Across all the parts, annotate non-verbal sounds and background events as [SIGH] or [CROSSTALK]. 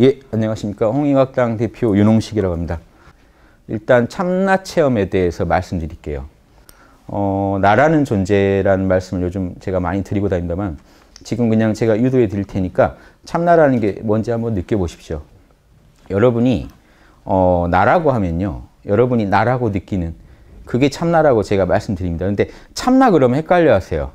예, 안녕하십니까. 홍익학당 대표 윤홍식이라고 합니다. 일단 참나 체험에 대해서 말씀드릴게요. 어, 나라는 존재라는 말씀을 요즘 제가 많이 드리고 다닙니다만 지금 그냥 제가 유도해 드릴 테니까 참나라는 게 뭔지 한번 느껴보십시오. 여러분이 어, 나라고 하면요. 여러분이 나라고 느끼는 그게 참나라고 제가 말씀드립니다. 근데 참나 그러면 헷갈려 하세요.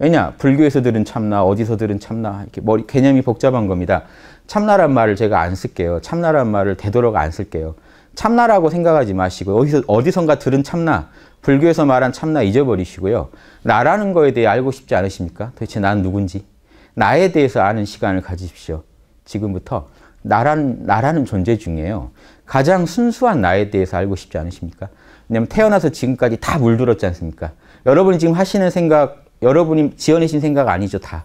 왜냐? 불교에서 들은 참나, 어디서 들은 참나, 이렇게 머리, 개념이 복잡한 겁니다. 참나란 말을 제가 안 쓸게요. 참나란 말을 되도록 안 쓸게요. 참나라고 생각하지 마시고, 어디서, 어디선가 들은 참나, 불교에서 말한 참나 잊어버리시고요. 나라는 거에 대해 알고 싶지 않으십니까? 도대체 난 누군지. 나에 대해서 아는 시간을 가지십시오. 지금부터. 나라는, 나라는 존재 중에요. 가장 순수한 나에 대해서 알고 싶지 않으십니까? 왜냐면 태어나서 지금까지 다 물들었지 않습니까? 여러분이 지금 하시는 생각, 여러분이 지어내신 생각 아니죠, 다.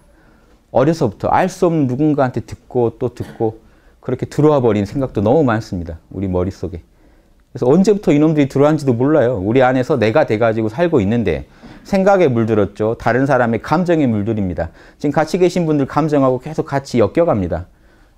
어려서부터 알 수 없는 누군가한테 듣고 또 듣고 그렇게 들어와 버린 생각도 너무 많습니다. 우리 머릿속에. 그래서 언제부터 이놈들이 들어왔는지도 몰라요. 우리 안에서 내가 돼가지고 살고 있는데 생각에 물들었죠. 다른 사람의 감정에 물들입니다. 지금 같이 계신 분들 감정하고 계속 같이 엮여갑니다.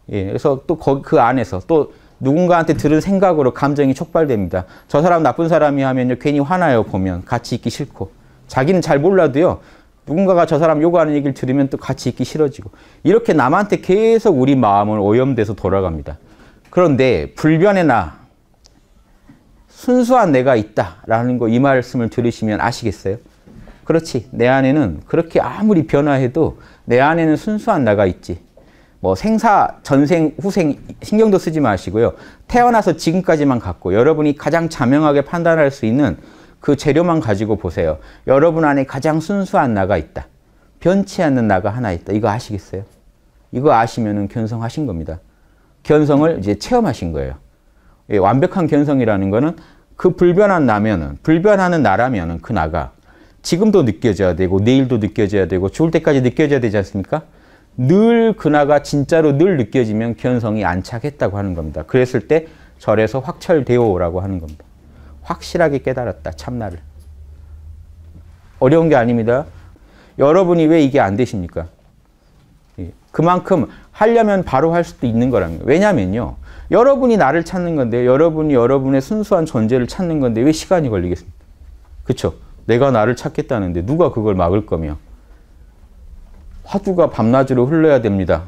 예, 그래서 또그 안에서 또 누군가한테 들은 생각으로 감정이 촉발됩니다. 저 사람 나쁜 사람이 하면요. 괜히 화나요, 보면. 같이 있기 싫고. 자기는 잘 몰라도요. 누군가가 저 사람 요구하는 얘기를 들으면 또 같이 있기 싫어지고 이렇게 남한테 계속 우리 마음을 오염돼서 돌아갑니다. 그런데 불변에나 순수한 내가 있다라는 거 이 말씀을 들으시면 아시겠어요? 그렇지 내 안에는 그렇게 아무리 변화해도 내 안에는 순수한 나가 있지 뭐 생사, 전생, 후생 신경도 쓰지 마시고요 태어나서 지금까지만 갖고 여러분이 가장 자명하게 판단할 수 있는 그 재료만 가지고 보세요. 여러분 안에 가장 순수한 나가 있다. 변치 않는 나가 하나 있다. 이거 아시겠어요? 이거 아시면은 견성하신 겁니다. 견성을 이제 체험하신 거예요. 예, 완벽한 견성이라는 거는 그 불변한 나면은 불변하는 나라면은 그 나가 지금도 느껴져야 되고 내일도 느껴져야 되고 죽을 때까지 느껴져야 되지 않습니까? 늘 그나가 진짜로 늘 느껴지면 견성이 안착했다고 하는 겁니다. 그랬을 때 절에서 확철되어라고 오 하는 겁니다. 확실하게 깨달았다. 참나를. 어려운 게 아닙니다. 여러분이 왜 이게 안 되십니까? 예, 그만큼 하려면 바로 할 수도 있는 거라 거예요. 왜냐면요. 여러분이 나를 찾는 건데 여러분이 여러분의 순수한 존재를 찾는 건데 왜 시간이 걸리겠습니까? 그렇죠? 내가 나를 찾겠다는데 누가 그걸 막을 거며 화두가 밤낮으로 흘러야 됩니다.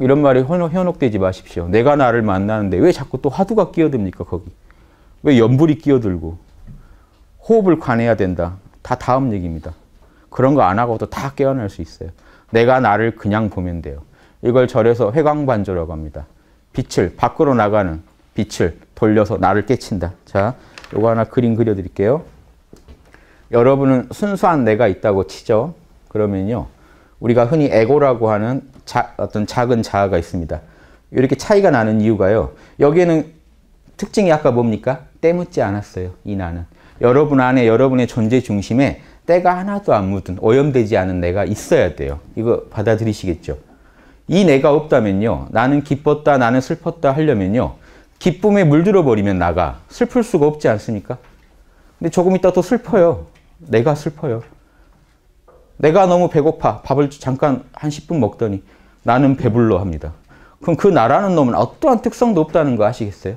이런 말이 현혹되지 마십시오. 내가 나를 만나는데 왜 자꾸 또 화두가 끼어듭니까 거기? 왜 연불이 끼어들고 호흡을 관해야 된다. 다 다음 얘기입니다. 그런 거 안 하고도 다 깨어날 수 있어요. 내가 나를 그냥 보면 돼요. 이걸 절에서 회광반조라고 합니다. 빛을 밖으로 나가는 빛을 돌려서 나를 깨친다. 자, 요거 하나 그림 그려 드릴게요. 여러분은 순수한 내가 있다고 치죠. 그러면요. 우리가 흔히 에고라고 하는 자, 어떤 작은 자아가 있습니다. 이렇게 차이가 나는 이유가요. 여기에는 특징이 아까 뭡니까? 때 묻지 않았어요. 이 나는. 여러분 안에 여러분의 존재 중심에 때가 하나도 안 묻은 오염되지 않은 내가 있어야 돼요. 이거 받아들이시겠죠? 이 내가 없다면요. 나는 기뻤다, 나는 슬펐다 하려면요. 기쁨에 물들어 버리면 나가 슬플 수가 없지 않습니까? 근데 조금 있다 또 슬퍼요. 내가 슬퍼요. 내가 너무 배고파. 밥을 잠깐 한 10분 먹더니 나는 배불러 합니다. 그럼 그 나라는 놈은 어떠한 특성도 없다는 거 아시겠어요?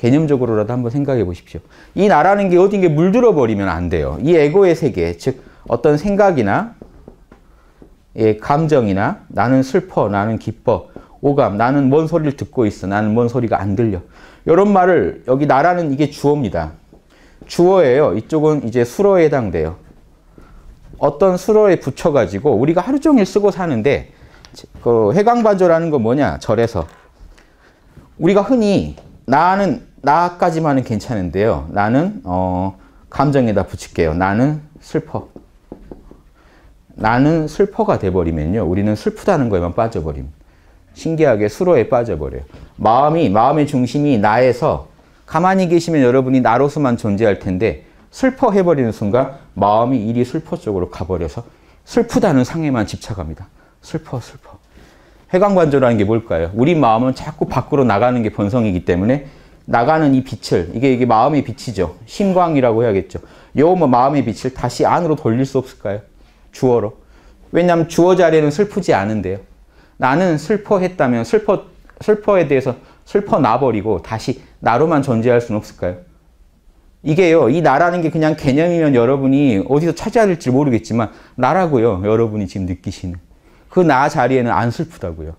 개념적으로라도 한번 생각해 보십시오. 이 나라는 게 어딘게 물들어 버리면 안 돼요. 이 에고의 세계, 즉 어떤 생각이나 예, 감정이나 나는 슬퍼, 나는 기뻐, 오감, 나는 뭔 소리를 듣고 있어, 나는 뭔 소리가 안 들려. 이런 말을 여기 나라는 이게 주어입니다. 주어예요. 이쪽은 이제 수로에 해당돼요. 어떤 수로에 붙여가지고 우리가 하루 종일 쓰고 사는데 그 해광반조라는 건 뭐냐? 절에서 우리가 흔히 나는 나까지만은 괜찮은데요. 나는 어, 감정에다 붙일게요. 나는 슬퍼. 나는 슬퍼가 돼버리면요. 우리는 슬프다는 거에만 빠져버립 신기하게 수로에 빠져버려요. 마음이, 마음의 중심이 나에서 가만히 계시면 여러분이 나로서만 존재할 텐데 슬퍼해버리는 순간 마음이 일이 슬퍼 쪽으로 가버려서 슬프다는 상에만 집착합니다. 슬퍼, 슬퍼. 해관관조라는 게 뭘까요? 우리 마음은 자꾸 밖으로 나가는 게 본성이기 때문에 나가는 이 빛을 이게 이게 마음의 빛이죠. 심광이라고 해야겠죠. 여 뭐 마음의 빛을 다시 안으로 돌릴 수 없을까요? 주어로. 왜냐하면 주어 자리는 슬프지 않은데요. 나는 슬퍼했다면 슬퍼 슬퍼에 대해서 슬퍼 나버리고 다시 나로만 존재할 수는 없을까요? 이게요. 이 나라는 게 그냥 개념이면 여러분이 어디서 찾아야 될지 모르겠지만 나라고요. 여러분이 지금 느끼시는 그 나 자리에는 안 슬프다고요.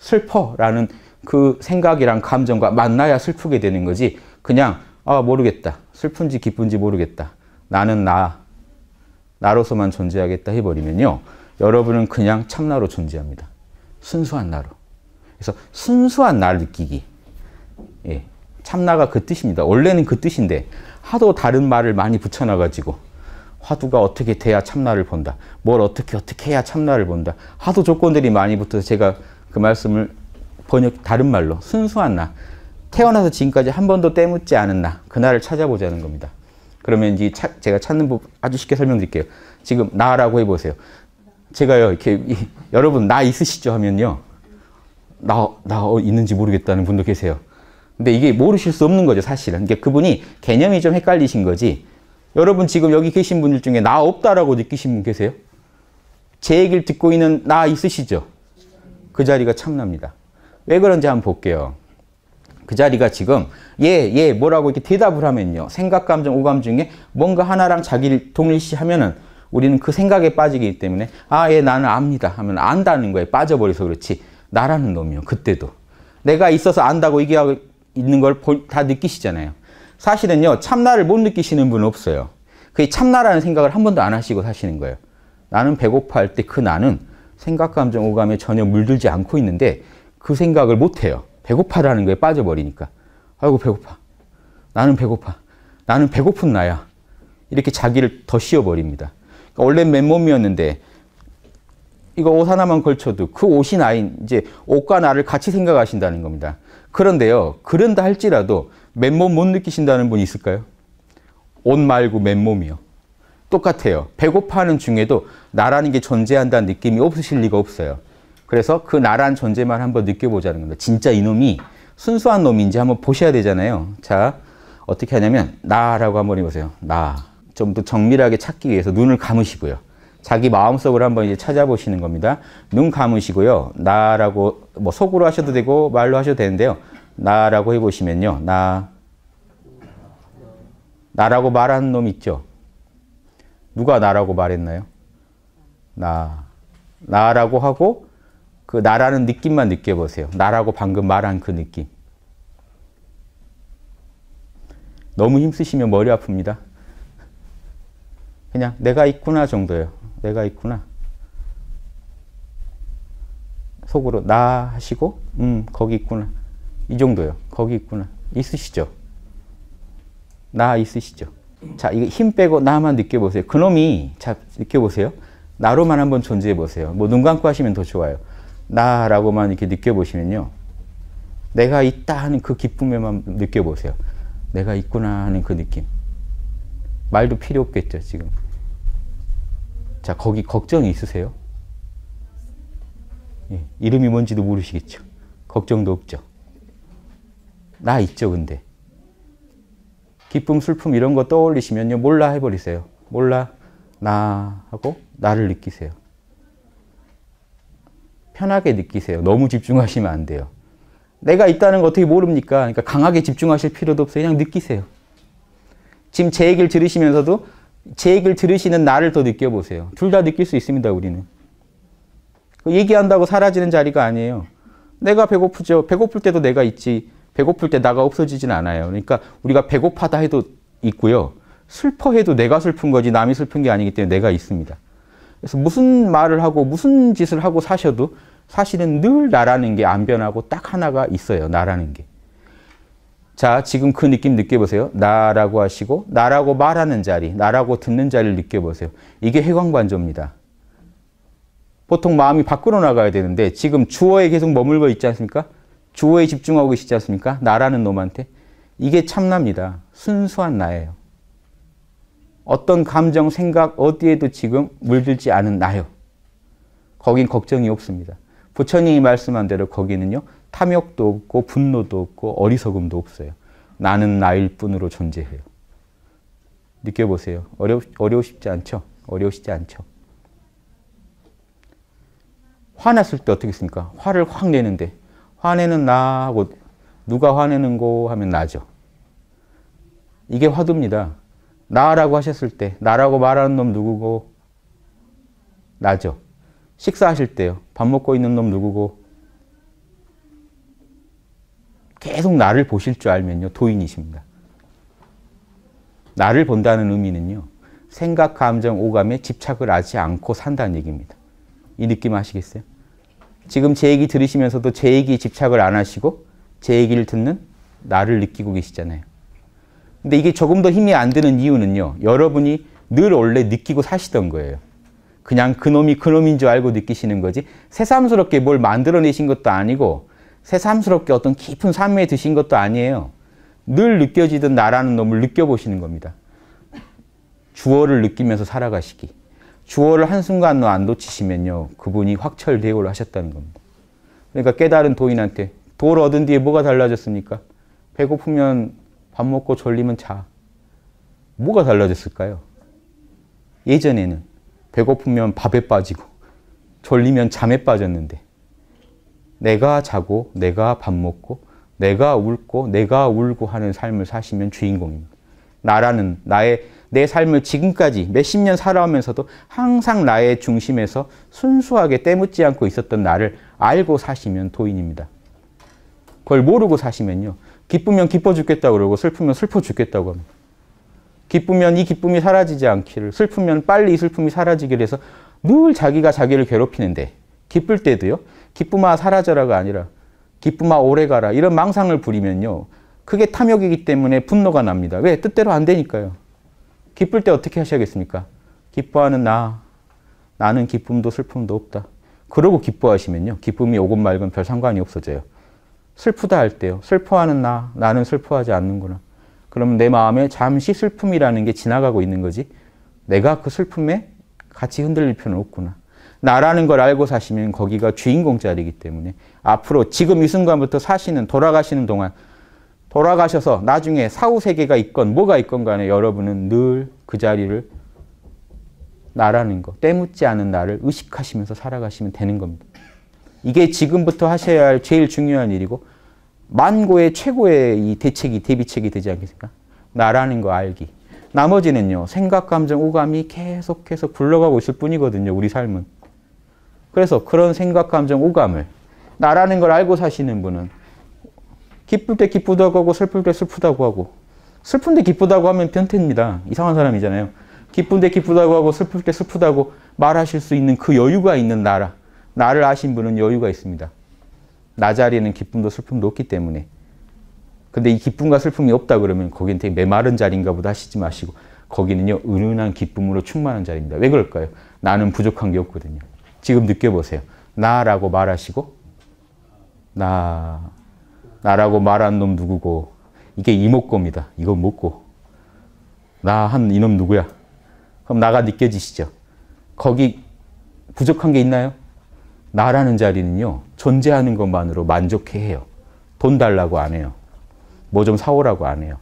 슬퍼라는 그 생각이랑 감정과 만나야 슬프게 되는 거지 그냥 아 모르겠다 슬픈지 기쁜지 모르겠다 나는 나 나로서만 존재하겠다 해버리면요 여러분은 그냥 참나로 존재합니다 순수한 나로 그래서 순수한 나를 느끼기 예, 참나가 그 뜻입니다 원래는 그 뜻인데 하도 다른 말을 많이 붙여놔 가지고 화두가 어떻게 돼야 참나를 본다 뭘 어떻게 어떻게 해야 참나를 본다 하도 조건들이 많이 붙어서 제가 그 말씀을 번역 다른 말로 순수한 나 태어나서 지금까지 한 번도 때묻지 않은 나 그날을 찾아보자는 겁니다. 그러면 이제 차, 제가 찾는 법 아주 쉽게 설명드릴게요. 지금 나라고 해보세요. 제가요 이렇게 이, 여러분 나 있으시죠 하면요 나나 있는지 모르겠다는 분도 계세요. 근데 이게 모르실 수 없는 거죠 사실은. 그러니까 그분이 개념이 좀 헷갈리신 거지. 여러분 지금 여기 계신 분들 중에 나 없다라고 느끼신 분 계세요? 제 얘기를 듣고 있는 나 있으시죠? 그 자리가 참납니다. 왜 그런지 한번 볼게요. 그 자리가 지금 예, 예 뭐라고 이렇게 대답을 하면요. 생각, 감정, 오감 중에 뭔가 하나랑 자기를 동일시하면은 우리는 그 생각에 빠지기 때문에 아, 예, 나는 압니다 하면 안다는 거에 빠져버려서 그렇지. 나라는 놈이요. 그때도. 내가 있어서 안다고 얘기하고 있는 걸 다 느끼시잖아요. 사실은요. 참나를 못 느끼시는 분은 없어요. 그 참나라는 생각을 한 번도 안 하시고 사시는 거예요. 나는 배고파 할 때 그 나는 생각, 감정, 오감에 전혀 물들지 않고 있는데 그 생각을 못해요. 배고파라는 거에 빠져버리니까. 아이고, 배고파. 나는 배고파. 나는 배고픈 나야. 이렇게 자기를 더 씌워버립니다. 그러니까 원래 맨몸이었는데, 이거 옷 하나만 걸쳐도 그 옷이 나인, 이제 옷과 나를 같이 생각하신다는 겁니다. 그런데요, 그런다 할지라도 맨몸 못 느끼신다는 분이 있을까요? 옷 말고 맨몸이요. 똑같아요. 배고파하는 중에도 나라는 게 존재한다는 느낌이 없으실 리가 없어요. 그래서 그 나란 존재만 한번 느껴보자는 겁니다. 진짜 이놈이 순수한 놈인지 한번 보셔야 되잖아요. 자, 어떻게 하냐면 나라고 한번 해보세요. 나. 좀 더 정밀하게 찾기 위해서 눈을 감으시고요. 자기 마음속을 한번 이제 찾아보시는 겁니다. 눈 감으시고요. 나라고 뭐 속으로 하셔도 되고 말로 하셔도 되는데요. 나라고 해보시면요. 나 나라고 말하는 놈 있죠. 누가 나라고 말했나요? 나 나라고 하고 그 나라는 느낌만 느껴보세요. 나라고 방금 말한 그 느낌. 너무 힘쓰시면 머리 아픕니다. 그냥 내가 있구나 정도예요. 내가 있구나. 속으로 나 하시고 음 거기 있구나. 이 정도요. 거기 있구나. 있으시죠? 나 있으시죠? 자, 이거 힘 빼고 나만 느껴보세요. 그놈이, 자, 느껴보세요. 나로만 한번 존재해보세요. 뭐, 눈 감고 하시면 더 좋아요. 나라고만 이렇게 느껴보시면요. 내가 있다 하는 그 기쁨에만 느껴보세요. 내가 있구나 하는 그 느낌. 말도 필요 없겠죠, 지금. 자, 거기 걱정 있으세요? 예, 이름이 뭔지도 모르시겠죠. 걱정도 없죠. 나 있죠, 근데. 기쁨, 슬픔 이런 거 떠올리시면요. 몰라 해버리세요. 몰라, 나 하고 나를 느끼세요. 편하게 느끼세요. 너무 집중하시면 안 돼요. 내가 있다는 거 어떻게 모릅니까? 그러니까 강하게 집중하실 필요도 없어요. 그냥 느끼세요. 지금 제 얘기를 들으시면서도 제 얘기를 들으시는 나를 더 느껴보세요. 둘 다 느낄 수 있습니다, 우리는. 그 얘기한다고 사라지는 자리가 아니에요. 내가 배고프죠. 배고플 때도 내가 있지. 배고플 때 나가 없어지진 않아요. 그러니까 우리가 배고파다 해도 있고요. 슬퍼해도 내가 슬픈 거지 남이 슬픈 게 아니기 때문에 내가 있습니다. 그래서 무슨 말을 하고 무슨 짓을 하고 사셔도 사실은 늘 나라는 게 안 변하고 딱 하나가 있어요. 나라는 게. 자, 지금 그 느낌 느껴보세요. 나라고 하시고 나라고 말하는 자리, 나라고 듣는 자리를 느껴보세요. 이게 해광반조입니다. 보통 마음이 밖으로 나가야 되는데 지금 주어에 계속 머물러 있지 않습니까? 주어에 집중하고 계시지 않습니까? 나라는 놈한테. 이게 참납니다. 순수한 나예요. 어떤 감정, 생각, 어디에도 지금 물들지 않은 나요. 거긴 걱정이 없습니다. 부처님이 말씀한 대로 거기는요, 탐욕도 없고, 분노도 없고, 어리석음도 없어요. 나는 나일 뿐으로 존재해요. 느껴보세요. 어려, 어려우시지 않죠? 어려우시지 않죠? 화났을 때 어떻게 했습니까? 화를 확 내는데, 화내는 나고, 누가 화내는 거 하면 나죠. 이게 화두입니다. 나라고 하셨을 때, 나라고 말하는 놈 누구고, 나죠. 식사하실 때요. 밥 먹고 있는 놈 누구고 계속 나를 보실 줄 알면요 도인이십니다. 나를 본다는 의미는요 생각, 감정, 오감에 집착을 하지 않고 산다는 얘기입니다. 이 느낌 아시겠어요? 지금 제 얘기 들으시면서도 제얘기 집착을 안 하시고 제 얘기를 듣는 나를 느끼고 계시잖아요. 근데 이게 조금 더 힘이 안 드는 이유는요. 여러분이 늘 원래 느끼고 사시던 거예요. 그냥 그놈이 그놈인 줄 알고 느끼시는 거지 새삼스럽게 뭘 만들어내신 것도 아니고 새삼스럽게 어떤 깊은 삶에 드신 것도 아니에요. 늘 느껴지던 나라는 놈을 느껴보시는 겁니다. 주어를 느끼면서 살아가시기. 주어를 한순간도 안 놓치시면요. 그분이 확철대오를 하셨다는 겁니다. 그러니까 깨달은 도인한테 도를 얻은 뒤에 뭐가 달라졌습니까? 배고프면 밥 먹고 졸리면 자. 뭐가 달라졌을까요? 예전에는 배고프면 밥에 빠지고 졸리면 잠에 빠졌는데 내가 자고 내가 밥 먹고 내가 울고 내가 울고 하는 삶을 사시면 주인공입니다. 나라는 나의 내 삶을 지금까지 몇십 년 살아오면서도 항상 나의 중심에서 순수하게 때묻지 않고 있었던 나를 알고 사시면 도인입니다. 그걸 모르고 사시면요. 기쁘면 기뻐 죽겠다 그러고 슬프면 슬퍼 죽겠다고 합니다. 기쁘면 이 기쁨이 사라지지 않기를, 슬프면 빨리 이 슬픔이 사라지기를 해서 늘 자기가 자기를 괴롭히는데, 기쁠 때도요, 기쁨아 사라져라가 아니라, 기쁨아 오래 가라, 이런 망상을 부리면요, 그게 탐욕이기 때문에 분노가 납니다. 왜? 뜻대로 안 되니까요. 기쁠 때 어떻게 하셔야겠습니까? 기뻐하는 나, 나는 기쁨도 슬픔도 없다. 그러고 기뻐하시면요, 기쁨이 오건 말건 별 상관이 없어져요. 슬프다 할 때요, 슬퍼하는 나, 나는 슬퍼하지 않는구나. 그럼내 마음에 잠시 슬픔이라는 게 지나가고 있는 거지. 내가 그 슬픔에 같이 흔들릴 필요는 없구나. 나라는 걸 알고 사시면 거기가 주인공 자리이기 때문에 앞으로 지금 이 순간부터 사시는 돌아가시는 동안 돌아가셔서 나중에 사후 세계가 있건 뭐가 있건 간에 여러분은 늘 그 자리를 나라는 거 때묻지 않은 나를 의식하시면서 살아가시면 되는 겁니다. 이게 지금부터 하셔야 할 제일 중요한 일이고 만고의 최고의 이 대책이 대비책이 되지 않겠습니까? 나라는 거 알기. 나머지는요. 생각, 감정, 오감이 계속해서 굴러가고 있을 뿐이거든요. 우리 삶은. 그래서 그런 생각, 감정, 오감을 나라는 걸 알고 사시는 분은 기쁠 때 기쁘다고 하고 슬플 때 슬프다고 하고 슬픈데 기쁘다고 하면 변태입니다. 이상한 사람이잖아요. 기쁜데 기쁘다고 하고 슬플 때 슬프다고 말하실 수 있는 그 여유가 있는 나라. 나를 아신 분은 여유가 있습니다. 나자리는 기쁨도 슬픔도 없기 때문에. 근데 이 기쁨과 슬픔이 없다 그러면 거긴 기 되게 메마른 자리인가 보다 하시지 마시고 거기는요 은은한 기쁨으로 충만한 자리입니다. 왜 그럴까요? 나는 부족한 게 없거든요. 지금 느껴보세요. 나라고 말하시고 나 나라고 말한 놈 누구고 이게 이목고입니다. 이건 먹고나 한 이놈 누구야? 그럼 나가 느껴지시죠? 거기 부족한 게 있나요? 나라는 자리는요, 존재하는 것만으로 만족해 해요. 돈 달라고 안 해요. 뭐 좀 사오라고 안 해요.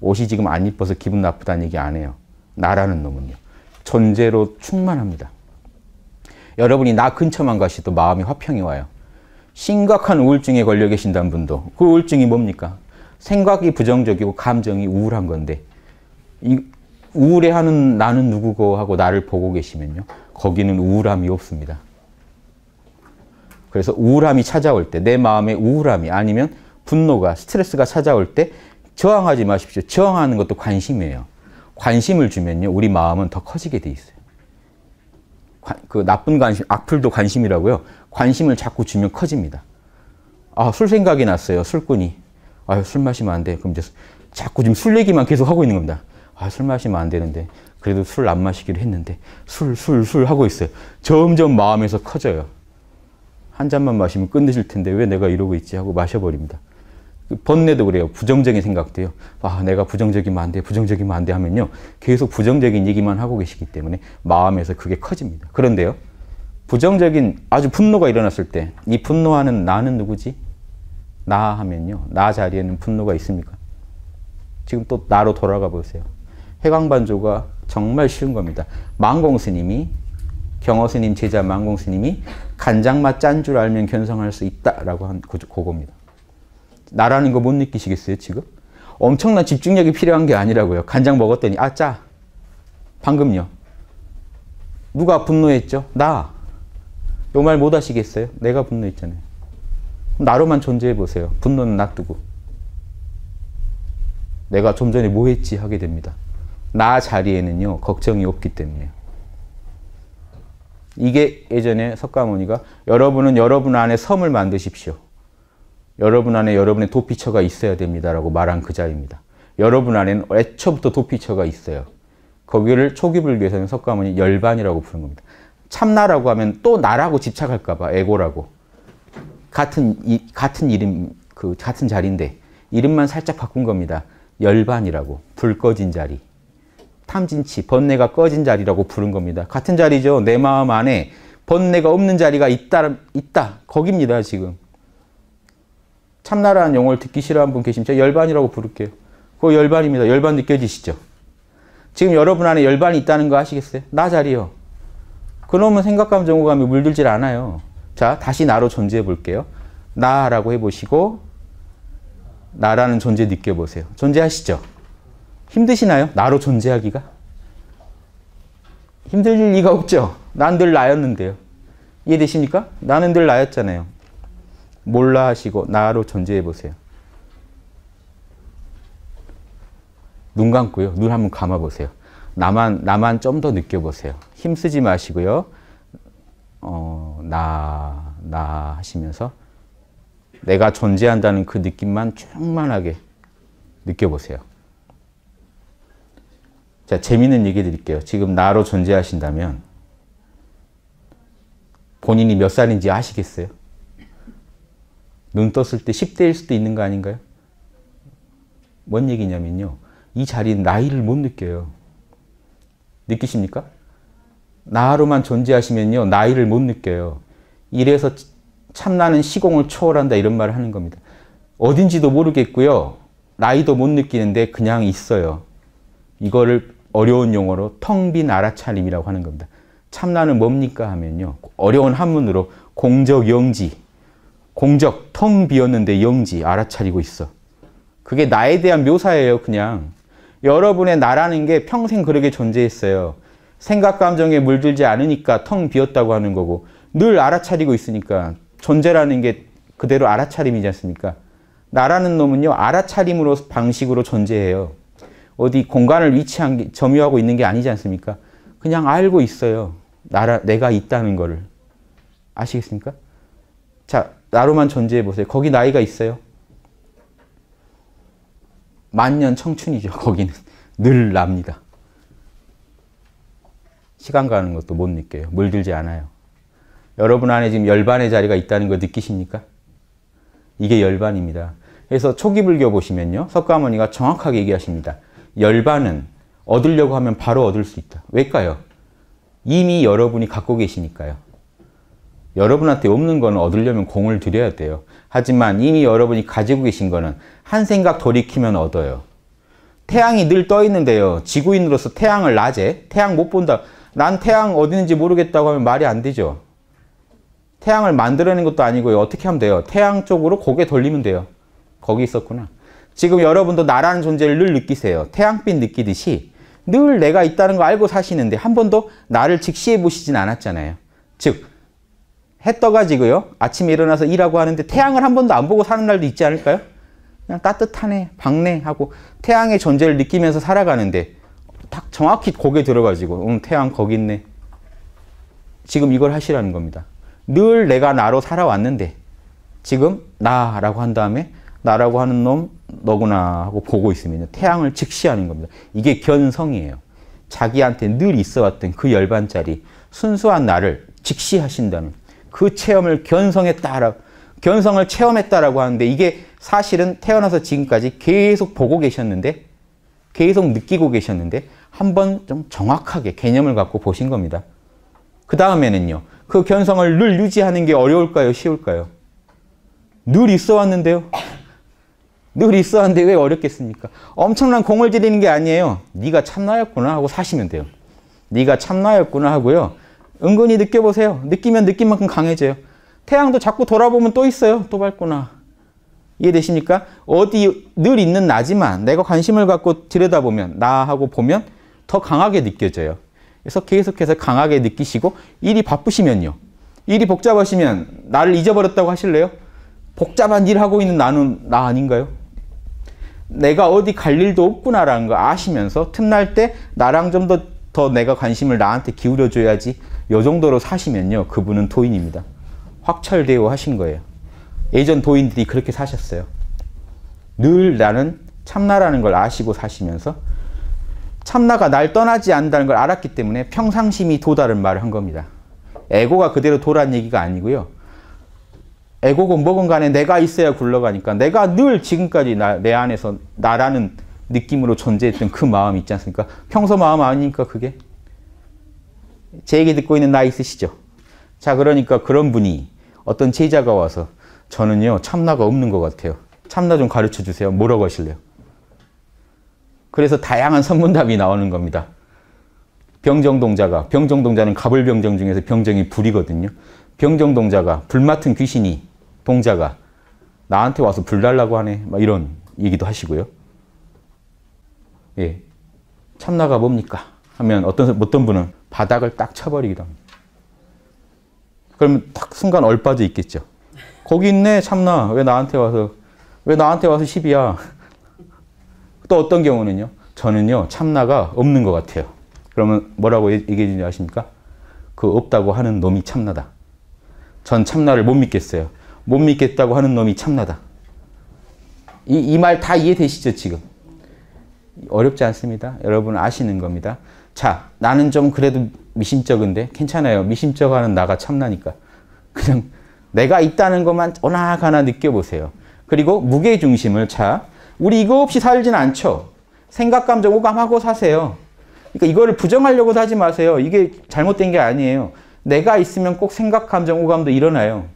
옷이 지금 안 이뻐서 기분 나쁘다는 얘기 안 해요. 나라는 놈은요. 존재로 충만합니다. 여러분이 나 근처만 가시도 마음이 화평이 와요. 심각한 우울증에 걸려 계신다는 분도 그 우울증이 뭡니까? 생각이 부정적이고 감정이 우울한 건데 이 우울해하는 나는 누구고 하고 나를 보고 계시면요. 거기는 우울함이 없습니다. 그래서 우울함이 찾아올 때, 내 마음의 우울함이 아니면 분노가, 스트레스가 찾아올 때 저항하지 마십시오. 저항하는 것도 관심이에요. 관심을 주면요, 우리 마음은 더 커지게 돼 있어요. 그 나쁜 관심, 악플도 관심이라고요. 관심을 자꾸 주면 커집니다. 아, 술 생각이 났어요. 술꾼이. 아유, 술 마시면 안 돼. 그럼 이제 자꾸 지금 술 얘기만 계속 하고 있는 겁니다. 아, 술 마시면 안 되는데. 그래도 술 안 마시기로 했는데. 술, 술, 술 하고 있어요. 점점 마음에서 커져요. 한 잔만 마시면 끝내실 텐데 왜 내가 이러고 있지 하고 마셔버립니다. 그 번뇌도 그래요. 부정적인 생각도요. 아, 내가 부정적이면 안 돼, 부정적이면 안 돼 하면요. 계속 부정적인 얘기만 하고 계시기 때문에 마음에서 그게 커집니다. 그런데요. 부정적인 아주 분노가 일어났을 때 이 분노하는 나는 누구지? 나 하면요. 나 자리에는 분노가 있습니까? 지금 또 나로 돌아가 보세요. 해광반조가 정말 쉬운 겁니다. 망공스님이 경호스님 제자 망공스님이 간장맛 짠 줄 알면 견성할 수 있다라고 한 고, 그겁니다. 나라는 거 못 느끼시겠어요 지금? 엄청난 집중력이 필요한 게 아니라고요. 간장 먹었더니 아 짜. 방금요. 누가 분노했죠? 나. 요 말 못 하시겠어요? 내가 분노했잖아요. 나로만 존재해 보세요. 분노는 놔두고. 내가 좀 전에 뭐 했지 하게 됩니다. 나 자리에는요. 걱정이 없기 때문에요. 이게 예전에 석가모니가 여러분은 여러분 안에 섬을 만드십시오. 여러분 안에 여러분의 도피처가 있어야 됩니다라고 말한 그 자입니다. 여러분 안에는 애초부터 도피처가 있어요. 거기를 초기불 교에서는 석가모니 열반이라고 부른 겁니다. 참나라고 하면 또 나라고 집착할까 봐 에고라고 같은 이, 같은 이름 그 같은 자리인데 이름만 살짝 바꾼 겁니다. 열반이라고 불 꺼진 자리. 탐진치, 번뇌가 꺼진 자리라고 부른 겁니다. 같은 자리죠. 내 마음 안에 번뇌가 없는 자리가 있다, 있다. 거깁니다, 지금. 참나라는 용어를 듣기 싫어하는 분 계시면 제가 열반이라고 부를게요. 그거 열반입니다. 열반 느껴지시죠? 지금 여러분 안에 열반이 있다는 거 아시겠어요? 나 자리요. 그놈은 생각감, 정오감이 물들질 않아요. 자, 다시 나로 존재해 볼게요. 나라고 해보시고 나라는 존재 느껴보세요. 존재하시죠? 힘드시나요? 나로 존재하기가? 힘들 리가 없죠. 난 늘 나였는데요. 이해되십니까? 나는 늘 나였잖아요. 몰라 하시고 나로 존재해 보세요. 눈 감고요. 눈 한번 감아 보세요. 나만 나만 좀 더 느껴보세요. 힘쓰지 마시고요. 어, 나, 나 하시면서 내가 존재한다는 그 느낌만 충만하게 느껴보세요. 자, 재밌는 얘기 드릴게요. 지금 나로 존재하신다면 본인이 몇 살인지 아시겠어요? 눈 떴을 때1대일 0 수도 있는 거 아닌가요? 뭔 얘기냐면요. 이 자리는 나이를 못 느껴요. 느끼십니까? 나로만 존재하시면요. 나이를 못 느껴요. 이래서 참나는 시공을 초월한다 이런 말을 하는 겁니다. 어딘지도 모르겠고요. 나이도 못 느끼는데 그냥 있어요. 이거를 어려운 용어로 텅 빈 알아차림이라고 하는 겁니다. 참나는 뭡니까 하면요. 어려운 한문으로 공적 영지. 공적 텅 비었는데 영지 알아차리고 있어. 그게 나에 대한 묘사예요, 그냥. 여러분의 나라는 게 평생 그렇게 존재했어요. 생각 감정에 물들지 않으니까 텅 비었다고 하는 거고 늘 알아차리고 있으니까 존재라는 게 그대로 알아차림이지 않습니까? 나라는 놈은요, 알아차림으로 방식으로 존재해요. 어디 공간을 위치한 게, 점유하고 있는 게 아니지 않습니까? 그냥 알고 있어요. 나라, 내가 있다는 거를. 아시겠습니까? 자, 나로만 존재해 보세요. 거기 나이가 있어요. 만년 청춘이죠, 거기는. [LAUGHS] 늘 납니다. 시간 가는 것도 못 느껴요. 물들지 않아요. 여러분 안에 지금 열반의 자리가 있다는 거 느끼십니까? 이게 열반입니다. 그래서 초기 불교 보시면요. 석가모니가 정확하게 얘기하십니다. 열반은 얻으려고 하면 바로 얻을 수 있다. 왜일까요? 이미 여러분이 갖고 계시니까요. 여러분한테 없는 거는 얻으려면 공을 들여야 돼요. 하지만 이미 여러분이 가지고 계신 거는 한 생각 돌이키면 얻어요. 태양이 늘 떠 있는데요. 지구인으로서 태양을 낮에 태양 못 본다. 난 태양 어디 있는지 모르겠다고 하면 말이 안 되죠. 태양을 만들어내는 것도 아니고요. 어떻게 하면 돼요? 태양 쪽으로 고개 돌리면 돼요. 거기 있었구나. 지금 여러분도 나라는 존재를 늘 느끼세요. 태양빛 느끼듯이 늘 내가 있다는 거 알고 사시는데 한 번도 나를 직시해 보시진 않았잖아요. 즉, 해 떠가지고요. 아침에 일어나서 일하고 하는데 태양을 한 번도 안 보고 사는 날도 있지 않을까요? 그냥 따뜻하네, 밝네 하고 태양의 존재를 느끼면서 살아가는데 딱 정확히 고개 들어가지고 응, 태양 거기 있네. 지금 이걸 하시라는 겁니다. 늘 내가 나로 살아왔는데 지금 나라고 한 다음에 나라고 하는 놈 너구나 하고 보고 있으면 태양을 직시하는 겁니다. 이게 견성이에요. 자기한테 늘 있어왔던 그 열반짜리 순수한 나를 직시하신다는 그 체험을 견성했다라 견성을 체험했다라고 하는데 이게 사실은 태어나서 지금까지 계속 보고 계셨는데 계속 느끼고 계셨는데 한번 좀 정확하게 개념을 갖고 보신 겁니다. 그 다음에는요. 그 견성을 늘 유지하는 게 어려울까요? 쉬울까요? 늘 있어 왔는데요. 늘 있었는데 왜 어렵겠습니까? 엄청난 공을 지이는게 아니에요. 네가 참나였구나 하고 사시면 돼요. 네가 참나였구나 하고요. 은근히 느껴보세요. 느끼면 느낀 만큼 강해져요. 태양도 자꾸 돌아보면 또 있어요. 또 밝구나. 이해되십니까? 어디 늘 있는 나지만 내가 관심을 갖고 들여다보면 나하고 보면 더 강하게 느껴져요. 그래서 계속해서 강하게 느끼시고 일이 바쁘시면요. 일이 복잡하시면 나를 잊어버렸다고 하실래요? 복잡한 일 하고 있는 나는 나 아닌가요? 내가 어디 갈 일도 없구나라는 걸 아시면서 틈날 때 나랑 좀 더 더 내가 관심을 나한테 기울여줘야지 요 정도로 사시면요 그분은 도인입니다 확철대오 하신 거예요 예전 도인들이 그렇게 사셨어요 늘 나는 참나라는 걸 아시고 사시면서 참나가 날 떠나지 않는다는 걸 알았기 때문에 평상심이 도달은 말을 한 겁니다 에고가 그대로 도란 얘기가 아니고요 애고건 뭐건 간에 내가 있어야 굴러가니까 내가 늘 지금까지 나, 내 안에서 나라는 느낌으로 존재했던 그 마음 이 있지 않습니까? 평소 마음 아니니까 그게 제 얘기 듣고 있는 나 있으시죠? 자 그러니까 그런 분이 어떤 제자가 와서 저는요 참나가 없는 것 같아요. 참나 좀 가르쳐 주세요. 뭐라고 하실래요? 그래서 다양한 선문답이 나오는 겁니다. 병정동자가 병정동자는 가불병정 중에서 병정이 불이거든요. 병정동자가 불 맡은 귀신이 동자가 나한테 와서 불 달라고 하네. 막 이런 얘기도 하시고요. 예. 참나가 뭡니까? 하면 어떤, 어떤 분은 바닥을 딱 쳐버리기도 합니다. 그러면 딱 순간 얼빠져 있겠죠. 거기 있네, 참나. 왜 나한테 와서, 왜 나한테 와서 시비야. [LAUGHS] 또 어떤 경우는요? 저는요, 참나가 없는 것 같아요. 그러면 뭐라고 얘기해주지 아십니까? 그 없다고 하는 놈이 참나다. 전 참나를 못 믿겠어요. 못 믿겠다고 하는 놈이 참나다. 이 이 말 다 이해되시죠 지금? 어렵지 않습니다. 여러분 아시는 겁니다. 자, 나는 좀 그래도 미심쩍은데 괜찮아요. 미심쩍하는 나가 참나니까. 그냥 내가 있다는 것만 어나가나 느껴보세요. 그리고 무게중심을 차. 우리 이거 없이 살진 않죠. 생각, 감정, 오감하고 사세요. 그러니까 이거를 부정하려고 하지 마세요. 이게 잘못된 게 아니에요. 내가 있으면 꼭 생각, 감정, 오감도 일어나요.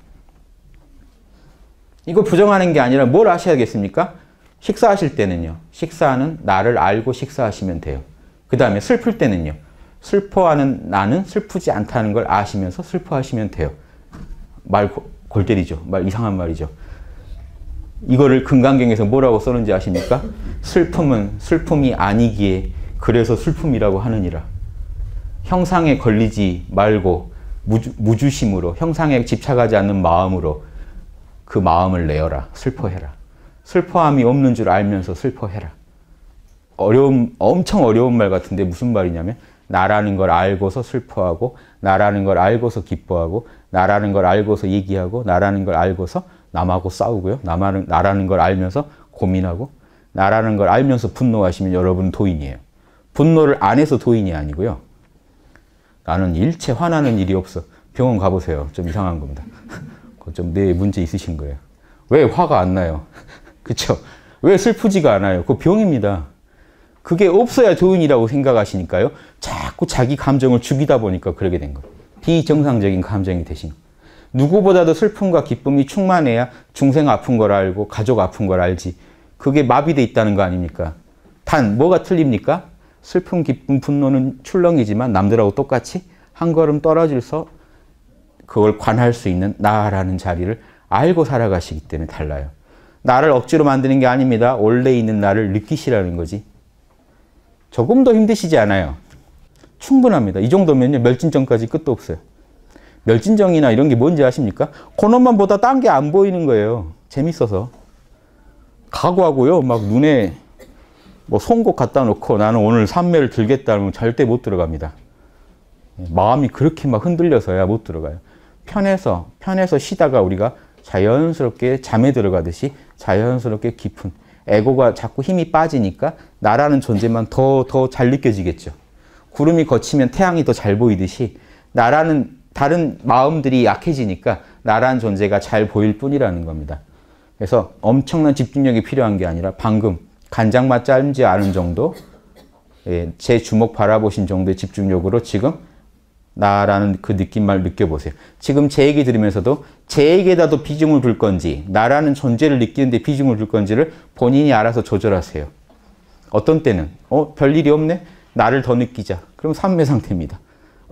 이거 부정하는 게 아니라 뭘 아셔야겠습니까? 식사하실 때는요. 식사는 나를 알고 식사하시면 돼요. 그 다음에 슬플 때는요. 슬퍼하는 나는 슬프지 않다는 걸 아시면서 슬퍼하시면 돼요. 말 골 때리죠. 말 이상한 말이죠. 이거를 금강경에서 뭐라고 써는지 아십니까? 슬픔은 슬픔이 아니기에 그래서 슬픔이라고 하느니라. 형상에 걸리지 말고 무주, 무주심으로 형상에 집착하지 않는 마음으로 그 마음을 내어라. 슬퍼해라. 슬퍼함이 없는 줄 알면서 슬퍼해라. 어려움, 엄청 어려운 말 같은데 무슨 말이냐면, 나라는 걸 알고서 슬퍼하고, 나라는 걸 알고서 기뻐하고, 나라는 걸 알고서 얘기하고, 나라는 걸 알고서 남하고 싸우고요. 남하는, 나라는 걸 알면서 고민하고, 나라는 걸 알면서 분노하시면 여러분 도인이에요. 분노를 안 해서 도인이 아니고요. 나는 일체 화나는 일이 없어. 병원 가보세요. 좀 이상한 겁니다. [LAUGHS] 좀점에 문제 있으신 거예요. 왜 화가 안 나요? [LAUGHS] 그쵸? 왜 슬프지가 않아요? 그 병입니다. 그게 없어야 좋은이라고 생각하시니까요. 자꾸 자기 감정을 죽이다 보니까 그러게 된 거예요. 비정상적인 감정이 되신 거예요. 누구보다도 슬픔과 기쁨이 충만해야 중생 아픈 걸 알고 가족 아픈 걸 알지. 그게 마비돼 있다는 거 아닙니까? 단 뭐가 틀립니까? 슬픔, 기쁨, 분노는 출렁이지만 남들하고 똑같이 한 걸음 떨어져서 그걸 관할 수 있는 나라는 자리를 알고 살아가시기 때문에 달라요. 나를 억지로 만드는 게 아닙니다. 원래 있는 나를 느끼시라는 거지. 조금 더 힘드시지 않아요. 충분합니다. 이 정도면요. 멸진정까지 끝도 없어요. 멸진정이나 이런 게 뭔지 아십니까? 그놈만 보다 딴 게 안 보이는 거예요. 재밌어서. 각오하고요. 막 눈에 뭐 송곳 갖다 놓고 나는 오늘 삼매를 들겠다 하면 절대 못 들어갑니다. 마음이 그렇게 막 흔들려서야 못 들어가요. 편해서 편해서 쉬다가 우리가 자연스럽게 잠에 들어가듯이 자연스럽게 깊은 에고가 자꾸 힘이 빠지니까 나라는 존재만 더 더 잘 느껴지겠죠. 구름이 거치면 태양이 더 잘 보이듯이 나라는 다른 마음들이 약해지니까 나라는 존재가 잘 보일 뿐이라는 겁니다. 그래서 엄청난 집중력이 필요한 게 아니라 방금 간장맛 짧지 않은 정도 예, 제 주먹 바라보신 정도의 집중력으로 지금 나라는 그 느낌만 느껴보세요. 지금 제 얘기 들으면서도 제에게다도 비중을 둘 건지 나라는 존재를 느끼는데 비중을 둘 건지를 본인이 알아서 조절하세요. 어떤 때는 어 별일이 없네? 나를 더 느끼자. 그럼 삼매 상태입니다.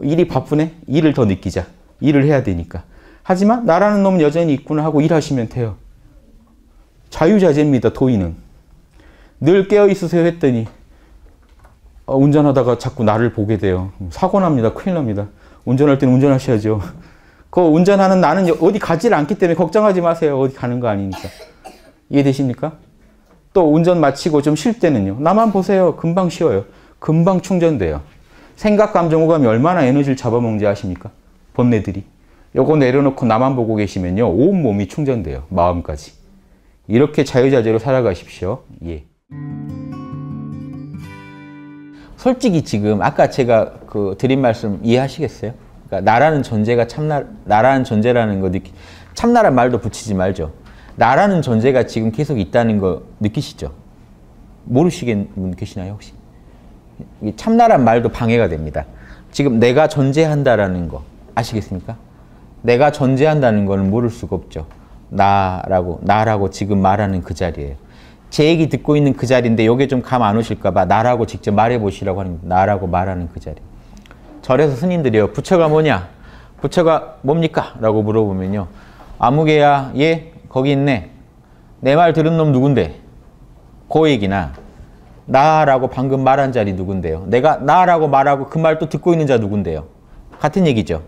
일이 바쁘네? 일을 더 느끼자. 일을 해야 되니까. 하지만 나라는 놈 여전히 있구나 하고 일하시면 돼요. 자유자재입니다. 도인은. 늘 깨어 있으세요 했더니 어, 운전하다가 자꾸 나를 보게 돼요. 사고 납니다. 큰일 납니다. 운전할 때는 운전하셔야죠. 그 운전하는 나는 어디 가지를 않기 때문에 걱정하지 마세요. 어디 가는 거 아니니까. 이해되십니까? 또 운전 마치고 좀 쉴 때는요. 나만 보세요. 금방 쉬어요. 금방 충전돼요. 생각, 감정, 호감이 얼마나 에너지를 잡아먹는지 아십니까? 번뇌들이. 요거 내려놓고 나만 보고 계시면요. 온몸이 충전돼요. 마음까지. 이렇게 자유자재로 살아가십시오. 예. 솔직히 지금 아까 제가 그 드린 말씀 이해하시겠어요? 그러니까 나라는 존재가 참나 나라는 존재라는 거 느끼 참나란 말도 붙이지 말죠. 나라는 존재가 지금 계속 있다는 거 느끼시죠? 모르시겠 느끼시나요 혹시? 참나란 말도 방해가 됩니다. 지금 내가 존재한다라는 거 아시겠습니까? 내가 존재한다는 거는 모를 수가 없죠. 나라고 나라고 지금 말하는 그 자리에요. 제 얘기 듣고 있는 그 자리인데 이게 좀 감 안 오실까봐 나라고 직접 말해보시라고 하는 나라고 말하는 그 자리. 절에서 스님들이요. 부처가 뭐냐? 부처가 뭡니까? 라고 물어보면요. 아무개야, 예, 거기 있네. 내 말 들은 놈 누군데? 그 얘기나 나라고 방금 말한 자리 누군데요? 내가 나라고 말하고 그 말 또 듣고 있는 자 누군데요? 같은 얘기죠.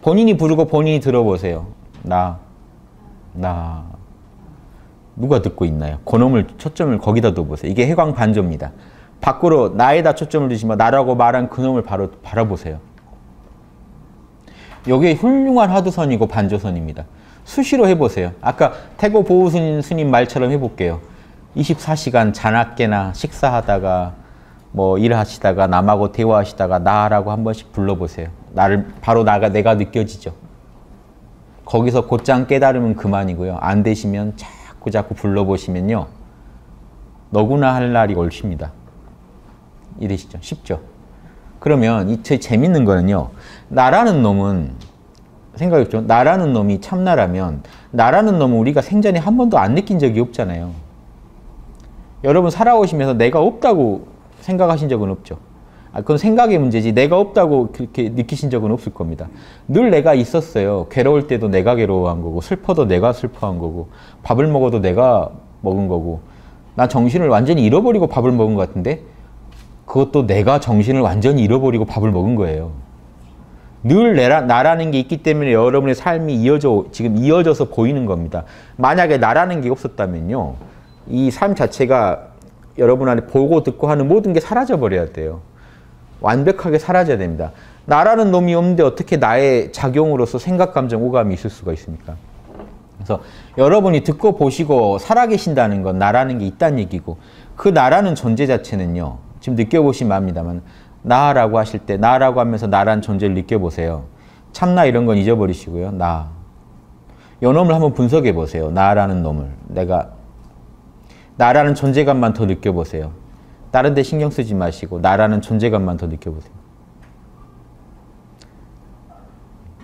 본인이 부르고 본인이 들어보세요. 나, 나, 누가 듣고 있나요? 그놈을 초점을 거기다 둬보세요. 이게 해광 반조입니다. 밖으로 나에다 초점을 두지 마. 나라고 말한 그놈을 바로 바라보세요. 여기 훌륭한 화두선이고 반조선입니다. 수시로 해보세요. 아까 태고 보우스님 스님 말처럼 해볼게요. 24시간 자나깨나 식사하다가 뭐 일하시다가 남하고 대화하시다가 나라고 한 번씩 불러보세요. 나를 바로 나가 내가 느껴지죠. 거기서 곧장 깨달으면 그만이고요. 안 되시면 잘 자꾸자꾸 불러보시면요. 너구나 할 날이 올 쉽니다. 이러시죠. 쉽죠. 그러면 이 재밌는 거는요. 나라는 놈은 생각해보죠. 나라는 놈이 참나라면 나라는 놈은 우리가 생전에 한 번도 안 느낀 적이 없잖아요. 여러분 살아오시면서 내가 없다고 생각하신 적은 없죠. 아, 그건 생각의 문제지 내가 없다고 그렇게 느끼신 적은 없을 겁니다. 늘 내가 있었어요. 괴로울 때도 내가 괴로워한 거고 슬퍼도 내가 슬퍼한 거고 밥을 먹어도 내가 먹은 거고 나 정신을 완전히 잃어버리고 밥을 먹은 것 같은데 그것도 내가 정신을 완전히 잃어버리고 밥을 먹은 거예요. 늘 내라, 나라는 게 있기 때문에 여러분의 삶이 이어져 지금 이어져서 보이는 겁니다. 만약에 나라는 게 없었다면요. 이 삶 자체가 여러분 안에 보고 듣고 하는 모든 게 사라져 버려야 돼요. 완벽하게 사라져야 됩니다. 나라는 놈이 없는데 어떻게 나의 작용으로서 생각, 감정, 오감이 있을 수가 있습니까? 그래서 여러분이 듣고 보시고 살아계신다는 건 나라는 게 있다는 얘기고 그 나라는 존재 자체는요. 지금 느껴보신 마입니다만 나라고 하실 때 나라고 하면서 나란 존재를 느껴보세요. 참나 이런 건 잊어버리시고요. 나. 요 놈을 한번 분석해 보세요. 나라는 놈을. 내가 나라는 존재감만 더 느껴보세요. 다른 데 신경 쓰지 마시고 나라는 존재감만 더 느껴보세요.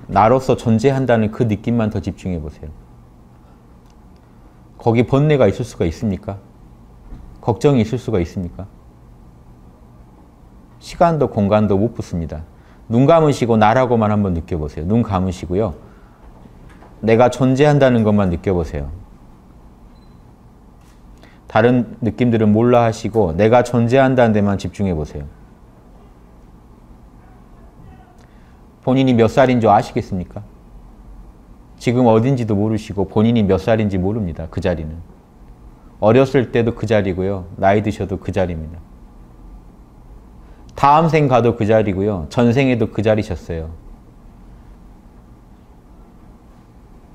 나로서 존재한다는 그 느낌만 더 집중해 보세요. 거기 번뇌가 있을 수가 있습니까? 걱정이 있을 수가 있습니까? 시간도 공간도 못 붙습니다. 눈 감으시고 나라고만 한번 느껴보세요. 눈 감으시고요. 내가 존재한다는 것만 느껴보세요. 다른 느낌들은 몰라 하시고 내가 존재한다는 데만 집중해 보세요. 본인이 몇 살인 줄 아시겠습니까? 지금 어딘지도 모르시고 본인이 몇 살인지 모릅니다. 그 자리는. 어렸을 때도 그 자리고요. 나이 드셔도 그 자리입니다. 다음 생 가도 그 자리고요. 전생에도 그 자리셨어요.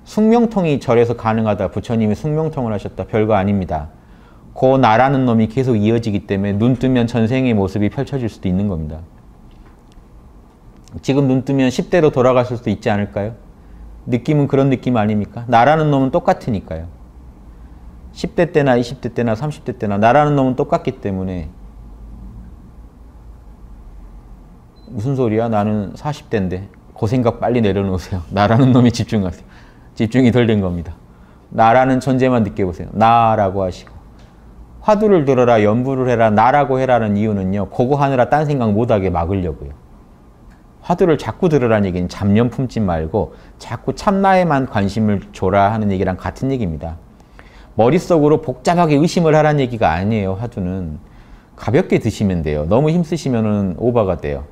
숙명통이 절에서 가능하다. 부처님이 숙명통을 하셨다. 별거 아닙니다. 그 나라는 놈이 계속 이어지기 때문에 눈 뜨면 전생의 모습이 펼쳐질 수도 있는 겁니다. 지금 눈 뜨면 10대로 돌아갈 수도 있지 않을까요? 느낌은 그런 느낌 아닙니까? 나라는 놈은 똑같으니까요. 10대 때나 20대 때나 30대 때나 나라는 놈은 똑같기 때문에 무슨 소리야? 나는 40대인데 그 생각 빨리 내려놓으세요. [LAUGHS] 나라는 놈이 집중하세요. 집중이 덜 된 겁니다. 나라는 존재만 느껴보세요. 나라고 하시고 화두를 들어라 연부를 해라 나라고 해라는 이유는요. 그거 하느라 딴 생각 못하게 막으려고요. 화두를 자꾸 들으라는 얘기는 잡념 품지 말고 자꾸 참나에만 관심을 줘라 하는 얘기랑 같은 얘기입니다. 머릿속으로 복잡하게 의심을 하라는 얘기가 아니에요. 화두는. 가볍게 드시면 돼요. 너무 힘쓰시면 오바가 돼요.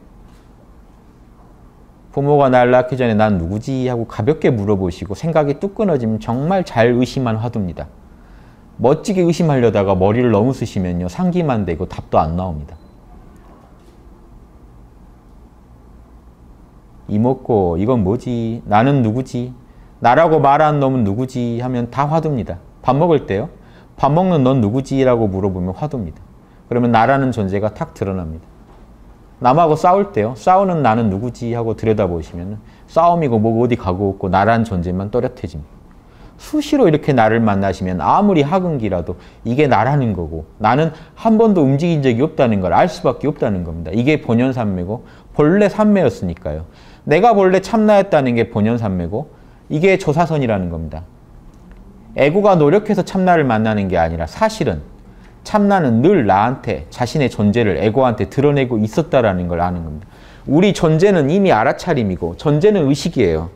부모가 날 낳기 전에 난 누구지? 하고 가볍게 물어보시고 생각이 뚝 끊어지면 정말 잘 의심한 화두입니다. 멋지게 의심하려다가 머리를 너무 쓰시면요. 상기만 되고 답도 안 나옵니다. 이먹고 이건 뭐지? 나는 누구지? 나라고 말하는 놈은 누구지? 하면 다화두니다밥 먹을 때요. 밥 먹는 넌 누구지? 라고 물어보면 화두니다 그러면 나라는 존재가 탁 드러납니다. 남하고 싸울 때요. 싸우는 나는 누구지? 하고 들여다보시면 싸움이고 뭐 어디 가고 없고 나라는 존재만 또렷해집니다. 수시로 이렇게 나를 만나시면 아무리 학은기라도 이게 나라는 거고 나는 한 번도 움직인 적이 없다는 걸 알 수밖에 없다는 겁니다. 이게 본연 산매고 본래 산매였으니까요. 내가 본래 참나였다는 게 본연 산매고 이게 조사선이라는 겁니다. 에고가 노력해서 참나를 만나는 게 아니라 사실은 참나는 늘 나한테 자신의 존재를 에고한테 드러내고 있었다라는 걸 아는 겁니다. 우리 존재는 이미 알아차림이고 존재는 의식이에요.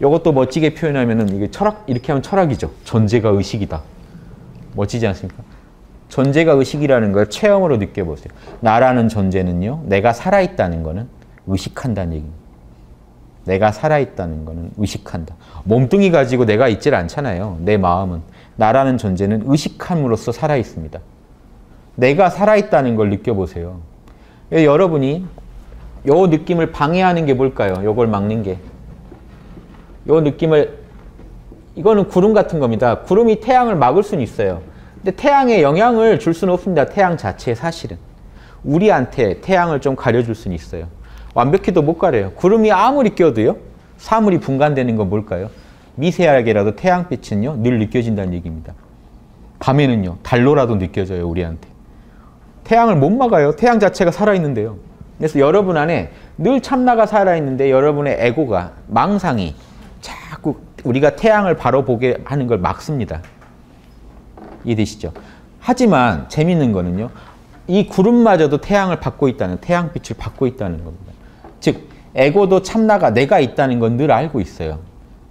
이것도 멋지게 표현하면은 이게 철학 이렇게 하면 철학이죠. 전제가 의식이다. 멋지지 않습니까? 전제가 의식이라는 걸 체험으로 느껴보세요. 나라는 전제는요. 내가 살아있다는 거는 의식한다는 얘기입니다. 내가 살아있다는 거는 의식한다. 몸뚱이 가지고 내가 있질 않잖아요. 내 마음은. 나라는 존재는 의식함으로써 살아있습니다. 내가 살아있다는 걸 느껴보세요. 예, 여러분이 요 느낌을 방해하는 게 뭘까요? 요걸 막는 게. 요 느낌을 이거는 구름 같은 겁니다. 구름이 태양을 막을 수는 있어요. 근데 태양에 영향을 줄 수는 없습니다. 태양 자체 사실은. 우리한테 태양을 좀 가려줄 수는 있어요. 완벽히도 못 가려요. 구름이 아무리 껴도요. 사물이 분간되는 건 뭘까요? 미세하게라도 태양빛은요. 늘 느껴진다는 얘기입니다. 밤에는요. 달로라도 느껴져요. 우리한테. 태양을 못 막아요. 태양 자체가 살아있는데요. 그래서 여러분 안에 늘 참나가 살아있는데 여러분의 에고가, 망상이 자꾸 우리가 태양을 바로 보게 하는 걸 막습니다. 이해되시죠? 하지만 재밌는 거는요. 이 구름마저도 태양을 받고 있다는, 태양빛을 받고 있다는 겁니다. 즉, 에고도 참나가 내가 있다는 건 늘 알고 있어요.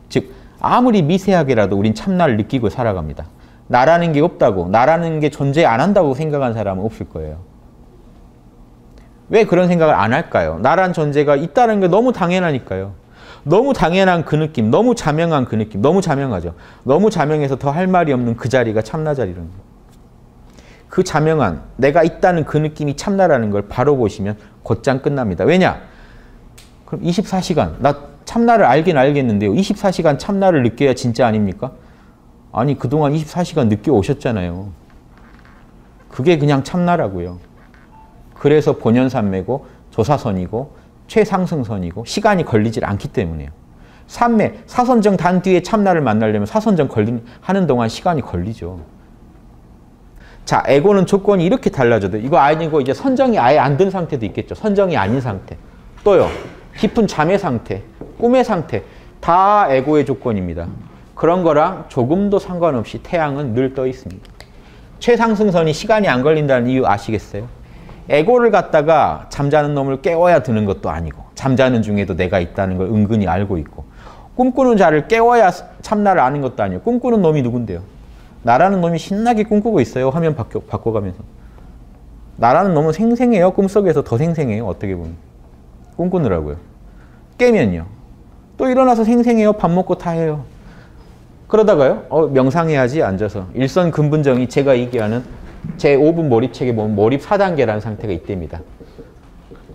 즉, 아무리 미세하게라도 우린 참나를 느끼고 살아갑니다. 나라는 게 없다고, 나라는 게 존재 안 한다고 생각한 사람은 없을 거예요. 왜 그런 생각을 안 할까요? 나란 존재가 있다는 게 너무 당연하니까요. 너무 당연한 그 느낌, 너무 자명한 그 느낌, 너무 자명하죠. 너무 자명해서 더 할 말이 없는 그 자리가 참나 자리라는 거예요. 그 자명한 내가 있다는 그 느낌이 참나라는 걸 바로 보시면 곧장 끝납니다. 왜냐? 그럼 24시간 나 참나를 알긴 알겠는데요. 24시간 참나를 느껴야 진짜 아닙니까? 아니 그동안 24시간 늦게 오셨잖아요. 그게 그냥 참나라고요. 그래서 본연산매고 조사선이고 최상승선이고 시간이 걸리질 않기 때문에요. 3매, 사선정 단 뒤에 참나를 만나려면 사선정 걸리는, 하는 동안 시간이 걸리죠. 자, 에고는 조건이 이렇게 달라져도 이거 아니고 이제 선정이 아예 안 된 상태도 있겠죠. 선정이 아닌 상태. 또요. 깊은 잠의 상태, 꿈의 상태 다 에고의 조건입니다. 그런 거랑 조금도 상관없이 태양은 늘 떠 있습니다. 최상승선이 시간이 안 걸린다는 이유 아시겠어요? 에고를 갖다가 잠자는 놈을 깨워야 드는 것도 아니고 잠자는 중에도 내가 있다는 걸 은근히 알고 있고 꿈꾸는 자를 깨워야 참나를 아는 것도 아니에요. 꿈꾸는 놈이 누군데요? 나라는 놈이 신나게 꿈꾸고 있어요. 화면 바꿔, 바꿔가면서. 나라는 놈은 생생해요. 꿈속에서 더 생생해요. 어떻게 보면. 꿈꾸느라고요. 깨면요. 또 일어나서 생생해요. 밥 먹고 다 해요. 그러다가요. 어, 명상해야지 앉아서. 일선 근분정이 제가 얘기하는 제 5분 몰입책에 보면 몰입 4단계라는 상태가 있답니다.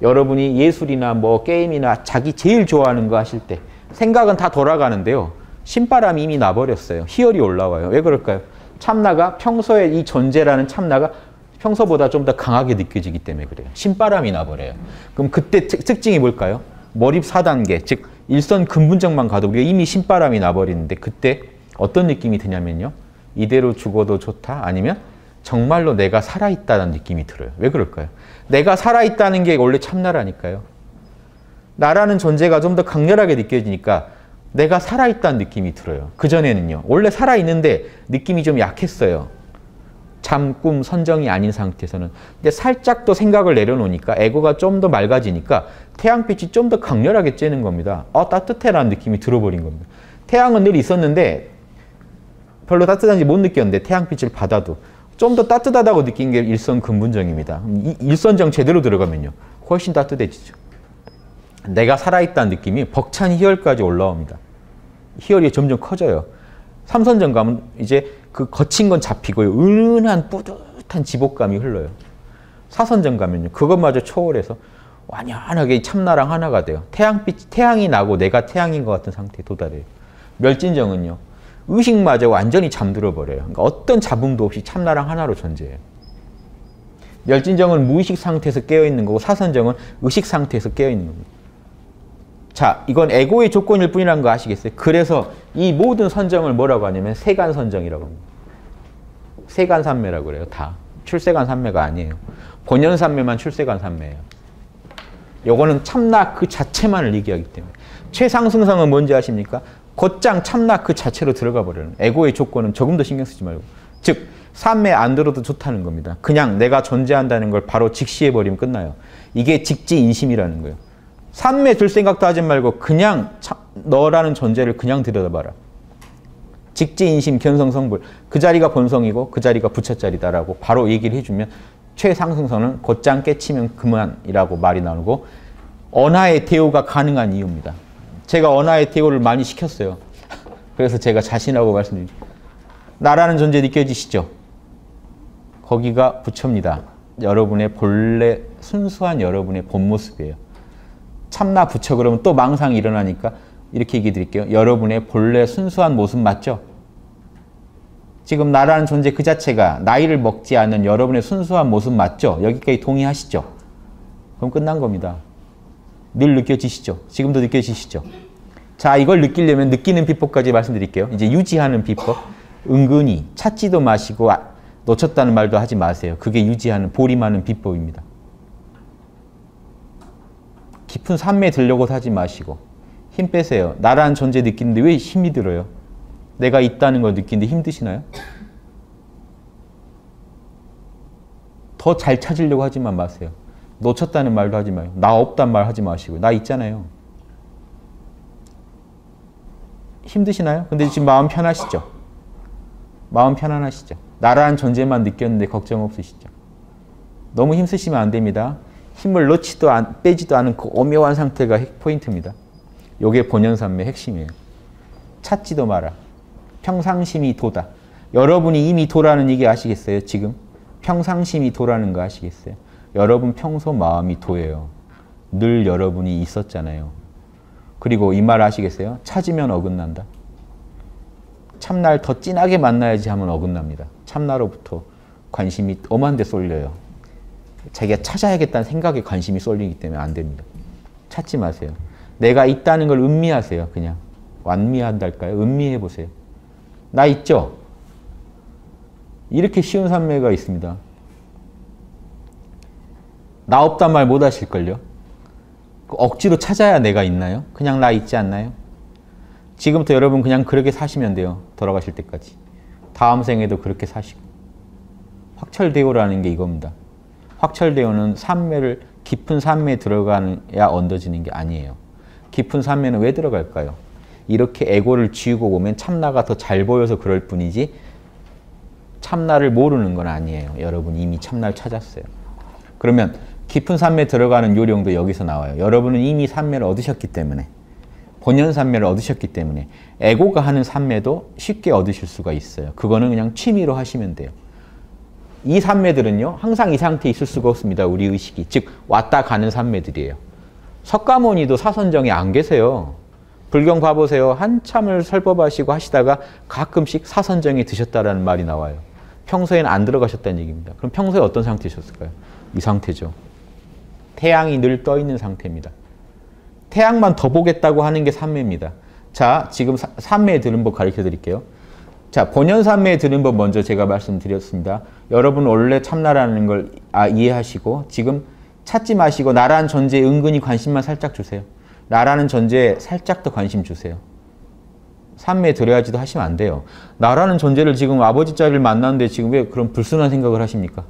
여러분이 예술이나 뭐 게임이나 자기 제일 좋아하는 거 하실 때 생각은 다 돌아가는데요. 신바람이 이미 나버렸어요. 희열이 올라와요. 왜 그럴까요? 참나가 평소에 이 전제라는 참나가 평소보다 좀 더 강하게 느껴지기 때문에 그래요. 신바람이 나버려요. 그럼 그때 특징이 뭘까요? 몰입 4단계, 즉 일선 근분적만 가도 우리가 이미 신바람이 나버리는데 그때 어떤 느낌이 드냐면요. 이대로 죽어도 좋다 아니면 정말로 내가 살아있다는 느낌이 들어요. 왜 그럴까요? 내가 살아있다는 게 원래 참나라니까요. 나라는 존재가 좀 더 강렬하게 느껴지니까 내가 살아있다는 느낌이 들어요. 그전에는요. 원래 살아있는데 느낌이 좀 약했어요. 잠, 꿈, 선정이 아닌 상태에서는. 근데 살짝 더 생각을 내려놓으니까 에고가 좀 더 맑아지니까 태양빛이 좀 더 강렬하게 쬐는 겁니다. 아, 따뜻해라는 느낌이 들어버린 겁니다. 태양은 늘 있었는데 별로 따뜻한지 못 느꼈는데 태양빛을 받아도 좀더 따뜻하다고 느낀 게 일선 근본정입니다 일선정 제대로 들어가면요. 훨씬 따뜻해지죠. 내가 살아있다는 느낌이 벅찬 희열까지 올라옵니다. 희열이 점점 커져요. 삼선정 가면 이제 그 거친 건 잡히고 은은한 뿌듯한 지복감이 흘러요. 사선정 가면요. 그것마저 초월해서 완연하게 참나랑 하나가 돼요. 태양빛, 태양이 나고 내가 태양인 것 같은 상태에 도달해요. 멸진정은요. 의식마저 완전히 잠들어 버려요. 그러니까 어떤 잡음도 없이 참나랑 하나로 존재해요. 열진정은 무의식 상태에서 깨어 있는 거고 사선정은 의식 상태에서 깨어 있는 겁니 자, 이건 에고의 조건일 뿐이라는 거 아시겠어요? 그래서 이 모든 선정을 뭐라고 하냐면 세간 선정이라고 합니다. 세간 삼매라고 그래요. 다. 출세간 삼매가 아니에요. 본연 삼매만 출세간 삼매예요. 요거는 참나 그 자체만을 얘기하기 때문에. 최상승상은 뭔지 아십니까? 곧장 참나 그 자체로 들어가 버려요. 에고의 조건은 조금도 신경 쓰지 말고. 즉, 삼매 안 들어도 좋다는 겁니다. 그냥 내가 존재한다는 걸 바로 직시해버리면 끝나요. 이게 직지인심이라는 거예요. 삼매 들 생각도 하지 말고 그냥 참, 너라는 존재를 그냥 들여다봐라. 직지인심, 견성성불. 그 자리가 본성이고 그 자리가 부처자리다라고 바로 얘기를 해주면 최상승선은 곧장 깨치면 그만이라고 말이 나오고 언하의 대우가 가능한 이유입니다. 제가 언어의 태고를 많이 시켰어요. [LAUGHS] 그래서 제가 자신하고 말씀드립니다. 나라는 존재 느껴지시죠? 거기가 부처입니다. 여러분의 본래 순수한 여러분의 본 모습이에요. 참나 부처 그러면 또 망상이 일어나니까 이렇게 얘기 드릴게요. 여러분의 본래 순수한 모습 맞죠? 지금 나라는 존재 그 자체가 나이를 먹지 않은 여러분의 순수한 모습 맞죠? 여기까지 동의하시죠? 그럼 끝난 겁니다. 늘 느껴지시죠? 지금도 느껴지시죠? 자, 이걸 느끼려면 느끼는 비법까지 말씀드릴게요. 이제 유지하는 비법. 은근히 찾지도 마시고 아, 놓쳤다는 말도 하지 마세요. 그게 유지하는, 보림하는 비법입니다. 깊은 산매에 들려고 하지 마시고 힘 빼세요. 나라는 존재 느끼는데 왜 힘이 들어요? 내가 있다는 걸 느끼는데 힘드시나요? 더 잘 찾으려고 하지만 마세요. 놓쳤다는 말도 하지 마요. 나 없단 말 하지 마시고 나 있잖아요. 힘드시나요? 근데 지금 마음 편하시죠? 마음 편안하시죠? 나라는 존재만 느꼈는데 걱정 없으시죠? 너무 힘쓰시면 안 됩니다. 힘을 넣지도 안, 빼지도 않은 그 오묘한 상태가 포인트입니다. 요게 본연산매 핵심이에요. 찾지도 마라. 평상심이 도다. 여러분이 이미 도라는 얘기 아시겠어요? 지금? 평상심이 도라는 거 아시겠어요? 여러분 평소 마음이 도예요. 늘 여러분이 있었잖아요. 그리고 이 말 아시겠어요? 찾으면 어긋난다. 참날 더 진하게 만나야지 하면 어긋납니다. 참나로부터 관심이 엄한 데 쏠려요. 자기가 찾아야겠다는 생각에 관심이 쏠리기 때문에 안 됩니다. 찾지 마세요. 내가 있다는 걸 음미하세요. 그냥. 완미한달까요? 음미해 보세요. 나 있죠? 이렇게 쉬운 산매가 있습니다. 나 없단 말 못 하실걸요? 그 억지로 찾아야 내가 있나요? 그냥 나 있지 않나요? 지금부터 여러분 그냥 그렇게 사시면 돼요. 돌아가실 때까지. 다음 생에도 그렇게 사시고. 확철대오라는 게 이겁니다. 확철대오는 산매를 깊은 산매에 들어가야 얹어지는 게 아니에요. 깊은 산매는 왜 들어갈까요? 이렇게 에고를 쥐고 오면 참나가 더 잘 보여서 그럴 뿐이지 참나를 모르는 건 아니에요. 여러분 이미 참나를 찾았어요. 그러면 깊은 산매 들어가는 요령도 여기서 나와요. 여러분은 이미 산매를 얻으셨기 때문에 본연 산매를 얻으셨기 때문에 에고가 하는 산매도 쉽게 얻으실 수가 있어요. 그거는 그냥 취미로 하시면 돼요. 이 산매들은요. 항상 이 상태에 있을 수가 없습니다. 우리 의식이. 즉 왔다 가는 산매들이에요. 석가모니도 사선정에 안 계세요. 불경 봐보세요. 한참을 설법하시고 하시다가 가끔씩 사선정에 드셨다라는 말이 나와요. 평소에는 안 들어가셨다는 얘기입니다. 그럼 평소에 어떤 상태셨을까요? 이 상태죠. 태양이 늘 떠 있는 상태입니다. 태양만 더 보겠다고 하는 게 삼매입니다. 자, 지금 삼매의 드는 법 가르쳐 드릴게요. 자, 본연 삼매의 드는 법 먼저 제가 말씀드렸습니다. 여러분 원래 참나라는 걸 아, 이해하시고 지금 찾지 마시고 나라는 존재에 은근히 관심만 살짝 주세요. 나라는 존재에 살짝 더 관심 주세요. 삼매 드려야지도 하시면 안 돼요. 나라는 존재를 지금 아버지 자리를 만났는데 지금 왜 그런 불순한 생각을 하십니까?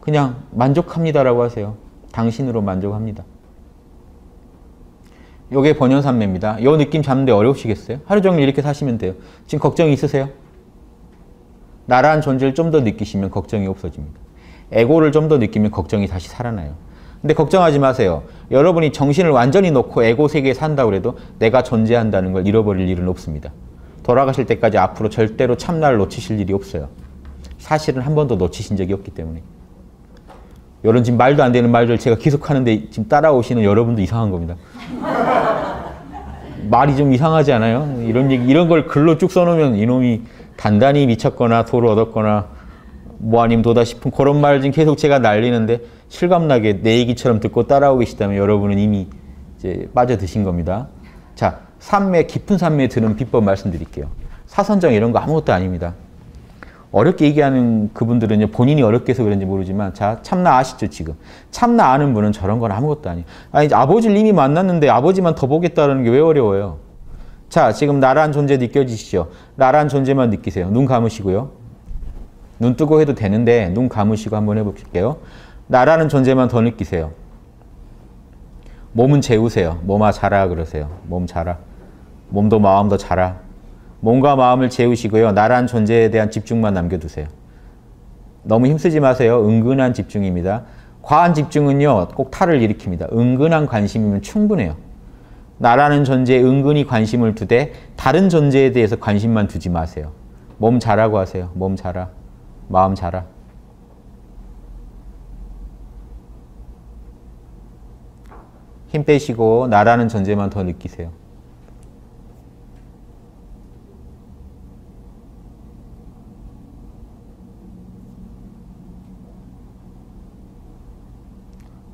그냥 만족합니다라고 하세요. 당신으로 만족합니다. 요게 번연산매입니다. 요 느낌 잡는데 어려우시겠어요? 하루 종일 이렇게 사시면 돼요. 지금 걱정이 있으세요? 나라는 존재를 좀 더 느끼시면 걱정이 없어집니다. 에고를 좀 더 느끼면 걱정이 다시 살아나요. 근데 걱정하지 마세요. 여러분이 정신을 완전히 놓고 에고 세계에 산다고 해도 내가 존재한다는 걸 잃어버릴 일은 없습니다. 돌아가실 때까지 앞으로 절대로 참나를 놓치실 일이 없어요. 사실은 한 번도 놓치신 적이 없기 때문에. 이런 지금 말도 안 되는 말들 제가 계속 하는데 지금 따라오시는 여러분도 이상한 겁니다. 말이 좀 이상하지 않아요? 이런 얘기, 이런 걸 글로 쭉 써놓으면 이놈이 단단히 미쳤거나 도를 얻었거나 뭐 아님 도다 싶은 그런 말 지금 계속 제가 날리는데 실감나게 내 얘기처럼 듣고 따라오고 계시다면 여러분은 이미 이제 빠져드신 겁니다. 자, 삼매, 깊은 삼매에 드는 비법 말씀드릴게요. 사선정 이런 거 아무것도 아닙니다. 어렵게 얘기하는 그분들은 본인이 어렵게 해서 그런지 모르지만 자 참나 아시죠 지금 참나 아는 분은 저런 건 아무것도 아니에요 아니 아버지를 이미 만났는데 아버지만 더 보겠다는 게 왜 어려워요 자 지금 나란 존재 느껴지시죠 나란 존재만 느끼세요 눈 감으시고요 눈 뜨고 해도 되는데 눈 감으시고 한번 해볼게요 나라는 존재만 더 느끼세요 몸은 재우세요 몸아 자라 그러세요 몸 자라 몸도 마음도 자라 몸과 마음을 재우시고요. 나란 존재에 대한 집중만 남겨두세요. 너무 힘쓰지 마세요. 은근한 집중입니다. 과한 집중은요. 꼭 탈을 일으킵니다. 은근한 관심이면 충분해요. 나라는 존재에 은근히 관심을 두되 다른 존재에 대해서 관심만 두지 마세요. 몸 자라고 하세요. 몸 자라. 마음 자라. 힘 빼시고 나라는 존재만 더 느끼세요.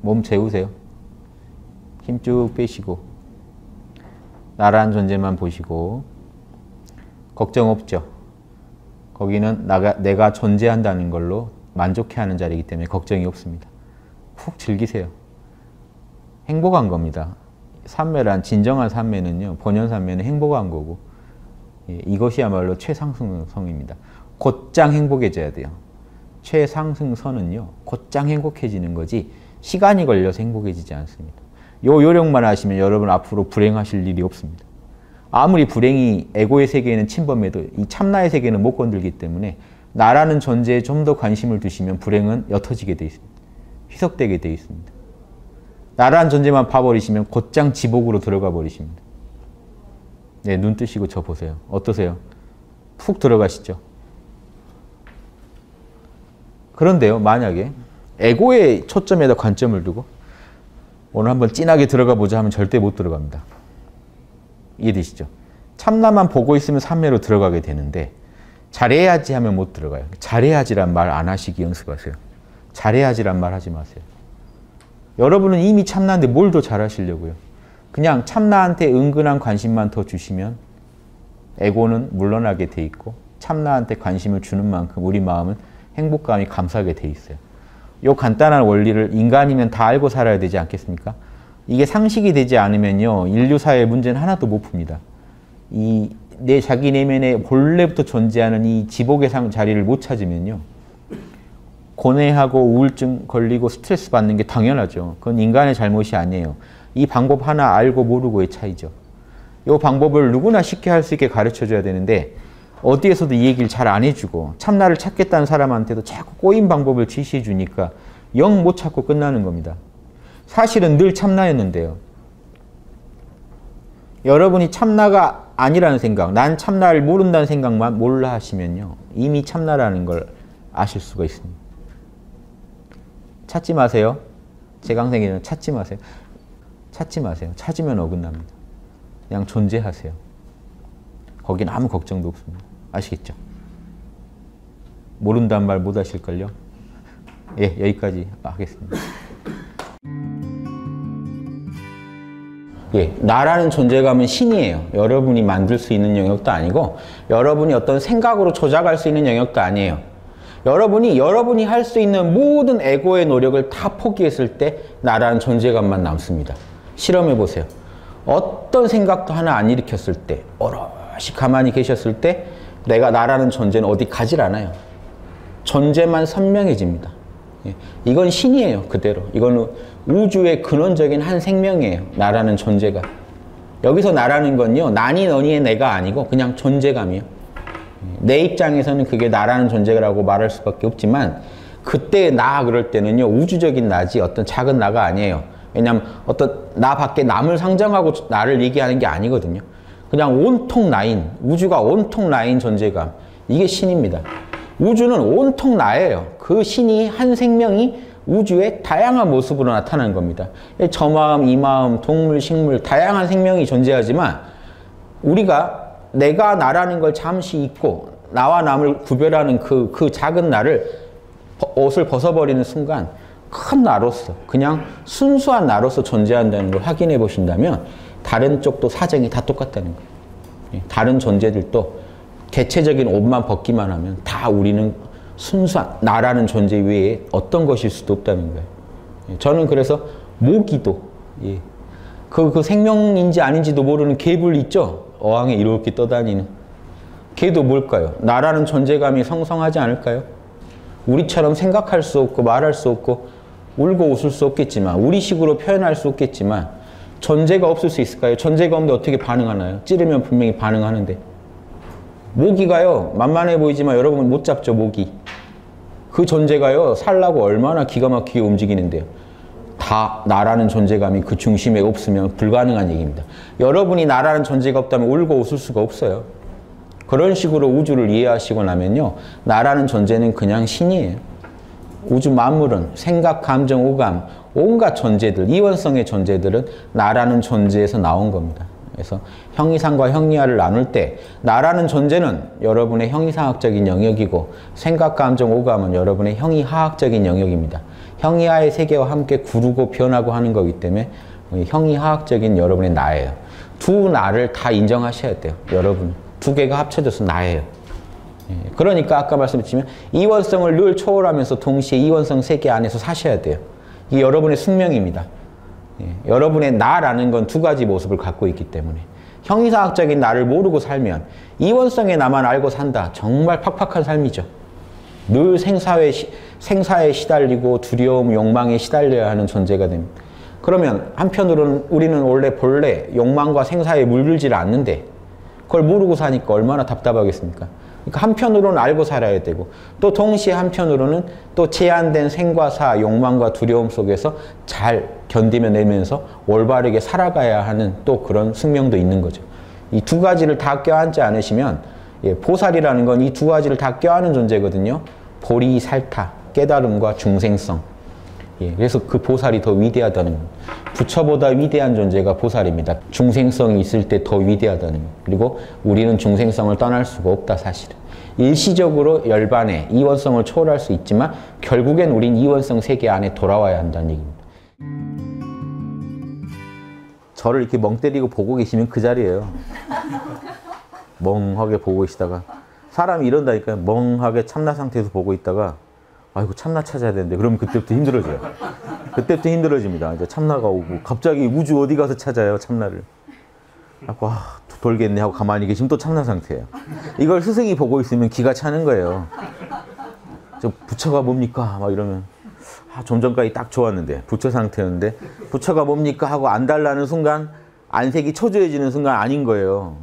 몸 재우세요. 힘 쭉 빼시고 나란 존재만 보시고 걱정 없죠. 거기는 나가, 내가 존재한다는 걸로 만족해하는 자리이기 때문에 걱정이 없습니다. 푹 즐기세요. 행복한 겁니다. 삼매란 진정한 삼매는요. 본연 삼매는 행복한 거고 예, 이것이야말로 최상승성입니다. 곧장 행복해져야 돼요. 최상승선은요. 곧장 행복해지는 거지 시간이 걸려서 행복해지지 않습니다. 요 요령만 하시면 여러분 앞으로 불행하실 일이 없습니다. 아무리 불행이 에고의 세계에는 침범해도 이 참나의 세계는 못 건들기 때문에 나라는 존재에 좀 더 관심을 두시면 불행은 옅어지게 돼 있습니다. 희석되게 돼 있습니다. 나라는 존재만 봐버리시면 곧장 지옥으로 들어가 버리십니다. 네, 눈 뜨시고 저 보세요. 어떠세요? 푹 들어가시죠. 그런데요, 만약에 에고의 초점에다 관점을 두고 오늘 한번 진하게 들어가 보자 하면 절대 못 들어갑니다. 이해되시죠? 참나만 보고 있으면 삼매로 들어가게 되는데 잘해야지 하면 못 들어가요. 잘해야지란 말 안 하시기 연습하세요. 잘해야지란 말 하지 마세요. 여러분은 이미 참나인데 뭘 더 잘하시려고요. 그냥 참나한테 은근한 관심만 더 주시면 에고는 물러나게 돼 있고 참나한테 관심을 주는 만큼 우리 마음은 행복감이 감싸게 돼 있어요. 요 간단한 원리를 인간이면 다 알고 살아야 되지 않겠습니까? 이게 상식이 되지 않으면요. 인류 사회 문제는 하나도 못 풉니다. 이 내 자기 내면에 본래부터 존재하는 이 지복의 상 자리를 못 찾으면요. 고뇌하고 우울증 걸리고 스트레스 받는 게 당연하죠. 그건 인간의 잘못이 아니에요. 이 방법 하나 알고 모르고의 차이죠. 이 방법을 누구나 쉽게 할 수 있게 가르쳐줘야 되는데 어디에서도 이 얘기를 잘 안 해주고 참나를 찾겠다는 사람한테도 자꾸 꼬인 방법을 제시해 주니까 영 못 찾고 끝나는 겁니다. 사실은 늘 참나였는데요. 여러분이 참나가 아니라는 생각, 난 참나를 모른다는 생각만 몰라 하시면요. 이미 참나라는 걸 아실 수가 있습니다. 찾지 마세요. 제 강생에는 찾지 마세요. 찾지 마세요. 찾으면 어긋납니다. 그냥 존재하세요. 거긴 아무 걱정도 없습니다. 아시겠죠? 모른다는 말못 하실걸요? 예, 여기까지 하겠습니다. 예, 나라는 존재감은 신이에요. 여러분이 만들 수 있는 영역도 아니고 여러분이 어떤 생각으로 조작할 수 있는 영역도 아니에요. 여러분이 여러분이 할 수 있는 모든 에고의 노력을 다 포기했을 때 나라는 존재감만 남습니다. 실험해 보세요. 어떤 생각도 하나 안 일으켰을 때 어라 없이 가만히 계셨을 때 내가 나라는 존재는 어디 가질 않아요. 존재만 선명해집니다. 예. 이건 신이에요, 그대로. 이건 우주의 근원적인 한 생명이에요. 나라는 존재가. 여기서 나라는 건요, 나니 너니의 내가 아니고 그냥 존재감이요. 내 입장에서는 그게 나라는 존재라고 말할 수밖에 없지만 그때 나 그럴 때는요, 우주적인 나지 어떤 작은 나가 아니에요. 왜냐하면 어떤 나 밖에 남을 상정하고 나를 얘기하는 게 아니거든요. 그냥 온통 나인, 우주가 온통 나인 존재감. 이게 신입니다. 우주는 온통 나예요. 그 신이 한 생명이 우주의 다양한 모습으로 나타나는 겁니다. 저 마음, 이 마음, 동물, 식물 다양한 생명이 존재하지만 우리가 내가 나라는 걸 잠시 잊고 나와 남을 구별하는 그, 그 작은 나를 옷을 벗어버리는 순간 큰 나로서 그냥 순수한 나로서 존재한다는 걸 확인해 보신다면 다른 쪽도 사정이 다 똑같다는 거예요. 예, 다른 존재들도 대체적인 옷만 벗기만 하면 다 우리는 순수한 나라는 존재 외에 어떤 것일 수도 없다는 거예요. 예, 저는 그래서 모기도 예, 그, 그 생명인지 아닌지도 모르는 개불 있죠? 어항에 이렇게 떠다니는 걔도 뭘까요? 나라는 존재감이 성성하지 않을까요? 우리처럼 생각할 수 없고 말할 수 없고 울고 웃을 수 없겠지만 우리식으로 표현할 수 없겠지만 전제가 없을 수 있을까요? 전제가 없는데 어떻게 반응하나요? 찌르면 분명히 반응하는데. 모기가요. 만만해 보이지만 여러분 못 잡죠, 모기. 그 존재가요. 살라고 얼마나 기가 막히게 움직이는데요. 다 나라는 존재감이 그 중심에 없으면 불가능한 얘기입니다. 여러분이 나라는 존재가 없다면 울고 웃을 수가 없어요. 그런 식으로 우주를 이해하시고 나면요. 나라는 존재는 그냥 신이에요. 우주 만물은 생각, 감정, 오감, 온갖 존재들, 이원성의 존재들은 나라는 존재에서 나온 겁니다. 그래서 형이상과 형리화를 나눌 때 나라는 존재는 여러분의 형이상학적인 영역이고 생각, 감정, 오감은 여러분의 형이하학적인 영역입니다. 형이하의 세계와 함께 구르고 변하고 하는 거기 때문에 형이하학적인 여러분의 나예요. 두 나를 다 인정하셔야 돼요. 여러분 두 개가 합쳐져서 나예요. 예, 그러니까 아까 말씀드렸지만 이원성을 늘 초월하면서 동시에 이원성 세계 안에서 사셔야 돼요. 이게 여러분의 숙명입니다. 예, 여러분의 나라는 건 두 가지 모습을 갖고 있기 때문에 형이상학적인 나를 모르고 살면 이원성의 나만 알고 산다. 정말 팍팍한 삶이죠. 늘 생사에, 생사에 시달리고 두려움, 욕망에 시달려야 하는 존재가 됩니다. 그러면 한편으로는 우리는 원래 본래 욕망과 생사에 물들지 않는데 그걸 모르고 사니까 얼마나 답답하겠습니까? 그러니까 한편으로는 알고 살아야 되고 또 동시에 한편으로는 또 제한된 생과 사, 욕망과 두려움 속에서 잘견디며내면서 올바르게 살아가야 하는 또 그런 숙명도 있는 거죠. 이 두 가지를 다 껴안지 않으시면 예, 보살이라는 건 이 두 가지를 다 껴안은 존재거든요. 보리, 살타, 깨달음과 중생성. 예, 그래서 그 보살이 더 위대하다는 부처보다 위대한 존재가 보살입니다. 중생성이 있을 때 더 위대하다는 그리고 우리는 중생성을 떠날 수가 없다 사실은. 일시적으로 열반에 이원성을 초월할 수 있지만 결국엔 우린 이원성 세계 안에 돌아와야 한다는 얘기입니다. 저를 이렇게 멍 때리고 보고 계시면 그 자리예요. 멍하게 보고 계시다가 사람이 이런다니까요. 멍하게 참나 상태에서 보고 있다가 아이고 참나 찾아야 되는데 그럼 그때부터 힘들어져요. 그때부터 힘들어집니다. 이제 참나가 오고 갑자기 우주 어디 가서 찾아요 참나를. 하고 아, 돌겠네 하고 가만히 계시면 또 참나 상태예요. 이걸 스승이 보고 있으면 기가 차는 거예요. 저 부처가 뭡니까? 막 이러면 아, 좀 전까지 딱 좋았는데 부처 상태였는데 부처가 뭡니까? 하고 안 달라는 순간 안색이 초조해지는 순간 아닌 거예요.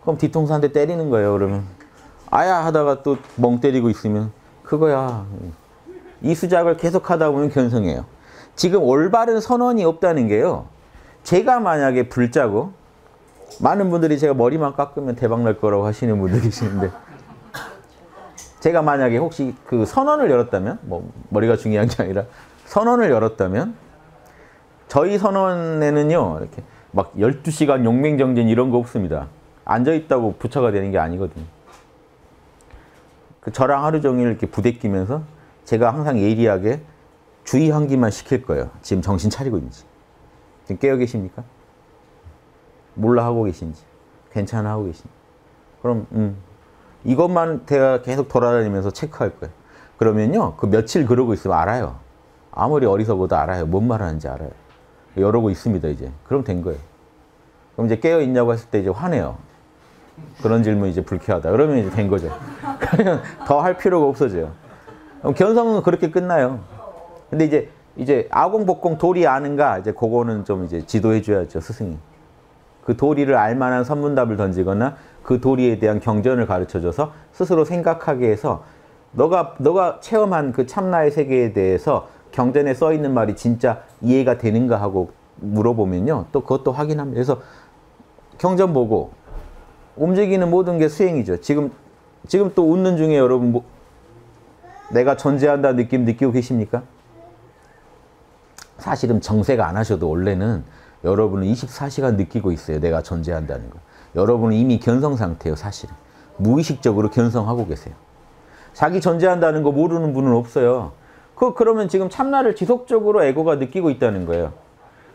그럼 뒤통수 한테 때리는 거예요. 그러면 아야 하다가 또 멍 때리고 있으면 그거야. 이 수작을 계속하다 보면 견성해요. 지금 올바른 선언이 없다는 게요. 제가 만약에 불자고 많은 분들이 제가 머리만 깎으면 대박 날 거라고 하시는 분들 계시는데 제가 만약에 혹시 그 선언을 열었다면 뭐 머리가 중요한 게 아니라 선언을 열었다면 저희 선언에는요 이렇게 막 12시간 용맹정진 이런 거 없습니다. 앉아있다고 부처가 되는 게 아니거든요. 그 저랑 하루 종일 이렇게 부대끼면서 제가 항상 예리하게 주의 환기만 시킬 거예요. 지금 정신 차리고 있는지. 지금 깨어 계십니까? 몰라 하고 계신지. 괜찮아 하고 계신지. 그럼 음. 이것만 제가 계속 돌아다니면서 체크할 거예요. 그러면요. 그 며칠 그러고 있으면 알아요. 아무리 어리석어도 알아요. 뭔 말하는지 알아요. 이러고 있습니다. 이제. 그럼 된 거예요. 그럼 이제 깨어 있냐고 했을 때 이제 화내요. 그런 질문이 이제 불쾌하다. 그러면 이제 된 거죠. [LAUGHS] 그러면 더 할 필요가 없어져요. 견성은 그렇게 끝나요. 근데 이제 이제 아공 복공 도리 아는가 이제 그거는 좀 이제 지도해 줘야죠 스승이. 그 도리를 알 만한 선문답을 던지거나 그 도리에 대한 경전을 가르쳐 줘서 스스로 생각하게 해서 너가 너가 체험한 그 참나의 세계에 대해서 경전에 써 있는 말이 진짜 이해가 되는가 하고 물어보면요. 또 그것도 확인합니다. 그래서 경전 보고 움직이는 모든 게 수행이죠. 지금 지금 또 웃는 중에 여러분 뭐, 내가 존재한다 느낌 느끼고 계십니까? 사실은 정색 안 하셔도 원래는 여러분은 24시간 느끼고 있어요. 내가 존재한다는 거. 여러분은 이미 견성 상태예요. 사실은. 무의식적으로 견성하고 계세요. 자기 존재한다는 거 모르는 분은 없어요. 그 그러면 지금 참나를 지속적으로 에고가 느끼고 있다는 거예요.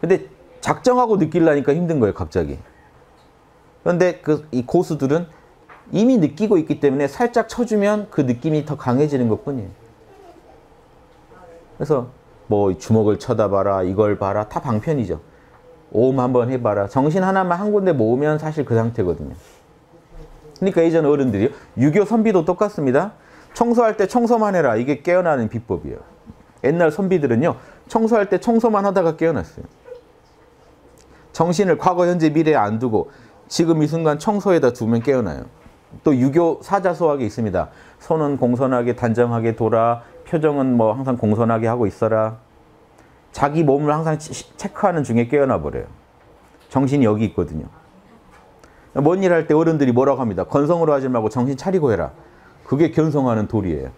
근데 작정하고 느끼려니까 힘든 거예요. 갑자기. 그런데 그 이 고수들은 이미 느끼고 있기 때문에 살짝 쳐주면 그 느낌이 더 강해지는 것 뿐이에요. 그래서 뭐 주먹을 쳐다봐라, 이걸 봐라, 다 방편이죠. 오음 한번 해봐라. 정신 하나만 한 군데 모으면 사실 그 상태거든요. 그러니까 예전 어른들이요. 유교 선비도 똑같습니다. 청소할 때 청소만 해라. 이게 깨어나는 비법이에요. 옛날 선비들은요. 청소할 때 청소만 하다가 깨어났어요. 정신을 과거, 현재, 미래에 안 두고 지금 이 순간 청소에다 두면 깨어나요. 또 유교 사자소학이 있습니다. 손은 공손하게 단정하게 돌아 표정은 뭐 항상 공손하게 하고 있어라. 자기 몸을 항상 체크하는 중에 깨어나 버려요. 정신이 여기 있거든요. 뭔 일 할 때 어른들이 뭐라고 합니다. 건성으로 하지 말고 정신 차리고 해라. 그게 견성하는 도리예요.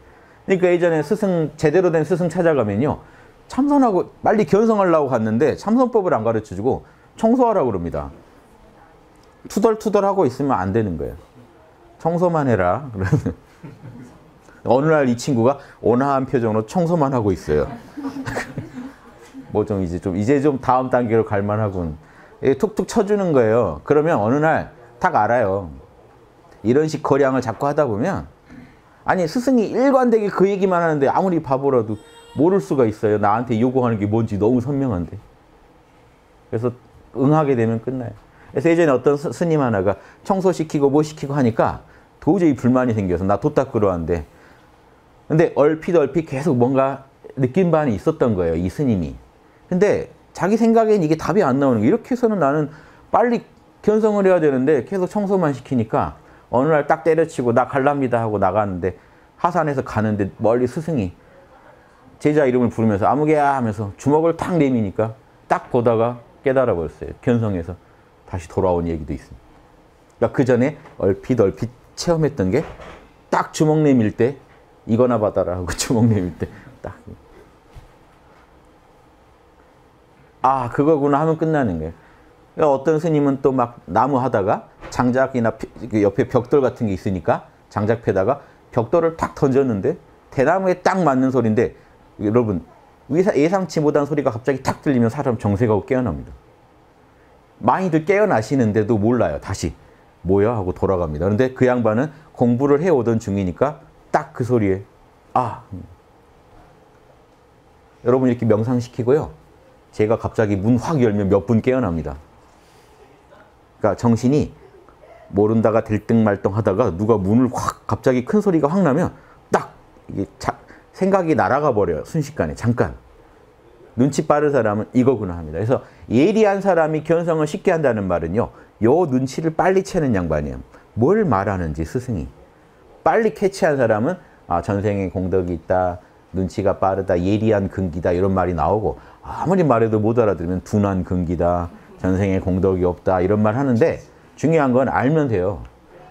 그러니까 예전에 스승 제대로 된 스승 찾아가면요. 참선하고 빨리 견성하려고 갔는데 참선법을 안 가르쳐주고 청소하라고 그럽니다. 투덜투덜하고 있으면 안 되는 거예요. 청소만 해라. 어느 날 이 친구가 온화한 표정으로 청소만 하고 있어요. [LAUGHS] 뭐 좀 이제 좀 이제 좀 다음 단계로 갈 만하군. 툭툭 쳐주는 거예요. 그러면 어느 날 딱 알아요. 이런 식 거량을 자꾸 하다 보면 아니 스승이 일관되게 그 얘기만 하는데 아무리 바보라도 모를 수가 있어요. 나한테 요구하는 게 뭔지 너무 선명한데. 그래서 응하게 되면 끝나요. 그래서 예전에 어떤 스님 하나가 청소시키고 뭐 시키고 하니까 도저히 불만이 생겨서 나 도닦으러 한데 근데 얼핏 얼핏 계속 뭔가 느낀 바는 있었던 거예요. 이 스님이. 근데 자기 생각엔 이게 답이 안 나오는 거게 이렇게 해서는 나는 빨리 견성을 해야 되는데 계속 청소만 시키니까 어느 날 딱 때려치고 나 갈랍니다 하고 나갔는데 하산에서 가는데 멀리 스승이 제자 이름을 부르면서 아무개야 하면서 주먹을 탁 내미니까 딱 보다가 깨달아 버렸어요. 견성해서. 다시 돌아온 얘기도 있습니다. 그러니까 그 전에 얼핏 얼핏 체험했던 게 딱 주먹 내밀 때 이거나 받아라 하고 [LAUGHS] 주먹 내밀 때 딱. 아 그거구나 하면 끝나는 거예요. 그러니까 어떤 스님은 또 막 나무 하다가 장작이나 그 옆에 벽돌 같은 게 있으니까 장작 패다가 벽돌을 탁 던졌는데 대나무에 딱 맞는 소리인데 여러분 예상치 못한 소리가 갑자기 탁 들리면 사람 정세가 깨어납니다. 많이들 깨어나시는데도 몰라요. 다시 뭐야 하고 돌아갑니다. 그런데 그 양반은 공부를 해오던 중이니까 딱 그 소리에 아 음. 여러분 이렇게 명상시키고요. 제가 갑자기 문 확 열면 몇 분 깨어납니다. 그러니까 정신이 모른다가 들등말등 하다가 누가 문을 확 갑자기 큰 소리가 확 나면 딱 이게 자, 생각이 날아가 버려요. 순식간에 잠깐. 눈치 빠른 사람은 이거구나 합니다. 그래서 예리한 사람이 견성을 쉽게 한다는 말은요. 요 눈치를 빨리 채는 양반이에요. 뭘 말하는지 스승이. 빨리 캐치한 사람은 아, 전생에 공덕이 있다. 눈치가 빠르다. 예리한 근기다. 이런 말이 나오고 아무리 말해도 못 알아들으면 둔한 근기다. 전생에 공덕이 없다. 이런 말 하는데 중요한 건 알면 돼요.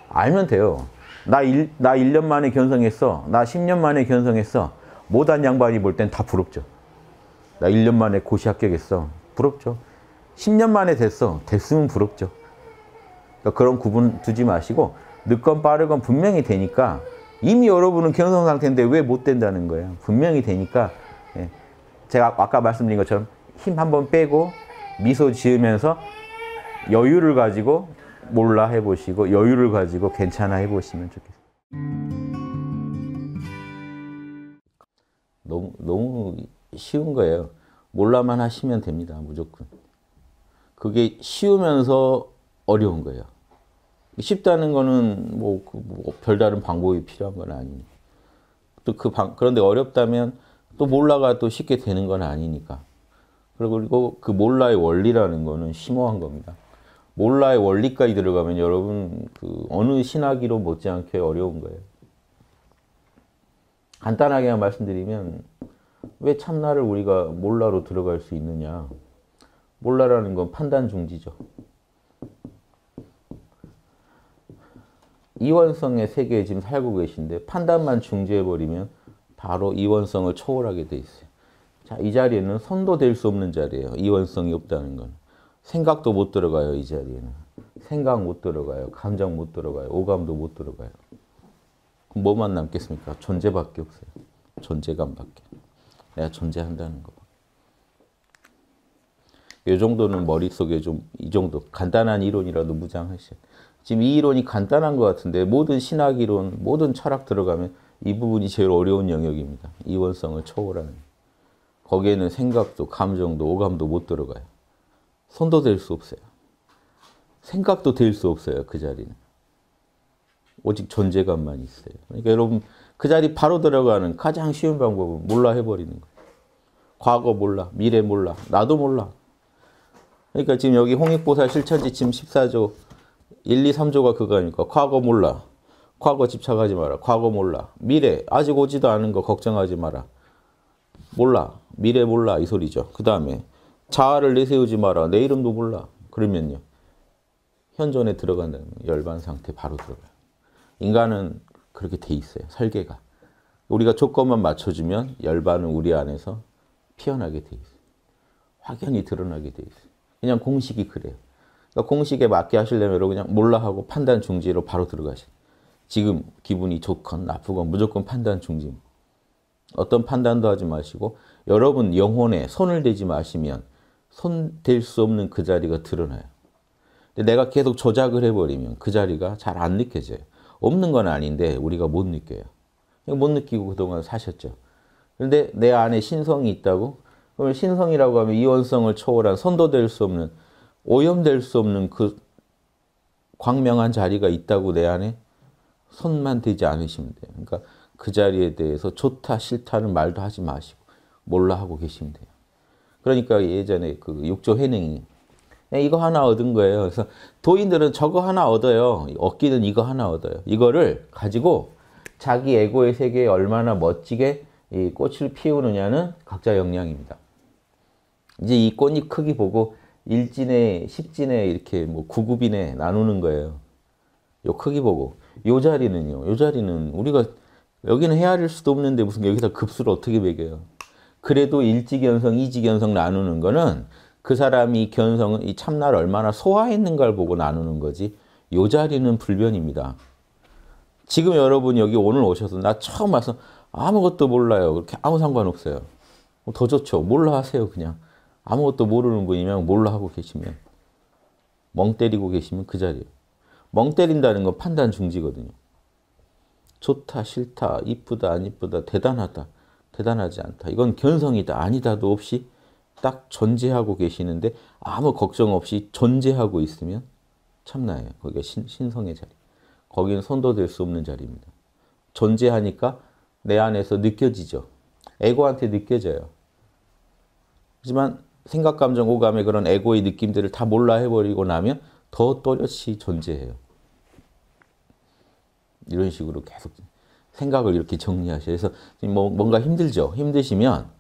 알면 돼요. 나 일, 나 1년 만에 견성했어. 나 10년 만에 견성했어. 못한 양반이 볼 땐 다 부럽죠. 나 1년 만에 고시 합격했어. 부럽죠. 10년 만에 됐어. 됐으면 부럽죠. 그러니까 그런 구분 두지 마시고 늦건 빠르건 분명히 되니까 이미 여러분은 경선 상태인데 왜 못 된다는 거예요. 분명히 되니까 예. 제가 아까 말씀드린 것처럼 힘 한 번 빼고 미소 지으면서 여유를 가지고 몰라 해보시고 여유를 가지고 괜찮아 해보시면 좋겠어요. 너무 너무 쉬운 거예요. 몰라만 하시면 됩니다. 무조건. 그게 쉬우면서 어려운 거예요. 쉽다는 거는 뭐, 그 뭐 별다른 방법이 필요한 건 아니에요. 또그 그런데 어렵다면 또 몰라가 또 쉽게 되는 건 아니니까. 그리고 그 몰라의 원리라는 거는 심오한 겁니다. 몰라의 원리까지 들어가면 여러분 그 어느 신학이로 못지않게 어려운 거예요. 간단하게 말씀드리면 왜 참나를 우리가 몰라로 들어갈 수 있느냐. 몰라라는 건 판단 중지죠. 이원성의 세계에 지금 살고 계신데 판단만 중지해버리면 바로 이원성을 초월하게 돼 있어요. 자, 이 자리에는 선도 될 수 없는 자리예요. 이원성이 없다는 건. 생각도 못 들어가요, 이 자리에는. 생각 못 들어가요. 감정 못 들어가요. 오감도 못 들어가요. 뭐만 남겠습니까? 존재밖에 없어요. 존재감밖에. 내가 존재한다는 거. 이 정도는 머릿속에 좀 이 정도 간단한 이론이라도 무장하셔. 지금 이 이론이 간단한 것 같은데 모든 신학 이론, 모든 철학 들어가면 이 부분이 제일 어려운 영역입니다. 이원성을 초월하는. 거기에는 생각도, 감정도, 오감도 못 들어가요. 손도 댈 수 없어요. 생각도 될 수 없어요. 그 자리는. 오직 존재감만 있어요. 그러니까 여러분 그 자리 바로 들어가는 가장 쉬운 방법은 몰라 해버리는 거예요. 과거 몰라, 미래 몰라, 나도 몰라. 그러니까 지금 여기 홍익보살 실천지 지금 14조 1, 2, 3조가 그거니까 과거 몰라. 과거 집착하지 마라. 과거 몰라. 미래 아직 오지도 않은 거 걱정하지 마라. 몰라. 미래 몰라 이 소리죠. 그 다음에 자아를 내세우지 마라. 내 이름도 몰라. 그러면요. 현존에 들어간다 열반 상태 바로 들어가요. 인간은 그렇게 돼 있어요. 설계가. 우리가 조건만 맞춰주면 열반은 우리 안에서 피어나게 돼 있어요. 확연히 드러나게 돼 있어요. 그냥 공식이 그래요. 그러니까 공식에 맞게 하시려면 여러분 그냥 몰라 하고 판단 중지로 바로 들어가세요. 지금 기분이 좋건 나쁘건 무조건 판단 중지. 어떤 판단도 하지 마시고 여러분 영혼에 손을 대지 마시면 손 댈 수 없는 그 자리가 드러나요. 내가 계속 조작을 해버리면 그 자리가 잘 안 느껴져요. 없는 건 아닌데 우리가 못 느껴요. 못 느끼고 그동안 사셨죠. 그런데 내 안에 신성이 있다고? 그러면 신성이라고 하면 이원성을 초월한 선도될 수 없는 오염될 수 없는 그 광명한 자리가 있다고 내 안에 손만 대지 않으시면 돼요. 그러니까 그 자리에 대해서 좋다 싫다는 말도 하지 마시고 몰라 하고 계시면 돼요. 그러니까 예전에 그 욕조 해냉이 네, 이거 하나 얻은 거예요. 그래서 도인들은 저거 하나 얻어요. 얻기는 이거 하나 얻어요. 이거를 가지고 자기 에고의 세계에 얼마나 멋지게 꽃을 피우느냐는 각자 역량입니다. 이제 이 꽃잎 크기 보고 일진에, 십진에 이렇게 뭐 구급인에 나누는 거예요. 요 크기 보고. 요 자리는요. 요 자리는 우리가 여기는 헤아릴 수도 없는데 무슨 여기다 급수를 어떻게 매겨요. 그래도 일직연성, 이직연성 나누는 거는 그 사람이 견성은 이 참나를 얼마나 소화했는가를 보고 나누는 거지 요 자리는 불변입니다. 지금 여러분 여기 오늘 오셔서 나 처음 와서 아무것도 몰라요. 그렇게 아무 상관없어요. 어, 더 좋죠. 몰라 하세요 그냥. 아무것도 모르는 분이면 몰라 하고 계시면 멍 때리고 계시면 그 자리에 멍 때린다는 건 판단 중지거든요. 좋다, 싫다, 이쁘다, 안 이쁘다, 대단하다, 대단하지 않다. 이건 견성이다, 아니다도 없이 딱 존재하고 계시는데 아무 걱정 없이 존재하고 있으면 참나예요. 거기가 신, 신성의 자리. 거기는 손도 댈수 없는 자리입니다. 존재하니까 내 안에서 느껴지죠. 에고한테 느껴져요. 하지만 생각, 감정, 오감의 그런 에고의 느낌들을 다 몰라 해버리고 나면 더 또렷이 존재해요. 이런 식으로 계속 생각을 이렇게 정리하셔서 뭐 뭔가 힘들죠. 힘드시면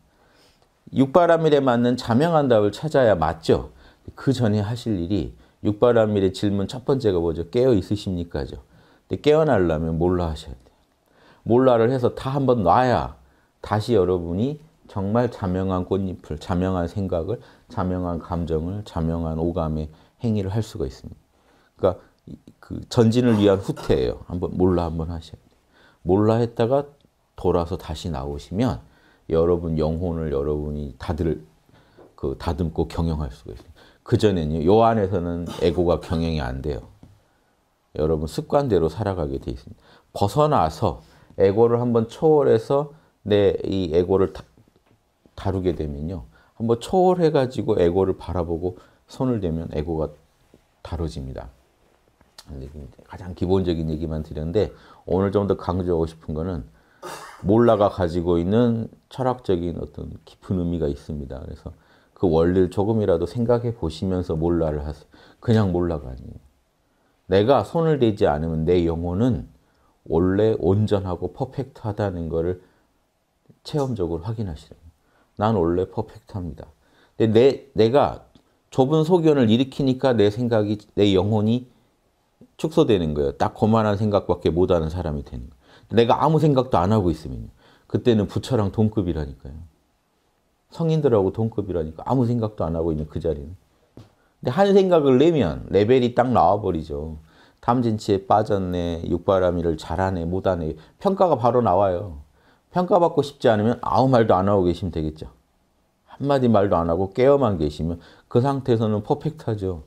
육바라밀에 맞는 자명한 답을 찾아야 맞죠. 그 전에 하실 일이 육바람일의 질문 첫 번째가 뭐죠? 깨어 있으십니까죠. 근데 깨어나려면 몰라 하셔야 돼요. 몰라를 해서 다 한번 놔야 다시 여러분이 정말 자명한 꽃잎을, 자명한 생각을, 자명한 감정을, 자명한 오감의 행위를 할 수가 있습니다. 그러니까 그 전진을 위한 후퇴예요. 한번 몰라 한번 하셔야 돼요. 몰라 했다가 돌아서 다시 나오시면 여러분 영혼을 여러분이 다들 그 다듬고 경영할 수가 있습니다. 그전에는 요 안에서는 에고가 경영이 안 돼요. 여러분 습관대로 살아가게 돼 있습니다. 벗어나서 에고를 한번 초월해서 내 이 에고를 다, 루게 되면요. 한번 초월해가지고 에고를 바라보고 손을 대면 에고가 다뤄집니다. 가장 기본적인 얘기만 드렸는데 오늘 좀 더 강조하고 싶은 거는 몰라가 가지고 있는 철학적인 어떤 깊은 의미가 있습니다. 그래서 그 원리를 조금이라도 생각해 보시면서 몰라를 하세요. 그냥 몰라가 아니에요. 내가 손을 대지 않으면 내 영혼은 원래 온전하고 퍼펙트하다는 것을 체험적으로 확인하시라고. 난 원래 퍼펙트합니다. 근데 내, 내가 좁은 소견을 일으키니까 내 생각이, 내 영혼이 축소되는 거예요. 딱 고만한 생각밖에 못하는 사람이 되는 거예요. 내가 아무 생각도 안 하고 있으면요. 그때는 부처랑 동급이라니까요. 성인들하고 동급이라니까 아무 생각도 안 하고 있는 그 자리는. 근데 한 생각을 내면 레벨이 딱 나와버리죠. 탐진치에 빠졌네, 육바람이를 잘하네, 못하네. 평가가 바로 나와요. 평가받고 싶지 않으면 아무 말도 안 하고 계시면 되겠죠. 한마디 말도 안 하고 깨어만 계시면 그 상태에서는 퍼펙트하죠.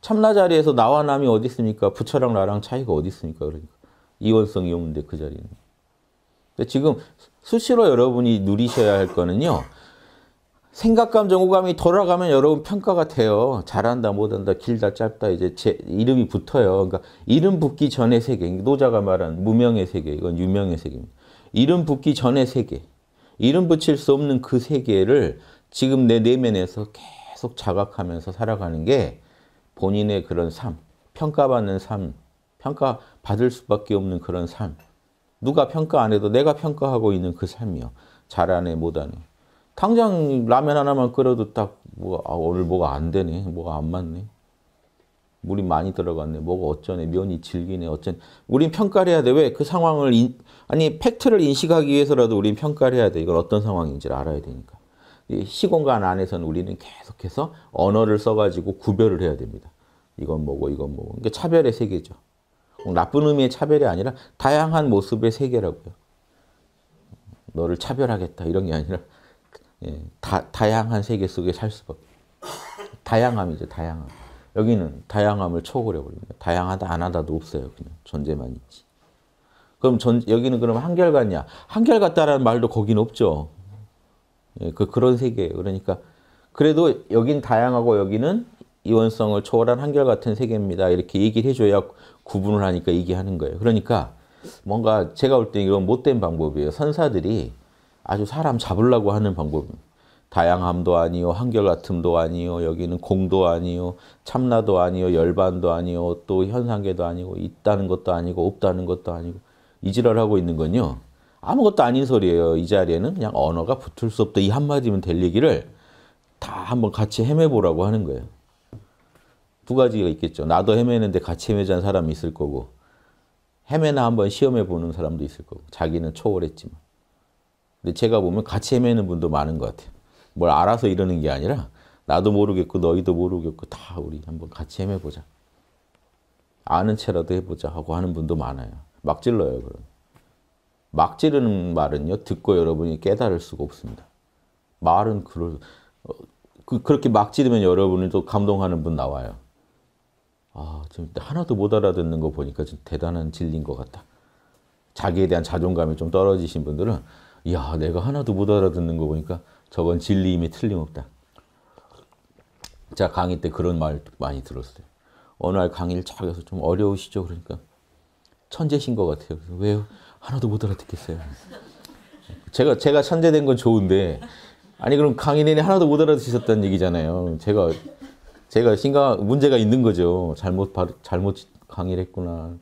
참나 자리에서 나와 남이 어디 있습니까? 부처랑 나랑 차이가 어디 있습니까? 그러니까. 이원성이 없는데 그 자리는. 근데 지금 수시로 여러분이 누리셔야 할 거는요. 생각감, 정보감이 돌아가면 여러분 평가가 돼요. 잘한다, 못한다, 길다, 짧다 이제 제 이름이 붙어요. 그러니까 이름 붙기 전의 세계, 노자가 말한 무명의 세계, 이건 유명의 세계입니다. 이름 붙기 전의 세계, 이름 붙일 수 없는 그 세계를 지금 내 내면에서 계속 자각하면서 살아가는 게 본인의 그런 삶, 평가받는 삶, 평가받을 수밖에 없는 그런 삶. 누가 평가 안 해도 내가 평가하고 있는 그 삶이요. 잘하네, 못하네. 당장 라면 하나만 끓여도 딱, 뭐, 아, 오늘 뭐가 안 되네. 뭐가 안 맞네. 물이 많이 들어갔네. 뭐가 어쩌네. 면이 질기네. 어쩌네. 우린 평가를 해야 돼. 왜? 그 상황을, 인, 아니, 팩트를 인식하기 위해서라도 우린 평가를 해야 돼. 이건 어떤 상황인지를 알아야 되니까. 시공간 안에서는 우리는 계속해서 언어를 써가지고 구별을 해야 됩니다. 이건 뭐고, 이건 뭐고. 그러니까 차별의 세계죠. 뭐 나쁜 의미의 차별이 아니라 다양한 모습의 세계라고요. 너를 차별하겠다 이런 게 아니라 예, 다, 다양한 세계 속에 살 수밖에. 다양함이죠, 다양함. 여기는 다양함을 초월해버립니다. 다양하다 안 하다도 없어요. 그냥 존재만 있지. 그럼 전, 여기는 그럼 한결같냐? 한결같다라는 말도 거긴 없죠. 예, 그, 그런 세계 그러니까 그래도 여긴 다양하고 여기는 이원성을 초월한 한결같은 세계입니다. 이렇게 얘기를 해줘야 구분을 하니까 얘기 하는 거예요. 그러니까 뭔가 제가 볼때 이건 못된 방법이에요. 선사들이 아주 사람 잡으려고 하는 방법입니다. 다양함도 아니요, 한결같음도 아니요, 여기는 공도 아니요, 참나도 아니요, 열반도 아니요, 또 현상계도 아니고 있다는 것도 아니고 없다는 것도 아니고 이지랄하고 있는 건요. 아무것도 아닌 소리예요. 이 자리에는 그냥 언어가 붙을 수 없다. 이 한마디면 될 얘기를 다 한번 같이 헤매보라고 하는 거예요. 두 가지가 있겠죠. 나도 헤매는데 같이 헤매자는 사람이 있을 거고 헤매나 한번 시험해 보는 사람도 있을 거고 자기는 초월했지만 근데 제가 보면 같이 헤매는 분도 많은 것 같아요. 뭘 알아서 이러는 게 아니라 나도 모르겠고 너희도 모르겠고 다 우리 한번 같이 헤매보자. 아는 채라도 해보자 하고 하는 분도 많아요. 막 질러요. 그럼. 막 지르는 말은요. 듣고 여러분이 깨달을 수가 없습니다. 말은 그럴, 어, 그, 그렇게 막 지르면 여러분이 또 감동하는 분 나와요. 아, 지금 하나도 못 알아듣는 거 보니까 좀 대단한 진리인 것 같다. 자기에 대한 자존감이 좀 떨어지신 분들은 야, 내가 하나도 못 알아듣는 거 보니까 저건 진리임이 틀림없다. 제가 강의 때 그런 말 많이 들었어요. 어느 날 강의를 쫙 해서 좀 어려우시죠? 그러니까 천재신 것 같아요. 왜요? 하나도 못 알아듣겠어요. 제가 제가 천재된 건 좋은데 아니 그럼 강의 내내 하나도 못 알아듣으셨다는 얘기잖아요. 제가 제가 심각 문제가 있는 거죠. 잘못 잘못 강의를 했구나.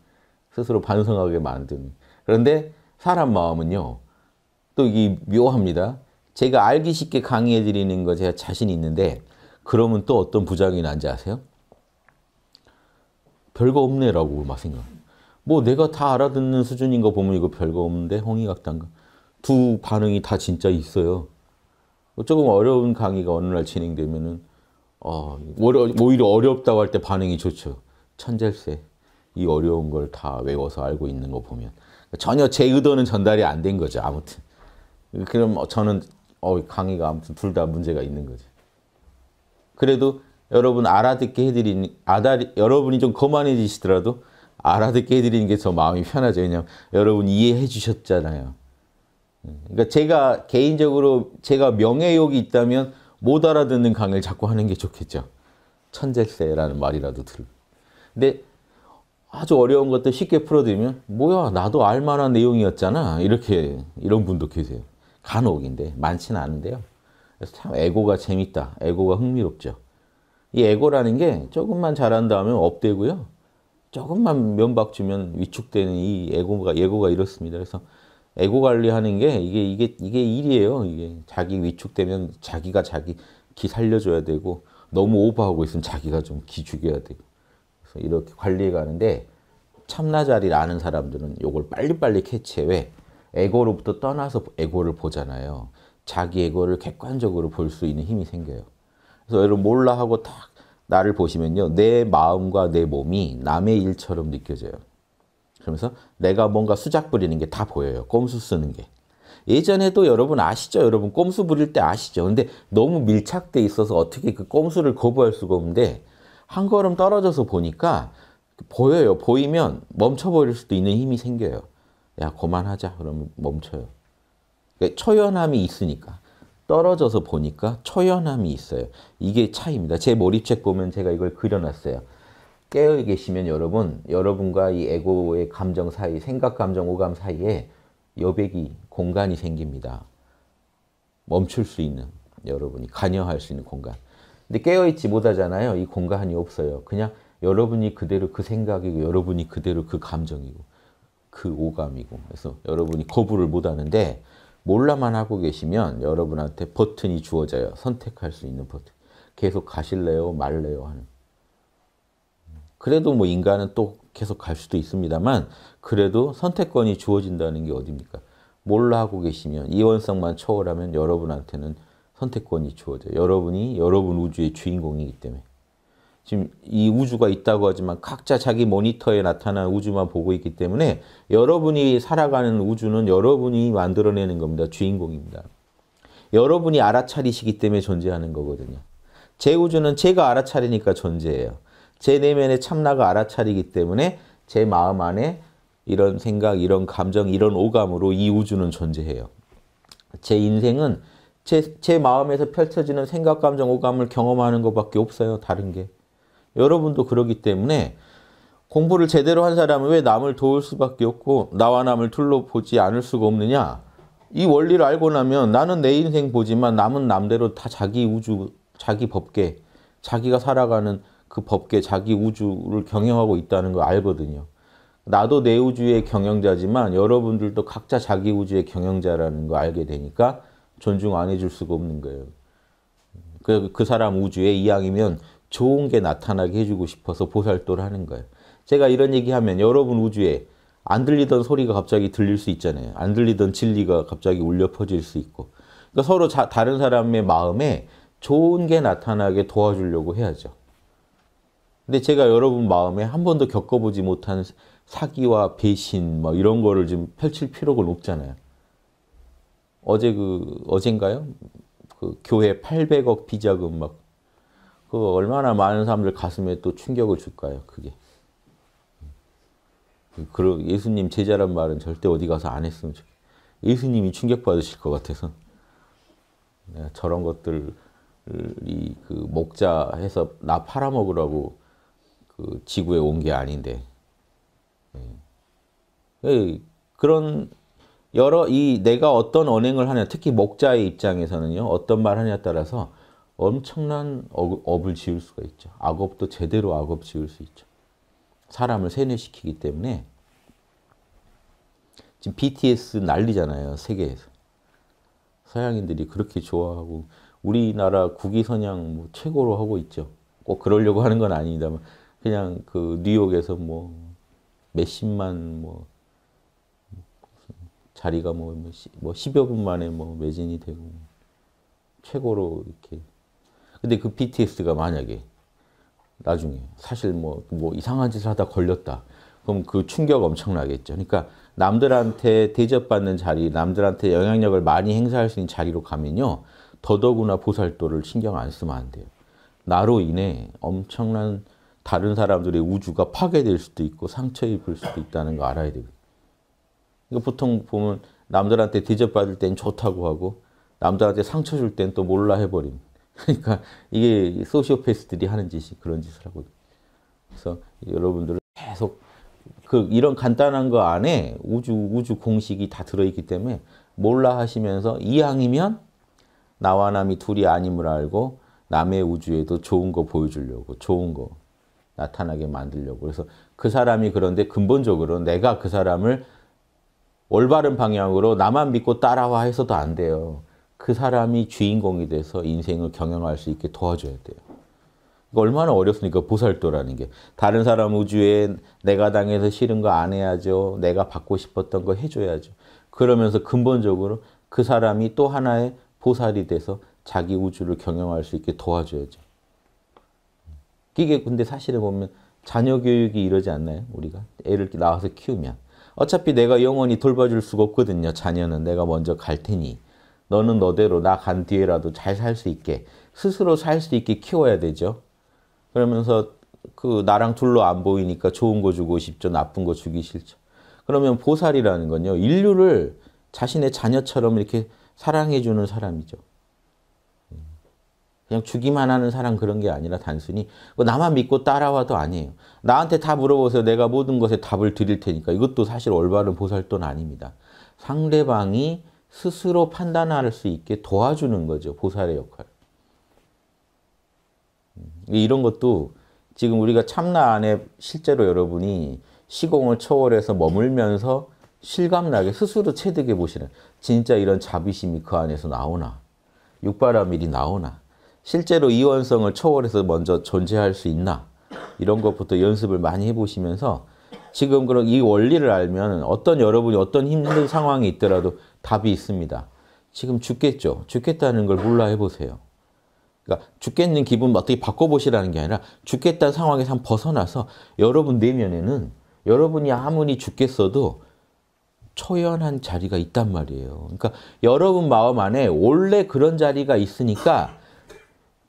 스스로 반성하게 만든. 그런데 사람 마음은요. 또이게 묘합니다. 제가 알기 쉽게 강의해 드리는 거 제가 자신 있는데 그러면 또 어떤 부작용이 난지 아세요? 별거 없네라고 막 생각. 뭐 내가 다 알아듣는 수준인 거 보면 이거 별거 없는데 홍의각단가 두 반응이 다 진짜 있어요. 조금 어려운 강의가 어느 날 진행되면은 어, 오히려 어렵다고 할 때 반응이 좋죠. 천재세이 어려운 걸 다 외워서 알고 있는 거 보면. 전혀 제 의도는 전달이 안 된 거죠. 아무튼. 그럼 어, 저는 어, 강의가 아무튼 둘 다 문제가 있는 거죠. 그래도 여러분 알아듣게 해드리 아다리, 여러분이 좀 거만해지시더라도 알아듣게 해드리는 게저 마음이 편하죠. 왜냐하면 여러분 이해해 주셨잖아요. 음, 그러니까 제가 개인적으로 제가 명예욕이 있다면 못 알아듣는 강의를 자꾸 하는 게 좋겠죠. 천재세라는 말이라도 들. 근데 아주 어려운 것도 쉽게 풀어드리면 뭐야 나도 알만한 내용이었잖아 이렇게 이런 분도 계세요. 간혹인데 많지는 않은데요. 그래서 참 에고가 재밌다. 에고가 흥미롭죠. 이 에고라는 게 조금만 잘한다 면 업되고요. 조금만 면박 주면 위축되는 이 에고가 에고가 이렇습니다. 그래서 에고 관리하는 게 이게 이게 이게 일이에요. 이게 자기 위축되면 자기가 자기 기 살려줘야 되고 너무 오버하고 있으면 자기가 좀 기 죽여야 되고 그래서 이렇게 관리해 가는데 참나자리라는 사람들은 요걸 빨리빨리 캐치해 왜 에고로부터 떠나서 에고를 보잖아요. 자기 에고를 객관적으로 볼 수 있는 힘이 생겨요. 그래서 여러분 몰라 하고 딱 나를 보시면요. 내 마음과 내 몸이 남의 일처럼 느껴져요. 그러면서 내가 뭔가 수작 부리는 게 다 보여요. 꼼수 쓰는 게. 예전에도 여러분 아시죠? 여러분 꼼수 부릴 때 아시죠? 근데 너무 밀착돼 있어서 어떻게 그 꼼수를 거부할 수가 없는데 한 걸음 떨어져서 보니까 보여요. 보이면 멈춰버릴 수도 있는 힘이 생겨요. 야, 그만하자. 그러면 멈춰요. 그러니까 초연함이 있으니까. 떨어져서 보니까 초연함이 있어요. 이게 차이입니다. 제 몰입책 보면 제가 이걸 그려놨어요. 깨어 계시면 여러분, 여러분과 이 에고의 감정 사이, 생각, 감정, 오감 사이에 여백이, 공간이 생깁니다. 멈출 수 있는, 여러분이 관여할 수 있는 공간. 근데 깨어있지 못하잖아요. 이 공간이 없어요. 그냥 여러분이 그대로 그 생각이고, 여러분이 그대로 그 감정이고, 그 오감이고. 그래서 여러분이 거부를 못하는데, 몰라만 하고 계시면 여러분한테 버튼이 주어져요. 선택할 수 있는 버튼. 계속 가실래요? 말래요? 하는. 그래도 뭐 인간은 또 계속 갈 수도 있습니다만 그래도 선택권이 주어진다는 게 어딥니까? 몰라 하고 계시면 이원성만 초월하면 여러분한테는 선택권이 주어져요. 여러분이 여러분 우주의 주인공이기 때문에. 지금 이 우주가 있다고 하지만 각자 자기 모니터에 나타난 우주만 보고 있기 때문에 여러분이 살아가는 우주는 여러분이 만들어내는 겁니다. 주인공입니다. 여러분이 알아차리시기 때문에 존재하는 거거든요. 제 우주는 제가 알아차리니까 존재해요. 제 내면의 참나가 알아차리기 때문에 제 마음 안에 이런 생각, 이런 감정, 이런 오감으로 이 우주는 존재해요. 제 인생은 제, 제 마음에서 펼쳐지는 생각, 감정, 오감을 경험하는 것밖에 없어요. 다른 게. 여러분도 그러기 때문에 공부를 제대로 한 사람은 왜 남을 도울 수밖에 없고 나와 남을 둘러보지 않을 수가 없느냐? 이 원리를 알고 나면 나는 내 인생 보지만 남은 남대로 다 자기 우주, 자기 법계, 자기가 살아가는 그 법계 자기 우주를 경영하고 있다는 걸 알거든요. 나도 내 우주의 경영자지만 여러분들도 각자 자기 우주의 경영자라는 거 알게 되니까 존중 안 해줄 수가 없는 거예요. 그, 그 사람 우주의 이왕이면 좋은 게 나타나게 해주고 싶어서 보살도를 하는 거예요. 제가 이런 얘기하면 여러분 우주에 안 들리던 소리가 갑자기 들릴 수 있잖아요. 안 들리던 진리가 갑자기 울려 퍼질 수 있고. 그러니까 서로 자, 다른 사람의 마음에 좋은 게 나타나게 도와주려고 해야죠. 근데 제가 여러분 마음에 한 번도 겪어보지 못한 사기와 배신 뭐 이런 거를 지금 펼칠 필요가 없잖아요 어제 그 어젠가요? 그 교회 800억 비자금 막그 얼마나 많은 사람들 가슴에 또 충격을 줄까요? 그게. 그러 예수님 제자란 말은 절대 어디 가서 안 했으면 좋겠어요. 예수님이 충격받으실 것 같아서 저런 것들이 그 목자 해서 나 팔아먹으라고 그 지구에 온 게 아닌데 예. 예, 그런 여러 이 내가 어떤 언행을 하냐 특히 목자의 입장에서는요 어떤 말 하냐에 따라서 엄청난 업, 을 지을 수가 있죠 악업도 제대로 악업 지을 수 있죠 사람을 세뇌시키기 때문에 지금 BTS 난리잖아요 세계에서 서양인들이 그렇게 좋아하고 우리나라 국위선양 뭐 최고로 하고 있죠 꼭 그러려고 하는 건 아닙니다만 그냥 그 뉴욕에서 뭐 몇십만 뭐 자리가 뭐, 뭐, 10여 뭐 분 만에 뭐 매진이 되고 최고로 이렇게 근데 그 BTS가 만약에 나중에 사실 뭐, 뭐 이상한 짓을 하다 걸렸다 그럼 그 충격 엄청나겠죠 그러니까 남들한테 대접받는 자리 남들한테 영향력을 많이 행사할 수 있는 자리로 가면요 더더구나 보살도를 신경 안 쓰면 안 돼요 나로 인해 엄청난 다른 사람들의 우주가 파괴될 수도 있고 상처 입을 수도 있다는 거 알아야 되거든요. 그러니까 보통 보면 남들한테 대접받을 땐 좋다고 하고 남들한테 상처 줄 땐 또 몰라 해버림. [LAUGHS] 그러니까 이게 소시오패스들이 하는 짓이 그런 짓을 하고 그래서 여러분들은 계속 그 이런 간단한 거 안에 우주 우주 공식이 다 들어있기 때문에 몰라 하시면서 이왕이면 나와 남이 둘이 아님을 알고 남의 우주에도 좋은 거 보여주려고 좋은 거 나타나게 만들려고. 그래서 그 사람이 그런데 근본적으로 내가 그 사람을 올바른 방향으로 나만 믿고 따라와 해서도 안 돼요. 그 사람이 주인공이 돼서 인생을 경영할 수 있게 도와줘야 돼요. 얼마나 어렵습니까? 보살도라는 게. 다른 사람 우주에 내가 당해서 싫은 거 안 해야죠. 내가 받고 싶었던 거 해줘야죠. 그러면서 근본적으로 그 사람이 또 하나의 보살이 돼서 자기 우주를 경영할 수 있게 도와줘야죠. 이게 근데 사실에 보면 자녀 교육이 이러지 않나요? 우리가 애를 낳아서 키우면 어차피 내가 영원히 돌봐줄 수가 없거든요. 자녀는 내가 먼저 갈 테니 너는 너대로 나 간 뒤에라도 잘 살 수 있게 스스로 살 수 있게 키워야 되죠. 그러면서 그 나랑 둘로 안 보이니까 좋은 거 주고 싶죠. 나쁜 거 주기 싫죠. 그러면 보살이라는 건요. 인류를 자신의 자녀처럼 이렇게 사랑해주는 사람이죠. 그냥 주기만 하는 사람 그런 게 아니라 단순히 뭐 나만 믿고 따라와도 아니에요. 나한테 다 물어보세요. 내가 모든 것에 답을 드릴 테니까 이것도 사실 올바른 보살돈 아닙니다. 상대방이 스스로 판단할 수 있게 도와주는 거죠. 보살의 역할. 음, 이런 것도 지금 우리가 참나 안에 실제로 여러분이 시공을 초월해서 머물면서 실감나게 스스로 체득해 보시는 진짜 이런 자비심이 그 안에서 나오나 육바라밀이 나오나 실제로 이원성을 초월해서 먼저 존재할 수 있나 이런 것부터 연습을 많이 해보시면서 지금 그런 이 원리를 알면 어떤 여러분이 어떤 힘든 상황이 있더라도 답이 있습니다. 지금 죽겠죠. 죽겠다는 걸 몰라 해보세요. 그러니까 죽겠는 기분 어떻게 바꿔보시라는 게 아니라 죽겠다는 상황에서 한 벗어나서 여러분 내면에는 여러분이 아무리 죽겠어도 초연한 자리가 있단 말이에요. 그러니까 여러분 마음 안에 원래 그런 자리가 있으니까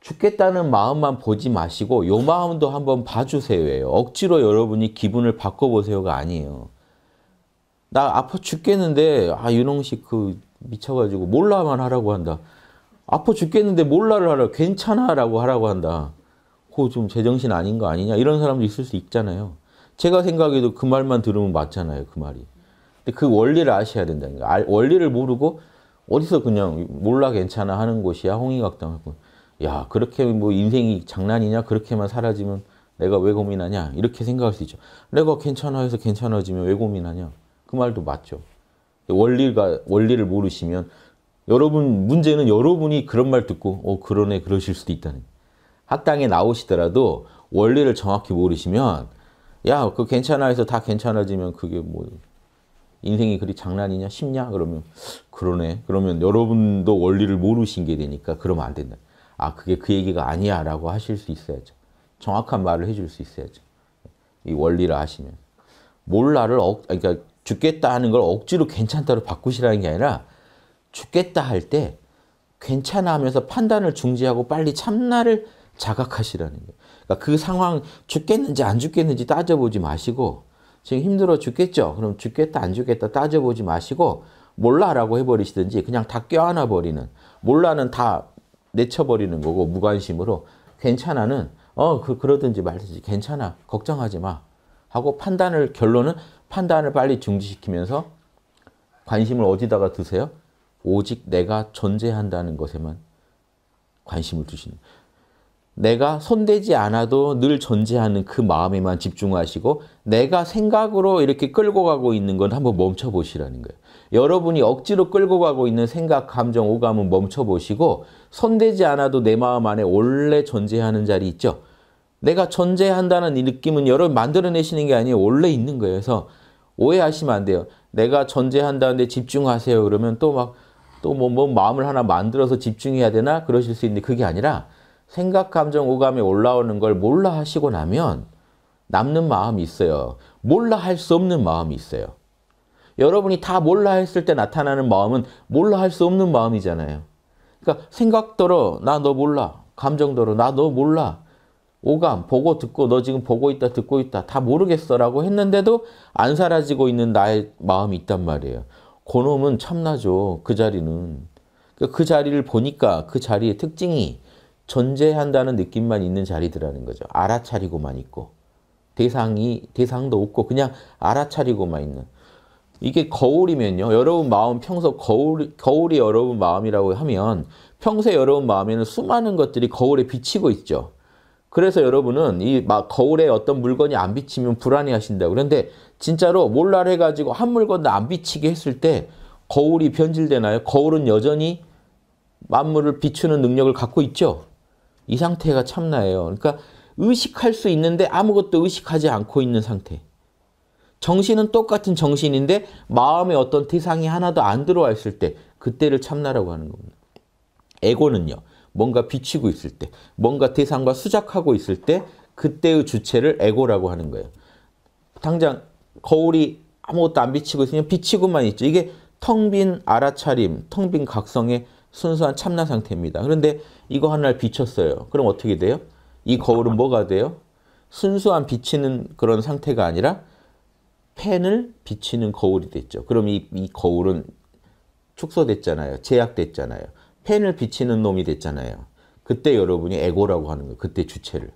죽겠다는 마음만 보지 마시고 요 마음도 한번 봐주세요. 억지로 여러분이 기분을 바꿔보세요가 아니에요. 나 아파 죽겠는데 아 윤홍 씨그 미쳐가지고 몰라만 하라고 한다. 아파 죽겠는데 몰라를 하라 괜찮아라고 하라고 한다. 그거 좀 제정신 아닌 거 아니냐 이런 사람도 있을 수 있잖아요. 제가 생각해도 그 말만 들으면 맞잖아요 그 말이. 근데 그 원리를 아셔야 된다는 거. 원리를 모르고 어디서 그냥 몰라 괜찮아 하는 곳이야 홍의각당하고. 야 그렇게 뭐 인생이 장난이냐 그렇게만 사라지면 내가 왜 고민하냐 이렇게 생각할 수 있죠. 내가 괜찮아 해서 괜찮아지면 왜 고민하냐 그 말도 맞죠. 원리가 원리를 모르시면 여러분 문제는 여러분이 그런 말 듣고 어 그러네 그러실 수도 있다는 학당에 나오시더라도 원리를 정확히 모르시면 야그 괜찮아 해서 다 괜찮아지면 그게 뭐 인생이 그리 장난이냐 쉽냐 그러면 그러네 그러면 여러분도 원리를 모르신 게 되니까 그러면 안 된다. 아 그게 그 얘기가 아니야 라고 하실 수 있어야죠. 정확한 말을 해줄 수 있어야죠. 이 원리를 아시면. 몰라를 억, 그러니까 죽겠다 하는 걸 억지로 괜찮다로 바꾸시라는 게 아니라 죽겠다 할 때 괜찮아 하면서 판단을 중지하고 빨리 참나를 자각하시라는 거예요. 그러니까 그 상황 죽겠는지 안 죽겠는지 따져보지 마시고 지금 힘들어 죽겠죠? 그럼 죽겠다 안 죽겠다 따져보지 마시고 몰라라고 해버리시든지 그냥 다 껴안아 버리는 몰라는 다 내쳐버리는 거고 무관심으로 괜찮아는 어 그, 그러든지 말든지 괜찮아 걱정하지 마 하고 판단을 결론은 판단을 빨리 중지시키면서 관심을 어디다가 드세요? 오직 내가 존재한다는 것에만 관심을 두시는 내가 손대지 않아도 늘 존재하는 그 마음에만 집중하시고 내가 생각으로 이렇게 끌고 가고 있는 건 한번 멈춰보시라는 거예요. 여러분이 억지로 끌고 가고 있는 생각, 감정, 오감은 멈춰보시고 손대지 않아도 내 마음 안에 원래 존재하는 자리 있죠. 내가 존재한다는 이 느낌은 여러분 만들어내시는 게 아니에요. 원래 있는 거예요. 그래서 오해하시면 안 돼요. 내가 존재한다는데 집중하세요. 그러면 또 막 또 뭐 뭐 마음을 하나 만들어서 집중해야 되나 그러실 수 있는데 그게 아니라 생각, 감정, 오감에 올라오는 걸 몰라 하시고 나면 남는 마음이 있어요. 몰라 할 수 없는 마음이 있어요. 여러분이 다 몰라 했을 때 나타나는 마음은 몰라 할 수 없는 마음이잖아요. 그러니까 생각대로 나 너 몰라. 감정대로 나 너 몰라. 오감, 보고 듣고 너 지금 보고 있다 듣고 있다 다 모르겠어 라고 했는데도 안 사라지고 있는 나의 마음이 있단 말이에요. 그놈은 참나죠. 그 자리는. 그러니까 그 자리를 보니까 그 자리의 특징이 존재한다는 느낌만 있는 자리더라는 거죠. 알아차리고만 있고 대상이 대상도 없고 그냥 알아차리고만 있는 이게 거울이면요. 여러분 마음 평소 거울, 거울이 여러분 마음이라고 하면 평소에 여러분 마음에는 수많은 것들이 거울에 비치고 있죠. 그래서 여러분은 이 거울에 어떤 물건이 안 비치면 불안해 하신다. 고 그런데 진짜로 몰라 해가지고 한 물건도 안 비치게 했을 때 거울이 변질되나요? 거울은 여전히 만물을 비추는 능력을 갖고 있죠. 이 상태가 참나예요. 그러니까 의식할 수 있는데 아무것도 의식하지 않고 있는 상태. 정신은 똑같은 정신인데 마음에 어떤 대상이 하나도 안 들어와 있을 때 그때를 참나라고 하는 겁니다. 에고는요. 뭔가 비치고 있을 때, 뭔가 대상과 수작하고 있을 때 그때의 주체를 에고라고 하는 거예요. 당장 거울이 아무것도 안 비치고 있으면 비치고만 있죠. 이게 텅 빈 알아차림, 텅 빈 각성의 순수한 참나 상태입니다. 그런데 이거 하나를 비쳤어요. 그럼 어떻게 돼요? 이 거울은 뭐가 돼요? 순수한 비치는 그런 상태가 아니라 펜을 비치는 거울이 됐죠. 그럼 이, 이 거울은 축소됐잖아요. 제약됐잖아요. 펜을 비치는 놈이 됐잖아요. 그때 여러분이 에고라고 하는 거예요. 그때 주체를.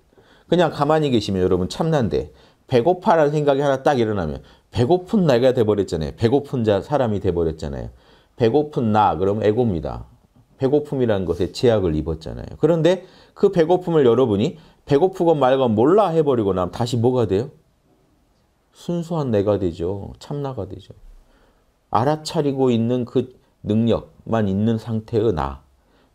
그냥 가만히 계시면 여러분 참난데 배고파라는 생각이 하나 딱 일어나면 배고픈 나이가 돼버렸잖아요. 배고픈 자 사람이 돼버렸잖아요. 배고픈 나 그러면 에고입니다. 배고픔이라는 것에 제약을 입었잖아요. 그런데 그 배고픔을 여러분이 배고프건 말건 몰라 해버리고 나면 다시 뭐가 돼요? 순수한 내가 되죠. 참나가 되죠. 알아차리고 있는 그 능력만 있는 상태의 나,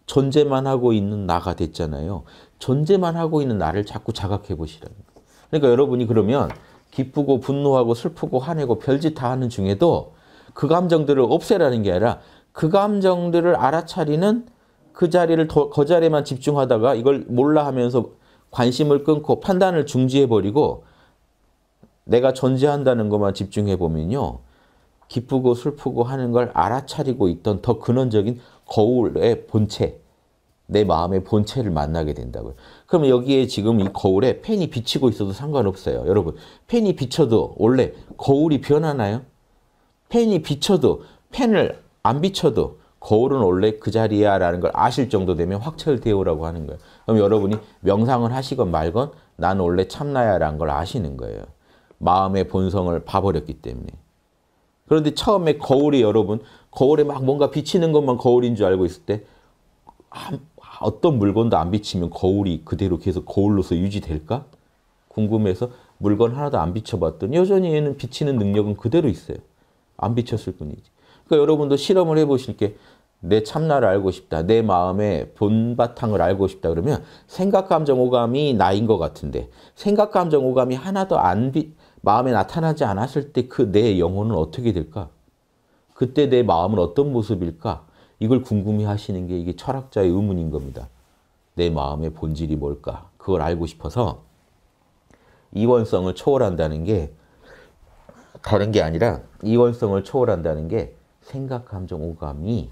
존재만 하고 있는 나가 됐잖아요. 존재만 하고 있는 나를 자꾸 자각해 보시라는 거예요. 그러니까 여러분이 그러면 기쁘고 분노하고 슬프고 화내고 별짓 다 하는 중에도 그 감정들을 없애라는 게 아니라 그 감정들을 알아차리는 그 자리를 더, 그자리만 집중하다가 이걸 몰라 하면서 관심을 끊고 판단을 중지해버리고 내가 존재한다는 것만 집중해 보면요. 기쁘고 슬프고 하는 걸 알아차리고 있던 더 근원적인 거울의 본체, 내 마음의 본체를 만나게 된다고요. 그럼 여기에 지금 이 거울에 펜이 비치고 있어도 상관없어요. 여러분, 펜이 비쳐도 원래 거울이 변하나요? 펜이 비쳐도, 펜을 안 비쳐도 거울은 원래 그 자리야 라는 걸 아실 정도 되면 확철대오라고 하는 거예요. 그럼 여러분이 명상을 하시건 말건 난 원래 참나야 라는 걸 아시는 거예요. 마음의 본성을 봐버렸기 때문에. 그런데 처음에 거울이 여러분 거울에 막 뭔가 비치는 것만 거울인 줄 알고 있을 때 아, 어떤 물건도 안 비치면 거울이 그대로 계속 거울로서 유지될까? 궁금해서 물건 하나도 안 비춰봤더니 여전히 얘는 비치는 능력은 그대로 있어요. 안 비쳤을 뿐이지. 그러니까 여러분도 실험을 해보실 게내 참나를 알고 싶다. 내 마음의 본바탕을 알고 싶다. 그러면 생각, 감정, 오감이 나인 것 같은데 생각, 감정, 오감이 하나도 안 비, 마음에 나타나지 않았을 때 그 내 영혼은 어떻게 될까? 그때 내 마음은 어떤 모습일까? 이걸 궁금해 하시는 게 이게 철학자의 의문인 겁니다. 내 마음의 본질이 뭘까? 그걸 알고 싶어서 이원성을 초월한다는 게 다른 게 아니라 이원성을 초월한다는 게 생각, 감정, 오감이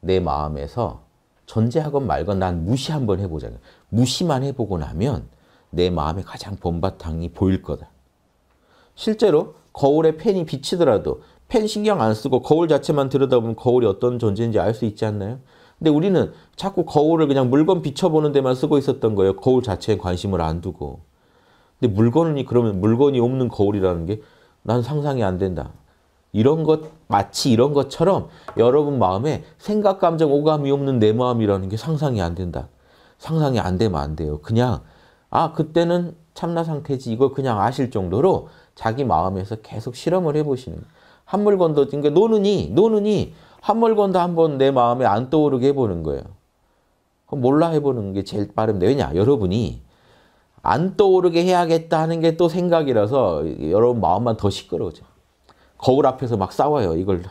내 마음에서 존재하건 말건 난 무시 한번 해보자. 무시만 해보고 나면 내 마음의 가장 본바탕이 보일 거다. 실제로 거울에 펜이 비치더라도 펜 신경 안 쓰고 거울 자체만 들여다보면 거울이 어떤 존재인지 알 수 있지 않나요? 근데 우리는 자꾸 거울을 그냥 물건 비춰보는 데만 쓰고 있었던 거예요. 거울 자체에 관심을 안 두고. 근데 물건이 그러면 물건이 없는 거울이라는 게 난 상상이 안 된다. 이런 것 마치 이런 것처럼 여러분 마음에 생각, 감정, 오감이 없는 내 마음이라는 게 상상이 안 된다. 상상이 안 되면 안 돼요. 그냥 아 그때는 참나 상태지 이걸 그냥 아실 정도로 자기 마음에서 계속 실험을 해보시는 한 물건도 그러니까 노는이 노는이 한 물건도 한번 내 마음에 안 떠오르게 해보는 거예요. 몰라 해보는 게 제일 빠릅니 왜냐 여러분이 안 떠오르게 해야겠다 하는 게 또 생각이라서 여러분 마음만 더 시끄러워져. 거울 앞에서 막 싸워요. 이걸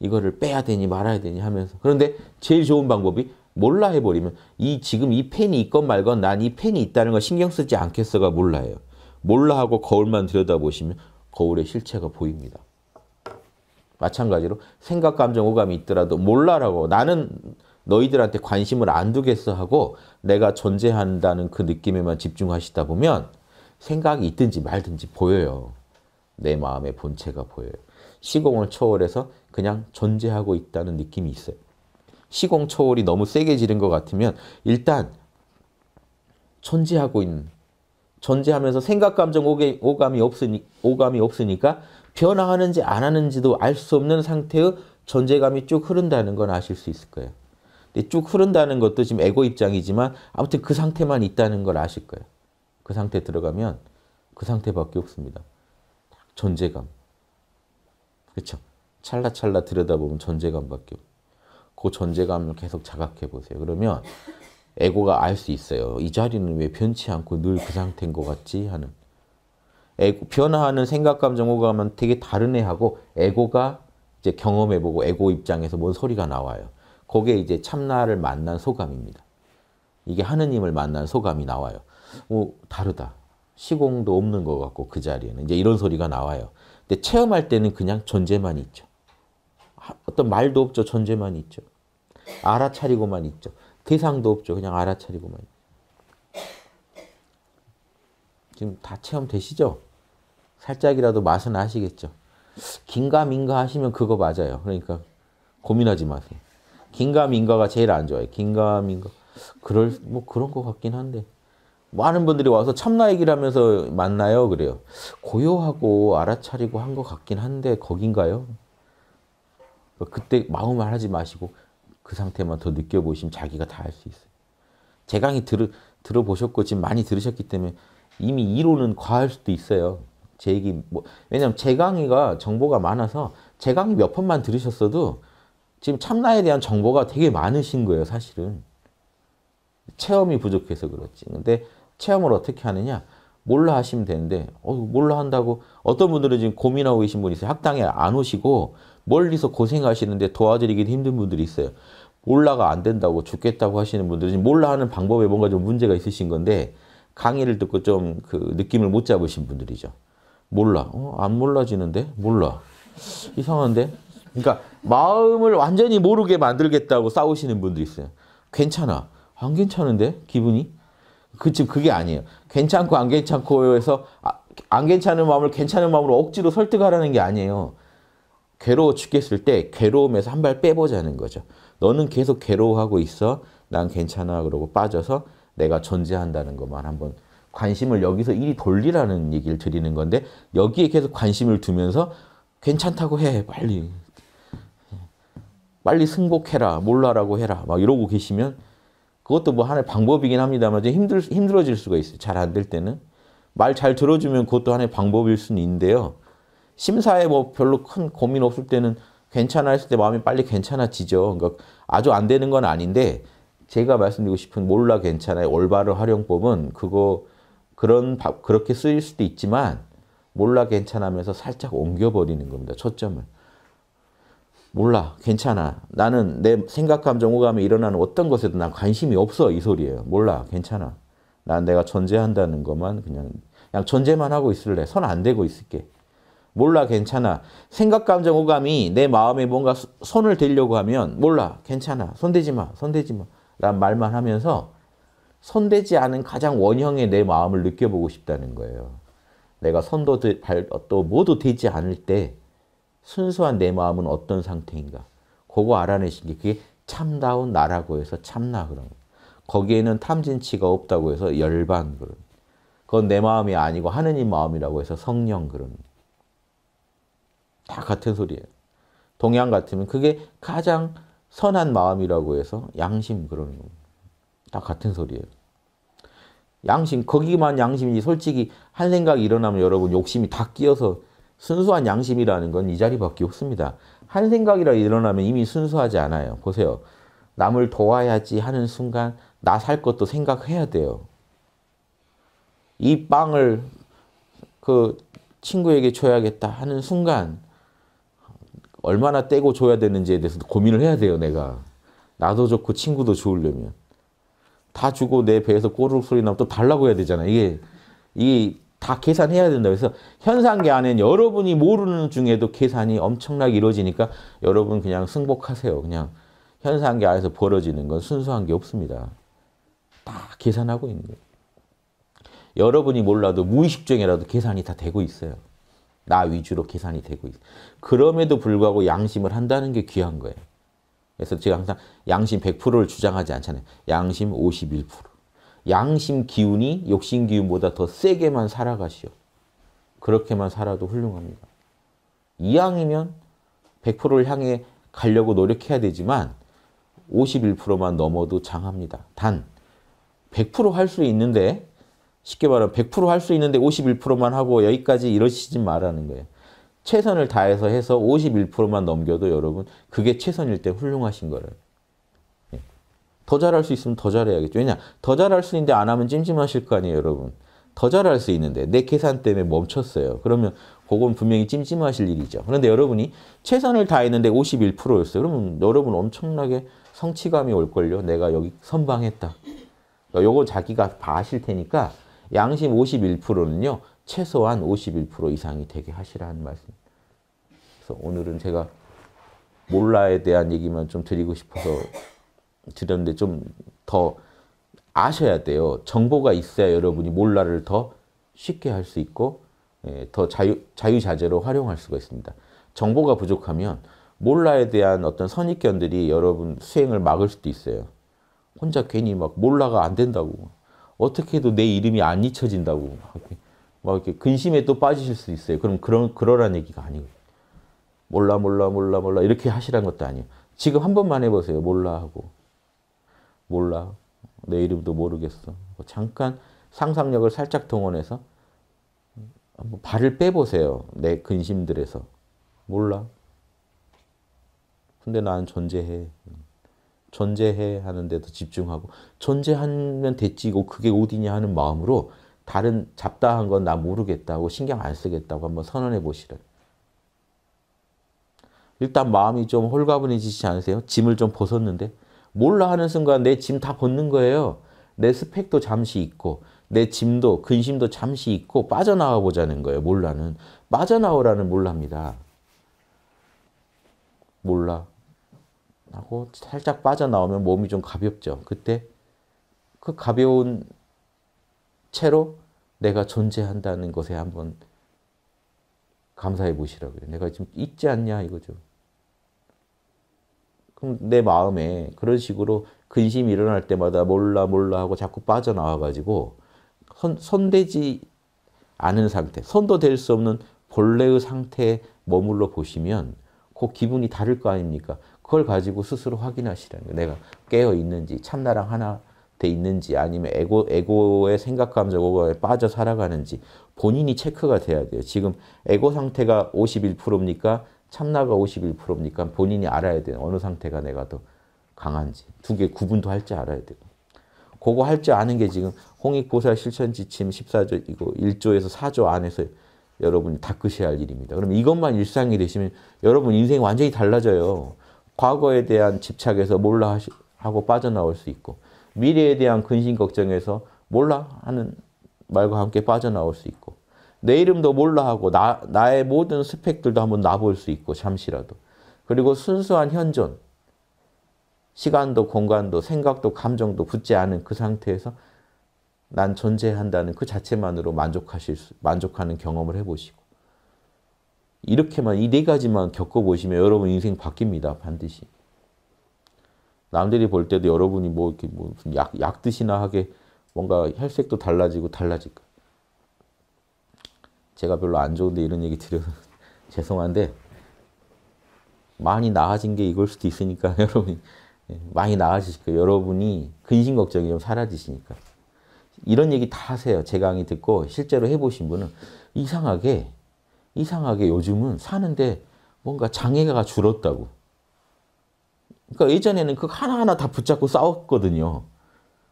이거를 빼야 되니 말아야 되니 하면서. 그런데 제일 좋은 방법이 몰라 해버리면 이 지금 이 펜이 있건 말건 난 이 펜이 있다는 걸 신경 쓰지 않겠어가 몰라요. 몰라 하고 거울만 들여다보시면 거울의 실체가 보입니다. 마찬가지로 생각, 감정, 오감이 있더라도 몰라라고 나는 너희들한테 관심을 안 두겠어 하고 내가 존재한다는 그 느낌에만 집중하시다 보면 생각이 있든지 말든지 보여요. 내 마음의 본체가 보여요. 시공을 초월해서 그냥 존재하고 있다는 느낌이 있어요. 시공 초월이 너무 세게 지른 것 같으면 일단 존재하고 있는 존재하면서 생각, 감정, 오감이, 없으니, 오감이 없으니까 변화하는지 안 하는지도 알 수 없는 상태의 존재감이 쭉 흐른다는 건 아실 수 있을 거예요. 근데 쭉 흐른다는 것도 지금 에고 입장이지만 아무튼 그 상태만 있다는 걸 아실 거예요. 그 상태 들어가면 그 상태밖에 없습니다. 존재감. 그렇죠? 찰나찰나 들여다보면 존재감밖에 없고 그 존재감을 계속 자각해 보세요. 그러면 에고가 알 수 있어요. 이 자리는 왜 변치 않고 늘 그 상태인 것 같지 하는. 에고, 변화하는 생각, 감정, 호감은 되게 다른 애하고 에고가 이제 경험해보고 에고 입장에서 뭔 소리가 나와요. 그게 이제 참나를 만난 소감입니다. 이게 하느님을 만난 소감이 나와요. 오, 다르다. 시공도 없는 것 같고 그 자리에는 이제 이런 소리가 나와요. 근데 체험할 때는 그냥 존재만 있죠. 어떤 말도 없죠. 존재만 있죠. 알아차리고만 있죠. 대상도 없죠. 그냥 알아차리고만. 지금 다 체험되시죠? 살짝이라도 맛은 아시겠죠? 긴가 민가 하시면 그거 맞아요. 그러니까 고민하지 마세요. 긴가 민가가 제일 안 좋아요. 긴가 민가. 그럴 뭐 그런 것 같긴 한데 많은 분들이 와서 참나 얘기를 하면서 만나요 그래요. 고요하고 알아차리고 한 것 같긴 한데 거긴가요? 그러니까 그때 마음을 하지 마시고 그 상태만 더 느껴보시면 자기가 다 알 수 있어요. 재강이 들 들어보셨고 지금 많이 들으셨기 때문에 이미 이론은 과할 수도 있어요. 제 얘기 뭐 왜냐면 재강이가 정보가 많아서 재강이 몇 번만 들으셨어도 지금 참나에 대한 정보가 되게 많으신 거예요, 사실은. 체험이 부족해서 그렇지. 근데 체험을 어떻게 하느냐? 몰라 하시면 되는데 어, 몰라 한다고 어떤 분들은 지금 고민하고 계신 분이 있어요. 학당에 안 오시고 멀리서 고생하시는데 도와드리긴 힘든 분들이 있어요. 몰라가 안 된다고 죽겠다고 하시는 분들은 지 몰라 하는 방법에 뭔가 좀 문제가 있으신 건데 강의를 듣고 좀 그 느낌을 못 잡으신 분들이죠. 몰라. 어, 안 몰라지는데? 몰라. 이상한데? 그러니까 마음을 완전히 모르게 만들겠다고 싸우시는 분들이 있어요. 괜찮아. 안 괜찮은데? 기분이? 그, 지 그게 아니에요. 괜찮고 안 괜찮고 해서 아, 안 괜찮은 마음을 괜찮은 마음으로 억지로 설득하라는 게 아니에요. 괴로워 죽겠을 때 괴로움에서 한 발 빼보자는 거죠. 너는 계속 괴로워하고 있어. 난 괜찮아. 그러고 빠져서 내가 존재한다는 것만 한번 관심을 여기서 이리 돌리라는 얘기를 드리는 건데 여기에 계속 관심을 두면서 괜찮다고 해. 빨리. 빨리 승복해라. 몰라라고 해라. 막 이러고 계시면 그것도 뭐 하나의 방법이긴 합니다만 힘들, 힘들어질 수가 있어요. 잘 안 될 때는. 말 잘 들어주면 그것도 하나의 방법일 수는 있는데요. 심사에 뭐 별로 큰 고민 없을 때는 괜찮아 했을 때 마음이 빨리 괜찮아지죠. 그러니까 아주 안 되는 건 아닌데 제가 말씀드리고 싶은 몰라 괜찮아의 올바른 활용법은 그거 그런 그렇게 쓰일 수도 있지만 몰라 괜찮아면서 살짝 옮겨버리는 겁니다. 초점을. 몰라 괜찮아 나는 내 생각 감정 오감이 일어나는 어떤 것에도 난 관심이 없어 이 소리예요 몰라 괜찮아 난 내가 존재한다는 것만 그냥 그냥 존재만 하고 있을래 선 안 대고 있을게 몰라 괜찮아 생각 감정 호감이 내 마음에 뭔가 손을 대려고 하면 몰라 괜찮아 손대지 마 손대지 마 라는 말만 하면서 손대지 않은 가장 원형의 내 마음을 느껴보고 싶다는 거예요 내가 손도 대, 발, 또 모두 되지 않을 때 순수한 내 마음은 어떤 상태인가 그거 알아내신 게 그게 참다운 나라고 해서 참나 그런 거 거기에는 탐진치가 없다고 해서 열반 그런 그건 내 마음이 아니고 하느님 마음이라고 해서 성령 그런 다 같은 소리예요. 동양 같으면 그게 가장 선한 마음이라고 해서 양심 그러는 겁니다. 다 같은 소리예요. 양심, 거기만 양심이지 솔직히 한 생각이 일어나면 여러분 욕심이 다 끼어서 순수한 양심이라는 건 이 자리밖에 없습니다. 한 생각이라 일어나면 이미 순수하지 않아요. 보세요. 남을 도와야지 하는 순간 나 살 것도 생각해야 돼요. 이 빵을 그 친구에게 줘야겠다 하는 순간 얼마나 떼고 줘야 되는지에 대해서 고민을 해야 돼요, 내가. 나도 좋고 친구도 좋으려면. 다 주고 내 배에서 꼬르륵 소리 나면 또 달라고 해야 되잖아. 이게, 이게 다 계산해야 된다. 그래서 현상계 안엔 여러분이 모르는 중에도 계산이 엄청나게 이루어지니까 여러분 그냥 승복하세요. 그냥 현상계 안에서 벌어지는 건 순수한 게 없습니다. 다 계산하고 있는 거예요. 여러분이 몰라도 무의식 중이라도 계산이 다 되고 있어요. 나 위주로 계산이 되고 있어. 그럼에도 불구하고 양심을 한다는 게 귀한 거예요. 그래서 제가 항상 양심 100%를 주장하지 않잖아요. 양심 51%. 양심 기운이 욕심 기운보다 더 세게만 살아가시오. 그렇게만 살아도 훌륭합니다. 이왕이면 100%를 향해 가려고 노력해야 되지만 51%만 넘어도 장합니다. 단, 100%할 수 있는데 쉽게 말하면 100%할 수 있는데 51%만 하고 여기까지 이러시지 말라는 거예요. 최선을 다해서 해서 51%만 넘겨도 여러분 그게 최선일 때 훌륭하신 거예요더 잘할 수 있으면 더 잘해야겠죠. 왜냐? 더 잘할 수 있는데 안 하면 찜찜하실 거 아니에요, 여러분. 더 잘할 수 있는데 내 계산 때문에 멈췄어요. 그러면 그건 분명히 찜찜하실 일이죠. 그런데 여러분이 최선을 다했는데 51%였어요. 그러면 여러분 엄청나게 성취감이 올걸요. 내가 여기 선방했다. 그러니까 요거 자기가 봐실 테니까 양심 51%는요. 최소한 51% 이상이 되게 하시라는 말씀. 그래서 오늘은 제가 몰라에 대한 얘기만 좀 드리고 싶어서 드렸는데 좀 더 아셔야 돼요. 정보가 있어야 여러분이 몰라를 더 쉽게 할 수 있고 예, 더 자유, 자유자재로 활용할 수가 있습니다. 정보가 부족하면 몰라에 대한 어떤 선입견들이 여러분 수행을 막을 수도 있어요. 혼자 괜히 막 몰라가 안 된다고 어떻게 해도 내 이름이 안 잊혀진다고 막 이렇게 근심에 또 빠지실 수 있어요. 그럼 그런 그러란 얘기가 아니고 몰라 몰라 몰라 몰라 이렇게 하시란 것도 아니에요. 지금 한 번만 해보세요. 몰라 하고 몰라 내 이름도 모르겠어. 뭐 잠깐 상상력을 살짝 동원해서 한번 발을 빼보세요. 내 근심들에서 몰라. 근데 난 존재해. 존재해 하는 데도 집중하고 존재하면 됐지고 그게 어디냐 하는 마음으로 다른 잡다한 건 나 모르겠다고 신경 안 쓰겠다고 한번 선언해 보시래. 일단 마음이 좀 홀가분해지지 않으세요? 짐을 좀 벗었는데 몰라 하는 순간 내 짐 다 벗는 거예요. 내 스펙도 잠시 있고 내 짐도 근심도 잠시 있고 빠져나와 보자는 거예요. 몰라는. 빠져나오라는 몰라입니다. 몰라. 하고 살짝 빠져나오면 몸이 좀 가볍죠. 그때 그 가벼운 채로 내가 존재한다는 것에 한번 감사해 보시라고요. 내가 지금 있지 않냐 이거죠. 그럼 내 마음에 그런 식으로 근심이 일어날 때마다 몰라 몰라 하고 자꾸 빠져나와 가지고 선, 선되지 않은 상태, 선도 될 수 없는 본래의 상태에 머물러 보시면 그 기분이 다를 거 아닙니까? 그걸 가지고 스스로 확인하시라는 거예요. 내가 깨어 있는지, 참나랑 하나 돼 있는지, 아니면 에고, 에고의 생각, 감정에 빠져 살아가는지, 본인이 체크가 돼야 돼요. 지금 에고 상태가 51%입니까? 참나가 51%입니까? 본인이 알아야 돼요. 어느 상태가 내가 더 강한지. 두 개 구분도 할 줄 알아야 되고. 그거 할 줄 아는 게 지금 홍익보살 실천 지침 14조, 이거 1조에서 4조 안에서 여러분이 닦으셔야 할 일입니다. 그럼 이것만 일상이 되시면 여러분 인생이 완전히 달라져요. 과거에 대한 집착에서 몰라 하고 빠져나올 수 있고 미래에 대한 근심 걱정에서 몰라 하는 말과 함께 빠져나올 수 있고 내 이름도 몰라 하고 나, 나의 모든 스펙들도 한번 놔볼 수 있고 잠시라도 그리고 순수한 현존 시간도 공간도 생각도 감정도 붙지 않은 그 상태에서 난 존재한다는 그 자체만으로 만족하실 수, 만족하는 경험을 해보시고 이렇게만 이 네 가지만 겪어보시면 여러분 인생 바뀝니다. 반드시. 남들이 볼 때도 여러분이 뭐 이렇게 뭐 무슨 약, 약 드시나 하게 뭔가 혈색도 달라지고 달라질 거 제가 별로 안 좋은데 이런 얘기 드려서 [LAUGHS] 죄송한데 많이 나아진 게 이걸 수도 있으니까 [LAUGHS] 여러분 예, 많이 나아지실 거예요. 여러분이 근심 걱정이 좀 사라지시니까. 이런 얘기 다 하세요. 제 강의 듣고 실제로 해보신 분은 이상하게 이상하게 요즘은 사는데 뭔가 장애가 줄었다고. 그러니까 예전에는 그 하나하나 다 붙잡고 싸웠거든요.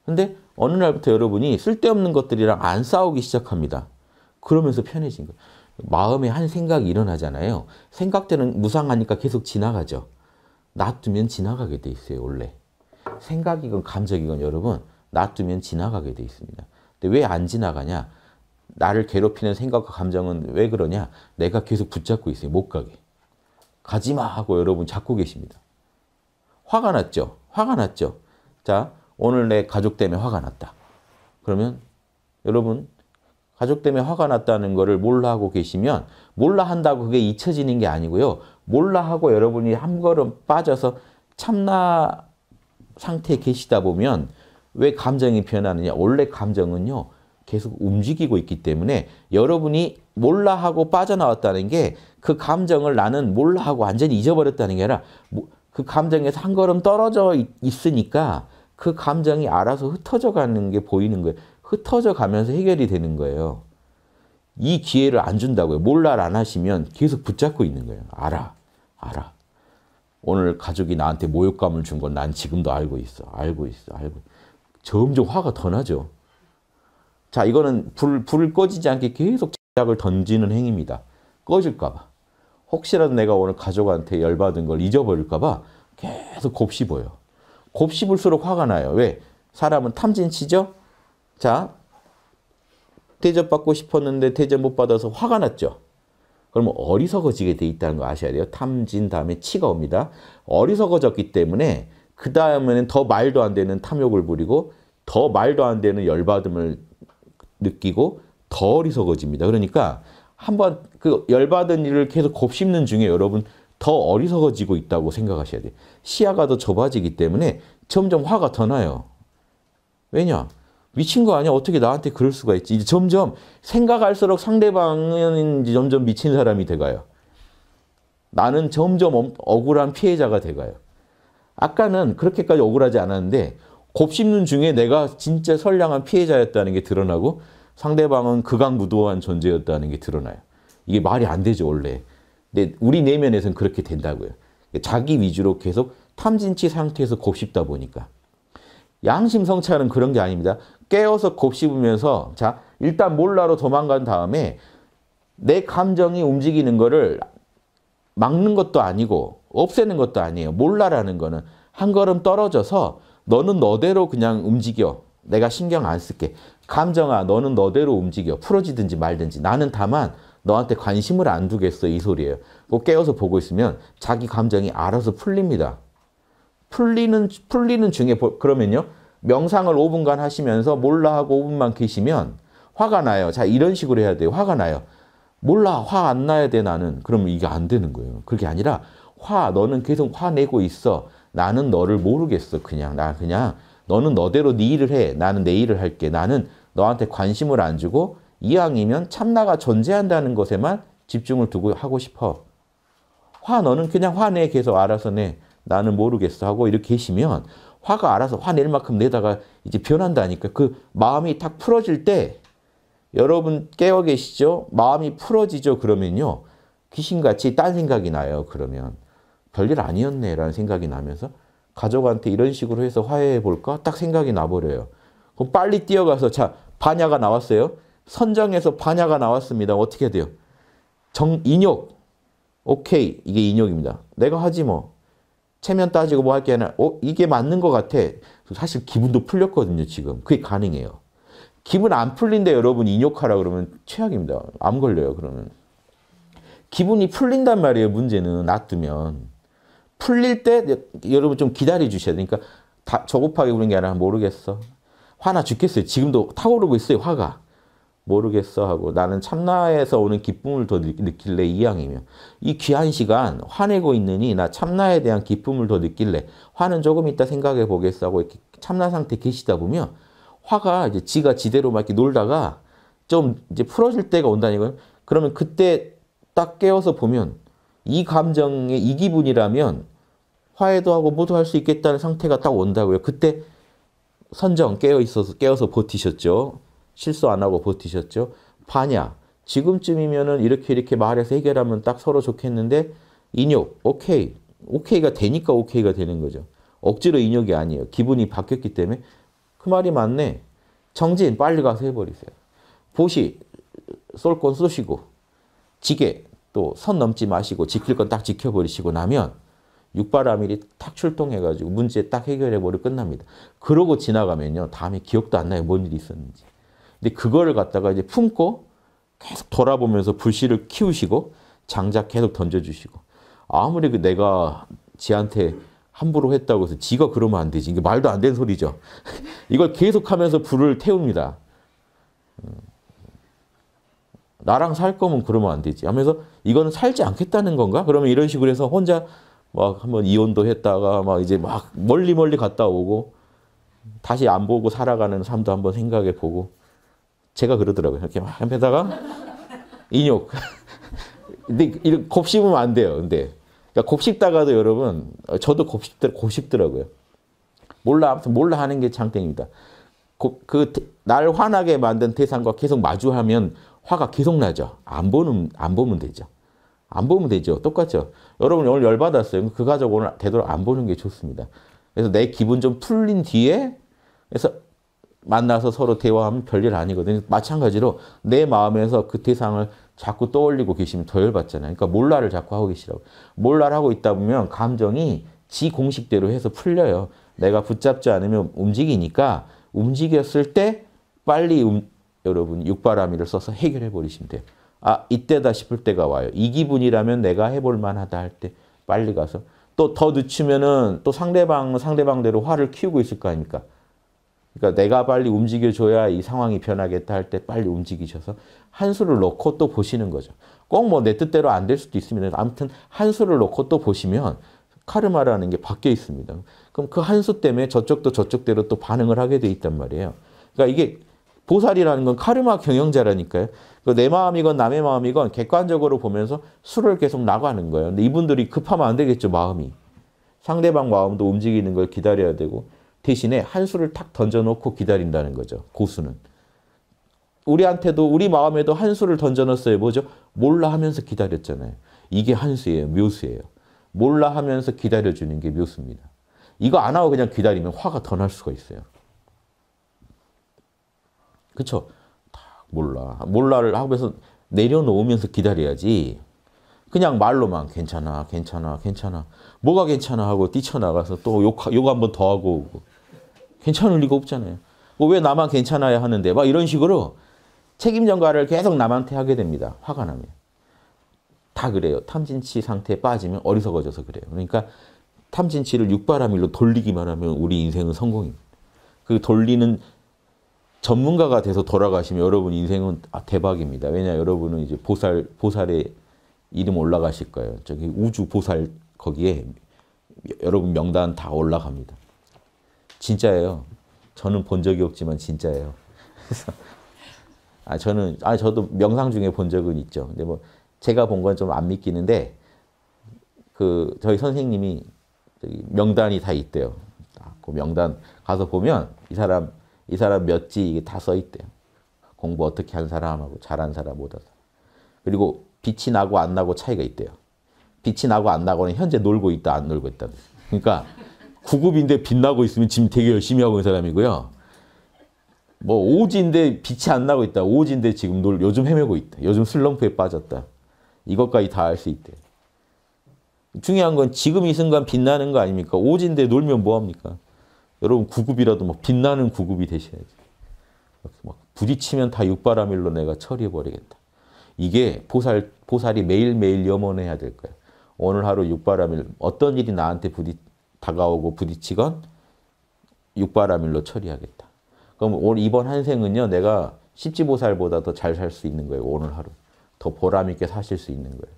근데 어느 날부터 여러분이 쓸데없는 것들이랑 안 싸우기 시작합니다. 그러면서 편해진 거예요. 마음에 한 생각이 일어나잖아요. 생각되는 무상하니까 계속 지나가죠. 놔두면 지나가게 돼 있어요, 원래. 생각이건 감정이건 여러분 놔두면 지나가게 돼 있습니다. 근데 왜 안 지나가냐? 나를 괴롭히는 생각과 감정은 왜 그러냐? 내가 계속 붙잡고 있어요. 못 가게. 가지마 하고 여러분 잡고 계십니다. 화가 났죠? 화가 났죠? 자, 오늘 내 가족 때문에 화가 났다. 그러면 여러분 가족 때문에 화가 났다는 것을 몰라 하고 계시면 몰라 한다고 그게 잊혀지는 게 아니고요. 몰라 하고 여러분이 한 걸음 빠져서 참나 상태에 계시다 보면 왜 감정이 변하느냐? 원래 감정은요. 계속 움직이고 있기 때문에 여러분이 몰라 하고 빠져나왔다는 게 그 감정을 나는 몰라 하고 완전히 잊어버렸다는 게 아니라 뭐 그 감정에서 한 걸음 떨어져 있으니까 그 감정이 알아서 흩어져 가는 게 보이는 거예요. 흩어져 가면서 해결이 되는 거예요. 이 기회를 안 준다고요. 몰라를 안 하시면 계속 붙잡고 있는 거예요. 알아, 알아. 오늘 가족이 나한테 모욕감을 준 건 난 지금도 알고 있어, 알고 있어, 알고. 점점 화가 더 나죠. 자, 이거는 불, 불을 꺼지지 않게 계속 제작을 던지는 행위입니다. 꺼질까봐. 혹시라도 내가 오늘 가족한테 열받은 걸 잊어버릴까봐 계속 곱씹어요. 곱씹을수록 화가 나요. 왜? 사람은 탐진치죠? 자, 대접받고 싶었는데 대접 못 받아서 화가 났죠? 그러면 어리석어지게 돼 있다는 거 아셔야 돼요. 탐진 다음에 치가 옵니다. 어리석어졌기 때문에 그 다음에는 더 말도 안 되는 탐욕을 부리고 더 말도 안 되는 열받음을 느끼고 더 어리석어집니다. 그러니까 한번 그 열받은 일을 계속 곱씹는 중에 여러분 더 어리석어지고 있다고 생각하셔야 돼요. 시야가 더 좁아지기 때문에 점점 화가 더 나요. 왜냐? 미친 거 아니야? 어떻게 나한테 그럴 수가 있지? 이제 점점 생각할수록 상대방은 점점 미친 사람이 돼가요. 나는 점점 억울한 피해자가 돼가요. 아까는 그렇게까지 억울하지 않았는데 곱씹는 중에 내가 진짜 선량한 피해자였다는 게 드러나고 상대방은 극악무도한 존재였다는 게 드러나요. 이게 말이 안 되죠, 원래. 근데 우리 내면에서는 그렇게 된다고요. 자기 위주로 계속 탐진치 상태에서 곱씹다 보니까. 양심 성찰은 그런 게 아닙니다. 깨어서 곱씹으면서 자 일단 몰라로 도망간 다음에 내 감정이 움직이는 거를 막는 것도 아니고 없애는 것도 아니에요. 몰라라는 거는 한 걸음 떨어져서 너는 너대로 그냥 움직여. 내가 신경 안 쓸게. 감정아, 너는 너대로 움직여. 풀어지든지 말든지. 나는 다만 너한테 관심을 안 두겠어. 이 소리예요. 꼭깨워서 보고 있으면 자기 감정이 알아서 풀립니다. 풀리는, 풀리는 중에, 보, 그러면요. 명상을 5분간 하시면서 몰라 하고 5분만 계시면 화가 나요. 자, 이런 식으로 해야 돼요. 화가 나요. 몰라, 화 안 나야 돼, 나는. 그러면 이게 안 되는 거예요. 그게 아니라, 화, 너는 계속 화내고 있어. 나는 너를 모르겠어. 그냥 나 그냥 너는 너대로 네 일을 해. 나는 내 일을 할게. 나는 너한테 관심을 안 주고 이왕이면 참나가 존재한다는 것에만 집중을 두고 하고 싶어. 화 너는 그냥 화내 계속 알아서 내. 나는 모르겠어 하고 이렇게 계시면 화가 알아서 화낼 만큼 내다가 이제 변한다니까 그 마음이 탁 풀어질 때 여러분 깨어 계시죠? 마음이 풀어지죠. 그러면요. 귀신같이 딴 생각이 나요. 그러면 별일 아니었네라는 생각이 나면서 가족한테 이런 식으로 해서 화해해 볼까? 딱 생각이 나버려요. 그럼 빨리 뛰어가서 자 반야가 나왔어요. 선장에서 반야가 나왔습니다. 어떻게 돼요? 정 인욕 오케이 이게 인욕입니다. 내가 하지 뭐 체면 따지고 뭐 할 게 아니라 어 이게 맞는 것 같아. 사실 기분도 풀렸거든요 지금 그게 가능해요. 기분 안 풀린데 여러분 인욕하라 그러면 최악입니다. 암 걸려요 그러면. 기분이 풀린단 말이에요 문제는 놔두면. 풀릴 때 여러분 좀 기다려 주셔야 되니까 그러니까 다조급하게 우는 게 아니라 모르겠어. 화나 죽겠어요. 지금도 타오르고 있어요. 화가. 모르겠어 하고 나는 참나에서 오는 기쁨을 더 느낄래 이왕이면 이 귀한 시간 화내고 있느니 나 참나에 대한 기쁨을 더 느낄래 화는 조금 있다 생각해 보겠어 하고 이렇게 참나 상태 계시다 보면 화가 이제 지가 지대로 막 이렇게 놀다가 좀 이제 풀어질 때가 온다니까요 그러면 그때 딱 깨워서 보면 이 감정의 이 기분이라면 화해도 하고 모두 할 수 있겠다는 상태가 딱 온다고요. 그때 선정 깨어 있어서 깨어서 버티셨죠. 실수 안 하고 버티셨죠. 반야 지금쯤이면은 이렇게 이렇게 말해서 해결하면 딱 서로 좋겠는데 인욕 오케이 오케이가 되니까 오케이가 되는 거죠. 억지로 인욕이 아니에요. 기분이 바뀌었기 때문에 그 말이 맞네. 정진 빨리 가서 해버리세요. 보시 쏠건 쏘시고 지게 또선 넘지 마시고 지킬 건 딱 지켜버리시고 나면 육바라밀이 탁 출동해가지고 문제 딱 해결해버려 끝납니다. 그러고 지나가면요. 다음에 기억도 안 나요. 뭔 일이 있었는지. 근데 그거를 갖다가 이제 품고 계속 돌아보면서 불씨를 키우시고 장작 계속 던져주시고 아무리 그 내가 지한테 함부로 했다고 해서 지가 그러면 안 되지. 이게 말도 안 되는 소리죠. [LAUGHS] 이걸 계속하면서 불을 태웁니다. 음. 나랑 살 거면 그러면 안 되지. 하면서 이거는 살지 않겠다는 건가? 그러면 이런 식으로 해서 혼자 막 한번 이혼도 했다가 막 이제 막 멀리 멀리 갔다 오고 다시 안 보고 살아가는 삶도 한번 생각해 보고 제가 그러더라고요. 이렇게 막 옆에다가 인욕. [LAUGHS] 근데 곱씹으면 안 돼요. 근데 그러니까 곱씹다가도 여러분 저도 곱씹더 곱씹더라고요. 몰라 아무튼 몰라 하는 게 장땡입니다. 그날 화나게 만든 대상과 계속 마주하면 화가 계속 나죠. 안 보는 안 보면 되죠. 안 보면 되죠. 똑같죠. 여러분 오늘 열 받았어요. 그 가족 오늘 되도록 안 보는 게 좋습니다. 그래서 내 기분 좀 풀린 뒤에 그래서 만나서 서로 대화하면 별일 아니거든요. 마찬가지로 내 마음에서 그 대상을 자꾸 떠올리고 계시면 더 열받잖아요. 그러니까 몰라를 자꾸 하고 계시라고. 몰라를 하고 있다 보면 감정이 지 공식대로 해서 풀려요. 내가 붙잡지 않으면 움직이니까 움직였을 때 빨리 음, 여러분 육바라미를 써서 해결해 버리시면 돼요. 아 이때다 싶을 때가 와요. 이 기분이라면 내가 해볼 만하다 할 때 빨리 가서 또 더 늦추면은 또 상대방 상대방대로 화를 키우고 있을 거 아닙니까? 그러니까 내가 빨리 움직여줘야 이 상황이 변하겠다 할 때 빨리 움직이셔서 한 수를 놓고또 보시는 거죠. 꼭 뭐 내 뜻대로 안 될 수도 있습니다. 아무튼 한 수를 놓고또 보시면 카르마라는 게 바뀌어 있습니다. 그럼 그 한 수 때문에 저쪽도 저쪽대로 또 반응을 하게 돼 있단 말이에요. 그러니까 이게 보살이라는 건 카르마 경영자라니까요. 내 마음이건 남의 마음이건 객관적으로 보면서 수를 계속 나가는 거예요. 근데 이분들이 급하면 안 되겠죠, 마음이. 상대방 마음도 움직이는 걸 기다려야 되고 대신에 한 수를 탁 던져놓고 기다린다는 거죠, 고수는. 우리한테도 우리 마음에도 한 수를 던져놨어요. 뭐죠? 몰라 하면서 기다렸잖아요. 이게 한 수예요, 묘수예요. 몰라 하면서 기다려주는 게 묘수입니다. 이거 안 하고 그냥 기다리면 화가 더 날 수가 있어요. 그쵸? 다 몰라. 몰라를 하고서 내려놓으면서 기다려야지. 그냥 말로만 괜찮아, 괜찮아, 괜찮아. 뭐가 괜찮아 하고 뛰쳐나가서 또 욕, 욕한번 더 하고 괜찮을 리가 없잖아요. 뭐 왜 나만 괜찮아야 하는데? 막 이런 식으로 책임 전가를 계속 남한테 하게 됩니다. 화가 나면. 다 그래요. 탐진치 상태에 빠지면 어리석어져서 그래요. 그러니까 탐진치를 육바라밀로 돌리기만 하면 우리 인생은 성공입니다. 그 돌리는 전문가가 돼서 돌아가시면 여러분 인생은 아, 대박입니다. 왜냐 여러분은 이제 보살 보살에 이름 올라가실 거예요. 저기 우주 보살 거기에 여러분 명단 다 올라갑니다. 진짜예요. 저는 본 적이 없지만 진짜예요. 아 저는 아 저도 명상 중에 본 적은 있죠. 근데 뭐 제가 본 건 좀 안 믿기는데 그 저희 선생님이 명단이 다 있대요. 그 명단 가서 보면 이 사람 이 사람 몇지 이게 다 써 있대요. 공부 어떻게 한 사람하고 잘한 사람 못한 사람. 그리고 빛이 나고 안 나고 차이가 있대요. 빛이 나고 안 나고는 현재 놀고 있다 안 놀고 있다. 그러니까 구급인데 빛나고 있으면 지금 되게 열심히 하고 있는 사람이고요. 뭐오지인데 빛이 안 나고 있다. 오지인데 지금 놀, 요즘 헤매고 있다. 요즘 슬럼프에 빠졌다. 이것까지 다 알 수 있대. 중요한 건 지금 이 순간 빛나는 거 아닙니까? 오지인데 놀면 뭐합니까? 여러분 구급이라도 막 뭐 빛나는 구급이 되셔야지. 막 부딪히면 다 육바라밀로 내가 처리해버리겠다. 이게 보살, 보살이 매일매일 염원해야 될 거야. 오늘 하루 육바라밀, 어떤 일이 나한테 부딪, 다가오고 부딪히건 육바라밀로 처리하겠다. 그럼 오늘 이번 한 생은요, 내가 십지보살보다 더 잘 살 수 있는 거예요, 오늘 하루. 더 보람있게 사실 수 있는 거예요.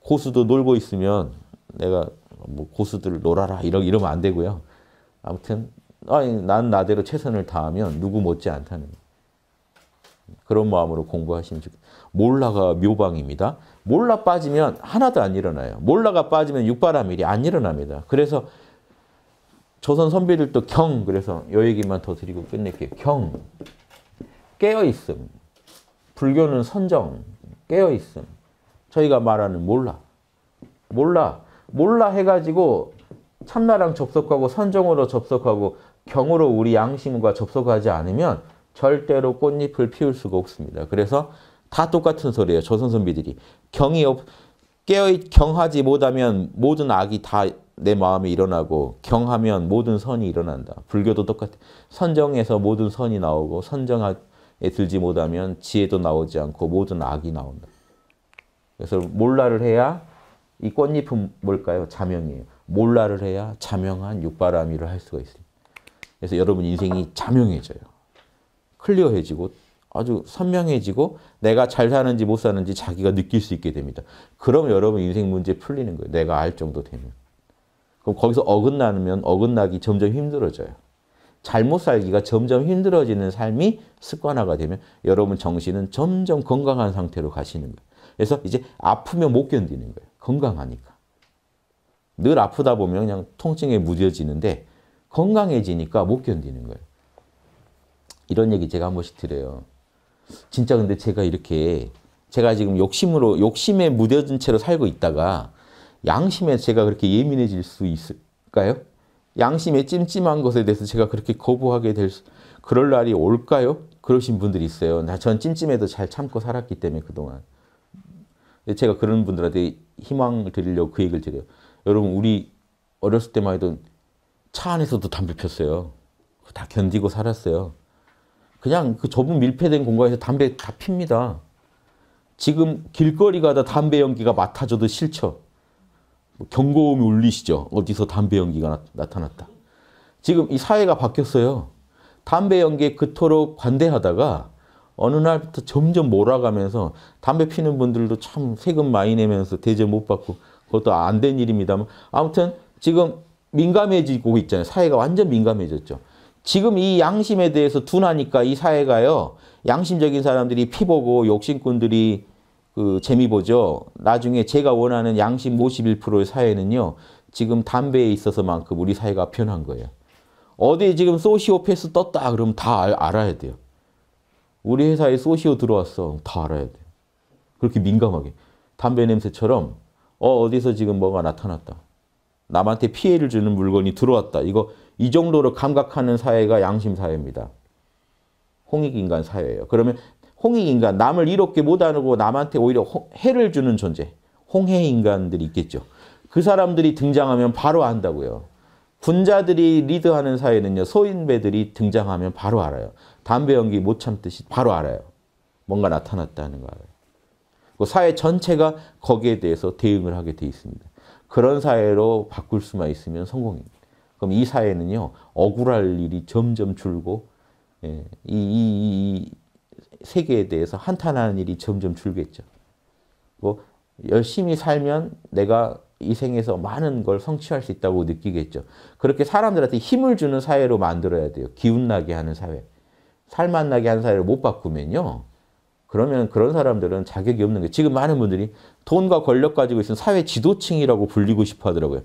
고수도 놀고 있으면 내가 뭐 고수들 놀아라, 이러, 이러면 안 되고요. 아무튼 아니, 난 나대로 최선을 다하면 누구 못지 않다는 그런 마음으로 공부하시면 좋겠습니다. 몰라가 묘방입니다. 몰라 빠지면 하나도 안 일어나요. 몰라가 빠지면 육바람일이 안 일어납니다. 그래서 조선 선비들도 경 그래서 요 얘기만 더 드리고 끝낼게요. 경 깨어 있음. 불교는 선정 깨어 있음. 저희가 말하는 몰라. 몰라. 몰라 해가지고 참나랑 접속하고 선정으로 접속하고 경으로 우리 양심과 접속하지 않으면 절대로 꽃잎을 피울 수가 없습니다. 그래서 다 똑같은 소리예요. 조선 선비들이 경이 없 깨어 경하지 못하면 모든 악이 다 내 마음에 일어나고 경하면 모든 선이 일어난다. 불교도 똑같아. 선정에서 모든 선이 나오고 선정에 들지 못하면 지혜도 나오지 않고 모든 악이 나온다. 그래서 몰라를 해야 이 꽃잎은 뭘까요? 자명이에요. 몰라를 해야 자명한 육바라밀을 할 수가 있습니다. 그래서 여러분 인생이 자명해져요. 클리어해지고 아주 선명해지고 내가 잘 사는지 못 사는지 자기가 느낄 수 있게 됩니다. 그럼 여러분 인생 문제 풀리는 거예요. 내가 알 정도 되면. 그럼 거기서 어긋나면 어긋나기 점점 힘들어져요. 잘못 살기가 점점 힘들어지는 삶이 습관화가 되면 여러분 정신은 점점 건강한 상태로 가시는 거예요. 그래서 이제 아프면 못 견디는 거예요. 건강하니까. 늘 아프다 보면 그냥 통증에 무뎌지는데 건강해지니까 못 견디는 거예요. 이런 얘기 제가 한 번씩 드려요. 진짜 근데 제가 이렇게 제가 지금 욕심으로 욕심에 무뎌진 채로 살고 있다가 양심에 제가 그렇게 예민해질 수 있을까요? 양심의 찜찜한 것에 대해서 제가 그렇게 거부하게 될 수, 그럴 날이 올까요? 그러신 분들이 있어요. 나 전 찜찜해도 잘 참고 살았기 때문에 그동안. 제가 그런 분들한테 희망을 드리려고 그 얘기를 드려요. 여러분 우리 어렸을 때만 해도 차 안에서도 담배 폈어요. 다 견디고 살았어요. 그냥 그 좁은 밀폐된 공간에서 담배 다 핍니다. 지금 길거리 가다 담배 연기가 맡아져도 싫죠. 뭐 경고음이 울리시죠. 어디서 담배 연기가 나, 타났다 지금 이 사회가 바뀌었어요. 담배 연기에 그토록 관대하다가 어느 날부터 점점 몰아가면서 담배 피는 분들도 참 세금 많이 내면서 대접 못 받고 그것도 안 된 일입니다만 아무튼 지금 민감해지고 있잖아요. 사회가 완전 민감해졌죠. 지금 이 양심에 대해서 둔하니까 이 사회가요. 양심적인 사람들이 피보고 욕심꾼들이 그 재미 보죠. 나중에 제가 원하는 양심 51%의 사회는요. 지금 담배에 있어서만큼 우리 사회가 변한 거예요. 어디 에 지금 소시오패스 떴다 그러면 다 알, 알아야 돼요. 우리 회사에 소시오 들어왔어. 다 알아야 돼요. 그렇게 민감하게. 담배 냄새처럼 어, 어디서 지금 뭐가 나타났다. 남한테 피해를 주는 물건이 들어왔다. 이거 이 정도로 감각하는 사회가 양심사회입니다. 홍익인간 사회예요. 그러면 홍익인간, 남을 이롭게 못하고 남한테 오히려 홍, 해를 주는 존재, 홍해인간들이 있겠죠. 그 사람들이 등장하면 바로 안다고요. 군자들이 리드하는 사회는요. 소인배들이 등장하면 바로 알아요. 담배 연기 못 참듯이 바로 알아요. 뭔가 나타났다는 거 알아요. 그 사회 전체가 거기에 대해서 대응을 하게 돼 있습니다. 그런 사회로 바꿀 수만 있으면 성공입니다. 그럼 이 사회는요, 억울할 일이 점점 줄고, 예, 이, 이, 이, 세계에 대해서 한탄하는 일이 점점 줄겠죠. 뭐, 열심히 살면 내가 이 생에서 많은 걸 성취할 수 있다고 느끼겠죠. 그렇게 사람들한테 힘을 주는 사회로 만들어야 돼요. 기운나게 하는 사회. 살맛나게 하는 사회를 못 바꾸면요. 그러면 그런 사람들은 자격이 없는 거예요. 지금 많은 분들이 돈과 권력 가지고 있는 사회 지도층이라고 불리고 싶어 하더라고요.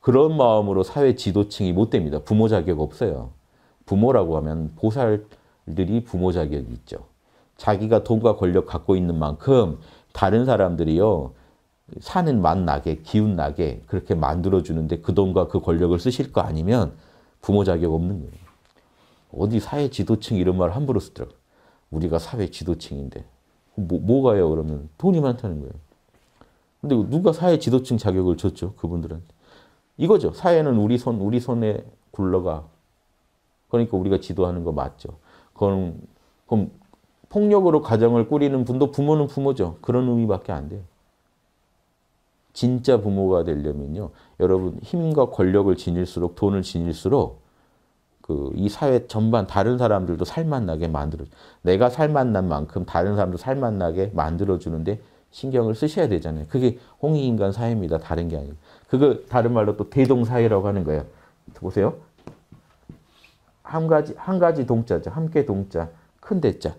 그런 마음으로 사회 지도층이 못 됩니다. 부모 자격 없어요. 부모라고 하면 보살들이 부모 자격이 있죠. 자기가 돈과 권력 갖고 있는 만큼 다른 사람들이요. 사는 맛 나게, 기운 나게 그렇게 만들어주는데 그 돈과 그 권력을 쓰실 거 아니면 부모 자격 없는 거예요. 어디 사회 지도층 이런 말 함부로 쓰더라고요. 우리가 사회 지도층인데 뭐, 뭐가요? 그러면 돈이 많다는 거예요. 근데 누가 사회 지도층 자격을 줬죠? 그분들한 이거죠. 사회는 우리 손, 우리 손에 굴러가. 그러니까 우리가 지도하는 거 맞죠. 그건, 그럼 폭력으로 가정을 꾸리는 분도 부모는 부모죠. 그런 의미밖에 안 돼요. 진짜 부모가 되려면요. 여러분, 힘과 권력을 지닐수록, 돈을 지닐수록 그이 사회 전반 다른 사람들도 살맛나게 만들어 내가 살맛난 만큼 다른 사람도 살맛나게 만들어 주는데 신경을 쓰셔야 되잖아요. 그게 홍익인간 사회입니다. 다른 게 아니고. 그거 다른 말로 또 대동사회라고 하는 거예요. 보세요. 한 가지 한 가지 동자죠. 함께 동자. 큰 대자.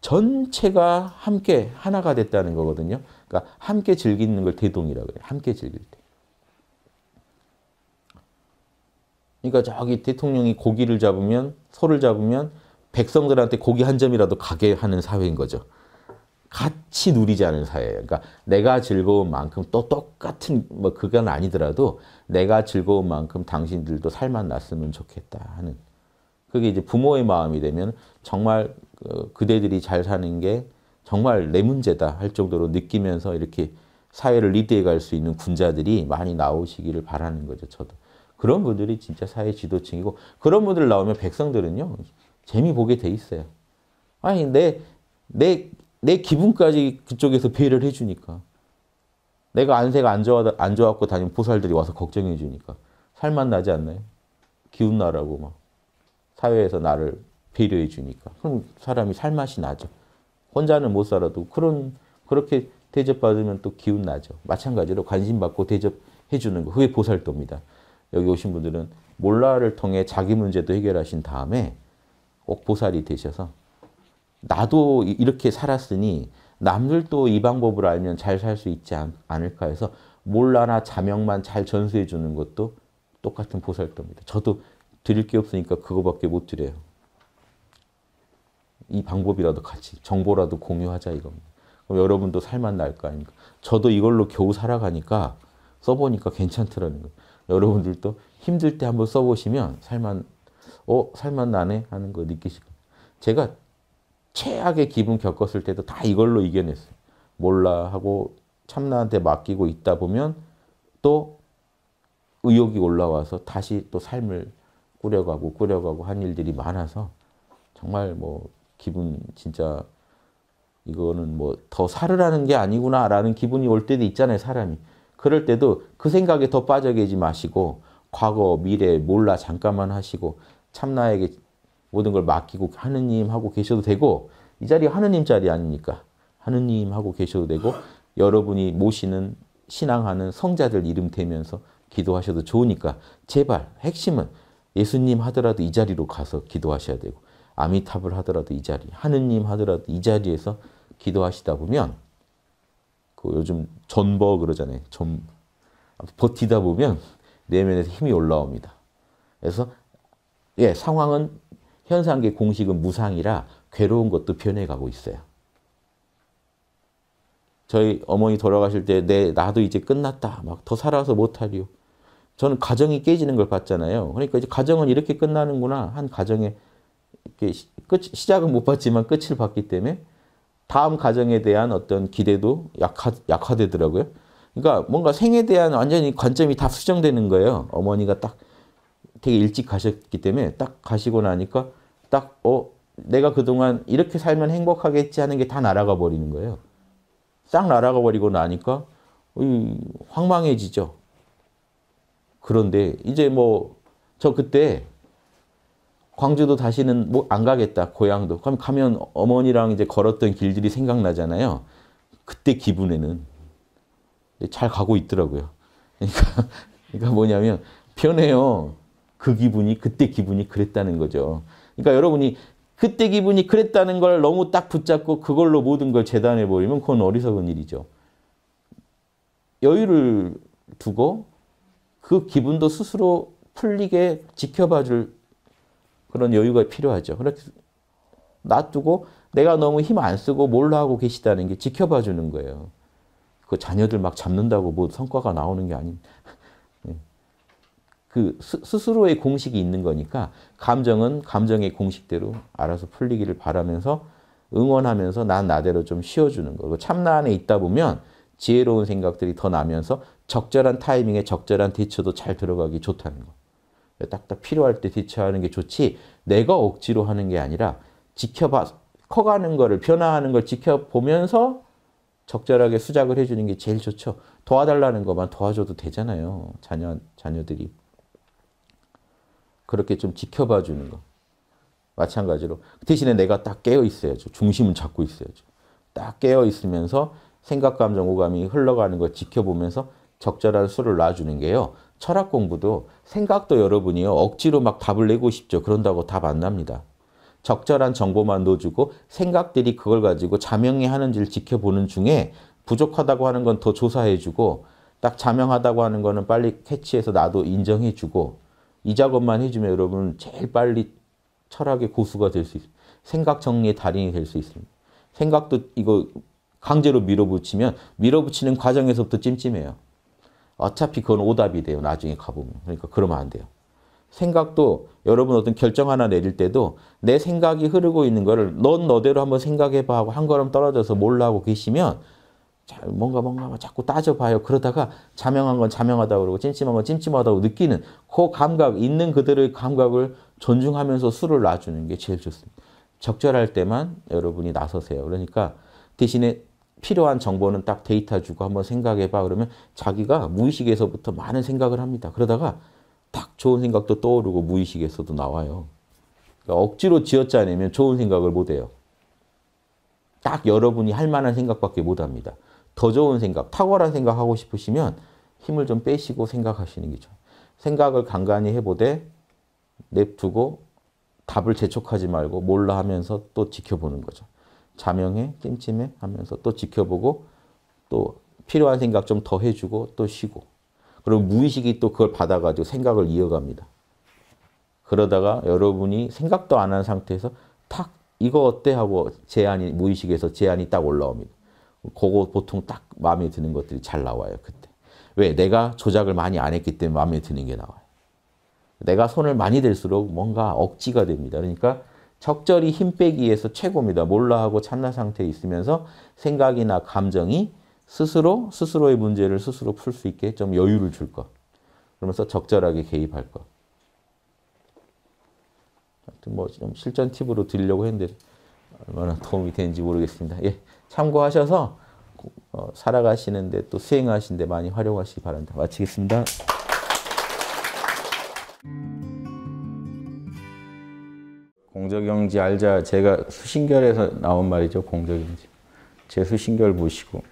전체가 함께 하나가 됐다는 거거든요. 그러니까 함께 즐기는 걸 대동이라고 해요. 함께 즐길 때. 그러니까 저기 대통령이 고기를 잡으면 소를 잡으면 백성들한테 고기 한 점이라도 가게 하는 사회인 거죠. 같이 누리자는 사회예요. 그러니까 내가 즐거운 만큼 또 똑같은 뭐 그건 아니더라도 내가 즐거운 만큼 당신들도 살만 났으면 좋겠다 하는 그게 이제 부모의 마음이 되면 정말 그 그대들이 잘 사는 게 정말 내 문제다 할 정도로 느끼면서 이렇게 사회를 리드해 갈 수 있는 군자들이 많이 나오시기를 바라는 거죠. 저도. 그런 분들이 진짜 사회 지도층이고 그런 분들 나오면 백성들은요. 재미 보게 돼 있어요. 아니 내 내, 내 기분까지 그쪽에서 배를 해주니까 내가 안세안 좋아 안 좋았고 다니는 보살들이 와서 걱정해 주니까 살만 나지 않나요? 기운 나라고 막 사회에서 나를 배려해 주니까 그럼 사람이 살맛이 나죠. 혼자는 못 살아도 그런 그렇게 대접받으면 또 기운 나죠. 마찬가지로 관심 받고 대접해 주는 거 그게 보살도입니다. 여기 오신 분들은 몰라를 통해 자기 문제도 해결하신 다음에 꼭 보살이 되셔서 나도 이렇게 살았으니 남들도 이 방법을 알면 잘 살 수 있지 않, 을까 해서 몰라나 자명만 잘 전수해 주는 것도 똑같은 보살도입니다. 저도 드릴 게 없으니까 그거밖에 못 드려요. 이 방법이라도 같이 정보라도 공유하자 이겁니다. 그럼 여러분도 살맛 날거 아닙니까? 저도 이걸로 겨우 살아가니까 써보니까 괜찮더라는 거예요. 여러분들도 힘들 때 한번 써보시면 살만 어 살만 나네 하는 거 느끼실 거예요. 제가 최악의 기분 겪었을 때도 다 이걸로 이겨냈어요. 몰라 하고 참나한테 맡기고 있다 보면 또 의욕이 올라와서 다시 또 삶을 꾸려가고 꾸려가고 한 일들이 많아서 정말 뭐 기분 진짜 이거는 뭐 더 살으라는 게 아니구나라는 기분이 올 때도 있잖아요, 사람이. 그럴 때도 그 생각에 더 빠져계지 마시고 과거, 미래 몰라 잠깐만 하시고 참나에게 모든 걸 맡기고 하느님 하고 계셔도 되고 이 자리 하느님 자리 아닙니까? 하느님 하고 계셔도 되고 여러분이 모시는 신앙하는 성자들 이름 대면서 기도하셔도 좋으니까 제발 핵심은 예수님 하더라도 이 자리로 가서 기도하셔야 되고 아미탑을 하더라도 이 자리, 하느님 하더라도 이 자리에서 기도하시다 보면 그 요즘 전버 그러잖아요. 전 버티다 보면 내면에서 힘이 올라옵니다. 그래서 예, 상황은 현상계 공식은 무상이라 괴로운 것도 변해가고 있어요. 저희 어머니 돌아가실 때 내 나도 이제 끝났다. 막 더 살아서 못하리요. 저는 가정이 깨지는 걸 봤잖아요. 그러니까 이제 가정은 이렇게 끝나는구나. 한 가정의 끝 시작은 못 봤지만 끝을 봤기 때문에 다음 가정에 대한 어떤 기대도 약화, 약화되더라고요. 그러니까 뭔가 생에 대한 완전히 관점이 다 수정되는 거예요. 어머니가 딱 되게 일찍 가셨기 때문에 딱 가시고 나니까 딱, 어, 내가 그동안 이렇게 살면 행복하겠지 하는 게 다 날아가 버리는 거예요. 싹 날아가 버리고 나니까 어, 황망해지죠. 그런데 이제 뭐, 저 그때 광주도 다시는 뭐안 가겠다. 고향도. 그럼 가면 어머니랑 이제 걸었던 길들이 생각나잖아요. 그때 기분에는 잘 가고 있더라고요. 그러니까, 그러니까 뭐냐면 변해요그 기분이 그때 기분이 그랬다는 거죠. 그러니까 여러분이 그때 기분이 그랬다는 걸 너무 딱 붙잡고 그걸로 모든 걸 재단해 버리면 그건 어리석은 일이죠. 여유를 두고 그 기분도 스스로 풀리게 지켜봐 줄 그런 여유가 필요하죠. 그렇게 놔두고 내가 너무 힘 안 쓰고 뭘로 하고 계시다는 게 지켜봐 주는 거예요. 그 자녀들 막 잡는다고 뭐 성과가 나오는 게 아닌 예. 그 스, 스로의 공식이 있는 거니까 감정은 감정의 공식대로 알아서 풀리기를 바라면서 응원하면서 난 나대로 좀 쉬어주는 거고 참나 안에 있다 보면 지혜로운 생각들이 더 나면서 적절한 타이밍에 적절한 대처도 잘 들어가기 좋다는 거. 딱딱 필요할 때 대처하는 게 좋지 내가 억지로 하는 게 아니라 지켜봐 커가는 거를 변화하는 걸 지켜보면서 적절하게 수작을 해주는 게 제일 좋죠. 도와달라는 것만 도와줘도 되잖아요. 자녀 자녀들이 그렇게 좀 지켜봐 주는 거 마찬가지로 대신에 내가 딱 깨어 있어야죠. 중심을 잡고 있어야죠. 딱 깨어 있으면서 생각, 감정, 오감이 흘러가는 걸 지켜보면서 적절한 수를 놔주는 게요. 철학 공부도 생각도 여러분이요. 억지로 막 답을 내고 싶죠. 그런다고 답 안 납니다. 적절한 정보만 넣어주고 생각들이 그걸 가지고 자명히 하는지를 지켜보는 중에 부족하다고 하는 건 더 조사해주고 딱 자명하다고 하는 거는 빨리 캐치해서 나도 인정해주고 이 작업만 해주면 여러분 제일 빨리 철학의 고수가 될 수 있습니다. 생각 정리의 달인이 될 수 있습니다. 생각도 이거 강제로 밀어붙이면 밀어붙이는 과정에서부터 찜찜해요. 어차피 그건 오답이 돼요. 나중에 가보면. 그러니까 그러면 안 돼요. 생각도 여러분 어떤 결정 하나 내릴 때도 내 생각이 흐르고 있는 거를 넌 너대로 한번 생각해봐 하고 한 걸음 떨어져서 몰라고 계시면 뭔가 뭔가 뭐 자꾸 따져봐요. 그러다가 자명한 건 자명하다고 그러고 찜찜한 건 찜찜하다고 느끼는 그 감각, 있는 그들의 감각을 존중하면서 수를 놔주는 게 제일 좋습니다. 적절할 때만 여러분이 나서세요. 그러니까 대신에 필요한 정보는 딱 데이터 주고 한번 생각해봐 그러면 자기가 무의식에서부터 많은 생각을 합니다. 그러다가 딱 좋은 생각도 떠오르고 무의식에서도 나와요. 그러니까 억지로 지어짜내면 좋은 생각을 못해요. 딱 여러분이 할 만한 생각밖에 못합니다. 더 좋은 생각, 탁월한 생각 하고 싶으시면 힘을 좀 빼시고 생각하시는 게 좋아요. 생각을 간간히 해보되 냅두고 답을 재촉하지 말고 몰라 하면서 또 지켜보는 거죠. 자명해, 찜찜해 하면서 또 지켜보고 또 필요한 생각 좀 더 해주고 또 쉬고 그리고 네. 무의식이 또 그걸 받아가지고 생각을 이어갑니다. 그러다가 여러분이 생각도 안 한 상태에서 탁 이거 어때 하고 제안이 무의식에서 제안이 딱 올라옵니다. 그거 보통 딱 마음에 드는 것들이 잘 나와요 그때. 왜? 내가 조작을 많이 안 했기 때문에 마음에 드는 게 나와요. 내가 손을 많이 댈수록 뭔가 억지가 됩니다. 그러니까 적절히 힘 빼기 위해서 최고입니다. 몰라하고 참나 상태에 있으면서 생각이나 감정이 스스로 스스로의 문제를 스스로 풀 수 있게 좀 여유를 줄 것. 그러면서 적절하게 개입할 것. 하여튼 뭐 좀 실전 팁으로 드리려고 했는데 얼마나 도움이 되는지 모르겠습니다. 예, 참고하셔서 어, 살아가시는데 또 수행하시는데 많이 활용하시기 바랍니다. 마치겠습니다. 공적영지 알자 제가 수신결에서 나온 말이죠 공적영지 제 수신결 보시고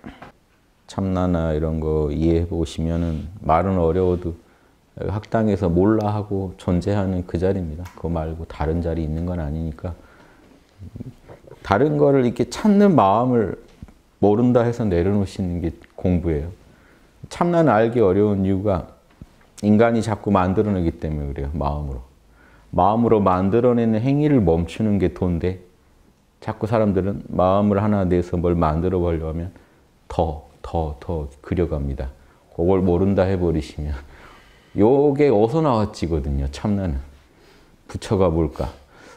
참나나 이런 거 이해해 보시면은 말은 어려워도 학당에서 몰라 하고 존재하는 그 자리입니다 그거 말고 다른 자리 있는 건 아니니까 다른 거를 이렇게 찾는 마음을 모른다 해서 내려놓으시는 게 공부예요 참나는 알기 어려운 이유가 인간이 자꾸 만들어내기 때문에 그래요 마음으로 마음으로 만들어내는 행위를 멈추는 게 돈데 자꾸 사람들은 마음을 하나 내서 뭘 만들어 보려 하면 더, 더, 더 그려갑니다. 그걸 모른다 해버리시면 요게 어디서 나왔지거든요. 참나는. 부처가 뭘까?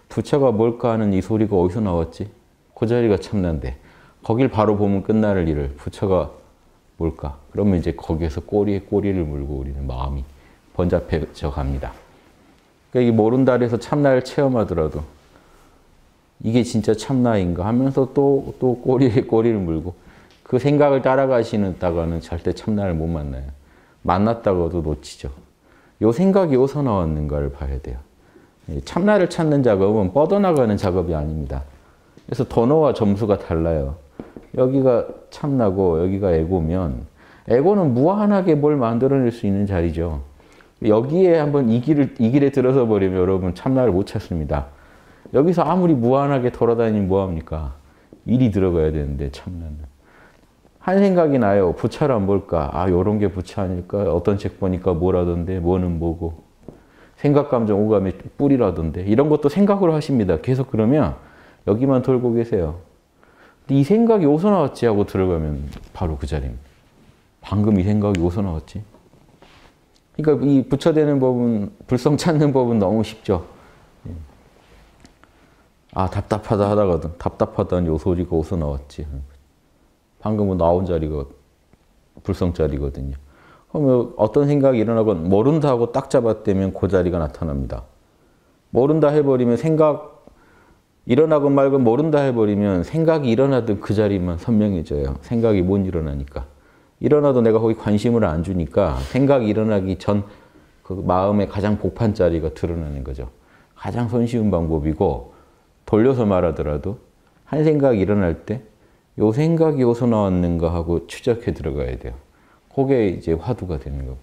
부처가 뭘까 하는 이 소리가 어디서 나왔지? 그 자리가 참난데 거길 바로 보면 끝나 일을 부처가 뭘까? 그러면 이제 거기에서 꼬리에 꼬리를 물고 우리는 마음이 번잡해져 갑니다. 그러니까 이 모른다 해서 참나를 체험하더라도 이게 진짜 참나인가 하면서 또 또 꼬리에 [LAUGHS] 꼬리를 물고 그 생각을 따라가시는 다가는 절대 참나를 못 만나요. 만났다가도 놓치죠. 요 생각이 어디서 나왔는가를 봐야 돼요. 예, 참나를 찾는 작업은 뻗어나가는 작업이 아닙니다. 그래서 도너와 점수가 달라요. 여기가 참나고 여기가 에고면 에고는 무한하게 뭘 만들어낼 수 있는 자리죠. 여기에 한번 이 길을 이 길에 들어서 버리면 여러분 참나를 못 찾습니다. 여기서 아무리 무한하게 돌아다니면 뭐합니까? 일이 들어가야 되는데 참나는. 한 생각이 나요. 부처란 뭘까? 아, 요런 게 부처 아닐까? 어떤 책 보니까 뭐라던데, 뭐는 뭐고. 생각, 감정, 오감의 뿌리라던데. 이런 것도 생각으로 하십니다. 계속 그러면 여기만 돌고 계세요. 이 생각이 어디서 나왔지? 하고 들어가면 바로 그 자리입니다. 방금 이 생각이 어디서 나왔지? 그러니까 이 부처되는 법은 불성 찾는 법은 너무 쉽죠. 예. 아 답답하다 하다거든. 답답하다는 요 소리가 어서 나왔지? 방금 은 뭐 나온 자리가 불성 자리거든요. 그러면 어떤 생각이 일어나건 모른다 하고 딱 잡아떼면 그 자리가 나타납니다. 모른다 해버리면 생각 일어나건 말건 모른다 해버리면 생각이 일어나든 그 자리만 선명해져요. 생각이 못 일어나니까. 일어나도 내가 거기 관심을 안 주니까 생각이 일어나기 전 그 마음의 가장 복판 자리가 드러나는 거죠. 가장 손쉬운 방법이고 돌려서 말하더라도 한 생각이 일어날 때 요 생각이 어디서 나왔는가 하고 추적해 들어가야 돼요. 그게 이제 화두가 되는 거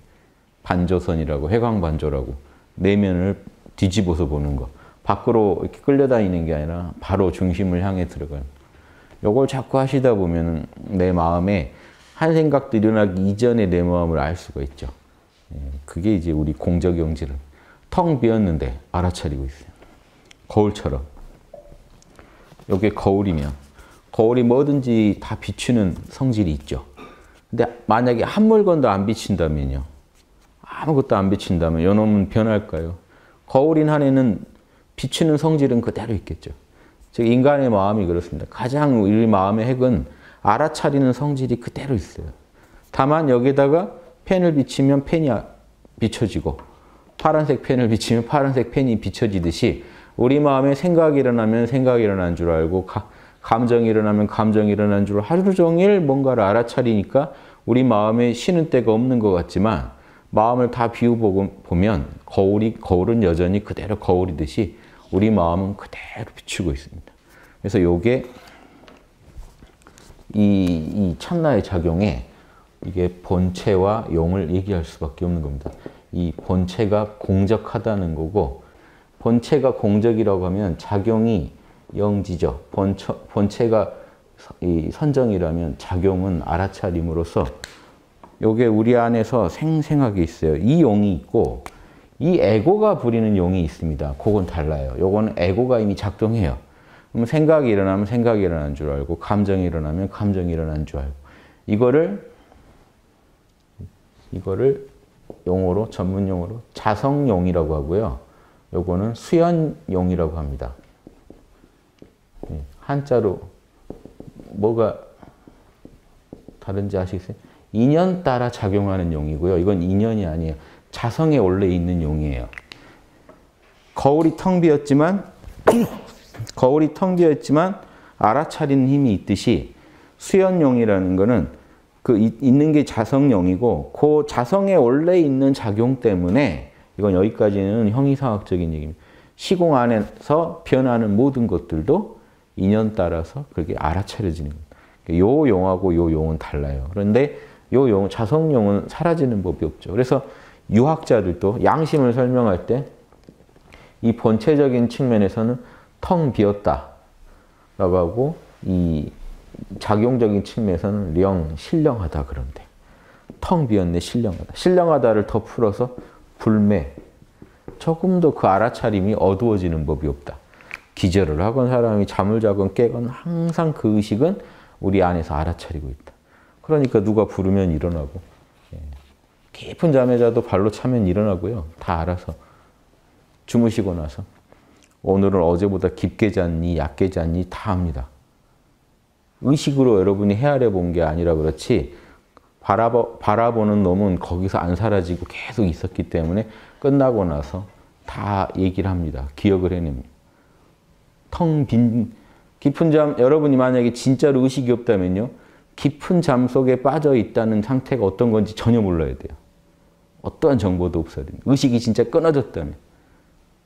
반조선이라고 해광반조라고 내면을 뒤집어서 보는 거. 밖으로 이렇게 끌려다니는 게 아니라 바로 중심을 향해 들어가요. 요걸 자꾸 하시다 보면 내 마음에 한 생각도 일어나기 이전에 내 마음을 알 수가 있죠. 예, 그게 이제 우리 공적영지를 텅 비었는데 알아차리고 있어요. 거울처럼. 이게 거울이면 거울이 뭐든지 다 비추는 성질이 있죠. 근데 만약에 한 물건도 안 비친다면요. 아무것도 안 비친다면 요놈은 변할까요? 거울인 한에는 비추는 성질은 그대로 있겠죠. 즉 인간의 마음이 그렇습니다. 가장 우리 마음의 핵은 알아차리는 성질이 그대로 있어요. 다만 여기다가 펜을 비치면 펜이 아- 비춰지고 파란색 펜을 비치면 파란색 펜이 비춰지듯이 우리 마음에 생각이 일어나면 생각이 일어난 줄 알고 가, 감정이 일어나면 감정이 일어난 줄 하루 종일 뭔가를 알아차리니까 우리 마음에 쉬는 때가 없는 것 같지만 마음을 다비우 보면 거울이 거울은 여전히 그대로 거울이듯이 우리 마음은 그대로 비추고 있습니다. 그래서 요게 이, 이 참나의 작용에 이게 본체와 용을 얘기할 수밖에 없는 겁니다. 이 본체가 공적하다는 거고 본체가 공적이라고 하면 작용이 영지죠. 본처, 본체가 선정이라면 작용은 알아차림으로써 요게 우리 안에서 생생하게 있어요. 이 용이 있고 이 에고가 부리는 용이 있습니다. 그건 달라요. 요건 에고가 이미 작동해요. 그럼 생각이 일어나면 생각이 일어난 줄 알고 감정이 일어나면 감정이 일어난 줄 알고 이거를 이거를 용어로 전문 용어로 자성용이라고 하고요. 요거는 수연용이라고 합니다. 예, 한자로 뭐가 다른지 아시겠어요? 인연 따라 작용하는 용이고요. 이건 인연이 아니에요. 자성에 원래 있는 용이에요. 거울이 텅 비었지만 거울이 텅 비어 있지만 알아차리는 힘이 있듯이 수연용이라는 것은 그 있는 게 자성용이고 그 자성에 원래 있는 작용 때문에 이건 여기까지는 형이상학적인 얘기입니다. 시공 안에서 변하는 모든 것들도 인연 따라서 그렇게 알아차려지는 거예요. 그러니까 요 용하고 요 용은 달라요. 그런데 요 용, 자성용은 사라지는 법이 없죠. 그래서 유학자들도 양심을 설명할 때 이 본체적인 측면에서는 텅 비었다. 라고 하고 이 작용적인 측면에서는 령, 신령하다 그런데 텅 비었네 신령하다. 신령하다를 더 풀어서 불매, 조금도 그 알아차림이 어두워지는 법이 없다. 기절을 하건 사람이 잠을 자건 깨건 항상 그 의식은 우리 안에서 알아차리고 있다. 그러니까 누가 부르면 일어나고 예. 깊은 잠에 자도 발로 차면 일어나고요. 다 알아서 주무시고 나서 오늘은 어제보다 깊게 잤니, 약게 잤니 다 합니다. 의식으로 여러분이 헤아려 본 게 아니라 그렇지 바라보, 바라보는 놈은 거기서 안 사라지고 계속 있었기 때문에 끝나고 나서 다 얘기를 합니다. 기억을 해냅니다. 텅 빈 깊은 잠 여러분이 만약에 진짜로 의식이 없다면요. 깊은 잠 속에 빠져 있다는 상태가 어떤 건지 전혀 몰라야 돼요. 어떠한 정보도 없어야 됩니다. 의식이 진짜 끊어졌다면.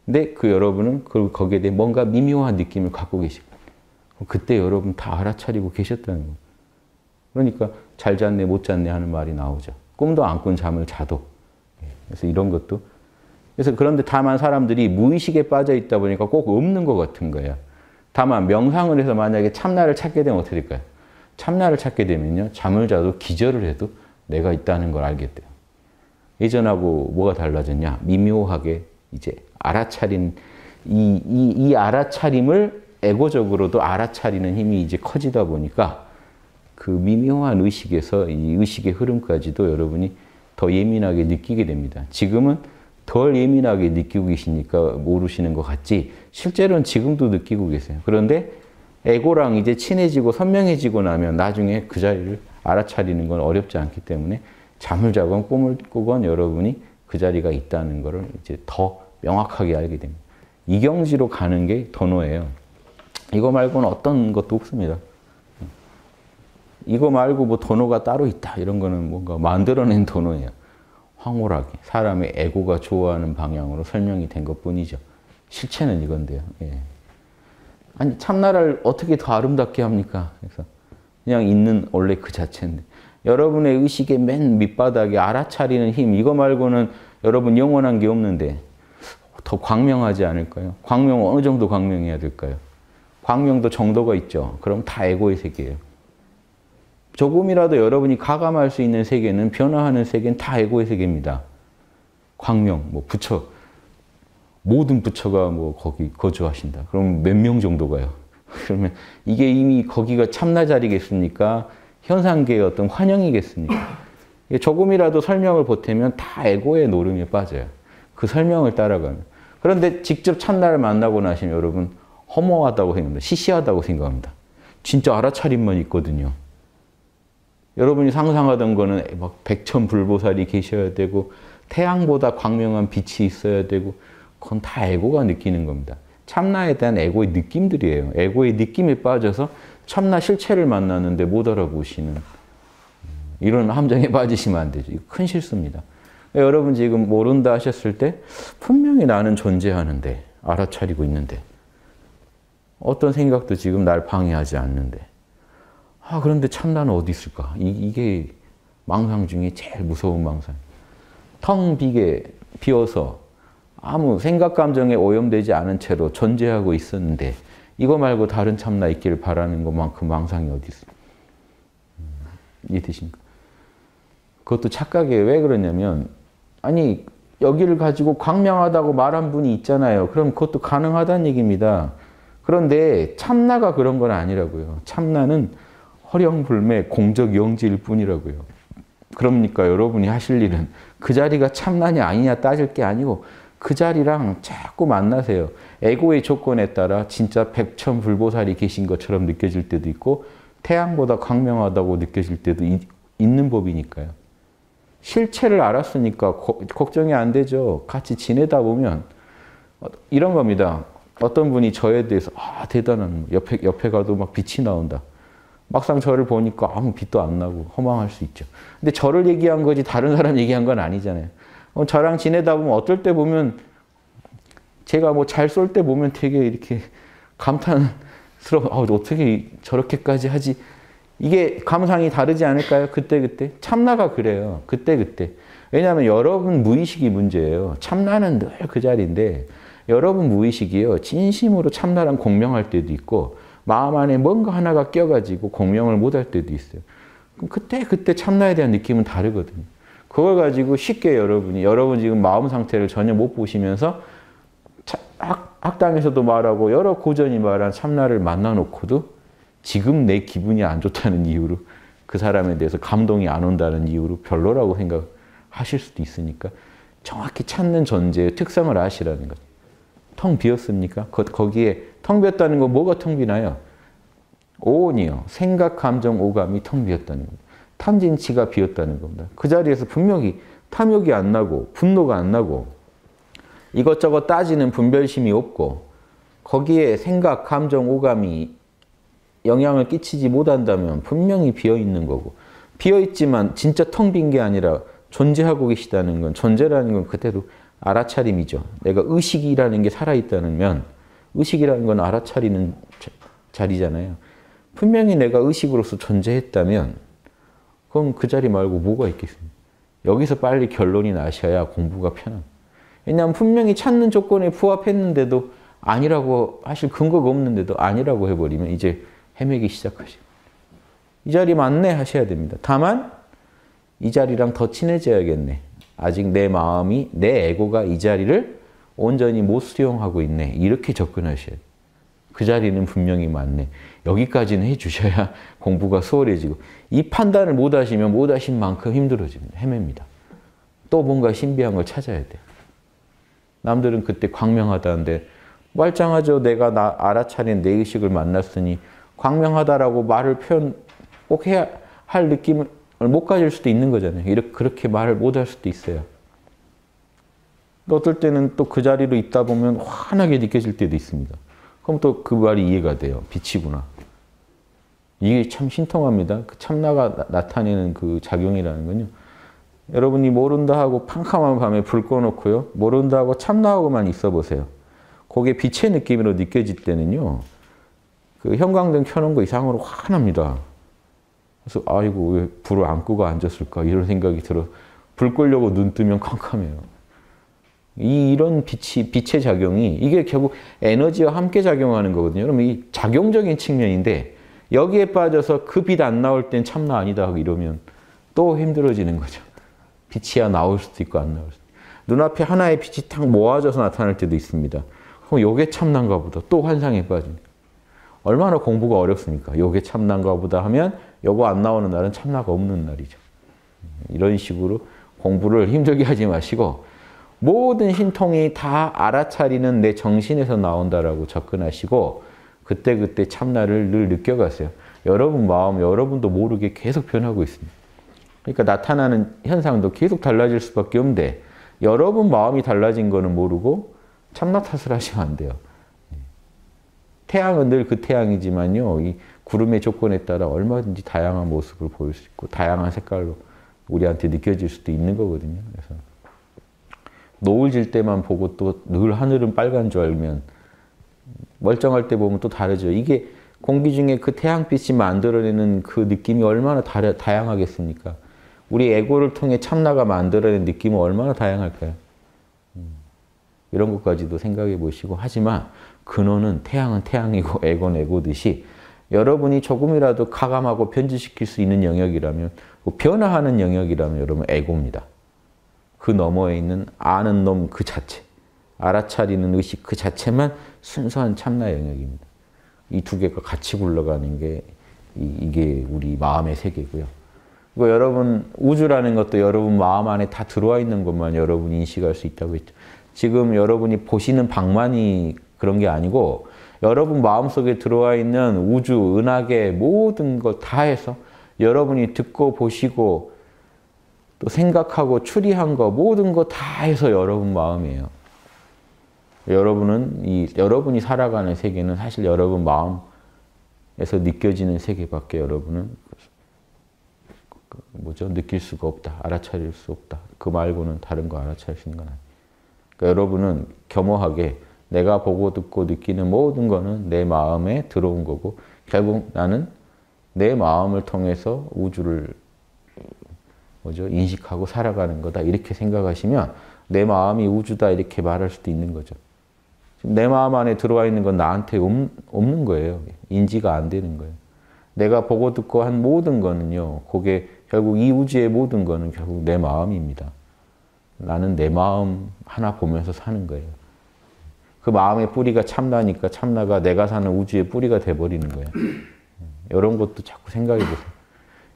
근데 그 여러분은 그 거기에 대해 뭔가 미묘한 느낌을 갖고 계시고 그때 여러분 다 알아차리고 계셨다는 거예요. 그러니까 잘 잤네 못 잤네 하는 말이 나오죠. 꿈도 안 꾼 잠을 자도. 예, 그래서 이런 것도 그래서 그런데 다만 사람들이 무의식에 빠져 있다 보니까 꼭 없는 것 같은 거예요. 다만 명상을 해서 만약에 참나를 찾게 되면 어떻게 될까요? 참나를 찾게 되면요. 잠을 자도 기절을 해도 내가 있다는 걸 알게 돼요. 예전하고 뭐가 달라졌냐? 미묘하게 이제 알아차린 이, 이, 이 알아차림을 에고적으로도 알아차리는 힘이 이제 커지다 보니까 그 미묘한 의식에서 이 의식의 흐름까지도 여러분이 더 예민하게 느끼게 됩니다. 지금은 덜 예민하게 느끼고 계시니까 모르시는 것 같지 실제로는 지금도 느끼고 계세요. 그런데 에고랑 이제 친해지고 선명해지고 나면 나중에 그 자리를 알아차리는 건 어렵지 않기 때문에 잠을 자건 꿈을 꾸건 여러분이 그 자리가 있다는 것을 이제 더 명확하게 알게 됩니다. 이경지로 가는 게 도노예요. 이거 말고는 어떤 것도 없습니다. 이거 말고 뭐 도노가 따로 있다 이런 거는 뭔가 만들어낸 도노예요. 황홀하게 사람의 에고가 좋아하는 방향으로 설명이 된 것뿐이죠. 실체는 이건데요. 예. 아니 참나를 어떻게 더 아름답게 합니까? 그래서 그냥 있는 원래 그 자체인데 여러분의 의식의 맨 밑바닥에 알아차리는 힘 이거 말고는 여러분 영원한 게 없는데 더 광명하지 않을까요? 광명 어느 정도 광명해야 될까요? 광명도 정도가 있죠. 그럼 다 에고의 세계예요. 조금이라도 여러분이 가감할 수 있는 세계는 변화하는 세계는 다 에고의 세계입니다. 광명, 뭐 부처, 모든 부처가 뭐 거기 거주하신다. 그럼 몇 명 정도 가요? [LAUGHS] 그러면 이게 이미 거기가 참나자리겠습니까? 현상계의 어떤 환영이겠습니까? 조금이라도 설명을 보태면 다 에고의 노름에 빠져요. 그 설명을 따라가면. 그런데 직접 참나를 만나고 나시면 여러분 허무하다고 생각합니다. 시시하다고 생각합니다. 진짜 알아차림만 있거든요. 여러분이 상상하던 거는 막 백천 불보살이 계셔야 되고 태양보다 광명한 빛이 있어야 되고 그건 다 에고가 느끼는 겁니다. 참나에 대한 에고의 느낌들이에요. 에고의 느낌에 빠져서 참나 실체를 만나는데 못 알아보시는 음, 이런 함정에 [LAUGHS] 빠지시면 안 되죠. 큰 실수입니다. 예, 여러분 지금 모른다 하셨을 때 분명히 나는 존재하는데 알아차리고 있는데 어떤 생각도 지금 날 방해하지 않는데 아 그런데 참나는 어디 있을까? 이, 게 망상 중에 제일 무서운 망상. 텅 비게 비어서 아무 생각 감정에 오염되지 않은 채로 존재하고 있었는데 이거 말고 다른 참나 있기를 바라는 것만큼 망상이 어디 있어? 음, 이해되십니까? 그것도 착각에 이요왜 그러냐면 아니 여기를 가지고 광명하다고 말한 분이 있잖아요. 그럼 그것도 가능하다는 얘기입니다. 그런데 참나가 그런 건 아니라고요. 참나는 허령불매 공적영지일 뿐이라고요. 그러니까 여러분이 하실 일은 그 자리가 참나냐 아니냐 따질 게 아니고 그 자리랑 자꾸 만나세요. 에고의 조건에 따라 진짜 백천불보살이 계신 것처럼 느껴질 때도 있고 태양보다 광명하다고 느껴질 때도 있는 법이니까요. 실체를 알았으니까 고, 걱정이 안 되죠. 같이 지내다 보면 이런 겁니다. 어떤 분이 저에 대해서 아 대단한 옆에 옆에 가도 막 빛이 나온다. 막상 저를 보니까 아무 빛도 안 나고 허망할 수 있죠. 근데 저를 얘기한 거지 다른 사람 얘기한 건 아니잖아요. 어, 저랑 지내다 보면 어떨 때 보면 제가 뭐 잘 쏠 때 보면 되게 이렇게 감탄스러워. 아, 어떻게 저렇게까지 하지? 이게 감상이 다르지 않을까요? 그때그때? 참나가 그래요. 그때그때. 왜냐하면 여러분 무의식이 문제예요. 참나는 늘 그 자리인데 여러분 무의식이요. 진심으로 참나랑 공명할 때도 있고 마음 안에 뭔가 하나가 껴가지고 공명을 못 할 때도 있어요. 그럼 그때 그때 참나에 대한 느낌은 다르거든요. 그걸 가지고 쉽게 여러분이 여러분 지금 마음 상태를 전혀 못 보시면서 학, 학당에서도 말하고 여러 고전이 말한 참나를 만나놓고도 지금 내 기분이 안 좋다는 이유로 그 사람에 대해서 감동이 안 온다는 이유로 별로라고 생각하실 수도 있으니까 정확히 찾는 전제의 특성을 아시라는 거죠. 텅 비었습니까? 거, 기에텅 비었다는 거 뭐가 텅 비나요? 오온이요. 생각, 감정, 오감이 텅 비었다는 겁니다. 탐진치가 비었다는 겁니다. 그 자리에서 분명히 탐욕이 안 나고 분노가 안 나고 이것저것 따지는 분별심이 없고 거기에 생각, 감정, 오감이 영향을 끼치지 못한다면 분명히 비어 있는 거고 비어 있지만 진짜 텅 빈 게 아니라 존재하고 계시다는 건 존재라는 건 그대로 알아차림이죠. 내가 의식이라는 게 살아있다면 의식이라는 건 알아차리는 자리잖아요. 분명히 내가 의식으로서 존재했다면 그럼 그 자리 말고 뭐가 있겠습니까? 여기서 빨리 결론이 나셔야 공부가 편합 왜냐하면 분명히 찾는 조건에 부합했는데도 아니라고 사실 근거가 없는데도 아니라고 해버리면 이제 헤매기 시작하십니다. 이 자리 맞네 하셔야 됩니다. 다만 이 자리랑 더 친해져야겠네. 아직 내 마음이 내 에고가 이 자리를 온전히 못 수용하고 있네. 이렇게 접근하셔야 돼요. 그 자리는 분명히 맞네. 여기까지는 해주셔야 [LAUGHS] 공부가 수월해지고 이 판단을 못 하시면 못 하신 만큼 힘들어집니다. 헤맵니다. 또 뭔가 신비한 걸 찾아야 돼요. 남들은 그때 광명하다는데 말짱하죠. 내가 나 알아차린 내 의식을 만났으니 광명하다라고 말을 표현 꼭 해야 할 느낌을 못 가질 수도 있는 거잖아요. 이렇게 그렇게 말을 못 할 수도 있어요. 어떨 때는 또 그 자리로 있다 보면 환하게 느껴질 때도 있습니다. 그럼 또 그 말이 이해가 돼요. 빛이구나. 이게 참 신통합니다. 그 참나가 나, 나타내는 그 작용이라는 건요. 여러분이 모른다 하고 캄캄한 밤에 불 꺼놓고요. 모른다 하고 참나하고만 있어 보세요. 그게 빛의 느낌으로 느껴질 때는요. 그 형광등 켜놓은 거 이상으로 환합니다. 그래서 아이고 왜 불을 안 끄고 앉았을까 이런 생각이 들어 불 끄려고 눈 뜨면 캄캄해요. 이, 이런 빛이, 빛의 작용이 이게 결국 에너지와 함께 작용하는 거거든요. 그러이 작용적인 측면인데 여기에 빠져서 그 빛 안 나올 땐 참나 아니다 하고 이러면 또 힘들어지는 거죠. 빛이야 나올 수도 있고 안 나올 수도 있고. 눈앞에 하나의 빛이 탁 모아져서 나타날 때도 있습니다. 그럼 요게 참난가 보다. 또 환상에 빠지는 얼마나 공부가 어렵습니까? 요게 참난가 보다 하면 요거 안 나오는 날은 참나가 없는 날이죠. 이런 식으로 공부를 힘들게 하지 마시고 모든 신통이 다 알아차리는 내 정신에서 나온다라고 접근하시고 그때그때 참나를 늘 느껴가세요. 여러분 마음, 여러분도 모르게 계속 변하고 있습니다. 그러니까 나타나는 현상도 계속 달라질 수밖에 없는데 여러분 마음이 달라진 거는 모르고 참나 탓을 하시면 안 돼요. 태양은 늘 그 태양이지만요. 이 구름의 조건에 따라 얼마든지 다양한 모습을 보일 수 있고 다양한 색깔로 우리한테 느껴질 수도 있는 거거든요. 그래서 노을 질 때만 보고 또 늘 하늘은 빨간 줄 알면 멀쩡할 때 보면 또 다르죠. 이게 공기 중에 그 태양빛이 만들어내는 그 느낌이 얼마나 다르, 다양하겠습니까? 우리 에고를 통해 참나가 만들어낸 느낌은 얼마나 다양할까요? 음, 이런 것까지도 생각해 보시고 하지만 근원은 태양은 태양이고 에고 는 에고듯이 여러분이 조금이라도 가감하고 변질시킬 수 있는 영역이라면 뭐 변화하는 영역이라면 여러분 에고입니다. 그 너머에 있는 아는 놈 그 자체, 알아차리는 의식 그 자체만 순수한 참나 영역입니다. 이 두 개가 같이 굴러가는 게 이, 게 우리 마음의 세계고요. 그리고 여러분 우주라는 것도 여러분 마음 안에 다 들어와 있는 것만 여러분이 인식할 수 있다고 했죠. 지금 여러분이 보시는 방만이 그런 게 아니고 여러분 마음속에 들어와 있는 우주, 은하계 모든 것 다 해서 여러분이 듣고 보시고 또 생각하고 추리한 거 모든 거 다 해서 여러분 마음이에요. 여러분은 이 여러분이 살아가는 세계는 사실 여러분 마음에서 느껴지는 세계밖에 여러분은 그 뭐죠? 느낄 수가 없다. 알아차릴 수 없다. 그 말고는 다른 거 알아차릴 수는건 아니에요. 그러니까 여러분은 겸허하게 내가 보고 듣고 느끼는 모든 거는 내 마음에 들어온 거고 결국 나는 내 마음을 통해서 우주를 뭐죠? 인식하고 살아가는 거다. 이렇게 생각하시면 내 마음이 우주다 이렇게 말할 수도 있는 거죠. 내 마음 안에 들어와 있는 건 나한테 없는 거예요. 인지가 안 되는 거예요. 내가 보고 듣고 한 모든 거는요. 그게 결국 이 우주의 모든 거는 결국 내 마음입니다. 나는 내 마음 하나 보면서 사는 거예요. 그 마음의 뿌리가 참나니까 참나가 내가 사는 우주의 뿌리가 돼버리는 거예요. 음, 이런 것도 자꾸 생각해 보세요.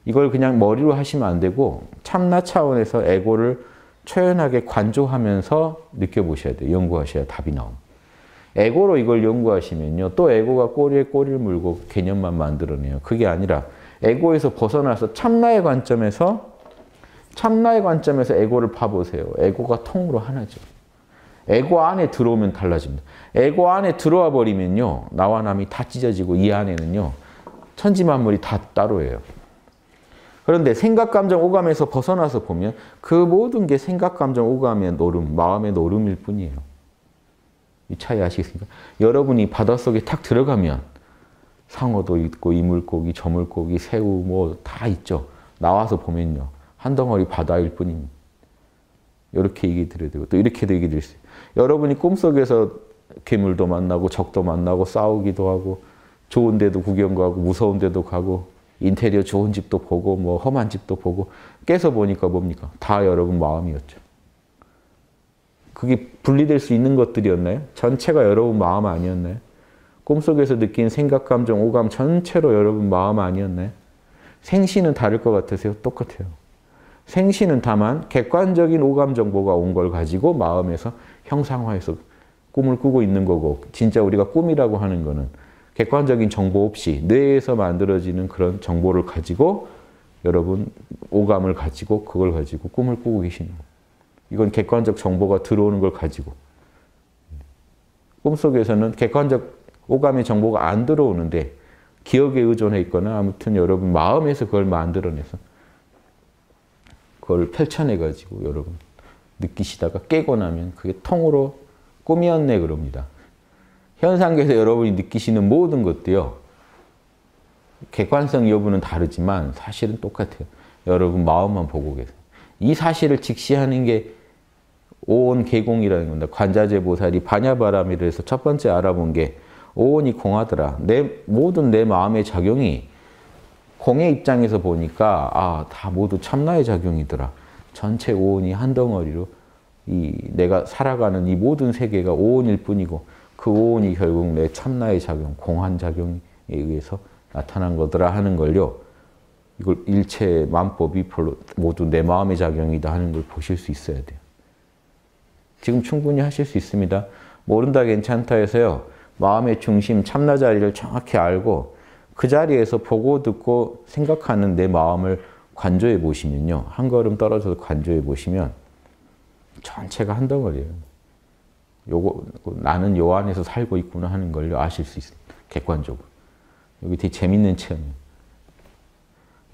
이걸 그냥 머리로 하시면 안 되고 참나 차원에서 에고를 초연하게 관조하면서 느껴보셔야 돼요. 연구하셔야 답이 나옵니다. 에고로 이걸 연구하시면요. 또 에고가 꼬리에 꼬리를 물고 개념만 만들어내요. 그게 아니라 에고에서 벗어나서 참나의 관점에서 참나의 관점에서 에고를 봐보세요. 에고가 통으로 하나죠. 에고 안에 들어오면 달라집니다. 에고 안에 들어와 버리면요. 나와 남이 다 찢어지고 이 안에는요. 천지만물이 다 따로예요. 그런데 생각, 감정, 오감에서 벗어나서 보면 그 모든 게 생각, 감정, 오감의 노름, 마음의 노름일 뿐이에요. 이 차이 아시겠습니까? 여러분이 바닷속에 탁 들어가면 상어도 있고 이물고기, 저물고기, 새우 뭐 다 있죠. 나와서 보면요. 한 덩어리 바다일 뿐입니다. 이렇게 얘기 드려야 되고 또 이렇게도 얘기 드릴 수 있어요. 여러분이 꿈속에서 괴물도 만나고 적도 만나고 싸우기도 하고 좋은 데도 구경 가고 무서운 데도 가고 인테리어 좋은 집도 보고 뭐 험한 집도 보고 깨서 보니까 뭡니까? 다 여러분 마음이었죠. 그게 분리될 수 있는 것들이었나요? 전체가 여러분 마음 아니었나요? 꿈속에서 느낀 생각, 감정, 오감 전체로 여러분 마음 아니었나요? 생시는 다를 것 같으세요? 똑같아요. 생시는 다만 객관적인 오감 정보가 온 걸 가지고 마음에서 형상화해서 꿈을 꾸고 있는 거고 진짜 우리가 꿈이라고 하는 거는 객관적인 정보 없이 뇌에서 만들어지는 그런 정보를 가지고 여러분 오감을 가지고 그걸 가지고 꿈을 꾸고 계시는 거예요. 이건 객관적 정보가 들어오는 걸 가지고 꿈속에서는 객관적 오감의 정보가 안 들어오는데 기억에 의존해 있거나 아무튼 여러분 마음에서 그걸 만들어내서 그걸 펼쳐내가지고 여러분 느끼시다가 깨고 나면 그게 통으로 꿈이었네 그럽니다. 현상계에서 여러분이 느끼시는 모든 것도요. 객관성 여부는 다르지만 사실은 똑같아요. 여러분 마음만 보고 계세요. 이 사실을 직시하는 게 오온 개공이라는 겁니다. 관자재 보살이 반야바람이라 해서 첫 번째 알아본 게 오온이 공하더라. 내 모든 내 마음의 작용이 공의 입장에서 보니까 아다 모두 참나의 작용이더라. 전체 오온이 한 덩어리로 이 내가 살아가는 이 모든 세계가 오온일 뿐이고 그 오온이 결국 내 참나의 작용, 공한 작용에 의해서 나타난 거더라 하는 걸요. 이걸 일체 만법이 별로 모두 내 마음의 작용이다 하는 걸 보실 수 있어야 돼요. 지금 충분히 하실 수 있습니다. 모른다 괜찮다 해서요. 마음의 중심 참나 자리를 정확히 알고 그 자리에서 보고 듣고 생각하는 내 마음을 관조해 보시면요. 한 걸음 떨어져서 관조해 보시면 전체가 한 덩어리예요. 요거 나는 요 안에서 살고 있구나 하는 걸 아실 수있습니 객관적으로. 여기 되게 재밌는 체험이에요.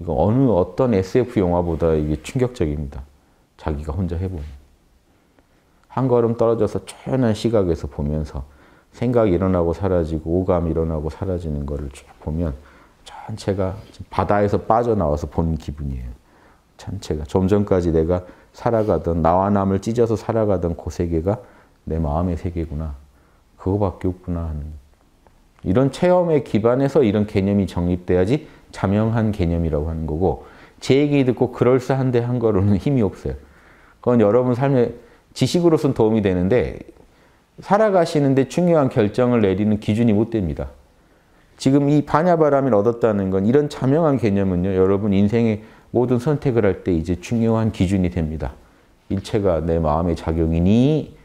이거 어느 어떤 SF 영화보다 이게 충격적입니다. 자기가 혼자 해보면. 한 걸음 떨어져서 초연한 시각에서 보면서 생각 일어나고 사라지고 오감 일어나고 사라지는 거를 쭉 보면 전체가 바다에서 빠져나와서 본 기분이에요. 전체가. 좀 전까지 내가 살아가던 나와 남을 찢어서 살아가던 그 세계가 내 마음의 세계구나. 그거밖에 없구나 하는. 이런 체험에 기반해서 이런 개념이 정립돼야지 자명한 개념이라고 하는 거고 제 얘기 듣고 그럴싸한데 한 거로는 [LAUGHS] 힘이 없어요. 그건 여러분 삶에 지식으로선 도움이 되는데 살아가시는데 중요한 결정을 내리는 기준이 못 됩니다. 지금 이 반야바람을 얻었다는 건 이런 자명한 개념은요. 여러분 인생의 모든 선택을 할 때 이제 중요한 기준이 됩니다. 일체가 내 마음의 작용이니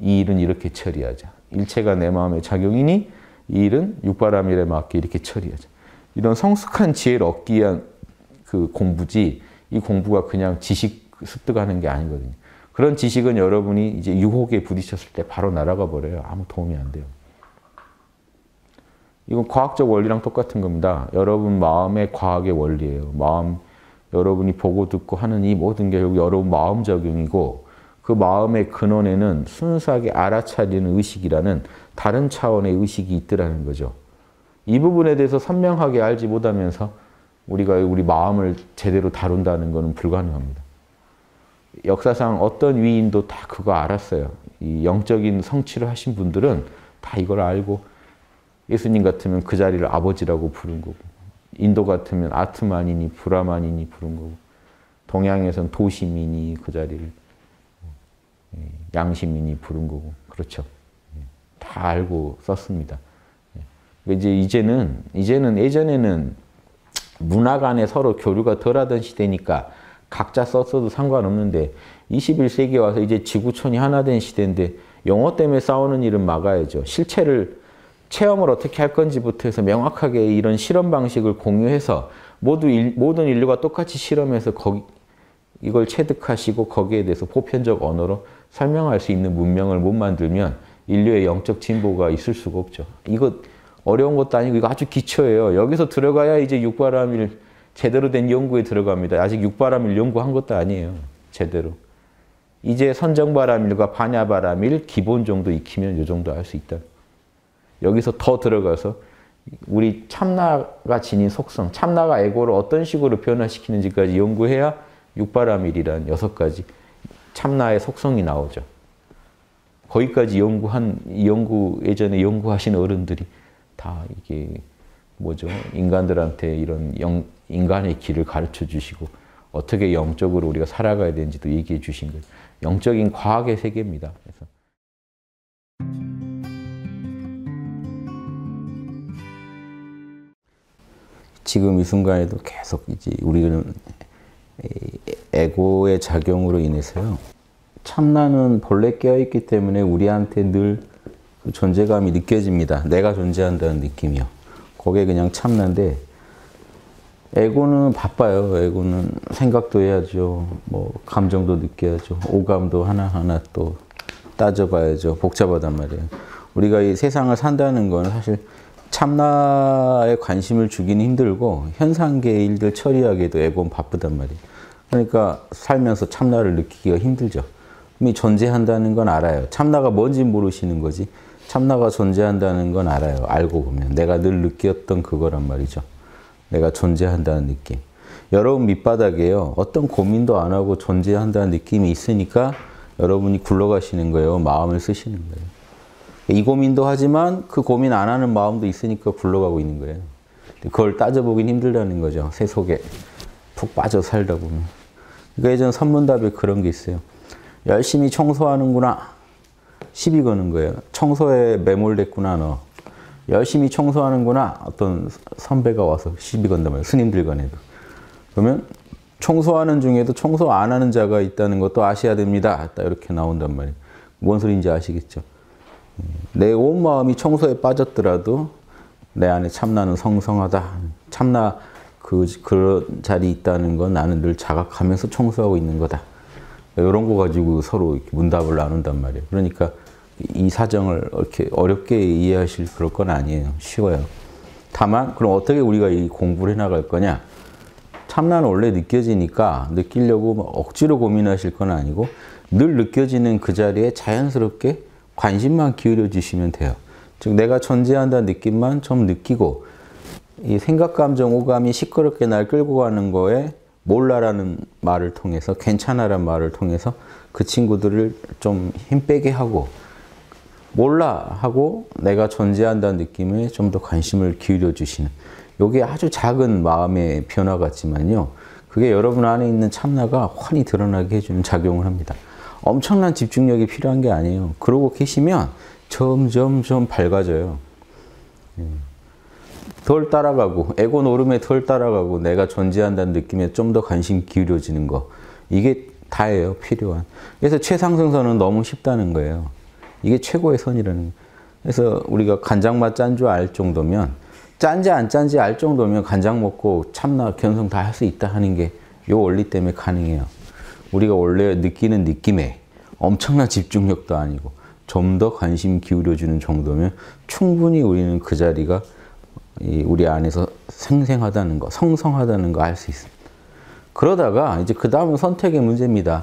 이 일은 이렇게 처리하자. 일체가 내 마음의 작용이니 이 일은 육바람일에 맞게 이렇게 처리하자. 이런 성숙한 지혜를 얻기 위한 그 공부지 이 공부가 그냥 지식 습득하는 게 아니거든요. 그런 지식은 여러분이 이제 유혹에 부딪혔을 때 바로 날아가 버려요. 아무 도움이 안 돼요. 이건 과학적 원리랑 똑같은 겁니다. 여러분 마음의 과학의 원리예요. 마음 여러분이 보고 듣고 하는 이 모든 게 결국 여러분 마음 작용이고 그 마음의 근원에는 순수하게 알아차리는 의식이라는 다른 차원의 의식이 있더라는 거죠. 이 부분에 대해서 선명하게 알지 못하면서 우리가 우리 마음을 제대로 다룬다는 것은 불가능합니다. 역사상 어떤 위인도 다 그거 알았어요. 이 영적인 성취를 하신 분들은 다 이걸 알고 예수님 같으면 그 자리를 아버지라고 부른 거고 인도 같으면 아트만이니 브라만이니 부른 거고 동양에선 도시민이 그 자리를 예, 양시민이 부른 거고 그렇죠. 예, 다 알고 썼습니다. 예. 그러니까 이제 이제는 이제는 예전에는 문화 간에 서로 교류가 덜하던 시대니까 각자 썼어도 상관없는데 21세기 와서 이제 지구촌이 하나 된 시대인데 영어 때문에 싸우는 일은 막아야죠. 실체를 체험을 어떻게 할 건지부터 해서 명확하게 이런 실험 방식을 공유해서 모두 일, 모든 인류가 똑같이 실험해서 거기, 이걸 체득하시고 거기에 대해서 보편적 언어로 설명할 수 있는 문명을 못 만들면 인류의 영적 진보가 있을 수가 없죠. 이거 어려운 것도 아니고 이거 아주 기초예요. 여기서 들어가야 이제 육바람일 제대로 된 연구에 들어갑니다. 아직 육바람일 연구한 것도 아니에요. 제대로. 이제 선정바람일과 반야바람일 기본 정도 익히면 이 정도 할 수 있다. 여기서 더 들어가서 우리 참나가 지닌 속성, 참나가 에고를 어떤 식으로 변화시키는지까지 연구해야 육바라밀이라는 여섯 가지 참나의 속성이 나오죠. 거기까지 연구한 연구 예전에 연구하신 어른들이 다 이게 뭐죠? 인간들한테 이런 영, 인간의 길을 가르쳐 주시고 어떻게 영적으로 우리가 살아가야 되는지도 얘기해 주신 거예요. 영적인 과학의 세계입니다. 그래서 지금 이 순간에도 계속 이제 우리는 에고의 작용으로 인해서요. 참나는 본래 깨어있기 때문에 우리한테 늘 그 존재감이 느껴집니다. 내가 존재한다는 느낌이요. 그게 그냥 참나인데, 에고는 바빠요. 에고는 생각도 해야죠. 뭐, 감정도 느껴야죠. 오감도 하나하나 또 따져봐야죠. 복잡하단 말이에요. 우리가 이 세상을 산다는 건 사실 참나에 관심을 주기는 힘들고 현상계 일들 처리하기도 애본 바쁘단 말이에요. 그러니까 살면서 참나를 느끼기가 힘들죠. 이미 존재한다는 건 알아요. 참나가 뭔지 모르시는 거지. 참나가 존재한다는 건 알아요. 알고 보면 내가 늘 느꼈던 그거란 말이죠. 내가 존재한다는 느낌. 여러분 밑바닥에요. 어떤 고민도 안 하고 존재한다는 느낌이 있으니까 여러분이 굴러가시는 거예요. 마음을 쓰시는 거예요. 이 고민도 하지만 그 고민 안 하는 마음도 있으니까 굴러가고 있는 거예요. 그걸 따져보긴 힘들다는 거죠. 새 속에 푹 빠져 살다 보면. 그러니까 예전 산문답에 그런 게 있어요. 열심히 청소하는구나. 시비 거는 거예요. 청소에 매몰됐구나 너. 열심히 청소하는구나. 어떤 선배가 와서 시비 건단 말이에요. 스님들 간에도. 그러면 청소하는 중에도 청소 안 하는 자가 있다는 것도 아셔야 됩니다. 딱 이렇게 나온단 말이에요. 뭔 소리인지 아시겠죠? 내온 마음이 청소에 빠졌더라도 내 안에 참나는 성성하다. 참나 그, 그 자리 있다는 건 나는 늘 자각하면서 청소하고 있는 거다. 이런 거 가지고 서로 문답을 나눈단 말이에요. 그러니까 이 사정을 이렇게 어렵게 이해하실 그럴 건 아니에요. 쉬워요. 다만 그럼 어떻게 우리가 이 공부를 해나갈 거냐? 참나는 원래 느껴지니까 느끼려고 뭐 억지로 고민하실 건 아니고 늘 느껴지는 그 자리에 자연스럽게 관심만 기울여 주시면 돼요. 즉 내가 존재한다는 느낌만 좀 느끼고 이 생각, 감정, 오감이 시끄럽게 날 끌고 가는 거에 몰라라는 말을 통해서 괜찮아라는 말을 통해서 그 친구들을 좀 힘 빼게 하고 몰라 하고 내가 존재한다는 느낌에 좀 더 관심을 기울여 주시는 요게 아주 작은 마음의 변화 같지만요. 그게 여러분 안에 있는 참나가 훤히 드러나게 해주는 작용을 합니다. 엄청난 집중력이 필요한 게 아니에요. 그러고 계시면 점점점 밝아져요. 예. 덜 따라가고 에고 노름에 덜 따라가고 내가 존재한다는 느낌에 좀 더 관심 기울여지는 거 이게 다예요 필요한 그래서 최상승선은 너무 쉽다는 거예요 이게 최고의 선이라는 거예요. 그래서 우리가 간장맛 짠 줄 알 정도면 짠지 안 짠지 알 정도면 간장 먹고 참나 견성 다 할 수 있다 하는 게 요 원리 때문에 가능해요 우리가 원래 느끼는 느낌에 엄청난 집중력도 아니고 좀 더 관심 기울여주는 정도면 충분히 우리는 그 자리가 우리 안에서 생생하다는 거, 성성하다는 거 알 수 있습니다. 그러다가 이제 그 다음은 선택의 문제입니다.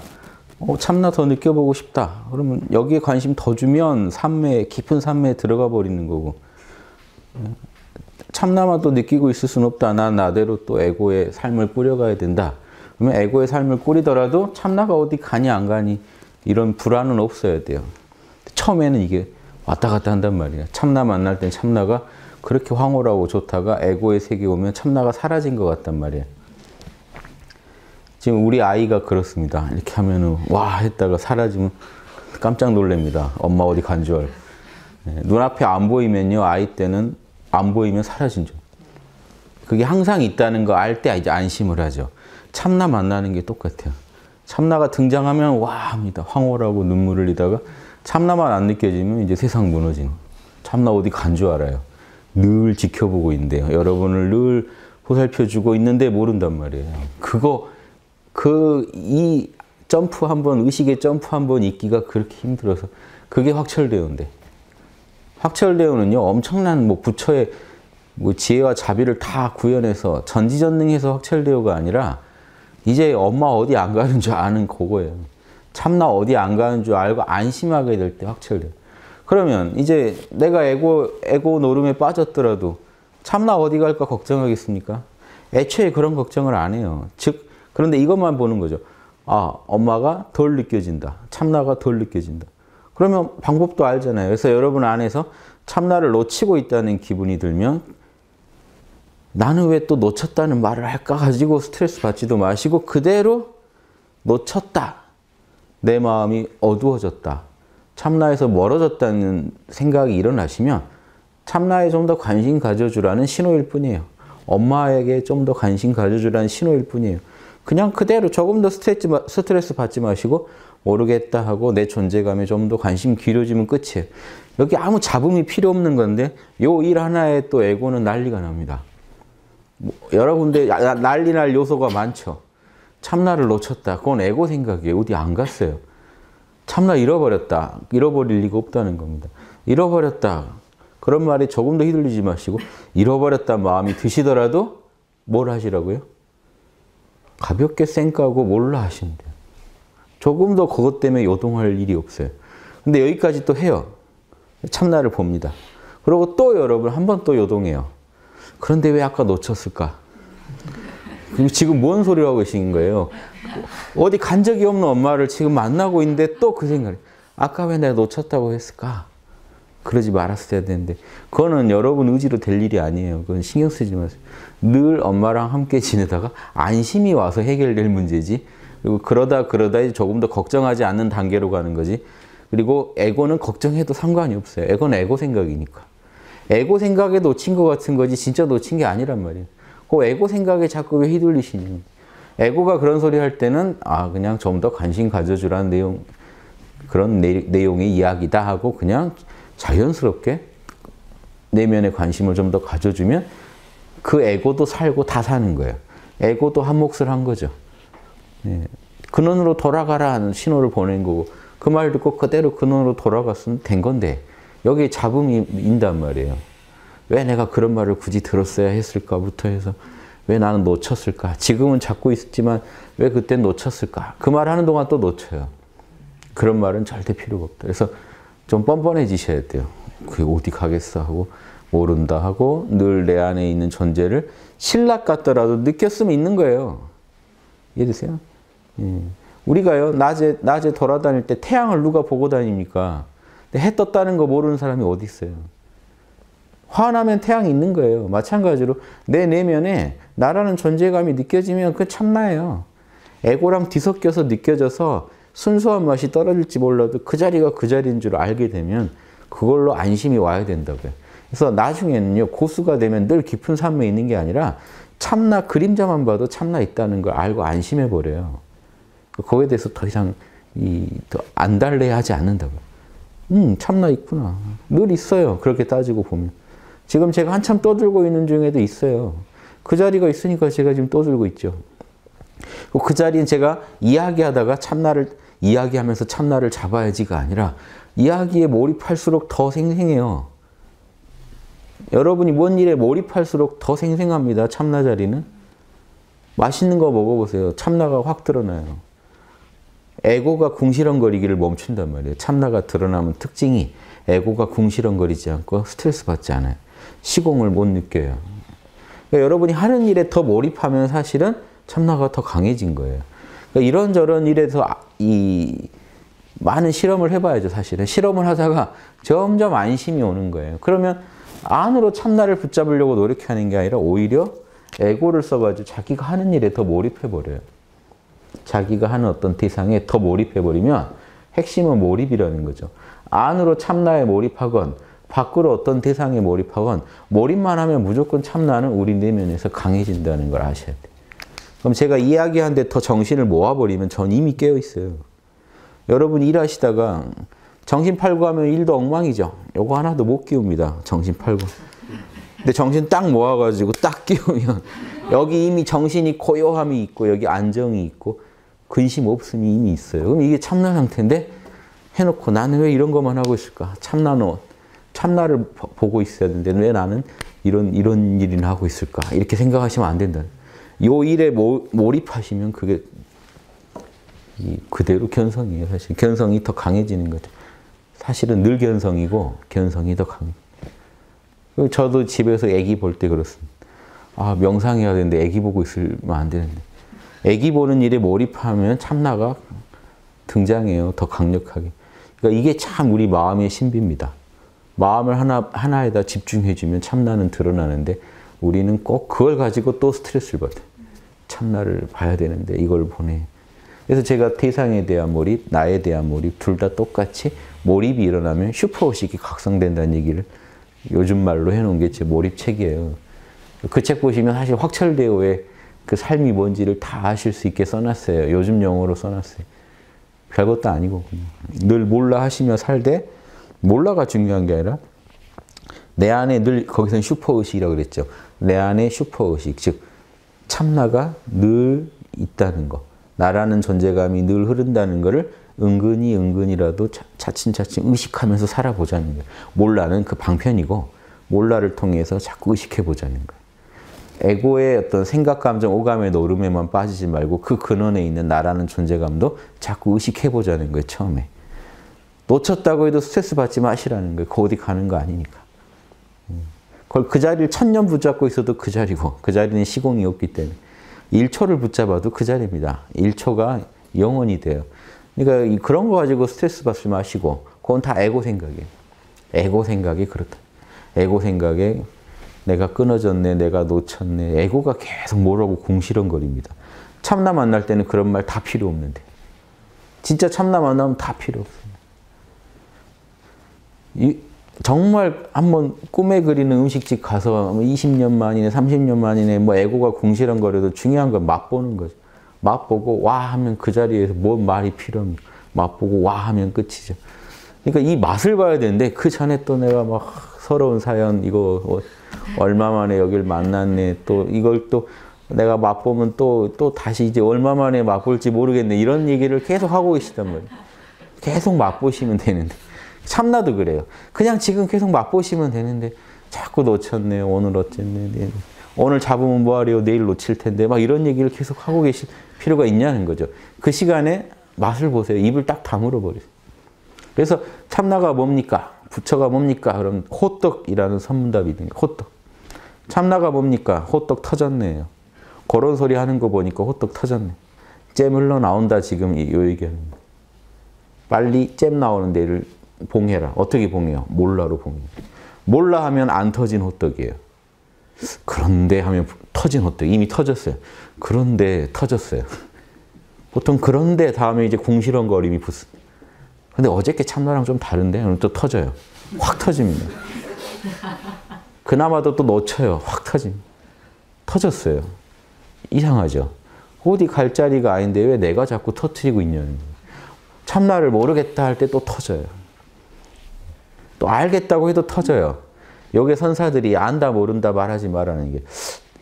어, 참나 더 느껴보고 싶다. 그러면 여기에 관심 더 주면 산매, 깊은 산매에 들어가 버리는 거고. 참나만 또 느끼고 있을 수 없다. 난 나대로 또 에고의 삶을 꾸려가야 된다. 그러면 에고의 삶을 꾸리더라도 참나가 어디 가니 안 가니 이런 불안은 없어야 돼요. 처음에는 이게 왔다 갔다 한단 말이야. 참나 만날 땐 참나가 그렇게 황홀하고 좋다가 에고의 세계 오면 참나가 사라진 것 같단 말이야. 지금 우리 아이가 그렇습니다. 이렇게 하면은 와 했다가 사라지면 깜짝 놀랍니다. 엄마 어디 간 줄 알고. 네, 눈앞에 안 보이면요. 아이 때는 안 보이면 사라진 줄. 그게 항상 있다는 거 알때 이제 안심을 하죠. 참나 만나는 게 똑같아요. 참나가 등장하면 와 합니다. 황홀하고 눈물 흘리다가 참나만 안 느껴지면 이제 세상 무너진 참나 어디 간 줄 알아요. 늘 지켜보고 있는데요. 여러분을 늘 보살펴주고 있는데 모른단 말이에요. 그거 그 이 점프 한번 의식의 점프 한 번 있기가 그렇게 힘들어서 그게 확철대운데 확철대운은요 엄청난 뭐 부처의 뭐 지혜와 자비를 다 구현해서 전지전능해서 확철대오가 아니라 이제 엄마 어디 안 가는 줄 아는 그거예요. 참나 어디 안 가는 줄 알고 안심하게 될 때 확철돼요. 그러면 이제 내가 에고, 에고 노름에 빠졌더라도 참나 어디 갈까 걱정하겠습니까? 애초에 그런 걱정을 안 해요. 즉, 그런데 이것만 보는 거죠. 아, 엄마가 덜 느껴진다. 참나가 덜 느껴진다. 그러면 방법도 알잖아요. 그래서 여러분 안에서 참나를 놓치고 있다는 기분이 들면 나는 왜 또 놓쳤다는 말을 할까 가지고 스트레스 받지도 마시고 그대로 놓쳤다. 내 마음이 어두워졌다. 참나에서 멀어졌다는 생각이 일어나시면 참나에 좀 더 관심 가져주라는 신호일 뿐이에요. 엄마에게 좀 더 관심 가져주라는 신호일 뿐이에요. 그냥 그대로 조금 더 스트레스, 스트레스 받지 마시고 모르겠다 하고 내 존재감에 좀 더 관심 기울여지면 끝이에요. 여기 아무 잡음이 필요 없는 건데 요 일 하나에 또 에고는 난리가 납니다. 여러 군데 난리 날 요소가 많죠. 참나를 놓쳤다. 그건 에고 생각이에요. 어디 안 갔어요. 참나 잃어버렸다. 잃어버릴 리가 없다는 겁니다. 잃어버렸다. 그런 말에 조금 더 휘둘리지 마시고 잃어버렸다 마음이 드시더라도 뭘 하시라고요? 가볍게 생각하고 몰라 하시면 돼요. 조금 더 그것 때문에 요동할 일이 없어요. 근데 여기까지 또 해요. 참나를 봅니다. 그리고 또 여러분 한 번 또 요동해요. 그런데 왜 아까 놓쳤을까? 지금 뭔 소리를 하고 계신 거예요? 어디 간 적이 없는 엄마를 지금 만나고 있는데 또 그 생각을 아까 왜 내가 놓쳤다고 했을까? 그러지 말았어야 되는데 그거는 여러분 의지로 될 일이 아니에요. 그건 신경 쓰지 마세요. 늘 엄마랑 함께 지내다가 안심이 와서 해결될 문제지 그리고 그러다 그러다 이제 조금 더 걱정하지 않는 단계로 가는 거지 그리고 에고는 걱정해도 상관이 없어요. 에고는 에고 생각이니까. 에고 생각에 놓친 것 같은 거지 진짜 놓친 게 아니란 말이에요. 그 에고 생각에 자꾸 왜 휘둘리시니? 에고가 그런 소리 할 때는 아 그냥 좀 더 관심 가져주라는 내용 그런 내, 내용의 이야기다 하고 그냥 자연스럽게 내면의 관심을 좀 더 가져주면 그 에고도 살고 다 사는 거예요. 에고도 한 몫을 한 거죠. 예. 근원으로 그 돌아가라 는 신호를 보낸 거고 그 말 듣고 그대로 근원으로 그 돌아갔으면 된 건데 여기 에 잡음이 인단 말이에요. 왜 내가 그런 말을 굳이 들었어야 했을까부터 해서 왜 나는 놓쳤을까? 지금은 잡고 있었지만 왜 그때 놓쳤을까? 그 말 하는 동안 또 놓쳐요. 그런 말은 절대 필요가 없다. 그래서 좀 뻔뻔해지셔야 돼요. 그게 어디 가겠어 하고 모른다 하고 늘 내 안에 있는 존재를 신락 같더라도 느꼈으면 있는 거예요. 이해되세요? 예. 우리가요, 낮에, 낮에 돌아다닐 때 태양을 누가 보고 다닙니까? 해 떴다는 거 모르는 사람이 어디 있어요. 화나면 태양이 있는 거예요. 마찬가지로 내 내면에 나라는 존재감이 느껴지면 그 참나예요. 에고랑 뒤섞여서 느껴져서 순수한 맛이 떨어질지 몰라도 그 자리가 그 자리인 줄 알게 되면 그걸로 안심이 와야 된다고요. 그래서 나중에는요, 고수가 되면 늘 깊은 삶에 있는 게 아니라 참나 그림자만 봐도 참나 있다는 걸 알고 안심해 버려요. 거기에 대해서 더 이상 이, 더안달래 하지 않는다고요. 음, 참나 있구나. 늘 있어요. 그렇게 따지고 보면. 지금 제가 한참 떠들고 있는 중에도 있어요. 그 자리가 있으니까 제가 지금 떠들고 있죠. 그 자리는 제가 이야기하다가 참나를, 이야기하면서 참나를 잡아야지가 아니라 이야기에 몰입할수록 더 생생해요. 여러분이 뭔 일에 몰입할수록 더 생생합니다. 참나 자리는. 맛있는 거 먹어보세요. 참나가 확 드러나요. 에고가 궁시렁거리기를 멈춘단 말이에요. 참나가 드러나면 특징이 에고가 궁시렁거리지 않고 스트레스 받지 않아요. 시공을 못 느껴요. 그러니까 여러분이 하는 일에 더 몰입하면 사실은 참나가 더 강해진 거예요. 그러니까 이런저런 일에서 아, 이 많은 실험을 해봐야죠, 사실은. 실험을 하다가 점점 안심이 오는 거예요. 그러면 안으로 참나를 붙잡으려고 노력하는 게 아니라 오히려 에고를 써가지고 자기가 하는 일에 더 몰입해버려요. 자기가 하는 어떤 대상에 더 몰입해버리면 핵심은 몰입이라는 거죠. 안으로 참나에 몰입하건 밖으로 어떤 대상에 몰입하건 몰입만 하면 무조건 참나는 우리 내면에서 강해진다는 걸 아셔야 돼요. 그럼 제가 이야기하는데 더 정신을 모아버리면 전 이미 깨어있어요. 여러분 일하시다가 정신 팔고 하면 일도 엉망이죠. 요거 하나도 못 끼웁니다. 정신 팔고. 근데 정신 딱 모아가지고 딱 끼우면 여기 이미 정신이 고요함이 있고 여기 안정이 있고 근심 없으니 이미 있어요. 그럼 이게 참나 상태인데 해놓고 나는 왜 이런 것만 하고 있을까? 참나는 참나 를 보고 있어야 되는데 왜 나는 이런 이런 일이나 하고 있을까? 이렇게 생각하시면 안 된다. 요 일에 모, 몰입하시면 그게 그대로 견성이에요. 사실 견성이 더 강해지는 거죠. 사실은 늘 견성이고 견성이 더 강해. 저도 집에서 아기 볼 때 그렇습니다. 아 명상해야 되는데 아기 보고 있으면 안 되는데. 애기 보는 일에 몰입하면 참나가 등장해요. 더 강력하게. 그러니까 이게 참 우리 마음의 신비입니다. 마음을 하나, 하나에다 집중해주면 참나는 드러나는데 우리는 꼭 그걸 가지고 또 스트레스를 받아 참나를 봐야 되는데 이걸 보내. 그래서 제가 태상에 대한 몰입, 나에 대한 몰입 둘 다 똑같이 몰입이 일어나면 슈퍼오식이 각성된다는 얘기를 요즘 말로 해놓은 게 제 몰입책이에요. 그 책 보시면 사실 확철대오의 그 삶이 뭔지를 다 아실 수 있게 써놨어요. 요즘 영어로 써놨어요. 별것도 아니고 그냥. 늘 몰라 하시며 살되 몰라가 중요한 게 아니라 내 안에 늘거기서 슈퍼의식이라고 그랬죠. 내 안에 슈퍼의식 즉 참나가 늘 있다는 거 나라는 존재감이 늘 흐른다는 거를 은근히 은근이라도 차츰차츰 의식하면서 살아보자는 거예요. 몰라는 그 방편이고 몰라를 통해서 자꾸 의식해보자는 거예요. 에고의 어떤 생각, 감정, 오감의 노름에만 빠지지 말고 그 근원에 있는 나라는 존재감도 자꾸 의식해보자는 거예요, 처음에. 놓쳤다고 해도 스트레스 받지 마시라는 거예요. 그 어디 가는 거 아니니까. 음. 그걸 그 자리를 천년 붙잡고 있어도 그 자리고 그 자리는 시공이 없기 때문에 1초를 붙잡아도 그 자리입니다. 1초가 영원이 돼요. 그러니까 그런 거 가지고 스트레스 받지 마시고 그건 다 에고 생각이에요. 에고 생각이 그렇다. 에고 생각에 내가 끊어졌네, 내가 놓쳤네, 에고가 계속 뭐라고 공시렁거립니다. 참나 만날 때는 그런 말 다 필요 없는데. 진짜 참나 만나면 다 필요 없습니다. 이, 정말 한번 꿈에 그리는 음식집 가서 20년 뭐 만이네, 30년 만이네, 뭐 에고가 공시렁거려도 중요한 건 맛보는 거죠. 맛보고 와 하면 그 자리에서 뭔 말이 필요합니까? 맛보고 와 하면 끝이죠. 그러니까 이 맛을 봐야 되는데 그 전에 또 내가 막 서러운 사연 이거 뭐 얼마 만에 여길 만났네. 또 이걸 또 내가 맛보면 또, 또 다시 이제 얼마 만에 맛볼지 모르겠네. 이런 얘기를 계속 하고 계시단 말이에요. 계속 맛보시면 되는데. 참나도 그래요. 그냥 지금 계속 맛보시면 되는데 자꾸 놓쳤네. 오늘 어쨌네. 내일. 네. 오늘 잡으면 뭐하래 내일 놓칠 텐데. 막 이런 얘기를 계속 하고 계실 필요가 있냐는 거죠. 그 시간에 맛을 보세요. 입을 딱 다물어 버리요 그래서 참나가 뭡니까? 부처가 뭡니까? 그럼 호떡이라는 선문답이 든 호떡. 참나가 뭡니까? 호떡 터졌네요. 그런 소리 하는 거 보니까 호떡 터졌네. 잼 흘러나온다 지금 요얘기 빨리 잼 나오는 데를 봉해라. 어떻게 봉해요? 몰라로 봉해. 몰라 하면 안 터진 호떡이에요. 그런데 하면 터진 호떡. 이미 터졌어요. 그런데 터졌어요. 보통 그런데 다음에 이제 궁시렁거림이 근데 어저께 참나랑 좀 다른데? 그럼 또 터져요. 확 터집니다. 그나마도 또 놓쳐요. 확터집 터졌어요. 이상하죠. 어디 갈 자리가 아닌데 왜 내가 자꾸 터트리고 있냐는 참나를 모르겠다 할 때 또 터져요. 또 알겠다고 해도 터져요. 여기 선사들이 안다 모른다 말하지 말라는 게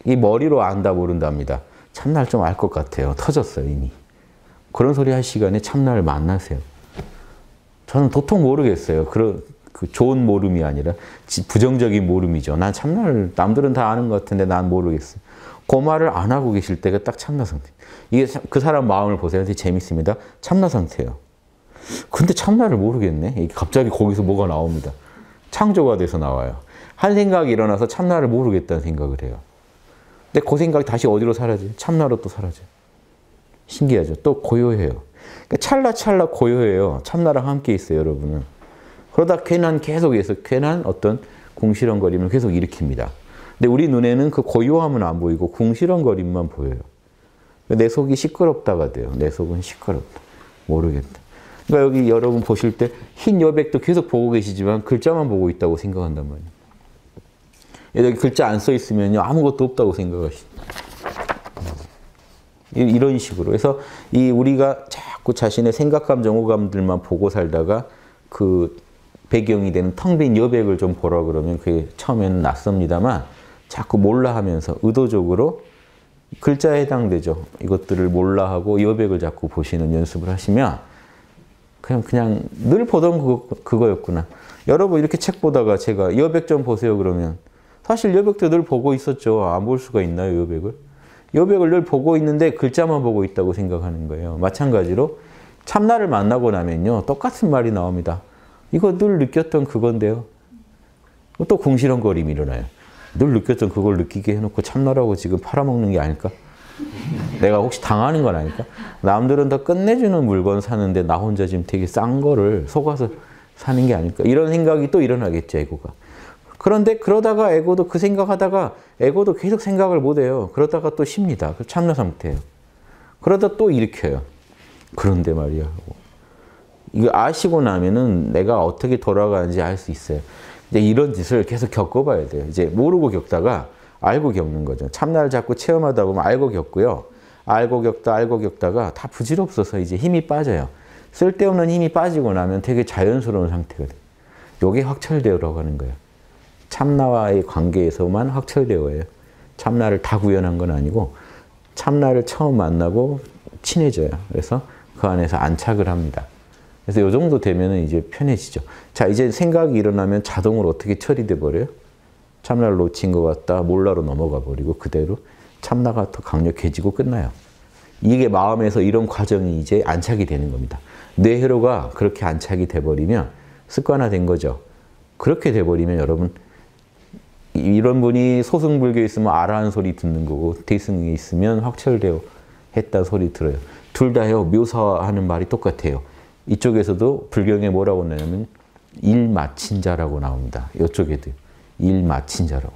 이 머리로 안다 모른답니다. 참나좀알 것 같아요. 터졌어요 이미. 그런 소리 할 시간에 참나 만나세요. 저는 도통 모르겠어요. 그런 그 좋은 모름이 아니라 부정적인 모름이죠. 난 참나를 남들은 다 아는 것 같은데 난 모르겠어. 그 말을 안 하고 계실 때가 딱 참나 상태. 이게 그 사람 마음을 보세요. 되게 재밌습니다. 참나 상태예요. 근데 참나를 모르겠네. 갑자기 거기서 뭐가 나옵니다. 창조가 돼서 나와요. 한 생각이 일어나서 참나를 모르겠다는 생각을 해요. 근데 그 생각이 다시 어디로 사라져요? 참나로 또 사라져요. 신기하죠? 또 고요해요. 그러니까 찰나찰나 고요해요. 참나랑 함께 있어요, 여러분은. 그러다 괜한 계속해서 괜한 어떤 궁시렁거림을 계속 일으킵니다. 근데 우리 눈에는 그 고요함은 안 보이고 궁시렁거림만 보여요. 내 속이 시끄럽다가 돼요. 내 속은 시끄럽다. 모르겠다. 그러니까 여기 여러분 보실 때 흰 여백도 계속 보고 계시지만 글자만 보고 있다고 생각한단 말이에요. 여기 글자 안 써 있으면요. 아무것도 없다고 생각하시죠. 이런 식으로. 해서이 우리가 자꾸 자신의 생각, 감정, 오감들만 보고 살다가 그 배경이 되는 텅 빈 여백을 좀 보라 그러면 그게 처음에는 낯섭니다만 자꾸 몰라 하면서 의도적으로 글자에 해당되죠. 이것들을 몰라 하고 여백을 자꾸 보시는 연습을 하시면 그냥 그냥 늘 보던 그거, 그거였구나. 여러분 이렇게 책 보다가 제가 여백 좀 보세요 그러면 사실 여백도 늘 보고 있었죠. 아, 안볼 수가 있나요 여백을? 여백을 늘 보고 있는데 글자만 보고 있다고 생각하는 거예요. 마찬가지로 참나를 만나고 나면요. 똑같은 말이 나옵니다. 이거 늘 느꼈던 그건데요. 또 궁시렁거림이 일어나요. 늘 느꼈던 그걸 느끼게 해놓고 참나라고 지금 팔아먹는 게 아닐까? 내가 혹시 당하는 건 아닐까? 남들은 다 끝내주는 물건 사는데 나 혼자 지금 되게 싼 거를 속아서 사는 게 아닐까? 이런 생각이 또 일어나겠죠, 이거가. 그런데 그러다가 에고도 그 생각하다가 에고도 계속 생각을 못해요. 그러다가 또 쉽니다. 그 참나 상태예요. 그러다 또 일으켜요. 그런데 말이야. 이거 아시고 나면은 내가 어떻게 돌아가는지 알 수 있어요. 이제 이런 짓을 계속 겪어봐야 돼요. 이제 모르고 겪다가 알고 겪는 거죠. 참나를 자꾸 체험하다 보면 알고 겪고요. 알고 겪다 알고 겪다가 다 부질없어서 이제 힘이 빠져요. 쓸데없는 힘이 빠지고 나면 되게 자연스러운 상태거든요. 요게 확철되어라고 하는 거예요. 참나와의 관계에서만 확철되어요. 참나를 다 구현한 건 아니고 참나를 처음 만나고 친해져요. 그래서 그 안에서 안착을 합니다. 그래서 요 정도 되면은 이제 편해지죠. 자, 이제 생각이 일어나면 자동으로 어떻게 처리돼 버려요? 참나를 놓친 것 같다. 몰라로 넘어가 버리고 그대로 참나가 더 강력해지고 끝나요. 이게 마음에서 이런 과정이 이제 안착이 되는 겁니다. 뇌회로가 그렇게 안착이 돼버리면 습관화된 거죠. 그렇게 돼버리면 여러분 이런 분이 소승불교 에 있으면 아라한 소리 듣는 거고 대승이 있으면 확철되어 했다 소리 들어요. 둘 다요 묘사하는 말이 똑같아요. 이쪽에서도 불경에 뭐라고 나냐면 일 마친 자라고 나옵니다. 이쪽에도 일 마친 자라고.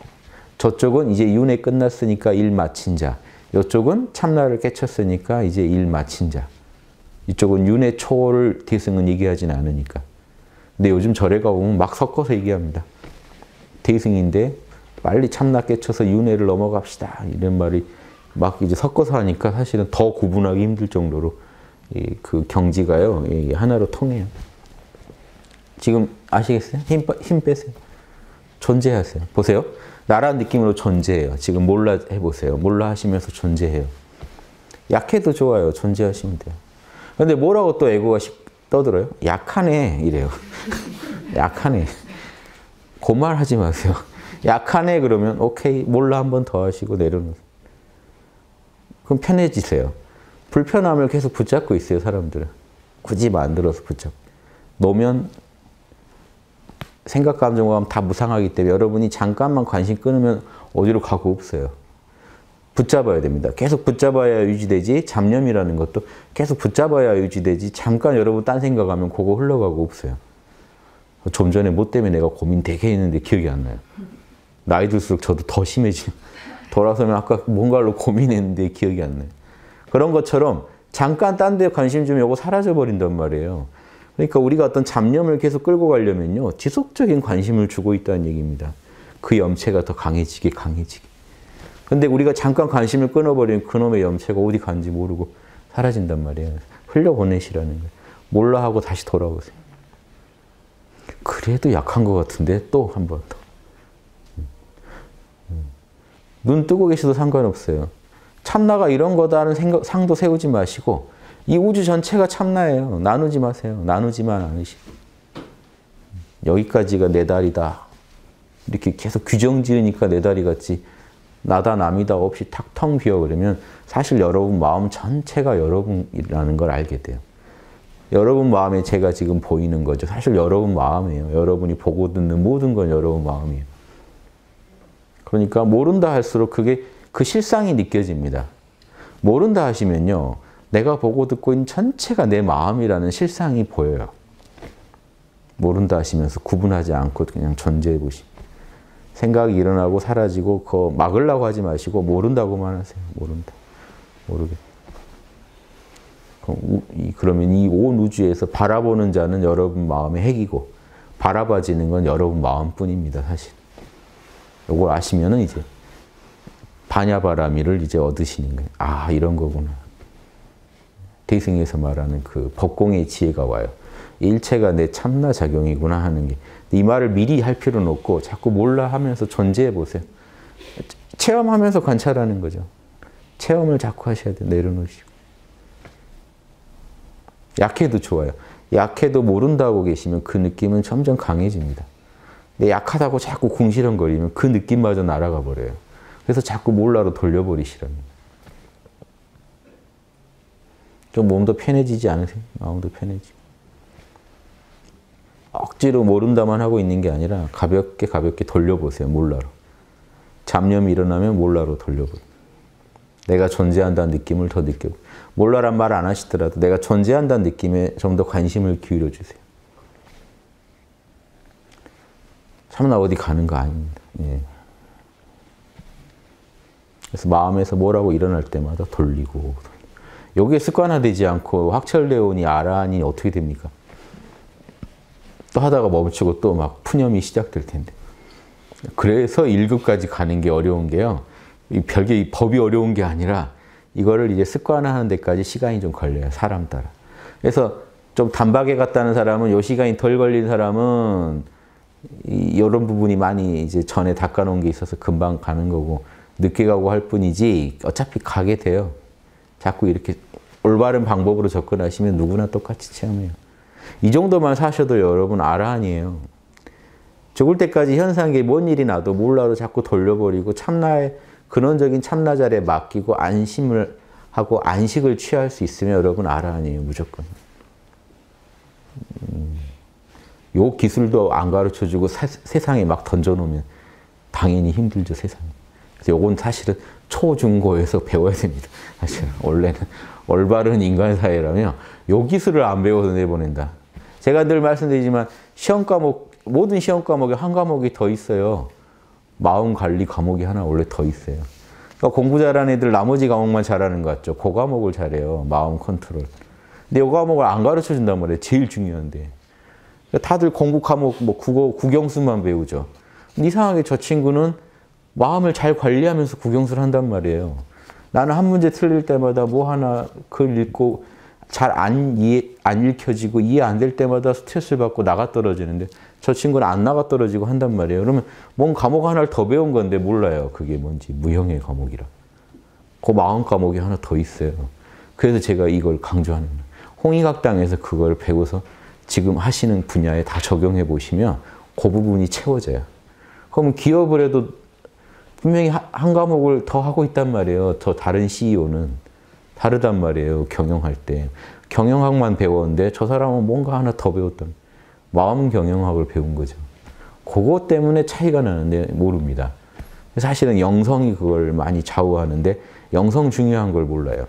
저쪽은 이제 윤회 끝났으니까 일 마친 자. 이쪽은 참나를 깨쳤으니까 이제 일 마친 자. 이쪽은 윤회 초월을 대승은 얘기하진 않으니까. 근데 요즘 절에 가보면 막 섞어서 얘기합니다. 대승인데 빨리 참나 깨쳐서 윤회를 넘어갑시다. 이런 말이 막 이제 섞어서 하니까 사실은 더 구분하기 힘들 정도로 그 경지가요. 하나로 통해요. 지금 아시겠어요? 힘, 힘 빼세요. 존재하세요. 보세요. 나란 느낌으로 존재해요. 지금 몰라 해보세요. 몰라 하시면서 존재해요. 약해도 좋아요. 존재하시면 돼요. 근데 뭐라고 또 에고가 떠들어요? 약하네. 이래요. [LAUGHS] 약하네. 고말하지 마세요. 약하네 그러면 오케이 몰라 한 번 더 하시고 내려놓으세요. 그럼 편해지세요. 불편함을 계속 붙잡고 있어요 사람들은. 굳이 만들어서 붙잡고. 놓으면 생각, 감정, 오감 다 무상하기 때문에 여러분이 잠깐만 관심 끊으면 어디로 가고 없어요. 붙잡아야 됩니다. 계속 붙잡아야 유지되지 잡념이라는 것도 계속 붙잡아야 유지되지 잠깐 여러분 딴 생각하면 그거 흘러가고 없어요. 좀 전에 뭐 때문에 내가 고민 되게 했는데 기억이 안 나요. 나이 들수록 저도 더 심해지고 [LAUGHS] 돌아서면 아까 뭔가로 고민했는데 기억이 안 나요. 그런 것처럼 잠깐 딴 데 관심 좀 요거 사라져 버린단 말이에요. 그러니까 우리가 어떤 잡념을 계속 끌고 가려면요. 지속적인 관심을 주고 있다는 얘기입니다. 그 염체가 더 강해지게 강해지게. 근데 우리가 잠깐 관심을 끊어버리면 그놈의 염체가 어디 간지 모르고 사라진단 말이에요. 흘려보내시라는 거예요. 몰라 하고 다시 돌아오세요. 그래도 약한 것 같은데 또한번 더. 눈 뜨고 계셔도 상관없어요. 참나가 이런 거다는 생각, 상도 세우지 마시고 이 우주 전체가 참나예요. 나누지 마세요. 나누지만 않으시고 여기까지가 내 다리다. 이렇게 계속 규정 지으니까 내 다리 같지 나다 남이다 없이 탁텅 비어 그러면 사실 여러분 마음 전체가 여러분이라는 걸 알게 돼요. 여러분 마음에 제가 지금 보이는 거죠. 사실 여러분 마음이에요. 여러분이 보고 듣는 모든 건 여러분 마음이에요. 그러니까 모른다 할수록 그게 그 실상이 느껴집니다. 모른다 하시면요. 내가 보고 듣고 있는 전체가 내 마음이라는 실상이 보여요. 모른다 하시면서 구분하지 않고 그냥 존재해 보시 생각이 일어나고 사라지고 그거 막으려고 하지 마시고 모른다고만 하세요. 모른다. 모르게. 그러면 이 온 우주에서 바라보는 자는 여러분 마음의 핵이고 바라봐지는 건 여러분 마음뿐입니다. 사실. 요걸 아시면은 이제 반야바라미를 이제 얻으시는 거예요. 아, 이런 거구나. 대승에서 말하는 그 법공의 지혜가 와요. 일체가 내 참나 작용이구나 하는 게. 이 말을 미리 할 필요는 없고 자꾸 몰라 하면서 존재해 보세요. 체험하면서 관찰하는 거죠. 체험을 자꾸 하셔야 돼 내려놓으시고. 약해도 좋아요. 약해도 모른다고 계시면 그 느낌은 점점 강해집니다. 내 네, 약하다고 자꾸 궁시렁거리면 그 느낌마저 날아가 버려요. 그래서 자꾸 몰라로 돌려버리시랍니다. 좀 몸도 편해지지 않으세요? 마음도 편해지고. 억지로 모른다만 하고 있는 게 아니라 가볍게 가볍게 돌려보세요. 몰라로. 잡념이 일어나면 몰라로 돌려보세요. 내가 존재한다는 느낌을 더 느껴 몰라란 말 안 하시더라도 내가 존재한다는 느낌에 좀 더 관심을 기울여 주세요. 참나 어디 가는 거 아닙니다. 예. 그래서 마음에서 뭐라고 일어날 때마다 돌리고 여기 습관화되지 않고 확철되 오니 아라하니 어떻게 됩니까? 또 하다가 멈추고 또 막 푸념이 시작될 텐데 그래서 1급까지 가는 게 어려운 게요 별개 이 법이 어려운 게 아니라 이거를 이제 습관화하는 데까지 시간이 좀 걸려요 사람 따라 그래서 좀 단박에 갔다는 사람은 요 시간이 덜 걸린 사람은 이런 부분이 많이 이제 전에 닦아놓은 게 있어서 금방 가는 거고 늦게 가고 할 뿐이지 어차피 가게 돼요. 자꾸 이렇게 올바른 방법으로 접근하시면 누구나 똑같이 체험해요. 이 정도만 사셔도 여러분 아라한에요 죽을 때까지 현상에 뭔 일이 나도 몰라로 자꾸 돌려버리고 참나의 근원적인 참나 자리에 맡기고 안심을 하고 안식을 취할 수 있으면 여러분 아라한에요 무조건. 음. 요 기술도 안 가르쳐주고 사, 세상에 막 던져놓으면 당연히 힘들죠, 세상에. 그래서 요건 사실은 초중고에서 배워야 됩니다. 사실 원래는 올바른 인간 사회라면 요 기술을 안 배워서 내보낸다. 제가 늘 말씀드리지만 시험 과목 모든 시험 과목에 한 과목이 더 있어요. 마음 관리 과목이 하나 원래 더 있어요. 그러니까 공부 잘하는 애들 나머지 과목만 잘하는 것 같죠. 그 과목을 잘해요. 마음 컨트롤. 근데 이 과목을 안 가르쳐 준단 말이에요. 제일 중요한데. 그러니까 다들 공부 과목 뭐 국어 국영수만 배우죠. 이상하게 저 친구는 마음을 잘 관리하면서 국영수를 한단 말이에요. 나는 한 문제 틀릴 때마다 뭐 하나 글 읽고 잘 안 이해 안 읽혀지고 이해 안 될 때마다 스트레스를 받고 나가 떨어지는데 저 친구는 안 나가 떨어지고 한단 말이에요. 그러면 뭔 과목 하나를 더 배운 건데 몰라요. 그게 뭔지 무형의 과목이라. 그 마음 과목이 하나 더 있어요. 그래서 제가 이걸 강조하는 홍익학당에서 그걸 배워서 지금 하시는 분야에 다 적용해 보시면 그 부분이 채워져요. 그럼 기업을 해도 분명히 한 과목을 더 하고 있단 말이에요. 저 다른 CEO는 다르단 말이에요. 경영할 때. 경영학만 배웠는데 저 사람은 뭔가 하나 더 배웠던 마음 경영학을 배운 거죠. 그것 때문에 차이가 나는데 모릅니다. 사실은 영성이 그걸 많이 좌우하는데 영성 중요한 걸 몰라요.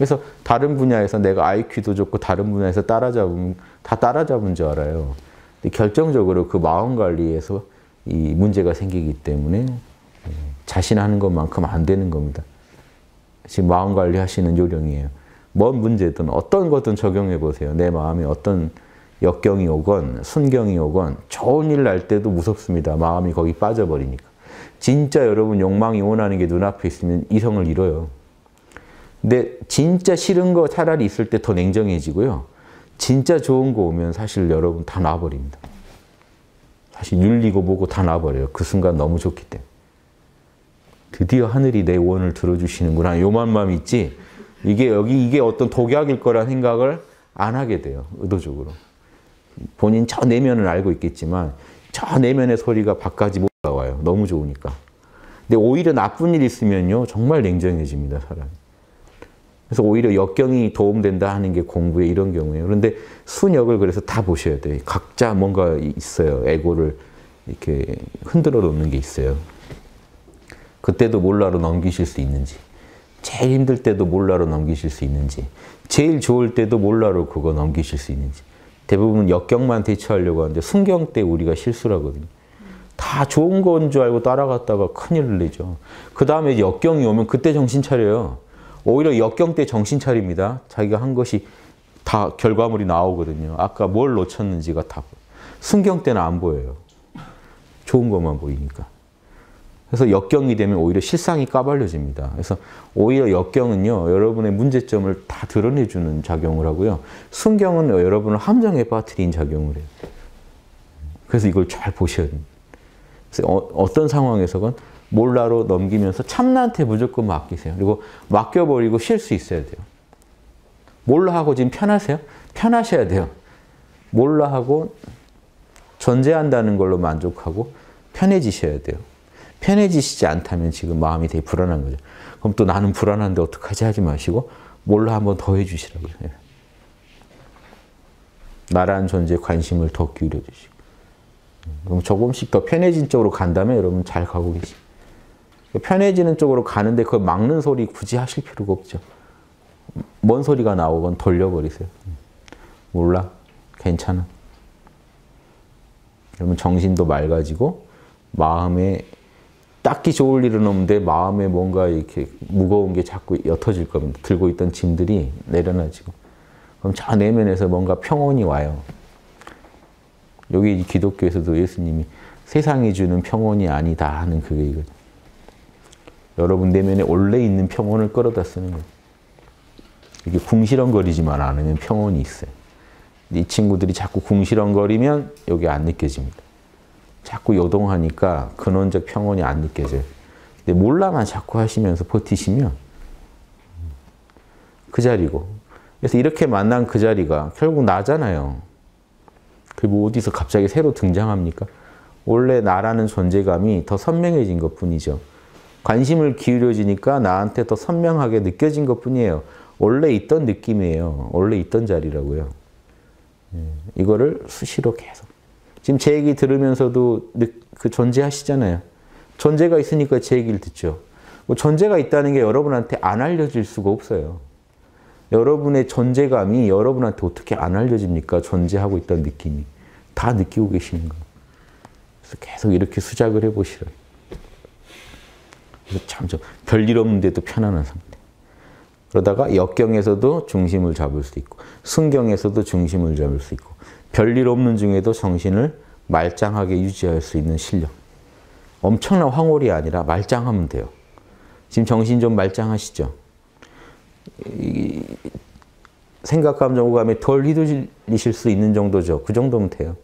그래서 다른 분야에서 내가 IQ도 좋고 다른 분야에서 따라잡은 다 따라잡은 줄 알아요. 근데 결정적으로 그 마음 관리에서 이 문제가 생기기 때문에 예, 자신 하는 것만큼 안 되는 겁니다. 지금 마음 관리하시는 요령이에요. 뭔 문제든 어떤 것든 적용해 보세요. 내마음이 어떤 역경이 오건 순경이 오건 좋은 일 날 때도 무섭습니다. 마음이 거기 빠져버리니까. 진짜 여러분 욕망이 원하는 게 눈앞에 있으면 이성을 잃어요. 근데 진짜 싫은 거 차라리 있을 때 더 냉정해지고요. 진짜 좋은 거 오면 사실 여러분 다 놔버립니다. 사실 윤리고 보고다 놔버려요. 그 순간 너무 좋기 때문에. 드디어 하늘이 내 원을 들어주시는구나. 요만만 있지. 이게 여기 이게 어떤 독약일 거란 생각을 안 하게 돼요. 의도적으로. 본인 저 내면은 알고 있겠지만 저 내면의 소리가 밖까지 못 나와요. 너무 좋으니까. 근데 오히려 나쁜 일 있으면요. 정말 냉정해집니다. 사람이. 그래서 오히려 역경이 도움된다 하는 게 공부에 이런 경우에요. 그런데 순역을 그래서 다 보셔야 돼요. 각자 뭔가 있어요. 에고를 이렇게 흔들어 놓는 게 있어요. 그때도 몰라로 넘기실 수 있는지, 제일 힘들 때도 몰라로 넘기실 수 있는지, 제일 좋을 때도 몰라로 그거 넘기실 수 있는지. 대부분 역경만 대처하려고 하는데 순경 때 우리가 실수를 하거든요. 다 좋은 건 줄 알고 따라갔다가 큰일을 내죠. 그 다음에 역경이 오면 그때 정신 차려요. 오히려 역경 때 정신 차립니다. 자기가 한 것이 다 결과물이 나오거든요. 아까 뭘 놓쳤는지가 다 순경 때는 안 보여요. 좋은 것만 보이니까. 그래서 역경이 되면 오히려 실상이 까발려집니다. 그래서 오히려 역경은요, 여러분의 문제점을 다 드러내주는 작용을 하고요. 순경은 여러분을 함정에 빠뜨린 작용을 해요. 그래서 이걸 잘 보셔야 됩니다. 그래서 어, 떤 상황에서건 몰라로 넘기면서 참나한테 무조건 맡기세요. 그리고 맡겨버리고 쉴 수 있어야 돼요. 몰라 하고 지금 편하세요? 편하셔야 돼요. 몰라 하고 존재한다는 걸로 만족하고 편해지셔야 돼요. 편해지시지 않다면 지금 마음이 되게 불안한 거죠. 그럼 또 나는 불안한데 어떡하지 하지 마시고 몰라 한번 더 해주시라고요. 예. 나라 존재에 관심을 더 기울여 주시고 그럼 조금씩 더 편해진 쪽으로 간다면 여러분 잘 가고 계십니다. 편해지는 쪽으로 가는데 그걸 막는 소리 굳이 하실 필요가 없죠. 뭔 소리가 나오건 돌려버리세요. 몰라. 괜찮아. 그러면 정신도 맑아지고 마음에 딱히 좋을 일은 없는데 마음에 뭔가 이렇게 무거운 게 자꾸 옅어질 겁니다. 들고 있던 짐들이 내려놔지고 그럼 저 내면에서 뭔가 평온이 와요. 여기 기독교에서도 예수님이 세상이 주는 평온이 아니다 하는 그게 이거죠. 여러분 내면에 원래 있는 평온을 끌어다 쓰는 거예요. 이게 궁시렁거리지만 않으면 평온이 있어요. 이 친구들이 자꾸 궁시렁거리면 여기 안 느껴집니다. 자꾸 요동하니까 근원적 평온이 안 느껴져요. 근데 몰라만 자꾸 하시면서 버티시면 그 자리고. 그래서 이렇게 만난 그 자리가 결국 나잖아요. 그리고 뭐 어디서 갑자기 새로 등장합니까? 원래 나라는 존재감이 더 선명해진 것 뿐이죠. 관심을 기울여지니까 나한테 더 선명하게 느껴진 것 뿐이에요. 원래 있던 느낌이에요. 원래 있던 자리라고요. 예, 이거를 수시로 계속. 지금 제 얘기 들으면서도 그 존재하시잖아요. 존재가 있으니까 제 얘기를 듣죠. 뭐 존재가 있다는 게 여러분한테 안 알려질 수가 없어요. 여러분의 존재감이 여러분한테 어떻게 안 알려집니까? 존재하고 있다 느낌이. 다 느끼고 계시는 거 그래서 계속 이렇게 수작을 해보시라 참, 참 별일 없는데도 편안한 상태. 그러다가 역경에서도 중심을 잡을 수 있고 순경에서도 중심을 잡을 수 있고 별일 없는 중에도 정신을 말짱하게 유지할 수 있는 실력. 엄청난 황홀이 아니라 말짱하면 돼요. 지금 정신 좀 말짱하시죠? 생각, 감정, 오감에 덜 휘둘리실 수 있는 정도죠. 그 정도면 돼요.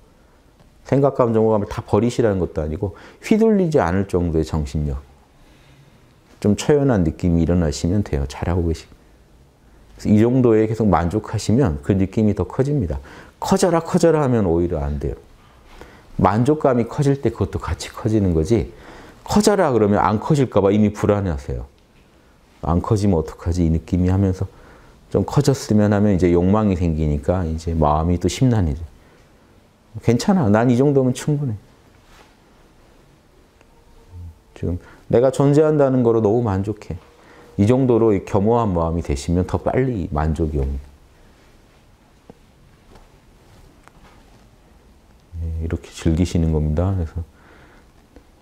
생각, 감정, 오감을 다 버리시라는 것도 아니고 휘둘리지 않을 정도의 정신력. 좀 처연한 느낌이 일어나시면 돼요. 잘하고 계시. 이 정도에 계속 만족하시면 그 느낌이 더 커집니다. 커져라 커져라 하면 오히려 안 돼요. 만족감이 커질 때 그것도 같이 커지는 거지 커져라 그러면 안 커질까 봐 이미 불안해하세요. 안 커지면 어떡하지 이 느낌이 하면서 좀 커졌으면 하면 이제 욕망이 생기니까 이제 마음이 또 심란해져. 괜찮아. 난 이 정도면 충분해. 지금 내가 존재한다는 거로 너무 만족해. 이 정도로 겸허한 마음이 되시면 더 빨리 만족이 옵니다. 네, 이렇게 즐기시는 겁니다. 그래서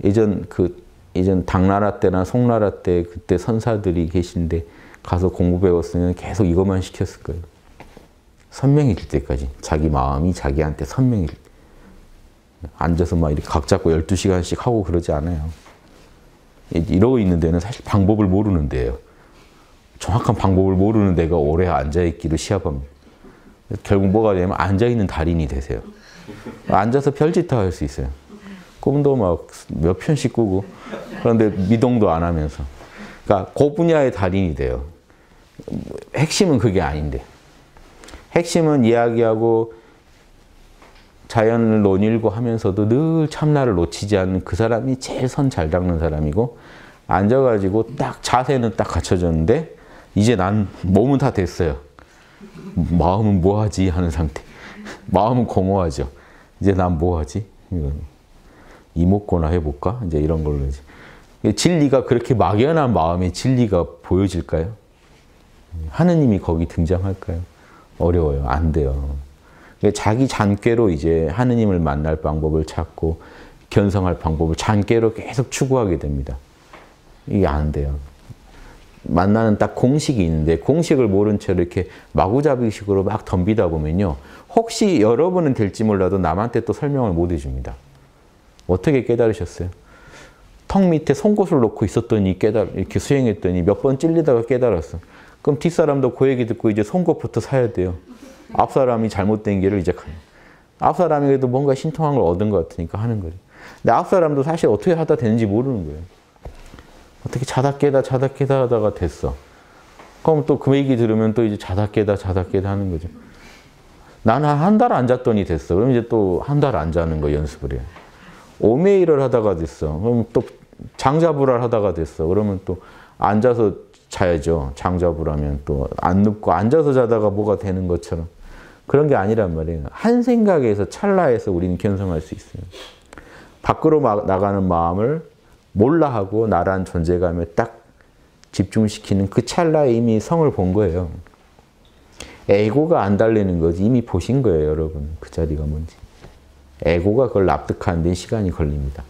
예전 그 예전 당나라 때나 송나라 때 그때 선사들이 계신데 가서 공부 배웠으면 계속 이것만 시켰을 거예요. 선명해질 때까지 자기 마음이 자기한테 선명해질 때. 앉아서 막 이렇게 각 잡고 12시간씩 하고 그러지 않아요. 이러고 있는 데는 사실 방법을 모르는 데예요. 정확한 방법을 모르는 데가 오래 앉아있기를 시합합니다. 결국 뭐가 되냐면 앉아있는 달인이 되세요. 앉아서 별짓다 할 수 있어요. 꿈도 막 몇 편씩 꾸고 그런데 미동도 안 하면서 그러니까 그 분야의 달인이 돼요. 핵심은 그게 아닌데 핵심은 이야기하고 자연을 논일고 하면서도 늘 참나를 놓치지 않는 그 사람이 제일 선 잘 닦는 사람이고 앉아가지고 딱 자세는 딱 갖춰졌는데 이제 난 몸은 다 됐어요. 마음은 뭐하지 하는 상태. 마음은 공허하죠. 이제 난 뭐하지? 이목구나 해볼까? 이제 이런 걸로 이제. 진리가 그렇게 막연한 마음에 진리가 보여질까요? 하느님이 거기 등장할까요? 어려워요. 안 돼요. 예, 자기 잔꾀로 이제 하느님을 만날 방법을 찾고 견성할 방법을 잔꾀로 계속 추구하게 됩니다. 이게 안 돼요. 만나는 딱 공식이 있는데 공식을 모른 채로 이렇게 마구잡이식으로 막 덤비다 보면요. 혹시 여러분은 될지 몰라도 남한테 또 설명을 못 해줍니다. 어떻게 깨달으셨어요? 턱 밑에 송곳을 놓고 있었더니 깨달 이렇게 수행했더니 몇 번 찔리다가 깨달았어. 그럼 뒷사람도 그 얘기 듣고 이제 송곳부터 사야 돼요. 앞사람이 잘못된 길을 이제 가요. 앞사람에게도 뭔가 신통한 걸 얻은 것 같으니까 하는 거죠. 근데 앞사람도 사실 어떻게 하다 되는지 모르는 거예요. 어떻게 자다 깨다 자다 깨다 하다가 됐어. 그럼 또 그 얘기 들으면 또 이제 자다 깨다 자다 깨다 하는 거죠. 나는 한달 안 잤더니 됐어. 그럼 이제 또 한 달 안 자는 거 연습을 해. 오메일을 하다가 됐어. 그럼 또 장자불알 하다가 됐어. 그러면 또 앉아서 자야죠. 장자불하면 또 안 눕고 앉아서 자다가 뭐가 되는 것처럼. 그런 게 아니란 말이에요. 한 생각에서 찰나에서 우리는 견성할 수 있어요. 밖으로 나가는 마음을 몰라하고 나란 존재감에 딱 집중시키는 그 찰나에 이미 성을 본 거예요. 에고가 안 달리는 거지 이미 보신 거예요, 여러분. 그 자리가 뭔지. 에고가 그걸 납득하는 데 시간이 걸립니다.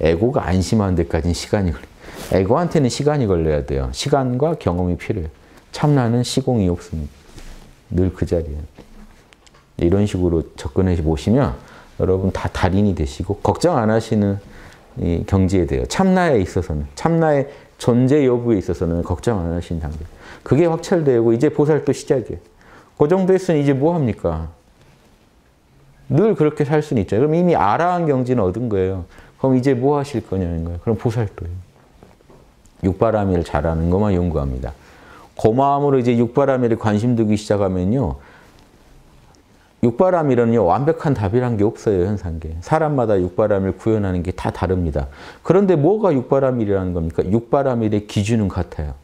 에고가 안심하는 데까지는 시간이 걸려요. 에고한테는 시간이 걸려야 돼요. 시간과 경험이 필요해요. 참나는 시공이 없습니다. 늘 그 자리에 이런 식으로 접근해 보시면 여러분 다 달인이 되시고 걱정 안 하시는 이 경지에 돼해 참나에 있어서는 참나의 존재 여부에 있어서는 걱정 안하시 단계. 그게 확철되고 이제 보살도 시작이에요. 그 정도 했으니 이제 뭐 합니까? 늘 그렇게 살 수는 있죠. 그럼 이미 아라한 경지는 얻은 거예요. 그럼 이제 뭐 하실 거냐는 거예요. 그럼 보살도예요. 육바라밀 잘하는 것만 연구합니다. 고마움으로 그 이제 육바라밀에 관심 두기 시작하면요. 육바람이라는요 완벽한 답이란 게 없어요 현상계 사람마다 육바람을 구현하는 게 다 다릅니다 그런데 뭐가 육바람이라는 겁니까 육바람일의 기준은 같아요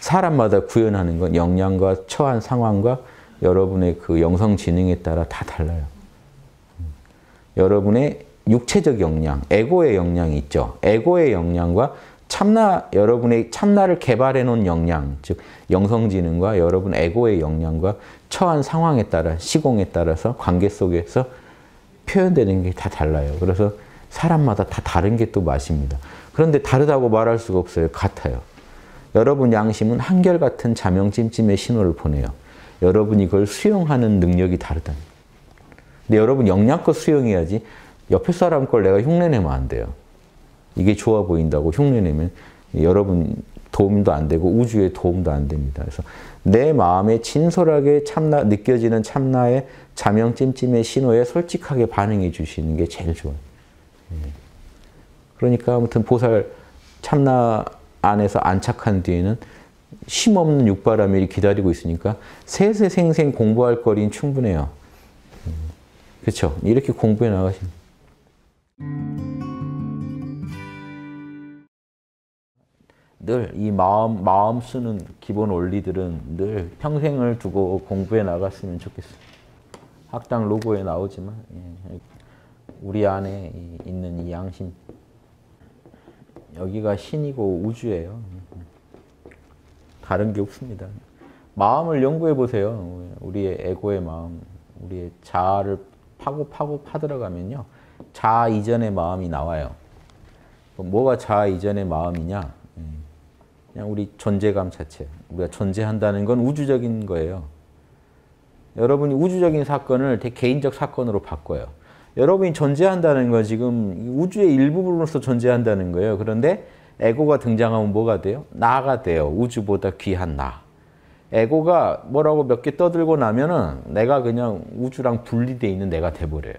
사람마다 구현하는 건 역량과 처한 상황과 여러분의 그 영성 지능에 따라 다 달라요 여러분의 육체적 역량 에고의 역량이 있죠 에고의 역량과 참나 여러분의 참나를 개발해 놓은 역량, 즉 영성지능과 여러분 에고의 역량과 처한 상황에 따라 시공에 따라서 관계 속에서 표현되는 게 다 달라요. 그래서 사람마다 다 다른 게 또 맛입니다. 그런데 다르다고 말할 수가 없어요. 같아요. 여러분 양심은 한결같은 자명찜찜의 신호를 보내요. 여러분이 그걸 수용하는 능력이 다르다. 근데 여러분 역량껏 수용해야지 옆에 사람 걸 내가 흉내내면 안 돼요. 이게 좋아 보인다고 흉내내면 여러분 도움도 안 되고 우주에 도움도 안 됩니다. 그래서 내 마음에 진솔하게 참나 느껴지는 참나의 자명 찜찜의 신호에 솔직하게 반응해 주시는 게 제일 좋아요. 예. 그러니까 아무튼 보살 참나 안에서 안착한 뒤에는 쉼없는 육바람이 기다리고 있으니까 세세생생 공부할 거리는 충분해요. 그렇죠? 이렇게 공부해 나가시면 늘이 마음 마음 쓰는 기본 원리들은 늘 평생을 두고 공부해 나갔으면 좋겠습니다. 학당 로고에 나오지만 예. 우리 안에 있는 이 양심 여기가 신이고 우주예요. 다른 게 없습니다. 마음을 연구해 보세요. 우리의 에고의 마음, 우리의 자아를 파고 파고 파들어가면요. 자아 이전의 마음이 나와요. 뭐가 자아 이전의 마음이냐? 그냥 우리 존재감 자체. 우리가 존재한다는 건 우주적인 거예요. 여러분이 우주적인 사건을 되게 개인적 사건으로 바꿔요. 여러분이 존재한다는 건 지금 우주의 일부분으로서 존재한다는 거예요. 그런데 에고가 등장하면 뭐가 돼요? 나가 돼요. 우주보다 귀한 나. 에고가 뭐라고 몇 개 떠들고 나면은 내가 그냥 우주랑 분리돼 있는 내가 돼버려요.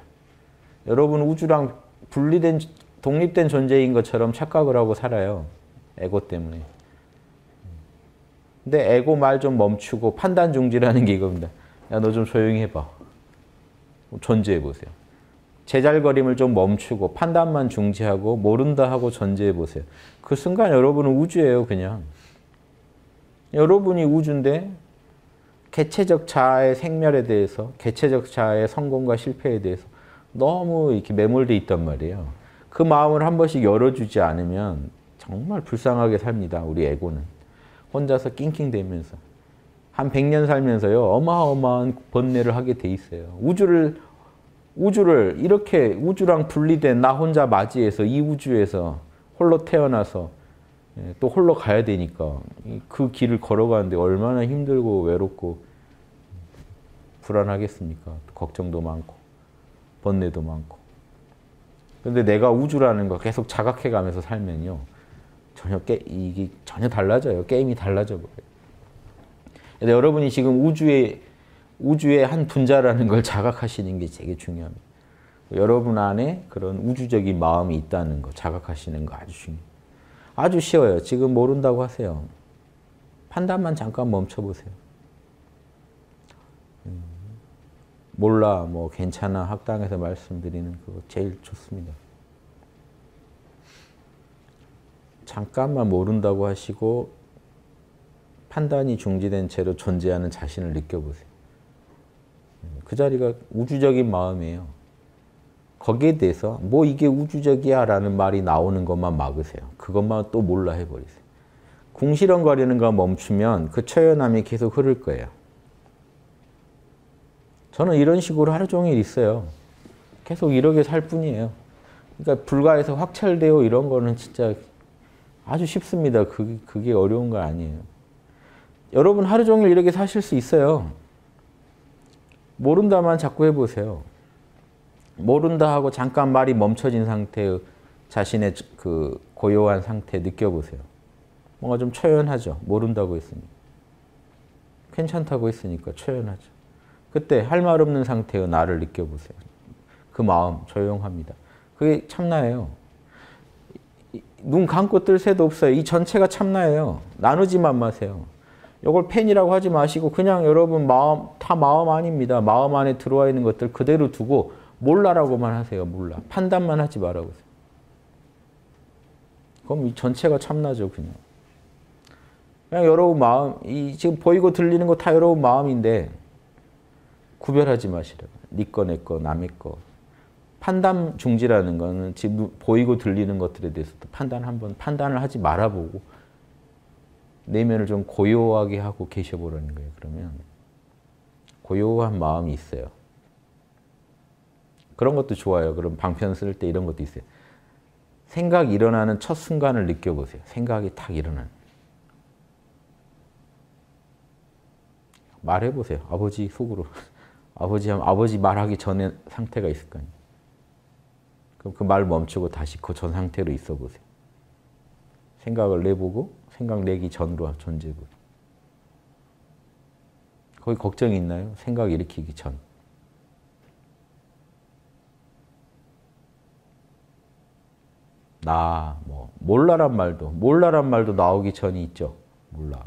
여러분 우주랑 분리된 독립된 존재인 것처럼 착각을 하고 살아요. 에고 때문에. 근데 에고 말 좀 멈추고 판단 중지라는 게 이겁니다. 야, 너 좀 조용히 해봐. 존재해보세요. 제잘거림을 좀 멈추고 판단만 중지하고 모른다 하고 전제해보세요. 그 순간 여러분은 우주예요, 그냥. 여러분이 우주인데 개체적 자아의 생멸에 대해서 개체적 자아의 성공과 실패에 대해서 너무 이렇게 매몰돼 있단 말이에요. 그 마음을 한 번씩 열어주지 않으면 정말 불쌍하게 삽니다. 우리 에고는. 혼자서 낑낑대면서 한 100년 살면서요. 어마어마한 번뇌를 하게 돼 있어요. 우주를 우주를 이렇게 우주랑 분리된 나 혼자 맞이해서 이 우주에서 홀로 태어나서 예, 또 홀로 가야 되니까 그 길을 걸어가는데 얼마나 힘들고 외롭고 불안하겠습니까? 걱정도 많고 번뇌도 많고 근데 내가 우주라는 거 계속 자각해가면서 살면요 전혀 게, 이게 전혀 달라져요. 게임이 달라져 버려요. 여러분이 지금 우주의 우주의 한 분자라는 걸 자각하시는 게 되게 중요합니다. 여러분 안에 그런 우주적인 마음이 있다는 거 자각하시는 거 아주 중요 아주 쉬워요. 지금 모른다고 하세요. 판단만 잠깐 멈춰보세요. 음, 몰라, 뭐 괜찮아, 학당에서 말씀드리는 그거 제일 좋습니다. 잠깐만 모른다고 하시고 판단이 중지된 채로 존재하는 자신을 느껴보세요. 그 자리가 우주적인 마음이에요. 거기에 대해서 뭐 이게 우주적이야 라는 말이 나오는 것만 막으세요. 그것만 또 몰라 해버리세요. 궁시렁거리는 거 멈추면 그 처연함이 계속 흐를 거예요. 저는 이런 식으로 하루 종일 있어요. 계속 이러게 살 뿐이에요. 그러니까 불가에서 확철되어 이런 거는 진짜 아주 쉽습니다. 그, 그게 어려운 거 아니에요. 여러분 하루 종일 이렇게 사실 수 있어요. 모른다만 자꾸 해보세요. 모른다 하고 잠깐 말이 멈춰진 상태의 자신의 그 고요한 상태 느껴보세요. 뭔가 좀 초연하죠. 모른다고 했으니. 괜찮다고 했으니까 초연하죠. 그때 할 말 없는 상태의 나를 느껴보세요. 그 마음 조용합니다. 그게 참나예요. 눈 감고 뜰 새도 없어요. 이 전체가 참나예요. 나누지만 마세요. 이걸 펜이라고 하지 마시고 그냥 여러분 마음 다 마음 아닙니다. 마음 안에 들어와 있는 것들 그대로 두고 몰라라고만 하세요. 몰라. 판단만 하지 말라고 하세요. 그럼 이 전체가 참나죠. 그냥. 그냥 여러분 마음, 이 지금 보이고 들리는 거 다 여러분 마음인데 구별하지 마시라고. 니꺼 네 내꺼 남의 거. 판단 중지라는 거는 지금 보이고 들리는 것들에 대해서도 판단 한번 판단을 하지 말아보고 내면을 좀 고요하게 하고 계셔보라는 거예요. 그러면 고요한 마음이 있어요. 그런 것도 좋아요. 그럼 방편 쓸 때 이런 것도 있어요. 생각 일어나는 첫 순간을 느껴보세요. 생각이 탁일어나 말해보세요. 아버지 속으로. [LAUGHS] 아버지, 아버지 말하기 전에 상태가 있을 거니까. 그럼 그 말 멈추고 다시 그 전 상태로 있어 보세요. 생각을 내보고 생각 내기 전으로 존재 보 거기 걱정이 있나요? 생각 일으키기 전. 나, 뭐, 몰라란 말도, 몰라란 말도 나오기 전이 있죠. 몰라.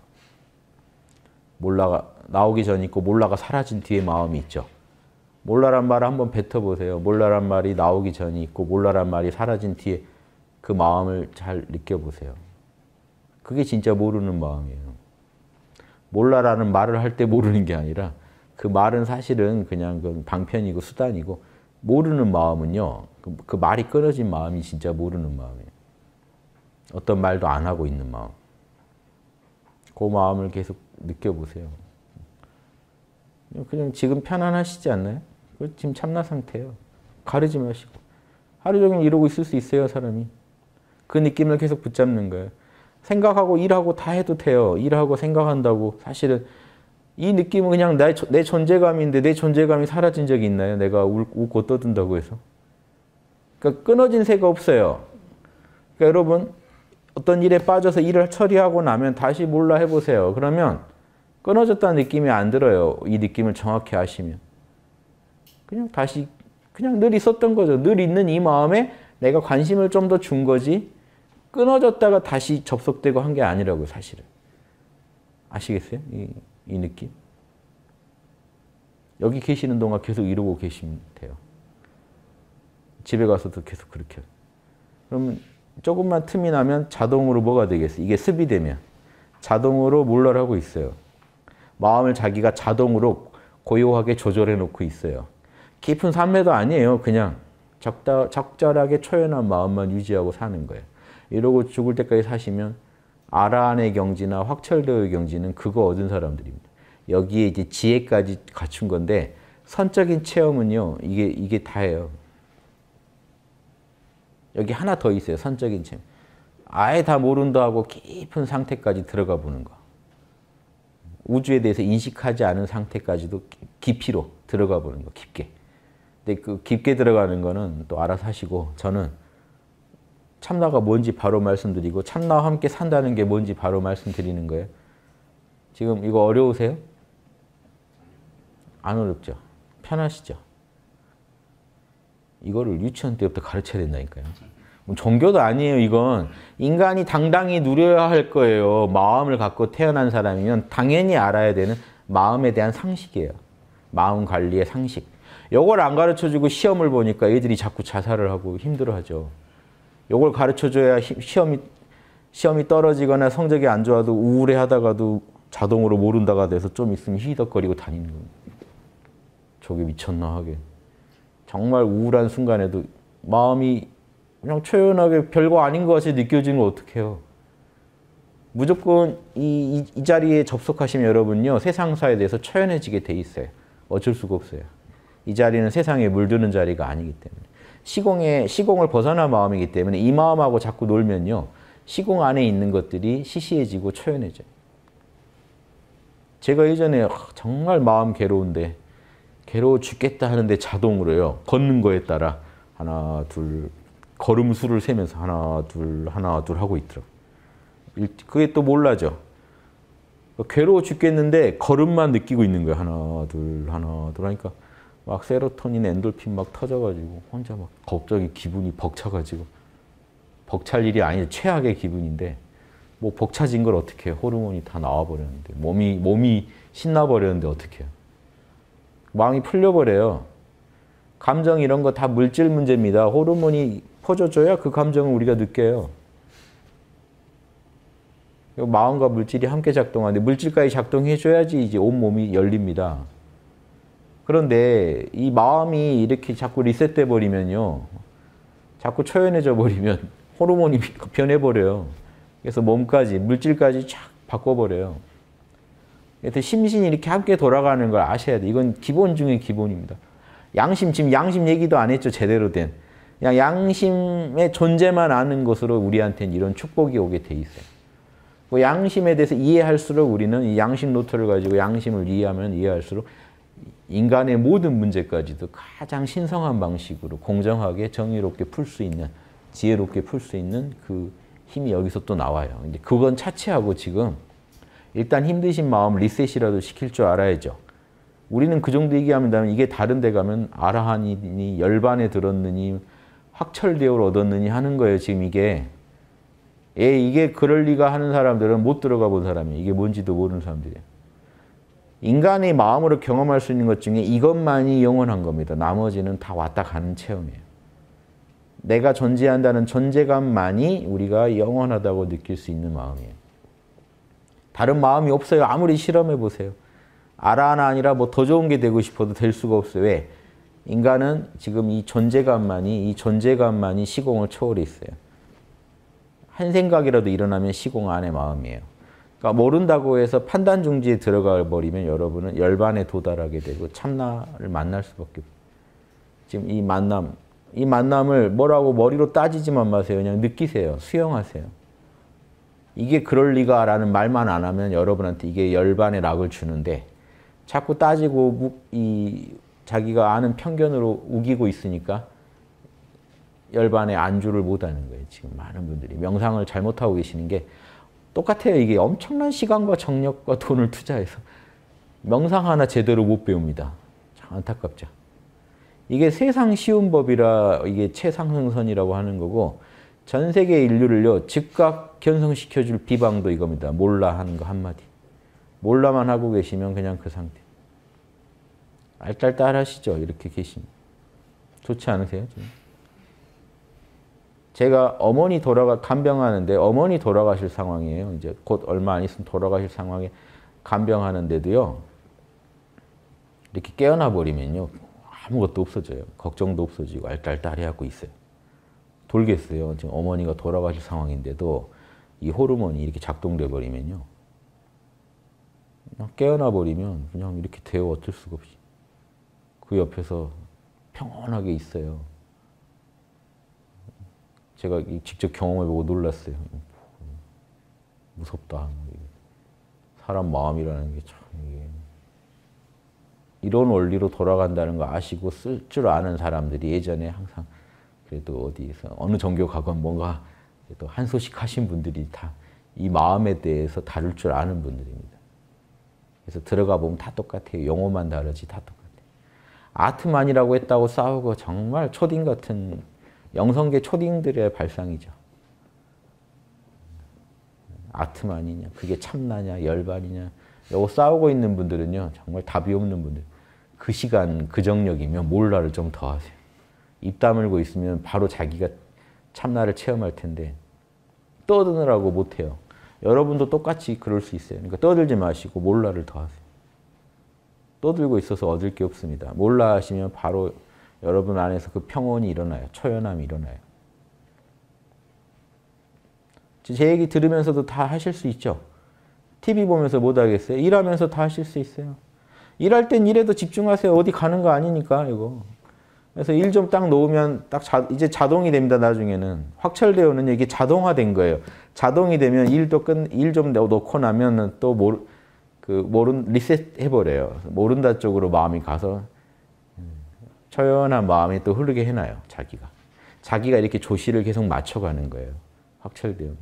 몰라가, 나오기 전이 있고 몰라가 사라진 뒤에 마음이 있죠. 몰라란 말을 한번 뱉어보세요. 몰라란 말이 나오기 전이 있고 몰라란 말이 사라진 뒤에 그 마음을 잘 느껴보세요. 그게 진짜 모르는 마음이에요. 몰라라는 말을 할 때 모르는 게 아니라 그 말은 사실은 그냥 방편이고 수단이고 모르는 마음은요. 그, 그 말이 끊어진 마음이 진짜 모르는 마음이에요. 어떤 말도 안 하고 있는 마음. 그 마음을 계속 느껴보세요. 그냥 지금 편안하시지 않나요? 그 지금 참나 상태예요. 가르지 마시고. 하루 종일 이러고 있을 수 있어요, 사람이. 그 느낌을 계속 붙잡는 거예요. 생각하고 일하고 다 해도 돼요. 일하고 생각한다고. 사실은 이 느낌은 그냥 내, 내 존재감인데 내 존재감이 사라진 적이 있나요? 내가 울, 웃고 떠든다고 해서. 그러니까 끊어진 새가 없어요. 그러니까 여러분 어떤 일에 빠져서 일을 처리하고 나면 다시 몰라 해보세요. 그러면 끊어졌다는 느낌이 안 들어요. 이 느낌을 정확히 아시면. 그냥 다시 그냥 늘 있었던 거죠. 늘 있는 이 마음에 내가 관심을 좀 더 준 거지 끊어졌다가 다시 접속되고 한 게 아니라고 사실은. 아시겠어요? 이, 이 느낌? 여기 계시는 동안 계속 이러고 계시면 돼요. 집에 가서도 계속 그렇게. 그러면 조금만 틈이 나면 자동으로 뭐가 되겠어요? 이게 습이 되면. 자동으로 물러하고 있어요. 마음을 자기가 자동으로 고요하게 조절해 놓고 있어요. 깊은 삶에도 아니에요. 그냥 적다, 적절하게 초연한 마음만 유지하고 사는 거예요. 이러고 죽을 때까지 사시면 아라한의 경지나 확철도의 경지는 그거 얻은 사람들입니다. 여기에 이제 지혜까지 갖춘 건데 선적인 체험은요. 이게 이게 다예요. 여기 하나 더 있어요. 선적인 체험. 아예 다 모른다 하고 깊은 상태까지 들어가 보는 거. 우주에 대해서 인식하지 않은 상태까지도 깊이로 들어가 보는 거. 깊게. 근데 그 깊게 들어가는 거는 또 알아서 하시고 저는 참나가 뭔지 바로 말씀드리고 참나와 함께 산다는 게 뭔지 바로 말씀드리는 거예요. 지금 이거 어려우세요? 안 어렵죠? 편하시죠? 이거를 유치원 때부터 가르쳐야 된다니까요. 뭐 종교도 아니에요, 이건. 인간이 당당히 누려야 할 거예요. 마음을 갖고 태어난 사람이면 당연히 알아야 되는 마음에 대한 상식이에요. 마음 관리의 상식. 요걸 안 가르쳐주고 시험을 보니까 애들이 자꾸 자살을 하고 힘들어하죠. 요걸 가르쳐줘야 시험이 시험이 떨어지거나 성적이 안 좋아도 우울해하다가도 자동으로 모른다가 돼서 좀 있으면 희덕거리고 다니는 거예요. 저게 미쳤나 하게. 정말 우울한 순간에도 마음이 그냥 초연하게 별거 아닌 것 같이 느껴지는 걸어떻 해요. 무조건 이, 이, 이 자리에 접속하시면 여러분요. 세상사에 대해서 초연해지게 돼 있어요. 어쩔 수가 없어요. 이 자리는 세상에 물드는 자리가 아니기 때문에 시공에 시공을 벗어난 마음이기 때문에 이 마음하고 자꾸 놀면요. 시공 안에 있는 것들이 시시해지고 초연해져요. 제가 예전에 아, 정말 마음 괴로운데 괴로워 죽겠다 하는데 자동으로요. 걷는 거에 따라 하나 둘 걸음 수를 세면서 하나 둘 하나 둘 하고 있더라고. 그게 또 몰라죠. 괴로워 죽겠는데 걸음만 느끼고 있는 거예요. 하나 둘 하나 둘 하니까 막 세로토닌, 엔돌핀 막 터져가지고 혼자 막 갑자기 기분이 벅차가지고 벅찰 일이 아니라 최악의 기분인데 뭐 벅차진 걸 어떻게 해요? 호르몬이 다 나와버렸는데 몸이 몸이 신나버렸는데 어떻게 해요? 마음이 풀려버려요. 감정 이런 거 다 물질 문제입니다. 호르몬이 퍼져줘야 그 감정을 우리가 느껴요. 마음과 물질이 함께 작동하는데 물질까지 작동해줘야지 이제 온몸이 열립니다. 그런데 이 마음이 이렇게 자꾸 리셋돼 버리면요. 자꾸 초연해져 버리면 [LAUGHS] 호르몬이 변해버려요. 그래서 몸까지, 물질까지 쫙 바꿔버려요. 그래서 심신이 이렇게 함께 돌아가는 걸 아셔야 돼. 이건 기본 중의 기본입니다. 양심, 지금 양심 얘기도 안 했죠. 제대로 된. 그냥 양심의 존재만 아는 것으로 우리한테는 이런 축복이 오게 돼 있어요. 그 양심에 대해서 이해할수록 우리는 이 양심 노트를 가지고 양심을 이해하면 이해할수록 인간의 모든 문제까지도 가장 신성한 방식으로 공정하게 정의롭게 풀 수 있는 지혜롭게 풀 수 있는 그 힘이 여기서 또 나와요. 이제 그건 차치하고 지금 일단 힘드신 마음 리셋이라도 시킬 줄 알아야죠. 우리는 그 정도 얘기하면 이게 다른 데 가면 아라하니니 열반에 들었느니 확철대오를 얻었느니 하는 거예요. 지금 이게 에 예, 이게 그럴 리가 하는 사람들은 못 들어가 본 사람이에요. 이게 뭔지도 모르는 사람들이에요. 인간의 마음으로 경험할 수 있는 것 중에 이것만이 영원한 겁니다. 나머지는 다 왔다 가는 체험이에요. 내가 존재한다는 존재감만이 우리가 영원하다고 느낄 수 있는 마음이에요. 다른 마음이 없어요. 아무리 실험해 보세요. 아나 아니라 뭐 더 좋은 게 되고 싶어도 될 수가 없어요. 왜? 인간은 지금 이 존재감만이 이 존재감만이 시공을 초월했어요. 한 생각이라도 일어나면 시공 안의 마음이에요. 그러니까 모른다고 해서 판단 중지에 들어가 버리면 여러분은 열반에 도달하게 되고 참나를 만날 수밖에 지금 이 만남, 이 만남을 뭐라고 머리로 따지지만 마세요. 그냥 느끼세요. 수용하세요. 이게 그럴 리가 라는 말만 안 하면 여러분한테 이게 열반의 락을 주는데 자꾸 따지고 이 자기가 아는 편견으로 우기고 있으니까 열반의 안주를 못하는 거예요. 지금 많은 분들이 명상을 잘못하고 계시는 게 똑같아요. 이게 엄청난 시간과 정력과 돈을 투자해서 명상 하나 제대로 못 배웁니다. 참 안타깝죠. 이게 세상 쉬운 법이라 이게 최상승선이라고 하는 거고 전 세계 인류를요 즉각 견성시켜줄 비방도 이겁니다. 몰라 하는 거 한마디. 몰라만 하고 계시면 그냥 그 상태. 알딸딸 하시죠? 이렇게 계시면. 좋지 않으세요? 좀? 제가 어머니 돌아가 간병하는데 어머니 돌아가실 상황이에요. 이제 곧 얼마 안 있으면 돌아가실 상황에 간병하는데도요. 이렇게 깨어나 버리면요. 아무것도 없어져요. 걱정도 없어지고 알딸딸해하고 있어요. 돌겠어요. 지금 어머니가 돌아가실 상황인데도 이 호르몬이 이렇게 작동돼 버리면요. 그냥 깨어나 버리면 그냥 이렇게 되어 어쩔 수가 없이 그 옆에서 평온하게 있어요. 제가 직접 경험해보고 놀랐어요. 음, 무섭다. 뭐 사람 마음이라는 게 참 이게 이런 원리로 돌아간다는 거 아시고 쓸 줄 아는 사람들이 예전에 항상 그래도 어디에서 어느 종교 가건 뭔가 그래도 한 소식 하신 분들이 다 이 마음에 대해서 다룰 줄 아는 분들입니다. 그래서 들어가 보면 다 똑같아요. 용어만 다르지 다 똑같아요. 아트만이라고 했다고 싸우고 정말 초딩 같은 영성계 초딩들의 발상이죠. 아트만이냐, 그게 참나냐, 열반이냐 이거 싸우고 있는 분들은요. 정말 답이 없는 분들. 그 시간, 그 정력이면 몰라를 좀 더 하세요. 입 다물고 있으면 바로 자기가 참나를 체험할 텐데 떠드느라고 못해요. 여러분도 똑같이 그럴 수 있어요. 그러니까 떠들지 마시고 몰라를 더 하세요. 떠들고 있어서 얻을 게 없습니다. 몰라 하시면 바로 여러분 안에서 그 평온이 일어나요. 초연함이 일어나요. 제 얘기 들으면서도 다 하실 수 있죠. TV 보면서 못 하겠어요? 일하면서 다 하실 수 있어요. 일할 땐 일에도 집중하세요. 어디 가는 거 아니니까 이거. 그래서 일 좀 딱 놓으면 딱 자, 이제 자동이 됩니다. 나중에는 확철되어는 이게 자동화된 거예요. 자동이 되면 일도 끝일좀 놓고 나면 또 모르 그 모른 리셋 해버려요. 모른다 쪽으로 마음이 가서 처연한 마음이 또 흐르게 해놔요. 자기가. 자기가 이렇게 조시를 계속 맞춰가는 거예요. 확철대응.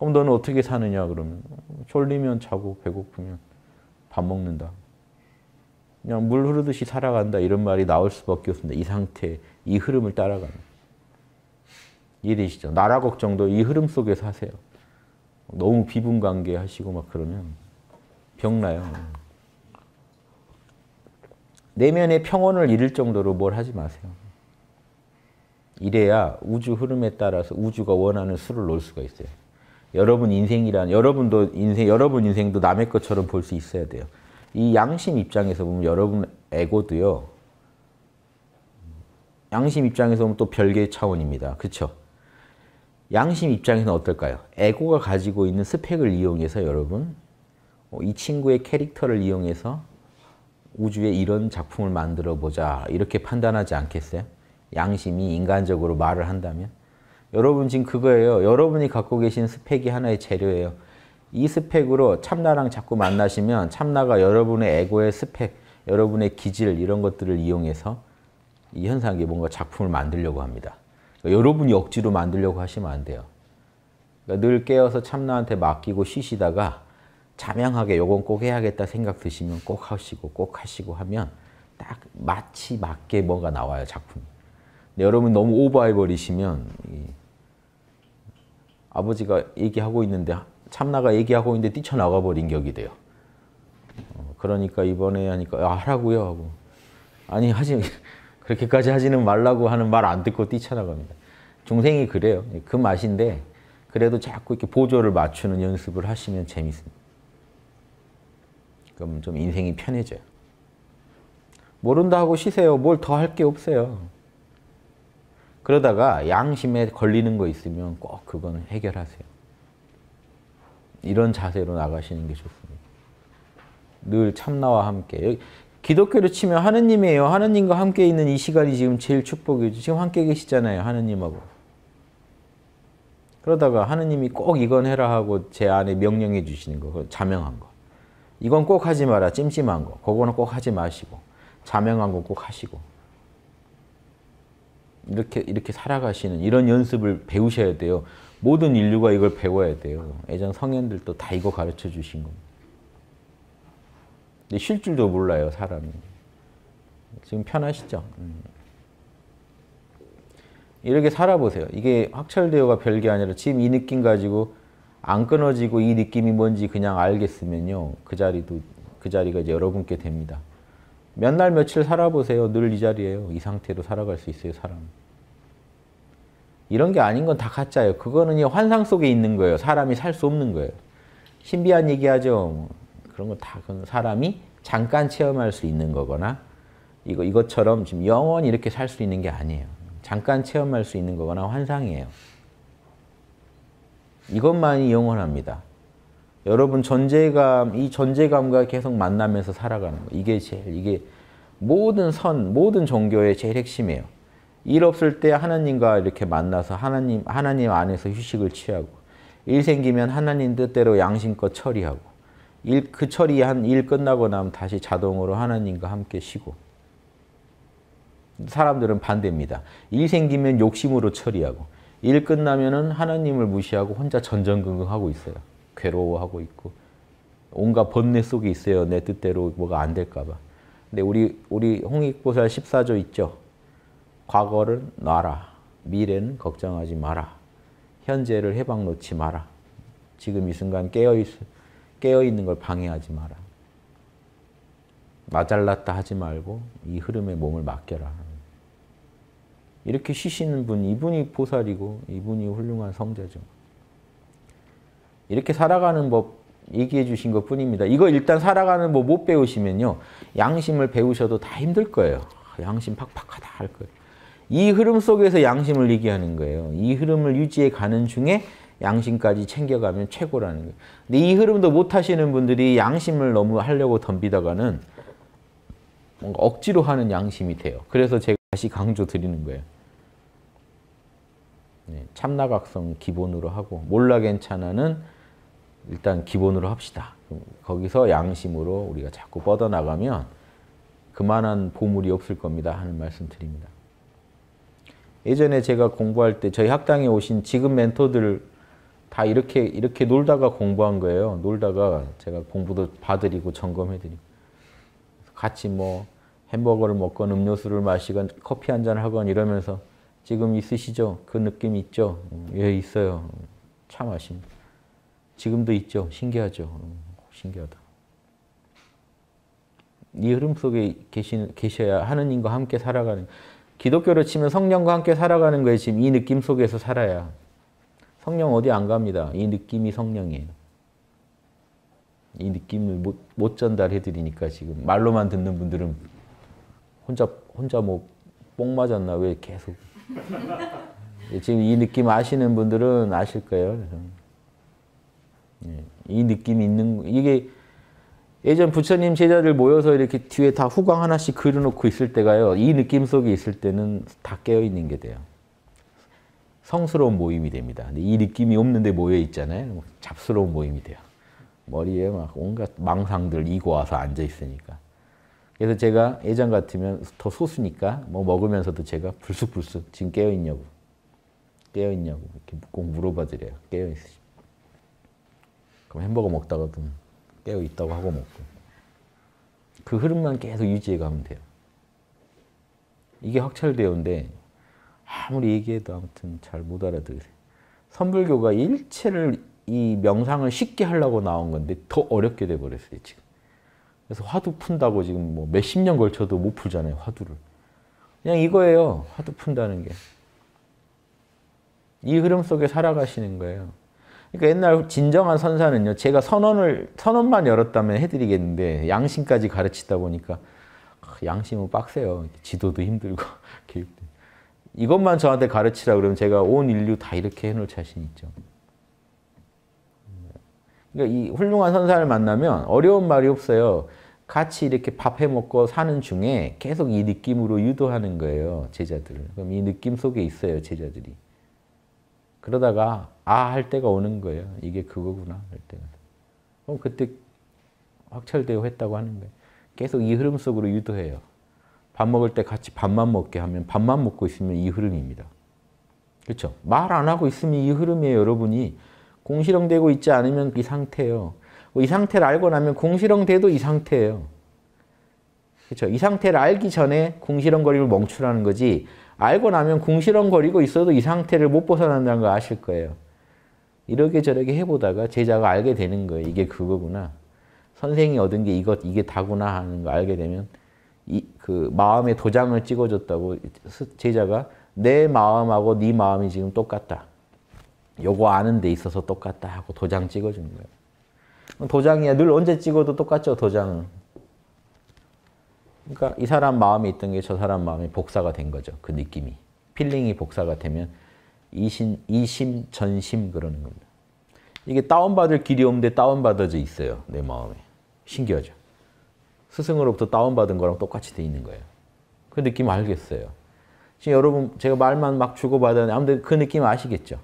그럼 너는 어떻게 사느냐 그러면 졸리면 자고 배고프면 밥 먹는다. 그냥 물 흐르듯이 살아간다 이런 말이 나올 수밖에 없습니다. 이 상태, 이 흐름을 따라가는. 일이시죠. 나라 걱정도 이 흐름 속에서 하세요. 너무 비분관계 하시고 막 그러면 병나요. 내면의 평온을 잃을 정도로 뭘 하지 마세요. 이래야 우주 흐름에 따라서 우주가 원하는 수를 놓을 수가 있어요. 여러분 인생이란 여러분도 인생 여러분 인생도 남의 것처럼 볼 수 있어야 돼요. 이 양심 입장에서 보면 여러분 에고도요. 양심 입장에서 보면 또 별개의 차원입니다. 그렇죠? 양심 입장에서는 어떨까요? 에고가 가지고 있는 스펙을 이용해서 여러분 어, 이 친구의 캐릭터를 이용해서 우주에 이런 작품을 만들어 보자 이렇게 판단하지 않겠어요? 양심이 인간적으로 말을 한다면 여러분 지금 그거예요. 여러분이 갖고 계신 스펙이 하나의 재료예요. 이 스펙으로 참나랑 자꾸 만나시면 참나가 여러분의 에고의 스펙, 여러분의 기질 이런 것들을 이용해서 이 현상에 뭔가 작품을 만들려고 합니다. 그러니까 여러분이 억지로 만들려고 하시면 안 돼요. 그러니까 늘 깨어서 참나한테 맡기고 쉬시다가 자명하게 요건 꼭 해야겠다 생각 드시면 꼭 하시고 꼭 하시고 하면 딱 마치 맞게 뭐가 나와요 작품. 근데 여러분 너무 오버해버리시면 아버지가 얘기하고 있는데 참나가 얘기하고 있는데 뛰쳐나가 버린 격이 돼요. 어, 그러니까 이번에 하니까 아, 하라고요 하고 아니 하지 [LAUGHS] 그렇게까지 하지는 말라고 하는 말 안 듣고 뛰쳐나갑니다. 중생이 그래요. 그 맛인데 그래도 자꾸 이렇게 보조를 맞추는 연습을 하시면 재밌습니다. 그럼 좀 인생이 편해져요. 모른다 하고 쉬세요. 뭘 더 할 게 없어요. 그러다가 양심에 걸리는 거 있으면 꼭 그건 해결하세요. 이런 자세로 나가시는 게 좋습니다. 늘 참나와 함께. 기독교로 치면 하느님이에요. 하느님과 함께 있는 이 시간이 지금 제일 축복이죠. 지금 함께 계시잖아요. 하느님하고. 그러다가 하느님이 꼭 이건 해라 하고 제 안에 명령해 주시는 거. 자명한 거. 이건 꼭 하지 마라. 찜찜한 거. 그거는 꼭 하지 마시고. 자명한 거 꼭 하시고. 이렇게 이렇게 살아가시는 이런 연습을 배우셔야 돼요. 모든 인류가 이걸 배워야 돼요. 예전 성현들도 다 이거 가르쳐 주신 겁니다. 근데 쉴 줄도 몰라요, 사람이. 지금 편하시죠? 음. 이렇게 살아보세요. 이게 확철대어가 별게 아니라 지금 이 느낌 가지고 안 끊어지고 이 느낌이 뭔지 그냥 알겠으면요. 그 자리도 그 자리가 이제 여러분께 됩니다. 몇 날 며칠 살아보세요. 늘 이 자리에요. 이 상태로 살아갈 수 있어요. 사람. 이런 게 아닌 건 다 가짜예요. 그거는 환상 속에 있는 거예요. 사람이 살 수 없는 거예요. 신비한 얘기하죠. 그런 거다 사람이 잠깐 체험할 수 있는 거거나 이거, 이것처럼 지금 영원히 이렇게 살 수 있는 게 아니에요. 잠깐 체험할 수 있는 거거나 환상이에요. 이것만이 영원합니다. 여러분 존재감, 이 존재감과 계속 만나면서 살아가는 거. 이게 제일, 이게 모든 선, 모든 종교의 제일 핵심이에요. 일 없을 때 하나님과 이렇게 만나서 하나님, 하나님 안에서 휴식을 취하고 일 생기면 하나님 뜻대로 양심껏 처리하고 일, 그 처리한 일 끝나고 나면 다시 자동으로 하나님과 함께 쉬고 사람들은 반대입니다. 일 생기면 욕심으로 처리하고 일 끝나면은 하나님을 무시하고 혼자 전전긍긍하고 있어요. 괴로워하고 있고 온갖 번뇌 속에 있어요. 내 뜻대로 뭐가 안 될까 봐. 근데 우리 우리 홍익보살 14조 있죠. 과거를 놔라. 미래는 걱정하지 마라. 현재를 해방 놓지 마라. 지금 이 순간 깨어 있 깨어 있는 걸 방해하지 마라. 나잘났다 하지 말고 이 흐름에 몸을 맡겨라. 이렇게 쉬시는 분, 이분이 보살이고 이분이 훌륭한 성자죠. 이렇게 살아가는 법 얘기해 주신 것 뿐입니다. 이거 일단 살아가는 법 못 배우시면요. 양심을 배우셔도 다 힘들 거예요. 양심 팍팍하다 할 거예요. 이 흐름 속에서 양심을 얘기하는 거예요. 이 흐름을 유지해 가는 중에 양심까지 챙겨가면 최고라는 거예요. 근데 이 흐름도 못 하시는 분들이 양심을 너무 하려고 덤비다가는 억지로 하는 양심이 돼요. 그래서 제가 다시 강조 드리는 거예요. 네, 참나각성 기본으로 하고 몰라 괜찮아는 일단 기본으로 합시다. 거기서 양심으로 우리가 자꾸 뻗어나가면 그만한 보물이 없을 겁니다 하는 말씀 드립니다. 예전에 제가 공부할 때 저희 학당에 오신 지금 멘토들 다 이렇게 이렇게 놀다가 공부한 거예요. 놀다가 제가 공부도 봐드리고 점검해드리고 같이 뭐 햄버거를 먹건 음료수를 마시건 커피 한잔 하건 이러면서 지금 있으시죠? 그 느낌 있죠? 음, 예, 있어요. 음, 참아십 지금도 있죠? 신기하죠? 음, 신기하다. 이 흐름 속에 계신, 계셔야 하느님과 함께 살아가는 기독교로 치면 성령과 함께 살아가는 거예요. 지금 이 느낌 속에서 살아야. 성령 어디 안 갑니다. 이 느낌이 성령이에요. 이 느낌을 못, 못 전달해 드리니까 지금 말로만 듣는 분들은 혼자 혼자 뭐 뽕 맞았나 왜 계속 예, 지금 이 느낌 아시는 분들은 아실 거예요. 예, 이 느낌이 있는 이게 예전 부처님 제자들 모여서 이렇게 뒤에 다 후광 하나씩 그려놓고 있을 때가요. 이 느낌 속에 있을 때는 다 깨어있는 게 돼요. 성스러운 모임이 됩니다. 근데 이 느낌이 없는데 모여 있잖아요. 뭐 잡스러운 모임이 돼요. 머리에 막 온갖 망상들 이고 와서 앉아 있으니까. 그래서 제가 예전 같으면 더 소수니까 뭐 먹으면서도 제가 불쑥불쑥 지금 깨어있냐고 깨어있냐고 이렇게 꼭 물어봐 드려요. 깨어있으시 그럼 햄버거 먹다가도 깨어있다고 하고 먹고 그 흐름만 계속 유지해 가면 돼요. 이게 확철대오인데 아무리 얘기해도 아무튼 잘 못 알아들으세요. 선불교가 일체를 이 명상을 쉽게 하려고 나온 건데 더 어렵게 돼버렸어요 지금. 그래서 화두 푼다고 지금 뭐 몇 십 년 걸쳐도 못 풀잖아요, 화두를. 그냥 이거예요, 화두 푼다는 게. 이 흐름 속에 살아가시는 거예요. 그러니까 옛날 진정한 선사는요, 제가 선언을, 선언만 열었다면 해드리겠는데, 양심까지 가르치다 보니까, 아, 양심은 빡세요. 지도도 힘들고, [LAUGHS] 교육도. 이것만 저한테 가르치라 그러면 제가 온 인류 다 이렇게 해놓을 자신 있죠. 그러니까 이 훌륭한 선사를 만나면 어려운 말이 없어요. 같이 이렇게 밥해 먹고 사는 중에 계속 이 느낌으로 유도하는 거예요, 제자들을. 그럼 이 느낌 속에 있어요, 제자들이. 그러다가 아 할 때가 오는 거예요. 이게 그거구나 할 때가. 그럼 그때 확철되어 했다고 하는 거예요. 계속 이 흐름 속으로 유도해요. 밥 먹을 때 같이 밥만 먹게 하면 밥만 먹고 있으면 이 흐름입니다. 그렇죠? 말 안 하고 있으면 이 흐름이에요, 여러분이. 공실형되고 있지 않으면 이 상태예요. 이 상태를 알고 나면 공시렁대도 이 상태예요. 그렇죠? 이 상태를 알기 전에 공시렁거리고 멈추라는 거지 알고 나면 공시렁거리고 있어도 이 상태를 못 벗어난다는 거 아실 거예요. 이렇게 저렇게 해보다가 제자가 알게 되는 거예요. 이게 그거구나. 선생이 얻은 게 이것, 이게 다구나 하는 거 알게 되면 이, 그 마음에 도장을 찍어줬다고 제자가 내 마음하고 네 마음이 지금 똑같다. 요거 아는 데 있어서 똑같다 하고 도장 찍어준 거예요. 도장이야. 늘 언제 찍어도 똑같죠, 도장은. 그러니까 이 사람 마음이 있던 게 저 사람 마음이 복사가 된 거죠. 그 느낌이. 필링이 복사가 되면 이신, 이심, 전심 그러는 겁니다. 이게 다운받을 길이 없는데 다운받아져 있어요. 내 마음에. 신기하죠? 스승으로부터 다운받은 거랑 똑같이 돼 있는 거예요. 그 느낌 알겠어요. 지금 여러분 제가 말만 막 주고받았는데 아무튼 그 느낌 아시겠죠?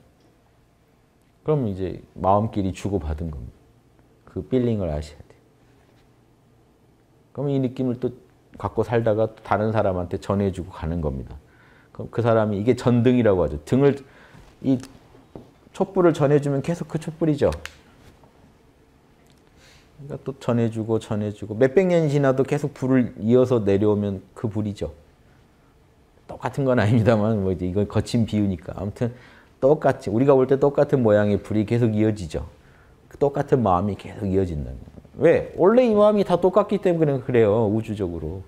그럼 이제 마음끼리 주고받은 겁니다. 그 필링을 아셔야 돼요. 그러면 이 느낌을 또 갖고 살다가 또 다른 사람한테 전해주고 가는 겁니다. 그럼 그 사람이 이게 전등이라고 하죠. 등을 이 촛불을 전해주면 계속 그 촛불이죠. 그러니까 또 전해주고 전해주고 몇백 년이 지나도 계속 불을 이어서 내려오면 그 불이죠. 똑같은 건 아닙니다만 뭐 이제 이건 거친 비유니까 아무튼 똑같이 우리가 볼 때 똑같은 모양의 불이 계속 이어지죠. 똑같은 마음이 계속 이어진다는 거예요. 왜? 원래 이 마음이 다 똑같기 때문에 그래요. 우주적으로.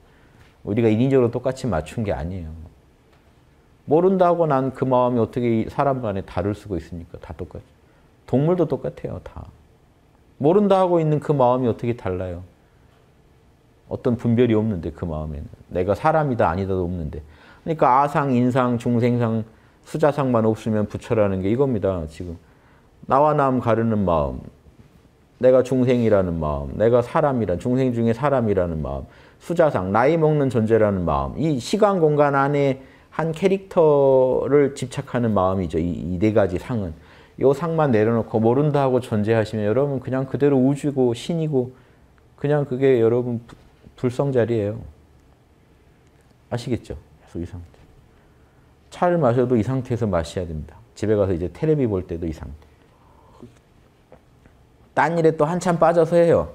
우리가 인위적으로 똑같이 맞춘 게 아니에요. 모른다고 난 그 마음이 어떻게 사람 간에 다를 수가 있습니까? 다 똑같죠. 동물도 똑같아요. 다. 모른다 하고 있는 그 마음이 어떻게 달라요? 어떤 분별이 없는데 그 마음에는. 내가 사람이다 아니다도 없는데. 그러니까 아상, 인상, 중생상, 수자상만 없으면 부처라는 게 이겁니다. 지금 나와 남 가르는 마음. 내가 중생이라는 마음, 내가 사람이란 중생 중에 사람이라는 마음, 수자상 나이 먹는 존재라는 마음, 이 시간 공간 안에 한 캐릭터를 집착하는 마음이죠. 이 네 가지 상은 이 상만 내려놓고 모른다 하고 존재하시면 여러분 그냥 그대로 우주고 신이고 그냥 그게 여러분 불성자리예요. 아시겠죠? 계속 이 상태. 차를 마셔도 이 상태에서 마셔야 됩니다. 집에 가서 이제 테레비 볼 때도 이 상태. 딴 일에 또 한참 빠져서 해요.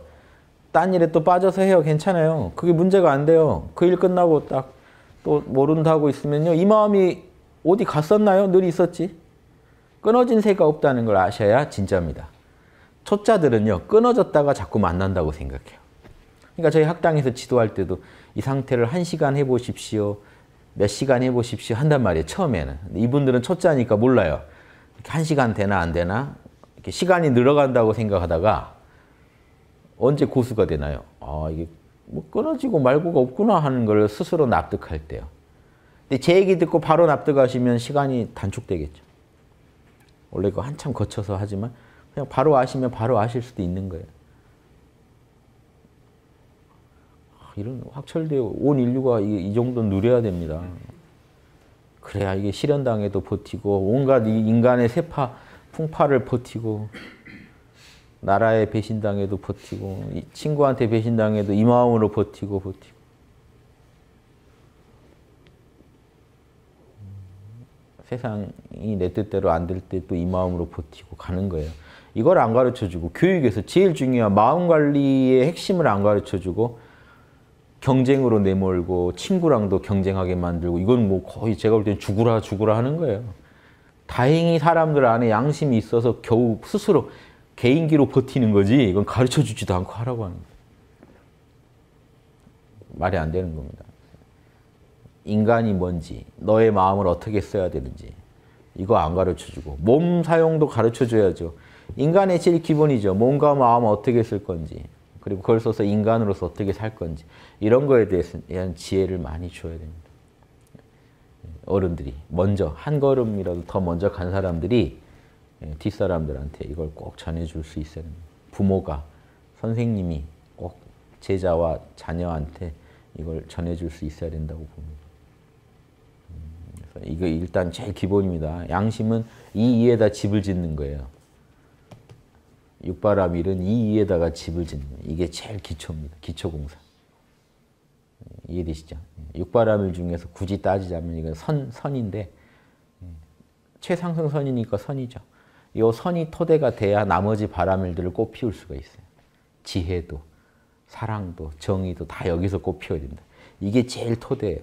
딴 일에 또 빠져서 해요. 괜찮아요. 그게 문제가 안 돼요. 그 일 끝나고 딱 또 모른다고 있으면요. 이 마음이 어디 갔었나요? 늘 있었지. 끊어진 새가 없다는 걸 아셔야 진짜입니다. 초짜들은요. 끊어졌다가 자꾸 만난다고 생각해요. 그러니까 저희 학당에서 지도할 때도 이 상태를 한시간 해보십시오. 몇 시간 해보십시오. 한단 말이에요. 처음에는. 이분들은 초짜니까 몰라요. 한 시간 되나 안 되나 이렇게 시간이 늘어간다고 생각하다가 언제 고수가 되나요? 아, 이게 뭐 끊어지고 말고가 없구나 하는 걸 스스로 납득할 때요. 근데 제 얘기 듣고 바로 납득하시면 시간이 단축되겠죠. 원래 그 한참 거쳐서 하지만 그냥 바로 아시면 바로 아실 수도 있는 거예요. 아, 이런 확철되어 온 인류가 이, 이 정도 누려야 됩니다. 그래야 이게 실현당에도 버티고 온갖 인간의 세파 풍파를 버티고 나라에 배신당해도 버티고 친구한테 배신당해도 이 마음으로 버티고 버티고 세상이 내 뜻대로 안 될 때 또 이 마음으로 버티고 가는 거예요. 이걸 안 가르쳐주고 교육에서 제일 중요한 마음관리의 핵심을 안 가르쳐주고 경쟁으로 내몰고 친구랑도 경쟁하게 만들고 이건 뭐 거의 제가 볼때 죽으라 죽으라 하는 거예요. 다행히 사람들 안에 양심이 있어서 겨우 스스로 개인기로 버티는 거지 이건 가르쳐 주지도 않고 하라고 하는 거예요. 말이 안 되는 겁니다. 인간이 뭔지, 너의 마음을 어떻게 써야 되는지 이거 안 가르쳐주고 몸 사용도 가르쳐줘야죠. 인간의 제일 기본이죠. 몸과 마음 어떻게 쓸 건지 그리고 그걸 써서 인간으로서 어떻게 살 건지 이런 거에 대한 지혜를 많이 줘야 됩니다. 어른들이 먼저 한 걸음이라도 더 먼저 간 사람들이 예, 뒷사람들한테 이걸 꼭 전해줄 수 있어야 됩니다. 부모가 선생님이 꼭 제자와 자녀한테 이걸 전해줄 수 있어야 된다고 봅니다. 음, 그래서 이거 일단 제일 기본입니다. 양심은 이 위에다 집을 짓는 거예요. 육바라밀은 이 위에다가 집을 짓는 거예요. 이게 제일 기초입니다. 기초공사. 이해되시죠? 예, 육바라밀 중에서 굳이 따지자면 이건 선, 선인데 예, 최상승 선이니까 선이죠. 이 선이 토대가 돼야 나머지 바라밀들을 꽃 피울 수가 있어요. 지혜도, 사랑도, 정의도 다 여기서 꽃 피워야 됩니다. 이게 제일 토대예요.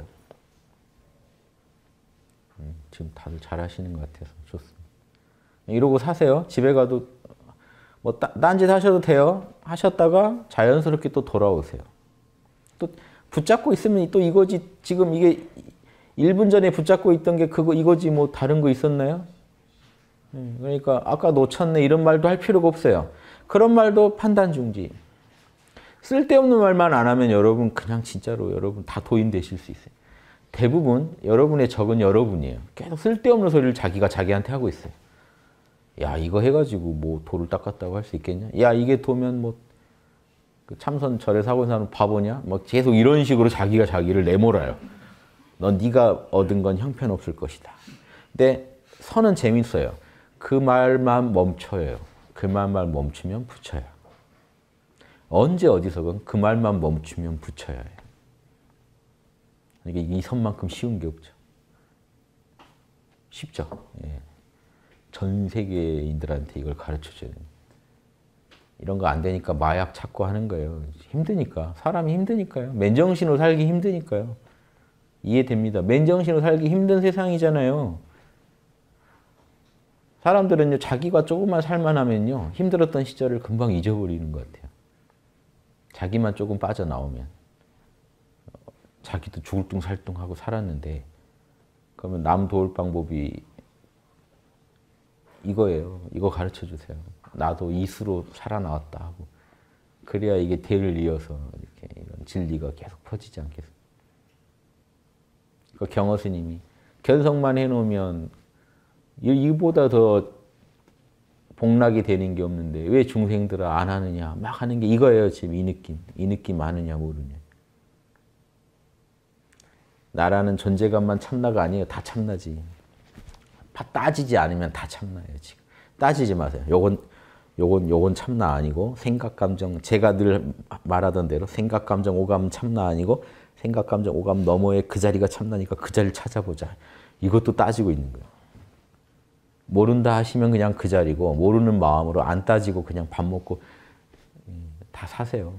음, 지금 다들 잘하시는 것 같아서 좋습니다. 이러고 사세요. 집에 가도 뭐 딴짓 하셔도 돼요. 하셨다가 자연스럽게 또 돌아오세요. 붙잡고 있으면 또 이거지 지금 이게 1분 전에 붙잡고 있던 게 그거 이거지 뭐 다른 거 있었나요? 네, 그러니까 아까 놓쳤네 이런 말도 할 필요가 없어요. 그런 말도 판단 중지. 쓸데없는 말만 안 하면 여러분 그냥 진짜로 여러분 다 도인 되실 수 있어요. 대부분 여러분의 적은 여러분이에요. 계속 쓸데없는 소리를 자기가 자기한테 하고 있어요. 야 이거 해가지고 뭐 돌을 닦았다고 할 수 있겠냐? 야 이게 도면 뭐그 참선 절에 사고 있는 사람 바보냐? 막 뭐 계속 이런 식으로 자기가 자기를 내몰아요. 넌 네가 얻은 건 형편없을 것이다. 근데 선은 재밌어요. 그 말만 멈춰요. 그 말만 멈추면 붙여요. 언제 어디서건 그 말만 멈추면 붙여야 해 이게 이 선만큼 쉬운 게 없죠. 쉽죠. 예. 전 세계인들한테 이걸 가르쳐 줘야 됩니다. 이런 거 안 되니까 마약 찾고 하는 거예요. 힘드니까. 사람이 힘드니까요. 맨정신으로 살기 힘드니까요. 이해됩니다. 맨정신으로 살기 힘든 세상이잖아요. 사람들은요, 자기가 조금만 살만하면요, 힘들었던 시절을 금방 잊어버리는 것 같아요. 자기만 조금 빠져나오면. 자기도 죽을둥살둥하고 살았는데, 그러면 남 도울 방법이 이거예요. 이거 가르쳐 주세요. 나도 이수로 살아나왔다 하고 그래야 이게 대를 이어서 이렇게 이런 진리가 계속 퍼지지 않겠습니까? 그 경어 스님이 견성만 해놓으면 이보다 더 복락이 되는 게 없는데 왜 중생들아 안 하느냐 막 하는 게 이거예요 지금 이 느낌 이 느낌 아느냐 모르냐 나라는 존재감만 참나가 아니에요 다 참나지 따지지 않으면 다 참나예요 지금 따지지 마세요 요건 요건 요건 참나 아니고 생각 감정 제가 늘 말하던 대로 생각 감정 오감 참나 아니고 생각 감정 오감 너머에 그 자리가 참나니까 그 자리를 찾아보자. 이것도 따지고 있는 거예요. 모른다 하시면 그냥 그 자리고 모르는 마음으로 안 따지고 그냥 밥 먹고 음, 다 사세요.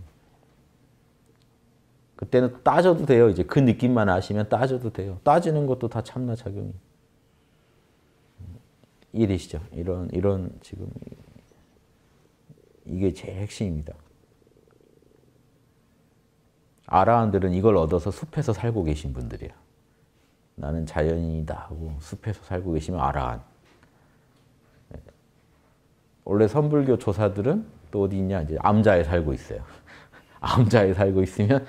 그때는 따져도 돼요. 이제 그 느낌만 아시면 따져도 돼요. 따지는 것도 다 참나 작용이. 음, 일이시죠. 이런 이런 지금 이게 제일 핵심입니다. 아라한들은 이걸 얻어서 숲에서 살고 계신 분들이야. 나는 자연인이다 하고 숲에서 살고 계시면 아라한. 네. 원래 선불교 조사들은 또 어디 있냐 이제 암자에 살고 있어요. [LAUGHS] 암자에 살고 있으면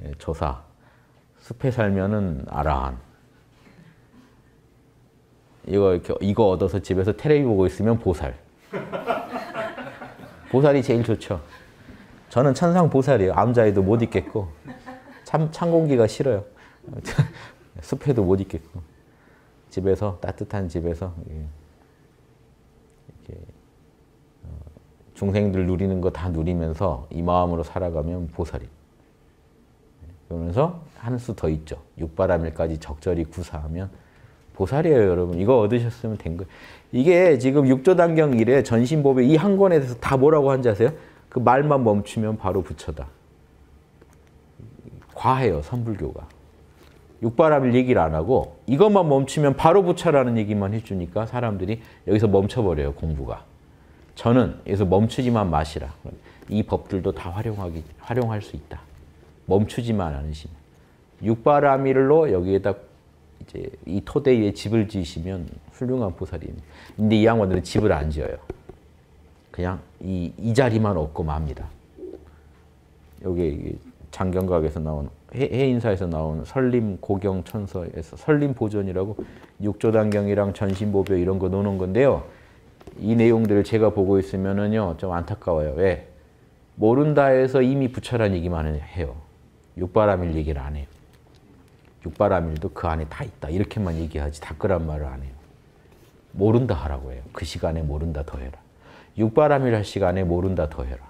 네, 조사. 숲에 살면은 아라한. 이거 이렇게 이거 얻어서 집에서 테레비 보고 있으면 보살. 보살이 제일 좋죠. 저는 천상 보살이에요. 암자에도 못 있겠고 참, 찬 공기가 싫어요. [LAUGHS] 숲에도 못 있겠고 집에서 따뜻한 집에서 예. 이렇게 어, 중생들 누리는 거 다 누리면서 이 마음으로 살아가면 보살이. 그러면서 한 수 더 있죠. 육바람일까지 적절히 구사하면 보살이에요, 여러분. 이거 얻으셨으면 된 거예요. 이게 지금 6조 단경 1에 전신법에 이 한 권에 대해서 다 뭐라고 한지 아세요? 그 말만 멈추면 바로 부처다. 과해요, 선불교가. 육바람일 얘기를 안 하고 이것만 멈추면 바로 부처라는 얘기만 해주니까 사람들이 여기서 멈춰버려요, 공부가. 저는 여기서 멈추지만 마시라. 이 법들도 다 활용하기, 활용할 수 있다. 멈추지만 않으시면. 육바라밀로 여기에다 이제 이 토대 위에 집을 지으시면 훌륭한 보살입니다. 근데 이 양반들은 집을 안 지어요. 그냥 이, 이 자리만 얻고 맙니다. 여기 장경각에서 나온 해인사에서 나온 설림 고경 천서에서 설림 보존이라고 육조단경이랑 전신보배 이런 거 노는 건데요. 이 내용들을 제가 보고 있으면은요 좀 안타까워요. 왜 모른다에서 이미 부처란 얘기만 해요. 육바람일 얘기를 안 해요. 육바라밀도 그 안에 다 있다. 이렇게만 얘기하지 닦으란 말을 안 해요. 모른다 하라고 해요. 그 시간에 모른다 더해라. 육바라밀 할 시간에 모른다 더해라.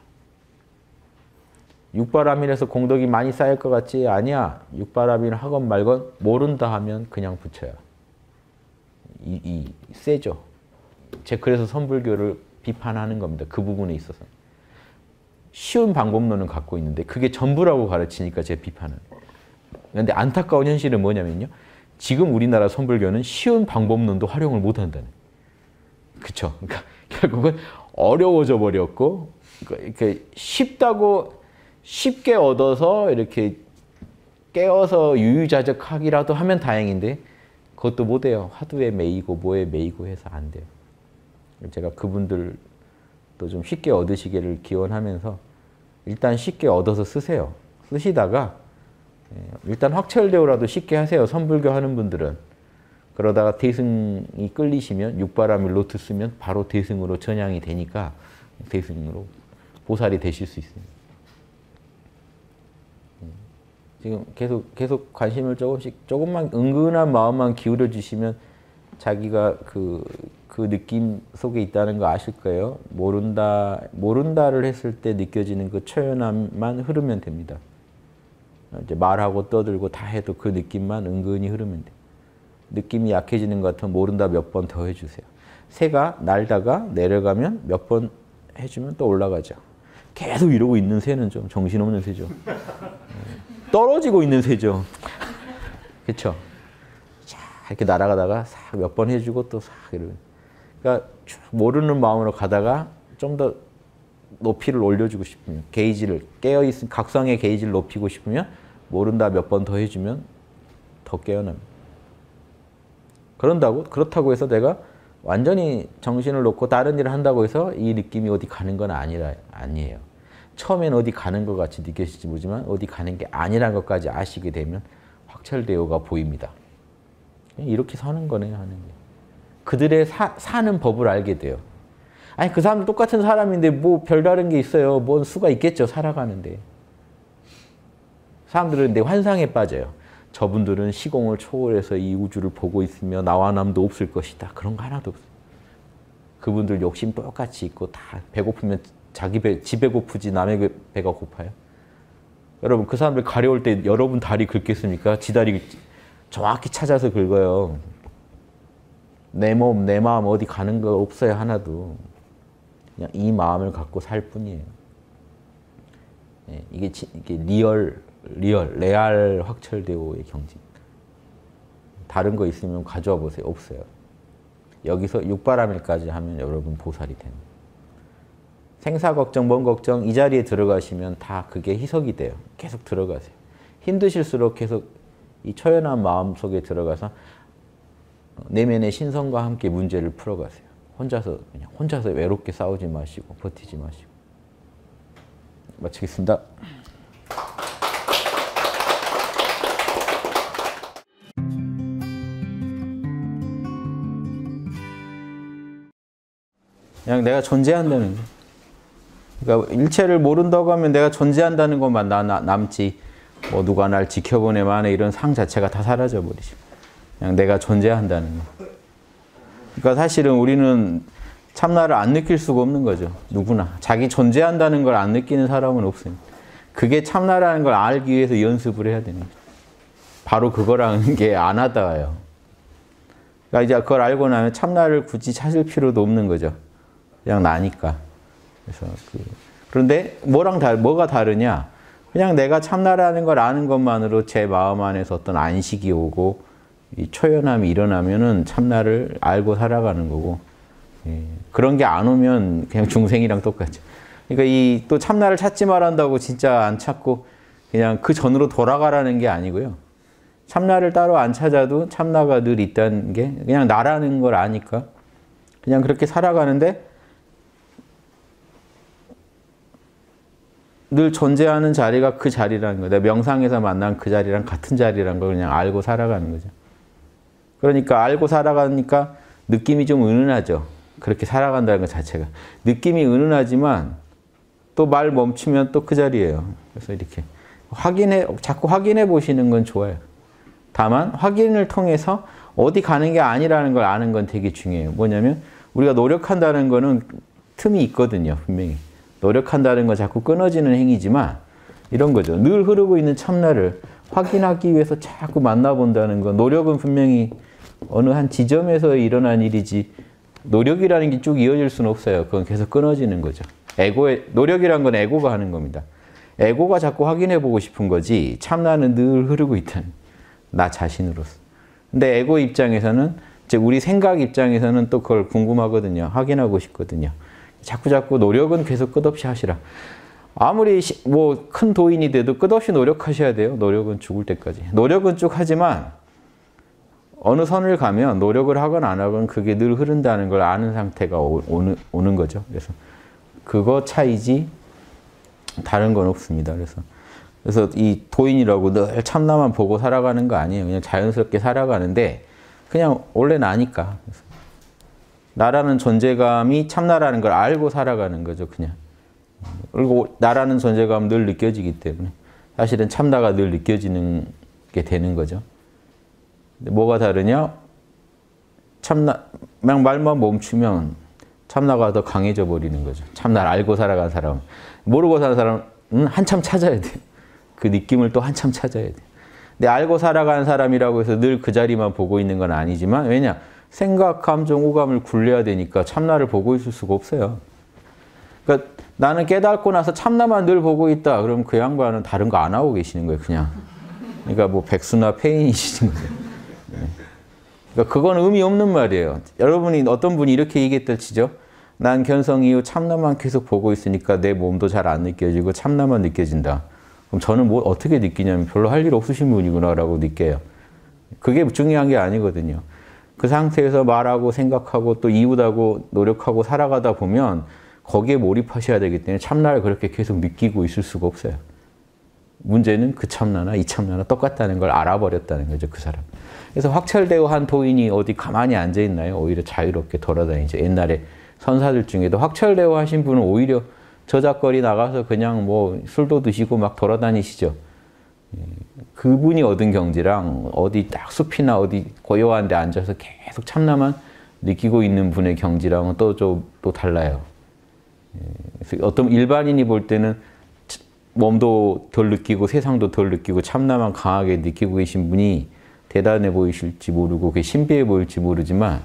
육바라밀에서 공덕이 많이 쌓일 것 같지? 아니야. 육바라밀 하건 말건 모른다 하면 그냥 붙여요. 이, 이 세죠. 제 그래서 선불교를 비판하는 겁니다. 그 부분에 있어서. 쉬운 방법론을 갖고 있는데 그게 전부라고 가르치니까 제 비판은. 그런데 안타까운 현실은 뭐냐면요. 지금 우리나라 선불교는 쉬운 방법론도 활용을 못한다는. 그쵸. 그러니까 [LAUGHS] 결국은 어려워져 버렸고, 그 이렇게 쉽다고 쉽게 얻어서 이렇게 깨어서 유유자적하기라도 하면 다행인데 그것도 못해요. 화두에 매이고 뭐에 매이고 해서 안 돼요. 제가 그분들도 좀 쉽게 얻으시기를 기원하면서 일단 쉽게 얻어서 쓰세요. 쓰시다가 예, 일단 확철대오라도 쉽게 하세요. 선불교 하는 분들은. 그러다가 대승이 끌리시면 육바람일 로트 쓰면 바로 대승으로 전향이 되니까 대승으로 보살이 되실 수 있습니다. 예, 지금 계속 계속 관심을 조금씩 조금만 은근한 마음만 기울여 주시면 자기가 그, 그 느낌 속에 있다는 거 아실 거예요. 모른다 모른다를 했을 때 느껴지는 그 초연함만 흐르면 됩니다. 이제 말하고 떠들고 다 해도 그 느낌만 은근히 흐르면 돼. 느낌이 약해지는 것 같으면 모른다 몇 번 더 해주세요. 새가 날다가 내려가면 몇 번 해주면 또 올라가죠. 계속 이러고 있는 새는 좀 정신없는 새죠. 네. 떨어지고 있는 새죠. 그렇죠? 이렇게 날아가다가 몇번 해주고 또싹 이러면. 그러니까 모르는 마음으로 가다가 좀더 높이를 올려주고 싶으면 게이지를 깨어있은 각성의 게이지를 높이고 싶으면 모른다 몇 번 더 해주면 더 깨어납니다. 그런다고 그렇다고 해서 내가 완전히 정신을 놓고 다른 일을 한다고 해서 이 느낌이 어디 가는 건 아니라 아니에요. 처음엔 어디 가는 것 같이 느껴질지 모르지만 어디 가는 게 아니란 것까지 아시게 되면 확철대오가 보입니다. 이렇게 사는 거네 하는 게. 그들의 사, 사는 법을 알게 돼요. 아니 그 사람 똑같은 사람인데 뭐 별다른 게 있어요. 뭔 수가 있겠죠. 살아가는데. 사람들은 내 환상에 빠져요. 저분들은 시공을 초월해서 이 우주를 보고 있으며 나와 남도 없을 것이다. 그런 거 하나도 없어요. 그분들 욕심 똑같이 있고 다 배고프면 자기 배, 지 배고프지 남의 그 배가 고파요. 여러분 그 사람들 가려울 때 여러분 다리 긁겠습니까? 지 다리 정확히 찾아서 긁어요. 내 몸, 내 마음 어디 가는 거 없어요 하나도. 그냥 이 마음을 갖고 살 뿐이에요. 예, 이게, 지, 이게 리얼, 리얼, 레알 확철대오의 경지. 다른 거 있으면 가져와 보세요. 없어요. 여기서 육바라밀까지 하면 여러분 보살이 되는 생사 걱정, 뭔 걱정 이 자리에 들어가시면 다 그게 희석이 돼요. 계속 들어가세요. 힘드실수록 계속 이 처연한 마음 속에 들어가서 내면의 신성과 함께 문제를 풀어가세요. 혼자서 그냥 혼자서 외롭게 싸우지 마시고 버티지 마시고 마치겠습니다. 그냥 내가 존재한다는 거. 그러니까 일체를 모른다고 하면 내가 존재한다는 것만 나, 나, 남지 뭐 누가 날 지켜보네 만에 이런 상 자체가 다 사라져 버리죠. 그냥 내가 존재한다는 거. 그러니까 사실은 우리는 참나를 안 느낄 수가 없는 거죠. 누구나. 자기 존재한다는 걸 안 느끼는 사람은 없습니다. 그게 참나라는 걸 알기 위해서 연습을 해야 됩니다. 바로 그거라는 게안 하다예요. 그러니까 이제 그걸 알고 나면 참나를 굳이 찾을 필요도 없는 거죠. 그냥 나니까. 그래서 그 그런데 뭐랑 다, 뭐가 다르냐? 그냥 내가 참나라는 걸 아는 것만으로 제 마음 안에서 어떤 안식이 오고 이 초연함이 일어나면은 참나를 알고 살아가는 거고 예, 그런 게 안 오면 그냥 중생이랑 똑같죠. 그러니까 이 또 참나를 찾지 말한다고 진짜 안 찾고 그냥 그 전으로 돌아가라는 게 아니고요. 참나를 따로 안 찾아도 참나가 늘 있다는 게 그냥 나라는 걸 아니까 그냥 그렇게 살아가는데 늘 존재하는 자리가 그 자리라는 거예요. 명상에서 만난 그 자리랑 같은 자리라는 걸 그냥 알고 살아가는 거죠. 그러니까 알고 살아가니까 느낌이 좀 은은하죠. 그렇게 살아간다는 것 자체가. 느낌이 은은하지만 또 말 멈추면 또 그 자리예요. 그래서 이렇게 확인해, 자꾸 확인해 보시는 건 좋아요. 다만 확인을 통해서 어디 가는 게 아니라는 걸 아는 건 되게 중요해요. 뭐냐면 우리가 노력한다는 거는 틈이 있거든요. 분명히. 노력한다는 건 자꾸 끊어지는 행위지만 이런 거죠. 늘 흐르고 있는 참나를 확인하기 위해서 자꾸 만나본다는 건 노력은 분명히 어느 한 지점에서 일어난 일이지 노력이라는 게 쭉 이어질 수는 없어요. 그건 계속 끊어지는 거죠. 에고의 노력이란 건 에고가 하는 겁니다. 에고가 자꾸 확인해 보고 싶은 거지 참나는 늘 흐르고 있다는 나 자신으로서. 근데 에고 입장에서는 이 우리 생각 입장에서는 또 그걸 궁금하거든요. 확인하고 싶거든요. 자꾸 자꾸 노력은 계속 끝없이 하시라. 아무리 뭐 큰 도인이 돼도 끝없이 노력하셔야 돼요. 노력은 죽을 때까지. 노력은 쭉 하지만 어느 선을 가면 노력을 하건 안 하건 그게 늘 흐른다는 걸 아는 상태가 오는, 오는 거죠. 그래서 그거 차이지 다른 건 없습니다. 그래서 그래서 이 도인이라고 늘 참나만 보고 살아가는 거 아니에요. 그냥 자연스럽게 살아가는데 그냥 원래 나니까 그래서 나라는 존재감이 참나라는 걸 알고 살아가는 거죠. 그냥 그리고 나라는 존재감 늘 느껴지기 때문에 사실은 참나가 늘 느껴지는 게 되는 거죠. 뭐가 다르냐? 참나, 그냥 말만 멈추면 참나가 더 강해져 버리는 거죠. 참나를 알고 살아간 사람. 모르고 사는 사람은 한참 찾아야 돼. 그 느낌을 또 한참 찾아야 돼. 근데 알고 살아간 사람이라고 해서 늘 그 자리만 보고 있는 건 아니지만, 왜냐? 생각, 감정, 오감을 굴려야 되니까 참나를 보고 있을 수가 없어요. 그러니까 나는 깨닫고 나서 참나만 늘 보고 있다. 그럼 그 양반은 다른 거 안 하고 계시는 거예요, 그냥. 그러니까 뭐 백수나 페인이시는 거예요. 그러니까 그건 의미 없는 말이에요. 여러분이 어떤 분이 이렇게 얘기했다 치죠. 난 견성 이후 참나만 계속 보고 있으니까 내 몸도 잘 안 느껴지고 참나만 느껴진다. 그럼 저는 뭐 어떻게 느끼냐면 별로 할 일 없으신 분이구나라고 느껴요. 그게 중요한 게 아니거든요. 그 상태에서 말하고 생각하고 또 이웃하고 노력하고 살아가다 보면 거기에 몰입하셔야 되기 때문에 참나를 그렇게 계속 느끼고 있을 수가 없어요. 문제는 그 참나나 이 참나나 똑같다는 걸 알아버렸다는 거죠, 그 사람. 그래서 확철대오한 도인이 어디 가만히 앉아 있나요? 오히려 자유롭게 돌아다니죠. 옛날에 선사들 중에도 확철대오하신 분은 오히려 저작거리 나가서 그냥 뭐 술도 드시고 막 돌아다니시죠. 예, 그분이 얻은 경지랑 어디 딱 숲이나 어디 고요한 데 앉아서 계속 참나만 느끼고 있는 분의 경지랑은 또 좀 또 달라요. 예, 어떤 일반인이 볼 때는 몸도 덜 느끼고 세상도 덜 느끼고 참나만 강하게 느끼고 계신 분이 대단해 보이실지 모르고 그게 신비해 보일지 모르지만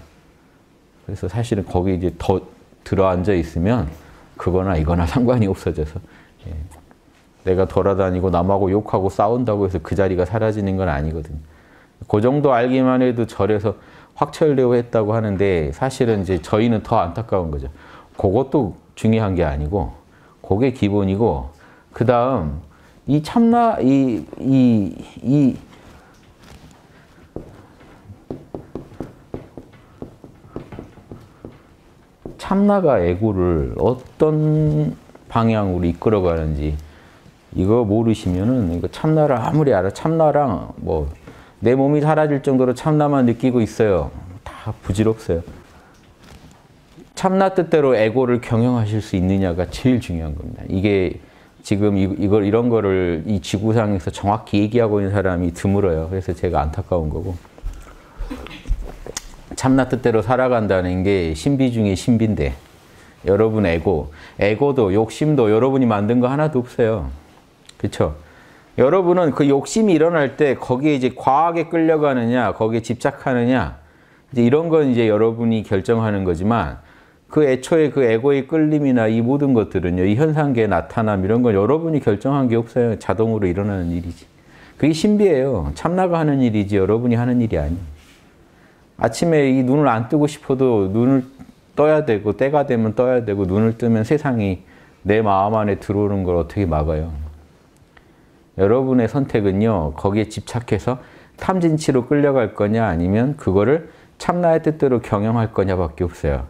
그래서 사실은 거기 이제 더 들어앉아 있으면 그거나 이거나 [LAUGHS] 상관이 없어져서 예. 내가 돌아다니고 남하고 욕하고 싸운다고 해서 그 자리가 사라지는 건 아니거든요. 그 정도 알기만 해도 절에서 확철되고 했다고 하는데 사실은 이제 저희는 더 안타까운 거죠. 그것도 중요한 게 아니고 그게 기본이고 그 다음 이 참나 이 이, 이, 참나가 애고를 어떤 방향으로 이끌어가는지 이거 모르시면은 이거 참나를 아무리 알아 참나랑 뭐 내 몸이 사라질 정도로 참나만 느끼고 있어요. 다 부질없어요. 참나 뜻대로 에고를 경영하실 수 있느냐가 제일 중요한 겁니다. 이게 지금 이, 걸 이런 거를 이 지구상에서 정확히 얘기하고 있는 사람이 드물어요. 그래서 제가 안타까운 거고. 참나 뜻대로 살아간다는 게 신비 중에 신비인데 여러분 에고, 에고도 욕심도 여러분이 만든 거 하나도 없어요. 그렇죠? 여러분은 그 욕심이 일어날 때 거기에 이제 과하게 끌려가느냐, 거기에 집착하느냐 이제 이런 건 이제 여러분이 결정하는 거지만 그 애초에 그 에고의 끌림이나 이 모든 것들은요, 이 현상계의 나타남 이런 건 여러분이 결정한 게 없어요. 자동으로 일어나는 일이지. 그게 신비예요. 참나가 하는 일이지 여러분이 하는 일이 아니에요. 아침에 이 눈을 안 뜨고 싶어도 눈을 떠야 되고 때가 되면 떠야 되고 눈을 뜨면 세상이 내 마음 안에 들어오는 걸 어떻게 막아요? 여러분의 선택은요. 거기에 집착해서 탐진치로 끌려갈 거냐 아니면 그거를 참나의 뜻대로 경영할 거냐밖에 없어요.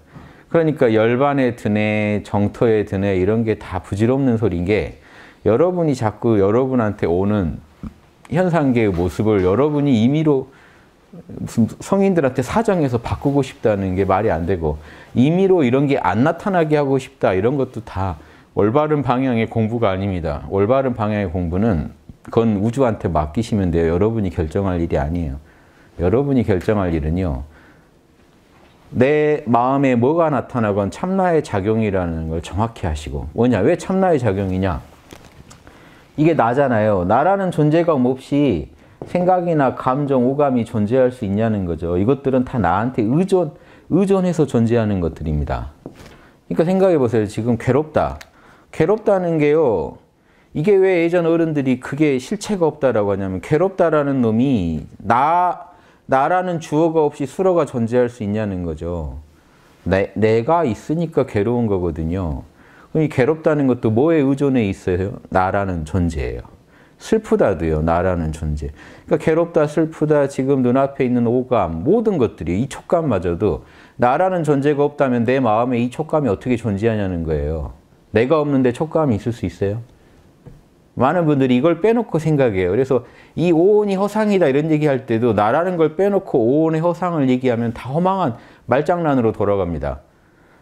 그러니까 열반에 드네, 정토에 드네 이런 게 다 부질없는 소리인 게 여러분이 자꾸 여러분한테 오는 현상계의 모습을 여러분이 임의로 무슨 성인들한테 사정해서 바꾸고 싶다는 게 말이 안 되고 임의로 이런 게 안 나타나게 하고 싶다 이런 것도 다 올바른 방향의 공부가 아닙니다. 올바른 방향의 공부는 그건 우주한테 맡기시면 돼요. 여러분이 결정할 일이 아니에요. 여러분이 결정할 일은요. 내 마음에 뭐가 나타나건 참나의 작용이라는 걸 정확히 하시고 뭐냐? 왜 참나의 작용이냐? 이게 나잖아요. 나라는 존재감 없이 생각이나 감정, 오감이 존재할 수 있냐는 거죠. 이것들은 다 나한테 의존, 의존해서 존재하는 것들입니다. 그러니까 생각해 보세요. 지금 괴롭다. 괴롭다는 게요. 이게 왜 예전 어른들이 그게 실체가 없다라고 하냐면 괴롭다라는 놈이 나, 나라는 주어가 없이 수로가 존재할 수 있냐는 거죠. 내, 내가 있으니까 괴로운 거거든요. 이 괴롭다는 것도 뭐에 의존해 있어요? 나라는 존재예요. 슬프다도요. 나라는 존재. 그러니까 괴롭다, 슬프다, 지금 눈앞에 있는 오감, 모든 것들이 이 촉감마저도 나라는 존재가 없다면 내 마음에 이 촉감이 어떻게 존재하냐는 거예요. 내가 없는데 촉감이 있을 수 있어요? 많은 분들이 이걸 빼놓고 생각해요. 그래서 이 오온이 허상이다 이런 얘기할 때도 나라는 걸 빼놓고 오온의 허상을 얘기하면 다 허망한 말장난으로 돌아갑니다.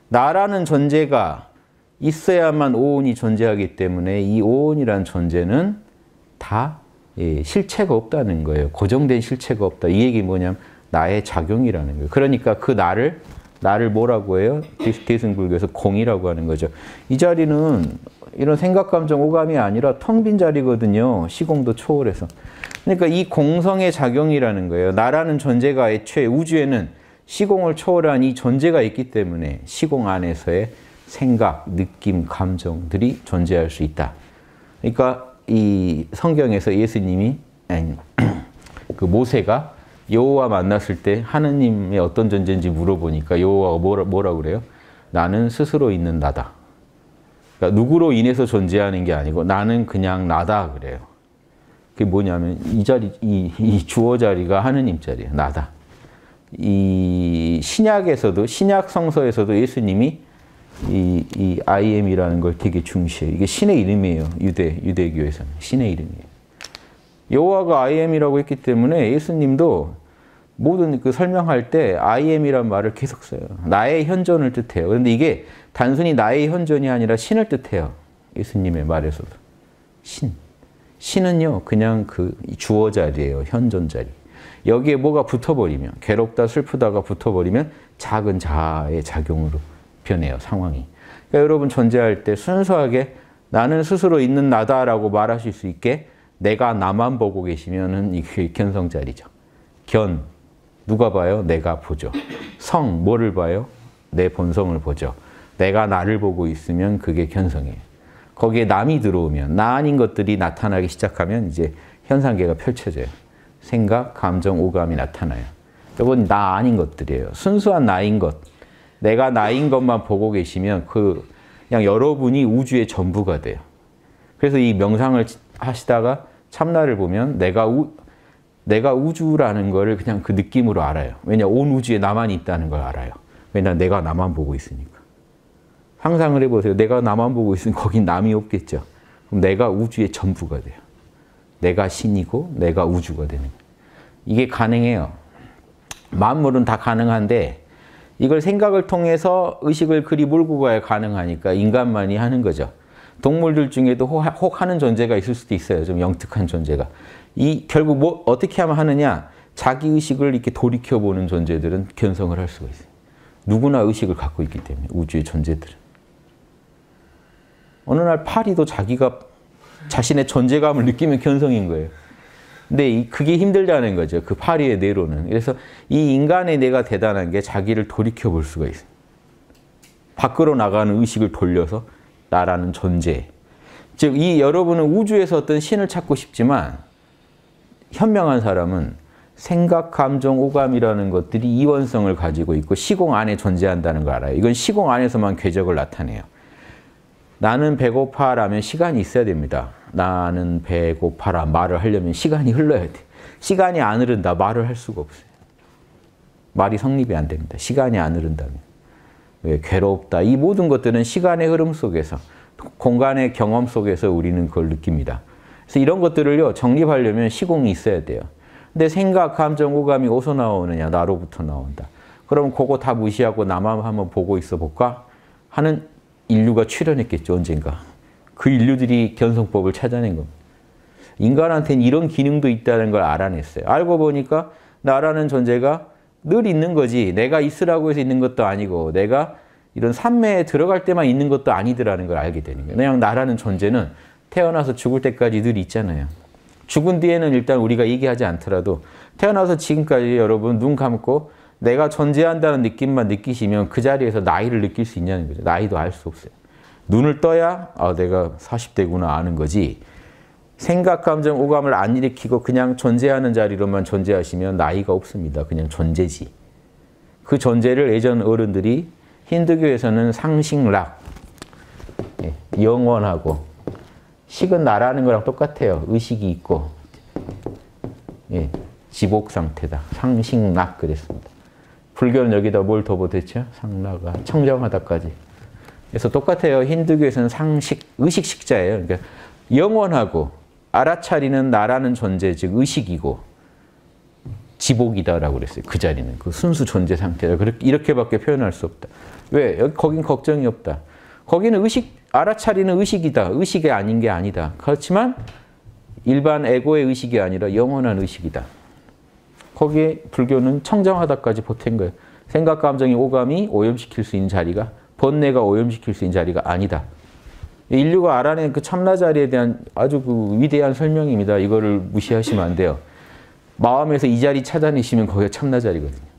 나라는 존재가 있어야만 오온이 존재하기 때문에 이 오온이란 존재는 다 예, 실체가 없다는 거예요. 고정된 실체가 없다. 이 얘기 뭐냐면 나의 작용이라는 거예요. 그러니까 그 나를 나를 뭐라고 해요? 디승불교에서 공이라고 하는 거죠. 이 자리는 이런 생각, 감정, 오감이 아니라 텅 빈 자리거든요. 시공도 초월해서. 그러니까 이 공성의 작용이라는 거예요. 나라는 존재가 애초에 우주에는 시공을 초월한 이 존재가 있기 때문에 시공 안에서의 생각, 느낌, 감정들이 존재할 수 있다. 그러니까 이 성경에서 예수님이 아니, [CLEARS THROAT] 그 모세가 여호와 만났을 때 하느님의 어떤 존재인지 물어보니까 여호와가 뭐라, 뭐라 그래요? 나는 스스로 있는 나다. 그러니까 누구로 인해서 존재하는 게 아니고 나는 그냥 나다 그래요. 그게 뭐냐면 이 자리 이, 이 주어 자리가 하느님 자리예요. 나다. 이 신약에서도 신약 성서에서도 예수님이 이, 이 IM이라는 걸 되게 중시해요. 이게 신의 이름이에요. 유대, 유대교에서는. 신의 이름이에요. 여호와가 IM이라고 했기 때문에 예수님도 모든 그 설명할 때 IM이란 말을 계속 써요. 나의 현존을 뜻해요. 그런데 이게 단순히 나의 현존이 아니라 신을 뜻해요. 예수님의 말에서도. 신. 신은요, 그냥 그 주어 자리예요. 현존 자리. 여기에 뭐가 붙어버리면, 괴롭다, 슬프다가 붙어버리면 작은 자의 작용으로 변해요, 상황이. 그러니까 여러분 존재할 때 순수하게 나는 스스로 있는 나다라고 말하실 수 있게 내가 나만 보고 계시면은 이게 견성자리죠. 견, 누가 봐요? 내가 보죠. 성, 뭐를 봐요? 내 본성을 보죠. 내가 나를 보고 있으면 그게 견성이에요. 거기에 남이 들어오면, 나 아닌 것들이 나타나기 시작하면 이제 현상계가 펼쳐져요. 생각, 감정, 오감이 나타나요. 이건 나 아닌 것들이에요. 순수한 나인 것. 내가 나인 것만 보고 계시면 그 그냥 여러분이 우주의 전부가 돼요. 그래서 이 명상을 하시다가 참나를 보면 내가 우, 내가 우주라는 거를 그냥 그 느낌으로 알아요. 왜냐 온 우주에 나만 있다는 걸 알아요. 왜냐 내가 나만 보고 있으니까. 상상을 해보세요. 내가 나만 보고 있으면 거긴 남이 없겠죠. 그럼 내가 우주의 전부가 돼요. 내가 신이고 내가 우주가 되는 거예요. 이게 가능해요. 만물은 다 가능한데 이걸 생각을 통해서 의식을 그리 몰고 가야 가능하니까 인간만이 하는 거죠. 동물들 중에도 혹 하는 존재가 있을 수도 있어요. 좀 영특한 존재가. 이 결국 뭐 어떻게 하면 하느냐? 자기 의식을 이렇게 돌이켜 보는 존재들은 견성을 할 수가 있어요. 누구나 의식을 갖고 있기 때문에 우주의 존재들은. 어느 날 파리도 자기가 자신의 존재감을 느끼면 견성인 거예요. 근데 네, 그게 힘들다는 거죠. 그 파리의 뇌로는. 그래서 이 인간의 뇌가 대단한 게 자기를 돌이켜 볼 수가 있어요. 밖으로 나가는 의식을 돌려서 나라는 존재. 즉, 이 여러분은 우주에서 어떤 신을 찾고 싶지만 현명한 사람은 생각, 감정, 오감이라는 것들이 이원성을 가지고 있고 시공 안에 존재한다는 걸 알아요. 이건 시공 안에서만 궤적을 나타내요. 나는 배고파라면 시간이 있어야 됩니다. 나는 배고파라 말을 하려면 시간이 흘러야 돼. 시간이 안 흐른다 말을 할 수가 없어요. 말이 성립이 안 됩니다. 시간이 안 흐른다면. 왜 괴롭다. 이 모든 것들은 시간의 흐름 속에서 공간의 경험 속에서 우리는 그걸 느낍니다. 그래서 이런 것들을요 정립하려면 시공이 있어야 돼요. 근데 생각, 감정, 오감이 어디서 나오느냐? 나로부터 나온다. 그럼 그거 다 무시하고 나만 한번 보고 있어 볼까? 하는 인류가 출현했겠죠, 언젠가. 그 인류들이 견성법을 찾아낸 겁니다. 인간한테는 이런 기능도 있다는 걸 알아냈어요. 알고 보니까 나라는 존재가 늘 있는 거지 내가 있으라고 해서 있는 것도 아니고 내가 이런 산매에 들어갈 때만 있는 것도 아니더라는 걸 알게 되는 거예요. 그냥 나라는 존재는 태어나서 죽을 때까지 늘 있잖아요. 죽은 뒤에는 일단 우리가 얘기하지 않더라도 태어나서 지금까지 여러분 눈 감고 내가 존재한다는 느낌만 느끼시면 그 자리에서 나이를 느낄 수 있냐는 거죠. 나이도 알 수 없어요. 눈을 떠야 아 내가 40대구나 아는 거지. 생각, 감정, 오감을 안 일으키고 그냥 존재하는 자리로만 존재하시면 나이가 없습니다. 그냥 존재지. 그 존재를 예전 어른들이 힌두교에서는 상식락, 예, 영원하고 식은 나라는 거랑 똑같아요. 의식이 있고 예, 지복 상태다. 상식락 그랬습니다. 불교는 여기다 뭘 더 보탰죠? 상락아, 청정하다까지. 그래서 똑같아요. 힌두교에서는 상식, 의식 식자예요. 그러니까 영원하고 알아차리는 나라는 존재, 즉 의식이고 지복이다라고 그랬어요. 그 자리는 그 순수 존재 상태다. 그렇게 이렇게밖에 표현할 수 없다. 왜? 여기 거긴 걱정이 없다. 거기는 의식 알아차리는 의식이다. 의식이 아닌 게 아니다. 그렇지만 일반 에고의 의식이 아니라 영원한 의식이다. 거기에 불교는 청정하다까지 보탠 거예요. 생각, 감정의 오감이 오염시킬 수 있는 자리가 번뇌가 오염시킬 수 있는 자리가 아니다. 인류가 알아낸 그 참나 자리에 대한 아주 그 위대한 설명입니다. 이거를 무시하시면 안 돼요. 마음에서 이 자리 찾아내시면 거기가 참나 자리거든요.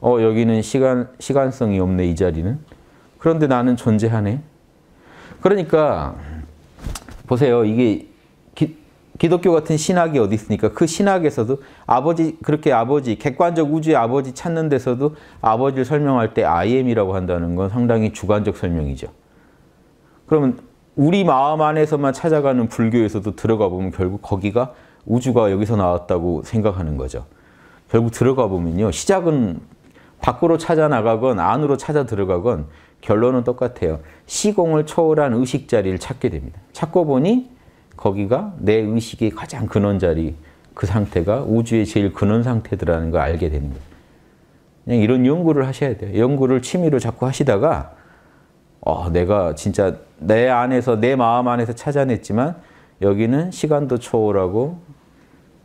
어, 여기는 시간, 시간성이 없네, 이 자리는. 그런데 나는 존재하네. 그러니까, 보세요. 이게 기독교 같은 신학이 어디 있습니까? 그 신학에서도 아버지 그렇게 아버지 객관적 우주의 아버지 찾는 데서도 아버지를 설명할 때 I m 이라고 한다는 건 상당히 주관적 설명이죠. 그러면 우리 마음 안에서만 찾아가는 불교에서도 들어가 보면 결국 거기가 우주가 여기서 나왔다고 생각하는 거죠. 결국 들어가 보면요. 시작은 밖으로 찾아 나가건 안으로 찾아 들어가건 결론은 똑같아요. 시공을 초월한 의식 자리를 찾게 됩니다. 찾고 보니 거기가 내 의식의 가장 근원 자리, 그 상태가 우주의 제일 근원 상태라는걸 알게 되는 거예요. 그냥 이런 연구를 하셔야 돼요. 연구를 취미로 자꾸 하시다가 어, 내가 진짜 내 안에서 내 마음 안에서 찾아냈지만 여기는 시간도 초월하고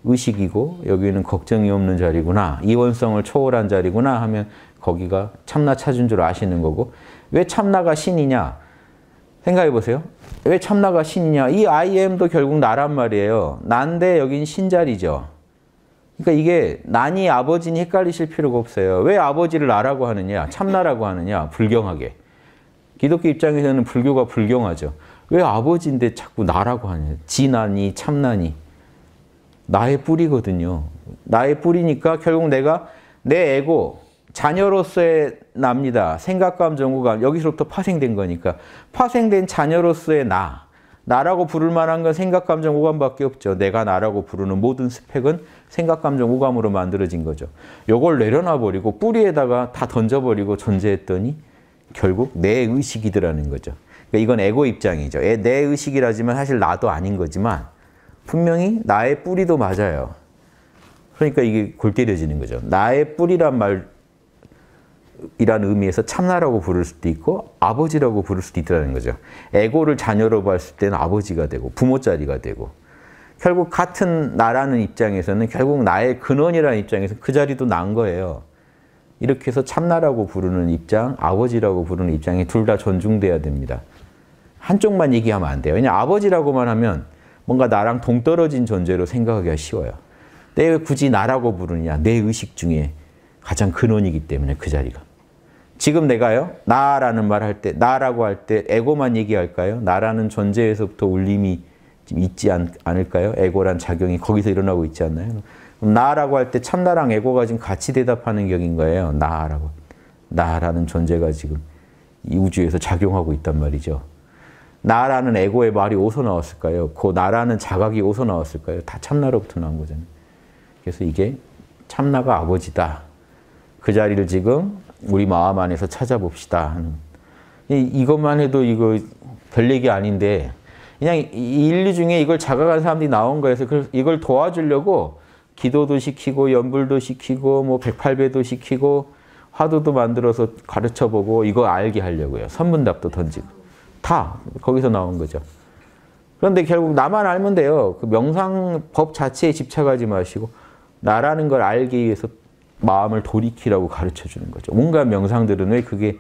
의식이고 여기는 걱정이 없는 자리구나 이원성을 초월한 자리구나 하면 거기가 참나 찾은 줄 아시는 거고 왜 참나가 신이냐 생각해 보세요. 왜 참나가 신이냐? 이 I am도 결국 나란 말이에요. 난데 여긴 신자리죠. 그러니까 이게 난이 아버지니 헷갈리실 필요가 없어요. 왜 아버지를 나라고 하느냐? 참나라고 하느냐? 불경하게. 기독교 입장에서는 불교가 불경하죠. 왜 아버지인데 자꾸 나라고 하냐? 지난이 참난이. 나의 뿌리거든요. 나의 뿌리니까 결국 내가 내 에고, 자녀로서의 납니다. 생각감, 정구감 여기서부터 파생된 거니까 파생된 자녀로서의 나 나라고 부를 만한 건 생각감, 정구감밖에 없죠. 내가 나라고 부르는 모든 스펙은 생각감, 정구감으로 만들어진 거죠. 요걸 내려놔버리고 뿌리에다가 다 던져버리고 존재했더니 결국 내 의식이더라는 거죠. 그러니까 이건 에고 입장이죠. 내 의식이라지만 사실 나도 아닌 거지만 분명히 나의 뿌리도 맞아요. 그러니까 이게 골때려지는 거죠. 나의 뿌리란 말 이라 의미에서 참나라고 부를 수도 있고 아버지라고 부를 수도 있다는 거죠. 에고를 자녀로 봤을 때는 아버지가 되고 부모 자리가 되고 결국 같은 나라는 입장에서는 결국 나의 근원이라는 입장에서 그 자리도 난 거예요. 이렇게 해서 참나라고 부르는 입장, 아버지라고 부르는 입장이 둘 다 존중돼야 됩니다. 한쪽만 얘기하면 안 돼요. 왜냐 아버지라고만 하면 뭔가 나랑 동떨어진 존재로 생각하기가 쉬워요. 내가 굳이 나라고 부르냐? 내 의식 중에 가장 근원이기 때문에 그 자리가. 지금 내가요, 나라는 말할 때, 나라고 할 때 에고만 얘기할까요? 나라는 존재에서부터 울림이 있지 않, 않을까요? 에고란 작용이 거기서 일어나고 있지 않나요? 나라고 할 때 참나랑 에고가 지금 같이 대답하는 격인 거예요. 나라고. 나라는 존재가 지금 이 우주에서 작용하고 있단 말이죠. 나라는 에고의 말이 어디서 나왔을까요? 그 나라는 자각이 어디서 나왔을까요? 다 참나로부터 나온 거잖아요. 그래서 이게 참나가 아버지다. 그 자리를 지금 우리 마음 안에서 찾아봅시다. 이것만 해도 이거 별 얘기 아닌데 그냥 인류 중에 이걸 자각한 사람들이 나온 거여서 이걸 도와주려고 기도도 시키고 연불도 시키고 뭐1 0배도 시키고 화두도 만들어서 가르쳐보고 이거 알게 하려고요. 선문답도 던지고. 다 거기서 나온 거죠. 그런데 결국 나만 알면 돼요. 그 명상법 자체에 집착하지 마시고 나라는 걸 알기 위해서 마음을 돌이키라고 가르쳐 주는 거죠. 뭔가 명상들은 왜 그게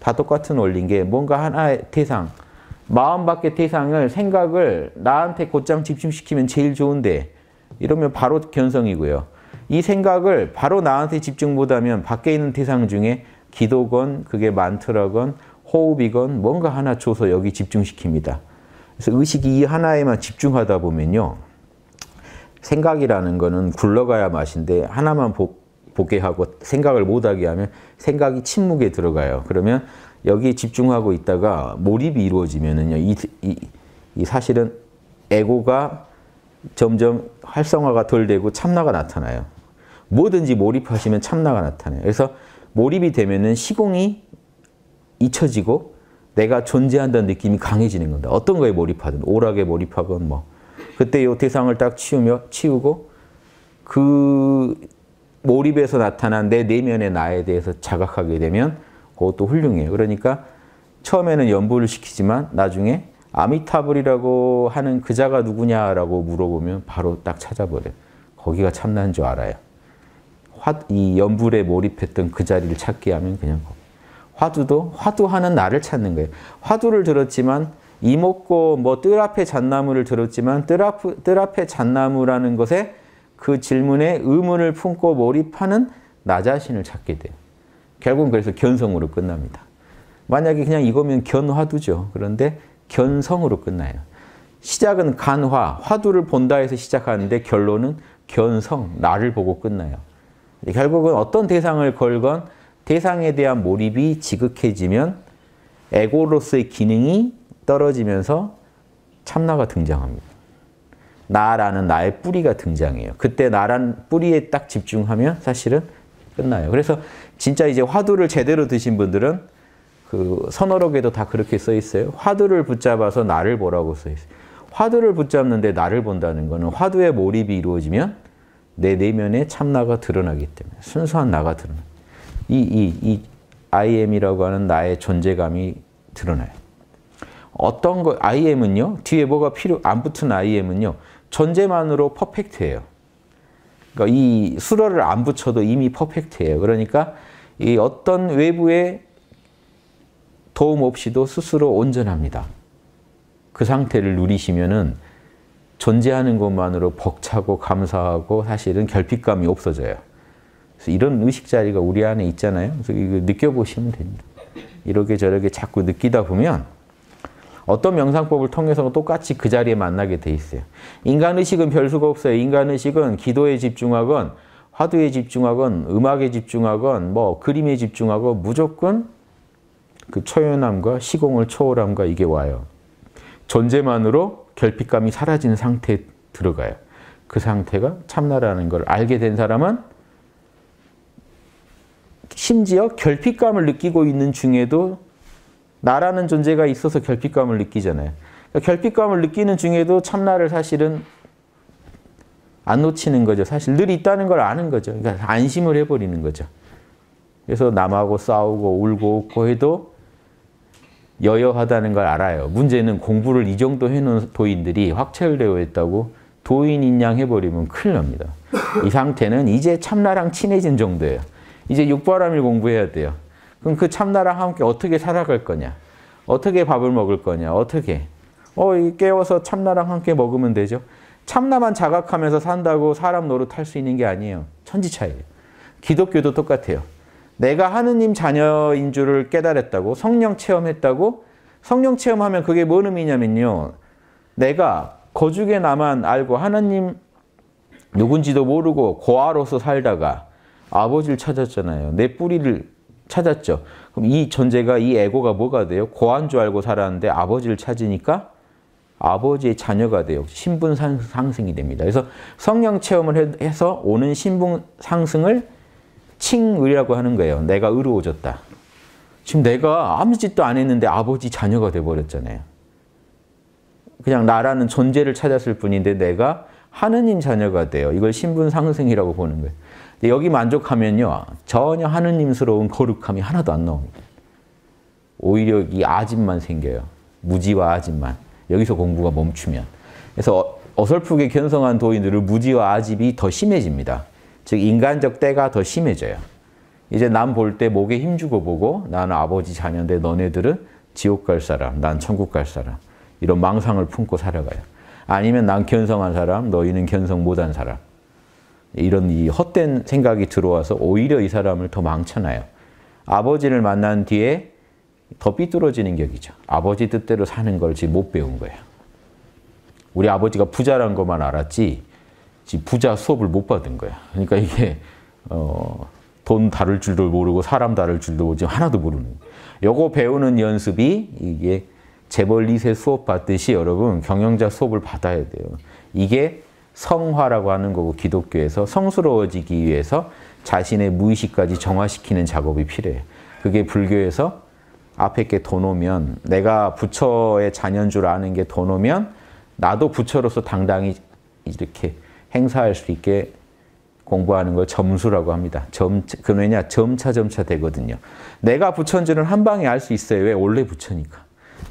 다 똑같은 원리인 게 뭔가 하나의 대상, 마음 밖의 대상을 생각을 나한테 곧장 집중시키면 제일 좋은데 이러면 바로 견성이고요. 이 생각을 바로 나한테 집중 못하면 밖에 있는 대상 중에 기도건 그게 만트라건 호흡이건 뭔가 하나 줘서 여기 집중시킵니다. 그래서 의식이 이 하나에만 집중하다 보면요. 생각이라는 거는 굴러가야 맛인데 하나만 보, 복귀 하고 생각을 못하게 하면 생각이 침묵에 들어가요. 그러면 여기 집중하고 있다가 몰입이 이루어지면은요, 이, 이, 이 사실은 에고가 점점 활성화가 덜 되고 참나가 나타나요. 뭐든지 몰입하시면 참나가 나타나요. 그래서 몰입이 되면은 시공이 잊혀지고 내가 존재한다는 느낌이 강해지는 겁니다. 어떤 거에 몰입하든 오락에 몰입하건 뭐 그때 이 대상을 딱 치우며 치우고 그 몰입에서 나타난 내 내면의 나에 대해서 자각하게 되면 그것도 훌륭해요. 그러니까 처음에는 연보를 시키지만 나중에 아미타불이라고 하는 그자가 누구냐라고 물어보면 바로 딱 찾아버려요. 거기가 참난 줄 알아요. 화, 이 연불에 몰입했던 그 자리를 찾게 하면 그냥 화두도 화두하는 나를 찾는 거예요. 화두를 들었지만 이목고 뭐 뜰 앞에 잣나무를 들었지만 뜰, 앞, 뜰 앞에 잣나무라는 것에 그 질문에 의문을 품고 몰입하는 나 자신을 찾게 돼요. 결국은 그래서 견성으로 끝납니다. 만약에 그냥 이거면 견화두죠. 그런데 견성으로 끝나요. 시작은 간화, 화두를 본다 해서 시작하는데 결론은 견성, 나를 보고 끝나요. 결국은 어떤 대상을 걸건 대상에 대한 몰입이 지극해지면 에고로서의 기능이 떨어지면서 참나가 등장합니다. 나라는 나의 뿌리가 등장해요. 그때 나란 뿌리에 딱 집중하면 사실은 끝나요. 그래서 진짜 이제 화두를 제대로 드신 분들은 그 선어록에도 다 그렇게 써 있어요. 화두를 붙잡아서 나를 보라고 써 있어요. 화두를 붙잡는데 나를 본다는 거는 화두의 몰입이 이루어지면 내 내면의 참나가 드러나기 때문에 순수한 나가 드러나. 이이 이 I am이라고 하는 나의 존재감이 드러나요. 어떤 거 I am은요. 뒤에 뭐가 필요 안 붙은 I am은요. 존재만으로 퍼펙트예요. 그러니까 이 수러를 안 붙여도 이미 퍼펙트예요. 그러니까 이 어떤 외부의 도움 없이도 스스로 온전합니다. 그 상태를 누리시면은 존재하는 것만으로 벅차고 감사하고 사실은 결핍감이 없어져요. 이런 의식 자리가 우리 안에 있잖아요. 그래서 이거 느껴보시면 됩니다. 이렇게 저렇게 자꾸 느끼다 보면 어떤 명상법을 통해서도 똑같이 그 자리에 만나게 돼 있어요. 인간의식은 별수가 없어요. 인간의식은 기도에 집중하건 화두에 집중하건 음악에 집중하건 뭐 그림에 집중하건 무조건 그 초연함과 시공을 초월함과 이게 와요. 존재만으로 결핍감이 사라진 상태에 들어가요. 그 상태가 참나라는 걸 알게 된 사람은 심지어 결핍감을 느끼고 있는 중에도 나라는 존재가 있어서 결핍감을 느끼잖아요. 그러니까 결핍감을 느끼는 중에도 참나를 사실은 안 놓치는 거죠. 사실 늘 있다는 걸 아는 거죠. 그러니까 안심을 해버리는 거죠. 그래서 남하고 싸우고 울고 웃고 해도 여여하다는 걸 알아요. 문제는 공부를 이 정도 해놓은 도인들이 확철되어 있다고 도인인 양 해버리면 큰일 납니다. 이 상태는 이제 참나랑 친해진 정도예요. 이제 육바람을 공부해야 돼요. 그럼 그 참나랑 함께 어떻게 살아갈 거냐? 어떻게 밥을 먹을 거냐? 어떻게? 어, 깨워서 참나랑 함께 먹으면 되죠. 참나만 자각하면서 산다고 사람 노릇할 수 있는 게 아니에요. 천지차이예요. 기독교도 똑같아요. 내가 하느님 자녀인 줄을 깨달았다고 성령 체험했다고 성령 체험하면 그게 뭔 의미냐면요. 내가 거죽에 나만 알고 하나님 누군지도 모르고 고아로서 살다가 아버지를 찾았잖아요. 내 뿌리를 찾았죠. 그럼 이 존재가 이 에고가 뭐가 돼요? 고한 줄 알고 살았는데 아버지를 찾으니까 아버지의 자녀가 돼요. 신분 상승이 됩니다. 그래서 성령 체험을 해서 오는 신분 상승을 칭의라고 하는 거예요. 내가 의로워졌다. 지금 내가 아무 짓도 안 했는데 아버지 자녀가 돼버렸잖아요. 그냥 나라는 존재를 찾았을 뿐인데 내가 하느님 자녀가 돼요. 이걸 신분 상승이라고 보는 거예요. 여기 만족하면요. 전혀 하느님스러운 거룩함이 하나도 안 나옵니다. 오히려 이 아집만 생겨요. 무지와 아집만. 여기서 공부가 멈추면. 그래서 어, 어설프게 견성한 도인들을 무지와 아집이 더 심해집니다. 즉 인간적 때가 더 심해져요. 이제 남 볼 때 목에 힘주고 보고 나는 아버지 자녀인데 너네들은 지옥 갈 사람, 난 천국 갈 사람 이런 망상을 품고 살아가요. 아니면 난 견성한 사람, 너희는 견성 못한 사람 이런 이 헛된 생각이 들어와서 오히려 이 사람을 더 망쳐놔요. 아버지를 만난 뒤에 더 삐뚤어지는 격이죠. 아버지 뜻대로 사는 걸못 배운 거예요. 우리 아버지가 부자란 것만 알았지 부자 수업을 못 받은 거야. 그러니까 이게 어, 돈 다룰 줄도 모르고 사람 다룰 줄도 지 하나도 모르는 거예요. 요거 배우는 연습이 이게 재벌 2세 수업 받듯이 여러분 경영자 수업을 받아야 돼요. 이게 성화라고 하는 거고 기독교에서 성스러워지기 위해서 자신의 무의식까지 정화시키는 작업이 필요해. 그게 불교에서 앞에 게 돈오면 내가 부처의 자녀인 줄 아는 게 돈오면 나도 부처로서 당당히 이렇게 행사할 수 있게 공부하는 걸 점수라고 합니다. 점, 그 왜냐 점차 점차 되거든요. 내가 부처인 줄은 한 방에 알 수 있어요. 왜? 원래 부처니까.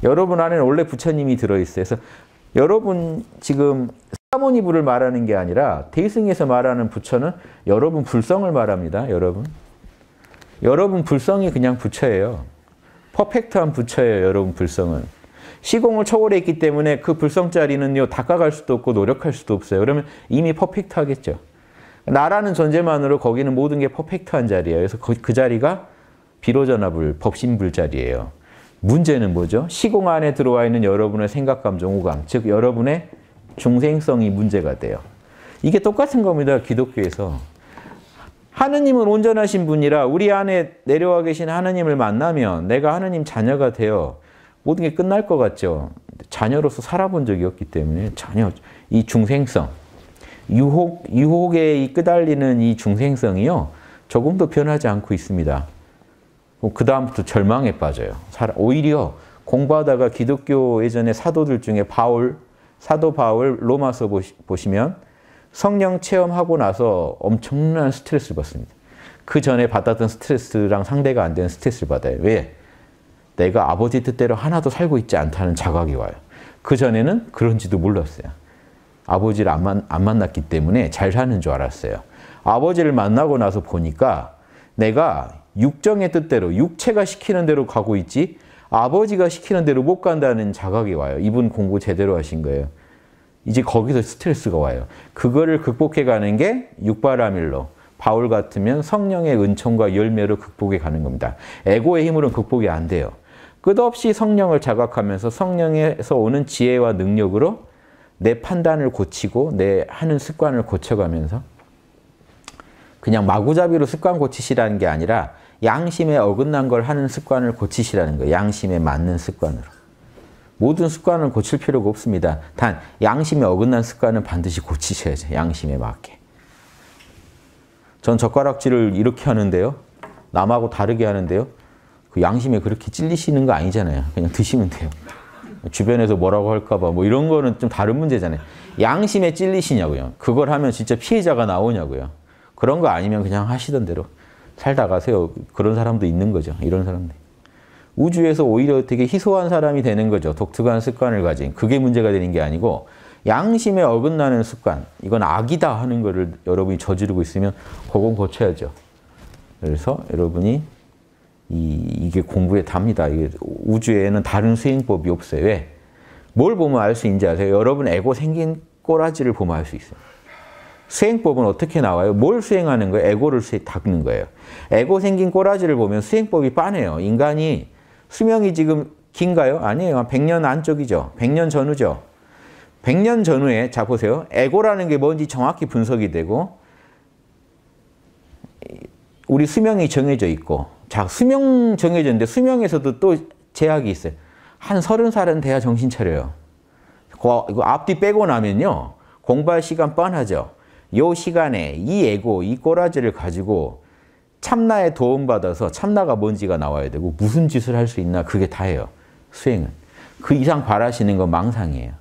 여러분 안에는 원래 부처님이 들어있어요. 그래서 여러분 지금 하모니부를 말하는 게 아니라 대승에서 말하는 부처는 여러분 불성을 말합니다. 여러분. 여러분 불성이 그냥 부처예요. 퍼펙트한 부처예요. 여러분 불성은. 시공을 초월있기 때문에 그 불성 자리는요. 닦아갈 수도 없고 노력할 수도 없어요. 그러면 이미 퍼펙트하겠죠. 나라는 존재만으로 거기는 모든 게 퍼펙트한 자리예요. 그래서 그, 그 자리가 비로전화불, 법신불 자리예요. 문제는 뭐죠? 시공 안에 들어와 있는 여러분의 생각, 감정, 오감, 즉 여러분의 중생성이 문제가 돼요. 이게 똑같은 겁니다. 기독교에서. 하느님은 온전하신 분이라 우리 안에 내려와 계신 하느님을 만나면 내가 하느님 자녀가 되어 모든 게 끝날 것 같죠. 자녀로서 살아본 적이 없기 때문에 자녀, 이 중생성, 유혹, 유혹에 이 끄달리는 이 중생성이요. 조금도 변하지 않고 있습니다. 뭐 그 다음부터 절망에 빠져요. 오히려 공부하다가 기독교 예전에 사도들 중에 바울, 사도 바울 로마서 보시면 성령 체험하고 나서 엄청난 스트레스를 받습니다. 그 전에 받았던 스트레스랑 상대가 안 되는 스트레스를 받아요. 왜? 내가 아버지 뜻대로 하나도 살고 있지 않다는 자각이 와요. 그 전에는 그런지도 몰랐어요. 아버지를 안, 만, 안 만났기 때문에 잘 사는 줄 알았어요. 아버지를 만나고 나서 보니까 내가 육정의 뜻대로 육체가 시키는 대로 가고 있지 아버지가 시키는 대로 못 간다는 자각이 와요. 이분 공부 제대로 하신 거예요. 이제 거기서 스트레스가 와요. 그거를 극복해 가는 게 육바라밀로 바울 같으면 성령의 은총과 열매로 극복해 가는 겁니다. 에고의 힘으로는 극복이 안 돼요. 끝없이 성령을 자각하면서 성령에서 오는 지혜와 능력으로 내 판단을 고치고 내 하는 습관을 고쳐가면서 그냥 마구잡이로 습관 고치시라는 게 아니라 양심에 어긋난 걸 하는 습관을 고치시라는 거예요. 양심에 맞는 습관으로. 모든 습관을 고칠 필요가 없습니다. 단 양심에 어긋난 습관은 반드시 고치셔야죠. 양심에 맞게. 전 젓가락질을 이렇게 하는데요. 남하고 다르게 하는데요. 그 양심에 그렇게 찔리시는 거 아니잖아요. 그냥 드시면 돼요. 주변에서 뭐라고 할까 봐 뭐 이런 거는 좀 다른 문제잖아요. 양심에 찔리시냐고요. 그걸 하면 진짜 피해자가 나오냐고요. 그런 거 아니면 그냥 하시던 대로. 살다 가세요. 그런 사람도 있는 거죠. 이런 사람들. 우주에서 오히려 되게 희소한 사람이 되는 거죠. 독특한 습관을 가진. 그게 문제가 되는 게 아니고 양심에 어긋나는 습관. 이건 악이다 하는 거를 여러분이 저지르고 있으면 그건 고쳐야죠. 그래서 여러분이 이, 게 공부에 답니다. 이게 우주에는 다른 수행법이 없어요. 왜? 뭘 보면 알 수 있는지 아세요? 여러분 에고 생긴 꼬라지를 보면 알 수 있어요. 수행법은 어떻게 나와요? 뭘 수행하는 거예요? 에고를 수행, 닦는 거예요. 에고 생긴 꼬라지를 보면 수행법이 빠네요. 인간이 수명이 지금 긴가요? 아니에요. 한 100년 안쪽이죠. 100년 전후죠. 100년 전후에 자 보세요. 에고라는 게 뭔지 정확히 분석이 되고 우리 수명이 정해져 있고 자 수명 정해져 는데 수명에서도 또 제약이 있어요. 한 서른 살은 돼야 정신 차려요. 그 앞뒤 빼고 나면요. 공부할 시간 뻔하죠. 요 시간에 이에고이 꼬라지를 가지고 참나의 도움받아서 참나가 뭔지가 나와야 되고 무슨 짓을 할 수 있나 그게 다예요. 수행은. 그 이상 바라시는 건 망상이에요.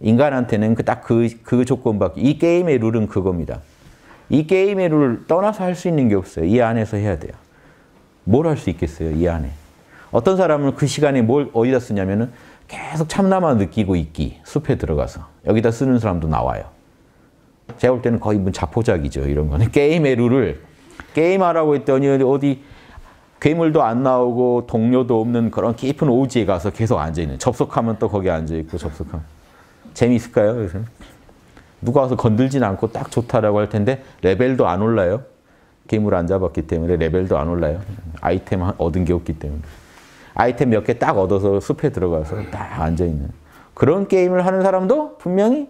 인간한테는 딱그 그, 그, 조건밖에 이 게임의 룰은 그겁니다. 이 게임의 룰을 떠나서 할 수 있는 게 없어요. 이 안에서 해야 돼요. 뭘 할 수 있겠어요, 이 안에. 어떤 사람은 그 시간에 뭘 어디다 쓰냐면은 계속 참나만 느끼고 있기, 숲에 들어가서. 여기다 쓰는 사람도 나와요. 제가 볼 때는 거의 뭐 자포자기죠. 이런 거는. [LAUGHS] 게임의 룰을 게임하라고 했더니 어디 괴물도 안 나오고 동료도 없는 그런 깊은 오지에 가서 계속 앉아있는 접속하면 또 거기 앉아있고 접속하면 재미있을까요? 누가 와서 건들진 않고 딱 좋다라고 할 텐데 레벨도 안 올라요. 괴물 안 잡았기 때문에 레벨도 안 올라요. 아이템 얻은 게 없기 때문에. 아이템 몇 개 딱 얻어서 숲에 들어가서 딱 앉아있는 그런 게임을 하는 사람도 분명히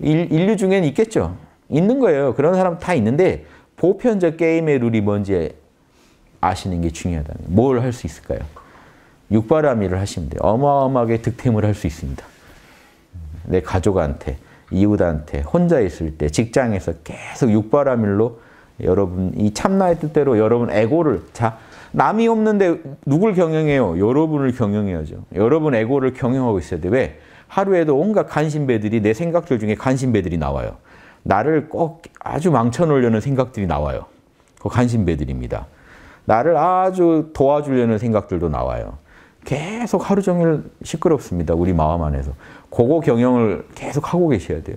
인류 중에는 있겠죠. 있는 거예요. 그런 사람 다 있는데 보편적 게임의 룰이 뭔지 아시는 게 중요하다는 뭘할 수 있을까요? 육바라밀을 하시면 돼요. 어마어마하게 득템을 할 수 있습니다. 내 가족한테, 이웃한테, 혼자 있을 때, 직장에서 계속 육바라밀로 여러분, 이 참나의 뜻대로 여러분 에고를, 자, 남이 없는데 누굴 경영해요? 여러분을 경영해야죠. 여러분 에고를 경영하고 있어야 돼. 왜? 하루에도 온갖 간신배들이 내 생각들 중에 간신배들이 나와요. 나를 꼭 아주 망쳐놓으려는 생각들이 나와요. 그 간신배들입니다. 나를 아주 도와주려는 생각들도 나와요. 계속 하루 종일 시끄럽습니다. 우리 마음 안에서. 고거 경영을 계속 하고 계셔야 돼요.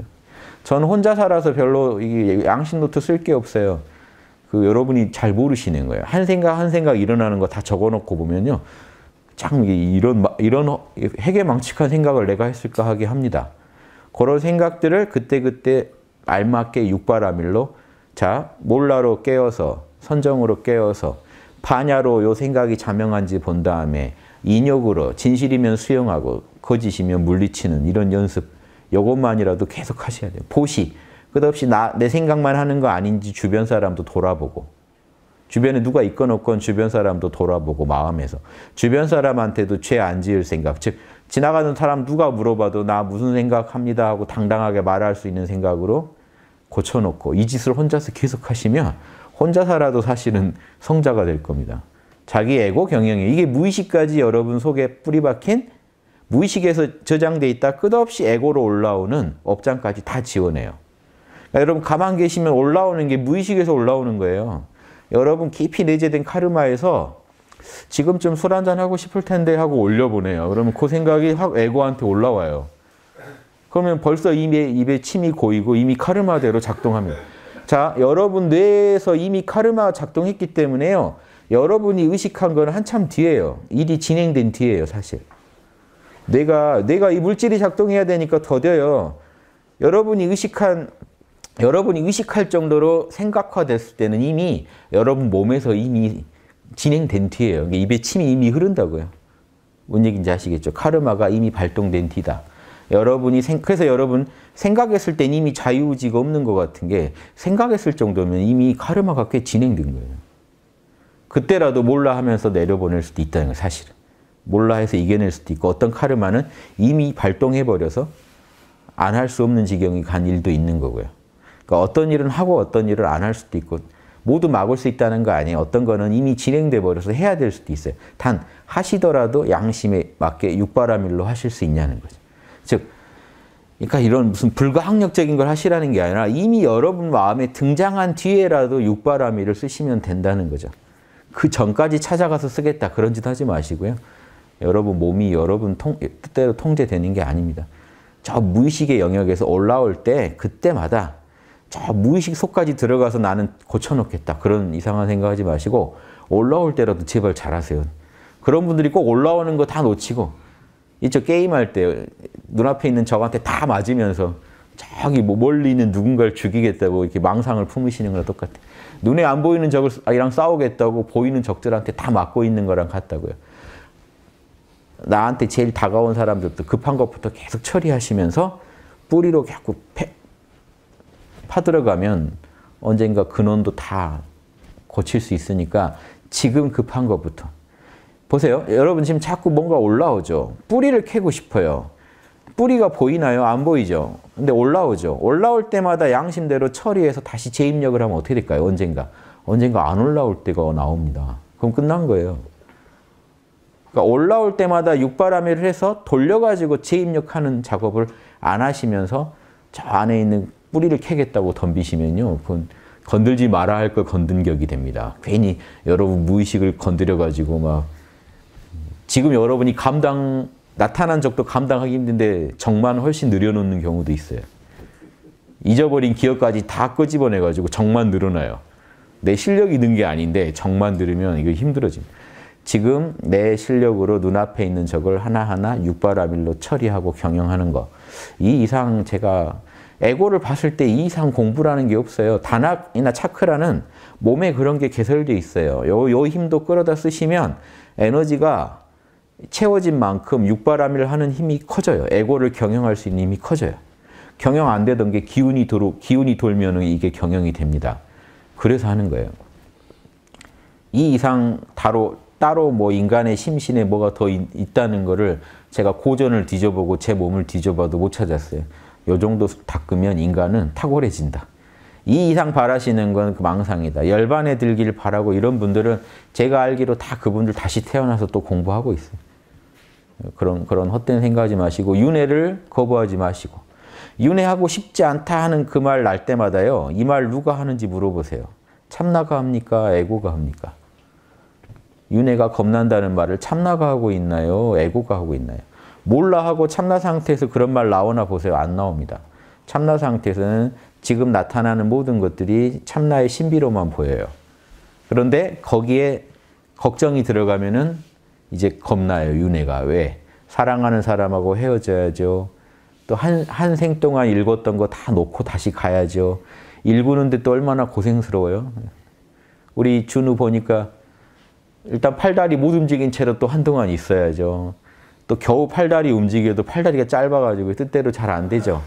전 혼자 살아서 별로 양심 노트 쓸 게 없어요. 그 여러분이 잘 모르시는 거예요. 한 생각 한 생각 일어나는 거 다 적어놓고 보면요. 참 이런 이런 해괴망측한 생각을 내가 했을까 하게 합니다. 그런 생각들을 그때그때 알맞게 육바라밀로 자 몰라로 깨어서 선정으로 깨어서 파냐로 요 생각이 자명한지 본 다음에 인욕으로 진실이면 수용하고 거짓이면 물리치는 이런 연습 요것만이라도 계속 하셔야 돼요. 보시 끝없이 나, 내 생각만 하는 거 아닌지 주변 사람도 돌아보고 주변에 누가 있건 없건 주변 사람도 돌아보고 마음에서 주변 사람한테도 죄 안 지을 생각 즉 지나가는 사람 누가 물어봐도 나 무슨 생각합니다 하고 당당하게 말할 수 있는 생각으로 고쳐놓고 이 짓을 혼자서 계속 하시면 혼자 살아도 사실은 성자가 될 겁니다. 자기 애고 경영이 이게 무의식까지 여러분 속에 뿌리박힌 무의식에서 저장돼 있다 끝없이 애고로 올라오는 업장까지 다 지원해요. 그러니까 여러분 가만 계시면 올라오는 게 무의식에서 올라오는 거예요. 여러분 깊이 내재된 카르마에서 지금쯤 술 한잔 하고 싶을 텐데 하고 올려보내요. 그러면 그 생각이 확 에고한테 올라와요. 그러면 벌써 이미 입에 침이 고이고 이미 카르마대로 작동합니다. 자, 여러분 뇌에서 이미 카르마 작동했기 때문에요. 여러분이 의식한 건 한참 뒤에요. 일이 진행된 뒤에요, 사실. 내가, 내가 이 물질이 작동해야 되니까 더뎌요. 여러분이 의식한 여러분이 의식할 정도로 생각화됐을 때는 이미 여러분 몸에서 이미 진행된 뒤에요. 그러니까 입에 침이 이미 흐른다고요. 뭔 얘기인지 아시겠죠? 카르마가 이미 발동된 뒤다. 여러분이 생, 그래서 여러분 생각했을 땐 이미 자유의지가 없는 것 같은 게 생각했을 정도면 이미 카르마가 꽤 진행된 거예요. 그때라도 몰라 하면서 내려보낼 수도 있다는 거 사실은. 몰라 해서 이겨낼 수도 있고 어떤 카르마는 이미 발동해버려서 안 할 수 없는 지경이 간 일도 있는 거고요. 그러니까 어떤 일은 하고 어떤 일을 안 할 수도 있고 모두 막을 수 있다는 거 아니에요. 어떤 거는 이미 진행돼 버려서 해야 될 수도 있어요. 단 하시더라도 양심에 맞게 육바라밀로 하실 수 있냐는 거죠. 즉 그러니까 이런 무슨 불가항력적인 걸 하시라는 게 아니라 이미 여러분 마음에 등장한 뒤에라도 육바라밀을 쓰시면 된다는 거죠. 그 전까지 찾아가서 쓰겠다 그런 짓 하지 마시고요. 여러분 몸이 여러분 통, 뜻대로 통제되는 게 아닙니다. 저 무의식의 영역에서 올라올 때 그때마다 저 무의식 속까지 들어가서 나는 고쳐놓겠다. 그런 이상한 생각하지 마시고 올라올 때라도 제발 잘하세요. 그런 분들이 꼭 올라오는 거 다 놓치고 이쪽 게임할 때 눈앞에 있는 적한테 다 맞으면서 저기 뭐 멀리 있는 누군가를 죽이겠다고 이렇게 망상을 품으시는 거랑 똑같아. 눈에 안 보이는 적이랑 아, 싸우겠다고 보이는 적들한테 다 맞고 있는 거랑 같다고요. 나한테 제일 다가온 사람들도 급한 것부터 계속 처리하시면서 뿌리로 자꾸 파들어가면 언젠가 근원도 다 고칠 수 있으니까 지금 급한 것부터. 보세요. 여러분 지금 자꾸 뭔가 올라오죠. 뿌리를 캐고 싶어요. 뿌리가 보이나요? 안 보이죠. 근데 올라오죠. 올라올 때마다 양심대로 처리해서 다시 재입력을 하면 어떻게 될까요? 언젠가. 언젠가 안 올라올 때가 나옵니다. 그럼 끝난 거예요. 그러니까 올라올 때마다 육바람이를 해서 돌려가지고 재입력하는 작업을 안 하시면서 저 안에 있는 뿌리를 캐겠다고 덤비시면요. 그건 건들지 말아야 할걸 건든 격이 됩니다. 괜히 여러분 무의식을 건드려가지고 막 지금 여러분이 감당 나타난 적도 감당하기 힘든데 정만 훨씬 늘여놓는 경우도 있어요. 잊어버린 기억까지 다 끄집어내가지고 정만 늘어나요. 내 실력이 는 게 아닌데 정만 들으면 이거 힘들어집 지금 내 실력으로 눈앞에 있는 적을 하나하나 육바라밀로 처리하고 경영하는 것. 이 이상 제가 에고를 봤을 때 이 이상 공부라는 게 없어요. 단학이나 차크라는 몸에 그런 게 개설되어 있어요. 요, 요 힘도 끌어다 쓰시면 에너지가 채워진 만큼 육바람일 하는 힘이 커져요. 에고를 경영할 수 있는 힘이 커져요. 경영 안 되던 게 기운이 도로, 기운이 돌면 이게 경영이 됩니다. 그래서 하는 거예요. 이 이상 따로, 따로 뭐 인간의 심신에 뭐가 더 있, 다는 거를 제가 고전을 뒤져보고 제 몸을 뒤져봐도 못 찾았어요. 요 정도 닦으면 인간은 탁월해진다. 이 이상 바라시는 건 그 망상이다. 열반에 들기를 바라고 이런 분들은 제가 알기로 다 그분들 다시 태어나서 또 공부하고 있어요. 그런 그런 헛된 생각하지 마시고 윤회를 거부하지 마시고 윤회하고 싶지 않다 하는 그 말 날 때마다요. 이 말 누가 하는지 물어보세요. 참나가 합니까? 에고가 합니까? 윤회가 겁난다는 말을 참나가 하고 있나요? 에고가 하고 있나요? 몰라 하고 참나 상태에서 그런 말 나오나 보세요. 안 나옵니다. 참나 상태에서는 지금 나타나는 모든 것들이 참나의 신비로만 보여요. 그런데 거기에 걱정이 들어가면은 이제 겁나요. 윤회가. 왜? 사랑하는 사람하고 헤어져야죠. 또 한, 한 생 동안 읽었던 거 다 놓고 다시 가야죠. 읽는데또 얼마나 고생스러워요. 우리 준우 보니까 일단 팔다리 못 움직인 채로 또 한동안 있어야죠. 또 겨우 팔다리 움직여도 팔다리가 짧아가지고 뜻대로 잘 안 되죠.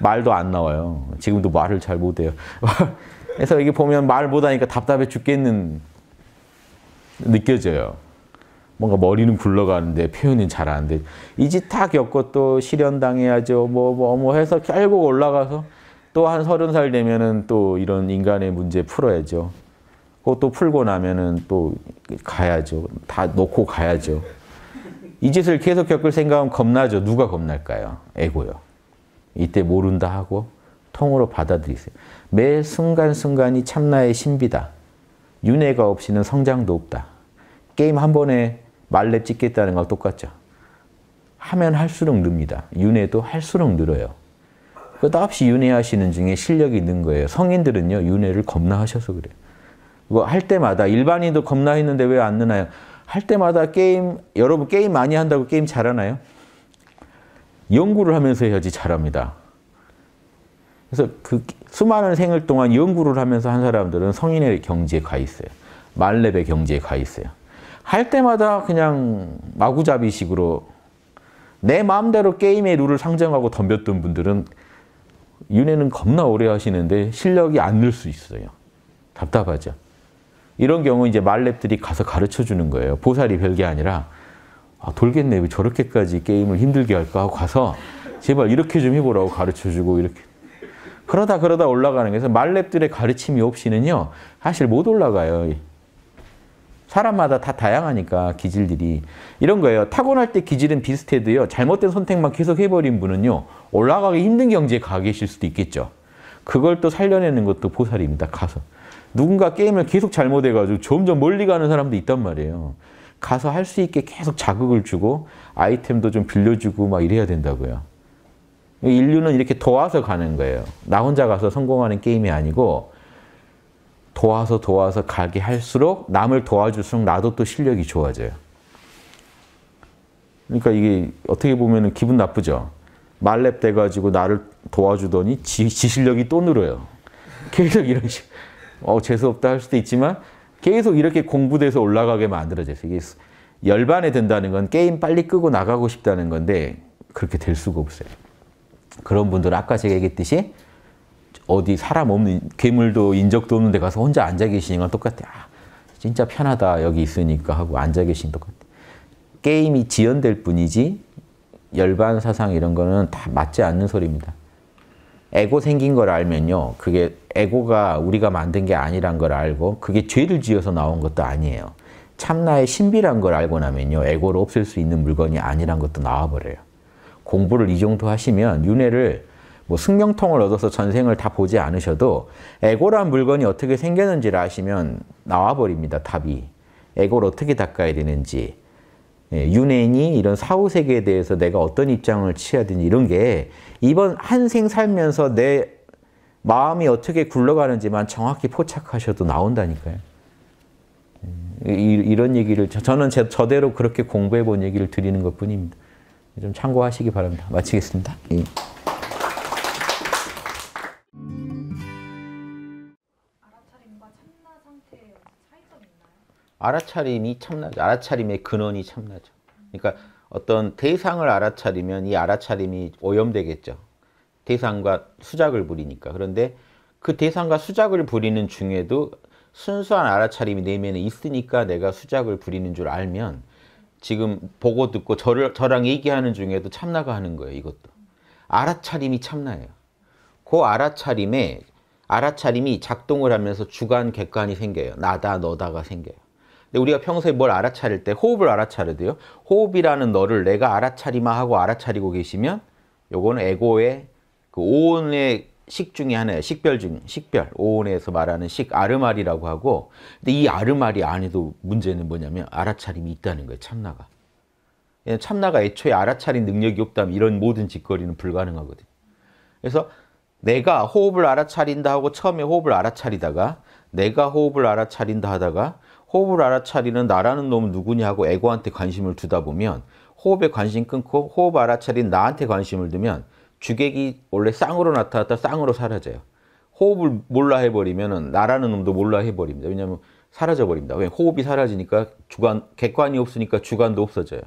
말도 안 나와요. 지금도 말을 잘 못해요. [LAUGHS] 그래서 이게 보면 말 못하니까 답답해 죽겠는 느껴져요. 뭔가 머리는 굴러가는데 표현은 잘 안 돼. 이짓 다 겪고 또 실현당해야죠. 뭐, 뭐, 뭐 해서 결국 올라가서 또 한 서른 살 되면은 또 이런 인간의 문제 풀어야죠. 그것도 풀고 나면은 또 가야죠. 다 놓고 가야죠. 이 짓을 계속 겪을 생각하면 겁나죠. 누가 겁날까요? 에고요. 이때 모른다 하고 통으로 받아들이세요. 매 순간순간이 참나의 신비다. 윤회가 없이는 성장도 없다. 게임 한 번에 말렙 찍겠다는 거 똑같죠. 하면 할수록 늡니다. 윤회도 할수록 늘어요. 끝없이 그 윤회하시는 중에 실력이 있는 거예요. 성인들은요, 윤회를 겁나 하셔서 그래요. 뭐할 때마다 일반인도 겁나 했는데 왜안 느나요? 할 때마다 게임, 여러분 게임 많이 한다고 게임 잘하나요? 연구를 하면서 해야지 잘합니다. 그래서 그 수많은 생일 동안 연구를 하면서 한 사람들은 성인의 경지에 가 있어요. 말렙의 경지에 가 있어요. 할 때마다 그냥 마구잡이식으로 내 마음대로 게임의 룰을 상정하고 덤볐던 분들은 윤회는 겁나 오래 하시는데 실력이 안 늘 수 있어요. 답답하죠. 이런 경우 이제 말렙들이 가서 가르쳐 주는 거예요. 보살이 별게 아니라 아, 돌겠네. 왜 저렇게까지 게임을 힘들게 할까 하고 가서 제발 이렇게 좀 해보라고 가르쳐 주고 이렇게. 그러다 그러다 올라가는 게서 말렙들의 가르침이 없이는요. 사실 못 올라가요. 사람마다 다 다양하니까 기질들이. 이런 거예요. 타고날 때 기질은 비슷해도요. 잘못된 선택만 계속 해버린 분은요. 올라가기 힘든 경지에 가 계실 수도 있겠죠. 그걸 또 살려내는 것도 보살입니다. 가서. 누군가 게임을 계속 잘못해가지고 점점 멀리 가는 사람도 있단 말이에요. 가서 할 수 있게 계속 자극을 주고 아이템도 좀 빌려주고 막 이래야 된다고요. 인류는 이렇게 도와서 가는 거예요. 나 혼자 가서 성공하는 게임이 아니고 도와서 도와서 가게 할수록 남을 도와줄수록 나도 또 실력이 좋아져요. 그러니까 이게 어떻게 보면 기분 나쁘죠. 말렙 돼가지고 나를 도와주더니 지, 지 실력이 또 늘어요. [LAUGHS] 계속 이런 식. 어, 재수없다 할 수도 있지만 계속 이렇게 공부돼서 올라가게 만들어져서 이게 열반에 든다는 건 게임 빨리 끄고 나가고 싶다는 건데 그렇게 될 수가 없어요. 그런 분들 아까 제가 얘기했듯이 어디 사람 없는 괴물도 인적도 없는 데 가서 혼자 앉아 계시는 건 똑같아. 아, 진짜 편하다 여기 있으니까 하고 앉아 계신 똑같아. 게임이 지연될 뿐이지 열반 사상 이런 거는 다 맞지 않는 소리입니다. 에고 생긴 걸 알면요. 그게 에고가 우리가 만든 게 아니란 걸 알고 그게 죄를 지어서 나온 것도 아니에요. 참나의 신비란 걸 알고 나면요. 에고를 없앨 수 있는 물건이 아니란 것도 나와버려요. 공부를 이 정도 하시면 윤회를 뭐 승명통을 얻어서 전생을 다 보지 않으셔도 에고란 물건이 어떻게 생겼는지를 아시면 나와버립니다. 답이. 에고를 어떻게 닦아야 되는지. 예, 윤회니 이런 사후세계에 대해서 내가 어떤 입장을 취해야 되는지 이런 게 이번 한 생 살면서 내 마음이 어떻게 굴러가는지만 정확히 포착하셔도 나온다니까요. 예, 이, 런 얘기를 저는 저대로 그렇게 공부해 본 얘기를 드리는 것 뿐입니다. 좀 참고하시기 바랍니다. 마치겠습니다. 예. 알아차림이 참나죠. 알아차림의 근원이 참나죠. 그러니까 어떤 대상을 알아차리면 이 알아차림이 오염되겠죠. 대상과 수작을 부리니까. 그런데 그 대상과 수작을 부리는 중에도 순수한 알아차림이 내면에 네 있으니까 내가 수작을 부리는 줄 알면 지금 보고 듣고 저를, 저랑 얘기하는 중에도 참나가 하는 거예요. 이것도. 알아차림이 참나예요. 그 알아차림에 알아차림이 작동을 하면서 주관 객관이 생겨요. 나다 너다가 생겨요. 근데 우리가 평소에 뭘 알아차릴 때 호흡을 알아차려도요. 호흡이라는 너를 내가 알아차리마 하고 알아차리고 계시면 요거는 에고의 그 오온의 식 중에 하나예요. 식별 중, 식별. 오온에서 말하는 식, 아르마리라고 하고. 근데 이 아르마리 안에도 문제는 뭐냐면 알아차림이 있다는 거예요. 참나가. 예, 참나가 애초에 알아차린 능력이 없다면 이런 모든 짓거리는 불가능하거든요. 그래서 내가 호흡을 알아차린다 하고 처음에 호흡을 알아차리다가 내가 호흡을 알아차린다 하다가 호흡을 알아차리는 나라는 놈은 누구냐고 에고한테 관심을 두다 보면 호흡에 관심 끊고 호흡 알아차린 나한테 관심을 두면 주객이 원래 쌍으로 나타났다 쌍으로 사라져요. 호흡을 몰라 해버리면 나라는 놈도 몰라 해버립니다. 왜냐하면 사라져버립니다. 왜? 호흡이 사라지니까 주관, 객관이 없으니까 주관도 없어져요.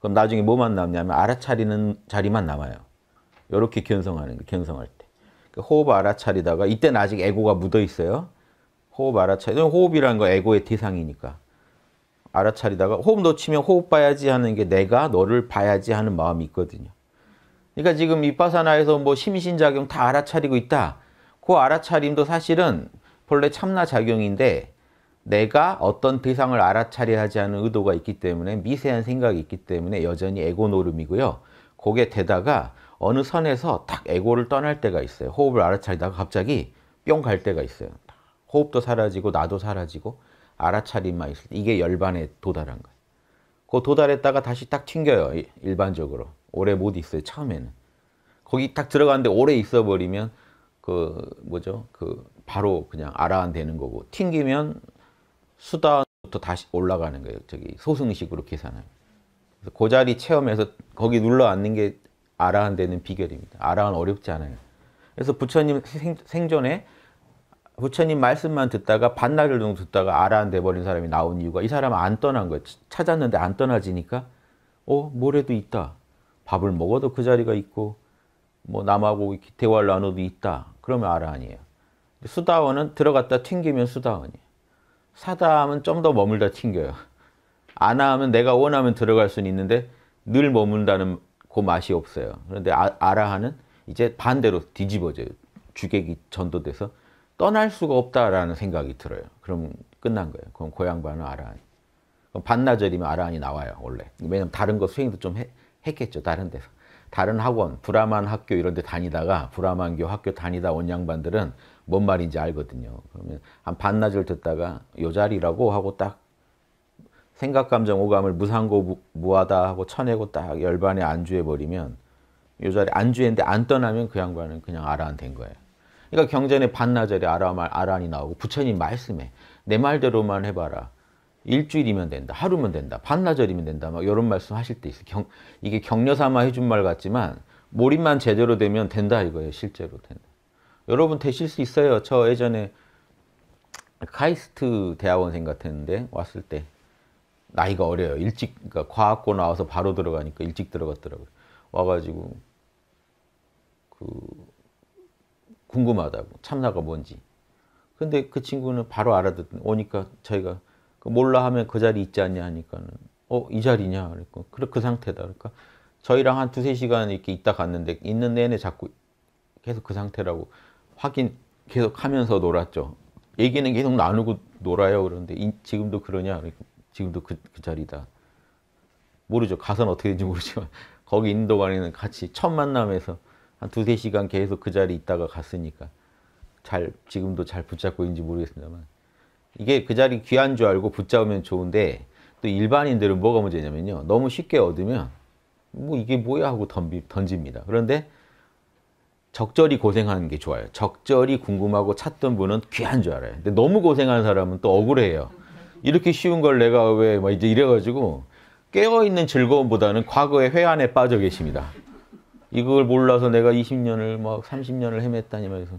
그럼 나중에 뭐만 남냐면 알아차리는 자리만 남아요. 이렇게 견성하는 거, 견성할 때. 그러니까 호흡 알아차리다가 이때는 아직 에고가 묻어 있어요. 호흡 알아차리. 호흡이라는 거 에고의 대상이니까. 알아차리다가 호흡 놓치면 호흡 봐야지 하는 게 내가 너를 봐야지 하는 마음이 있거든요. 그러니까 지금 이빠사나에서 뭐 심신작용 다 알아차리고 있다. 그 알아차림도 사실은 본래 참나작용인데 내가 어떤 대상을 알아차리 하지 않은 의도가 있기 때문에 미세한 생각이 있기 때문에 여전히 에고 노름이고요. 거기에 대다가 어느 선에서 딱 에고를 떠날 때가 있어요. 호흡을 알아차리다가 갑자기 뿅 갈 때가 있어요. 호흡도 사라지고 나도 사라지고 알아차림만 있을 때 이게 열반에 도달한 거예요. 그 도달했다가 다시 딱 튕겨요. 일반적으로. 오래 못 있어요. 처음에는. 거기 딱들어갔는데 오래 있어버리면 그 뭐죠? 그 바로 그냥 알아안 되는 거고 튕기면 수단부터 다시 올라가는 거예요. 저기 소승식으로 계산하면. 그래서 그 자리 체험해서 거기 눌러 앉는 게알아안 되는 비결입니다. 알아안 어렵지 않아요. 그래서 부처님 생, 생전에 부처님 말씀만 듣다가 반나절 정도 듣다가 아라한데 버린 사람이 나온 이유가 이사람안 떠난 거예요. 찾았는데 안 떠나지니까 어? 뭐래도 있다. 밥을 먹어도 그 자리가 있고 뭐 남하고 대화를 나눠도 있다. 그러면 아라한이에요. 수다원은 들어갔다 튕기면 수다원이에요. 사다하면 좀 더 머물다 튕겨요. 아나하면 내가 원하면 들어갈 수는 있는데 늘 머문다는 그 맛이 없어요. 그런데 아, 아라하는 이제 반대로 뒤집어져요. 주객이 전도돼서 떠날 수가 없다라는 생각이 들어요. 그럼 끝난 거예요. 그럼 고양반은 그 아라한. 그럼 반나절이면 아라한이 나와요, 원래. 왜냐면 다른 거 수행도 좀 해, 했겠죠, 다른 데서. 다른 학원, 브라만 학교 이런 데 다니다가 브라만교 학교 다니다 온 양반들은 뭔 말인지 알거든요. 그러면 한 반나절 듣다가 요 자리라고 하고 딱 생각, 감정, 오감을 무상고 무하다 하고 쳐내고 딱 열반에 안주해버리면 요 자리 안주했는데 안 떠나면 그 양반은 그냥 아라한 된 거예요. 그러니까 경전에 반나절에 아람말 아란이 나오고 부처님 말씀에 내 말대로만 해봐라. 일주일이면 된다. 하루면 된다. 반나절이면 된다. 막 이런 말씀 하실 때 있어요. 경, 이게 격려 삼아 해준 말 같지만 몰입만 제대로 되면 된다 이거예요. 실제로 된다. 여러분 되실 수 있어요. 저 예전에 카이스트 대학원생 같았는데 왔을 때 나이가 어려요. 일찍 그러니까 과학고 나와서 바로 들어가니까 일찍 들어갔더라고요. 와가지고 그 궁금하다고 참나가 뭔지. 근데 그 친구는 바로 알아듣는 오니까 자기가 그 몰라 하면 그 자리 있지 않냐 하니까는 어이 자리냐 그랬고 그래 그 상태다 그러니까 저희랑 한 두세 시간 이렇게 있다 갔는데 있는 내내 자꾸 계속 그 상태라고 확인 계속 하면서 놀았죠 얘기는 계속 나누고 놀아요 그런데 이, 지금도 그러냐 그러니까 지금도 그, 그 자리다 모르죠 가서는 어떻게 되는지 모르지만 [LAUGHS] 거기 인도 가리는 같이 첫 만남에서 한 두세 시간 계속 그 자리에 있다가 갔으니까 잘 지금도 잘 붙잡고 있는지 모르겠습니다만 이게 그 자리 귀한 줄 알고 붙잡으면 좋은데 또 일반인들은 뭐가 문제냐면요. 너무 쉽게 얻으면 뭐 이게 뭐야 하고 덤비, 던집니다. 그런데 적절히 고생하는 게 좋아요. 적절히 궁금하고 찾던 분은 귀한 줄 알아요. 근데 너무 고생하는 사람은 또 억울해요. 이렇게 쉬운 걸 내가 왜막 이제 이래가지고 깨어있는 즐거움보다는 과거의 회한에 빠져 계십니다. 이걸 몰라서 내가 20년을 막 30년을 헤맸다니 말해서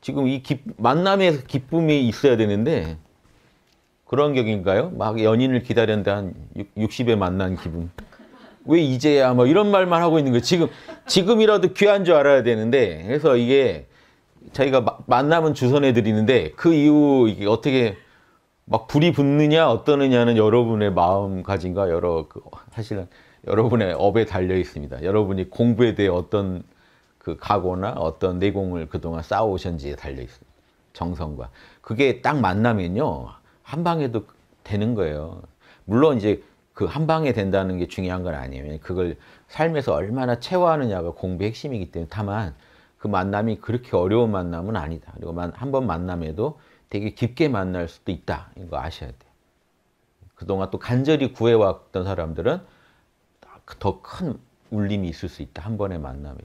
지금 이 기, 만남에서 기쁨이 있어야 되는데 그런 격인가요? 막 연인을 기다렸는데 한 60에 만난 기분. 왜 이제야 뭐 이런 말만 하고 있는 거예요. 지금 지금이라도 귀한 줄 알아야 되는데 그래서 이게 자기가 마, 만남은 주선해 드리는데 그 이후 이게 어떻게 막 불이 붙느냐 어떠느냐는 여러분의 마음가짐과 여러 그 사실은 여러분의 업에 달려 있습니다. 여러분이 공부에 대해 어떤 그 각오나 어떤 내공을 그동안 쌓아오셨는지에 달려 있습니다. 정성과. 그게 딱 만나면요. 한 방에도 되는 거예요. 물론 이제 그 한 방에 된다는 게 중요한 건 아니에요. 그걸 삶에서 얼마나 채워하느냐가 공부의 핵심이기 때문에 다만 그 만남이 그렇게 어려운 만남은 아니다. 그리고 한 번 만남에도 되게 깊게 만날 수도 있다. 이거 아셔야 돼요. 그동안 또 간절히 구해왔던 사람들은 더큰 울림이 있을 수 있다. 한 번의 만남이.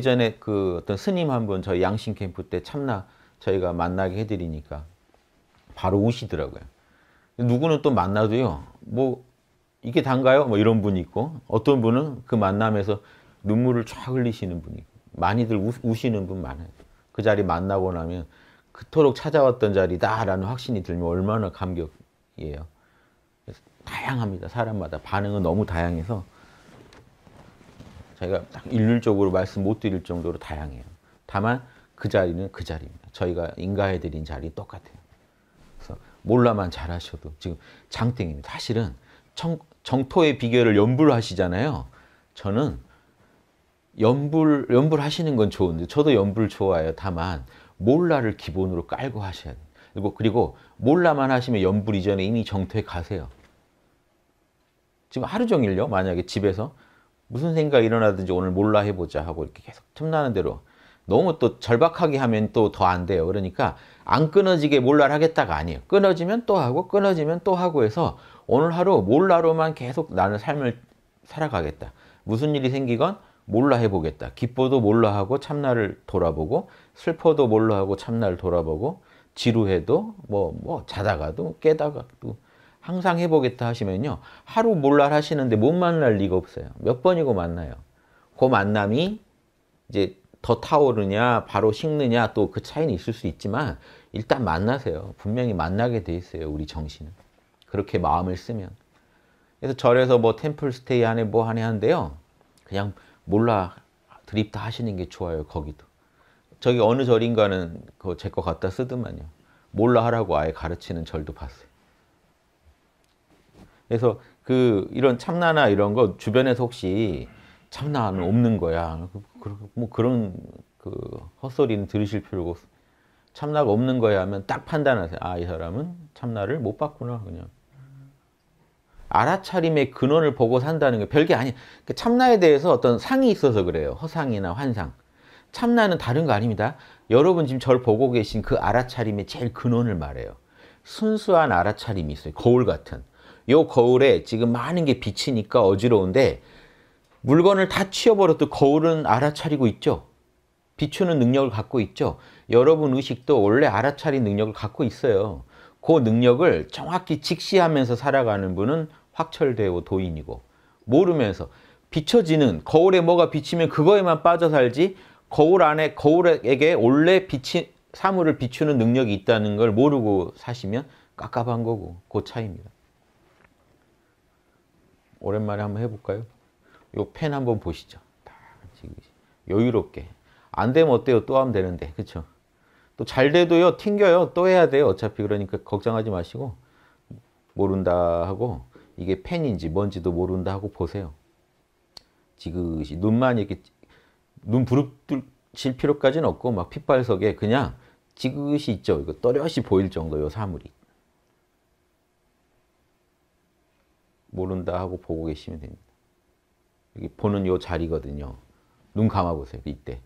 예전에 그 어떤 스님 한 분 저희 양심 캠프 때 참나 저희가 만나게 해드리니까 바로 우시더라고요. 누구는 또 만나도요. 뭐 이게 단가요? 뭐 이런 분이 있고 어떤 분은 그 만남에서 눈물을 쫙 흘리시는 분이 있고 많이들 우, 우시는 분 많아요. 그 자리 만나고 나면 그토록 찾아왔던 자리다라는 확신이 들면 얼마나 감격이에요. 다양합니다. 사람마다 반응은 너무 다양해서 저희가 딱 일률적으로 말씀 못 드릴 정도로 다양해요. 다만 그 자리는 그 자리입니다. 저희가 인가해 드린 자리 똑같아요. 그래서 몰라만 잘하셔도 지금 장땡입니다. 사실은 청, 정토의 비결을 연불하시잖아요. 저는 연불 연불하시는 건 좋은데 저도 연불 좋아해요. 다만 몰라를 기본으로 깔고 하셔야 돼요. 그리고, 그리고 몰라만 하시면 연불 이전에 이미 정토에 가세요. 지금 하루 종일요. 만약에 집에서 무슨 생각이 일어나든지 오늘 몰라 해보자 하고 이렇게 계속 틈나는 대로 너무 또 절박하게 하면 또 더 안 돼요. 그러니까 안 끊어지게 몰라 하겠다가 아니에요. 끊어지면 또 하고 끊어지면 또 하고 해서 오늘 하루 몰라로만 계속 나는 삶을 살아가겠다. 무슨 일이 생기건 몰라 해보겠다. 기뻐도 몰라 하고 참나를 돌아보고 슬퍼도 몰라 하고 참나를 돌아보고 지루해도 뭐뭐 뭐 자다가도 깨다가도 항상 해보겠다 하시면요. 하루 몰라 하시는데 못 만날 리가 없어요. 몇 번이고 만나요. 그 만남이 이제 더 타오르냐 바로 식느냐 또 그 차이는 있을 수 있지만 일단 만나세요. 분명히 만나게 돼 있어요. 우리 정신은. 그렇게 마음을 쓰면. 그래서 절에서 뭐 템플 스테이 안에 뭐 하네 한데요 그냥 몰라 드립다 하시는 게 좋아요. 거기도. 저기 어느 절인가는 그제것 갖다 쓰더만요. 몰라 하라고 아예 가르치는 절도 봤어요. 그래서 그 이런 참나나 이런 거 주변에서 혹시 참나는 없는 거야. 그, 그, 뭐 그런 그 헛소리는 들으실 필요고 참나가 없는 거야 하면 딱 판단하세요. 아, 이 사람은 참나를 못 봤구나, 그냥. 알아차림의 근원을 보고 산다는 게 별게 아니에요. 그러니까 참나에 대해서 어떤 상이 있어서 그래요. 허상이나 환상. 참나는 다른 거 아닙니다. 여러분 지금 저 보고 계신 그 알아차림의 제일 근원을 말해요. 순수한 알아차림이 있어요. 거울 같은. 요 거울에 지금 많은 게 비치니까 어지러운데 물건을 다 치워버려도 거울은 알아차리고 있죠. 비추는 능력을 갖고 있죠. 여러분 의식도 원래 알아차린 능력을 갖고 있어요. 그 능력을 정확히 직시하면서 살아가는 분은 확철되고 도인이고 모르면서 비춰지는 거울에 뭐가 비치면 그거에만 빠져 살지 거울 안에 거울에게 원래 비치 사물을 비추는 능력이 있다는 걸 모르고 사시면 깝깝한 거고 그 차이입니다. 오랜만에 한번 해볼까요? 요 펜 한번 보시죠. 여유롭게. 안 되면 어때요? 또 하면 되는데. 그렇또잘 돼도요. 튕겨요. 또 해야 돼요. 어차피 그러니까 걱정하지 마시고 모른다 하고 이게 펜인지 뭔지도 모른다 하고 보세요. 지그시 눈만 이렇게 눈부릅뜨 필요까지는 없고 막 핏발석에 그냥 지그시 있죠. 이거 또렷이 보일 정도요 사물이. 모른다 하고 보고 계시면 됩니다. 여기 보는 요 자리거든요. 눈 감아보세요. 이때.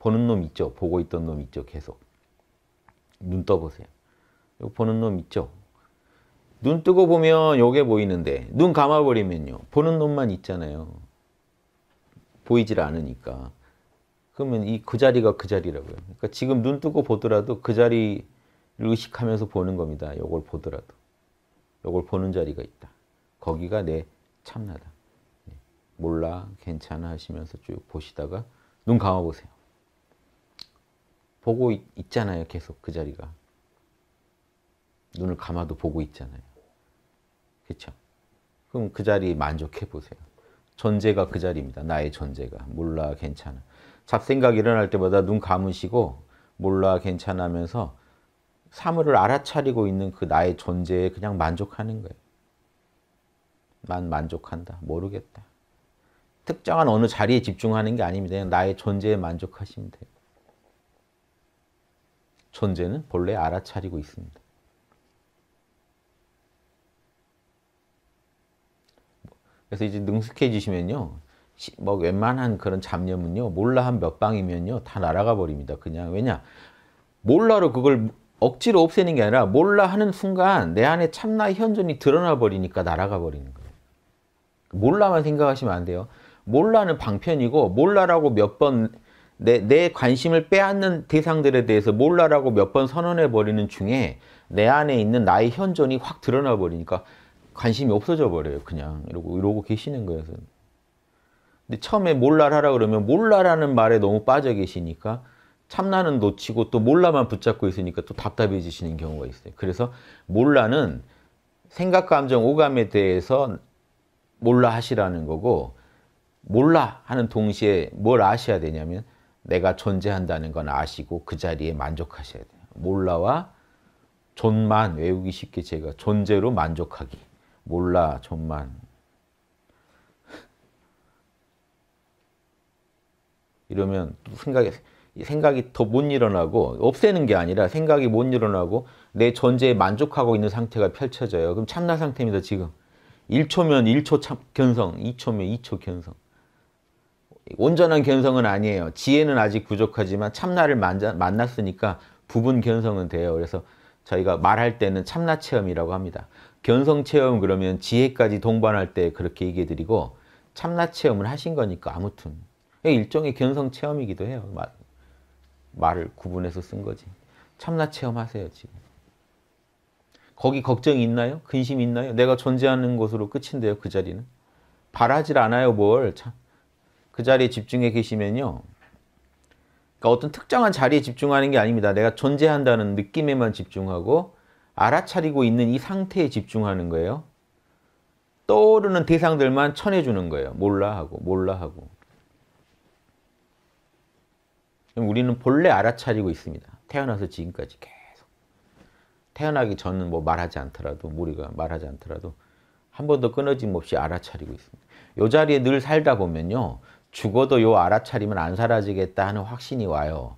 보는 놈 있죠? 보고 있던 놈 있죠? 계속. 눈 떠보세요. 요 보는 놈 있죠? 눈 뜨고 보면 요게 보이는데 눈 감아버리면요. 보는 놈만 있잖아요. 보이질 않으니까. 그러면 이 그 자리가 그 자리라고요. 그러니까 지금 눈 뜨고 보더라도 그 자리를 의식하면서 보는 겁니다. 요걸 보더라도. 요걸 보는 자리가 있다. 거기가 내 참나다. 예, 몰라, 괜찮아 하시면서 쭉 보시다가 눈 감아보세요. 보고 있, 잖아요 계속 그 자리가. 눈을 감아도 보고 있잖아요. 그렇 그럼 그 자리 만족해 보세요. 존재가 그 자리입니다. 나의 존재가. 몰라, 괜찮아. 잡생각 일어날 때마다 눈 감으시고 몰라, 괜찮아 면서 사물을 알아차리고 있는 그 나의 존재에 그냥 만족하는 거예요. 만 만족한다. 모르겠다. 특정한 어느 자리에 집중하는 게 아닙니다. 나의 존재에 만족하시면 돼요. 존재는 본래 알아차리고 있습니다. 그래서 이제 능숙해지시면요. 뭐 웬만한 그런 잡념은요. 몰라 한 몇 방이면요. 다 날아가 버립니다. 그냥 왜냐? 몰라로 그걸 억지로 없애는 게 아니라 몰라 하는 순간 내 안에 참나의 현존이 드러나 버리니까 날아가 버리는 거예요. 몰라만 생각하시면 안 돼요. 몰라는 방편이고 몰라라고 몇 번 내 내 관심을 빼앗는 대상들에 대해서 몰라라고 몇 번 선언해 버리는 중에 내 안에 있는 나의 현존이 확 드러나 버리니까 관심이 없어져 버려요. 그냥 이러고 이러고 계시는 거예요. 근데 처음에 몰라라 그러면 몰라라는 말에 너무 빠져 계시니까 참나는 놓치고 또 몰라만 붙잡고 있으니까 또 답답해지시는 경우가 있어요. 그래서 몰라는 생각, 감정, 오감에 대해서 몰라 하시라는 거고 몰라 하는 동시에 뭘 아셔야 되냐면 내가 존재한다는 건 아시고 그 자리에 만족하셔야 돼요. 몰라와 존만 외우기 쉽게 제가 존재로 만족하기. 몰라, 존만. 이러면 생각이 생각이 더 못 일어나고 없애는 게 아니라 생각이 못 일어나고 내 존재에 만족하고 있는 상태가 펼쳐져요. 그럼 참나 상태입니다, 지금. 1초면 1초 참, 견성, 2초면 2초 견성. 온전한 견성은 아니에요. 지혜는 아직 부족하지만 참나를 만자, 만났으니까 부분 견성은 돼요. 그래서 저희가 말할 때는 참나 체험이라고 합니다. 견성 체험 그러면 지혜까지 동반할 때 그렇게 얘기해 드리고 참나 체험을 하신 거니까 아무튼 일종의 견성 체험이기도 해요. 말, 말을 구분해서 쓴 거지. 참나 체험하세요, 지금. 거기 걱정이 있나요? 근심이 있나요? 내가 존재하는 것으로 끝인데요, 그 자리는. 바라질 않아요, 뭘. 그 자리에 집중해 계시면요. 그러니까 어떤 특정한 자리에 집중하는 게 아닙니다. 내가 존재한다는 느낌에만 집중하고 알아차리고 있는 이 상태에 집중하는 거예요. 떠오르는 대상들만 쳐내주는 거예요. 몰라 하고 몰라 하고. 우리는 본래 알아차리고 있습니다. 태어나서 지금까지 계속. 태어나기 전은 뭐 말하지 않더라도 무리가 말하지 않더라도 한번도 끊어짐 없이 알아차리고 있습니다. 요 자리에 늘 살다 보면요. 죽어도 요 알아차리면 안 사라지겠다 하는 확신이 와요.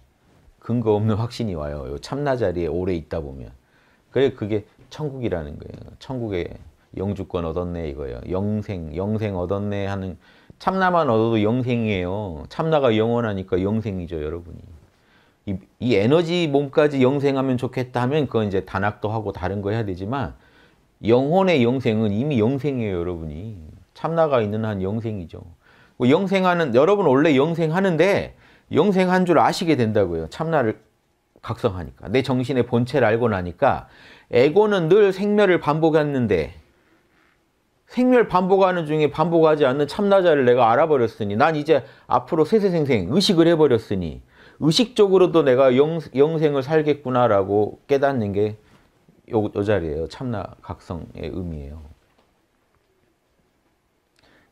근거 없는 확신이 와요. 요 참나 자리에 오래 있다 보면. 그래 그게 천국이라는 거예요. 천국에 영주권 얻었네 이거예요. 영생, 영생 얻었네 하는 참나만 얻어도 영생이에요. 참나가 영원하니까 영생이죠, 여러분이. 이, 이 에너지 몸까지 영생하면 좋겠다 하면 그건 이제 단학도 하고 다른 거 해야 되지만 영혼의 영생은 이미 영생이에요, 여러분이. 참나가 있는 한 영생이죠. 뭐 영생하는 여러분 원래 영생하는데 영생한 줄 아시게 된다고요. 참나를 각성하니까. 내 정신의 본체를 알고 나니까 에고는 늘 생멸을 반복했는데 생멸 반복하는 중에 반복하지 않는 참나자를 내가 알아버렸으니 난 이제 앞으로 세세생생 의식을 해버렸으니 의식적으로도 내가 영, 영생을 살겠구나라고 깨닫는 게 요, 요 자리예요. 참나 각성의 의미예요.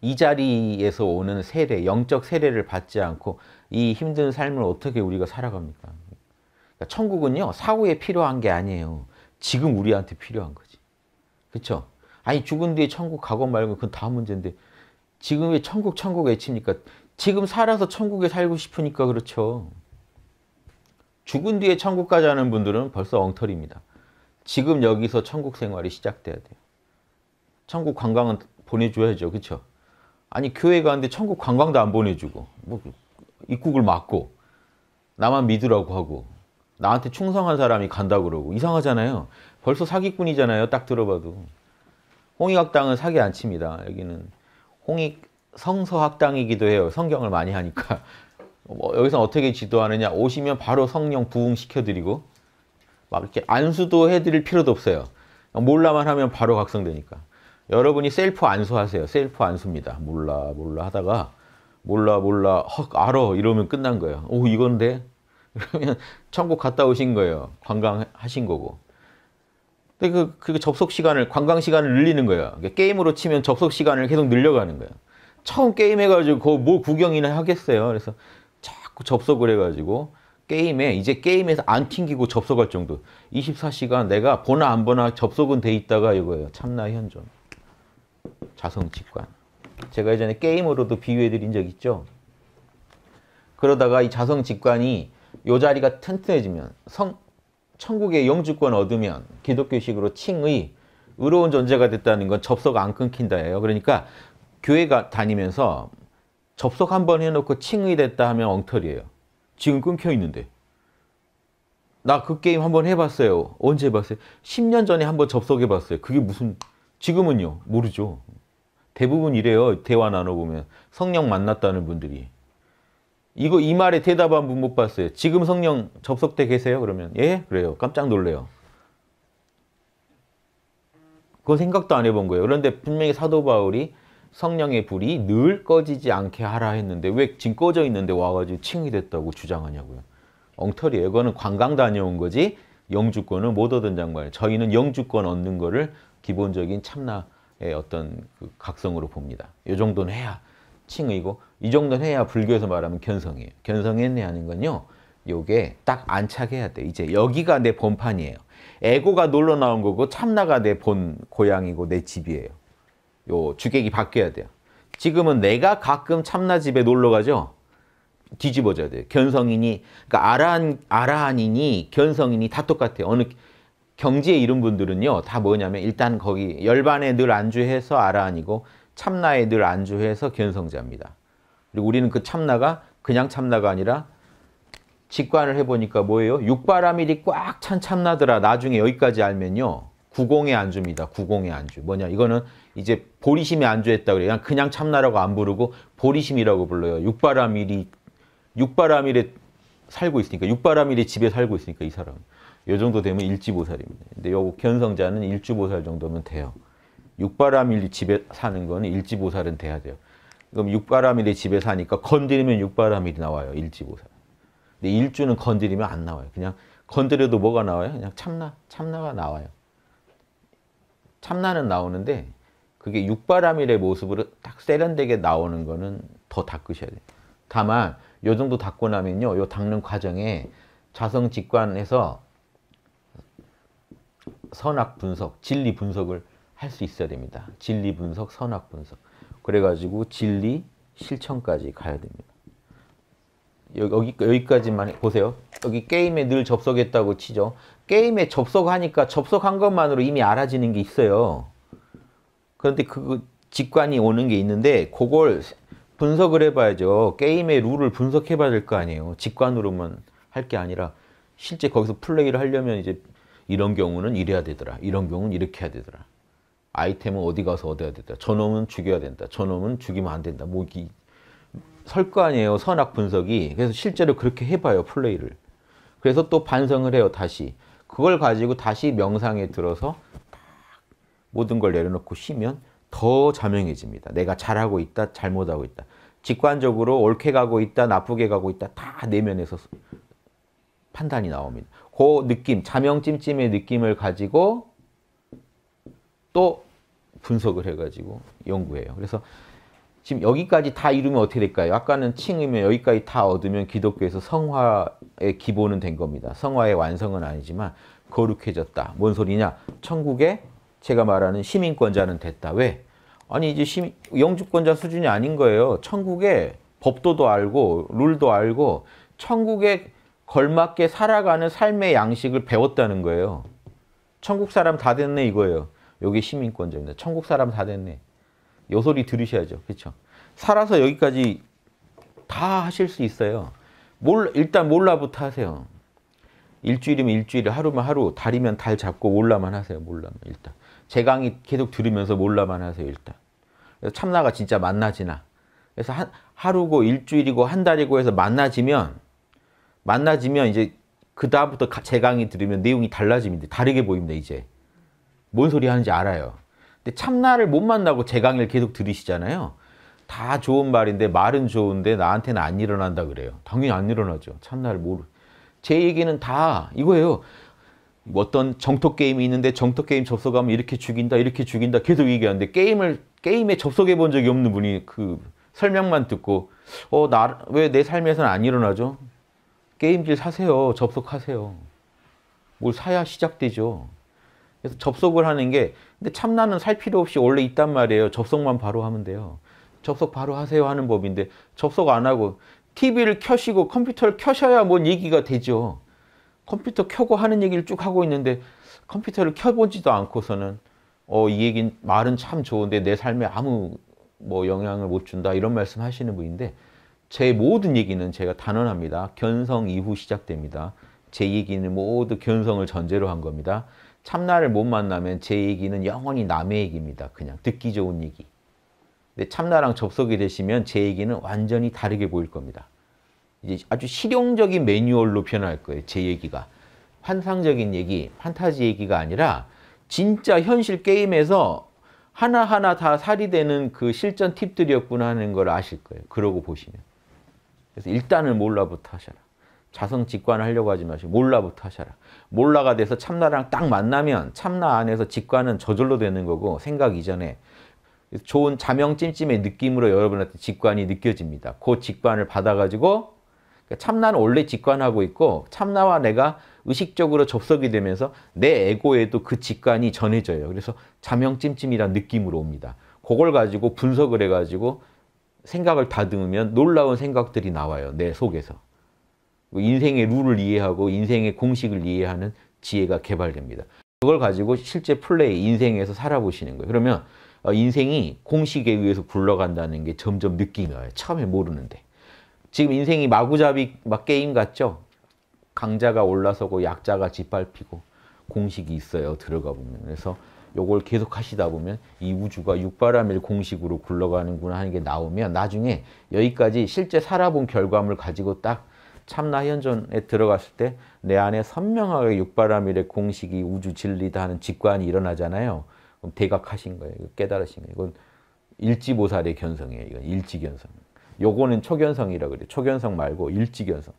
이 자리에서 오는 세례, 영적 세례를 받지 않고 이 힘든 삶을 어떻게 우리가 살아갑니까? 그러니까 천국은요. 사후에 필요한 게 아니에요. 지금 우리한테 필요한 거지. 그렇 아니 죽은 뒤에 천국 가고 말고 그건 다 문제인데 지금 왜 천국 천국 외칩니까? 지금 살아서 천국에 살고 싶으니까 그렇죠. 죽은 뒤에 천국 까지하는 분들은 벌써 엉터리입니다. 지금 여기서 천국 생활이 시작돼야 돼요. 천국 관광은 보내줘야죠. 그렇죠? 아니 교회 가는데 천국 관광도 안 보내주고 뭐 입국을 막고 나만 믿으라고 하고 나한테 충성한 사람이 간다 그러고 이상하잖아요. 벌써 사기꾼이잖아요. 딱 들어봐도. 홍익학당은 사기 안 칩니다. 여기는 홍익 성서학당이기도 해요. 성경을 많이 하니까. 뭐 여기서 어떻게 지도하느냐 오시면 바로 성령 부흥시켜드리고 막 이렇게 안수도 해드릴 필요도 없어요. 몰라만 하면 바로 각성되니까. 여러분이 셀프 안수하세요. 셀프 안수입니다. 몰라 몰라 하다가 몰라 몰라 헉알아 이러면 끝난 거예요. 오 이건데 그러면 [LAUGHS] 천국 갔다 오신 거예요. 관광하신 거고. 근데 그, 그 접속 시간을 관광 시간을 늘리는 거예요. 그러니까 게임으로 치면 접속 시간을 계속 늘려가는 거예요. 처음 게임 해가지고 그뭐 구경이나 하겠어요. 그래서 자꾸 접속을 해가지고 게임에 이제 게임에서 안 튕기고 접속할 정도 24시간 내가 보나 안 보나 접속은 돼 있다가 이거예요 참나 현존 자성직관 제가 예전에 게임으로도 비유해드린 적 있죠 그러다가 이 자성직관이 요 자리가 튼튼해지면 성, 천국의 영주권 얻으면 기독교식으로 칭의 의로운 존재가 됐다는 건 접속 안 끊긴다예요 그러니까 교회가 다니면서 접속 한 번 해놓고 칭이 됐다 하면 엉터리예요. 지금 끊겨 있는데. 나 그 게임 한 번 해봤어요. 언제 해봤어요? 10년 전에 한 번 접속해봤어요. 그게 무슨 지금은요? 모르죠. 대부분 이래요. 대화 나눠보면. 성령 만났다는 분들이. 이거 이 말에 대답한 분 못 봤어요. 지금 성령 접속돼 계세요? 그러면 예? 그래요. 깜짝 놀래요. 그거 생각도 안 해본 거예요. 그런데 분명히 사도 바울이 성령의 불이 늘 꺼지지 않게 하라 했는데 왜 지금 꺼져 있는데 와가지고 칭이 됐다고 주장하냐고요. 엉터리예요. 이거는 관광 다녀온 거지 영주권을 못 얻은 장관이에요. 저희는 영주권 얻는 거를 기본적인 참나의 어떤 그 각성으로 봅니다. 이 정도는 해야 칭의고 이 정도는 해야 불교에서 말하면 견성이에요. 견성했네 하는 건요. 요게 딱 안착해야 돼. 이제 여기가 내 본판이에요. 에고가 놀러 나온 거고 참나가 내 본 고향이고 내 집이에요. 요 주객이 바뀌어야 돼요. 지금은 내가 가끔 참나 집에 놀러 가죠. 뒤집어져야 돼요. 견성인이 그러니까 아라한 아라한인이 견성인이 다 똑같아요. 어느 경지에 이른 분들은요 다 뭐냐면 일단 거기 열반에 늘 안주해서 아라한이고 참나에 늘 안주해서 견성자입니다. 그리고 우리는 그 참나가 그냥 참나가 아니라 직관을 해보니까 뭐예요? 육바람일이 꽉 찬 참나더라. 나중에 여기까지 알면요. 구공의 안주입니다. 구공의 안주. 뭐냐 이거는 이제 보리심의 안주했다 그래요. 그냥, 그냥 참나라고 안 부르고 보리심이라고 불러요. 육바라밀이 육바라밀에 살고 있으니까 육바라밀이 집에 살고 있으니까 이 사람. 요 정도 되면 일지보살입니다. 근데 요 견성자는 일주보살 정도면 돼요. 육바라밀이 집에 사는 거는 일지보살은 돼야 돼요. 그럼 육바라밀이 집에 사니까 건드리면 육바라밀이 나와요. 일지보살. 근데 일주는 건드리면 안 나와요. 그냥 건드려도 뭐가 나와요? 그냥 참나, 참나가 나와요. 참나는 나오는데 그게 육바람일의 모습으로 딱 세련되게 나오는 거는 더 닦으셔야 돼요. 다만 요 정도 닦고 나면요. 요 닦는 과정에 자성 직관해서 선악 분석, 진리 분석을 할 수 있어야 됩니다. 진리 분석, 선악 분석. 그래가지고 진리, 실천까지 가야 됩니다. 여기, 여기까지만 보세요. 여기 게임에 늘 접속했다고 치죠. 게임에 접속하니까 접속한 것만으로 이미 알아지는 게 있어요. 그런데 그, 그 직관이 오는 게 있는데 그걸 분석을 해봐야죠. 게임의 룰을 분석해봐야 될 거 아니에요. 직관으로만 할 게 아니라 실제 거기서 플레이를 하려면 이제 이런 경우는 이래야 되더라. 이런 경우는 이렇게 해야 되더라. 아이템은 어디 가서 얻어야 된다. 저놈은 죽여야 된다. 저놈은 죽이면 안 된다. 뭐 이, 설거 아니에요. 선악 분석이. 그래서 실제로 그렇게 해봐요. 플레이를. 그래서 또 반성을 해요. 다시. 그걸 가지고 다시 명상에 들어서 모든 걸 내려놓고 쉬면 더 자명해집니다. 내가 잘하고 있다, 잘못하고 있다. 직관적으로 옳게 가고 있다, 나쁘게 가고 있다. 다 내면에서 판단이 나옵니다. 그 느낌, 자명찜찜의 느낌을 가지고 또 분석을 해가지고 연구해요. 그래서 지금 여기까지 다 이루면 어떻게 될까요? 아까는 칭이면 여기까지 다 얻으면 기독교에서 성화의 기본은 된 겁니다. 성화의 완성은 아니지만 거룩해졌다. 뭔 소리냐? 천국에 제가 말하는 시민권자는 됐다. 왜? 아니 이제 시 영주권자 수준이 아닌 거예요. 천국에 법도도 알고 룰도 알고 천국에 걸맞게 살아가는 삶의 양식을 배웠다는 거예요. 천국 사람 다 됐네 이거예요. 여기 시민권자입니다. 천국 사람 다 됐네. 요 소리 들으셔야죠. 그렇죠? 살아서 여기까지 다 하실 수 있어요. 몰 일단 몰라부터 하세요. 일주일이면 일주일 하루면 하루, 달이면 달 잡고 몰라만 하세요. 몰라만 일단. 제 강의 계속 들으면서 몰라만 하세요. 일단. 참나가 진짜 만나지나. 그래서 한, 하루고 일주일이고 한 달이고 해서 만나지면 만나지면 이제 그 다음부터 제 강의 들으면 내용이 달라집니다. 다르게 보입니다. 이제. 뭔 소리 하는지 알아요. 근데 참나를 못 만나고 제 강의를 계속 들으시잖아요. 다 좋은 말인데 말은 좋은데 나한테는 안 일어난다 그래요. 당연히 안 일어나죠. 참나를 모르. 제 얘기는 다 이거예요. 어떤 정토 게임이 있는데 정토 게임 접속하면 이렇게 죽인다 이렇게 죽인다 계속 얘기하는데 게임을 게임에 접속해 본 적이 없는 분이 그 설명만 듣고 어 나 왜 내 삶에서는 안 일어나죠? 게임질 사세요 접속하세요 뭘 사야 시작되죠 그래서 접속을 하는 게 근데 참나는 살 필요 없이 원래 있단 말이에요. 접속만 바로 하면 돼요. 접속 바로 하세요 하는 법인데 접속 안 하고 TV를 켜시고 컴퓨터를 켜셔야 뭔 얘기가 되죠. 컴퓨터 켜고 하는 얘기를 쭉 하고 있는데 컴퓨터를 켜보지도 않고서는 어 이 얘긴 말은 참 좋은데 내 삶에 아무 뭐 영향을 못 준다 이런 말씀 하시는 분인데 제 모든 얘기는 제가 단언합니다. 견성 이후 시작됩니다. 제 얘기는 모두 견성을 전제로 한 겁니다. 참나를 못 만나면 제 얘기는 영원히 남의 얘기입니다. 그냥 듣기 좋은 얘기. 근데 참나랑 접속이 되시면 제 얘기는 완전히 다르게 보일 겁니다. 이제 아주 실용적인 매뉴얼로 변할 거예요. 제 얘기가. 환상적인 얘기, 판타지 얘기가 아니라 진짜 현실 게임에서 하나하나 다 살이 되는 그 실전 팁들이었구나 하는 걸 아실 거예요. 그러고 보시면. 그래서 일단은 몰라부터 하셔라. 자성 직관 하려고 하지 마시고 몰라부터 하셔라. 몰라가 돼서 참나랑 딱 만나면 참나 안에서 직관은 저절로 되는 거고 생각 이전에 좋은 자명 찜찜의 느낌으로 여러분한테 직관이 느껴집니다. 그 직관을 받아가지고 그러니까 참나는 원래 직관하고 있고 참나와 내가 의식적으로 접속이 되면서 내 에고에도 그 직관이 전해져요. 그래서 자명 찜찜이란 느낌으로 옵니다. 그걸 가지고 분석을 해가지고 생각을 다듬으면 놀라운 생각들이 나와요. 내 속에서. 뭐 인생의 룰을 이해하고 인생의 공식을 이해하는 지혜가 개발됩니다. 그걸 가지고 실제 플레이, 인생에서 살아보시는 거예요. 그러면 어, 인생이 공식에 의해서 굴러간다는 게 점점 느끼는 거요 처음에 모르는데. 지금 인생이 마구잡이 막 게임 같죠? 강자가 올라서고 약자가 짓밟히고 공식이 있어요. 들어가 보면. 그래서 요걸 계속 하시다 보면 이 우주가 육바람일 공식으로 굴러가는구나 하는 게 나오면 나중에 여기까지 실제 살아본 결과물 가지고 딱 참나 현존에 들어갔을 때 내 안에 선명하게 육바라밀의 공식이 우주 진리다 하는 직관이 일어나잖아요. 그럼 대각하신 거예요. 깨달으신 거예요. 이건 일지보살의 견성이에요. 이건 일지견성. 요거는 초견성이라 그래요. 초견성 말고 일지견성.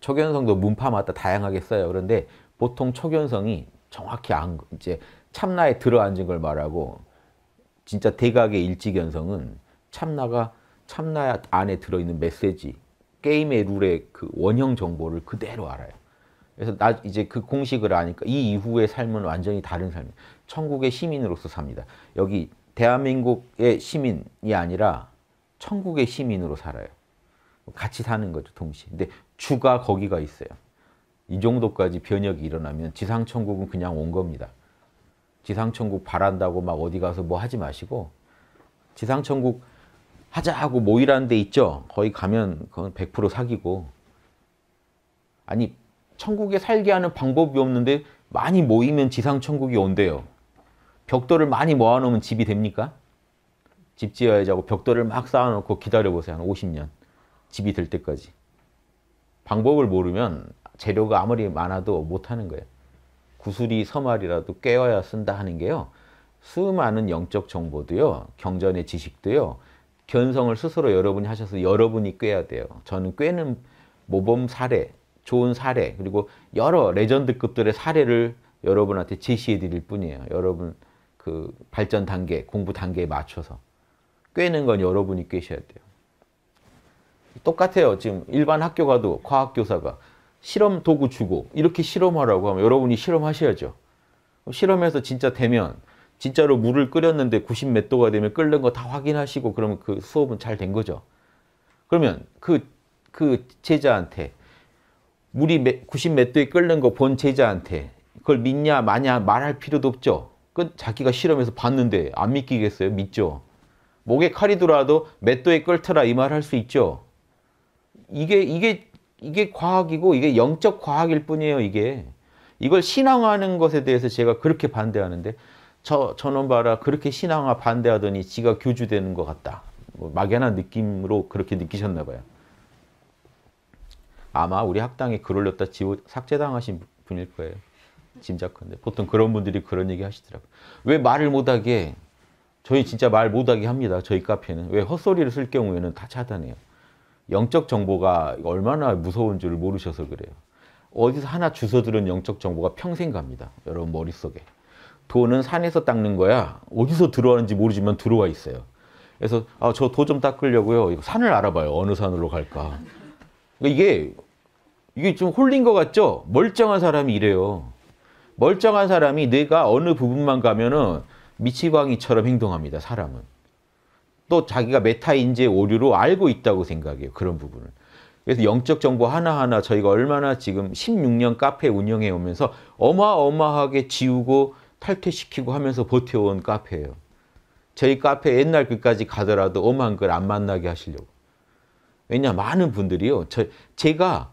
초견성도 문파마다 다양하게 써요. 그런데 보통 초견성이 정확히 안, 이제 참나에 들어앉은 걸 말하고 진짜 대각의 일지견성은 참나가 참나 안에 들어있는 메시지 게임의 룰의 그 원형 정보를 그대로 알아요. 그래서 나 이제 그 공식을 아니까 이 이후의 삶은 완전히 다른 삶이에요. 천국의 시민으로서 삽니다. 여기 대한민국의 시민이 아니라 천국의 시민으로 살아요. 같이 사는 거죠, 동시에. 근데 주가 거기가 있어요. 이 정도까지 변혁이 일어나면 지상천국은 그냥 온 겁니다. 지상천국 바란다고 막 어디 가서 뭐 하지 마시고 지상천국 하자고 하 모이라는 데 있죠. 거기 가면 그건 100% 사기고. 아니 천국에 살게 하는 방법이 없는데 많이 모이면 지상 천국이 온대요. 벽돌을 많이 모아놓으면 집이 됩니까? 집 지어야지 하고 벽돌을 막 쌓아놓고 기다려보세요. 한 50년. 집이 될 때까지. 방법을 모르면 재료가 아무리 많아도 못하는 거예요. 구슬이 서말이라도 깨어야 쓴다 하는 게요. 수많은 영적 정보도요. 경전의 지식도요. 견성을 스스로 여러분이 하셔서 여러분이 꿰야 돼요. 저는 꿰는 모범 사례, 좋은 사례, 그리고 여러 레전드급들의 사례를 여러분한테 제시해 드릴 뿐이에요. 여러분 그 발전 단계, 공부 단계에 맞춰서. 꿰는 건 여러분이 꿰셔야 돼요. 똑같아요. 지금 일반 학교 가도 과학교사가 실험 도구 주고 이렇게 실험하라고 하면 여러분이 실험하셔야죠. 실험해서 진짜 되면 진짜로 물을 끓였는데 90 몇 도가 되면 끓는 거 다 확인하시고 그러면 그 수업은 잘 된 거죠. 그러면 그, 그 제자한테 물이 90 몇 도에 끓는 거 본 제자한테 그걸 믿냐 마냐 말할 필요도 없죠. 그 자기가 실험해서 봤는데 안 믿기겠어요? 믿죠. 목에 칼이 들어와도 몇 도에 끓더라 이 말 할 수 있죠. 이게 이게 이게 과학이고 이게 영적 과학일 뿐이에요, 이게. 이걸 신앙하는 것에 대해서 제가 그렇게 반대하는데 저, 저놈 봐라 그렇게 신앙과 반대하더니 지가 교주되는 것 같다. 뭐 막연한 느낌으로 그렇게 느끼셨나 봐요. 아마 우리 학당에 글 올렸다 지워, 삭제당하신 분일 거예요. 짐작컨데 보통 그런 분들이 그런 얘기 하시더라고요. 왜 말을 못하게 저희 진짜 말 못하게 합니다. 저희 카페는 왜 헛소리를 쓸 경우에는 다 차단해요. 영적 정보가 얼마나 무서운 줄 모르셔서 그래요. 어디서 하나 주워 들은 영적 정보가 평생 갑니다. 여러분 머릿속에. 돈은 산에서 닦는 거야. 어디서 들어왔는지 모르지만 들어와 있어요. 그래서 아, 저돈좀 닦으려고요. 산을 알아봐요. 어느 산으로 갈까. 그러니까 이게 이게 좀 홀린 것 같죠? 멀쩡한 사람이 이래요. 멀쩡한 사람이 내가 어느 부분만 가면은 미치광이처럼 행동합니다. 사람은. 또 자기가 메타인지의 오류로 알고 있다고 생각해요. 그런 부분을. 그래서 영적 정보 하나하나 저희가 얼마나 지금 16년 카페 운영해 오면서 어마어마하게 지우고 탈퇴시키고 하면서 버텨온 카페예요. 저희 카페 옛날 끝까지 가더라도 엄한 걸 안 만나게 하시려고. 왜냐 많은 분들이요. 저, 제가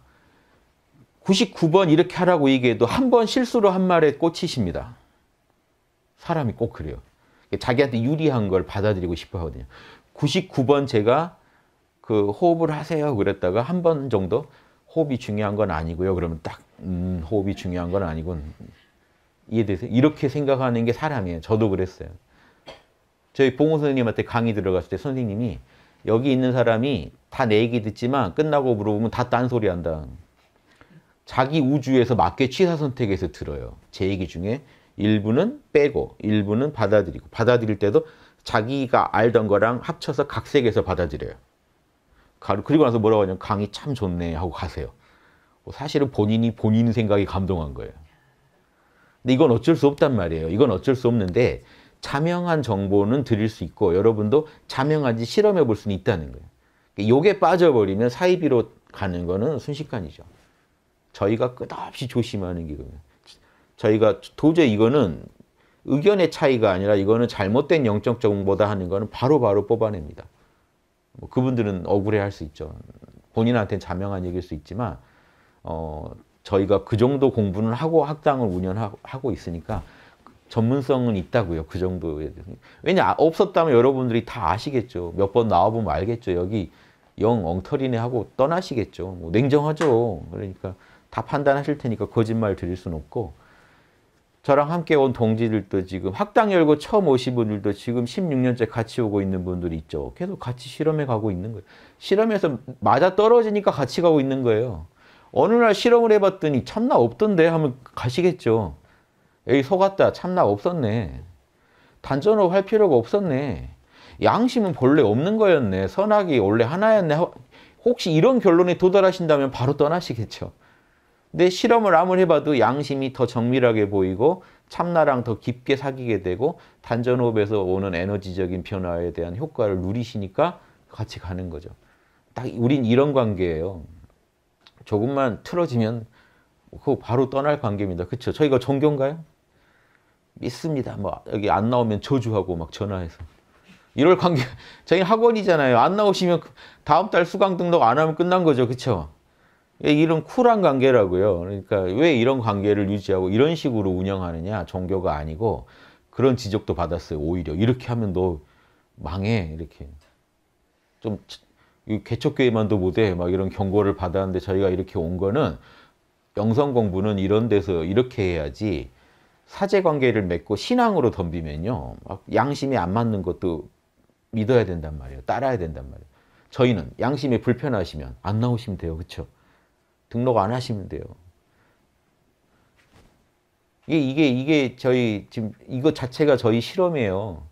99번 이렇게 하라고 얘기해도 한 번 실수로 한 말에 꽂히십니다. 사람이 꼭 그래요. 자기한테 유리한 걸 받아들이고 싶어 하거든요. 99번 제가 그 호흡을 하세요 그랬다가 한 번 정도 호흡이 중요한 건 아니고요. 그러면 딱 음, 호흡이 중요한 건 아니군. 이해되세요? 이렇게 생각하는 게 사람이에요. 저도 그랬어요. 저희 봉호 선생님한테 강의 들어갔을 때 선생님이 여기 있는 사람이 다 내 얘기 듣지만 끝나고 물어보면 다 딴소리 한다. 자기 우주에서 맞게 취사 선택해서 들어요. 제 얘기 중에 일부는 빼고 일부는 받아들이고 받아들일 때도 자기가 알던 거랑 합쳐서 각색해서 받아들여요. 그리고 나서 뭐라고 하냐면 강의 참 좋네 하고 가세요. 뭐 사실은 본인이 본인 생각이 감동한 거예요. 근데 이건 어쩔 수 없단 말이에요. 이건 어쩔 수 없는데 자명한 정보는 드릴 수 있고 여러분도 자명한지 실험해 볼 수는 있다는 거예요. 그러니까 요게 빠져버리면 사이비로 가는 거는 순식간이죠. 저희가 끝없이 조심하는 게 저희가 도저히 이거는 의견의 차이가 아니라 이거는 잘못된 영적 정보다 하는 거는 바로바로 바로 뽑아냅니다. 뭐 그분들은 억울해할 수 있죠. 본인한테는 자명한 얘기일 수 있지만 어, 저희가 그 정도 공부는 하고 학당을 운영하고 있으니까 전문성은 있다고요. 그 정도에 대해서. 왜냐 아, 없었다면 여러분들이 다 아시겠죠. 몇 번 나와보면 알겠죠. 여기 영 엉터리네 하고 떠나시겠죠. 뭐 냉정하죠. 그러니까 다 판단하실 테니까 거짓말 드릴 수는 없고 저랑 함께 온 동지들도 지금 학당 열고 처음 오신 분들도 지금 16년째 같이 오고 있는 분들이 있죠. 계속 같이 실험해 가고 있는 거예요. 실험에서 맞아 떨어지니까 같이 가고 있는 거예요. 어느 날 실험을 해봤더니 참나 없던데 하면 가시겠죠. 에이 속았다 참나 없었네. 단전업 할 필요가 없었네. 양심은 본래 없는 거였네. 선악이 원래 하나였네. 혹시 이런 결론에 도달하신다면 바로 떠나시겠죠. 근데 실험을 아무리 해봐도 양심이 더 정밀하게 보이고 참나랑 더 깊게 사귀게 되고 단전호흡에서 오는 에너지적인 변화에 대한 효과를 누리시니까 같이 가는 거죠. 딱 우린 이런 관계예요. 조금만 틀어지면 그 바로 떠날 관계입니다. 그렇죠? 저희가 종교인가요? 믿습니다. 뭐 여기 안 나오면 저주하고 막 전화해서 이럴 관계 [LAUGHS] 저희 학원이잖아요. 안 나오시면 그 다음 달 수강 등록 안 하면 끝난 거죠. 그렇죠? 이런 쿨한 관계라고요. 그러니까 왜 이런 관계를 유지하고 이런 식으로 운영하느냐 종교가 아니고 그런 지적도 받았어요. 오히려 이렇게 하면 너 망해 이렇게 좀 개척교회만도 못해 막 이런 경고를 받았는데 저희가 이렇게 온 거는 영성 공부는 이런 데서 이렇게 해야지 사제 관계를 맺고 신앙으로 덤비면요 양심이 안 맞는 것도 믿어야 된단 말이에요 따라야 된단 말이에요 저희는 양심이 불편하시면 안 나오시면 돼요 그렇죠 등록 안 하시면 돼요 이게 이게 이게 저희 지금 이거 자체가 저희 실험이에요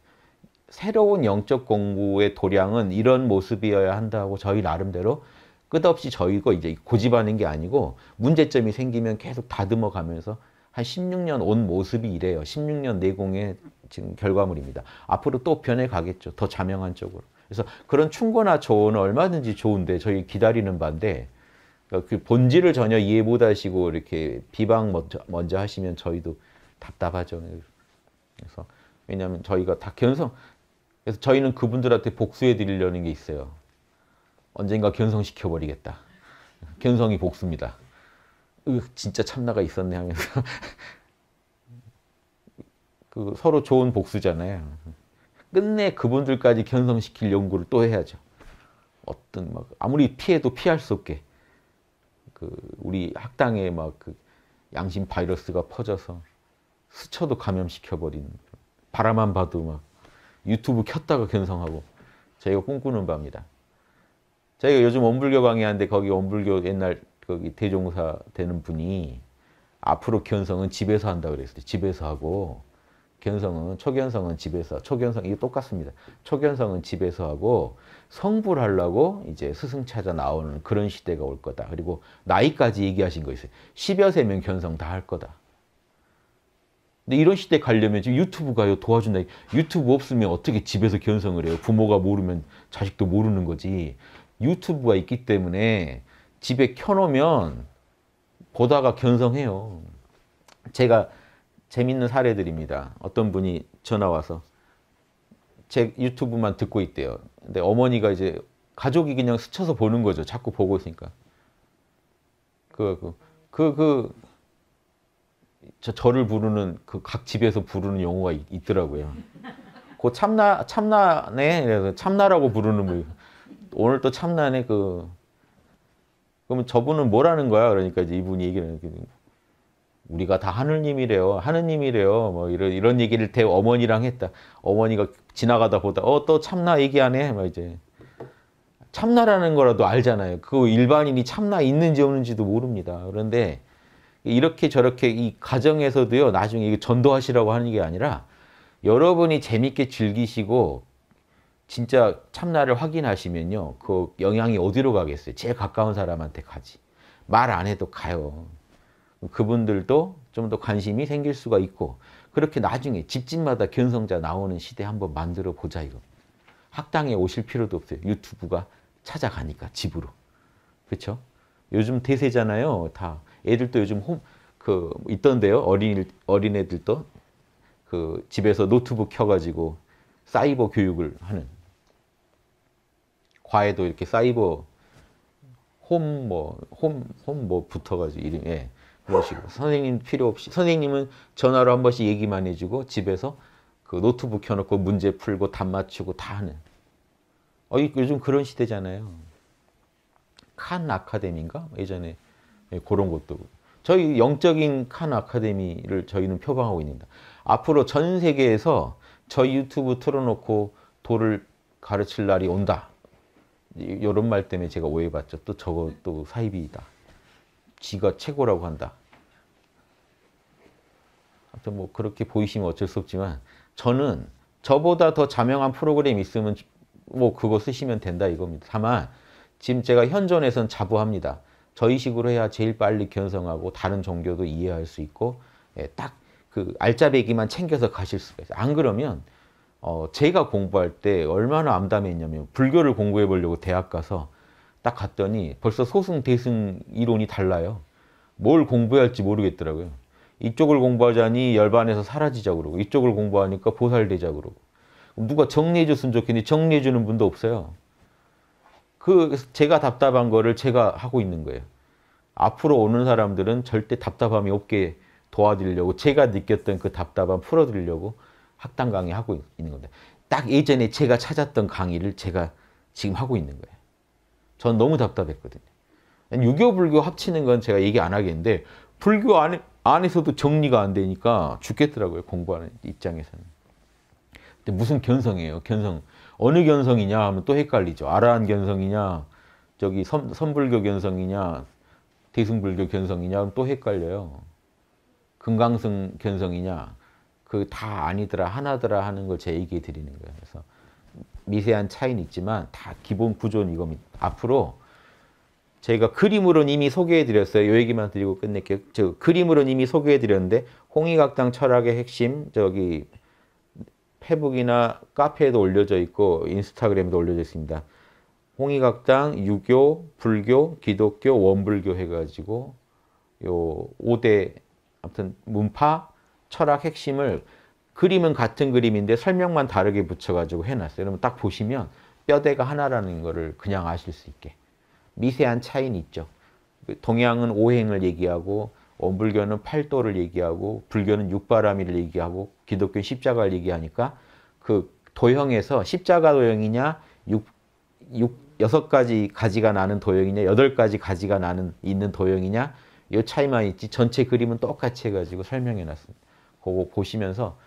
새로운 영적 공부의 도량은 이런 모습이어야 한다고 저희 나름대로 끝없이 저희가 이제 고집하는 게 아니고 문제점이 생기면 계속 다듬어 가면서 한 16년 온 모습이 이래요. 16년 내공의 지금 결과물입니다. 앞으로 또 변해 가겠죠. 더 자명한 쪽으로. 그래서 그런 충고나 조언은 얼마든지 좋은데 저희 기다리는 반데 어, 그 본질을 전혀 이해 못 하시고 이렇게 비방 먼저, 먼저 하시면 저희도 답답하죠. 그래서 왜냐하면 저희가 다 견성 그래서 저희는 그분들한테 복수해 드리려는 게 있어요. 언젠가 견성시켜 버리겠다. 견성이 복수입니다. 으, 진짜 참나가 있었네 하면서 [LAUGHS] 그 서로 좋은 복수잖아요. 끝내 그분들까지 견성시킬 연구를 또 해야죠. 어떤 막 아무리 피해도 피할 수 없게 그 우리 학당에 막그 양심 바이러스가 퍼져서 스쳐도 감염시켜 버리는 바라만 봐도 막 유튜브 켰다가 견성하고 저희가 꿈꾸는 바입니다. 저희가 요즘 원불교 강의하는데 거기 원불교 옛날 거기 대종사 되는 분이 앞으로 견성은 집에서 한다 그랬어요. 집에서 하고 견성은 초견성은 집에서 초견성 이게 똑같습니다. 초견성은 집에서 하고 성불 하려고 이제 스승 찾아 나오는 그런 시대가 올 거다. 그리고 나이까지 얘기하신 거 있어요. 10여 세면 견성 다 할 거다. 근데 이런 시대 에 가려면 지금 유튜브가 도와준다. 유튜브 없으면 어떻게 집에서 견성을 해요? 부모가 모르면 자식도 모르는 거지. 유튜브가 있기 때문에 집에 켜놓으면 보다가 견성해요. 제가 재밌는 사례들입니다. 어떤 분이 전화 와서 제 유튜브만 듣고 있대요. 근데 어머니가 이제 가족이 그냥 스쳐서 보는 거죠. 자꾸 보고 있으니까. 그, 그, 그, 그 저, 를 부르는 그 각 집에서 부르는 용어가 있, 더라고요그 참나 참나네 그래서 참나라고 부르는 뭐 오늘 또 참나네 그 그러면 저분은 뭐라는 거야? 그러니까 이제 이분이 얘기를 하는 게 뭐, 우리가 다 하느님이래요. 하느님이래요. 뭐 이런 이런 얘기를 대 어머니랑 했다. 어머니가 지나가다 보다 어또 참나 얘기하네. 막 뭐 이제 참나라는 거라도 알잖아요. 그 일반인이 참나 있는지 없는지도 모릅니다. 그런데 이렇게 저렇게 이 가정에서도요 나중에 전도하시라고 하는 게 아니라 여러분이 재밌게 즐기시고 진짜 참나를 확인하시면요 그 영향이 어디로 가겠어요 제일 가까운 사람한테 가지 말 안 해도 가요 그분들도 좀 더 관심이 생길 수가 있고 그렇게 나중에 집집마다 견성자 나오는 시대 한번 만들어 보자 이거 학당에 오실 필요도 없어요 유튜브가 찾아가니까 집으로 그렇죠 요즘 대세잖아요 다 애들도 요즘 홈, 그, 있던데요. 어린, 어린애들도. 그, 집에서 노트북 켜가지고 사이버 교육을 하는. 과에도 이렇게 사이버 홈 뭐 홈 홈뭐 뭐 붙어가지고 이름 예 그런 식으 선생님 필요 없이 선생님은 전화로 한 번씩 얘기만 해주고 집에서 그 노트북 켜놓고 문제 풀고 답 맞추고 다 하는 어 요즘 그런 시대잖아요 칸 아카데미인가 예전에 예, 그런 것도 저희 영적인 칸 아카데미를 저희는 표방하고 있습니다. 앞으로 전 세계에서 저희 유튜브 틀어놓고 도를 가르칠 날이 온다. 이런 말 때문에 제가 오해받죠. 또 저거 또 사이비이다. 지가 최고라고 한다. 아무튼 뭐 그렇게 보이시면 어쩔 수 없지만 저는 저보다 더 자명한 프로그램이 있으면 뭐 그거 쓰시면 된다 이겁니다. 다만 지금 제가 현존에선 자부합니다. 저희식으로 해야 제일 빨리 견성하고 다른 종교도 이해할 수 있고 예, 딱그 알짜배기만 챙겨서 가실 수가 있어요. 안 그러면 어, 제가 공부할 때 얼마나 암담했냐면 불교를 공부해 보려고 대학 가서 딱 갔더니 벌써 소승 대승 이론이 달라요. 뭘 공부해야 할지 모르겠더라고요. 이쪽을 공부하자니 열반에서 사라지자 그러고 이쪽을 공부하니까 보살되자 그러고 누가 정리해 줬으면 좋겠는데 정리해 주는 분도 없어요. 그 제가 답답한 거를 제가 하고 있는 거예요. 앞으로 오는 사람들은 절대 답답함이 없게 도와드리려고 제가 느꼈던 그 답답함 풀어드리려고 학당 강의하고 있는 건데 딱 예전에 제가 찾았던 강의를 제가 지금 하고 있는 거예요. 전 너무 답답했거든요. 유교, 불교 합치는 건 제가 얘기 안 하겠는데 불교 안에, 안에서도 정리가 안 되니까 죽겠더라고요. 공부하는 입장에서는. 근데 무슨 견성이에요. 견성. 어느 견성이냐 하면 또 헷갈리죠. 아라한 견성이냐, 저기 섬, 불교 견성이냐, 대승불교 견성이냐 하면 또 헷갈려요. 금강승 견성이냐, 그 다 아니더라 하나더라 하는 걸 제 얘기해 드리는 거예요. 그래서 미세한 차이는 있지만 다 기본 구조는 이겁니다. 앞으로 제가 그림으로는 이미 소개해드렸어요. 요 얘기만 드리고 끝낼게요. 저 그림으로는 이미 소개해드렸는데 홍의각당 철학의 핵심 저기 페북이나 카페에도 올려져 있고 인스타그램에도 올려져 있습니다. 홍의각당 유교, 불교, 기독교, 원불교 해가지고 요 5대 아무튼 문파, 철학 핵심을 그림은 같은 그림인데 설명만 다르게 붙여가지고 해놨어요. 여러분 딱 보시면 뼈대가 하나라는 거를 그냥 아실 수 있게 미세한 차이는 있죠. 그 동양은 오행을 얘기하고 원불교는 어, 팔도를 얘기하고 불교는 육바라밀을 얘기하고 기독교 십자가를 얘기하니까 그 도형에서 십자가 도형이냐 육, 육 여섯 가지 가지가 나는 도형이냐 여덟 가지 가지가 나는 있는 도형이냐 이 차이만 있지 전체 그림은 똑같이 해가지고 설명해 놨습니다. 그거 보시면서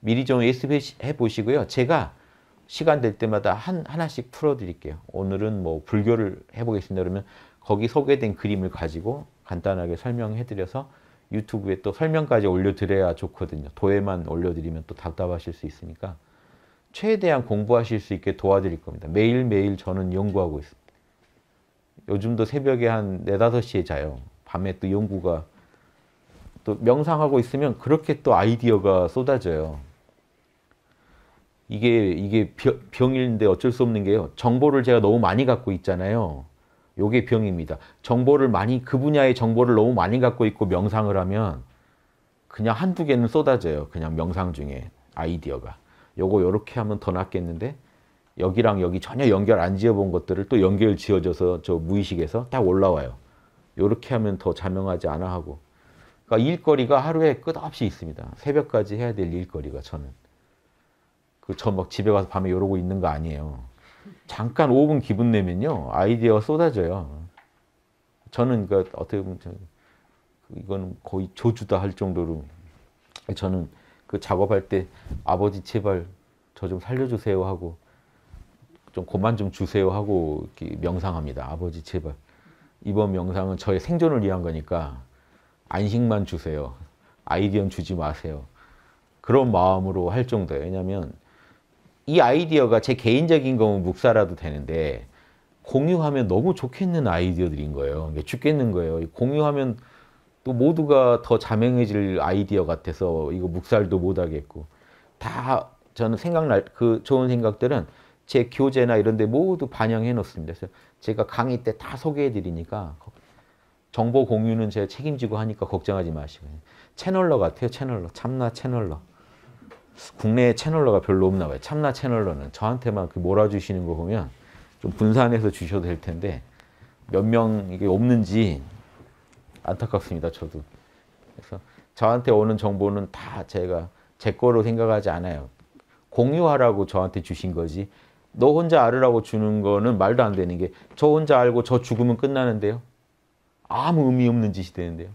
미리 좀 예습해 보시고요. 제가 시간 될 때마다 한, 하나씩 풀어드릴게요. 오늘은 뭐 불교를 해보겠습니다. 그러면 거기 소개된 그림을 가지고 간단하게 설명해드려서 유튜브에 또 설명까지 올려드려야 좋거든요. 도예만 올려드리면 또 답답하실 수 있으니까 최대한 공부하실 수 있게 도와드릴 겁니다. 매일매일 저는 연구하고 있습니다. 요즘도 새벽에 한 4, 5시에 자요. 밤에 또 연구가 또 명상하고 있으면 그렇게 또 아이디어가 쏟아져요. 이게 이게 병, 일인데 어쩔 수 없는 게요. 정보를 제가 너무 많이 갖고 있잖아요. 요게 병입니다. 정보를 많이 그 분야의 정보를 너무 많이 갖고 있고 명상을 하면 그냥 한두 개는 쏟아져요. 그냥 명상 중에 아이디어가. 요거 요렇게 하면 더 낫겠는데 여기랑 여기 전혀 연결 안 지어본 것들을 또 연결 지어져서 저 무의식에서 딱 올라와요. 요렇게 하면 더 자명하지 않아 하고. 그러니까 일거리가 하루에 끝없이 있습니다. 새벽까지 해야 될 일거리가 저는. 그저 막 집에 가서 밤에 이러고 있는 거 아니에요. 잠깐 5분 기분 내면요. 아이디어가 쏟아져요. 저는 그러니까 어떻게 보면 이거 거의 저주다 할 정도로 저는 그 작업할 때 아버지 제발 저 좀 살려주세요 하고 좀 그만 좀 주세요 하고 명상합니다. 아버지 제발 이번 명상은 저의 생존을 위한 거니까 안식만 주세요. 아이디어 주지 마세요. 그런 마음으로 할 정도예요. 왜냐하면 이 아이디어가 제 개인적인 거면 묵사라도 되는데 공유하면 너무 좋겠는 아이디어들인 거예요. 죽겠는 거예요. 공유하면 또 모두가 더 자명해질 아이디어 같아서 이거 묵살도 못하겠고 다 저는 생각날 그 좋은 생각들은 제 교재나 이런 데 모두 반영해 놓습니다. 그래서 제가 강의 때 다 소개해 드리니까 정보 공유는 제가 책임지고 하니까 걱정하지 마시고 채널러 같아요. 채널러 참나 채널러. 국내 채널러가 별로 없나 봐요. 참나 채널러는 저한테만 그 몰아주시는 거 보면 좀 분산해서 주셔도 될 텐데 몇 명 이게 없는지 안타깝습니다. 저도. 그래서 저한테 오는 정보는 다 제가 제 거로 생각하지 않아요. 공유하라고 저한테 주신 거지. 너 혼자 알으라고 주는 거는 말도 안 되는 게 저 혼자 알고 저 죽으면 끝나는데요. 아무 의미 없는 짓이 되는데요.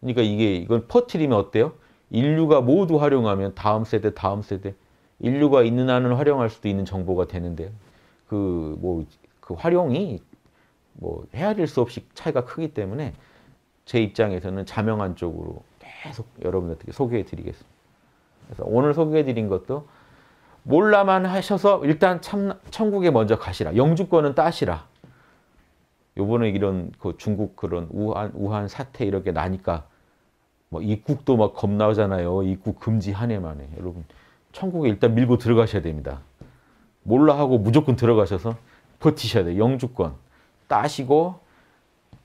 그러니까 이게 이건 퍼트리면 어때요? 인류가 모두 활용하면 다음 세대, 다음 세대, 인류가 있는 한은 활용할 수도 있는 정보가 되는데 그 뭐, 그 활용이 뭐 헤아릴 수 없이 차이가 크기 때문에 제 입장에서는 자명한 쪽으로 계속 여러분들께 소개해 드리겠습니다. 그래서 오늘 소개해 드린 것도 몰라만 하셔서 일단 참, 천국에 먼저 가시라. 영주권은 따시라. 요번에 이런 그 중국 그런 우한, 우한 사태 이렇게 나니까 뭐 입국도 막 겁나잖아요. 입국 금지 한 해만에. 여러분 천국에 일단 밀고 들어가셔야 됩니다. 몰라 하고 무조건 들어가셔서 버티셔야 돼요. 영주권 따시고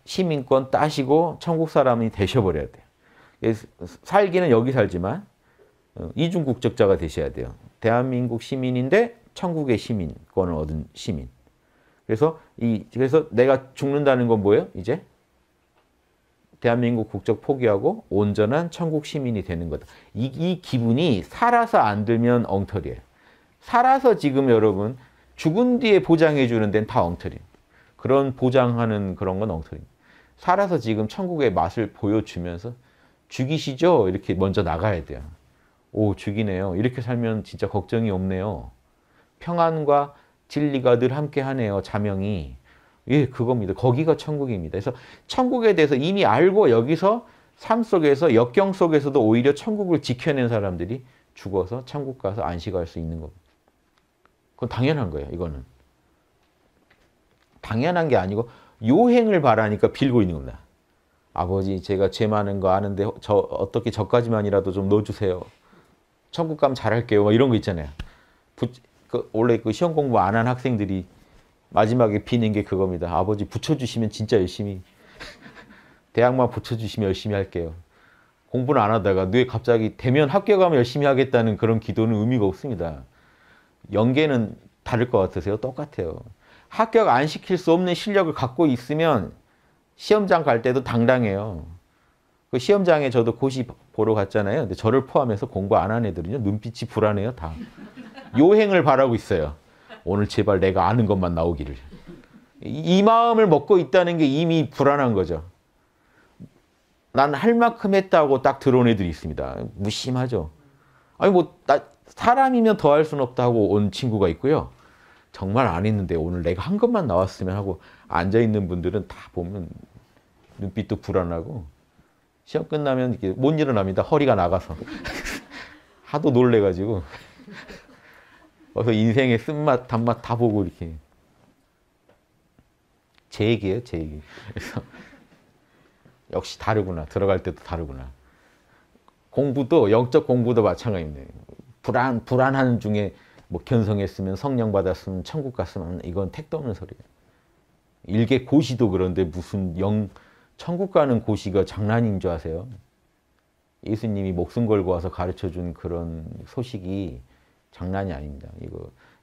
시민권 따시고 천국 사람이 되셔버려야 돼요. 살기는 여기 살지만 어, 이중 국적자가 되셔야 돼요. 대한민국 시민인데 천국의 시민권을 얻은 시민. 그래서 이 그래서 내가 죽는다는 건 뭐예요? 이제 대한민국 국적 포기하고 온전한 천국 시민이 되는 거다. 이, 이 기분이 살아서 안 들면 엉터리예요. 살아서 지금 여러분 죽은 뒤에 보장해 주는 데는 다 엉터리예요. 그런 보장하는 그런 건엉터리입니 살아서 지금 천국의 맛을 보여주면서 죽이시죠? 이렇게 먼저 나가야 돼요. 오, 죽이네요. 이렇게 살면 진짜 걱정이 없네요. 평안과 진리가 늘 함께하네요. 자명이. 예, 그겁니다. 거기가 천국입니다. 그래서 천국에 대해서 이미 알고 여기서 삶 속에서 역경 속에서도 오히려 천국을 지켜낸 사람들이 죽어서 천국 가서 안식할 수 있는 겁니다. 그건 당연한 거예요. 이거는 당연한 게 아니고 요행을 바라니까 빌고 있는 겁니다. 아버지 제가 죄 많은 거 아는데 저 어떻게 저까지만이라도 좀 넣어주세요. 천국 가면 잘할게요. 막 이런 거 있잖아요. 부, 그 원래 그 시험 공부 안 한 학생들이 마지막에 비는 게 그겁니다. 아버지 붙여주시면 진짜 열심히 대학만 붙여주시면 열심히 할게요. 공부는 안 하다가 뇌 갑자기 대면 합격하면 열심히 하겠다는 그런 기도는 의미가 없습니다. 연계는 다를 것 같으세요? 똑같아요. 합격 안 시킬 수 없는 실력을 갖고 있으면 시험장 갈 때도 당당해요. 그 시험장에 저도 고시 보러 갔잖아요. 근데 저를 포함해서 공부 안 한 애들은요. 눈빛이 불안해요, 다. 요행을 바라고 있어요. 오늘 제발 내가 아는 것만 나오기를. 이 마음을 먹고 있다는 게 이미 불안한 거죠. 난 할 만큼 했다고 딱 들어온 애들이 있습니다. 무심하죠. 아니 뭐 사람이면 더할 수는 없다고 온 친구가 있고요. 정말 안 했는데 오늘 내가 한 것만 나왔으면 하고 앉아있는 분들은 다 보면 눈빛도 불안하고 시험 끝나면 이렇게 못 일어납니다. 허리가 나가서. [LAUGHS] 하도 놀래가지고. 어서 인생의 쓴맛, 단맛 다 보고 이렇게. 제 얘기예요, 제 얘기. 그래서 [LAUGHS] 역시 다르구나. 들어갈 때도 다르구나. 공부도 영적 공부도 마찬가지입 불안 불안한 중에 뭐 견성했으면 성령 받았으면 천국 갔으면 이건 택도 없는 소리예요. 일개 고시도 그런데 무슨 영 천국 가는 고시가 장난인 줄 아세요? 예수님이 목숨 걸고 와서 가르쳐 준 그런 소식이 장난이 아닙니다. 이거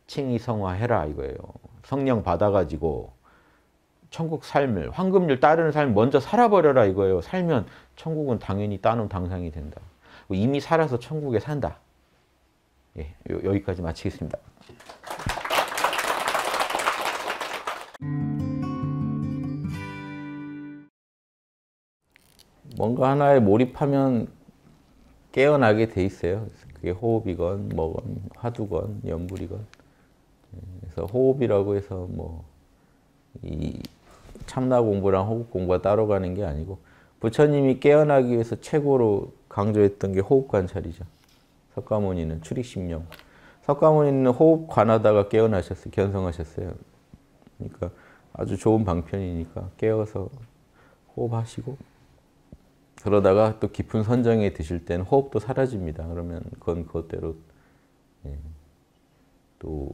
칭의성화 해라 이거예요. 성령 받아가지고 천국 삶을 황금률 따르는 삶 먼저 살아버려라 이거예요. 살면 천국은 당연히 따놓은 당상이 된다. 뭐 이미 살아서 천국에 산다. 예, 여기까지 마치겠습니다. 뭔가 하나에 몰입하면 깨어나게 돼 있어요. 그게 호흡이건 뭐건 화두건 연불이건 그래서 호흡이라고 해서 뭐이 참나 공부랑 호흡 공부가 따로 가는 게 아니고 부처님이 깨어나기 위해서 최고로 강조했던 게 호흡 관찰이죠. 석가모니는 출입심령 석가모니는 호흡 관하다가 깨어나셨어요. 견성하셨어요. 그러니까 아주 좋은 방편이니까 깨어서 호흡하시고 그러다가 또 깊은 선정에 드실 때는 호흡도 사라집니다. 그러면 그건 그것대로 예, 또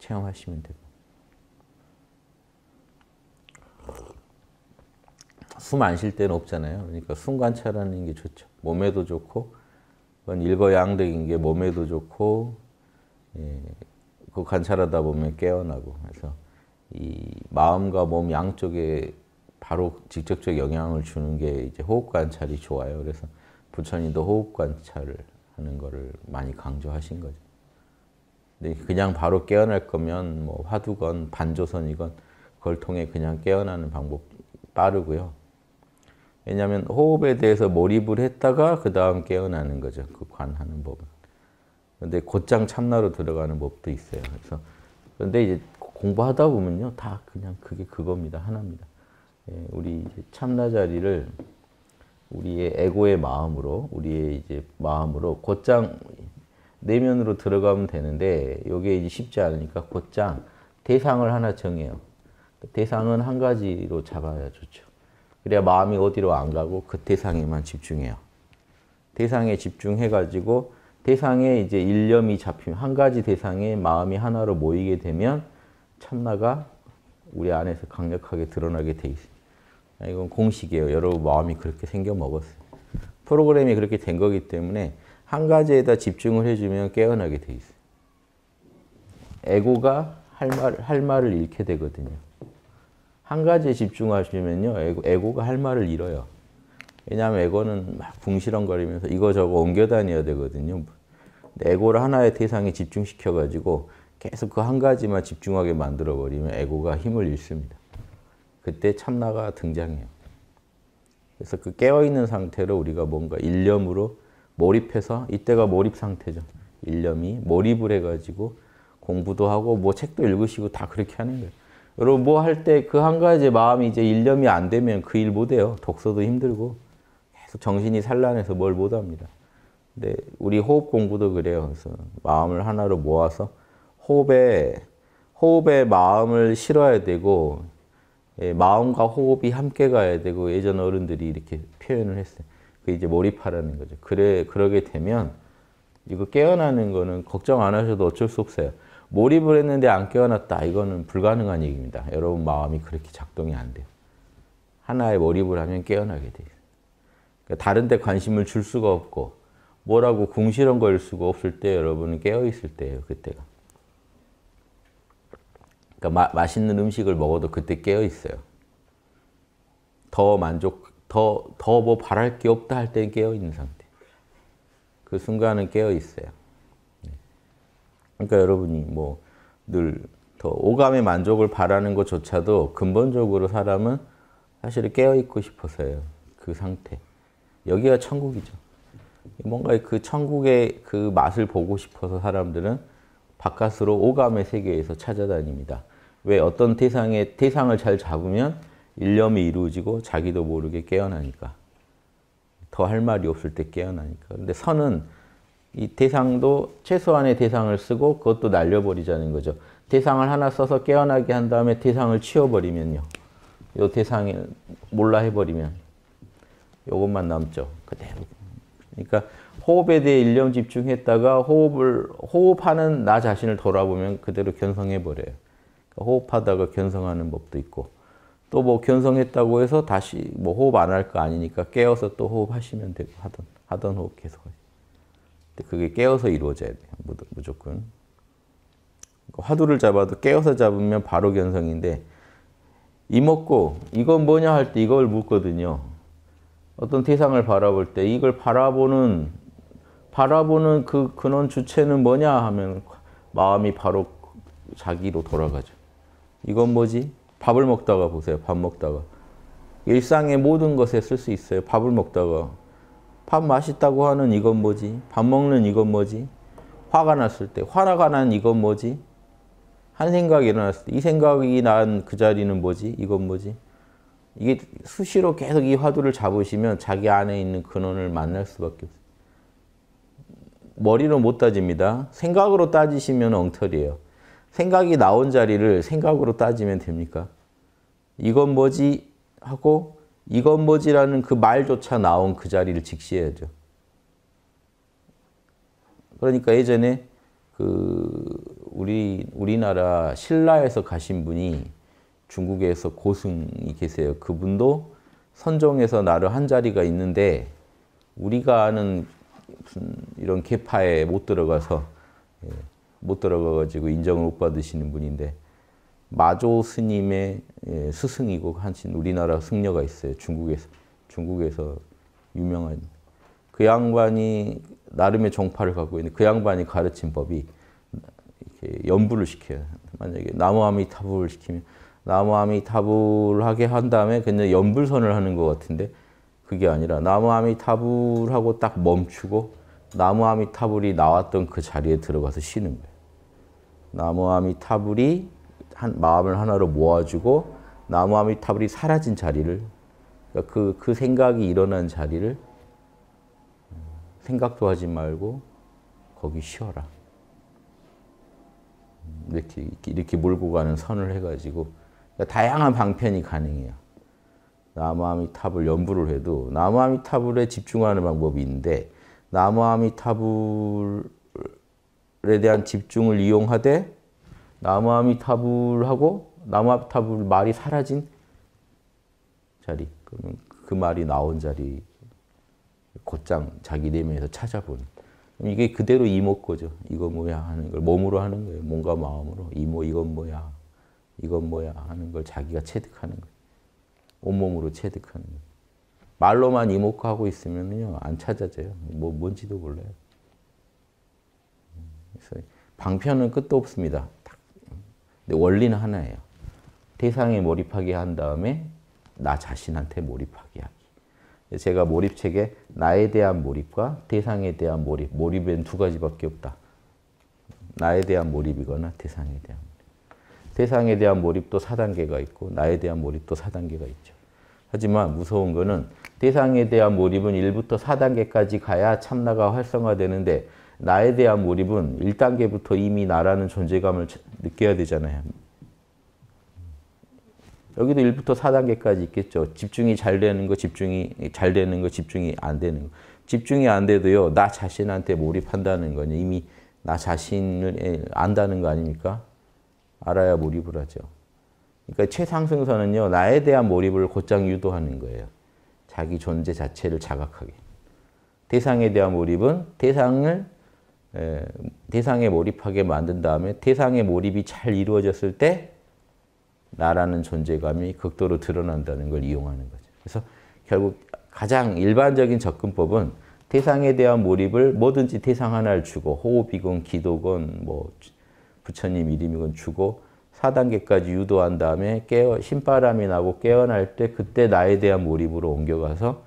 체험하시면 되고 숨 안 쉴 때는 없잖아요. 그러니까 숨 관찰하는 게 좋죠. 몸에도 좋고 그건 일거양득인 게 몸에도 좋고 예, 그 관찰하다 보면 깨어나고 그래서 이 마음과 몸 양쪽에 바로 직접적 영향을 주는 게 이제 호흡 관찰이 좋아요. 그래서 부처님도 호흡 관찰을 하는 거를 많이 강조하신 거죠. 근데 그냥 바로 깨어날 거면 뭐 화두건 반조선이건 그걸 통해 그냥 깨어나는 방법 빠르고요. 왜냐하면 호흡에 대해서 몰입을 했다가 그 다음 깨어나는 거죠. 그 관하는 법은. 근데 곧장 참나로 들어가는 법도 있어요. 그래서 그런데 이제 공부하다 보면요. 다 그냥 그게 그겁니다. 하나입니다. 예, 우리 참나자리를 우리의 에고의 마음으로 우리의 이제 마음으로 곧장 내면으로 들어가면 되는데 이게 이제 쉽지 않으니까 곧장 대상을 하나 정해요. 그 대상은 한 가지로 잡아야 좋죠. 그래야 마음이 어디로 안 가고 그 대상에만 집중해요. 대상에 집중해가지고 대상에 이제 일념이 잡히면 한 가지 대상에 마음이 하나로 모이게 되면 참나가 우리 안에서 강력하게 드러나게 돼 있어요. 아, 이건 공식이에요. 여러 분 마음이 그렇게 생겨 먹었어요. 프로그램이 그렇게 된 거기 때문에 한 가지에다 집중을 해주면 깨어나게 돼 있어요. 에고가 할, 말, 할 말을 잃게 되거든요. 한 가지에 집중하시면요. 에고, 에고가 할 말을 잃어요. 왜냐하면 에고는 막 궁시렁거리면서 이거저거 옮겨다녀야 되거든요. 에고를 하나의 대상에 집중시켜가지고 계속 그 한 가지만 집중하게 만들어버리면 에고가 힘을 잃습니다. 그때 참나가 등장해요. 그래서 그 깨어있는 상태로 우리가 뭔가 일념으로 몰입해서 이때가 몰입 상태죠. 일념이 몰입을 해가지고 공부도 하고 뭐 책도 읽으시고 다 그렇게 하는 거예요. 여러분 뭐 할 때 그 한 가지 마음이 이제 일념이 안 되면 그 일 못해요. 독서도 힘들고 계속 정신이 산란해서 뭘 못합니다. 근데 우리 호흡 공부도 그래요. 그래서 마음을 하나로 모아서 호흡에 호흡에 마음을 실어야 되고 예, 마음과 호흡이 함께 가야 되고 예전 어른들이 이렇게 표현을 했어요. 그 이제 몰입하라는 거죠. 그래 그러게 되면 이거 깨어나는 거는 걱정 안 하셔도 어쩔 수 없어요. 몰입을 했는데 안 깨어났다. 이거는 불가능한 얘기입니다. 여러분 마음이 그렇게 작동이 안 돼요. 하나의 몰입을 하면 깨어나게 돼요. 그러니까 다른 데 관심을 줄 수가 없고 뭐라고 궁시렁거릴 수가 없을 때 여러분은 깨어있을 때예요. 그때가. 그러니까 마, 맛있는 음식을 먹어도 그때 깨어 있어요. 더 만족, 더, 더 뭐 바랄 게 없다 할 때는 깨어 있는 상태. 그 순간은 깨어 있어요. 네. 그러니까 여러분이 뭐 늘 더 오감의 만족을 바라는 것조차도 근본적으로 사람은 사실 깨어 있고 싶어서요. 그 상태. 여기가 천국이죠. 뭔가 그 천국의 그 맛을 보고 싶어서 사람들은 바깥으로 오감의 세계에서 찾아다닙니다. 왜 어떤 태상의 태상을 잘 잡으면 일념이 이루어지고 자기도 모르게 깨어나니까 더 할 말이 없을 때 깨어나니까 근데 선은 이 대상도 최소한의 대상을 쓰고 그것도 날려버리자는 거죠. 대상을 하나 써서 깨어나게 한 다음에 대상을 치워버리면요. 요 대상을 몰라 해버리면 요것만 남죠. 그대로. 그러니까 호흡에 대해 일념 집중했다가 호흡을 호흡하는 나 자신을 돌아보면 그대로 견성해버려요. 그러니까 호흡하다가 견성하는 법도 있고 또 뭐 견성했다고 해서 다시 뭐 호흡 안 할 거 아니니까 깨어서 또 호흡하시면 되고 하던 하던 호흡 계속 근데 그게 깨어서 이루어져야 돼요. 무조건. 그러니까 화두를 잡아도 깨어서 잡으면 바로 견성인데 이 먹고 이건 뭐냐 할 때 이걸 묻거든요. 어떤 대상을 바라볼 때 이걸 바라보는 바라보는 그 근원 주체는 뭐냐 하면 마음이 바로 자기로 돌아가죠. 이건 뭐지? 밥을 먹다가 보세요. 밥 먹다가. 일상의 모든 것에 쓸 수 있어요. 밥을 먹다가. 밥 맛있다고 하는 이건 뭐지? 밥 먹는 이건 뭐지? 화가 났을 때, 화가 난 이건 뭐지? 한 생각이 일어났을 때, 이 생각이 난 그 자리는 뭐지? 이건 뭐지? 이게 수시로 계속 이 화두를 잡으시면 자기 안에 있는 근원을 만날 수밖에 없어요. 머리로 못 따집니다. 생각으로 따지시면 엉터리예요. 생각이 나온 자리를 생각으로 따지면 됩니까? 이건 뭐지 하고 이건 뭐지라는 그 말조차 나온 그 자리를 직시해야죠. 그러니까 예전에 그 우리 우리나라 신라에서 가신 분이 중국에서 고승이 계세요. 그분도 선종에서 나를 한 자리가 있는데 우리가 아는 무슨 이런 계파에 못 들어가서 예, 못 들어가가지고 인정을 못 받으시는 분인데 마조 스님의 예, 스승이고 한신 우리나라 승려가 있어요. 중국에서 중국에서 유명한 그 양반이 나름의 종파를 갖고 있는 그 양반이 가르친 법이 이렇게 연부를 시켜요. 만약에 나무아미타불을 시키면 나무아미타불 하게 한 다음에 그냥 연불선을 하는 것 같은데 그게 아니라 나무아미타불 하고 딱 멈추고 나무아미타불이 나왔던 그 자리에 들어가서 쉬는 거예요. 나무아미타불이 한 마음을 하나로 모아주고 나무아미타불이 사라진 자리를 그그 그러니까 그 생각이 일어난 자리를 생각도 하지 말고 거기 쉬어라. 이렇게, 이렇게 몰고 가는 선을 해가지고 그러니까 다양한 방편이 가능해요. 나무아미타불 연부를 해도 나무아미타불에 집중하는 방법이 있는데 나무아미타불 타불에 대한 집중을 이용하되 나무아미타불하고 나무아미타불 말이 사라진 자리 그러면 그 말이 나온 자리 곧장 자기 내면에서 찾아본 이게 그대로 이목고죠. 이거 뭐야 하는 걸 몸으로 하는 거예요. 몸과 마음으로 이모 이건 뭐야 이건 뭐야 하는 걸 자기가 체득하는 거예요. 온몸으로 체득하는 거예요. 말로만 이목하고 있으면요 안 찾아져요. 뭐 뭔지도 몰라요. 방편은 끝도 없습니다. 근데 원리는 하나예요. 대상에 몰입하게 한 다음에 나 자신한테 몰입하게 하기. 제가 몰입책에 나에 대한 몰입과 대상에 대한 몰입, 몰입엔 두 가지밖에 없다. 나에 대한 몰입이거나 대상에 대한 몰입. 대상에 대한 몰입도 4단계가 있고 나에 대한 몰입도 4단계가 있죠. 하지만 무서운 거는 대상에 대한 몰입은 1부터 4단계까지 가야 참나가 활성화되는데 나에 대한 몰입은 1단계부터 이미 나라는 존재감을 느껴야 되잖아요. 여기도 1부터 4단계까지 있겠죠. 집중이 잘 되는 거, 집중이 잘 되는 거, 집중이 안 되는 거. 집중이 안 돼도요. 나 자신한테 몰입한다는 거는 이미 나 자신을 안다는 거 아닙니까? 알아야 몰입을 하죠. 그러니까 최상승선은요. 나에 대한 몰입을 곧장 유도하는 거예요. 자기 존재 자체를 자각하게. 대상에 대한 몰입은 대상을 대상에 예, 몰입하게 만든 다음에 대상의 몰입이 잘 이루어졌을 때 나라는 존재감이 극도로 드러난다는 걸 이용하는 거죠. 그래서 결국 가장 일반적인 접근법은 대상에 대한 몰입을 뭐든지 대상 하나를 주고 호흡이건 기도건 뭐 부처님 이름이건 주고 4단계까지 유도한 다음에 깨어 신바람이 나고 깨어날 때 그때 나에 대한 몰입으로 옮겨가서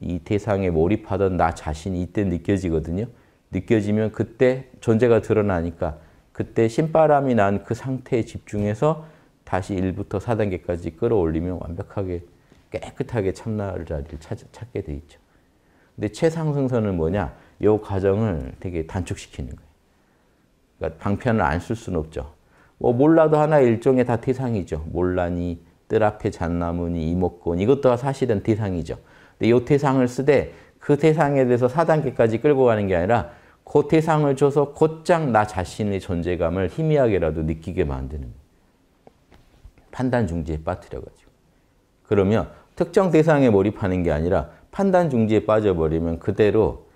이 대상에 몰입하던 나 자신이 이때 느껴지거든요. 느껴지면 그때 존재가 드러나니까 그때 신바람이 난 그 상태에 집중해서 다시 1부터 4단계까지 끌어올리면 완벽하게 깨끗하게 참나를 자리를 찾, 게돼 있죠. 근데 최상승선은 뭐냐? 이 과정을 되게 단축시키는 거예요. 그러니까 방편을 안 쓸 수는 없죠. 뭐 몰라도 하나 일종의 다 태상이죠. 몰라니, 뜰 앞에 잣나무니, 이목곤 이것도 사실은 태상이죠. 근데 이 태상을 쓰되 그 대상에 대해서 4단계까지 끌고 가는 게 아니라 그 대상을 줘서 곧장 나 자신의 존재감을 희미하게라도 느끼게 만드는 판단 중지에 빠뜨려가지고. 그러면 특정 대상에 몰입하는 게 아니라 판단 중지에 빠져버리면 그대로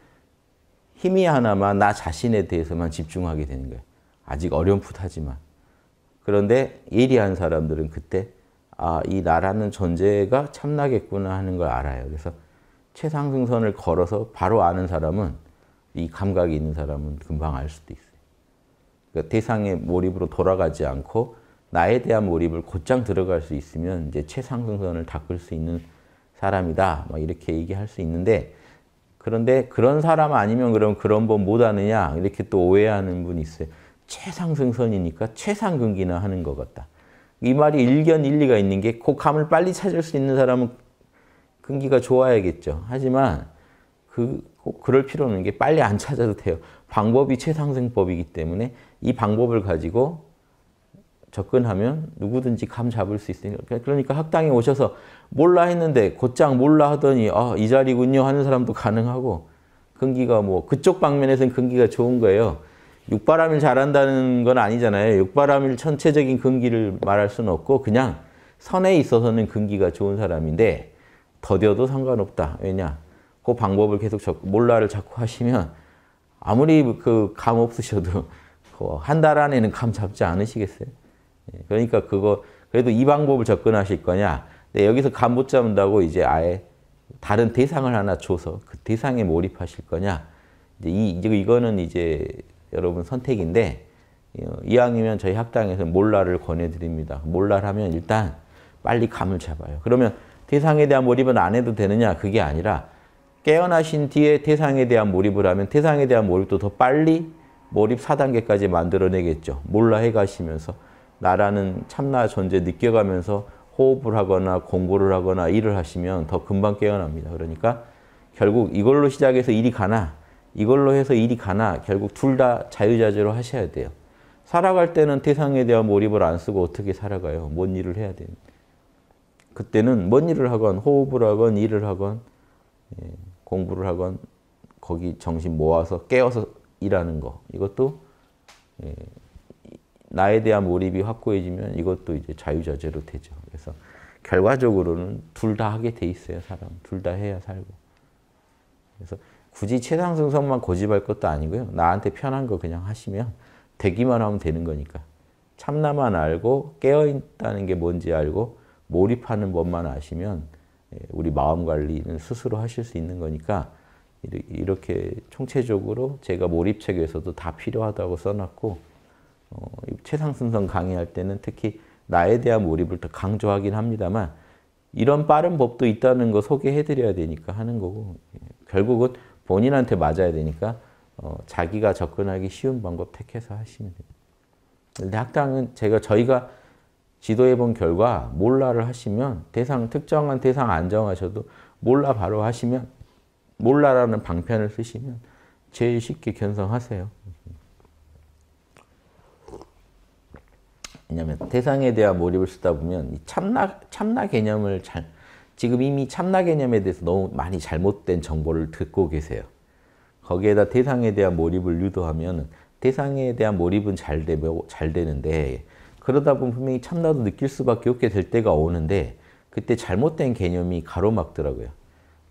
힘이 하나만 나 자신에 대해서만 집중하게 되는 거예요. 아직 어렴풋하지만. 그런데 예리한 사람들은 그때 아, 이 나라는 존재가 참나겠구나 하는 걸 알아요. 그래서 최상승선을 걸어서 바로 아는 사람은 이 감각이 있는 사람은 금방 알 수도 있어요. 그러니까 대상의 몰입으로 돌아가지 않고 나에 대한 몰입을 곧장 들어갈 수 있으면 이제 최상승선을 닦을 수 있는 사람이다. 막 뭐 이렇게 얘기할 수 있는데 그런데 그런 사람 아니면 그럼 그런 법 못하느냐 이렇게 또 오해하는 분이 있어요. 최상승선이니까 최상근기나 하는 것 같다. 이 말이 일견 일리가 있는 게 그 감을 빨리 찾을 수 있는 사람은 근기가 좋아야겠죠. 하지만 그, 그럴 필요는 게 빨리 안 찾아도 돼요. 방법이 최상승법이기 때문에 이 방법을 가지고 접근하면 누구든지 감 잡을 수 있으니까 그러니까 학당에 오셔서 몰라 했는데 곧장 몰라 하더니 아, 이 자리군요 하는 사람도 가능하고 근기가 뭐 그쪽 방면에서는 근기가 좋은 거예요. 육바람일 잘한다는 건 아니잖아요. 육바람일 전체적인 근기를 말할 수는 없고 그냥 선에 있어서는 근기가 좋은 사람인데 더뎌도 상관없다. 왜냐? 그 방법을 계속 적, 몰라를 자꾸 하시면 아무리 그 감 없으셔도 [LAUGHS] 그 한달 안에는 감 잡지 않으시겠어요? 예, 그러니까 그거 그래도 이 방법을 접근하실 거냐? 근데 네, 여기서 감 못 잡는다고 이제 아예 다른 대상을 하나 줘서 그 대상에 몰입하실 거냐? 이제 이 이제 이거는 이제 여러분 선택인데 어, 이왕이면 저희 학당에서 몰라를 권해드립니다. 몰라를 하면 일단 빨리 감을 잡아요. 그러면 대상에 대한 몰입은 안 해도 되느냐 그게 아니라 깨어나신 뒤에 대상에 대한 몰입을 하면 대상에 대한 몰입도 더 빨리 몰입 4단계까지 만들어내겠죠. 몰라 해가시면서 나라는 참나 존재 느껴가면서 호흡을 하거나 공부를 하거나 일을 하시면 더 금방 깨어납니다. 그러니까 결국 이걸로 시작해서 일이 가나 이걸로 해서 일이 가나 결국 둘 다 자유자재로 하셔야 돼요. 살아갈 때는 대상에 대한 몰입을 안 쓰고 어떻게 살아가요? 뭔 일을 해야 됩니까? 그때는 뭔 일을 하건 호흡을 하건 일을 하건 예, 공부를 하건 거기 정신 모아서 깨어서 일하는 거 이것도 예, 나에 대한 몰입이 확고해지면 이것도 이제 자유자재로 되죠. 그래서 결과적으로는 둘 다 하게 돼 있어요, 사람. 둘 다 해야 살고. 그래서 굳이 최상승선만 고집할 것도 아니고요. 나한테 편한 거 그냥 하시면 되기만 하면 되는 거니까. 참나만 알고 깨어있다는 게 뭔지 알고 몰입하는 법만 아시면 예, 우리 마음 관리는 스스로 하실 수 있는 거니까 이렇게 총체적으로 제가 몰입책에서도 다 필요하다고 써놨고 어, 최상승선 강의할 때는 특히 나에 대한 몰입을 더 강조하긴 합니다만 이런 빠른 법도 있다는 거 소개해드려야 되니까 하는 거고 예, 결국은 본인한테 맞아야 되니까 어, 자기가 접근하기 쉬운 방법 택해서 하시면 됩니다. 근데 학당은 제가 저희가 지도해 본 결과 몰라를 하시면 대상 특정한 대상 안 정하셔도 몰라 바로 하시면 몰라라는 방편을 쓰시면 제일 쉽게 견성하세요. 왜냐하면 대상에 대한 몰입을 쓰다 보면 참나 참나 개념을 잘 지금 이미 참나 개념에 대해서 너무 많이 잘못된 정보를 듣고 계세요. 거기에다 대상에 대한 몰입을 유도하면 대상에 대한 몰입은 잘, 되, 잘 되는데 그러다 보면 분명히 참나도 느낄 수밖에 없게 될 때가 오는데 그때 잘못된 개념이 가로막더라고요.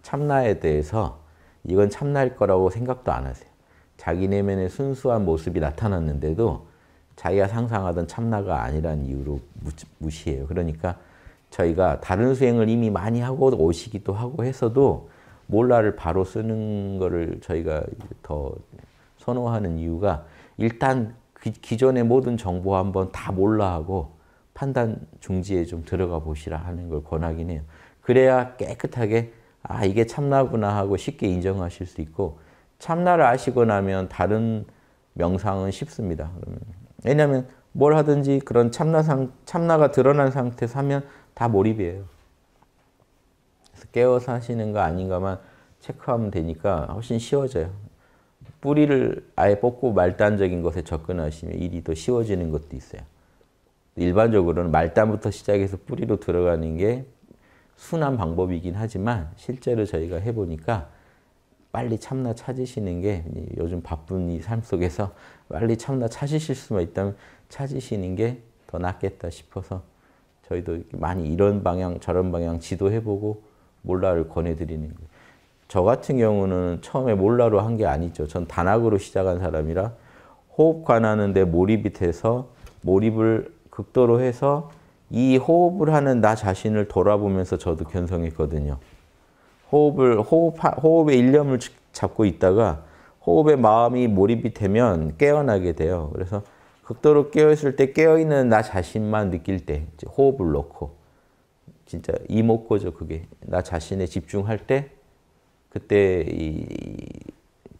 참나에 대해서 이건 참나일 거라고 생각도 안 하세요. 자기 내면의 순수한 모습이 나타났는데도 자기가 상상하던 참나가 아니란 이유로 무시해요. 그러니까 저희가 다른 수행을 이미 많이 하고 오시기도 하고 해서도 몰라를 바로 쓰는 거를 저희가 더 선호하는 이유가 일단 기존의 모든 정보 한번 다 몰라 하고 판단 중지에 좀 들어가 보시라 하는 걸 권하긴 해요. 그래야 깨끗하게 아 이게 참나구나 하고 쉽게 인정하실 수 있고 참나를 아시고 나면 다른 명상은 쉽습니다. 왜냐하면 뭘 하든지 그런 참나 상, 참나가 드러난 상태에서 하면 다 몰입이에요. 그래서 깨워서 하시는 거 아닌가만 체크하면 되니까 훨씬 쉬워져요. 뿌리를 아예 뽑고 말단적인 것에 접근하시면 일이 더 쉬워지는 것도 있어요. 일반적으로는 말단부터 시작해서 뿌리로 들어가는 게 순한 방법이긴 하지만 실제로 저희가 해보니까 빨리 참나 찾으시는 게 요즘 바쁜 이 삶 속에서 빨리 참나 찾으실 수만 있다면 찾으시는 게 더 낫겠다 싶어서 저희도 많이 이런 방향 저런 방향 지도해보고 몰라를 권해드리는 거예요. 저 같은 경우는 처음에 몰라로 한 게 아니죠. 전 단학으로 시작한 사람이라 호흡 관하는데 몰입이 돼서 몰입을 극도로 해서 이 호흡을 하는 나 자신을 돌아보면서 저도 견성했거든요. 호흡을 호흡 호흡의 일념을 잡고 있다가 호흡의 마음이 몰입이 되면 깨어나게 돼요. 그래서 극도로 깨어 있을 때 깨어 있는 나 자신만 느낄 때 호흡을 넣고 진짜 이목고죠 그게 나 자신에 집중할 때 그때 이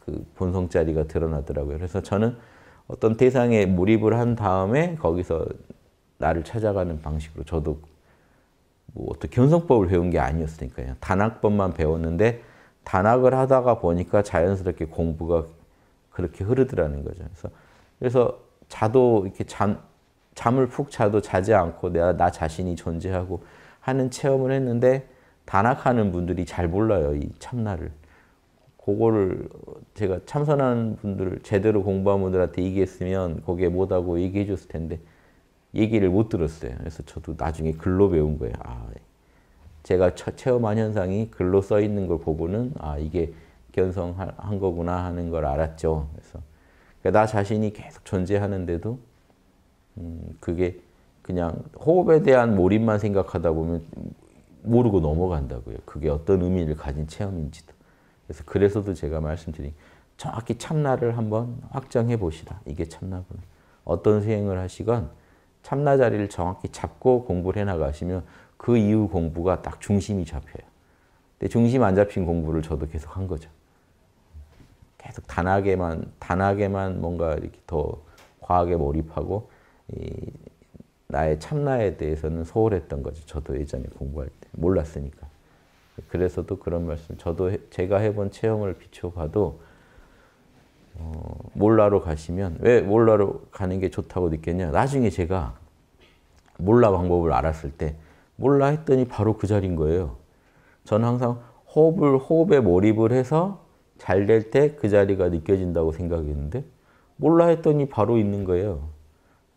그 본성 자리가 드러나더라고요. 그래서 저는 어떤 대상에 몰입을 한 다음에 거기서 나를 찾아가는 방식으로 저도 뭐 어떻게 견성법을 배운 게 아니었으니까요. 단학법만 배웠는데 단학을 하다가 보니까 자연스럽게 공부가 그렇게 흐르더라는 거죠. 그래서 그래서 자도 이렇게 잠 잠을 푹 자도 자지 않고 내가 나 자신이 존재하고 하는 체험을 했는데 단학하는 분들이 잘 몰라요. 이 참나를. 그거를 제가 참선하는 분들 제대로 공부한 분들한테 얘기했으면 거기에 못하고 얘기해 줬을 텐데 얘기를 못 들었어요. 그래서 저도 나중에 글로 배운 거예요. 아, 제가 체험한 현상이 글로 써 있는 걸 보고는 아 이게 견성한 거구나 하는 걸 알았죠. 그래서 그러니까 나 자신이 계속 존재하는데도 음, 그게 그냥 호흡에 대한 몰입만 생각하다 보면 모르고 넘어간다고요. 그게 어떤 의미를 가진 체험인지도. 그래서 그래서도 제가 말씀드린 정확히 참나를 한번 확정해 보시라. 이게 참나구나. 어떤 수행을 하시건 참나 자리를 정확히 잡고 공부를 해 나가시면 그 이후 공부가 딱 중심이 잡혀요. 근데 중심 안 잡힌 공부를 저도 계속 한 거죠. 계속 단하게만 단하게만 뭔가 이렇게 더 과하게 몰입하고 나의 참나에 대해서는 소홀했던 거죠. 저도 예전에 공부할 때 몰랐으니까. 그래서도 그런 말씀, 저도 해, 제가 해본 체험을 비춰봐도 어, 몰라로 가시면 왜 몰라로 가는 게 좋다고 느꼈냐? 나중에 제가 몰라 방법을 알았을 때 몰라 했더니 바로 그 자리인 거예요. 저는 항상 호흡을 호흡에 몰입을 해서 잘 될 때 그 자리가 느껴진다고 생각했는데 몰라 했더니 바로 있는 거예요.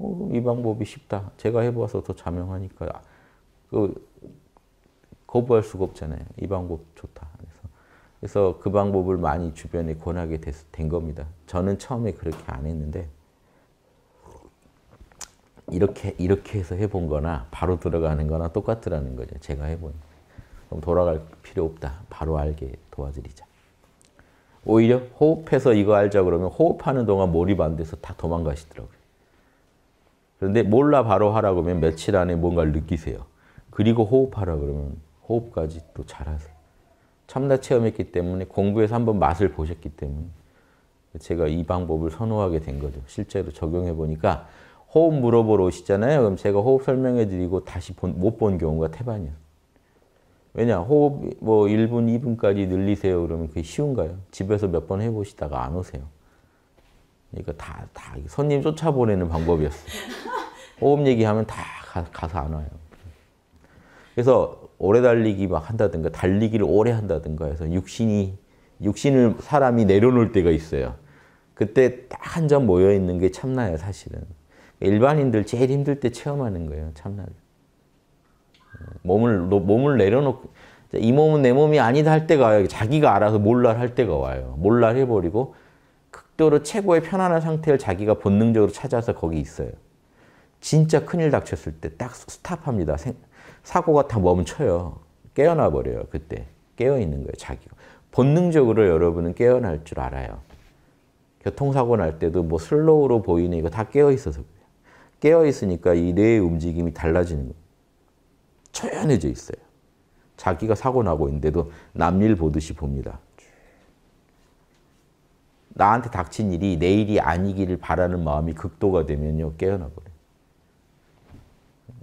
어, 이 방법이 쉽다. 제가 해봐서 더 자명하니까 그 거부할 수가 없잖아요. 이 방법 좋다. 그래서, 그래서 그 방법을 많이 주변에 권하게 됐, 된 겁니다. 저는 처음에 그렇게 안 했는데 이렇게 이렇게 해서 해본 거나 바로 들어가는 거나 똑같더라는 거죠. 제가 해본. 그럼 돌아갈 필요 없다. 바로 알게 도와드리자. 오히려 호흡해서 이거 알자 그러면 호흡하는 동안 몰입 안 돼서 다 도망가시더라고요. 그런데 몰라 바로 하라 고하면 며칠 안에 뭔가를 느끼세요. 그리고 호흡하라 그러면 호흡까지 또 잘하세요. 참나 체험했기 때문에 공부에서 한번 맛을 보셨기 때문에 제가 이 방법을 선호하게 된 거죠. 실제로 적용해 보니까 호흡 물어보러 오시잖아요. 그럼 제가 호흡 설명해 드리고 다시 못 본 경우가 태반이에 왜냐, 호흡 뭐 1분, 2분까지 늘리세요. 그러면 그게 쉬운가요? 집에서 몇 번 해보시다가 안 오세요. 그러니까 다, 다 손님 쫓아보내는 방법이었어. 호흡 얘기하면 다 가, 서안 와요. 그래서 오래 달리기 막 한다든가 달리기를 오래 한다든가 해서 육신이 육신을 사람이 내려놓을 때가 있어요. 그때 딱 한 점 모여 있는 게 참나예요, 사실은. 일반인들 제일 힘들 때 체험하는 거예요, 참나를. 몸을 몸을 내려놓고 이 몸은 내 몸이 아니다 할 때가 와요. 자기가 알아서 몰랄 할 때가 와요. 몰랄 해버리고 극도로 최고의 편안한 상태를 자기가 본능적으로 찾아서 거기 있어요. 진짜 큰일 닥쳤을 때 딱 스탑합니다. 사고가 다 멈춰요. 깨어나 버려요. 그때 깨어 있는 거예요. 자기가. 본능적으로 여러분은 깨어날 줄 알아요. 교통사고 날 때도 뭐 슬로우로 보이는 이거 다 깨어 있어서 깨어 있으니까 이 뇌의 움직임이 달라지는 거예요. 초연해져 있어요. 자기가 사고 나고 있는데도 남일 보듯이 봅니다. 나한테 닥친 일이 내일이 아니기를 바라는 마음이 극도가 되면요 깨어나버려.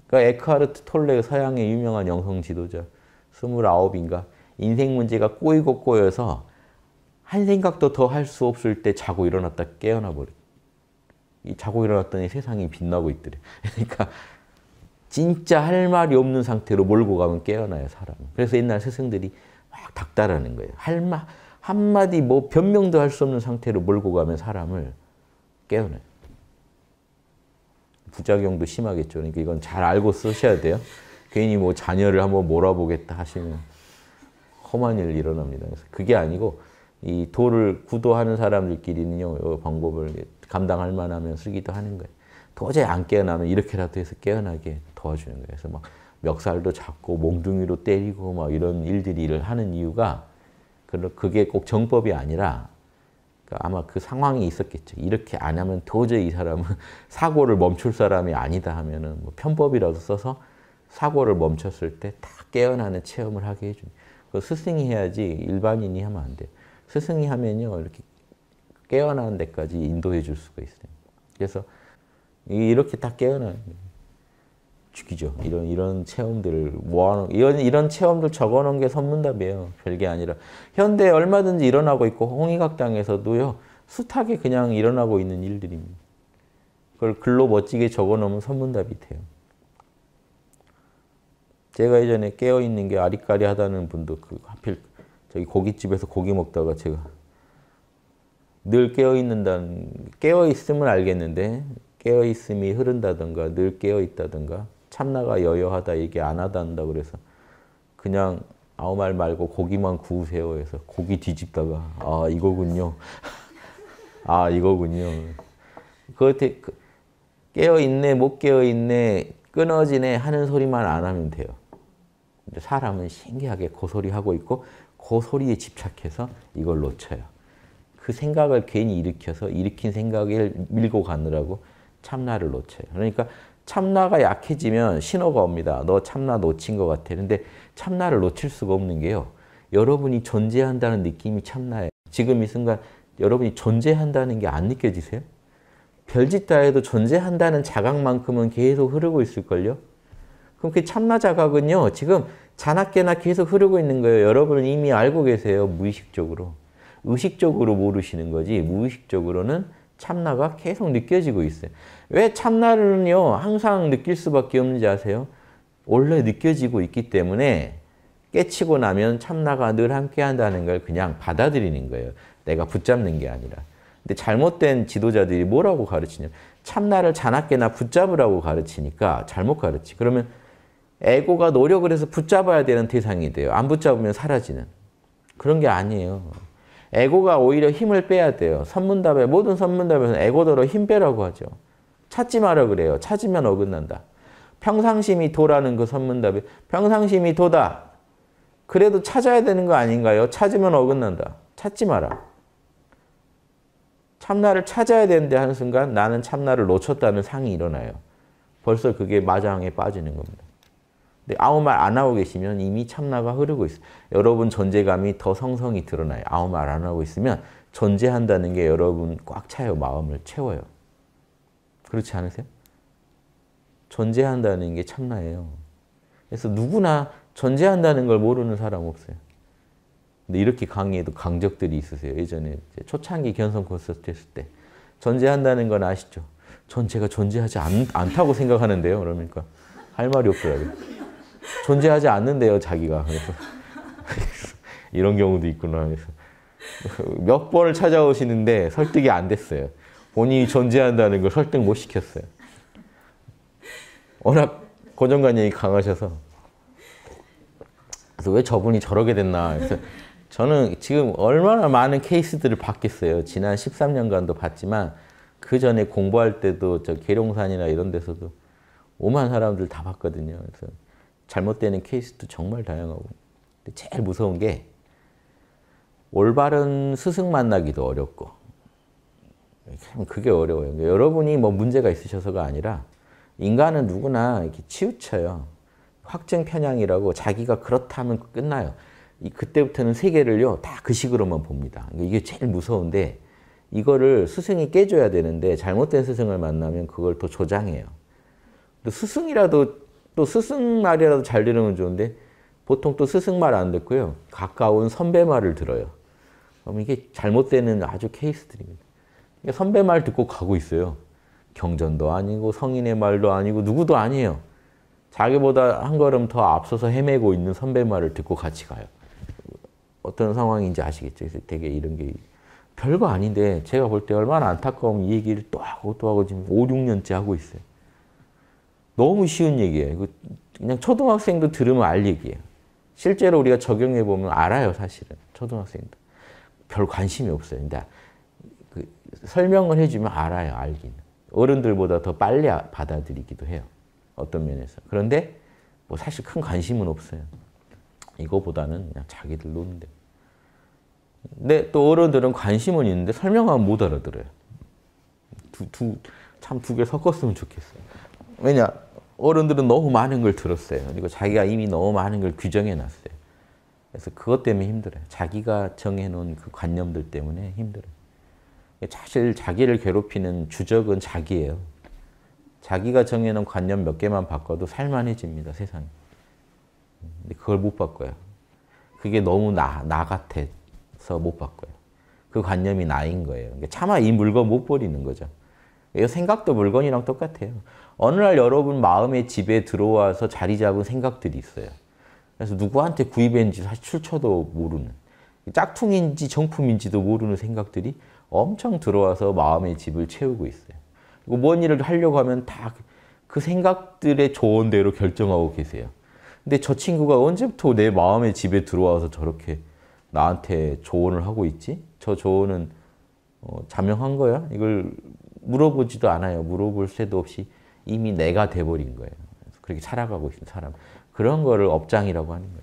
그러니까 에크하르트 톨레 서양의 유명한 영성 지도자 29인가 인생 문제가 꼬이고 꼬여서 한 생각도 더 할 수 없을 때 자고 일어났다 깨어나 버려. 이 자고 일어났더니 세상이 빛나고 있더래. [LAUGHS] 그러니까 진짜 할 말이 없는 상태로 몰고 가면 깨어나요 사람. 그래서 옛날 스승들이 막 닥달하는 거예요. 할 말. 한마디 뭐 변명도 할 수 없는 상태로 몰고 가면 사람을 깨어내요. 부작용도 심하겠죠. 그러니까 이건 잘 알고 쓰셔야 돼요. 괜히 뭐 자녀를 한번 몰아보겠다 하시면 험한 일 일어납니다. 그래서 그게 아니고 이 도를 구도하는 사람들끼리는요, 이 방법을 감당할 만하면 쓰기도 하는 거예요. 도저히 안 깨어나면 이렇게라도 해서 깨어나게 도와주는 거예요. 그래서 막 멱살도 잡고 몽둥이로 때리고 막 이런 일들이 하는 이유가 그게 꼭 정법이 아니라 그 아마 그 상황이 있었겠죠. 이렇게 안 하면 도저히 이 사람은 [LAUGHS] 사고를 멈출 사람이 아니다 하면은 뭐 편법이라도 써서 사고를 멈췄을 때딱 깨어나는 체험을 하게 해준. 그 스승이 해야지 일반인이 하면 안 돼. 스승이 하면요 이렇게 깨어나는 데까지 인도해 줄 수가 있어요. 그래서 이렇게 딱 깨어나는 거예요. 죽이죠. 이런 이런 체험들을 모아놓 이런 이런 체험들 적어놓은 게 선문답이에요. 별게 아니라 현대에 얼마든지 일어나고 있고 홍익학당에서도요 숱하게 그냥 일어나고 있는 일들입니다. 그걸 글로 멋지게 적어놓으면 선문답이 돼요. 제가 예전에 깨어 있는 게 아리까리하다는 분도 그 하필 저기 고깃집에서 고기 먹다가 제가 늘 깨어 있는다는 깨어 있으면 알겠는데 깨어 있음이 흐른다던가늘 깨어 있다던가 참나가 여여하다 얘기 안 하단다 그래서 그냥 아무 말 말고 고기만 구우세요 해서 고기 뒤집다가 아 이거군요. [LAUGHS] 아 이거군요. 그것에 그 깨어 있네 못 깨어 있네 끊어지네 하는 소리만 안 하면 돼요. 사람은 신기하게 그 소리 하고 있고 그 소리에 집착해서 이걸 놓쳐요. 그 생각을 괜히 일으켜서 일으킨 생각을 밀고 가느라고 참나를 놓쳐요. 그러니까 참나가 약해지면 신호가 옵니다. 너 참나 놓친 것 같아. 근데 참나를 놓칠 수가 없는 게요. 여러분이 존재한다는 느낌이 참나예요. 지금 이 순간 여러분이 존재한다는 게 안 느껴지세요? 별짓 다 해도 존재한다는 자각만큼은 계속 흐르고 있을걸요? 그럼 그 참나 자각은요, 지금 자나깨나 계속 흐르고 있는 거예요. 여러분은 이미 알고 계세요, 무의식적으로. 의식적으로 모르시는 거지, 무의식적으로는 참나가 계속 느껴지고 있어요. 왜 참나를요 항상 느낄 수밖에 없는지 아세요? 원래 느껴지고 있기 때문에 깨치고 나면 참나가 늘 함께한다는 걸 그냥 받아들이는 거예요. 내가 붙잡는 게 아니라. 근데 잘못된 지도자들이 뭐라고 가르치냐 참나를 자나깨나 붙잡으라고 가르치니까 잘못 가르치. 그러면 에고가 노력을 해서 붙잡아야 되는 대상이 돼요. 안 붙잡으면 사라지는. 그런 게 아니에요. 에고가 오히려 힘을 빼야 돼요. 선문답에 모든 선문답에서 에고더러 힘 빼라고 하죠. 찾지 마라 그래요. 찾으면 어긋난다. 평상심이 도라는 그 선문답에 평상심이 도다. 그래도 찾아야 되는 거 아닌가요? 찾으면 어긋난다. 찾지 마라. 참나를 찾아야 되는데 한순간 나는 참나를 놓쳤다는 상이 일어나요. 벌써 그게 마장에 빠지는 겁니다. 근데 아무 말 안 하고 계시면 이미 참나가 흐르고 있어요. 여러분 존재감이 더 성성히 드러나요. 아무 말 안 하고 있으면 존재한다는 게 여러분 꽉 차요. 마음을 채워요. 그렇지 않으세요? 존재한다는 게 참나예요. 그래서 누구나 존재한다는 걸 모르는 사람 없어요. 근데 이렇게 강의에도 강적들이 있으세요. 예전에 초창기 견성 콘서 했을 때 존재한다는 건 아시죠? 전 제가 존재하지 않, 않다고 생각하는데요. 그러니까 할 말이 없더라고요. 존재하지 않는데요, 자기가. 그래서 [LAUGHS] 이런 경우도 있구나. 그래서 몇 번을 찾아오시는데 설득이 안 됐어요. 본인이 존재한다는 걸 설득 못 시켰어요. 워낙 고정관념이 강하셔서. 그래서 왜 저분이 저러게 됐나. 그래서 저는 지금 얼마나 많은 케이스들을 봤겠어요. 지난 13년간도 봤지만 그 전에 공부할 때도 저 계룡산이나 이런 데서도 오만 사람들 다 봤거든요. 그래서 잘못되는 케이스도 정말 다양하고. 제일 무서운 게 올바른 스승 만나기도 어렵고 참 그게 어려워요. 그러니까 여러분이 뭐 문제가 있으셔서가 아니라 인간은 누구나 이렇게 치우쳐요. 확증 편향이라고 자기가 그렇다면 끝나요. 그때부터는 세계를요 다 그 식으로만 봅니다. 그러니까 이게 제일 무서운데 이거를 스승이 깨줘야 되는데 잘못된 스승을 만나면 그걸 또 조장해요. 또 스승이라도 또 스승 말이라도 잘 들으면 좋은데 보통 또 스승 말 안 듣고요 가까운 선배 말을 들어요. 그럼 이게 잘못되는 아주 케이스들입니다. 그러니까 선배 말 듣고 가고 있어요. 경전도 아니고 성인의 말도 아니고 누구도 아니에요. 자기보다 한 걸음 더 앞서서 헤매고 있는 선배 말을 듣고 같이 가요. 어떤 상황인지 아시겠죠? 되게 이런 게 별거 아닌데 제가 볼 때 얼마나 안타까운 이 얘기를 또 하고 또 하고 지금 5, 6년째 하고 있어요. 너무 쉬운 얘기예요. 그 그냥 초등학생도 들으면 알 얘기예요. 실제로 우리가 적용해 보면 알아요, 사실은. 초등학생도. 별 관심이 없어요. 근데 설명을 해주면 알아요, 알긴. 어른들보다 더 빨리 아, 받아들이기도 해요. 어떤 면에서. 그런데 뭐 사실 큰 관심은 없어요. 이거보다는 그냥 자기들 노는데. 근데 또 어른들은 관심은 있는데 설명하면 못 알아들어요. 두, 두, 참두 개 섞었으면 좋겠어요. 왜냐? 어른들은 너무 많은 걸 들었어요. 그리고 자기가 이미 너무 많은 걸 규정해놨어요. 그래서 그것 때문에 힘들어요. 자기가 정해놓은 그 관념들 때문에 힘들어요. 사실 자기를 괴롭히는 주적은 자기예요. 자기가 정해놓은 관념 몇 개만 바꿔도 살만해집니다, 세상이. 근데 그걸 못 바꿔요. 그게 너무 나, 나 같아서 못 바꿔요. 그 관념이 나인 거예요. 그러니까 차마 이 물건 못 버리는 거죠. 생각도 물건이랑 똑같아요. 어느 날 여러분 마음의 집에 들어와서 자리 잡은 생각들이 있어요. 그래서 누구한테 구입했는지 사실 출처도 모르는 짝퉁인지 정품인지도 모르는 생각들이 엄청 들어와서 마음의 집을 채우고 있어요. 그리고 뭔 일을 하려고 하면 다 그 생각들의 좋은 대로 결정하고 계세요. 근데 저 친구가 언제부터 내 마음의 집에 들어와서 저렇게 나한테 조언을 하고 있지? 저 조언은 어, 자명한 거야? 이걸 물어보지도 않아요. 물어볼 새도 없이 이미 내가 돼버린 거예요. 그렇게 살아가고 있는 사람. 그런 거를 업장이라고 하는 거예요.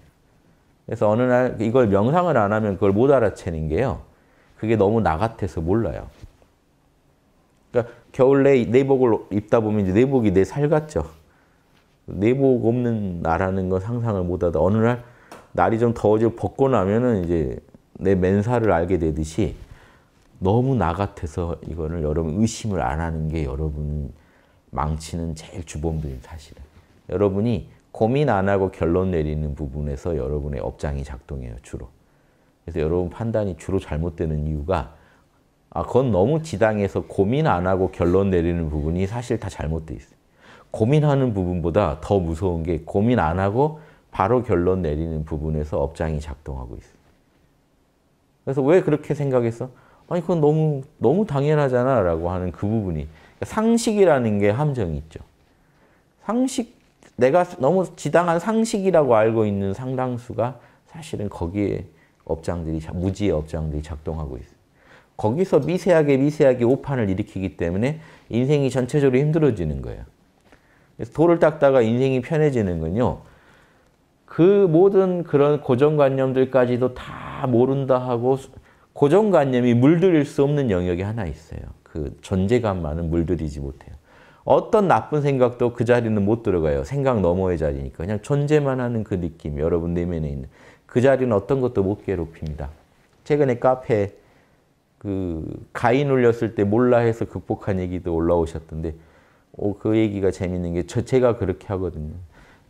그래서 어느 날 이걸 명상을 안 하면 그걸 못 알아채는 게요. 그게 너무 나 같아서 몰라요. 그러니까 겨울 내 내복을 입다 보면 이제 내복이 내 살 같죠. 내복 없는 나라는 건 상상을 못하다 어느 날 날이 좀더워지 벗고 나면은 이제 내 맨살을 알게 되듯이 너무 나 같아서 이거를 여러분 의심을 안 하는 게 여러분 망치는 제일 주범들인 사실은 여러분이 고민 안 하고 결론 내리는 부분에서 여러분의 업장이 작동해요 주로. 그래서 여러분 판단이 주로 잘못되는 이유가 아, 그건 너무 지당해서 고민 안 하고 결론 내리는 부분이 사실 다 잘못돼 있어요. 고민하는 부분보다 더 무서운 게 고민 안 하고 바로 결론 내리는 부분에서 업장이 작동하고 있어요. 그래서 왜 그렇게 생각했어? 아니 그건 너무 너무 당연하잖아 라고 하는 그 부분이 그러니까 상식이라는 게 함정이 있죠. 상식 내가 너무 지당한 상식이라고 알고 있는 상당수가 사실은 거기에 업장들이 무지의 업장들이 작동하고 있어요. 거기서 미세하게 미세하게 오판을 일으키기 때문에 인생이 전체적으로 힘들어지는 거예요. 그래서 돌을 닦다가 인생이 편해지는군요. 그 모든 그런 고정관념들까지도 다 모른다 하고 고정관념이 물들일 수 없는 영역이 하나 있어요. 그 존재감만은 물들이지 못해요. 어떤 나쁜 생각도 그 자리는 못 들어가요. 생각 너머의 자리니까. 그냥 존재만 하는 그 느낌, 여러분 내면에 있는. 그 자리는 어떤 것도 못 괴롭힙니다. 최근에 카페 그 가인 울렸을 때 몰라 해서 극복한 얘기도 올라오셨던데 오, 어, 그 얘기가 재밌는 게저 제가 그렇게 하거든요.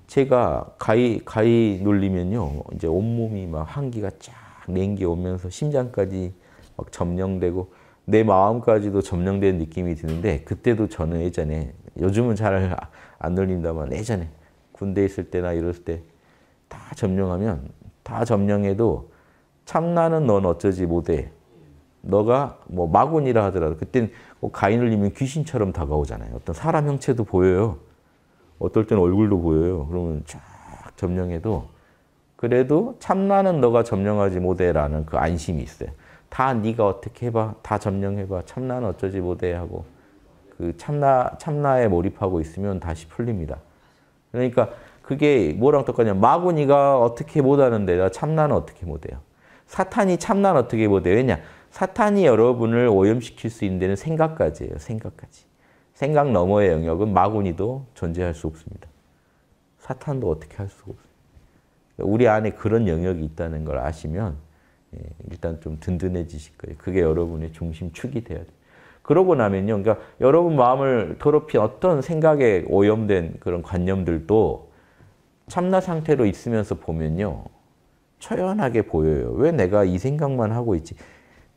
제가 가위 가위 눌리면요. 이제 온몸이 막 한기가 쫙 냉기 오면서 심장까지 막 점령되고 내 마음까지도 점령된 느낌이 드는데 그때도 저는 예전에 요즘은 잘 안 눌린다만 예전에 군대 있을 때나 이럴 때 다 점령하면 다 점령해도 참나는 넌 어쩌지 못해. 너가 뭐 마군이라 하더라도 그땐 뭐 가인을 이면 귀신처럼 다가오잖아요. 어떤 사람 형체도 보여요. 어떨 땐 얼굴도 보여요. 그러면 쫙 점령해도 그래도 참나는 너가 점령하지 못해라는 그 안심이 있어요. 다 네가 어떻게 해봐. 다 점령해봐. 참나는 어쩌지 못해 하고 그 참나, 참나에 몰입하고 있으면 다시 풀립니다. 그러니까 그게 뭐랑 똑같냐. 마구니가 어떻게 못하는데 참나는 어떻게 못해요. 사탄이 참나는 어떻게 못해요. 왜냐. 사탄이 여러분을 오염시킬 수 있는 데는 생각까지예요. 생각까지. 생각 너머의 영역은 마구니도 존재할 수 없습니다. 사탄도 어떻게 할 수가 없어요. 그러니까 우리 안에 그런 영역이 있다는 걸 아시면 예, 일단 좀 든든해지실 거예요. 그게 여러분의 중심축이 돼야 돼요. 그러고 나면요. 그러니까 여러분 마음을 더럽힌 어떤 생각에 오염된 그런 관념들도 참나 상태로 있으면서 보면요. 처연하게 보여요. 왜 내가 이 생각만 하고 있지?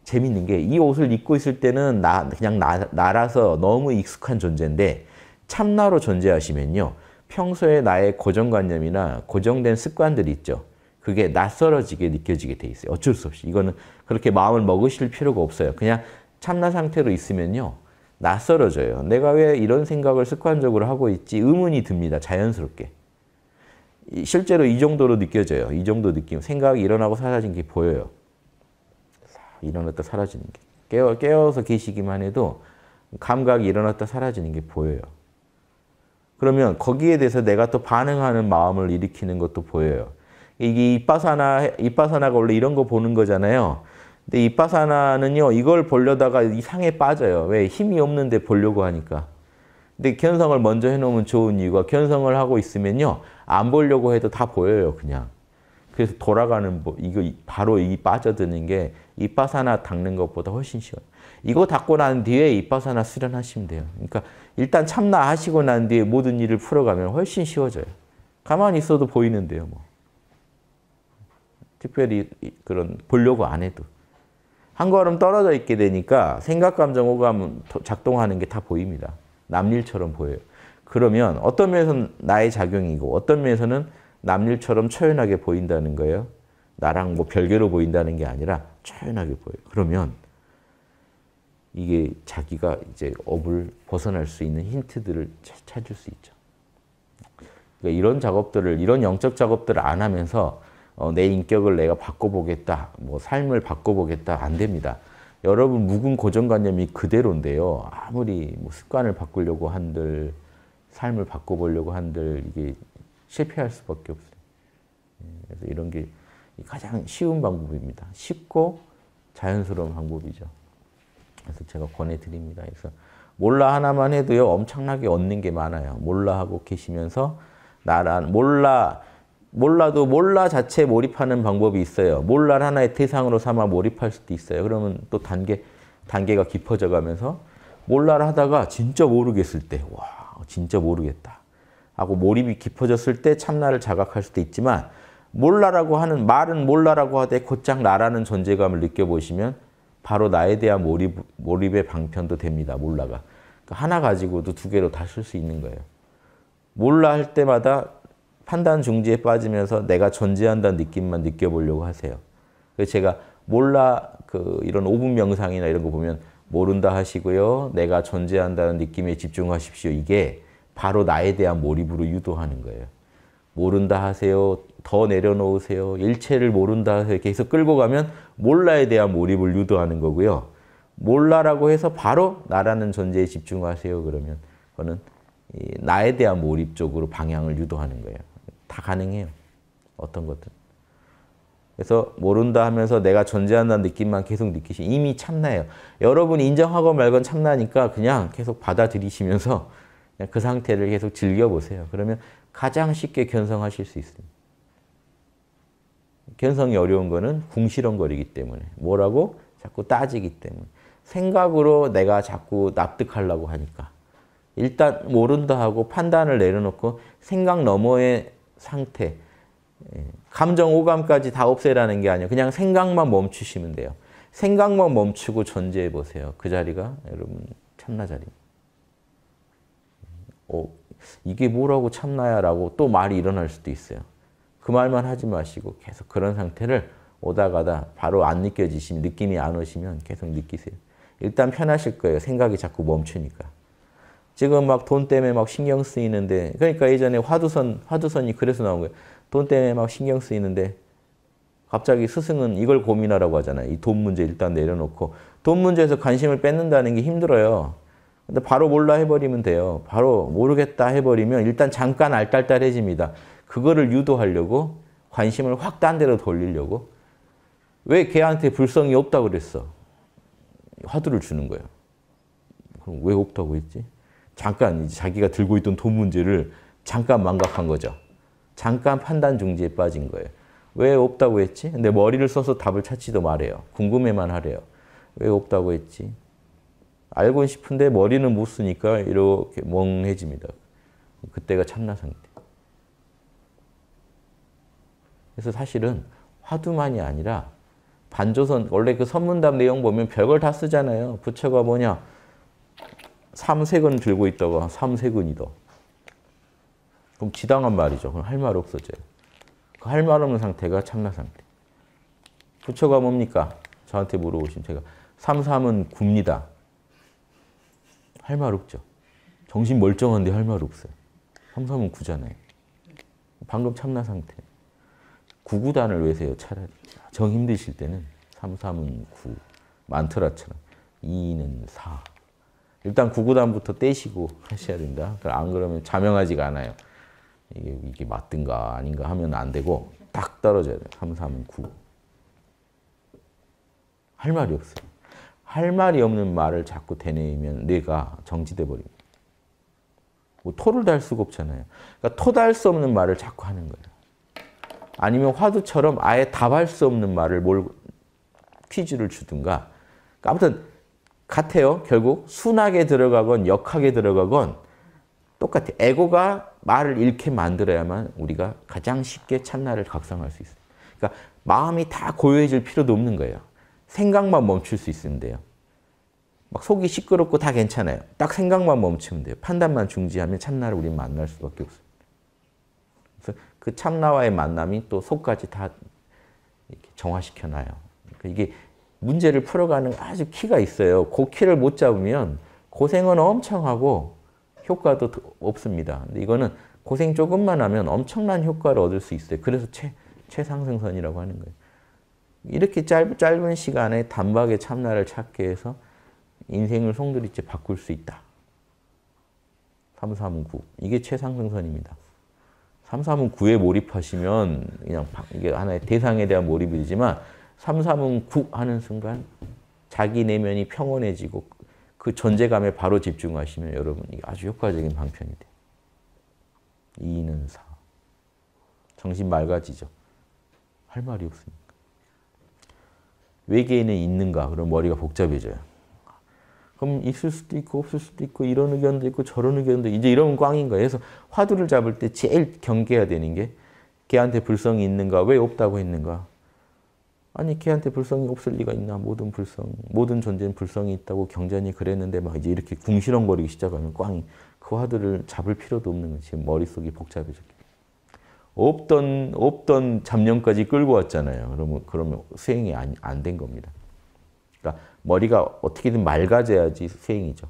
재밌는 게 이 옷을 입고 있을 때는 나 그냥 나, 나라서 너무 익숙한 존재인데 참나로 존재하시면요. 평소에 나의 고정관념이나 고정된 습관들이 있죠. 그게 낯설어지게 느껴지게 돼 있어요. 어쩔 수 없이. 이거는 그렇게 마음을 먹으실 필요가 없어요. 그냥 참나 상태로 있으면요. 낯설어져요. 내가 왜 이런 생각을 습관적으로 하고 있지 의문이 듭니다. 자연스럽게. 실제로 이 정도로 느껴져요. 이 정도 느낌. 생각이 일어나고 사라진 게 보여요. 일어났다 사라지는 게. 깨어, 깨어서 계시기만 해도 감각이 일어났다 사라지는 게 보여요. 그러면 거기에 대해서 내가 또 반응하는 마음을 일으키는 것도 보여요. 이게 이빠사나, 이빠사나가 원래 이런 거 보는 거잖아요. 근데 이빠사나는요, 이걸 보려다가 이상에 빠져요. 왜? 힘이 없는데 보려고 하니까. 근데 견성을 먼저 해놓으면 좋은 이유가 견성을 하고 있으면요. 안 보려고 해도 다 보여요, 그냥. 그래서 돌아가는 뭐 이거 바로 이 빠져드는 게 이빠사나 닦는 것보다 훨씬 쉬워요. 이거 닦고 난 뒤에 이빠사나 수련하시면 돼요. 그러니까 일단 참나 하시고 난 뒤에 모든 일을 풀어가면 훨씬 쉬워져요. 가만히 있어도 보이는데요, 뭐. 특별히 그런 보려고 안 해도. 한 걸음 떨어져 있게 되니까 생각, 감정, 호감 작동하는 게 다 보입니다. 남일처럼 보여요. 그러면 어떤 면에서는 나의 작용이고 어떤 면에서는 남일처럼 초연하게 보인다는 거예요. 나랑 뭐 별개로 보인다는 게 아니라 초연하게 보여 그러면 이게 자기가 이제 업을 벗어날 수 있는 힌트들을 찾을 수 있죠. 그러니까 이런 작업들을, 이런 영적 작업들을 안 하면서 어, 내 인격을 내가 바꿔보겠다, 뭐 삶을 바꿔보겠다, 안 됩니다. 여러분 묵은 고정관념이 그대로인데요. 아무리 뭐 습관을 바꾸려고 한들 삶을 바꿔보려고 한들 이게 실패할 수밖에 없어요. 예, 그래서 이런 게 가장 쉬운 방법입니다. 쉽고 자연스러운 방법이죠. 그래서 제가 권해드립니다. 그래서 몰라 하나만 해도요 엄청나게 얻는 게 많아요. 몰라 하고 계시면서 나란 몰라 몰라도 몰라 자체에 몰입하는 방법이 있어요. 몰라 하나의 대상으로 삼아 몰입할 수도 있어요. 그러면 또 단계 단계가 깊어져 가면서 몰라를 하다가 진짜 모르겠을 때 와, 진짜 모르겠다 하고 몰입이 깊어졌을 때 참나를 자각할 수도 있지만 몰라라고 하는 말은 몰라라고 하되 곧장 나라는 존재감을 느껴보시면 바로 나에 대한 몰입, 몰입의 방편도 됩니다. 몰라가. 그러니까 하나 가지고도 두 개로 다 쓸 수 있는 거예요. 몰라 할 때마다 판단 중지에 빠지면서 내가 존재한다는 느낌만 느껴보려고 하세요. 그래서 제가 몰라 그 이런 5분 명상이나 이런 거 보면 모른다 하시고요. 내가 존재한다는 느낌에 집중하십시오. 이게 바로 나에 대한 몰입으로 유도하는 거예요. 모른다 하세요. 더 내려놓으세요. 일체를 모른다 하세요. 계속 끌고 가면 몰라에 대한 몰입을 유도하는 거고요. 몰라라고 해서 바로 나라는 존재에 집중하세요. 그러면 그거는 나에 대한 몰입 쪽으로 방향을 유도하는 거예요. 다 가능해요. 어떤 것든. 그래서 모른다 하면서 내가 존재한다는 느낌만 계속 느끼시 이미 참나예요. 여러분 인정하고 말건 참나니까 그냥 계속 받아들이시면서 그냥 그 상태를 계속 즐겨보세요. 그러면 가장 쉽게 견성하실 수 있습니다. 견성이 어려운 거는 궁시렁거리기 때문에 뭐라고? 자꾸 따지기 때문에 생각으로 내가 자꾸 납득하려고 하니까 일단 모른다 하고 판단을 내려놓고 생각 너머의 상태 예, 감정, 오감까지 다 없애라는 게 아니에요. 그냥 생각만 멈추시면 돼요. 생각만 멈추고 존재해 보세요. 그 자리가 여러분 참나 자리 어, 이게 뭐라고 참나야라고 또 말이 일어날 수도 있어요. 그 말만 하지 마시고 계속 그런 상태를 오다 가다 바로 안 느껴지시면 느낌이 안 오시면 계속 느끼세요. 일단 편하실 거예요. 생각이 자꾸 멈추니까. 지금 막 돈 때문에 막 신경 쓰이는데 그러니까 예전에 화두선 화두선이 그래서 나온 거예요. 돈 때문에 막 신경 쓰이는데 갑자기 스승은 이걸 고민하라고 하잖아요. 이 돈 문제 일단 내려놓고 돈 문제에서 관심을 뺏는다는 게 힘들어요. 근데 바로 몰라 해버리면 돼요. 바로 모르겠다 해버리면 일단 잠깐 알딸딸해집니다. 그거를 유도하려고 관심을 확 딴 데로 돌리려고 왜 걔한테 불성이 없다고 그랬어? 화두를 주는 거예요. 그럼 왜 없다고 했지? 잠깐 자기가 들고 있던 돈 문제를 잠깐 망각한 거죠. 잠깐 판단 중지에 빠진 거예요. 왜 없다고 했지? 근데 머리를 써서 답을 찾지도 말해요. 궁금해만 하래요. 왜 없다고 했지? 알고 싶은데 머리는 못 쓰니까 이렇게 멍해집니다. 그때가 참나 상태. 그래서 사실은 화두만이 아니라 반조선 원래 그 선문답 내용 보면 별걸 다 쓰잖아요. 부처가 뭐냐? 삼세근 들고 있다고 삼세근이다. 그럼 지당한 말이죠. 그럼 할 말 없어져요. 그할 말 없는 상태가 참나 상태. 부처가 뭡니까? 저한테 물어보시면 제가 삼삼은 굽니다. 할 말 없죠. 정신 멀쩡한데 할 말 없어요. 삼삼은 구잖아요. 방금 참나 상태. 구구단을 외세요, 차라리. 정 힘드실 때는 삼삼은 구, 만트라처럼 이는 사. 일단 구구단부터 떼시고 하셔야 된다. 안 그러면 자명하지가 않아요. 이게, 이게 맞든가 아닌가 하면 안 되고 딱 떨어져야 돼요. 3, 3, 9. 할 말이 없어요. 할 말이 없는 말을 자꾸 되뇌이면 뇌가 정지돼 버립니다. 뭐 토를 달 수가 없잖아요. 그러니까 토 달 수 없는 말을 자꾸 하는 거예요. 아니면 화두처럼 아예 답할 수 없는 말을 몰 퀴즈를 주든가. 그러니까 아무튼 같아요. 결국 순하게 들어가건 역하게 들어가건 똑같아. 에고가 말을 잃게 만들어야만 우리가 가장 쉽게 참나를 각성할 수 있어요. 그러니까 마음이 다 고요해질 필요도 없는 거예요. 생각만 멈출 수 있으면 돼요. 막 속이 시끄럽고 다 괜찮아요. 딱 생각만 멈추면 돼요. 판단만 중지하면 참나를 우리는 만날 수밖에 없어요. 그래서 그 참나와의 만남이 또 속까지 다 정화시켜놔요. 그러니까 이게 문제를 풀어가는 아주 키가 있어요. 그 키를 못 잡으면 고생은 엄청 하고 효과도 없습니다. 근데 이거는 고생 조금만 하면 엄청난 효과를 얻을 수 있어요. 그래서 최, 최상승선이라고 하는 거예요. 이렇게 짧, 짧은 시간에 단박에 참나를 찾게 해서 인생을 송두리째 바꿀 수 있다. 339. 이게 최상승선입니다. 3 3 9에 몰입하시면 그냥 이게 하나의 대상에 대한 몰입이지만 339 하는 순간 자기 내면이 평온해지고 그 존재감에 바로 집중하시면 여러분 이 아주 효과적인 방편이 돼요. 2는 4. 정신 맑아지죠. 할 말이 없으니까. 외계인은 있는가? 그럼 머리가 복잡해져요. 그럼 있을 수도 있고 없을 수도 있고 이런 의견도 있고 저런 의견도 이제 이런 꽝인 거예요. 그래서 화두를 잡을 때 제일 경계해야 되는 게 걔한테 불성이 있는가? 왜 없다고 했는가? 아니 걔한테 불성이 없을 리가 있나 모든 불성 모든 존재는 불성이 있다고 경전이 그랬는데 막 이제 이렇게 궁시렁거리기 시작하면 꽝이 그 화두를 잡을 필요도 없는 거지 머릿속이 복잡해졌 없던 없던 잡념까지 끌고 왔잖아요 그러면 그러면 수행이 안 된 겁니다 그러니까 머리가 어떻게든 맑아져야지 수행이죠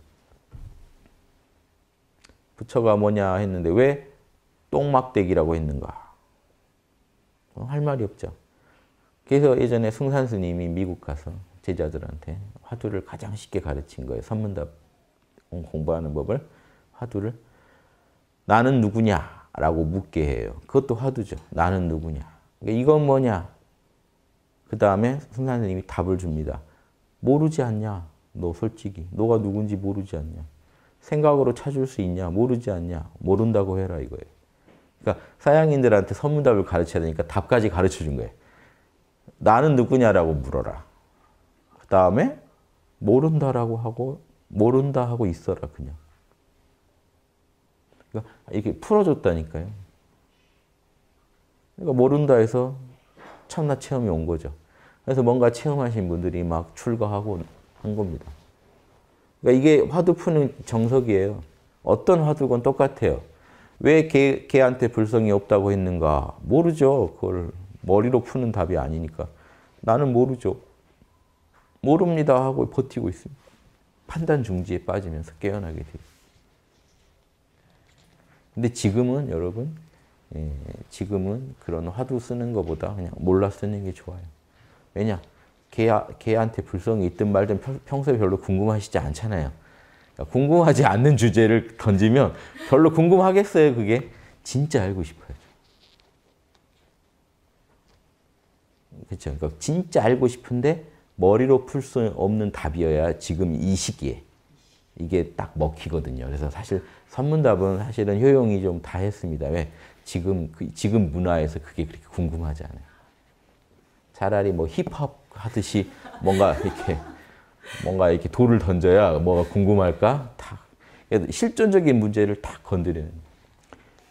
부처가 뭐냐 했는데 왜 똥막대기라고 했는가 어, 할 말이 없죠 그래서 예전에 승산 스님이 미국 가서 제자들한테 화두를 가장 쉽게 가르친 거예요. 산문답 공부하는 법을 화두를 나는 누구냐라고 묻게 해요. 그것도 화두죠. 나는 누구냐. 그러니까 이건 뭐냐. 그 다음에 승산 스님이 답을 줍니다. 모르지 않냐. 너 솔직히. 너가 누군지 모르지 않냐. 생각으로 찾을 수 있냐. 모르지 않냐. 모른다고 해라 이거예요. 그러니까 서양인들한테 선문답을 가르쳐야 되니까 답까지 가르쳐 준 거예요. 나는 누구냐라고 물어라. 그 다음에 모른다라고 하고 모른다 하고 있어라 그냥. 그러니까 이게 풀어줬다니까요. 그러니까 모른다 해서 참나 체험이 온 거죠. 그래서 뭔가 체험하신 분들이 막 출가하고 한 겁니다. 그러니까 이게 화두 푸는 정석이에요. 어떤 화두건 똑같아요. 왜 걔, 걔한테 불성이 없다고 했는가? 모르죠, 그걸. 머리로 푸는 답이 아니니까. 나는 모르죠. 모릅니다 하고 버티고 있습니다. 판단 중지에 빠지면서 깨어나게 돼요. 근데 지금은 여러분, 예, 지금은 그런 화두 쓰는 것보다 그냥 몰라 쓰는 게 좋아요. 왜냐? 걔, 걔한테 불성이 있든 말든 평소에 별로 궁금하시지 않잖아요. 그러니까 궁금하지 않는 주제를 던지면 별로 궁금하겠어요, 그게? 진짜 알고 싶어요. 그렇죠. 그러니까 진짜 알고 싶은데 머리로 풀 수 없는 답이어야 지금 이 시기에 이게 딱 먹히거든요. 그래서 사실 선문답은 사실은 효용이 좀 다 했습니다. 왜 지금 그, 지금 문화에서 그게 그렇게 궁금하지 않아요. 차라리 뭐 힙합 하듯이 뭔가 이렇게 뭔가 이렇게 돌을 던져야 뭐가 궁금할까? 탁 실존적인 문제를 탁 건드리는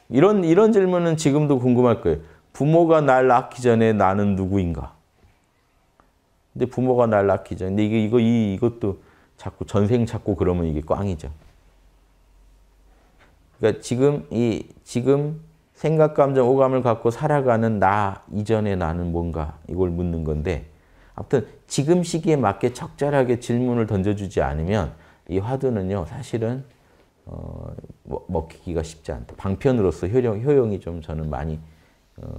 이런 이런 질문은 지금도 궁금할 거예요. 부모가 날 낳기 전에 나는 누구인가? 근데 부모가 날 낳기 전에 근데 이게 이거 이 이것도 자꾸 전생 찾고 그러면 이게 꽝이죠. 그러니까 지금 이 지금 생각, 감정, 오감을 갖고 살아가는 나 이전에 나는 뭔가 이걸 묻는 건데 아무튼 지금 시기에 맞게 적절하게 질문을 던져주지 않으면 이 화두는요 사실은 어, 먹히기가 쉽지 않다. 방편으로서 효용, 효용이 좀 저는 많이 어,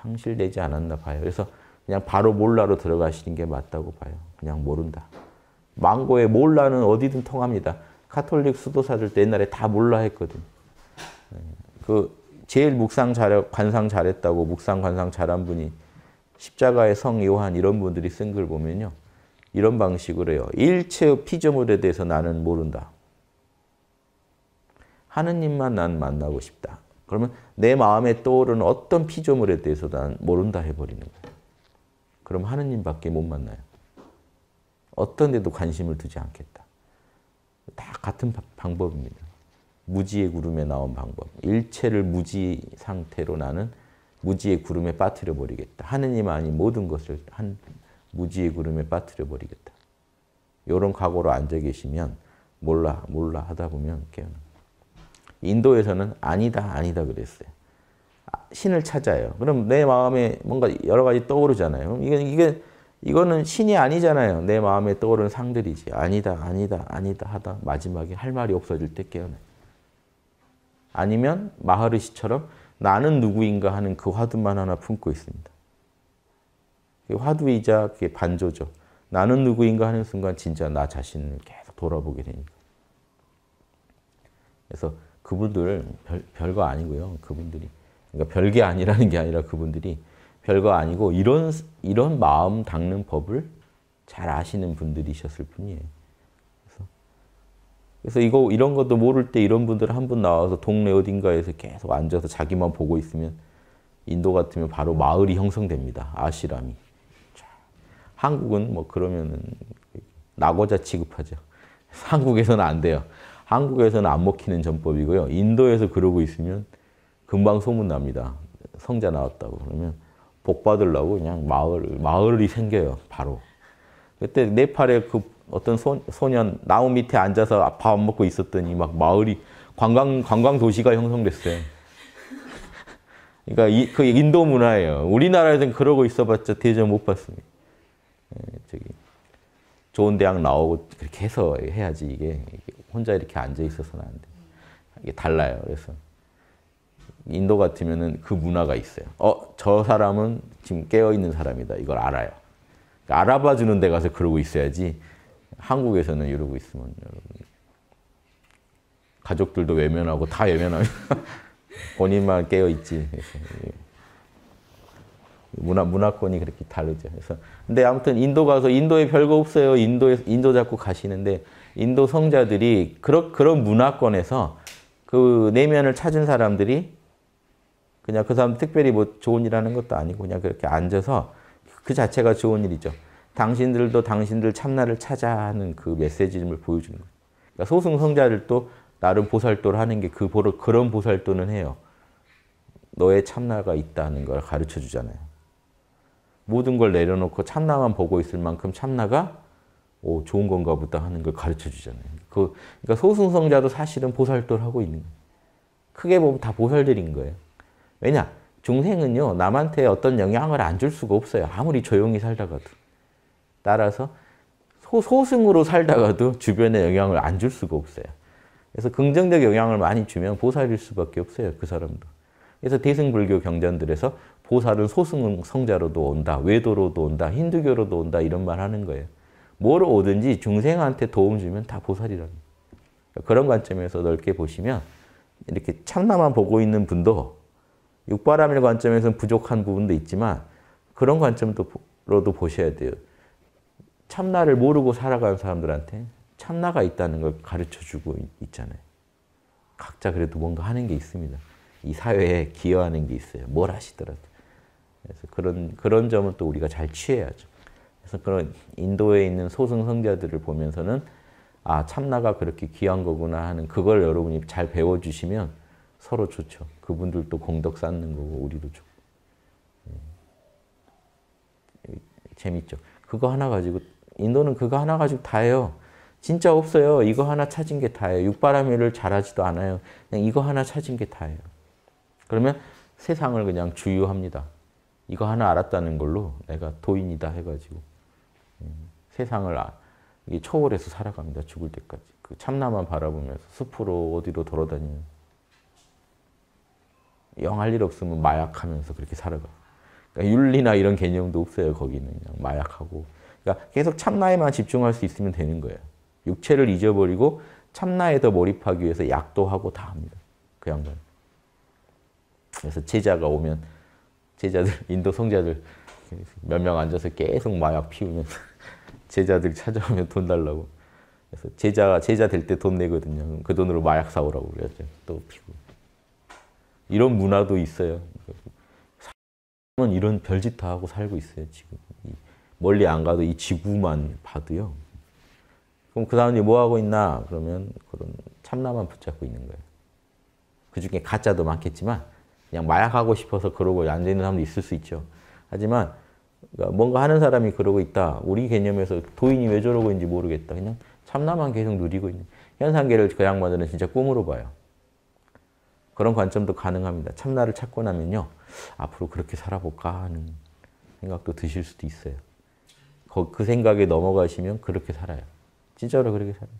상실되지 않았나 봐요. 그래서 그냥 바로 몰라로 들어가시는 게 맞다고 봐요. 그냥 모른다. 망고의 몰라는 어디든 통합니다. 카톨릭 수도사들 때 옛날에 다 몰라 했거든. 예, 그 제일 묵상 잘 관상 잘했다고 묵상 관상 잘한 분이 십자가의 성 요한 이런 분들이 쓴글 보면요. 이런 방식으로 해요. 일체의 피조물에 대해서 나는 모른다. 하느님만 난 만나고 싶다. 그러면 내 마음에 떠오르는 어떤 피조물에 대해서 난 모른다 해버리는 거예요. 그럼 하느님밖에 못 만나요. 어떤 데도 관심을 두지 않겠다. 다 같은 방법입니다. 무지의 구름에 나온 방법. 일체를 무지 상태로 나는 무지의 구름에 빠뜨려 버리겠다. 하느님 아닌 모든 것을 한 무지의 구름에 빠뜨려 버리겠다. 이런 각오로 앉아 계시면 몰라 몰라 하다 보면 깨어나. 인도에서는 아니다, 아니다 그랬어요. 아, 신을 찾아요. 그럼 내 마음에 뭔가 여러 가지 떠오르잖아요. 이게, 이게, 이거는 신이 아니잖아요. 내 마음에 떠오르는 상들이지. 아니다, 아니다, 아니다 하다 마지막에 할 말이 없어질 때 깨어나요. 아니면 마하르시처럼 나는 누구인가 하는 그 화두만 하나 품고 있습니다. 그 화두이자 그게 반조죠. 나는 누구인가 하는 순간 진짜 나 자신을 계속 돌아보게 되니까. 그래서 그분들 별, 별거 아니고요. 그분들이 그러니까 별게 아니라는 게 아니라 그분들이 별거 아니고 이런 이런 마음 닦는 법을 잘 아시는 분들이셨을 뿐이에요. 그래서, 그래서 이거 이런 것도 모를 때 이런 분들 한 분 나와서 동네 어딘가에서 계속 앉아서 자기만 보고 있으면 인도 같으면 바로 마을이 형성됩니다. 아시람이. 한국은 뭐 그러면은 낙오자 취급하죠. [LAUGHS] 한국에서는 안 돼요. 한국에서는 안 먹히는 전법이고요. 인도에서 그러고 있으면 금방 소문납니다. 성자 나왔다고 그러면 복 받으려고 그냥 마을, 마을이 생겨요. 바로. 그때 네팔에 그 어떤 소, 소년 나무 밑에 앉아서 밥 먹고 있었더니 막 마을이 관광, 관광 도시가 형성됐어요. [LAUGHS] 그러니까 이, 그 인도 문화예요. 우리나라에서는 그러고 있어봤자 대전 못 봤습니다. 예, 저기 좋은 대학 나오고 그렇게 해서 해야지 이게, 이게 혼자 이렇게 앉아 있어서는 안 돼. 이게 달라요. 그래서 인도 같으면은 그 문화가 있어요. 어, 저 사람은 지금 깨어 있는 사람이다. 이걸 알아요. 그러니까 알아봐 주는 데 가서 그러고 있어야지. 한국에서는 이러고 있으면 여러분 가족들도 외면하고 다 외면하고 [LAUGHS] 본인만 깨어 있지. 문화 문화권이 그렇게 다르죠. 그래서 근데 아무튼 인도 가서 인도에 별거 없어요. 인도에 인도 자꾸 가시는데 인도 성자들이 그런 그런 문화권에서 그 내면을 찾은 사람들이 그냥 그 사람 특별히 뭐 좋은 일하는 것도 아니고 그냥 그렇게 앉아서 그 자체가 좋은 일이죠. 당신들도 당신들 참나를 찾아 하는 그 메시지를 보여주는 거예요. 그러니까 소승 성자들도 나름 보살도를 하는 게그 보러 그런 보살도는 해요. 너의 참나가 있다는 걸 가르쳐 주잖아요. 모든 걸 내려놓고 참나만 보고 있을 만큼 참나가 오, 좋은 건가 보다 하는 걸 가르쳐 주잖아요. 그, 그러니까 소승성자도 사실은 보살도 하고 있는 거예요. 크게 보면 다 보살들인 거예요. 왜냐? 중생은요, 남한테 어떤 영향을 안 줄 수가 없어요. 아무리 조용히 살다가도. 따라서 소, 소승으로 살다가도 주변에 영향을 안 줄 수가 없어요. 그래서 긍정적 영향을 많이 주면 보살일 수밖에 없어요. 그 사람도. 그래서 대승불교 경전들에서 보살은 소승 성자로도 온다, 외도로도 온다, 힌두교로도 온다 이런 말 하는 거예요. 뭘 오든지 중생한테 도움 주면 다보살이라는 그러니까 그런 관점에서 넓게 보시면 이렇게 참나만 보고 있는 분도 육바람일 관점에서는 부족한 부분도 있지만 그런 관점으로도 보셔야 돼요. 참나를 모르고 살아가는 사람들한테 참나가 있다는 걸 가르쳐주고 있잖아요. 각자 그래도 뭔가 하는 게 있습니다. 이 사회에 기여하는 게 있어요. 뭘 하시더라도. 그래서 그런, 그런 점은 또 우리가 잘 취해야죠. 그래서 그런 인도에 있는 소승성자들을 보면서는 아 참나가 그렇게 귀한 거구나 하는 그걸 여러분이 잘 배워주시면 서로 좋죠. 그분들도 공덕 쌓는 거고 우리도 좋고. 예. 재밌죠. 그거 하나 가지고 인도는 그거 하나 가지고 다해요 진짜 없어요. 이거 하나 찾은 게 다예요. 육바라밀을 잘하지도 않아요. 그냥 이거 하나 찾은 게 다예요. 그러면 세상을 그냥 주유합니다. 이거 하나 알았다는 걸로 내가 도인이다 해가지고 세상을 아, 이게 초월해서 살아갑니다. 죽을 때까지. 그 참나만 바라보면서 숲으로 어디로 돌아다니는 영할 일 없으면 마약하면서 그렇게 살아가. 그러니까 윤리나 이런 개념도 없어요. 거기는 그냥 마약하고. 그러니까 계속 참나에만 집중할 수 있으면 되는 거예요. 육체를 잊어버리고 참나에 더 몰입하기 위해서 약도 하고 다 합니다. 그 양반. 그래서 제자가 오면 제자들 인도 성자들 몇 명 앉아서 계속 마약 피우면서 제자들이 찾아오면 돈 달라고. 그래서 제자 제자 될 때 돈 내거든요. 그 돈으로 마약 사오라고 그랬죠. 또 피고. 이런 문화도 있어요. 사람은 이런 별짓 다 하고 살고 있어요. 지금 멀리 안 가도 이 지구만 봐도요. 그럼 그 사람이 뭐 하고 있나? 그러면 그런 참나만 붙잡고 있는 거예요. 그 중에 가짜도 많겠지만 그냥 마약하고 싶어서 그러고 앉아 있는 사람도 있을 수 있죠. 하지만 그러니까 뭔가 하는 사람이 그러고 있다. 우리 개념에서 도인이 왜 저러고 있는지 모르겠다. 그냥 참나만 계속 누리고 있는 현상계를 그 양반들은 진짜 꿈으로 봐요. 그런 관점도 가능합니다. 참나를 찾고 나면요. 앞으로 그렇게 살아볼까 하는 생각도 드실 수도 있어요. 그 생각에 넘어가시면 그렇게 살아요. 진짜로 그렇게 살아요.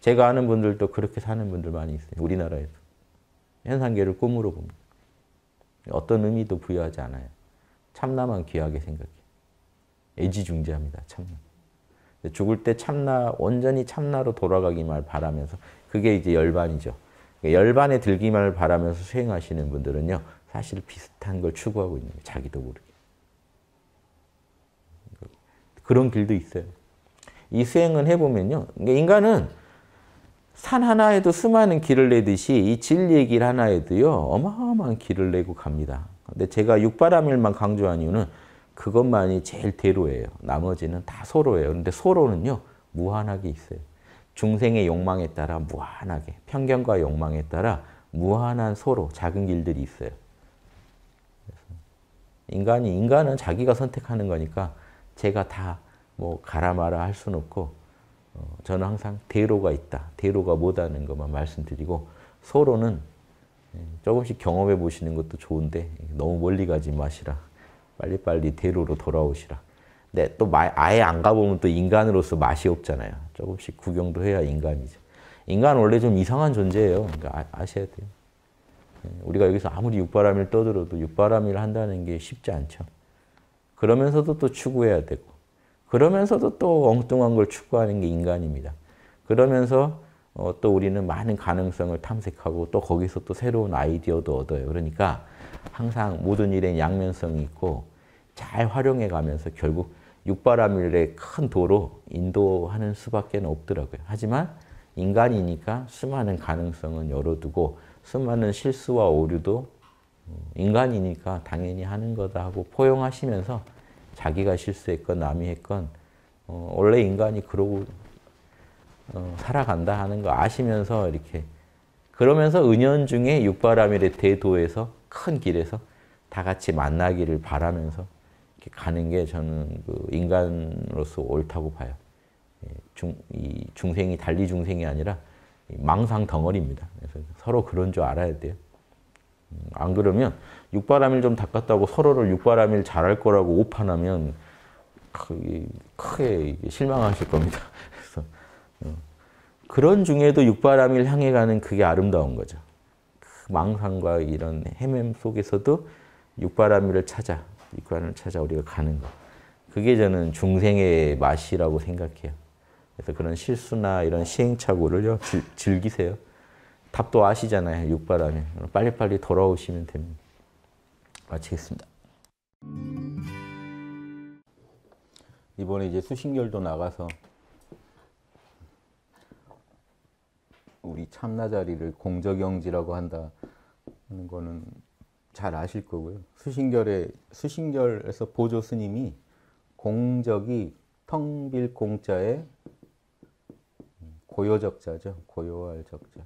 제가 아는 분들도 그렇게 사는 분들 많이 있어요. 우리나라에서. 현상계를 꿈으로 봅니다. 어떤 의미도 부여하지 않아요. 참나만 귀하게 생각해요. 애지중지합니다. 참나. 죽을 때 참나 완전히 참나로 돌아가기만 바라면서 그게 이제 열반이죠. 그러니까 열반에 들기만 바라면서 수행하시는 분들은요. 사실 비슷한 걸 추구하고 있는 거예요. 자기도 모르게. 그런 길도 있어요. 이 수행은 해보면요. 그러니까 인간은 산 하나에도 수많은 길을 내듯이 이 진리의 길 하나에도요. 어마어마한 길을 내고 갑니다. 근데 제가 육바람일만 강조한 이유는 그것만이 제일 대로예요. 나머지는 다 서로예요. 그런데 서로는요. 무한하게 있어요. 중생의 욕망에 따라 무한하게 편견과 욕망에 따라 무한한 서로 작은 길들이 있어요. 인간이 인간은 자기가 선택하는 거니까 제가 다 뭐 가라 마라 할 수는 없고 어, 저는 항상 대로가 있다. 대로가 뭐다는 것만 말씀드리고 서로는 조금씩 경험해 보시는 것도 좋은데 너무 멀리 가지 마시라. 빨리빨리 대로로 돌아오시라. 근데 또 아예 안 가보면 또 인간으로서 맛이 없잖아요. 조금씩 구경도 해야 인간이죠. 인간 원래 좀 이상한 존재예요. 그러니까 아, 셔야 돼요. 네, 우리가 여기서 아무리 육바람일 떠들어도 육바람일 한다는 게 쉽지 않죠. 그러면서도 또 추구해야 되고 그러면서도 또 엉뚱한 걸 추구하는 게 인간입니다. 그러면서 어, 또 우리는 많은 가능성을 탐색하고 또 거기서 또 새로운 아이디어도 얻어요. 그러니까 항상 모든 일에 양면성이 있고 잘 활용해 가면서 결국 육바라밀의 큰 도로 인도하는 수밖에 없더라고요. 하지만 인간이니까 수많은 가능성은 열어두고 수많은 실수와 오류도 음, 인간이니까 당연히 하는 거다 하고 포용하시면서 자기가 실수했건 남이 했건 어, 원래 인간이 그러고 어, 살아간다 하는 거 아시면서 이렇게 그러면서 은연중에 육바라밀의 대도에서 큰 길에서 다 같이 만나기를 바라면서 가는 게 저는 그 인간으로서 옳다고 봐요. 예, 중, 이 중생이 달리 중생이 아니라 망상 덩어리입니다. 그래서 서로 그런 줄 알아야 돼요. 음, 안 그러면 육바람일 좀 닦았다고 서로를 육바람일 잘할 거라고 오판하면 크게 실망하실 겁니다. [LAUGHS] 그래서 어, 그런 중에도 육바람일 향해 가는 그게 아름다운 거죠. 망상과 이런 헤맴 속에서도 육바라밀을 찾아, 육관을 찾아 우리가 가는 거. 그게 저는 중생의 맛이라고 생각해요. 그래서 그런 실수나 이런 시행착오를요, 즐, 기세요 답도 아시잖아요, 육바라밀. 빨리빨리 돌아오시면 됩니다. 마치겠습니다. 이번에 이제 수신결도 나가서 우리 참나자리를 공적영지라고 한다는 거는 잘 아실 거고요. 수신결에 수신결에서 보조 스님이 공적이 텅빌 공자에 고요적자죠. 고요할 적자.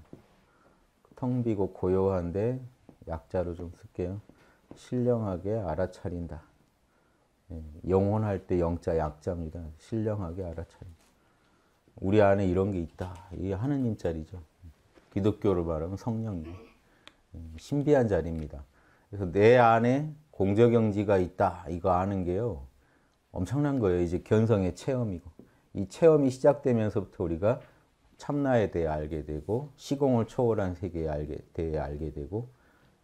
텅 비고 고요한데 약자로 좀 쓸게요. 신령하게 알아차린다. 예, 영혼할 때 영자 약자입니다. 신령하게 알아차린다. 우리 안에 이런 게 있다. 이 하느님 자리죠. 기독교로 말하면 성령 음, 신비한 자리입니다. 그래서 내 안에 공저경지가 있다. 이거 아는 게요. 엄청난 거예요. 이제 견성의 체험이고. 이 체험이 시작되면서부터 우리가 참나에 대해 알게 되고 시공을 초월한 세계에 알게, 대해 알게 되고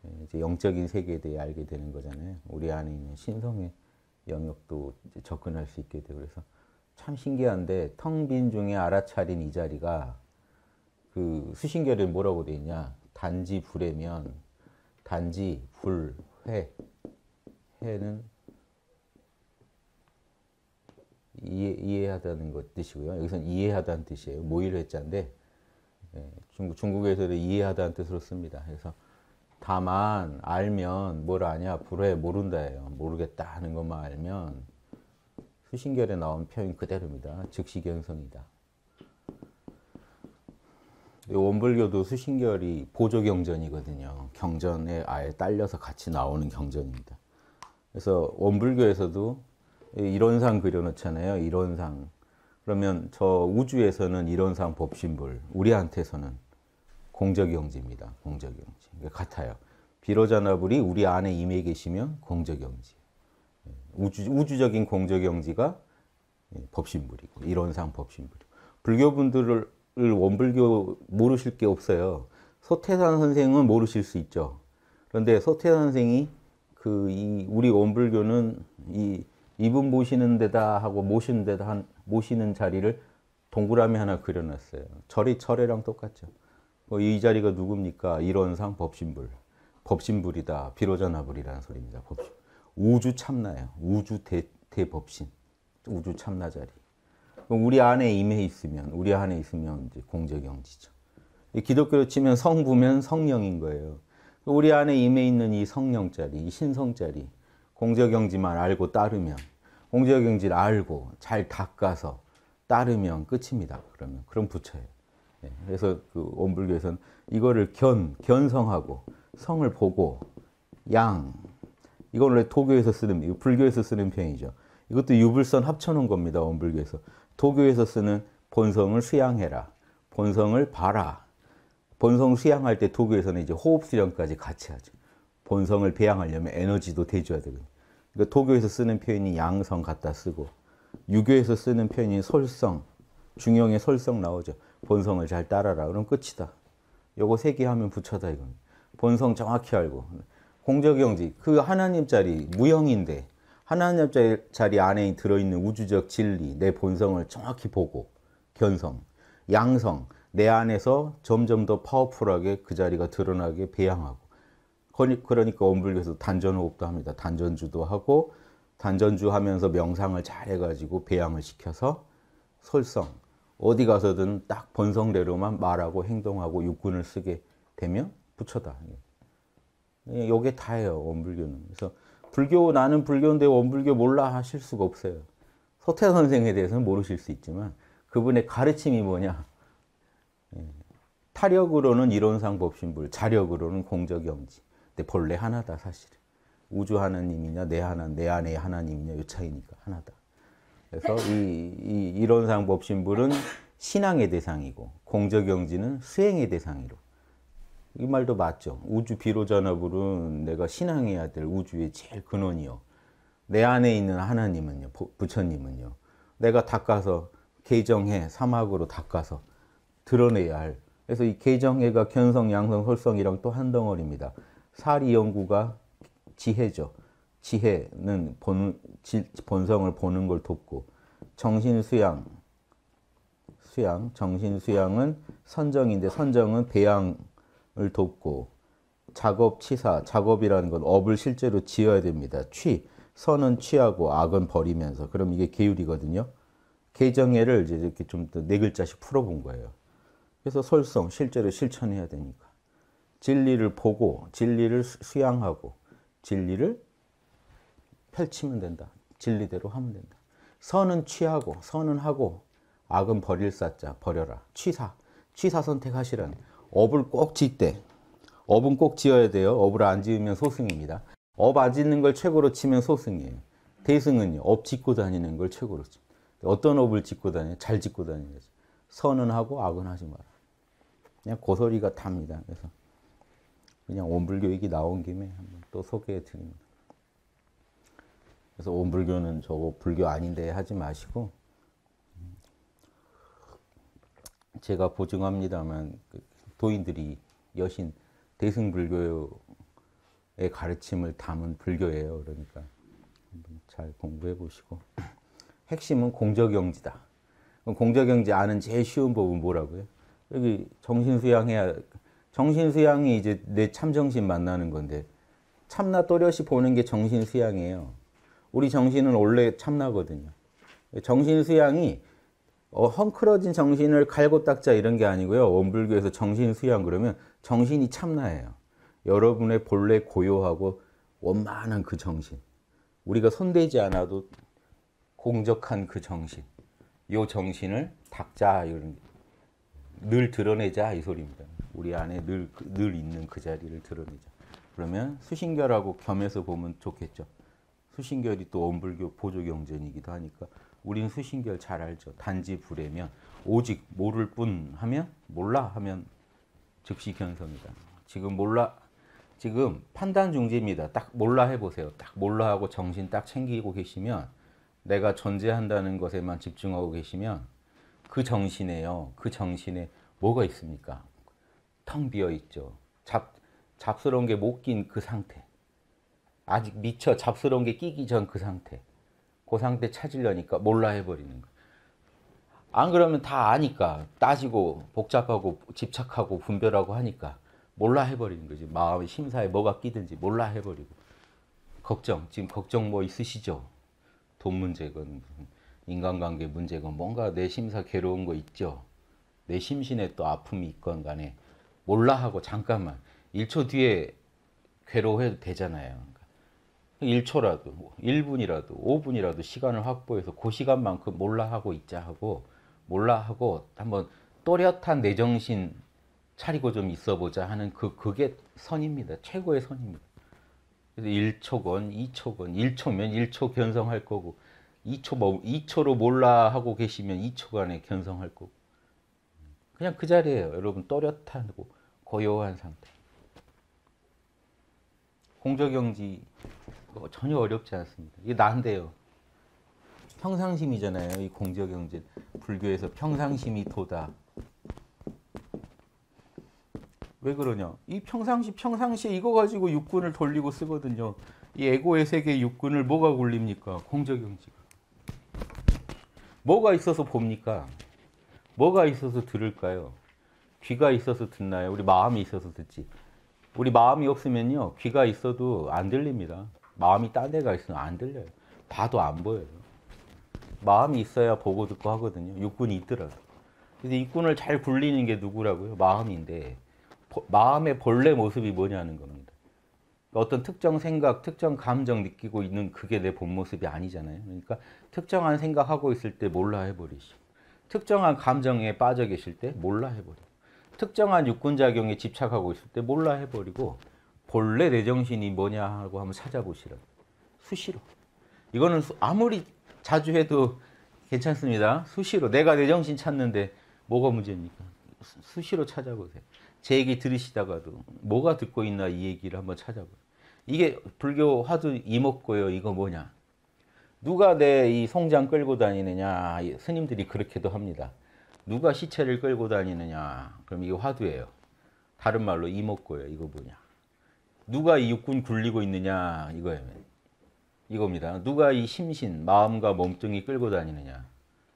예, 이제 영적인 세계에 대해 알게 되는 거잖아요. 우리 안에 있는 신성의 영역도 접근할 수 있게 되고 그래서 참 신기한데 텅 빈 중에 알아차린 이 자리가 그 수신결에 뭐라고 돼 있냐? 단지 불에면 단지 불, 회, 해는 이해, 하다는것 뜻이고요. 여기서는 이해하다는 뜻이에요. 모일회자인데 예, 중국, 중국에서도 이해하다는 뜻으로 씁니다. 그래서 다만 알면 뭘 아냐? 불에 모른다예요. 모르겠다 하는 것만 알면 수신결에 나온 표현 그대로입니다. 즉시경성이다. 원불교도 수신결이 보조경전이거든요. 경전에 아예 딸려서 같이 나오는 경전입니다. 그래서 원불교에서도 이론상 그려놓잖아요. 이론상. 그러면 저 우주에서는 이론상 법신불, 우리한테서는 공적영지입니다. 공적영지. 같아요. 비로자나불이 우리 안에 임해 계시면 공적영지. 우주, 우주적인 공적영지가 예, 법신불이고 이론상 법신불이고 불교분들을 원불교 모르실 게 없어요. 서태산 선생은 모르실 수 있죠. 그런데 서태산 선생이 그이 우리 원불교는 이 이분 모시는 데다 하고 모시는 데다 한 모시는 자리를 동그라미 하나 그려놨어요. 절이 철회랑 똑같죠. 뭐이 자리가 누굽니까? 이론상 법신불. 법신불이다. 비로자나불이라는 소리입니다. 법신불. 우주 참나예요. 우주 대, 대법신. 우주 참나 자리. 우리 안에 임해 있으면, 우리 안에 있으면 이제 공적영지죠. 기독교로 치면 성부면 성령인 거예요. 우리 안에 임해 있는 이 성령 자리, 이 신성 자리, 공적영지만 알고 따르면, 공적영지를 알고 잘 닦아서 따르면 끝입니다. 그러면 그런 부처예요. 예, 그래서 그 원불교에서는 이거를 견, 견성하고 성을 보고 양, 이건 원래 도교에서 쓰는 불교에서 쓰는 표현이죠. 이것도 유불선 합쳐놓은 겁니다. 원불교에서 도교에서 쓰는 본성을 수양해라, 본성을 봐라. 본성 수양할 때 도교에서는 이제 호흡 수련까지 같이 하죠. 본성을 배양하려면 에너지도 대줘야 되거든요. 그러니까 도교에서 쓰는 표현이 양성 갖다 쓰고 유교에서 쓰는 표현이 설성, 중용의 설성 나오죠. 본성을 잘 따라라. 그럼 끝이다. 요거 세 개 하면 부처다 이건. 본성 정확히 알고 공적영지 그 하나님 자리 무형인데 하나님 자리 안에 들어있는 우주적 진리 내 본성을 정확히 보고 견성 양성 내 안에서 점점 더 파워풀하게 그 자리가 드러나게 배양하고 그러니까 원불교에서 단전호흡도 합니다. 단전주도 하고 단전주 하면서 명상을 잘 해가지고 배양을 시켜서 설성 어디 가서든 딱 본성대로만 말하고 행동하고 육군을 쓰게 되면 부처다. 이게 예, 다예요, 원불교는. 그래서 불교, 나는 불교인데 원불교 몰라 하실 수가 없어요. 서태 선생에 대해서는 모르실 수 있지만 그분의 가르침이 뭐냐. 예, 타력으로는 이론상 법신불, 자력으로는 공적영지. 근데 본래 하나다, 사실. 우주 하나님이냐, 내 하나, 내 안에 하나님이냐, 요 차이니까 하나다. 그래서 네. 이, 이 이론상 법신불은 신앙의 대상이고 공적영지는 수행의 대상이로 이 말도 맞죠. 우주 비로 잔업은 내가 신앙해야 될 우주의 제일 근원이요. 내 안에 있는 하나님은요, 부처님은요. 내가 닦아서 개정해 사막으로 닦아서 드러내야 할. 그래서 이 개정해가 견성, 양성, 설성이랑 또 한 덩어리입니다. 사리 연구가 지혜죠. 지혜는 본, 지, 본성을 보는 걸 돕고 정신 수양, 수양, 정신 수양은 선정인데 선정은 배양 업을 돕고 작업 치사, 작업이라는 건 업을 실제로 지어야 됩니다. 취, 선은 취하고 악은 버리면서 그럼 이게 계율이거든요. 개정예를 이제 이렇게 좀네 글자씩 풀어본 거예요. 그래서 설성, 실제로 실천해야 되니까. 진리를 보고, 진리를 수양하고, 진리를 펼치면 된다. 진리대로 하면 된다. 선은 취하고, 선은 하고, 악은 버릴 사자, 버려라. 취사, 취사 선택하시라는. 업을 꼭질때 업은 꼭 지어야 돼요. 업을 안 지으면 소승입니다. 업 안 짓는 걸 최고로 치면 소승이에요. 대승은요. 업 짓고 다니는 걸 최고로 치. 어떤 업을 짓고 다녀요? 잘 짓고 다니야지. 선은 하고 악은 하지 마라. 그냥 고소리가 답니다. 그래서 그냥 온불교 얘기 나온 김에 한번 또 소개해 드립니다. 그래서 온불교는 저거 불교 아닌데 하지 마시고 음, 제가 보증합니다만 그 도인들이 여신 대승불교의 가르침을 담은 불교예요. 그러니까 잘 공부해 보시고 핵심은 공적영지다. 공적영지 아는 제일 쉬운 법은 뭐라고요? 여기 정신수양해야 정신수양이 이제 내 참정신 만나는 건데 참나 또렷이 보는 게 정신수양이에요. 우리 정신은 원래 참나거든요. 정신수양이 어, 헝클어진 정신을 갈고 닦자 이런 게 아니고요. 원불교에서 정신 수양 그러면 정신이 참나예요. 여러분의 본래 고요하고 원만한 그 정신. 우리가 손대지 않아도 공적한 그 정신. 요 정신을 닦자 이런 늘 드러내자 이 소리입니다. 우리 안에 늘 늘 있는 그 자리를 드러내자. 그러면 수신결하고 겸해서 보면 좋겠죠. 수신결이 또 원불교 보조 경전이기도 하니까 우리는 수신결 잘 알죠. 단지 불에면 오직 모를 뿐 하면 몰라 하면 즉시 견성이다. 지금 몰라 지금 판단 중지입니다. 딱 몰라 해보세요. 딱 몰라 하고 정신 딱 챙기고 계시면 내가 존재한다는 것에만 집중하고 계시면 그 정신에요. 그 정신에 뭐가 있습니까? 텅 비어 있죠. 잡 잡스러운 게 못 낀 그 상태. 아직 미처 잡스러운 게 끼기 전 그 상태. 고상때 그 찾으려니까 몰라 해버리는 거예안 그러면 다 아니까 따지고 복잡하고 집착하고 분별하고 하니까 몰라 해버리는 거지. 마음의 심사에 뭐가 끼든지 몰라 해버리고. 걱정, 지금 걱정 뭐 있으시죠? 돈 문제건 인간관계 문제건 뭔가 내 심사 괴로운 거 있죠? 내 심신에 또 아픔이 있건 간에 몰라 하고 잠깐만 1초 뒤에 괴로워해도 되잖아요. 1초라도 뭐 1분이라도 5분이라도 시간을 확보해서 그 시간만큼 몰라 하고 있자 하고 몰라 하고 한번 또렷한 내 정신 차리고 좀 있어보자 하는 그 그게 선입니다. 최고의 선입니다. 그래서 1초건 2초건 1초면 1초 견성할 거고 2초 뭐 2초로 몰라 하고 계시면 2초간에 견성할 거고 그냥 그 자리에요. 여러분 또렷한고 고요한 상태. 공적영지 어, 전혀 어렵지 않습니다. 이게 난데요. 평상심이잖아요. 이 공적 경제 불교에서 평상심이 도다. 왜 그러냐? 이 평상시 평상시 이거 가지고 육군을 돌리고 쓰거든요. 이 에고의 세계 육군을 뭐가 굴립니까? 공적 경지가. 뭐가 있어서 봅니까? 뭐가 있어서 들을까요? 귀가 있어서 듣나요? 우리 마음이 있어서 듣지. 우리 마음이 없으면요. 귀가 있어도 안 들립니다. 마음이 딴 데가 있으면 안 들려요. 봐도 안 보여요. 마음이 있어야 보고 듣고 하거든요. 육군이 있더라도. 근데 육군을 잘 굴리는 게 누구라고요? 마음인데 마음의 본래 모습이 뭐냐는 겁니다. 어떤 특정 생각, 특정 감정 느끼고 있는 그게 내 본 모습이 아니잖아요. 그러니까 특정한 생각하고 있을 때 몰라 해버리시 특정한 감정에 빠져 계실 때 몰라 해버리 특정한 육군작용에 집착하고 있을 때 몰라 해버리고 본래 내 정신이 뭐냐 하고 한번 찾아보시라. 수시로. 이거는 아무리 자주 해도 괜찮습니다. 수시로. 내가 내 정신 찾는데 뭐가 문제입니까? 수시로 찾아보세요. 제 얘기 들으시다가도 뭐가 듣고 있나 이 얘기를 한번 찾아보세요. 이게 불교 화두 이목고요. 이거 뭐냐? 누가 내 이 송장 끌고 다니느냐? 예, 스님들이 그렇게도 합니다. 누가 시체를 끌고 다니느냐? 그럼 이거 화두예요. 다른 말로 이목고요. 이거 뭐냐? 누가 이 육군 굴리고 있느냐 이거예요. 이겁니다. 누가 이 심신, 마음과 몸뚱이 끌고 다니느냐,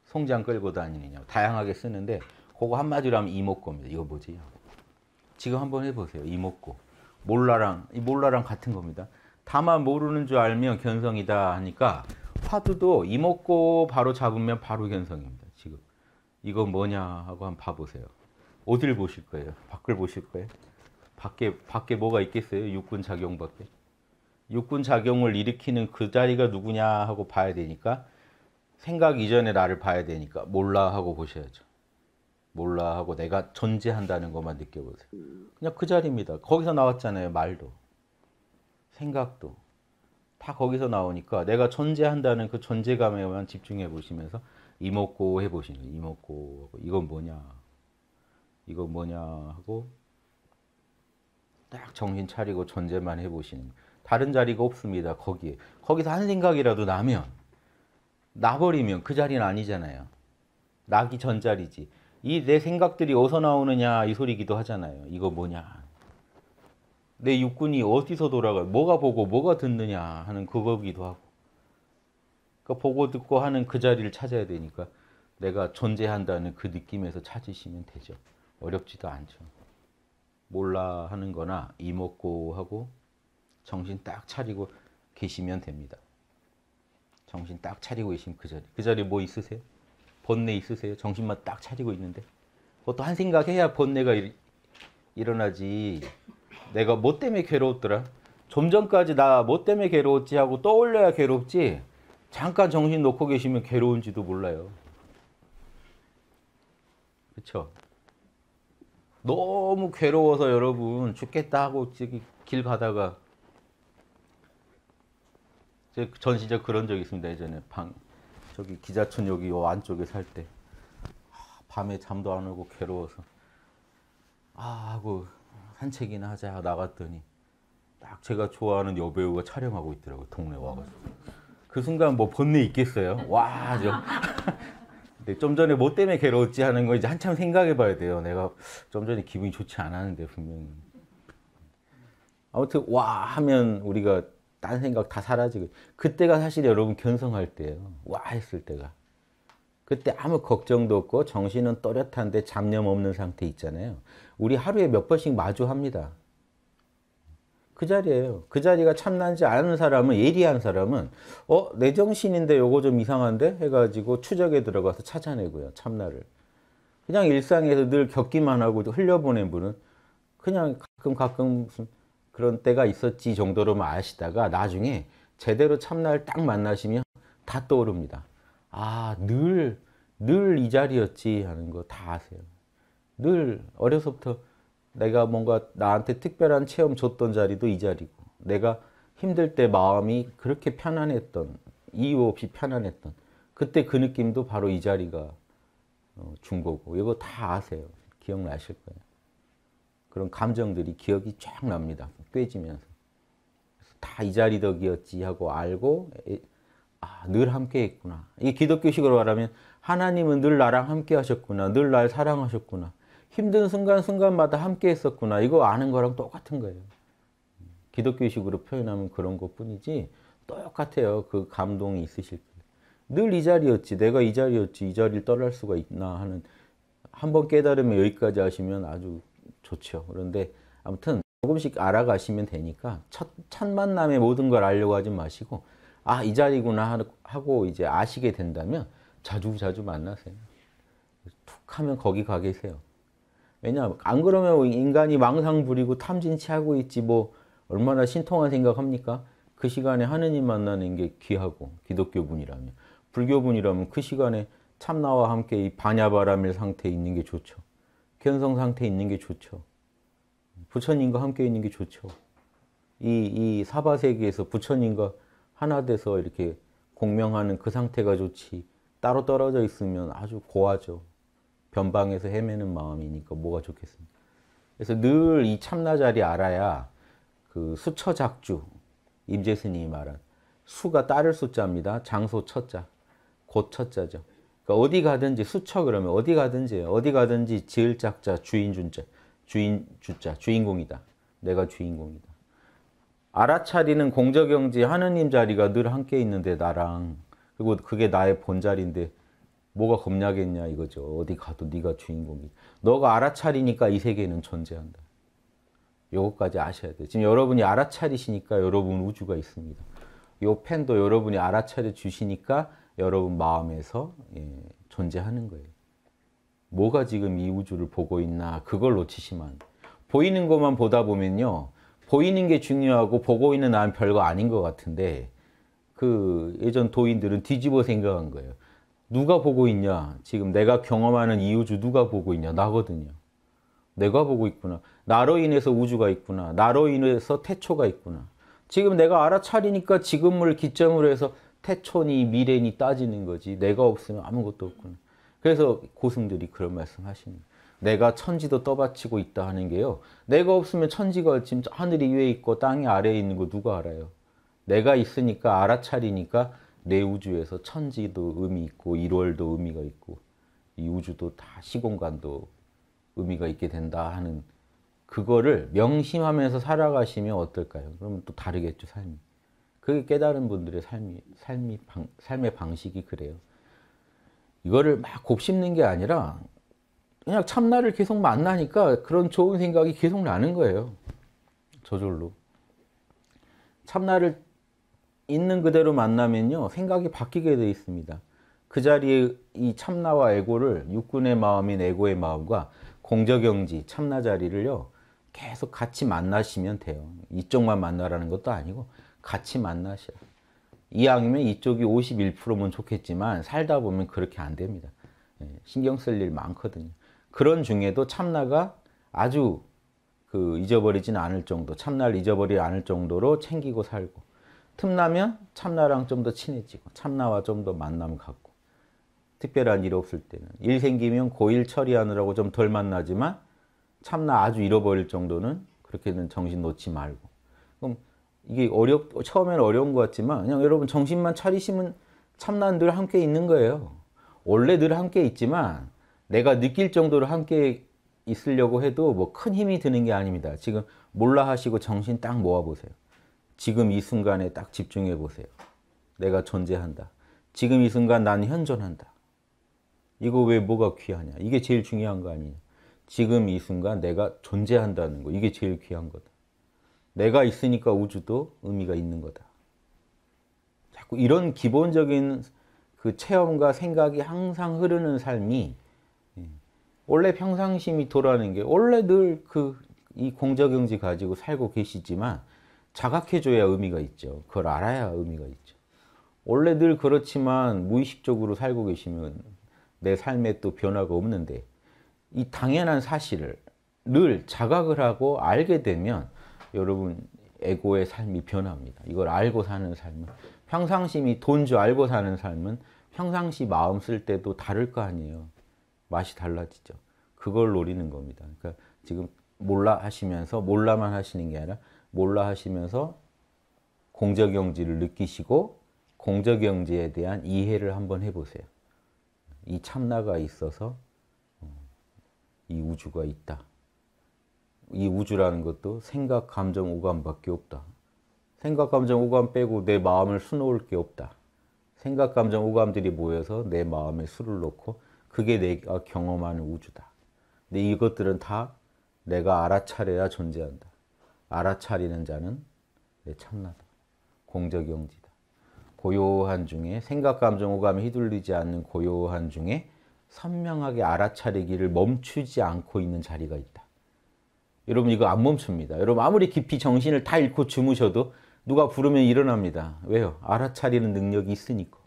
송장 끌고 다니느냐 다양하게 쓰는데 그거 한마디로 하면 이목고입니다. 이거 뭐지? 지금 한번 해보세요. 이목고. 몰라랑, 이 몰라랑 같은 겁니다. 다만 모르는 줄 알면 견성이다 하니까 화두도 이목고 바로 잡으면 바로 견성입니다. 지금 이거 뭐냐 하고 한번 봐보세요. 어딜 보실 거예요? 밖을 보실 거예요? 밖에 밖에 뭐가 있겠어요? 육군 작용밖에. 육군 작용을 일으키는 그 자리가 누구냐 하고 봐야 되니까 생각 이전에 나를 봐야 되니까 몰라 하고 보셔야죠. 몰라 하고 내가 존재한다는 것만 느껴보세요. 그냥 그 자리입니다. 거기서 나왔잖아요. 말도. 생각도. 다 거기서 나오니까 내가 존재한다는 그 존재감에만 집중해 보시면서 이목고 해보시는 이목고 이건 뭐냐 이건 뭐냐 하고 딱 정신 차리고 존재만 해보시는 다른 자리가 없습니다. 거기에. 거기서 한 생각이라도 나면 나버리면 그 자리는 아니잖아요. 나기 전 자리지. 이 내 생각들이 어디서 나오느냐 이 소리기도 하잖아요. 이거 뭐냐. 내 육군이 어디서 돌아가요? 뭐가 보고 뭐가 듣느냐 하는 그거기도 하고. 그 보고 듣고 하는 그 자리를 찾아야 되니까 내가 존재한다는 그 느낌에서 찾으시면 되죠. 어렵지도 않죠. 몰라 하는 거나 이먹고하고 정신 딱 차리고 계시면 됩니다. 정신 딱 차리고 계시면 그 자리. 그 자리 뭐 있으세요? 번뇌 있으세요? 정신만 딱 차리고 있는데. 그것도 한 생각해야 번뇌가 일, 일어나지. 내가 뭐 때문에 괴로웠더라? 좀 전까지 나 뭐 때문에 괴로웠지 하고 떠올려야 괴롭지. 잠깐 정신 놓고 계시면 괴로운지도 몰라요. 그렇죠? 너무 괴로워서 여러분 죽겠다 하고 길 가다가 전 진짜 그런 적이 있습니다 예전에 방 저기 기자촌 여기 요 안쪽에 살때 아, 밤에 잠도 안 오고 괴로워서 아 하고 산책이나 하자 나갔더니 딱 제가 좋아하는 여배우가 촬영하고 있더라고요 동네 와가지고 그 순간 뭐 번뇌 있겠어요 와저 네, 좀 전에 뭐 때문에 괴로웠지 하는 거 이제 한참 생각해 봐야 돼요. 내가 좀 전에 기분이 좋지 않았는데 분명히. 아무튼 와 하면 우리가 딴 생각 다 사라지고 그때가 사실 여러분 견성할 때예요. 와 했을 때가. 그때 아무 걱정도 없고 정신은 또렷한데 잡념 없는 상태 있잖아요. 우리 하루에 몇 번씩 마주합니다. 그 자리예요. 그 자리가 참난지 아는 사람은 예리한 사람은 어내 정신인데 요거 좀 이상한데 해가지고 추적에 들어가서 찾아내고요. 참나를 그냥 일상에서 늘 겪기만 하고 흘려보낸 분은 그냥 가끔 가끔 무슨 그런 때가 있었지 정도로만 아시다가 나중에 제대로 참나를 딱 만나시면 다 떠오릅니다. 아늘 늘 이 자리였지 하는 거 다 아세요. 늘 어려서부터 내가 뭔가 나한테 특별한 체험 줬던 자리도 이 자리고 내가 힘들 때 마음이 그렇게 편안했던 이유 없이 편안했던 그때 그 느낌도 바로 이 자리가 어, 준 거고 이거 다 아세요. 기억나실 거예요. 그런 감정들이 기억이 쫙 납니다. 꿰지면서. 다 이 자리 덕이었지 하고 알고 아, 늘 함께 했구나. 이 기독교식으로 말하면 하나님은 늘 나랑 함께 하셨구나. 늘 날 사랑하셨구나. 힘든 순간순간마다 함께 했었구나. 이거 아는 거랑 똑같은 거예요. 기독교식으로 표현하면 그런 것 뿐이지 똑같아요. 그 감동이 있으실 거예늘이 자리였지. 내가 이 자리였지. 이 자리를 떠날 수가 있나 하는 한 번 깨달으면 여기까지 하시면 아주 좋죠. 그런데 아무튼 조금씩 알아가시면 되니까 첫, 첫 만남에 모든 걸 알려고 하지 마시고 아, 이 자리구나 하고 이제 아시게 된다면 자주 자주 만나세요. 툭 하면 거기 가 계세요. 왜냐 하면안 그러면 인간이 망상 부리고 탐진치하고 있지 뭐 얼마나 신통한 생각합니까? 그 시간에 하느님 만나는 게 귀하고 기독교분이라면 불교분이라면 그 시간에 참나와 함께 이 반야바람일 상태에 있는 게 좋죠. 견성 상태에 있는 게 좋죠. 부처님과 함께 있는 게 좋죠. 이, 이 사바세계에서 부처님과 하나 돼서 이렇게 공명하는 그 상태가 좋지 따로 떨어져 있으면 아주 고하죠. 변방에서 헤매는 마음이니까 뭐가 좋겠습니까? 그래서 늘 이 참나자리 알아야 그 수처작주 임재스이 말한 수가 따를 수자입니다. 장소 첫자, 곧 첫자죠. 그러니까 어디 가든지 수처 그러면 어디 가든지 어디 가든지 지을 작자 주인 준자 주인 주자 주인공이다. 내가 주인공이다. 알아차리는 공적영지 하느님 자리가 늘 함께 있는데 나랑 그리고 그게 나의 본자리인데 뭐가 겁나겠냐 이거죠. 어디 가도 네가 주인공이. 너가 알아차리니까 이 세계는 존재한다. 요것까지 아셔야 돼 지금 여러분이 알아차리시니까 여러분 우주가 있습니다. 요 펜도 여러분이 알아차려 주시니까 여러분 마음에서 예, 존재하는 거예요. 뭐가 지금 이 우주를 보고 있나 그걸 놓치시면 보이는 것만 보다 보면요. 보이는 게 중요하고 보고 있는 난 별거 아닌 것 같은데 그 예전 도인들은 뒤집어 생각한 거예요. 누가 보고 있냐? 지금 내가 경험하는 이 우주 누가 보고 있냐? 나거든요. 내가 보고 있구나. 나로 인해서 우주가 있구나. 나로 인해서 태초가 있구나. 지금 내가 알아차리니까 지금을 기점으로 해서 태초니 미래니 따지는 거지. 내가 없으면 아무것도 없구나. 그래서 고승들이 그런 말씀 하십니다. 내가 천지도 떠받치고 있다 하는 게요. 내가 없으면 천지가 지금 하늘이 위에 있고 땅이 아래에 있는 거 누가 알아요? 내가 있으니까 알아차리니까 내 우주에서 천지도 의미 있고 일월도 의미가 있고 이 우주도 다 시공간도 의미가 있게 된다 하는 그거를 명심하면서 살아가시면 어떨까요? 그러면 또 다르겠죠 삶이. 그게 깨달은 분들의 삶이 삶이 방, 삶의 방식이 그래요. 이거를 막 곱씹는 게 아니라 그냥 참나를 계속 만나니까 그런 좋은 생각이 계속 나는 거예요. 저절로. 참나를 있는 그대로 만나면요 생각이 바뀌게 되어 있습니다. 그 자리에 이 참나와 에고를 육군의 마음인 에고의 마음과 공저경지 참나 자리를요 계속 같이 만나시면 돼요. 이쪽만 만나라는 것도 아니고 같이 만나셔. 이왕이면 이쪽이 51%면 좋겠지만 살다 보면 그렇게 안 됩니다. 예, 신경 쓸 일 많거든요. 그런 중에도 참나가 아주 그 잊어버리진 않을 정도, 참나를 잊어버리지 않을 정도로 챙기고 살고 틈나면 참나랑 좀 더 친해지고 참나와 좀 더 만남 갖고 특별한 일 없을 때는 일 생기면 고일 처리하느라고 좀 덜 만나지만 참나 아주 잃어버릴 정도는 그렇게는 정신 놓지 말고 그럼 이게 어렵 처음에는 어려운 것 같지만 그냥 여러분 정신만 차리시면 참나는 늘 함께 있는 거예요 원래 늘 함께 있지만 내가 느낄 정도로 함께 있으려고 해도 뭐 큰 힘이 드는 게 아닙니다 지금 몰라 하시고 정신 딱 모아보세요 지금 이 순간에 딱 집중해 보세요. 내가 존재한다. 지금 이 순간 난 현존한다. 이거 왜 뭐가 귀하냐? 이게 제일 중요한 거 아니냐? 지금 이 순간 내가 존재한다는 거. 이게 제일 귀한 거다. 내가 있으니까 우주도 의미가 있는 거다. 자꾸 이런 기본적인 그 체험과 생각이 항상 흐르는 삶이 예, 원래 평상심이 돌아는 게 원래 늘 그 이 공적용지 가지고 살고 계시지만 자각해줘야 의미가 있죠. 그걸 알아야 의미가 있죠. 원래 늘 그렇지만 무의식적으로 살고 계시면 내 삶에 또 변화가 없는데 이 당연한 사실을 늘 자각을 하고 알게 되면 여러분 에고의 삶이 변합니다. 이걸 알고 사는 삶은 평상심이 돈 줄 알고 사는 삶은 평상시 마음 쓸 때도 다를 거 아니에요. 맛이 달라지죠. 그걸 노리는 겁니다. 그러니까 지금 몰라 하시면서 몰라만 하시는 게 아니라 몰라 하시면서 공적영지를 느끼시고 공적영지에 대한 이해를 한번 해보세요. 이 참나가 있어서 어, 이 우주가 있다. 이 우주라는 것도 생각, 감정, 오감밖에 없다. 생각, 감정, 오감 빼고 내 마음을 수놓을 게 없다. 생각, 감정, 오감들이 모여서 내 마음에 수를 놓고 그게 내가 경험하는 우주다. 근데 이것들은 다 내가 알아차려야 존재한다. 알아차리는 자는 참나다. 공적영지다 고요한 중에 생각, 감정, 오감에 휘둘리지 않는 고요한 중에 선명하게 알아차리기를 멈추지 않고 있는 자리가 있다. 여러분 이거 안 멈춥니다. 여러분 아무리 깊이 정신을 다 잃고 주무셔도 누가 부르면 일어납니다. 왜요? 알아차리는 능력이 있으니까.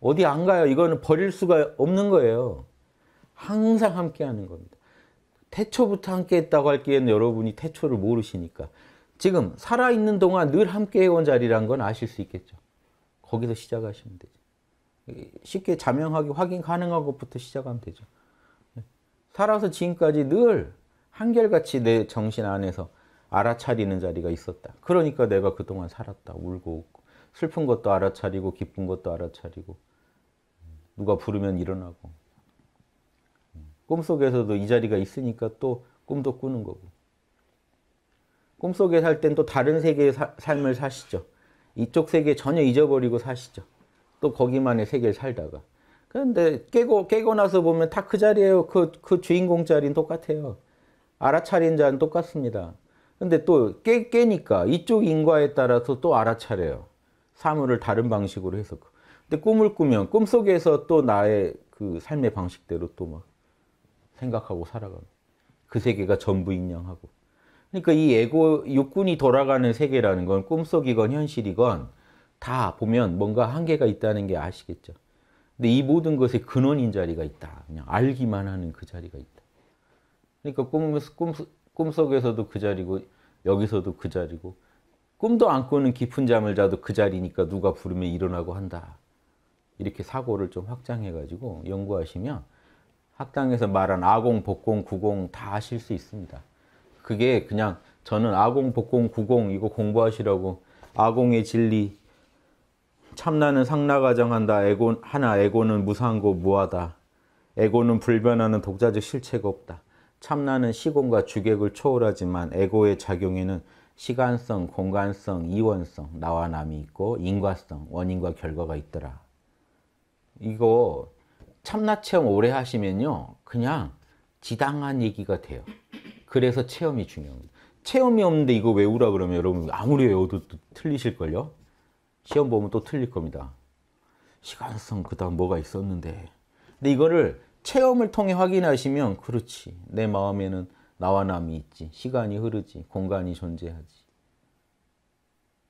어디 안 가요. 이거는 버릴 수가 없는 거예요. 항상 함께 하는 겁니다. 태초부터 함께 했다고 할기회는 여러분이 태초를 모르시니까 지금 살아있는 동안 늘 함께 해온 자리란 건 아실 수 있겠죠. 거기서 시작하시면 되죠. 쉽게 자명하게 확인 가능한 것부터 시작하면 되죠. 네. 살아서 지금까지 늘 한결같이 내 정신 안에서 알아차리는 자리가 있었다. 그러니까 내가 그동안 살았다. 울고 웃고 슬픈 것도 알아차리고 기쁜 것도 알아차리고 누가 부르면 일어나고 꿈속에서도 이 자리가 있으니까 또 꿈도 꾸는 거고. 꿈속에 살 땐 또 다른 세계의 사, 삶을 사시죠. 이쪽 세계 전혀 잊어버리고 사시죠. 또 거기만의 세계를 살다가. 그런데 깨고, 깨고 나서 보면 다 그 자리예요. 그, 그 주인공 자리는 똑같아요. 알아차린 자는 똑같습니다. 근데 또 깨, 깨니까 이쪽 인과에 따라서 또 알아차려요. 사물을 다른 방식으로 해석하고. 근데 꿈을 꾸면 꿈속에서 또 나의 그 삶의 방식대로 또막 생각하고 살아가고 그 세계가 전부인 양하고 그러니까 이 에고 육군이 돌아가는 세계라는 건 꿈속이건 현실이건 다 보면 뭔가 한계가 있다는 게 아시겠죠. 근데 이 모든 것의 근원인 자리가 있다. 그냥 알기만 하는 그 자리가 있다. 그러니까 꿈, 꿈, 꿈속에서도 그 자리고 여기서도 그 자리고 꿈도 안 꾸는 깊은 잠을 자도 그 자리니까 누가 부르면 일어나고 한다. 이렇게 사고를 좀 확장해가지고 연구하시면 학당에서 말한 아공, 복공, 구공 다 하실 수 있습니다. 그게 그냥 저는 아공, 복공, 구공 이거 공부하시라고 아공의 진리 참나는 상나가정한다. 에고 하나 에고는 무상고 무하다. 에고는 불변하는 독자적 실체가 없다. 참나는 시공과 주객을 초월하지만 에고의 작용에는 시간성, 공간성, 이원성, 나와 남이 있고 인과성, 원인과 결과가 있더라. 이거 참나 체험 오래 하시면요. 그냥 지당한 얘기가 돼요. 그래서 체험이 중요합니다. 체험이 없는데 이거 외우라 그러면 여러분 아무리 외워도 틀리실걸요? 시험 보면 또 틀릴 겁니다. 시간성 그 다음 뭐가 있었는데 근데 이거를 체험을 통해 확인하시면 그렇지 내 마음에는 나와 남이 있지 시간이 흐르지 공간이 존재하지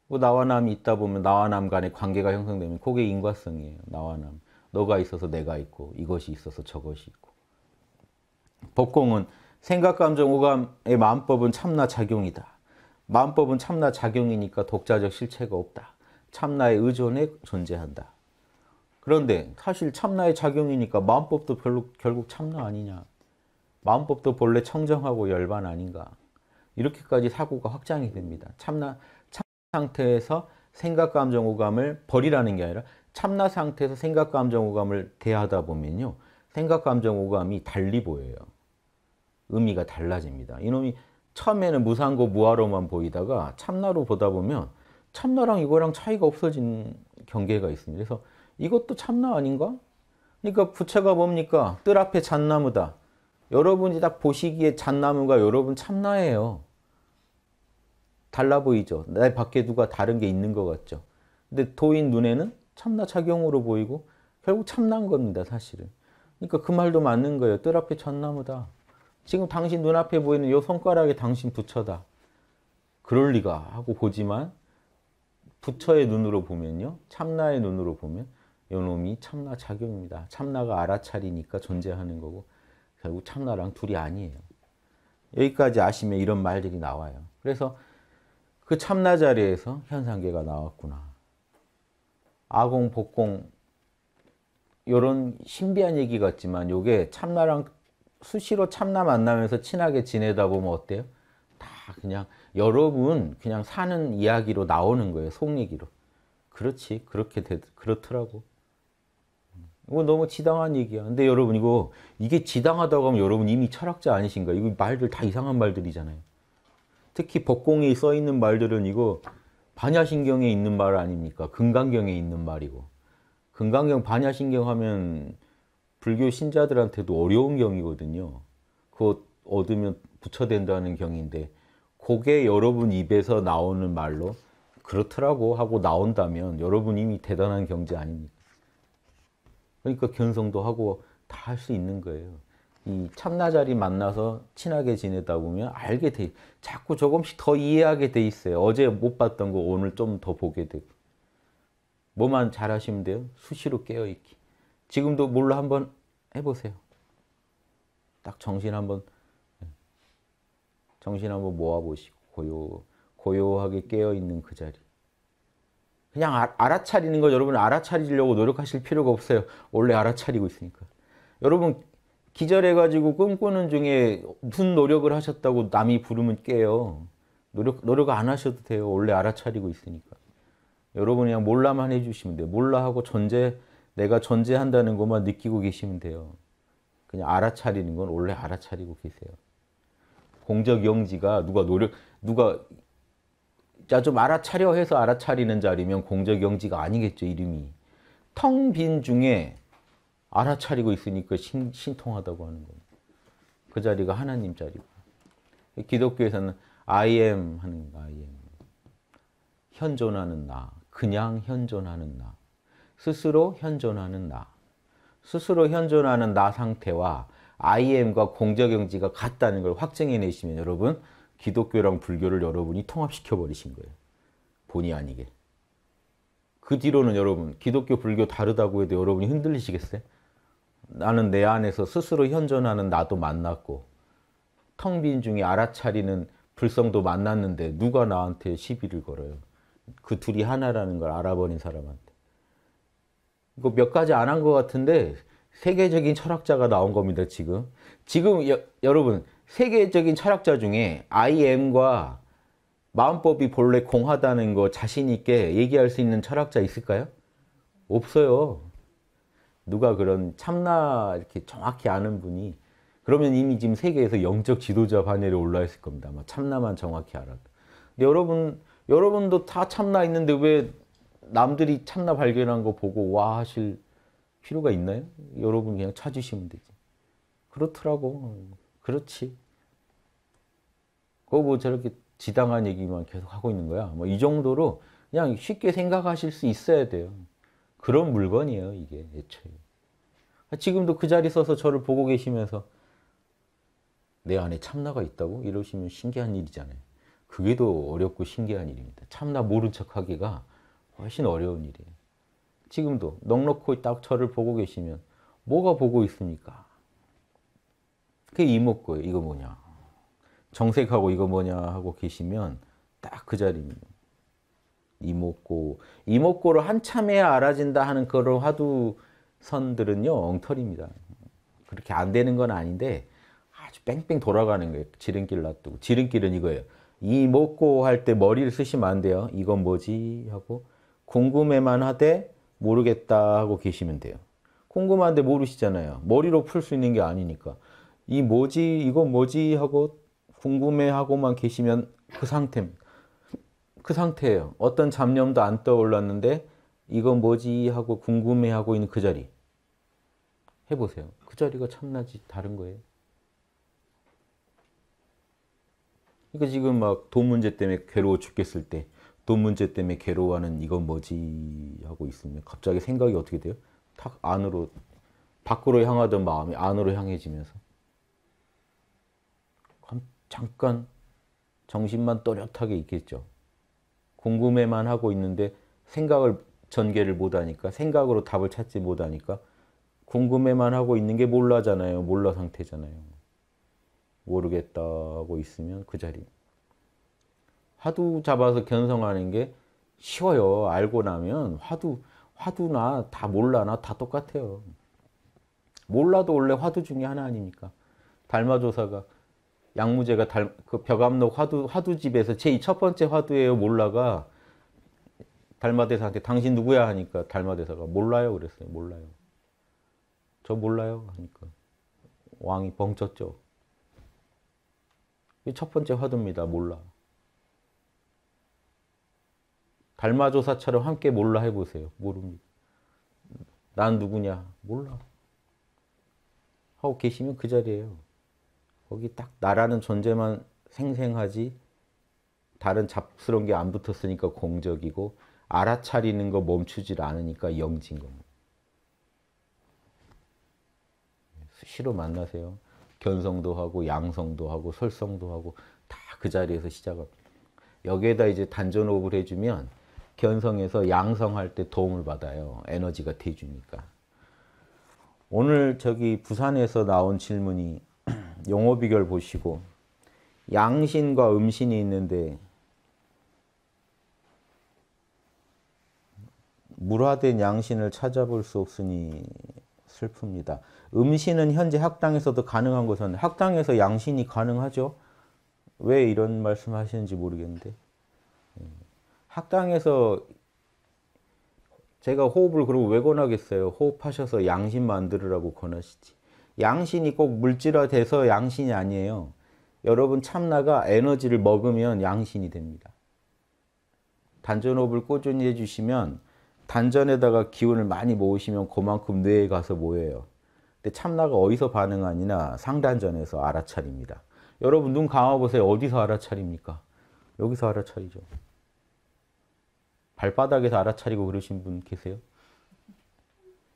뭐 나와 남이 있다 보면 나와 남 간의 관계가 형성되면 그게 인과성이에요 나와 남 너가 있어서 내가 있고 이것이 있어서 저것이 있고 법공은 생각, 감정, 오감의 마음법은 참나 작용이다. 마음법은 참나 작용이니까 독자적 실체가 없다. 참나의 의존에 존재한다. 그런데 사실 참나의 작용이니까 마음법도 별로 결국 참나 아니냐. 마음법도 본래 청정하고 열반 아닌가. 이렇게까지 사고가 확장이 됩니다. 참나, 참 상태에서 생각, 감정, 오감을 버리라는 게 아니라 참나 상태에서 생각, 감정, 오감을 대하다 보면요. 생각, 감정, 오감이 달리 보여요. 의미가 달라집니다. 이놈이 처음에는 무상고 무아로만 보이다가 참나로 보다 보면 참나랑 이거랑 차이가 없어진 경계가 있습니다. 그래서 이것도 참나 아닌가? 그러니까 부처가 뭡니까? 뜰 앞에 잣나무다. 여러분이 딱 보시기에 잣나무가 여러분 참나예요. 달라 보이죠? 내 밖에 누가 다른 게 있는 것 같죠? 근데 도인 눈에는 참나 작용으로 보이고 결국 참난 나 겁니다. 사실은. 그러니까 그 말도 맞는 거예요. 뜰 앞에 천나무다 지금 당신 눈앞에 보이는 요 손가락에 당신 부처다. 그럴 리가 하고 보지만 부처의 눈으로 보면요. 참나의 눈으로 보면 요놈이 참나 작용입니다. 참나가 알아차리니까 존재하는 거고 결국 참나랑 둘이 아니에요. 여기까지 아시면 이런 말들이 나와요. 그래서 그 참나 자리에서 현상계가 나왔구나. 아공, 복공 이런 신비한 얘기 같지만 요게 참나랑 수시로 참나 만나면서 친하게 지내다 보면 어때요? 다 그냥 여러분 그냥 사는 이야기로 나오는 거예요. 속 얘기로. 그렇지. 그렇게 되, 그렇더라고. 이거 너무 지당한 얘기야. 근데 여러분 이거 이게 지당하다고 하면 여러분 이미 철학자 아니신가? 이거 말들 다 이상한 말들이잖아요. 특히 법공이 써 있는 말들은 이거 반야신경에 있는 말 아닙니까? 금강경에 있는 말이고. 금강경 반야신경 하면 불교 신자들한테도 어려운 경이거든요. 그거 얻으면 부처된다는 경인데 그게 여러분 입에서 나오는 말로 그렇더라고 하고 나온다면 여러분 이미 대단한 경제 아닙니까? 그러니까 견성도 하고 다 할 수 있는 거예요. 이 참나자리 만나서 친하게 지내다 보면 알게 돼 자꾸 조금씩 더 이해하게 돼 있어요. 어제 못 봤던 거 오늘 좀 더 보게 되고 뭐만 잘하시면 돼요. 수시로 깨어있기. 지금도 몰라 한번 해보세요. 딱 정신 한번 정신 한번 모아보시고 고요 고요하게 깨어있는 그 자리. 그냥 아, 알아차리는 거 여러분 알아차리려고 노력하실 필요가 없어요. 원래 알아차리고 있으니까. 여러분 기절해가지고 꿈꾸는 중에 무슨 노력을 하셨다고 남이 부르면 깨요. 노력, 노력 안 하셔도 돼요. 원래 알아차리고 있으니까. 여러분이 그냥 몰라만 해주시면 돼요. 몰라하고 존재, 내가 존재한다는 것만 느끼고 계시면 돼요. 그냥 알아차리는 건 원래 알아차리고 계세요. 공적 영지가 누가 노력, 누가 자좀 알아차려 해서 알아차리는 자리면 공적 영지가 아니겠죠, 이름이. 텅 빈 중에 알아차리고 있으니까 신, 통하다고 하는 겁니다. 그 자리가 하나님 자리고. 기독교에서는 I am 하는 거 I am. 현존하는 나. 그냥 현존하는 나. 스스로 현존하는 나. 스스로 현존하는 나 상태와 I am과 공적용지가 같다는 걸 확증해 내시면 여러분 기독교랑 불교를 여러분이 통합시켜 버리신 거예요. 본의 아니게. 그 뒤로는 여러분 기독교 불교 다르다고 해도 여러분이 흔들리시겠어요? 나는 내 안에서 스스로 현존하는 나도 만났고 텅 빈 중에 알아차리는 불성도 만났는데 누가 나한테 시비를 걸어요. 그 둘이 하나라는 걸 알아버린 사람한테. 이거 몇 가지 안 한 것 같은데 세계적인 철학자가 나온 겁니다, 지금. 지금 여, 여러분 세계적인 철학자 중에 IM과 마음법이 본래 공하다는 거 자신 있게 얘기할 수 있는 철학자 있을까요? 없어요. 누가 그런 참나 이렇게 정확히 아는 분이 그러면 이미 지금 세계에서 영적 지도자 반열에 올라 있을 겁니다. 아마 참나만 정확히 알아도. 근데 여러분 여러분도 다 참나 있는데 왜 남들이 참나 발견한 거 보고 와 하실 필요가 있나요? 여러분 그냥 찾으시면 되지. 그렇더라고. 그렇지. 그거 뭐 저렇게 지당한 얘기만 계속 하고 있는 거야. 뭐 이 정도로 그냥 쉽게 생각하실 수 있어야 돼요. 그런 물건이에요, 이게 애초에. 지금도 그 자리 서서 저를 보고 계시면서 내 안에 참나가 있다고? 이러시면 신기한 일이잖아요. 그게 더 어렵고 신기한 일입니다. 참나 모른 척하기가 훨씬 어려운 일이에요. 지금도 넉넉히 딱 저를 보고 계시면 뭐가 보고 있습니까? 그게 이목구예요. 이거 뭐냐. 정색하고 이거 뭐냐 하고 계시면 딱 그 자리입니다. 이목고 이목구를 한참 해야 알아진다 하는 그런 화두선들은요 엉터리입니다. 그렇게 안 되는 건 아닌데 아주 뺑뺑 돌아가는 거예요. 지름길 놔두고 지름길은 이거예요. 이목고 할 때 머리를 쓰시면 안 돼요. 이건 뭐지 하고 궁금해만 하되 모르겠다 하고 계시면 돼요. 궁금한데 모르시잖아요. 머리로 풀 수 있는 게 아니니까. 이 뭐지 이건 뭐지 하고 궁금해하고만 계시면 그 상태입니다. 그 상태예요. 어떤 잡념도 안 떠올랐는데 이건 뭐지 하고 궁금해하고 있는 그 자리. 해보세요. 그 자리가 참나지 다른 거예요. 그러니까 지금 막 돈 문제 때문에 괴로워 죽겠을 때, 돈 문제 때문에 괴로워하는 이건 뭐지 하고 있으면 갑자기 생각이 어떻게 돼요? 탁 안으로, 밖으로 향하던 마음이 안으로 향해지면서 잠깐 정신만 또렷하게 있겠죠. 궁금해만 하고 있는데 생각을 전개를 못하니까 생각으로 답을 찾지 못하니까 궁금해만 하고 있는 게 몰라잖아요. 몰라 상태잖아요. 모르겠다고 있으면 그 자리. 화두 잡아서 견성하는 게 쉬워요. 알고 나면 화두, 화두나 다 몰라나 다 똑같아요. 몰라도 원래 화두 중에 하나 아닙니까? 달마조사가 양무제가 달, 그 벽암록 화두, 화두집에서 제 첫 번째 화두예요 몰라가 달마대사한테 당신 누구야 하니까 달마대사가 몰라요 그랬어요 몰라요 저 몰라요 하니까 왕이 벙쪘죠 첫 번째 화두입니다 몰라 달마조사처럼 함께 몰라 해보세요 모릅니다 난 누구냐 몰라 하고 계시면 그 자리에요 거기 딱 나라는 존재만 생생하지 다른 잡스러운 게 안 붙었으니까 공적이고 알아차리는 거 멈추질 않으니까 영진 겁니다. 수시로 만나세요. 견성도 하고 양성도 하고 설성도 하고 다 그 자리에서 시작합니다. 여기에다 이제 단전호흡을 해주면 견성에서 양성할 때 도움을 받아요. 에너지가 돼주니까. 오늘 저기 부산에서 나온 질문이 용어 비결 보시고 양신과 음신이 있는데 물화된 양신을 찾아볼 수 없으니 슬픕니다. 음신은 현재 학당에서도 가능한 것은 학당에서 양신이 가능하죠. 왜 이런 말씀 하시는지 모르겠는데 예. 학당에서 제가 호흡을 그러고 왜 권하겠어요? 호흡하셔서 양신 만들으라고 권하시지. 양신이 꼭 물질화돼서 양신이 아니에요. 여러분 참나가 에너지를 먹으면 양신이 됩니다. 단전호흡을 꾸준히 해주시면 단전에다가 기운을 많이 모으시면 그만큼 뇌에 가서 모여요. 근데 참나가 어디서 반응하느냐 상단전에서 알아차립니다. 여러분 눈 감아보세요. 어디서 알아차립니까? 여기서 알아차리죠. 발바닥에서 알아차리고 그러신 분 계세요?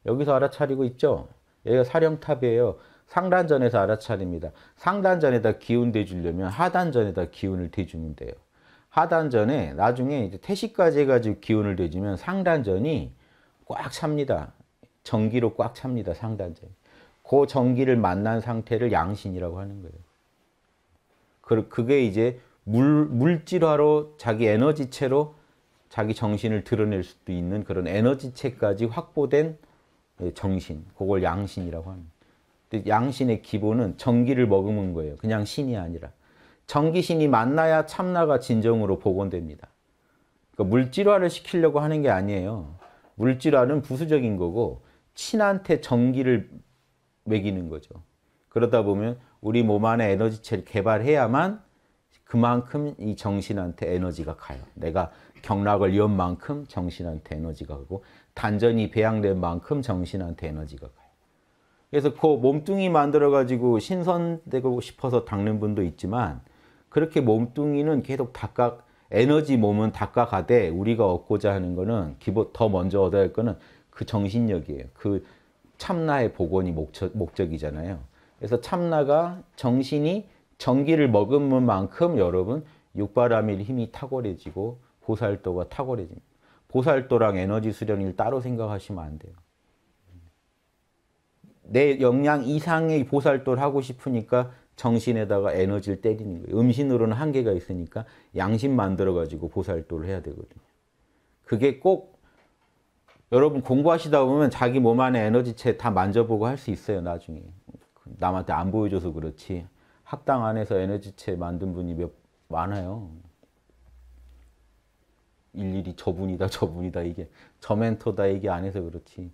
여기서 알아차리고 있죠? 여기가 사령탑이에요. 상단전에서 알아차립니다. 상단전에다 기운 대주려면 하단전에다 기운을 대주면 돼요. 하단전에 나중에 이제 태식까지 해가지고 기운을 대주면 상단전이 꽉 찹니다. 전기로 꽉 찹니다. 상단전. 이그 전기를 만난 상태를 양신이라고 하는 거예요. 그게 이제 물, 물질화로 자기 에너지체로 자기 정신을 드러낼 수도 있는 그런 에너지체까지 확보된 예, 정신, 그걸 양신이라고 합니다. 양신의 기본은 정기를 머금은 거예요. 그냥 신이 아니라. 정기신이 만나야 참나가 진정으로 복원됩니다. 그러니까 물질화를 시키려고 하는 게 아니에요. 물질화는 부수적인 거고 신한테 정기를 매기는 거죠. 그러다 보면 우리 몸 안에 에너지체를 개발해야만 그만큼 이 정신한테 에너지가 가요. 내가 경락을 연 만큼 정신한테 에너지가 가고 단전이 배양된 만큼 정신한테 에너지가 가요. 그래서 그 몸뚱이 만들어가지고 신선되고 싶어서 닦는 분도 있지만 그렇게 몸뚱이는 계속 닦아 에너지 몸은 닦아가되 우리가 얻고자 하는 거는 기본 더 먼저 얻어야 할 거는 그 정신력이에요. 그 참나의 복원이 목처, 목적이잖아요. 그래서 참나가 정신이 정기를 머은 만큼 여러분 육바람일 힘이 탁월해지고 보살도가 탁월해집니다. 보살도랑 에너지 수련을 따로 생각하시면 안 돼요. 내 역량 이상의 보살도를 하고 싶으니까 정신에다가 에너지를 때리는 거예요. 음신으로는 한계가 있으니까 양심 만들어가지고 보살도를 해야 되거든요. 그게 꼭 여러분 공부하시다 보면 자기 몸 안에 에너지체 다 만져보고 할 수 있어요, 나중에. 남한테 안 보여줘서 그렇지. 학당 안에서 에너지체 만든 분이 몇 많아요. 일일이 저분이다 저분이다 이게 저 멘토다 이게 안에서 그렇지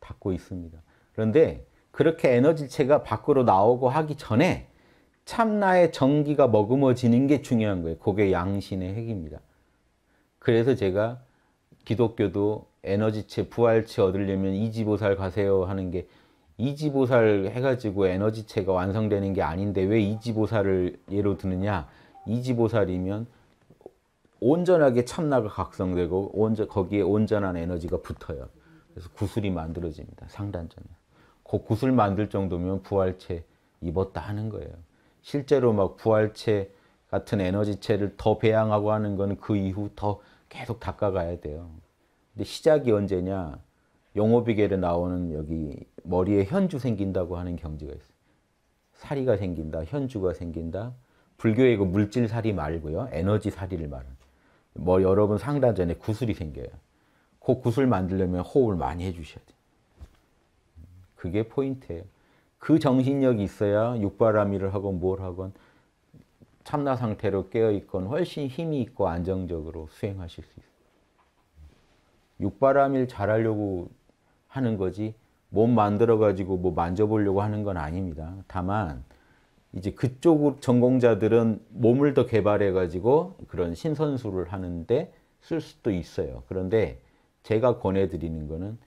받고 있습니다. 그런데 그렇게 에너지체가 밖으로 나오고 하기 전에 참나의 정기가 머금어지는 게 중요한 거예요. 그게 양신의 핵입니다. 그래서 제가 기독교도 에너지체, 부활체 얻으려면 이지보살 가세요 하는 게 이지보살 해가지고 에너지체가 완성되는 게 아닌데 왜 이지보살을 예로 드느냐? 이지보살이면 온전하게 참나가 각성되고 온전, 거기에 온전한 에너지가 붙어요. 그래서 구슬이 만들어집니다. 상단전에. 그 구슬 만들 정도면 부활체 입었다 하는 거예요. 실제로 막 부활체 같은 에너지체를 더 배양하고 하는 건 그 이후 더 계속 닦아가야 돼요. 근데 시작이 언제냐? 용호비계를 나오는 여기 머리에 현주 생긴다고 하는 경지가 있어요. 사리가 생긴다, 현주가 생긴다. 불교의 그 물질살이 말고요. 에너지살이를 말하는 뭐 여러분 상담 전에 구슬이 생겨요. 그 구슬 만들려면 호흡을 많이 해주셔야 돼요. 그게 포인트예요. 그 정신력이 있어야 육바라밀을 하건 뭘 하건 참나 상태로 깨어있건 훨씬 힘이 있고 안정적으로 수행하실 수 있어요. 육바라밀 잘하려고 하는 거지 몸 만들어가지고 뭐 만져보려고 하는 건 아닙니다. 다만 이제 그쪽 전공자들은 몸을 더 개발해 가지고 그런 신선술을 하는데 쓸 수도 있어요. 그런데 제가 권해 드리는 거는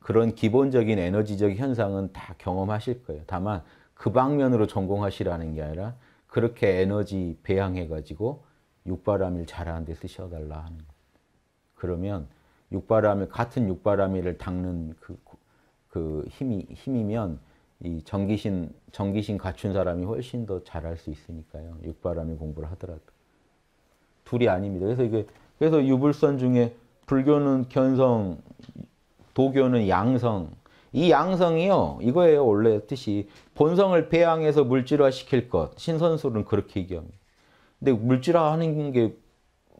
그런 기본적인 에너지적 현상은 다 경험하실 거예요. 다만 그 방면으로 전공하시라는 게 아니라 그렇게 에너지 배양해 가지고 육바람일 잘하는 데 쓰셔 달라 하는 거예요. 그러면 육바람이 같은 육바람이를 닦는 그, 그 힘이 힘이면 이 전기신 전기신 갖춘 사람이 훨씬 더 잘할 수 있으니까요. 육바람이 공부를 하더라도 둘이 아닙니다. 그래서 이게 그래서 유불선 중에 불교는 견성, 도교는 양성. 이 양성이요. 이거예요. 원래 뜻이 본성을 배양해서 물질화 시킬 것. 신선술은 그렇게 얘기합니다. 근데 물질화 하는 게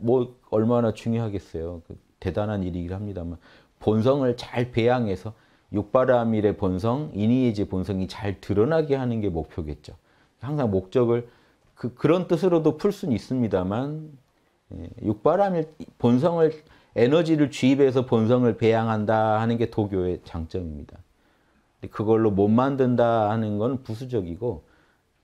뭐 얼마나 중요하겠어요. 그 대단한 일이긴 합니다만 본성을 잘 배양해서 육바라밀의 본성, 이니에지 본성이 잘 드러나게 하는 게 목표겠죠. 항상 목적을 그, 그런 뜻으로도 풀 수는 있습니다만 예, 육바라밀 본성을 에너지를 주입해서 본성을 배양한다 하는 게 도교의 장점입니다. 그걸로 못 만든다 하는 건 부수적이고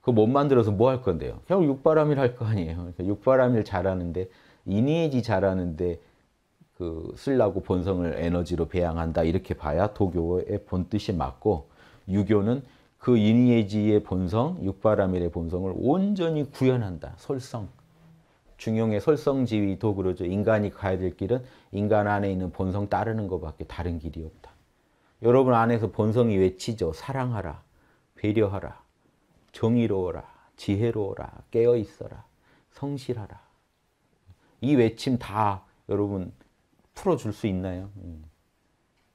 그못 만들어서 뭐 할 건데요? 결국 육바라밀할 거 아니에요. 그러니까 육바라밀 잘하는데 이니에지 잘하는데 그 쓰려고 본성을 에너지로 배양한다 이렇게 봐야 도교의 본뜻이 맞고 유교는 그 리니에지의 본성, 육바라밀의 본성을 온전히 구현한다. 솔성 중용의 솔성지위도 그러죠. 인간이 가야 될 길은 인간 안에 있는 본성 따르는 것밖에 다른 길이 없다. 여러분 안에서 본성이 외치죠. 사랑하라, 배려하라, 정의로워라, 지혜로워라, 깨어있어라, 성실하라. 이 외침 다 여러분 풀어줄 수 있나요? 음.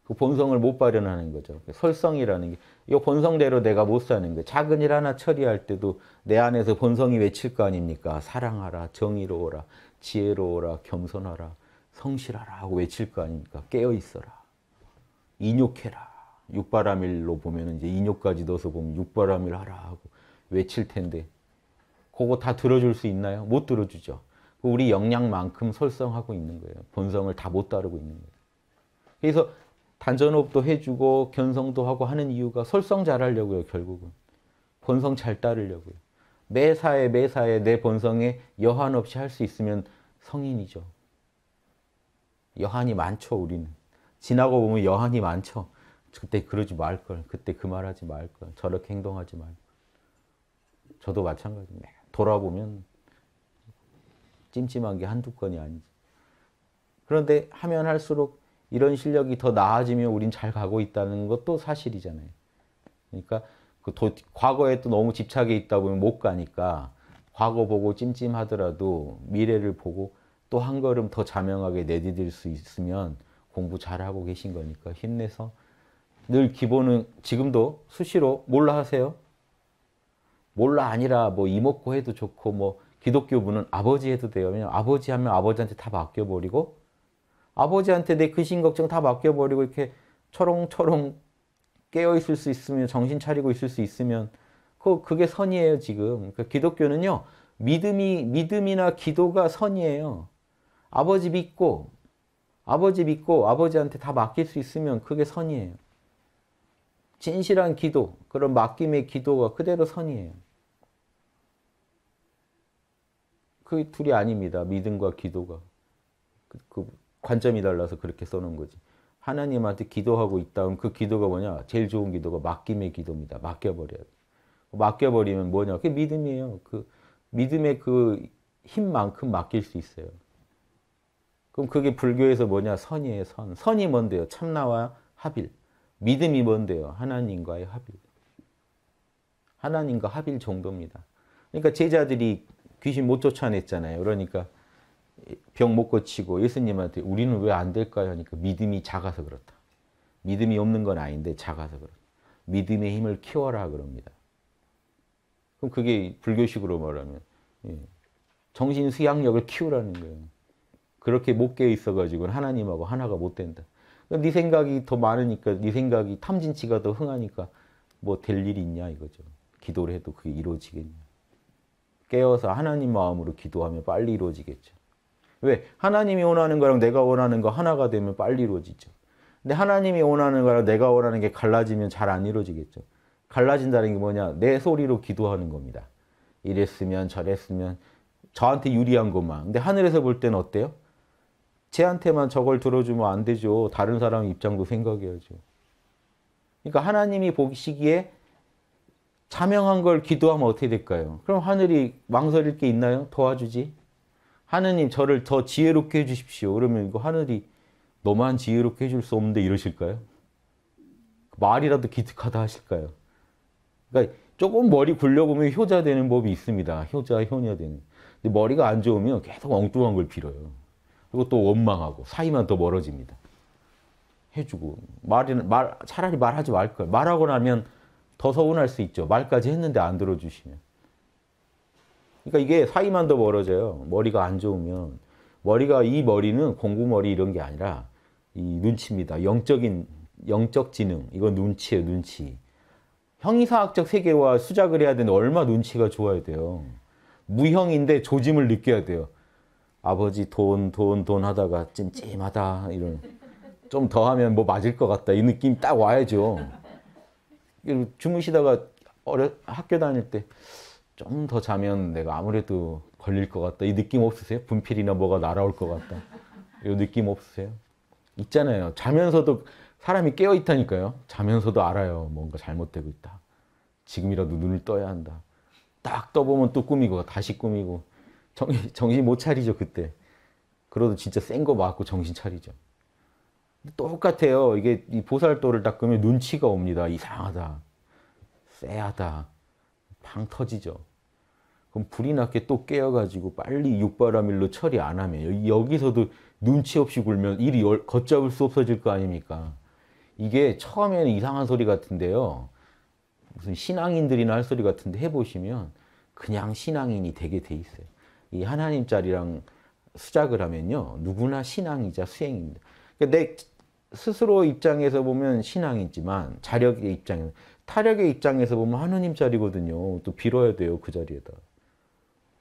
그 본성을 못 발현하는 거죠. 그 설성이라는 게, 이 본성대로 내가 못 사는 거 작은 일 하나 처리할 때도 내 안에서 본성이 외칠 거 아닙니까? 사랑하라, 정의로워라, 지혜로워라, 겸손하라, 성실하라 하고 외칠 거 아닙니까? 깨어있어라, 인욕해라. 육바라밀로 보면 이제 인욕까지 넣어서 보면 육바라밀 하라 하고 외칠 텐데, 그거 다 들어줄 수 있나요? 못 들어주죠. 우리 역량만큼 설성하고 있는 거예요. 본성을 다못 다루고 있는 거예요. 그래서 단전호도 해주고 견성도 하고 하는 이유가 설성 잘하려고요. 결국은. 본성 잘 따르려고요. 매사에 매사에 내 본성에 여한 없이 할 수 있으면 성인이죠. 여한이 많죠. 우리는. 지나고 보면 여한이 많죠. 그때 그러지 말걸. 그때 그 말하지 말걸. 저렇게 행동하지 말걸. 저도 마찬가지입니다. 돌아보면 찜찜한 게 한두 건이 아니지. 그런데 하면 할수록 이런 실력이 더 나아지면 우린 잘 가고 있다는 것도 사실이잖아요. 그러니까 그 도, 과거에 또 너무 집착해 있다 보면 못 가니까 과거 보고 찜찜하더라도 미래를 보고 또 한 걸음 더 자명하게 내디딜 수 있으면 공부 잘하고 계신 거니까 힘내서 늘 기본은 지금도 수시로 몰라 하세요. 몰라 아니라 뭐 이먹고 해도 좋고 뭐 기독교부는 아버지 해도 돼요. 왜냐 아버지 하면 아버지한테 다 맡겨버리고 아버지한테 내 근심 걱정 다 맡겨버리고 이렇게 초롱초롱 깨어있을 수 있으면 정신 차리고 있을 수 있으면 그 그게 선이에요 지금 그 기독교는요 믿음이 믿음이나 기도가 선이에요 아버지 믿고 아버지 믿고 아버지한테 다 맡길 수 있으면 그게 선이에요 진실한 기도 그런 맡김의 기도가 그대로 선이에요 그 둘이 아닙니다. 믿음과 기도가. 그, 그 관점이 달라서 그렇게 써놓은 거지. 하나님한테 기도하고 있다 면그 기도가 뭐냐? 제일 좋은 기도가 맡김의 기도입니다. 맡겨버려야 돼. 맡겨버리면 뭐냐? 그게 믿음이에요. 그 믿음의 그 힘만큼 맡길 수 있어요. 그럼 그게 불교에서 뭐냐? 선이에요, 선. 선이 뭔데요? 참나와 합일. 믿음이 뭔데요? 하나님과의 합일. 하나님과 합일 정도입니다. 그러니까 제자들이 귀신 못 쫓아냈잖아요. 그러니까 병 못 고치고 예수님한테 우리는 왜 안 될까요? 하니까 믿음이 작아서 그렇다. 믿음이 없는 건 아닌데 작아서 그렇다. 믿음의 힘을 키워라 그럽니다. 그럼 그게 불교식으로 말하면 예. 정신 수양력을 키우라는 거예요. 그렇게 못 깨어 있어가지고는 하나님하고 하나가 못 된다. 그러니까 네 생각이 더 많으니까 네 생각이 탐진치가 더 흥하니까 뭐 될 일이 있냐 이거죠. 기도를 해도 그게 이루어지겠냐. 깨어서 하나님 마음으로 기도하면 빨리 이루어지겠죠. 왜? 하나님이 원하는 거랑 내가 원하는 거 하나가 되면 빨리 이루어지죠. 근데 하나님이 원하는 거랑 내가 원하는 게 갈라지면 잘 안 이루어지겠죠. 갈라진다는 게 뭐냐? 내 소리로 기도하는 겁니다. 이랬으면 저랬으면 저한테 유리한 것만. 근데 하늘에서 볼 때는 어때요? 쟤한테만 저걸 들어주면 안 되죠. 다른 사람 입장도 생각해야죠. 그러니까 하나님이 보시기에 자명한 걸 기도하면 어떻게 될까요? 그럼 하늘이 망설일 게 있나요? 도와주지. 하느님 저를 더 지혜롭게 해주십시오. 그러면 이거 하늘이 너만 지혜롭게 해줄 수 없는데 이러실까요? 말이라도 기특하다 하실까요? 그러니까 조금 머리 굴려보면 효자되는 법이 있습니다. 효자, 효녀 되는. 근데 머리가 안 좋으면 계속 엉뚱한 걸 빌어요. 그리고 또 원망하고 사이만 더 멀어집니다. 해주고 말이 말 차라리 말하지 말걸. 말하고 나면 더 서운할 수 있죠. 말까지 했는데 안 들어주시면. 그러니까 이게 사이만 더 멀어져요. 머리가 안 좋으면. 머리가, 이 머리는 공구머리 이런 게 아니라 이 눈치입니다. 영적인, 영적 지능. 이건 눈치예요, 눈치. 형이사학적 세계와 수작을 해야 되는데 얼마 눈치가 좋아야 돼요. 무형인데 조짐을 느껴야 돼요. 아버지 돈, 돈, 돈 하다가 찜찜하다. 이런. 좀 더 하면 뭐 맞을 것 같다. 이 느낌 딱 와야죠. 주무시다가 어려, 학교 다닐 때 좀 더 자면 내가 아무래도 걸릴 것 같다. 이 느낌 없으세요? 분필이나 뭐가 날아올 것 같다. 이 느낌 없으세요? 있잖아요. 자면서도 사람이 깨어 있다니까요. 자면서도 알아요. 뭔가 잘못되고 있다. 지금이라도 눈을 떠야 한다. 딱 떠보면 또 꾸미고 다시 꾸미고 정 정신 못 차리죠 그때. 그러다 진짜 센 거 맞고 정신 차리죠. 똑같아요. 이게 이 보살도를 닦으면 눈치가 옵니다. 이상하다. 쎄하다. 방 터지죠. 그럼 불이 났게 또 깨어가지고 빨리 육바라밀로 처리 안 하면 여기서도 눈치 없이 굴면 일이 걷잡을 수 없어질 거 아닙니까? 이게 처음에는 이상한 소리 같은데요. 무슨 신앙인들이나 할 소리 같은데 해보시면 그냥 신앙인이 되게 돼 있어요. 이 하나님 자리랑 수작을 하면요. 누구나 신앙이자 수행입니다. 그러니까 내 스스로 입장에서 보면 신앙이지만 자력의 입장, 타력의 입장에서 보면 하느님 자리거든요. 또 빌어야 돼요 그 자리에다.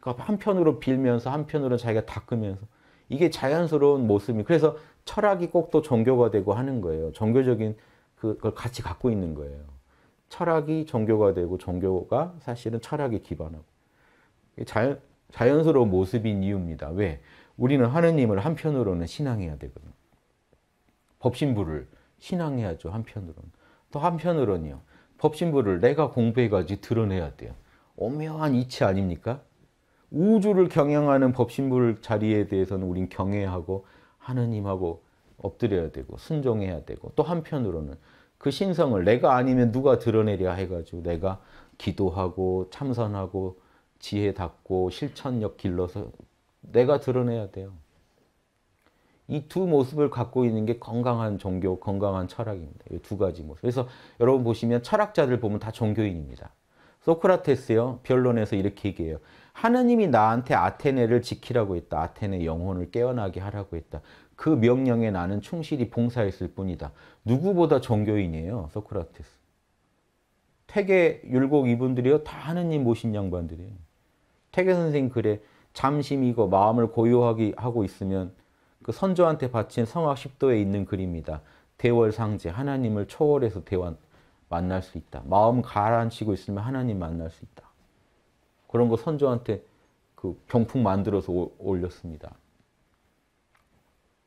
그러니까 한편으로 빌면서 한편으로 자기가 닦으면서 이게 자연스러운 모습이. 그래서 철학이 꼭 또 종교가 되고 하는 거예요. 종교적인 그, 그걸 같이 갖고 있는 거예요. 철학이 종교가 되고 종교가 사실은 철학에 기반하고 자연, 자연스러운 모습인 이유입니다. 왜? 우리는 하느님을 한편으로는 신앙해야 되거든요. 법신부를 신앙해야죠. 한편으론또한편으로요 법신부를 내가 공부해가지고 드러내야 돼요. 오묘한 이치 아닙니까? 우주를 경영하는 법신부를 자리에 대해서는 우린 경외하고 하느님하고 엎드려야 되고 순종해야 되고 또 한편으로는 그 신성을 내가 아니면 누가 드러내랴 해가지고 내가 기도하고 참선하고 지혜 닦고 실천력 길러서 내가 드러내야 돼요. 이두 모습을 갖고 있는 게 건강한 종교, 건강한 철학입니다. 이 두 가지 모습. 그래서 여러분 보시면 철학자들 보면 다 종교인입니다. 소크라테스요. 변론에서 이렇게 얘기해요. 하느님이 나한테 아테네를 지키라고 했다. 아테네 영혼을 깨어나게 하라고 했다. 그 명령에 나는 충실히 봉사했을 뿐이다. 누구보다 종교인이에요. 소크라테스. 퇴계 율곡 이분들이요. 다 하느님 모신 양반들이에요. 퇴계 선생 그래. 잠시 이거 마음을 고요하게 하고 있으면 그 선조한테 바친 성악 1도에 있는 글입니다. 대월상제 하나님을 초월해서 대원 만날 수 있다. 마음 가라앉히고 있으면 하나님 만날 수 있다. 그런 거 선조한테 그 경풍 만들어서 올렸습니다.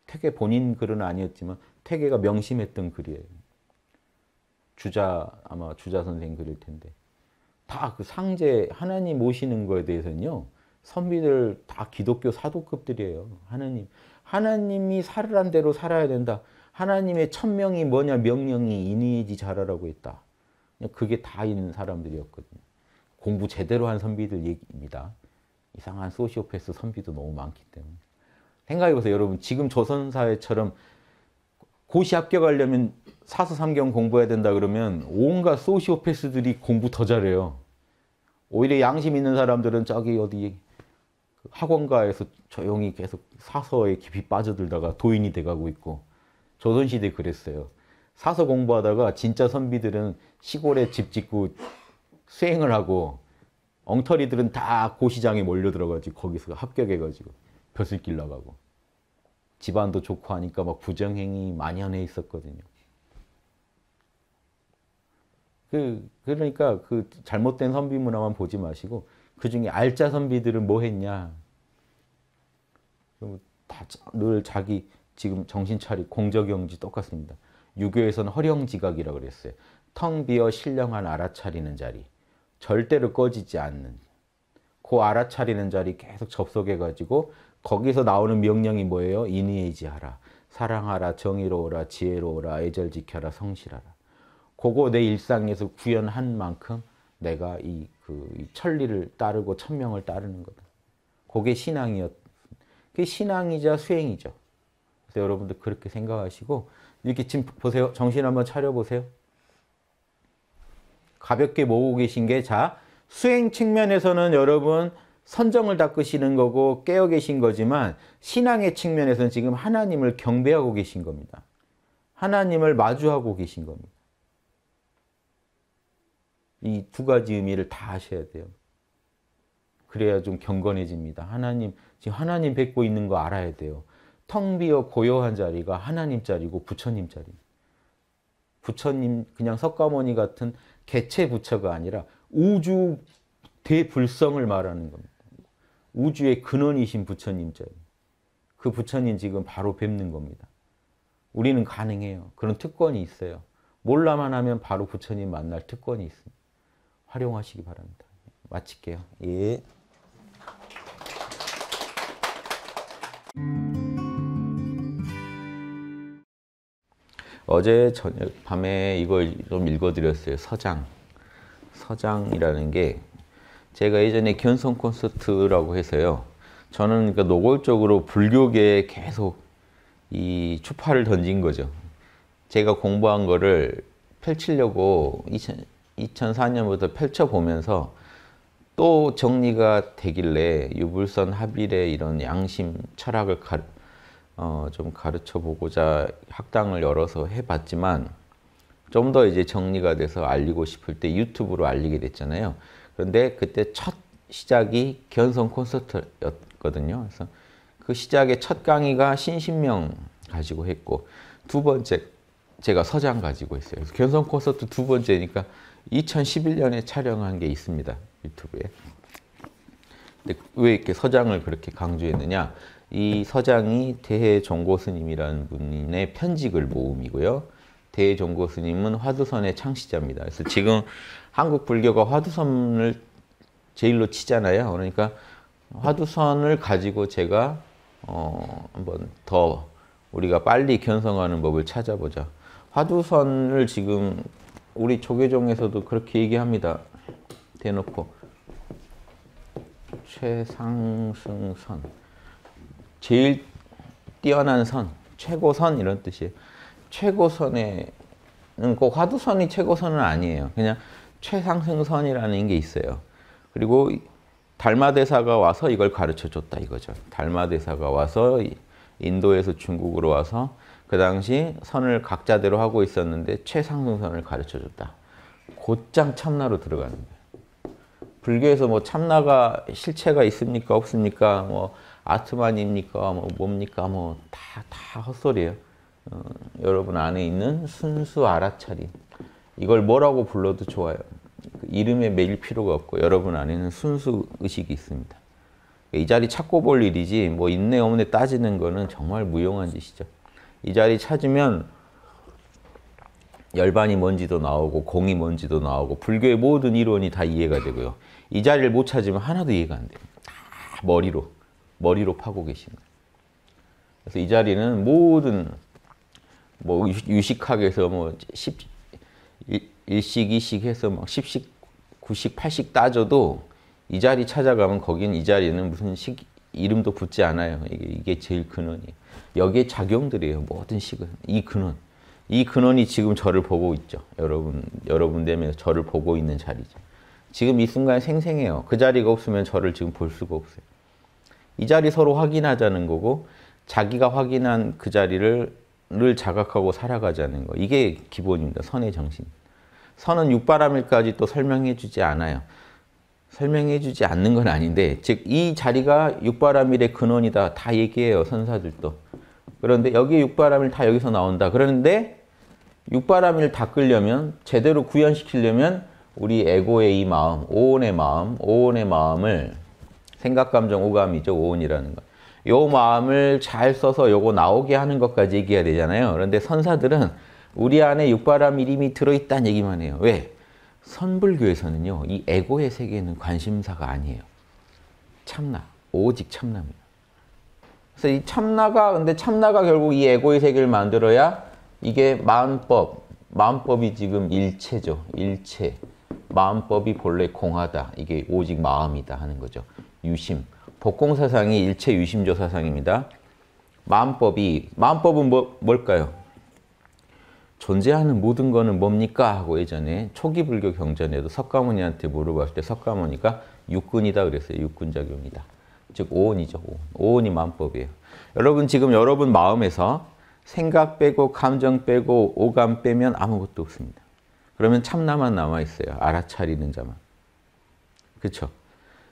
태계 본인 글은 아니었지만 태계가 명심했던 글이에요. 주자 아마 주자 선생 글일 텐데 다 그 상제 하나님 모시는 거에 대해서는요 선비들 다 기독교 사도급들이에요. 하나님 하나님이 살으란 대로 살아야 된다. 하나님의 천명이 뭐냐? 명령이 인의지 잘하라고 했다. 그게 다 있는 사람들이었거든요. 공부 제대로 한 선비들 얘기입니다. 이상한 소시오패스 선비도 너무 많기 때문에. 생각해보세요. 여러분 지금 조선사회처럼 고시 합격하려면 사서삼경 공부해야 된다 그러면 온갖 소시오패스들이 공부 더 잘해요. 오히려 양심 있는 사람들은 저기 어디 학원가에서 조용히 계속 사서에 깊이 빠져들다가 도인이 돼가고 있고 조선시대 그랬어요. 사서 공부하다가 진짜 선비들은 시골에 집 짓고 수행을 하고 엉터리들은 다 고시장에 몰려들어가지고 거기서 합격해가지고 벼슬길 나가고 집안도 좋고 하니까 막 부정행위 만연해 있었거든요. 그, 그러니까 그 잘못된 선비 문화만 보지 마시고 그 중에 알짜 선비들은 뭐 했냐? 다늘 자기 지금 정신 차리 공적영지 똑같습니다. 유교에서는 허령지각이라고 그랬어요. 텅 비어 신령한 알아차리는 자리. 절대로 꺼지지 않는. 그 알아차리는 자리 계속 접속해가지고 거기서 나오는 명령이 뭐예요? 인의해지하라. 사랑하라, 정의로워라, 지혜로워라, 애절 지켜라, 성실하라. 그거 내 일상에서 구현한 만큼 내가 이, 그, 천리를 따르고 천명을 따르는 거다. 그게 신앙이었, 그게 신앙이자 수행이죠. 그래서 여러분들 그렇게 생각하시고, 이렇게 지금 보세요. 정신 한번 차려보세요. 가볍게 모고 계신 게, 자, 수행 측면에서는 여러분 선정을 닦으시는 거고 깨어 계신 거지만 신앙의 측면에서는 지금 하나님을 경배하고 계신 겁니다. 하나님을 마주하고 계신 겁니다. 이두 가지 의미를 다 아셔야 돼요. 그래야 좀 경건해집니다. 하나님, 지금 하나님 뵙고 있는 거 알아야 돼요. 텅 비어 고요한 자리가 하나님 자리고 부처님 자리. 부처님, 그냥 석가모니 같은 개체 부처가 아니라 우주 대불성을 말하는 겁니다. 우주의 근원이신 부처님 자리. 그 부처님 지금 바로 뵙는 겁니다. 우리는 가능해요. 그런 특권이 있어요. 몰라만 하면 바로 부처님 만날 특권이 있습니다. 활용하시기 바랍니다. 마칠게요. 예. 어제 저녁 밤에 이걸 좀 읽어드렸어요. 서장. 서장이라는 게 제가 예전에 견성 콘서트라고 해서요. 저는 그러니까 노골적으로 불교계에 계속 이 추파를 던진 거죠. 제가 공부한 거를 펼치려고 2004년부터 펼쳐보면서 또 정리가 되길래 유불선 합일의 이런 양심 철학을 가, 어, 좀 가르쳐 보고자 학당을 열어서 해봤지만 좀 더 이제 정리가 돼서 알리고 싶을 때 유튜브로 알리게 됐잖아요. 그런데 그때 첫 시작이 견성 콘서트였거든요. 그래서 그 시작의 첫 강의가 신신명 가지고 했고 두 번째 제가 서장 가지고 했어요 그래서 견성 콘서트 두 번째니까 2011년에 촬영한 게 있습니다. 유튜브에. 근데 왜 이렇게 서장을 그렇게 강조했느냐? 이 서장이 대종고 스님이라는 분의 편직을 모음이고요. 대종고 스님은 화두선의 창시자입니다. 그래서 지금 한국 불교가 화두선을 제일로 치잖아요. 그러니까 화두선을 가지고 제가 어 한번 더 우리가 빨리 견성하는 법을 찾아보자. 화두선을 지금 우리 조계종에서도 그렇게 얘기합니다. 대놓고 최상승선 제일 뛰어난 선 최고선 이런 뜻이에요. 최고선에는 꼭 화두선이 최고선은 아니에요. 그냥 최상승선이라는 게 있어요. 그리고 달마대사가 와서 이걸 가르쳐 줬다 이거죠. 달마대사가 와서 인도에서 중국으로 와서 그 당시 선을 각자대로 하고 있었는데 최상승선을 가르쳐줬다. 곧장 참나로 들어가는 거예요. 불교에서 뭐 참나가 실체가 있습니까 없습니까 뭐 아트만입니까 뭐 뭡니까 뭐 다 다 헛소리예요. 어, 여러분 안에 있는 순수 알아차림 이걸 뭐라고 불러도 좋아요. 그 이름에 매일 필요가 없고 여러분 안에는 순수 의식이 있습니다. 이 자리 찾고 볼 일이지 뭐 인내 없네 따지는 거는 정말 무용한 짓이죠. 이 자리 찾으면 열반이 뭔지도 나오고 공이 뭔지도 나오고 불교의 모든 이론이 다 이해가 되고요. 이 자리를 못 찾으면 하나도 이해가 안 돼요. 다 머리로 머리로 파고 계시는 그래서 이 자리는 모든 뭐 유식학에서 뭐 10, 일식, 이식 해서 막 10식, 9식, 8식 따져도 이 자리 찾아가면 거긴 이 자리는 무슨 식 이름도 붙지 않아요. 이게, 이게 제일 근원이에요. 여기에 작용들이에요. 모든 식은 이 근원. 이 근원이 지금 저를 보고 있죠. 여러분, 여러분 때문 저를 보고 있는 자리죠. 지금 이 순간 생생해요. 그 자리가 없으면 저를 지금 볼 수가 없어요. 이 자리 서로 확인하자는 거고 자기가 확인한 그 자리를 를 자각하고 살아가자는 거. 이게 기본입니다. 선의 정신. 선은 육바람일까지 또 설명해 주지 않아요. 설명해 주지 않는 건 아닌데 즉 이 자리가 육바람일의 근원이다. 다 얘기해요. 선사들도. 그런데 여기에 육바람일 다 여기서 나온다. 그런데 육바람일 다 끌려면 제대로 구현시키려면 우리 에고의 이 마음, 오온의 마음, 오온의 마음을 생각, 감정, 오감이죠. 오온이라는 거. 요 마음을 잘 써서 요거 나오게 하는 것까지 얘기해야 되잖아요. 그런데 선사들은 우리 안에 육바람 이름 들어있다는 얘기만 해요. 왜? 선불교에서는요. 이 에고의 세계는 관심사가 아니에요. 참나. 오직 참나입니다. 그래서 이 참나가 근데 참나가 결국 이 에고의 세계를 만들어야 이게 마음법 마음법이 지금 일체죠 일체 마음법이 본래 공하다 이게 오직 마음이다 하는 거죠 유심 복공 사상이 일체 유심조 사상입니다 마음법이 마음법은 뭐, 뭘까요 존재하는 모든 거는 뭡니까 하고 예전에 초기 불교 경전에도 석가모니한테 물어봤을 때 석가모니가 육군이다 그랬어요 육군작용이다 즉 오온이죠. 오온. 이 만법이에요. 여러분 지금 여러분 마음에서 생각 빼고 감정 빼고 오감 빼면 아무것도 없습니다. 그러면 참나만 남아있어요. 알아차리는 자만. 그렇죠?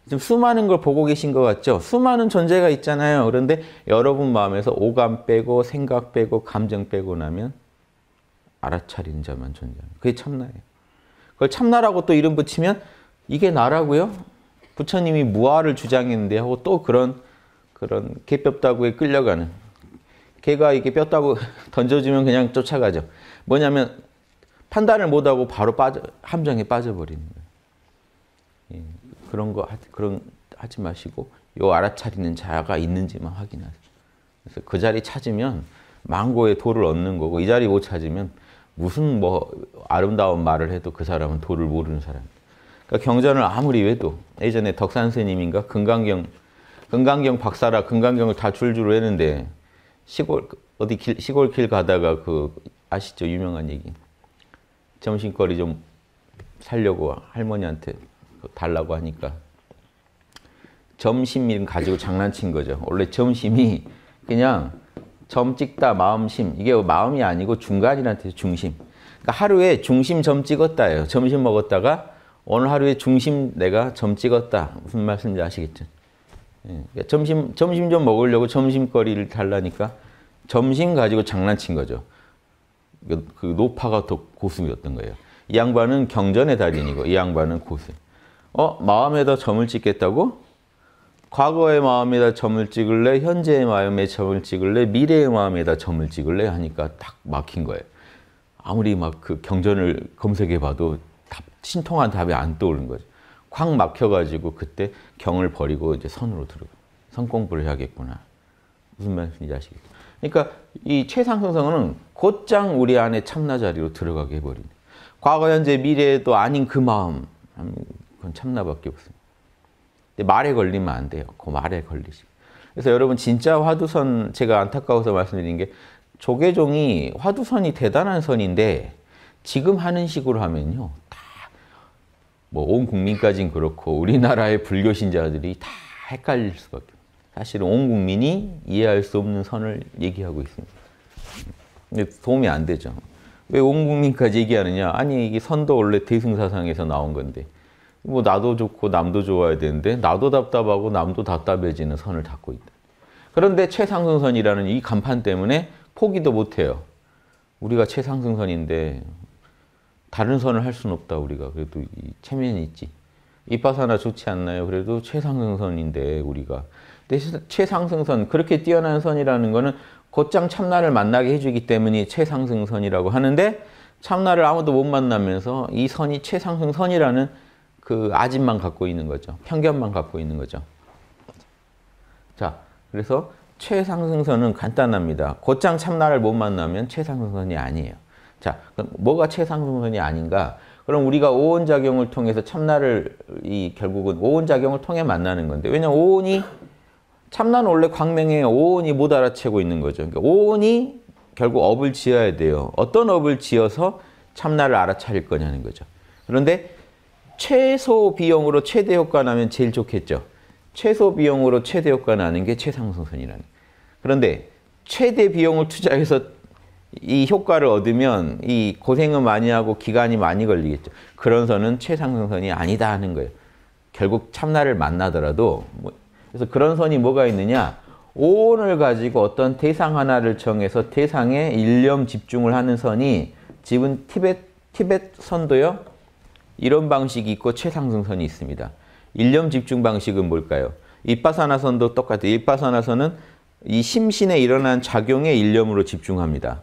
지금 수많은 걸 보고 계신 것 같죠? 수많은 존재가 있잖아요. 그런데 여러분 마음에서 오감 빼고 생각 빼고 감정 빼고 나면 알아차리는 자만 존재합니다. 그게 참나예요. 그걸 참나라고 또 이름 붙이면 이게 나라고요? 부처님이 무아를 주장했는데 하고 또 그런 그런 개뼈다구에 끌려가는 개가 이렇게 뼈다구 [LAUGHS] 던져주면 그냥 쫓아가죠. 뭐냐면 판단을 못하고 바로 빠져 함정에 빠져버리는 거예요. 예, 그런 거 그런 하지 마시고 요 알아차리는 자가 있는지만 확인하세요. 그래서 그 자리 찾으면 망고의 도를 얻는 거고 이 자리 못 찾으면 무슨 뭐 아름다운 말을 해도 그 사람은 도를 모르는 사람이에요. 그러니까 경전을 아무리 외도 예전에 덕산 스님인가 금강경 금강경 박사라 금강경을 다 줄줄 외는데 시골 어디 길, 시골길 가다가 그 아시죠 유명한 얘기 점심거리 좀 살려고 할머니한테 달라고 하니까 점심 가지고 장난친 거죠. 원래 점심이 그냥 점 찍다 마음심 이게 마음이 아니고 중간이라는 뜻 중심. 그러니까 하루에 중심 점 찍었다예요. 점심 먹었다가 오늘 하루의 중심 내가 점 찍었다. 무슨 말씀인지 아시겠죠? 예. 그러니까 점심, 점심 좀 먹으려고 점심거리를 달라니까 점심 가지고 장난친 거죠. 그, 그 노파가 더 고수였던 거예요. 이 양반은 경전의 달인이고 이 양반은 고수. 어? 마음에다 점을 찍겠다고? 과거의 마음에다 점을 찍을래? 현재의 마음에 점을 찍을래? 미래의 마음에다 점을 찍을래? 하니까 딱 막힌 거예요. 아무리 막 그 경전을 검색해봐도 신통한 답이 안 떠오르는 거죠. 확 막혀가지고 그때 경을 버리고 이제 선으로 들어가. 선 공부를 해야겠구나. 무슨 말씀인지 아시겠죠? 그러니까 이 최상승성은 곧장 우리 안에 참나자리로 들어가게 해버린 과거, 현재, 미래도 아닌 그 마음. 그건 참나밖에 없습니다. 근데 말에 걸리면 안 돼요. 그 말에 걸리시 그래서 여러분 진짜 화두선 제가 안타까워서 말씀드린 게 조계종이 화두선이 대단한 선인데 지금 하는 식으로 하면요. 뭐온 국민까진 그렇고 우리나라의 불교 신자들이 다 헷갈릴 수밖에 없어요. 사실 온 국민이 이해할 수 없는 선을 얘기하고 있습니다. 근데 도움이 안 되죠. 왜 온 국민까지 얘기하느냐? 아니 이게 선도 원래 대승사상에서 나온 건데 뭐 나도 좋고 남도 좋아야 되는데 나도 답답하고 남도 답답해지는 선을 잡고 있다. 그런데 최상승선이라는 이 간판 때문에 포기도 못해요. 우리가 최상승선인데 다른 선을 할 수는 없다 우리가 그래도 이 체면이 있지 이빠사나 좋지 않나요? 그래도 최상승선인데 우리가 최상승선 그렇게 뛰어난 선이라는 거는 곧장 참나를 만나게 해주기 때문에 최상승선이라고 하는데 참나를 아무도 못 만나면서 이 선이 최상승선이라는 그 아집만 갖고 있는 거죠 편견만 갖고 있는 거죠 자 그래서 최상승선은 간단합니다 곧장 참나를 못 만나면 최상승선이 아니에요 자, 뭐가 최상승선이 아닌가? 그럼 우리가 오온 작용을 통해서 참나를 이 결국은 오온 작용을 통해 만나는 건데 왜냐면 오온이 참나는 원래 광명에 오온이 못 알아채고 있는 거죠. 그러니까 오온이 결국 업을 지어야 돼요. 어떤 업을 지어서 참나를 알아차릴 거냐는 거죠. 그런데 최소 비용으로 최대 효과 나면 제일 좋겠죠. 최소 비용으로 최대 효과 나는 게 최상승선이라는. 그런데 최대 비용을 투자해서 이 효과를 얻으면 이 고생은 많이 하고 기간이 많이 걸리겠죠. 그런 선은 최상승선이 아니다 하는 거예요. 결국 참나를 만나더라도 뭐 그래서 그런 선이 뭐가 있느냐? 오온을 가지고 어떤 대상 하나를 정해서 대상에 일념 집중을 하는 선이 지금 티벳 티벳 선도요. 이런 방식이 있고 최상승선이 있습니다. 일념 집중 방식은 뭘까요? 일파사나 선도 똑같아요. 일파사나 선은 이 심신에 일어난 작용에 일념으로 집중합니다.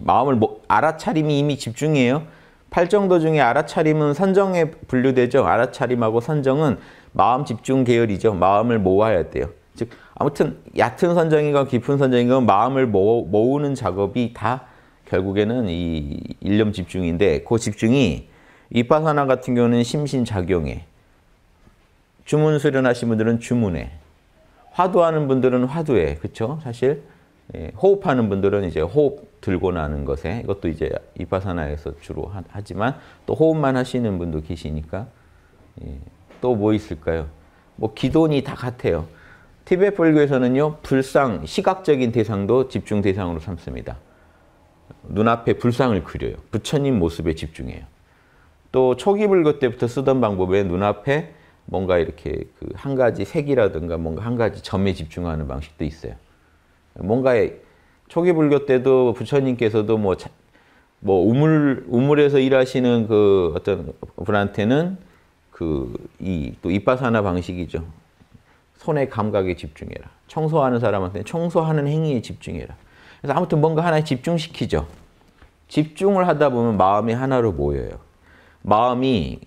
마음을 뭐 알아차림이 이미 집중이에요. 팔정도 중에 알아차림은 선정에 분류되죠. 알아차림하고 선정은 마음 집중 계열이죠. 마음을 모아야 돼요. 즉 아무튼 얕은 선정이건 깊은 선정이건 마음을 모으, 는 작업이 다 결국에는 이 일념 집중인데 그 집중이 위파사나 같은 경우는 심신작용에 주문 수련하신 분들은 주문에 화두하는 분들은 화두에 그렇죠 사실 예, 호흡하는 분들은 이제 호흡 들고 나는 것에 이것도 이제 이파사나에서 주로 하지만 또 호흡만 하시는 분도 계시니까 예, 또 뭐 있을까요? 뭐 기돈이 다 같아요. 티베트 불교에서는요 불상 시각적인 대상도 집중 대상으로 삼습니다. 눈앞에 불상을 그려요. 부처님 모습에 집중해요. 또 초기 불교 때부터 쓰던 방법에 눈앞에 뭔가 이렇게 그 한 가지 색이라든가 뭔가 한 가지 점에 집중하는 방식도 있어요. 뭔가의 초기 불교 때도 부처님께서도 뭐, 뭐 우물 우물에서 일하시는 그 어떤 분한테는 그 이또 이빠사나 방식이죠. 손의 감각에 집중해라. 청소하는 사람한테 청소하는 행위에 집중해라. 그래서 아무튼 뭔가 하나에 집중시키죠. 집중을 하다 보면 마음이 하나로 모여요. 마음이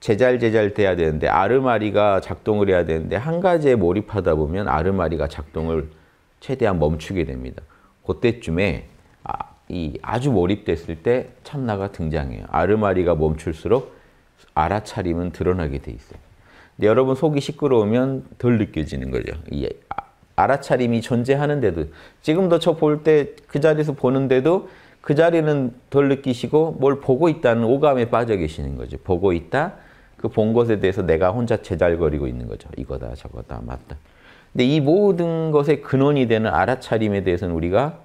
제잘제잘 돼야 되는데 아르마리가 작동을 해야 되는데 한 가지에 몰입하다 보면 아르마리가 작동을 최대한 멈추게 됩니다. 그때쯤에 아, 이 아주 몰입됐을 때 참나가 등장해요. 아르마리가 멈출수록 알아차림은 드러나게 돼 있어요. 근데 여러분 속이 시끄러우면 덜 느껴지는 거죠. 이 알아차림이 존재하는데도 지금도 저 볼 때 그 자리에서 보는데도 그 자리는 덜 느끼시고 뭘 보고 있다는 오감에 빠져 계시는 거죠. 보고 있다. 그 본 것에 대해서 내가 혼자 제잘거리고 있는 거죠. 이거다 저거다 맞다. 근데 이 모든 것의 근원이 되는 알아차림에 대해서는 우리가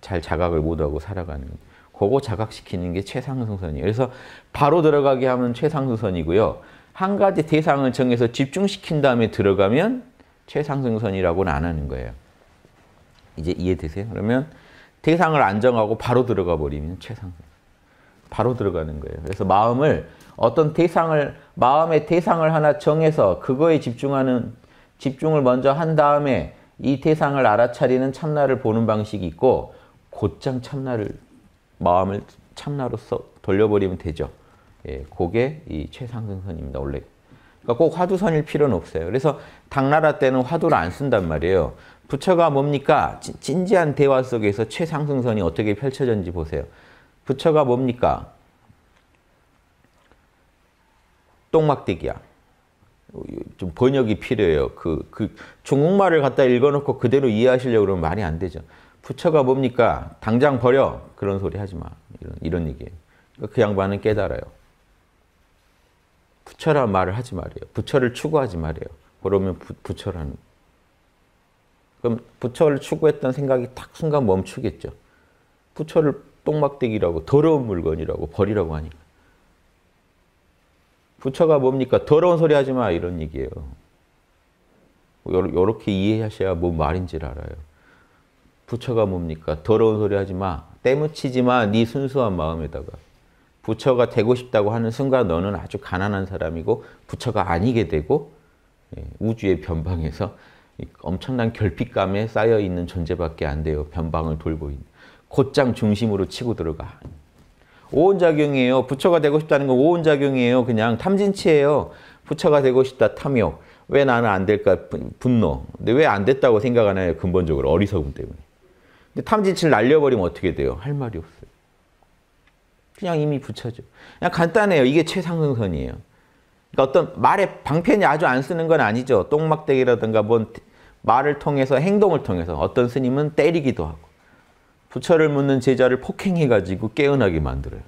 잘 자각을 못하고 살아가는 거예요. 그거 자각시키는 게 최상승선이에요. 그래서 바로 들어가게 하면 최상승선이고요. 한 가지 대상을 정해서 집중시킨 다음에 들어가면 최상승선이라고는 안 하는 거예요. 이제 이해되세요? 그러면 대상을 안 정하고 바로 들어가 버리면 최상승. 바로 들어가는 거예요. 그래서 마음을 어떤 대상을 마음의 대상을 하나 정해서 그거에 집중하는 집중을 먼저 한 다음에 이 태상을 알아차리는 참나를 보는 방식이 있고 곧장 참나를 마음을 참나로서 돌려버리면 되죠. 예, 그게 이 최상승선입니다. 원래 그러니까 꼭 화두선일 필요는 없어요. 그래서 당나라 때는 화두를 안 쓴단 말이에요. 부처가 뭡니까? 진, 지한 대화 속에서 최상승선이 어떻게 펼쳐졌는지 보세요. 부처가 뭡니까? 똥막대기야. 좀 번역이 필요해요. 그, 그 중국말을 갖다 읽어놓고 그대로 이해하시려고 그러면 말이 안 되죠. 부처가 뭡니까? 당장 버려. 그런 소리 하지 마. 이런, 이런 얘기예요. 그러니까 그 양반은 깨달아요. 부처란 말을 하지 말이요 부처를 추구하지 말이요 그러면 부, 부처라는. 그럼 부처를 추구했던 생각이 딱 순간 멈추겠죠. 부처를 똥막대기라고 더러운 물건이라고 버리라고 하니까. 부처가 뭡니까? 더러운 소리 하지 마 이런 얘기예요. 이렇게 이해하셔야 뭔 말인지를 알아요. 부처가 뭡니까? 더러운 소리 하지 마. 때묻히지 마. 네 순수한 마음에다가. 부처가 되고 싶다고 하는 순간 너는 아주 가난한 사람이고 부처가 아니게 되고 예, 우주의 변방에서 엄청난 결핍감에 쌓여 있는 존재밖에 안 돼요. 변방을 돌고 있는. 곧장 중심으로 치고 들어가. 오온작용이에요. 부처가 되고 싶다는 건 오온작용이에요. 그냥 탐진치예요. 부처가 되고 싶다 탐욕. 왜 나는 안 될까 분노. 근데 왜 안 됐다고 생각하나요? 근본적으로 어리석음 때문에. 근데 탐진치를 날려버리면 어떻게 돼요? 할 말이 없어요. 그냥 이미 부처죠. 그냥 간단해요. 이게 최상승선이에요. 그러니까 어떤 말에 방편이 아주 안 쓰는 건 아니죠. 똥막대기라든가 뭔 말을 통해서 행동을 통해서 어떤 스님은 때리기도 하고 부처를 묻는 제자를 폭행해가지고 깨어나게 만들어요.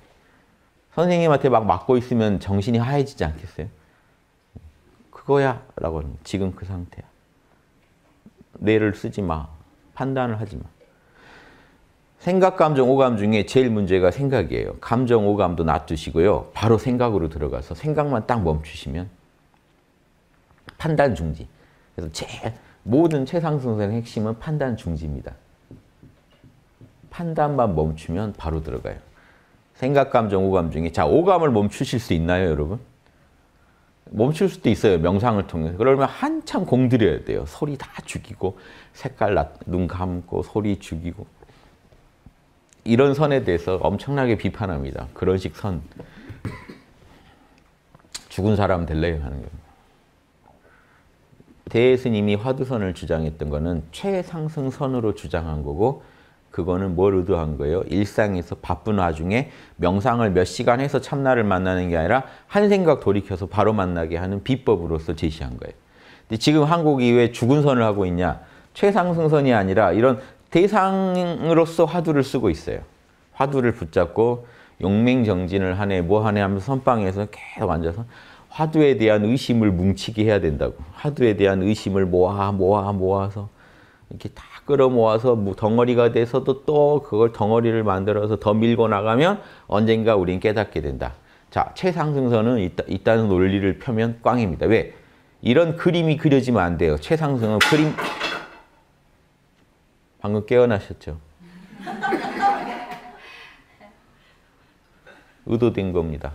선생님한테 막 맞고 있으면 정신이 하얘지지 않겠어요? 그거야 라고 하는 지금 그 상태야. 뇌를 쓰지 마. 판단을 하지 마. 생각, 감정, 오감 중에 제일 문제가 생각이에요. 감정, 오감도 놔두시고요. 바로 생각으로 들어가서 생각만 딱 멈추시면 판단 중지. 그래서 제 모든 최상승선의 핵심은 판단 중지입니다. 판단만 멈추면 바로 들어가요. 생각, 감정, 오감 중에 자 오감을 멈추실 수 있나요 여러분? 멈출 수도 있어요 명상을 통해서 그러면 한참 공들여야 돼요 소리 다 죽이고 색깔 눈 감고 소리 죽이고 이런 선에 대해서 엄청나게 비판합니다 그런 식선 죽은 사람 될래요 하는 거예요 대스님이 화두선을 주장했던 거는 최상승선으로 주장한 거고 그거는 뭘 의도한 거예요? 일상에서 바쁜 와중에 명상을 몇 시간 해서 참나를 만나는 게 아니라 한 생각 돌이켜서 바로 만나게 하는 비법으로서 제시한 거예요. 근데 지금 한국이 왜 죽은 선을 하고 있냐? 최상승선이 아니라 이런 대상으로서 화두를 쓰고 있어요. 화두를 붙잡고 용맹정진을 하네 뭐 하네 하면서 선방에서 계속 앉아서 화두에 대한 의심을 뭉치게 해야 된다고. 화두에 대한 의심을 모아 모아 모아서 이렇게 다 끌어모아서 뭐 덩어리가 돼서도 또 그걸 덩어리를 만들어서 더 밀고 나가면 언젠가 우린 깨닫게 된다. 자, 최상승선은 있다, 있다는 논리를 펴면 꽝입니다. 왜? 이런 그림이 그려지면 안 돼요. 최상승은 그림... 방금 깨어나셨죠? 의도된 겁니다.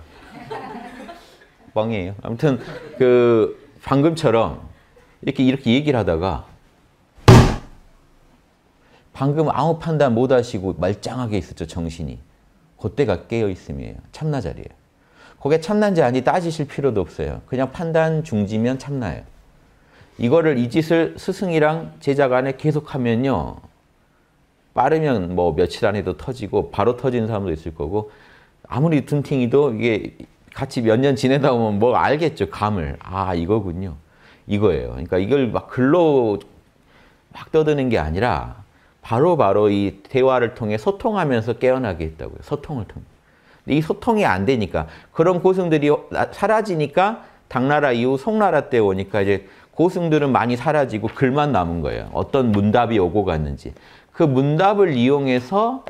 뻥이에요. 아무튼 그 방금처럼 이렇게 이렇게 얘기를 하다가 방금 아무 판단 못 하시고 말짱하게 있었죠, 정신이. 그때가 깨어있음이에요. 참나 자리예요. 거기에 참난지 아니 따지실 필요도 없어요. 그냥 판단 중지면 참나예요. 이거를 이 짓을 스승이랑 제자 간에 계속하면요. 빠르면 뭐 며칠 안에도 터지고 바로 터지는 사람도 있을 거고 아무리 둔팅이도 이게 같이 몇 년 지내다 보면 뭐 알겠죠. 감을. 아 이거군요. 이거예요. 그러니까 이걸 막 글로 막 떠드는 게 아니라 바로바로 바로 이 대화를 통해 소통하면서 깨어나게 했다고요. 소통을 통해. 이 소통이 안 되니까 그런 고승들이 사라지니까 당나라 이후 송나라 때 오니까 이제 고승들은 많이 사라지고 글만 남은 거예요. 어떤 문답이 오고 갔는지. 그 문답을 이용해서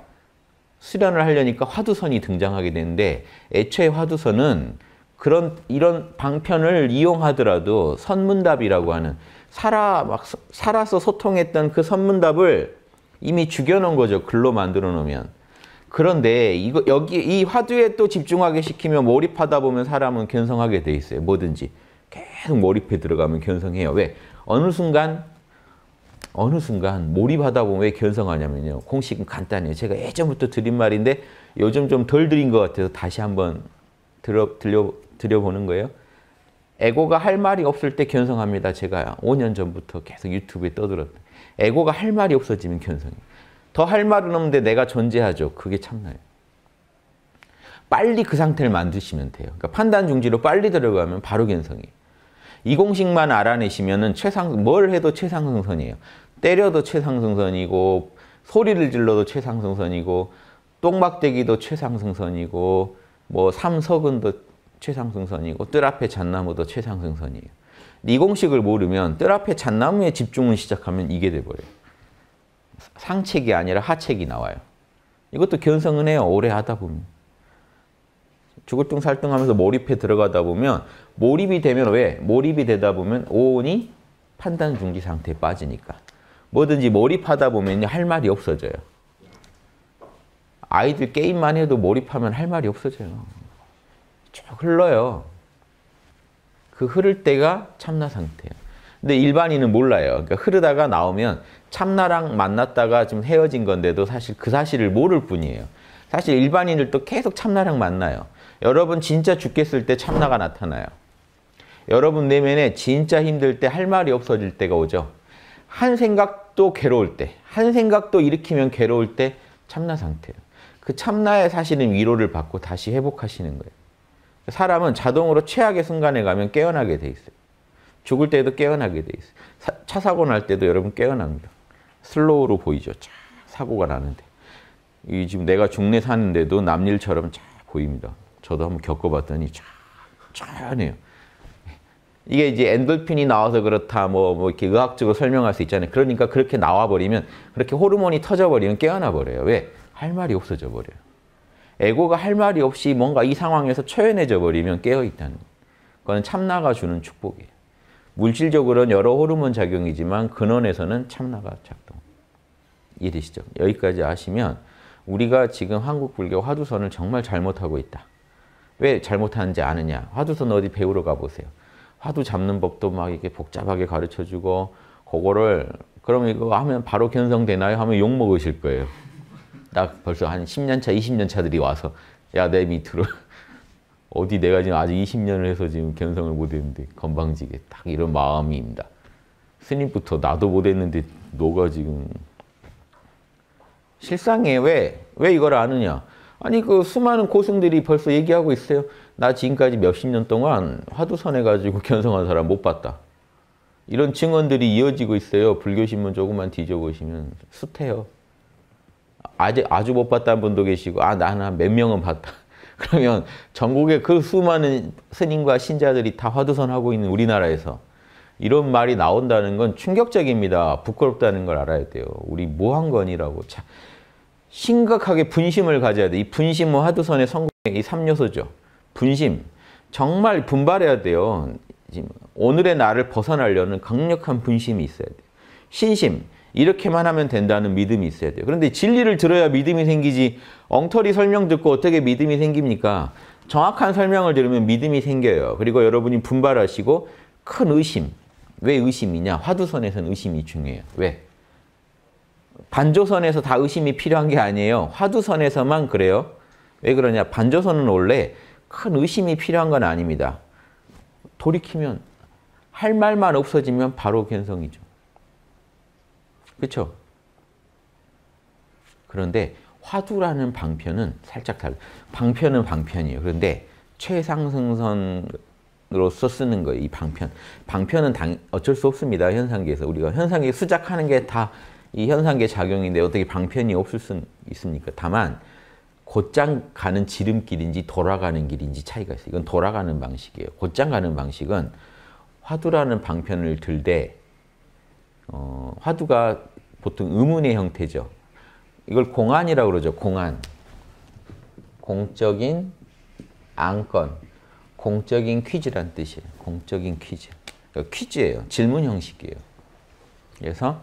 수련을 하려니까 화두선이 등장하게 되는데 애초에 화두선은 그런 이런 방편을 이용하더라도 선문답이라고 하는 살아 막 살아서 소통했던 그 선문답을 이미 죽여놓은 거죠. 글로 만들어 놓으면. 그런데 이거 여기 이 화두에 또 집중하게 시키면 몰입하다 보면 사람은 견성하게 돼 있어요. 뭐든지 계속 몰입해 들어가면 견성해요. 왜? 어느 순간 어느 순간 몰입하다 보면 왜 견성하냐면요. 공식은 간단해요. 제가 예전부터 드린 말인데 요즘 좀 덜 드린 것 같아서 다시 한번 들어 들려 드려보는 거예요. 에고가 할 말이 없을 때 견성합니다. 제가 5년 전부터 계속 유튜브에 떠들었던. 에고가 할 말이 없어지면 견성이. 더할 말은 없는데 내가 존재하죠. 그게 참나예요. 빨리 그 상태를 만드시면 돼요. 그러니까 판단 중지로 빨리 들어가면 바로 견성이. 이 공식만 알아내시면은 최상 뭘 해도 최상승선이에요. 때려도 최상승선이고 소리를 질러도 최상승선이고 똥막대기도 최상승선이고 뭐 삼석은도 최상승선이고 뜰 앞에 잣나무도 최상승선이에요. 이 네 공식을 모르면 뜰 앞에 잣나무에 집중을 시작하면 이게 돼버려요. 상책이 아니라 하책이 나와요. 이것도 견성은 해요. 오래 하다 보면. 죽을뚱살뚱하면서 몰입해 들어가다 보면 몰입이 되면 왜? 몰입이 되다 보면 오온이 판단 중지 상태에 빠지니까. 뭐든지 몰입하다 보면 할 말이 없어져요. 아이들 게임만 해도 몰입하면 할 말이 없어져요. 쭉 흘러요. 그 흐를 때가 참나 상태예요. 근데 일반인은 몰라요. 그러니까 흐르다가 나오면 참나랑 만났다가 지금 헤어진 건데도 사실 그 사실을 모를 뿐이에요. 사실 일반인들도 계속 참나랑 만나요. 여러분 진짜 죽겠을 때 참나가 나타나요. 여러분 내면에 진짜 힘들 때 할 말이 없어질 때가 오죠. 한 생각도 괴로울 때, 한 생각도 일으키면 괴로울 때 참나 상태예요. 그 참나의 사실은 위로를 받고 다시 회복하시는 거예요. 사람은 자동으로 최악의 순간에 가면 깨어나게 돼 있어요. 죽을 때도 깨어나게 돼 있어요. 사, 차 사고 날 때도 여러분 깨어납니다. 슬로우로 보이죠. 쫙 사고가 나는데. 이 지금 내가 중내 사는데도 남일처럼 쫙 보입니다. 저도 한번 겪어봤더니 쫙, 쫙하네요. 이게 이제 엔돌핀이 나와서 그렇다 뭐, 뭐 이렇게 의학적으로 설명할 수 있잖아요. 그러니까 그렇게 나와버리면 그렇게 호르몬이 터져버리면 깨어나버려요. 왜? 할 말이 없어져 버려요. 에고가 할 말이 없이 뭔가 이 상황에서 초연해져 버리면 깨어있다는 그건 참나가 주는 축복이에요. 물질적으로는 여러 호르몬 작용이지만 근원에서는 참나가 작동. 이해되시죠? 여기까지 아시면 우리가 지금 한국 불교 화두선을 정말 잘못하고 있다. 왜 잘못하는지 아느냐? 화두선 어디 배우러 가보세요. 화두 잡는 법도 막 이렇게 복잡하게 가르쳐주고 그거를 그럼 이거 하면 바로 견성되나요? 하면 욕먹으실 거예요. 딱 벌써 한 10년 차, 20년 차들이 와서 야 내 밑으로 [LAUGHS] 어디 내가 지금 아직 20년을 해서 지금 견성을 못했는데 건방지게 딱 이런 마음입니다. 스님부터 나도 못했는데 너가 지금 실상에 왜, 왜 이걸 아느냐? 아니 그 수많은 고승들이 벌써 얘기하고 있어요. 나 지금까지 몇 십 년 동안 화두선 해가지고 견성한 사람 못 봤다. 이런 증언들이 이어지고 있어요. 불교신문 조금만 뒤져보시면 숱해요. 아직 아주 못 봤다는 분도 계시고 아 나는 몇 명은 봤다. [LAUGHS] 그러면 전국의 그 수많은 스님과 신자들이 다 화두선하고 있는 우리나라에서 이런 말이 나온다는 건 충격적입니다. 부끄럽다는 걸 알아야 돼요. 우리 뭐 한 건이라고. 심각하게 분심을 가져야 돼. 이 분심은 뭐 화두선의 성공의 이 3요소죠. 분심. 정말 분발해야 돼요. 오늘의 나를 벗어나려는 강력한 분심이 있어야 돼요. 신심. 이렇게만 하면 된다는 믿음이 있어야 돼요. 그런데 진리를 들어야 믿음이 생기지 엉터리 설명 듣고 어떻게 믿음이 생깁니까? 정확한 설명을 들으면 믿음이 생겨요. 그리고 여러분이 분발하시고 큰 의심. 왜 의심이냐? 화두선에서는 의심이 중요해요. 왜? 반조선에서 다 의심이 필요한 게 아니에요. 화두선에서만 그래요. 왜 그러냐? 반조선은 원래 큰 의심이 필요한 건 아닙니다. 돌이키면 할 말만 없어지면 바로 견성이죠. 그렇죠? 그런데 화두라는 방편은 살짝 달라. 방편은 방편이에요. 그런데 최상승선으로서 쓰는 거예요. 이 방편. 방편은 당, 어쩔 수 없습니다. 현상계에서. 우리가 현상계 수작하는 게 다 이 현상계 작용인데 어떻게 방편이 없을 수 있습니까? 다만 곧장 가는 지름길인지 돌아가는 길인지 차이가 있어요. 이건 돌아가는 방식이에요. 곧장 가는 방식은 화두라는 방편을 들되 어, 화두가 보통 의문의 형태죠. 이걸 공안이라고 그러죠. 공안. 공적인 안건. 공적인 퀴즈란 뜻이에요. 공적인 퀴즈. 그러니까 퀴즈예요. 질문 형식이에요. 그래서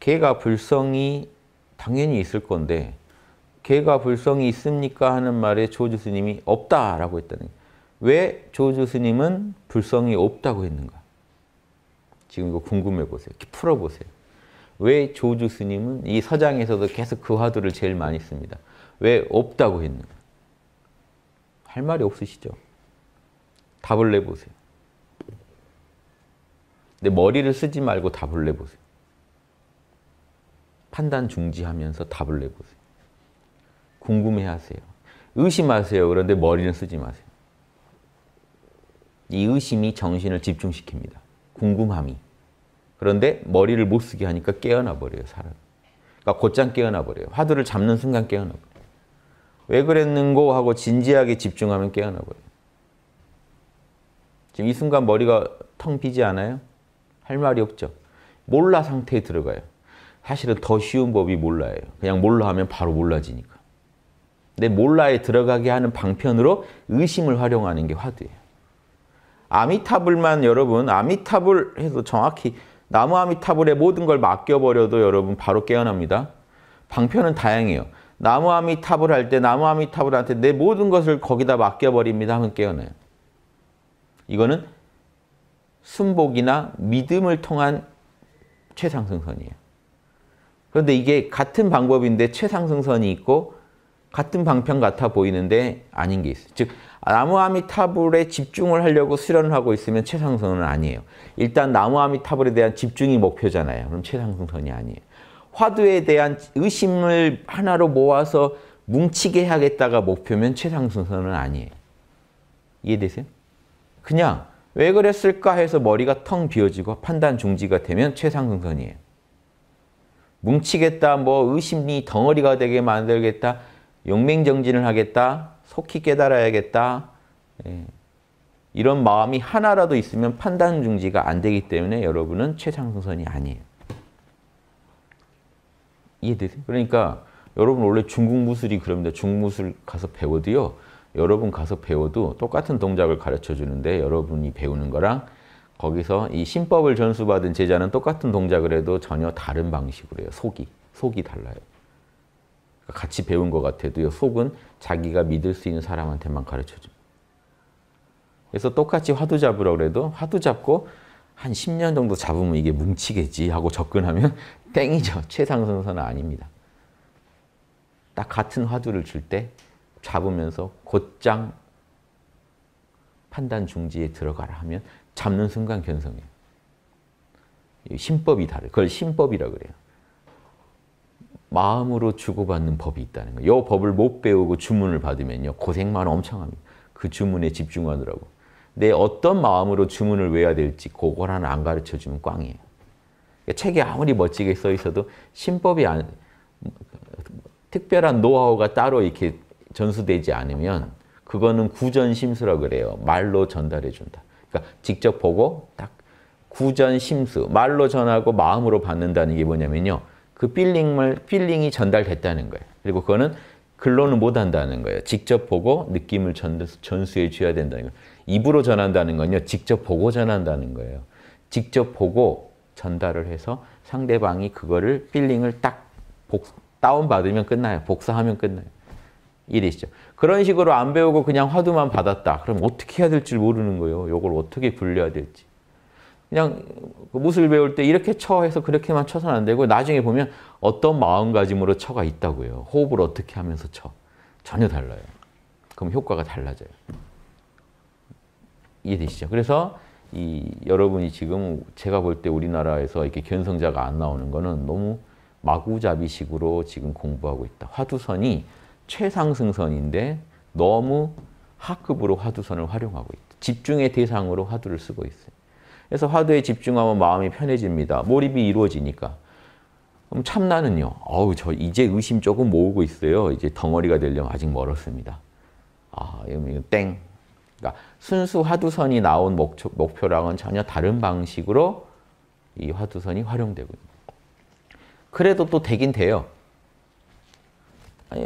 개가 불성이 당연히 있을 건데 개가 불성이 있습니까? 하는 말에 조주스님이 없다라고 했다는 왜 조주 스님은 불성이 없다고 했는가? 지금 이거 궁금해 보세요. 풀어보세요. 왜 조주 스님은 이 서장에서도 계속 그 화두를 제일 많이 씁니다. 왜 없다고 했는가? 할 말이 없으시죠? 답을 내보세요. 근 머리를 쓰지 말고 답을 내보세요. 판단 중지하면서 답을 내보세요. 궁금해하세요. 의심하세요. 그런데 머리는 쓰지 마세요. 이 의심이 정신을 집중시킵니다. 궁금함이. 그런데 머리를 못 쓰게 하니까 깨어나 버려요, 사람. 그러니까 곧장 깨어나 버려요. 화두를 잡는 순간 깨어나 버려요. 왜 그랬는고 하고 진지하게 집중하면 깨어나 버려요. 지금 이 순간 머리가 텅 비지 않아요? 할 말이 없죠. 몰라 상태에 들어가요. 사실은 더 쉬운 법이 몰라예요. 그냥 몰라 하면 바로 몰라지니까. 내 몰라에 들어가게 하는 방편으로 의심을 활용하는 게 화두예요. 아미타불만 여러분 아미타불 해서 정확히 나무 아미타불의 모든 걸 맡겨버려도 여러분 바로 깨어납니다. 방편은 다양해요. 나무 아미타불 할 때 나무 아미타불한테 내 모든 것을 거기다 맡겨버립니다 하면 깨어나요. 이거는 순복이나 믿음을 통한 최상승선이에요. 그런데 이게 같은 방법인데 최상승선이 있고 같은 방편 같아 보이는데 아닌 게 있어요. 즉 나무아미타불에 집중을 하려고 수련을 하고 있으면 최상승은 아니에요. 일단 나무아미타불에 대한 집중이 목표잖아요. 그럼 최상선이 아니에요. 화두에 대한 의심을 하나로 모아서 뭉치게 하겠다가 목표면 최상선은 아니에요. 이해되세요? 그냥 왜 그랬을까 해서 머리가 텅 비어지고 판단 중지가 되면 최상선이에요 뭉치겠다, 뭐 의심이 덩어리가 되게 만들겠다, 용맹정진을 하겠다, 속히 깨달아야겠다. 예. 이런 마음이 하나라도 있으면 판단 중지가 안 되기 때문에 여러분은 최상승선이 아니에요. 이해되세요? 그러니까 여러분 원래 중국 무술이 그럽니다. 중국 무술 가서 배워도요. 여러분 가서 배워도 똑같은 동작을 가르쳐 주는데 여러분이 배우는 거랑 거기서 이 신법을 전수받은 제자는 똑같은 동작을 해도 전혀 다른 방식으로 해요. 속이. 속이 달라요. 그러니까 같이 배운 것 같아도요. 속은 자기가 믿을 수 있는 사람한테만 가르쳐줍니다. 그래서 똑같이 화두 잡으라고 래도 화두 잡고 한 10년 정도 잡으면 이게 뭉치겠지 하고 접근하면 [LAUGHS] 땡이죠. 최상승선은 아닙니다. 딱 같은 화두를 줄 때 잡으면서 곧장 판단 중지에 들어가라 하면 잡는 순간 견성해요. 신법이 다르. 그걸 신법이라 그래요. 마음으로 주고받는 법이 있다는 거예요. 이 법을 못 배우고 주문을 받으면요. 고생만 엄청 합니다. 그 주문에 집중하느라고. 내 어떤 마음으로 주문을 외야 될지 그걸 하나 안 가르쳐주면 꽝이에요. 그러니까 책에 아무리 멋지게 써 있어도 신법이 안, 특별한 노하우가 따로 이렇게 전수되지 않으면 그거는 구전심수라고 그래요. 말로 전달해준다. 그러니까 직접 보고 딱 구전심수, 말로 전하고 마음으로 받는다는 게 뭐냐면요. 그 필링을, 필링이 전달됐다는 거예요. 그리고 그거는 글로는 못한다는 거예요. 직접 보고 느낌을 전수해 줘야 된다는 거예요. 입으로 전한다는 건요. 직접 보고 전한다는 거예요. 직접 보고 전달을 해서 상대방이 그거를 필링을 딱 복, 다운받으면 끝나요. 복사하면 끝나요. 일이시죠. 그런 식으로 안 배우고 그냥 화두만 받았다. 그럼 어떻게 해야 될지 모르는 거예요. 이걸 어떻게 분리해야 될지. 그냥 무술 그 배울 때 이렇게 쳐해서 그렇게만 쳐서는 안 되고 나중에 보면 어떤 마음가짐으로 쳐가 있다고요. 호흡을 어떻게 하면서 쳐. 전혀 달라요. 그럼 효과가 달라져요. 이해되시죠? 그래서 이 여러분이 지금 제가 볼 때 우리나라에서 이렇게 견성자가 안 나오는 거는 너무 마구잡이식으로 지금 공부하고 있다. 화두선이 최상승선인데 너무 하급으로 화두선을 활용하고 있다. 집중의 대상으로 화두를 쓰고 있어요. 그래서 화두에 집중하면 마음이 편해집니다. 몰입이 이루어지니까. 그럼 참나는요. 어우 저 이제 의심 조금 모으고 있어요. 이제 덩어리가 되려면 아직 멀었습니다. 아 이거 뭐 땡. 그러니까 순수 화두선이 나온 목표, 목표랑은 전혀 다른 방식으로 이 화두선이 활용되고 있습니다. 그래도 또 되긴 돼요.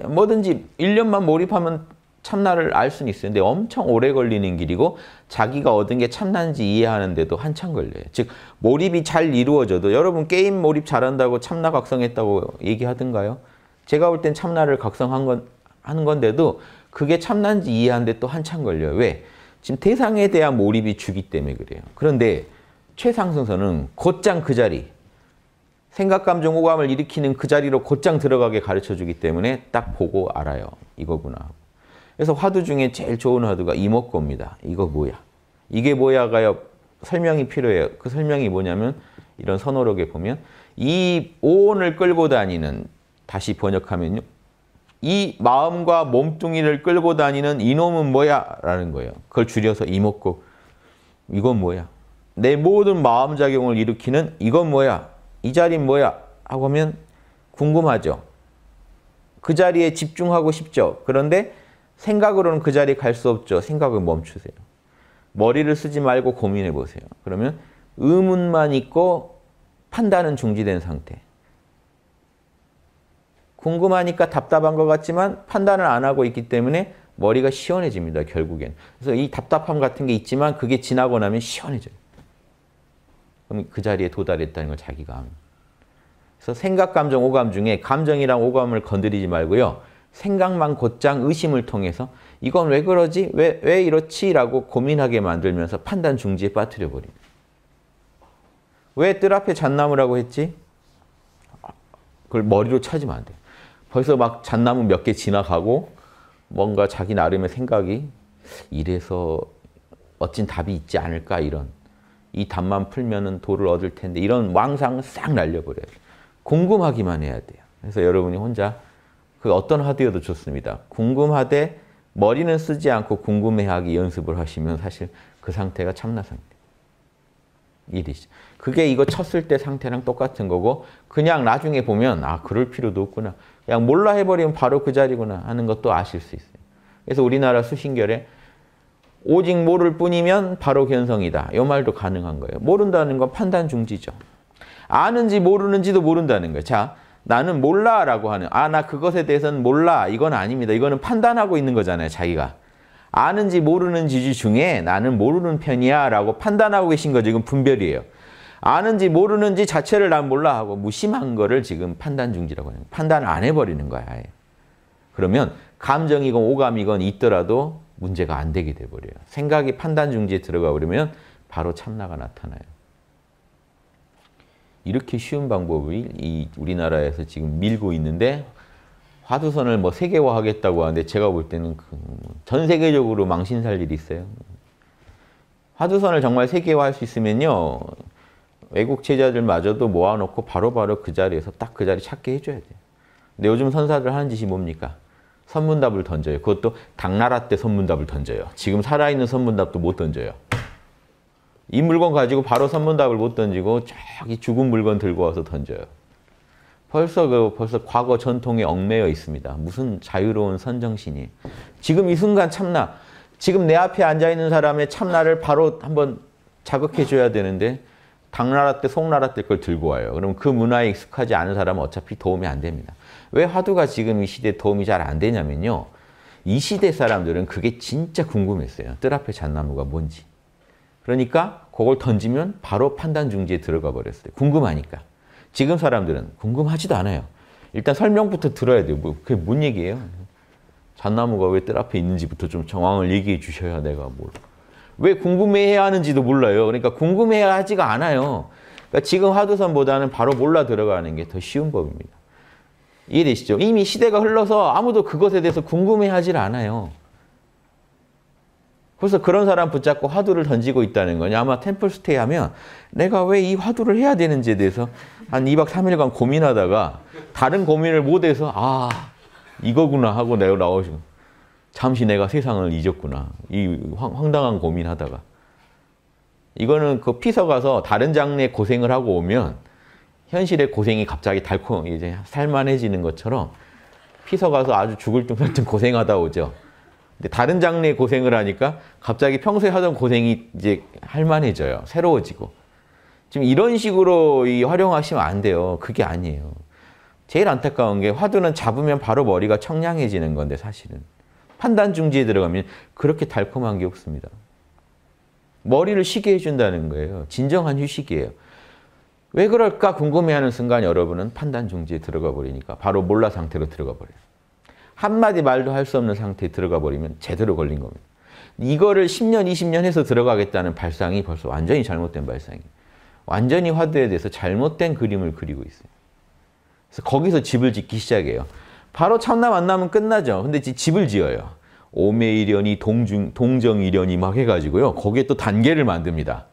뭐든지 1년만 몰입하면 참나를 알 수는 있어요. 데 엄청 오래 걸리는 길이고 자기가 얻은 게 참나인지 이해하는데도 한참 걸려요. 즉 몰입이 잘 이루어져도 여러분 게임 몰입 잘한다고 참나 각성했다고 얘기하던가요? 제가 볼 땐 참나를 각성한 건 하는 건데도 그게 참나인지 이해하는데 또 한참 걸려요. 왜? 지금 대상에 대한 몰입이 주기 때문에 그래요. 그런데 최상승선은 곧장 그 자리 생각, 감정, 호감을 일으키는 그 자리로 곧장 들어가게 가르쳐주기 때문에 딱 보고 알아요. 이거구나. 그래서 화두 중에 제일 좋은 화두가 이목고입니다. 이거 뭐야? 이게 뭐야가요? 설명이 필요해요. 그 설명이 뭐냐면 이런 선호록에 보면 이 오온을 끌고 다니는 다시 번역하면요. 이 마음과 몸뚱이를 끌고 다니는 이놈은 뭐야? 라는 거예요. 그걸 줄여서 이목고. 이건 뭐야? 내 모든 마음작용을 일으키는 이건 뭐야? 이 자리는 뭐야? 하고 하면 궁금하죠. 그 자리에 집중하고 싶죠. 그런데 생각으로는 그 자리에 갈 수 없죠. 생각을 멈추세요. 머리를 쓰지 말고 고민해 보세요. 그러면 의문만 있고 판단은 중지된 상태. 궁금하니까 답답한 것 같지만 판단을 안 하고 있기 때문에 머리가 시원해집니다. 결국엔. 그래서 이 답답함 같은 게 있지만 그게 지나고 나면 시원해져요. 그럼 그 자리에 도달했다는 걸 자기가 합니다. 그래서 생각, 감정, 오감 중에 감정이랑 오감을 건드리지 말고요. 생각만 곧장 의심을 통해서 이건 왜 그러지? 왜, 왜 이렇지? 라고 고민하게 만들면서 판단 중지에 빠뜨려버립니다. 왜 뜰 앞에 잣나무라고 했지? 그걸 머리로 찾으면 안 돼요. 벌써 막 잣나무 몇 개 지나가고 뭔가 자기 나름의 생각이 이래서 멋진 답이 있지 않을까 이런 이 답만 풀면 은 도를 얻을 텐데 이런 왕상 싹 날려버려요. 궁금하기만 해야 돼요. 그래서 여러분이 혼자 그 어떤 하드웨어도 좋습니다. 궁금하되 머리는 쓰지 않고 궁금해하기 연습을 하시면 사실 그 상태가 참나 상태. 일이죠. 그게 이거 쳤을 때 상태랑 똑같은 거고 그냥 나중에 보면 아 그럴 필요도 없구나. 그냥 몰라 해버리면 바로 그 자리구나 하는 것도 아실 수 있어요. 그래서 우리나라 수신결에 오직 모를 뿐이면 바로 견성이다. 이 말도 가능한 거예요. 모른다는 건 판단 중지죠. 아는지 모르는지도 모른다는 거예요. 자, 나는 몰라 라고 하는 아 나 그것에 대해서는 몰라 이건 아닙니다. 이거는 판단하고 있는 거잖아요. 자기가. 아는지 모르는지 중에 나는 모르는 편이야 라고 판단하고 계신 거 지금 분별이에요. 아는지 모르는지 자체를 난 몰라 하고 무심한 거를 지금 판단 중지라고 해요. 판단을 안 해버리는 거야. 아예. 그러면 감정이건 오감이건 있더라도 문제가 안 되게 돼버려요. 생각이 판단 중지에 들어가 버리면 바로 참나가 나타나요. 이렇게 쉬운 방법을 이 우리나라에서 지금 밀고 있는데 화두선을 뭐 세계화하겠다고 하는데 제가 볼 때는 그전 세계적으로 망신살 일이 있어요. 화두선을 정말 세계화할 수 있으면요. 외국 제자들마저도 모아놓고 바로바로 바로 그 자리에서 딱 그 자리 찾게 해줘야 돼요. 근데 요즘 선사들 하는 짓이 뭡니까? 선문답을 던져요. 그것도 당나라 때 선문답을 던져요. 지금 살아있는 선문답도 못 던져요. 이 물건 가지고 바로 선문답을 못 던지고 저기 죽은 물건 들고 와서 던져요. 벌써 그 벌써 과거 전통에 얽매여 있습니다. 무슨 자유로운 선정신이. 지금 이 순간 참나. 지금 내 앞에 앉아 있는 사람의 참나를 바로 한번 자극해 줘야 되는데 당나라 때 송나라 때 걸 들고 와요. 그럼 그 문화에 익숙하지 않은 사람은 어차피 도움이 안 됩니다. 왜 화두가 지금 이 시대에 도움이 잘 안 되냐면요. 이 시대 사람들은 그게 진짜 궁금했어요. 뜰 앞에 잣나무가 뭔지. 그러니까 그걸 던지면 바로 판단 중지에 들어가 버렸어요. 궁금하니까. 지금 사람들은 궁금하지도 않아요. 일단 설명부터 들어야 돼요. 뭐, 그게 뭔 얘기예요? 잣나무가 왜 뜰 앞에 있는지부터 좀 정황을 얘기해 주셔야 내가 뭘. 왜 궁금해해야 하는지도 몰라요. 그러니까 궁금해야 하지가 않아요. 그러니까 지금 하도선보다는 바로 몰라 들어가는 게 더 쉬운 법입니다. 이해되시죠? 이미 시대가 흘러서 아무도 그것에 대해서 궁금해하지 않아요. 그래서 그런 사람 붙잡고 화두를 던지고 있다는 거냐. 아마 템플스테이 하면 내가 왜 이 화두를 해야 되는지에 대해서 한 2박 3일간 고민하다가 다른 고민을 못해서 아 이거구나 하고 내가 나오시고 잠시 내가 세상을 잊었구나. 이 황당한 고민하다가. 이거는 그 피서 가서 다른 장르의 고생을 하고 오면 현실의 고생이 갑자기 달콤 이제 살만해지는 것처럼 피서 가서 아주 죽을 둥살둥 고생하다 오죠. 다른 장르의 고생을 하니까 갑자기 평소에 하던 고생이 이제 할만해져요. 새로워지고. 지금 이런 식으로 이 활용하시면 안 돼요. 그게 아니에요. 제일 안타까운 게 화두는 잡으면 바로 머리가 청량해지는 건데 사실은. 판단 중지에 들어가면 그렇게 달콤한 게 없습니다. 머리를 쉬게 해준다는 거예요. 진정한 휴식이에요. 왜 그럴까 궁금해하는 순간 여러분은 판단 중지에 들어가 버리니까 바로 몰라 상태로 들어가 버려요. 한마디 말도 할 수 없는 상태에 들어가 버리면 제대로 걸린 겁니다. 이거를 10년, 20년 해서 들어가겠다는 발상이 벌써 완전히 잘못된 발상이에요. 완전히 화두에 대해서 잘못된 그림을 그리고 있어요. 그래서 거기서 집을 짓기 시작해요. 바로 참나 만나면 끝나죠. 근데 집을 지어요. 오매이련이 동중, 동정이련이 막 해가지고요. 거기에 또 단계를 만듭니다.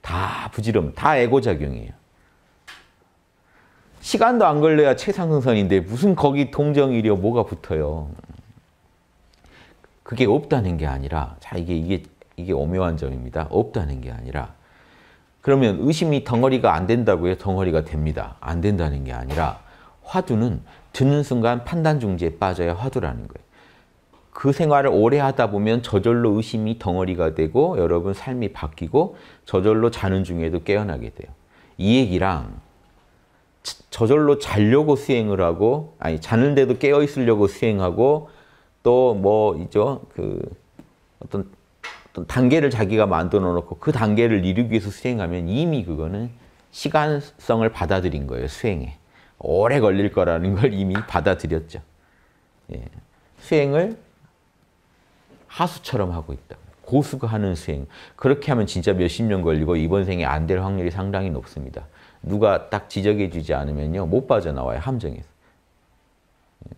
다 부지럼, 다 에고작용이에요. 시간도 안 걸려야 최상승선인데 무슨 거기 동정이려 뭐가 붙어요. 그게 없다는 게 아니라 자 이게 이게 이게 오묘한 점입니다. 없다는 게 아니라 그러면 의심이 덩어리가 안 된다고 해 덩어리가 됩니다. 안 된다는 게 아니라 화두는 듣는 순간 판단 중지에 빠져야 화두라는 거예요. 그 생활을 오래 하다 보면 저절로 의심이 덩어리가 되고 여러분 삶이 바뀌고 저절로 자는 중에도 깨어나게 돼요. 이 얘기랑 저절로 자려고 수행을 하고 아니 자는데도 깨어 있으려고 수행하고 또뭐 있죠 그 어떤 어떤 단계를 자기가 만들어 놓고 그 단계를 이루기 위해서 수행하면 이미 그거는 시간성을 받아들인 거예요 수행에 오래 걸릴 거라는 걸 이미 받아들였죠 예. 수행을 하수처럼 하고 있다 고수가 하는 수행 그렇게 하면 진짜 몇 십 년 걸리고 이번 생에 안 될 확률이 상당히 높습니다 누가 딱 지적해 주지 않으면요. 못 빠져나와요. 함정에서. 예.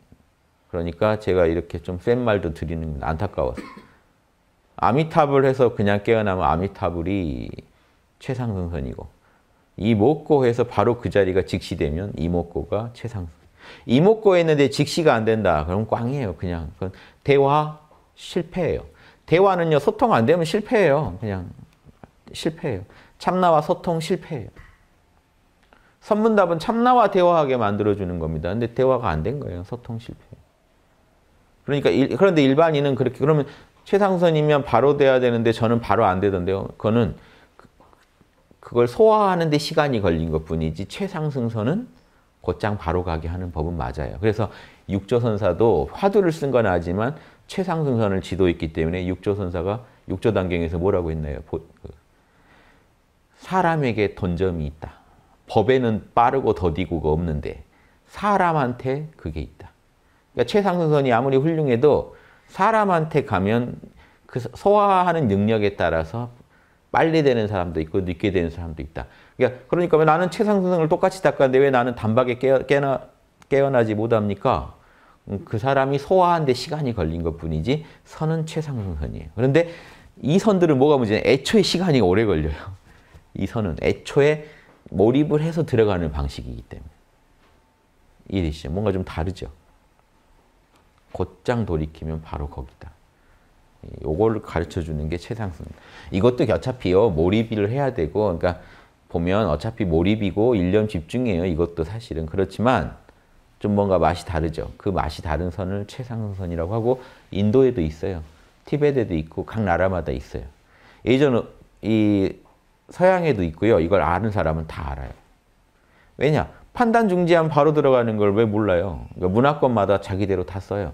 그러니까 제가 이렇게 좀 센 말도 드리는 안타까워서. 아미타불 해서 그냥 깨어나면 아미타불이 최상승선이고 이목고 해서 바로 그 자리가 직시되면 이목고가 최상승. 이목고 했는데 직시가 안 된다. 그럼 꽝이에요. 그냥 그건 대화 실패예요. 대화는요. 소통 안 되면 실패예요. 그냥 실패예요. 참나와 소통 실패예요. 선문답은 참나와 대화하게 만들어주는 겁니다. 근데 대화가 안 된 거예요. 소통 실패. 그러니까 일, 그런데 일반인은 그렇게 그러면 최상선이면 바로 돼야 되는데 저는 바로 안 되던데요. 그거는 그, 그걸 소화하는 데 시간이 걸린 것뿐이지 최상승선은 곧장 바로 가게 하는 법은 맞아요. 그래서 육조선사도 화두를 쓴 건 아지만 최상승선을 지도했기 때문에 육조선사가 육조단경에서 뭐라고 했나요? 그 사람에게 돈점이 있다. 법에는 빠르고 더디고가 없는데 사람한테 그게 있다. 그러니까 최상승선이 아무리 훌륭해도 사람한테 가면 그 소화하는 능력에 따라서 빨리 되는 사람도 있고 늦게 되는 사람도 있다. 그러니까, 그러니까 왜 나는 최상승을 똑같이 닦았는데 왜 나는 단박에 깨어나, 깨어나지 못합니까? 음, 그 사람이 소화하는데 시간이 걸린 것 뿐이지 선은 최상승선이에요. 그런데 이 선들은 뭐가 문제냐? 애초에 시간이 오래 걸려요. 이 선은 애초에 몰입을 해서 들어가는 방식이기 때문에. 이해되시죠? 뭔가 좀 다르죠? 곧장 돌이키면 바로 거기다. 예, 요걸 가르쳐 주는 게최상수 이것도 어차피요, 몰입을 해야 되고, 그러니까 보면 어차피 몰입이고 1년 집중이에요. 이것도 사실은. 그렇지만 좀 뭔가 맛이 다르죠. 그 맛이 다른 선을 최상선이라고 하고 인도에도 있어요. 티베에도 있고 각 나라마다 있어요. 예전 이 서양에도 있고요. 이걸 아는 사람은 다 알아요. 왜냐? 판단 중지하면 바로 들어가는 걸 왜 몰라요? 그러니까 문화권마다 자기대로 다 써요.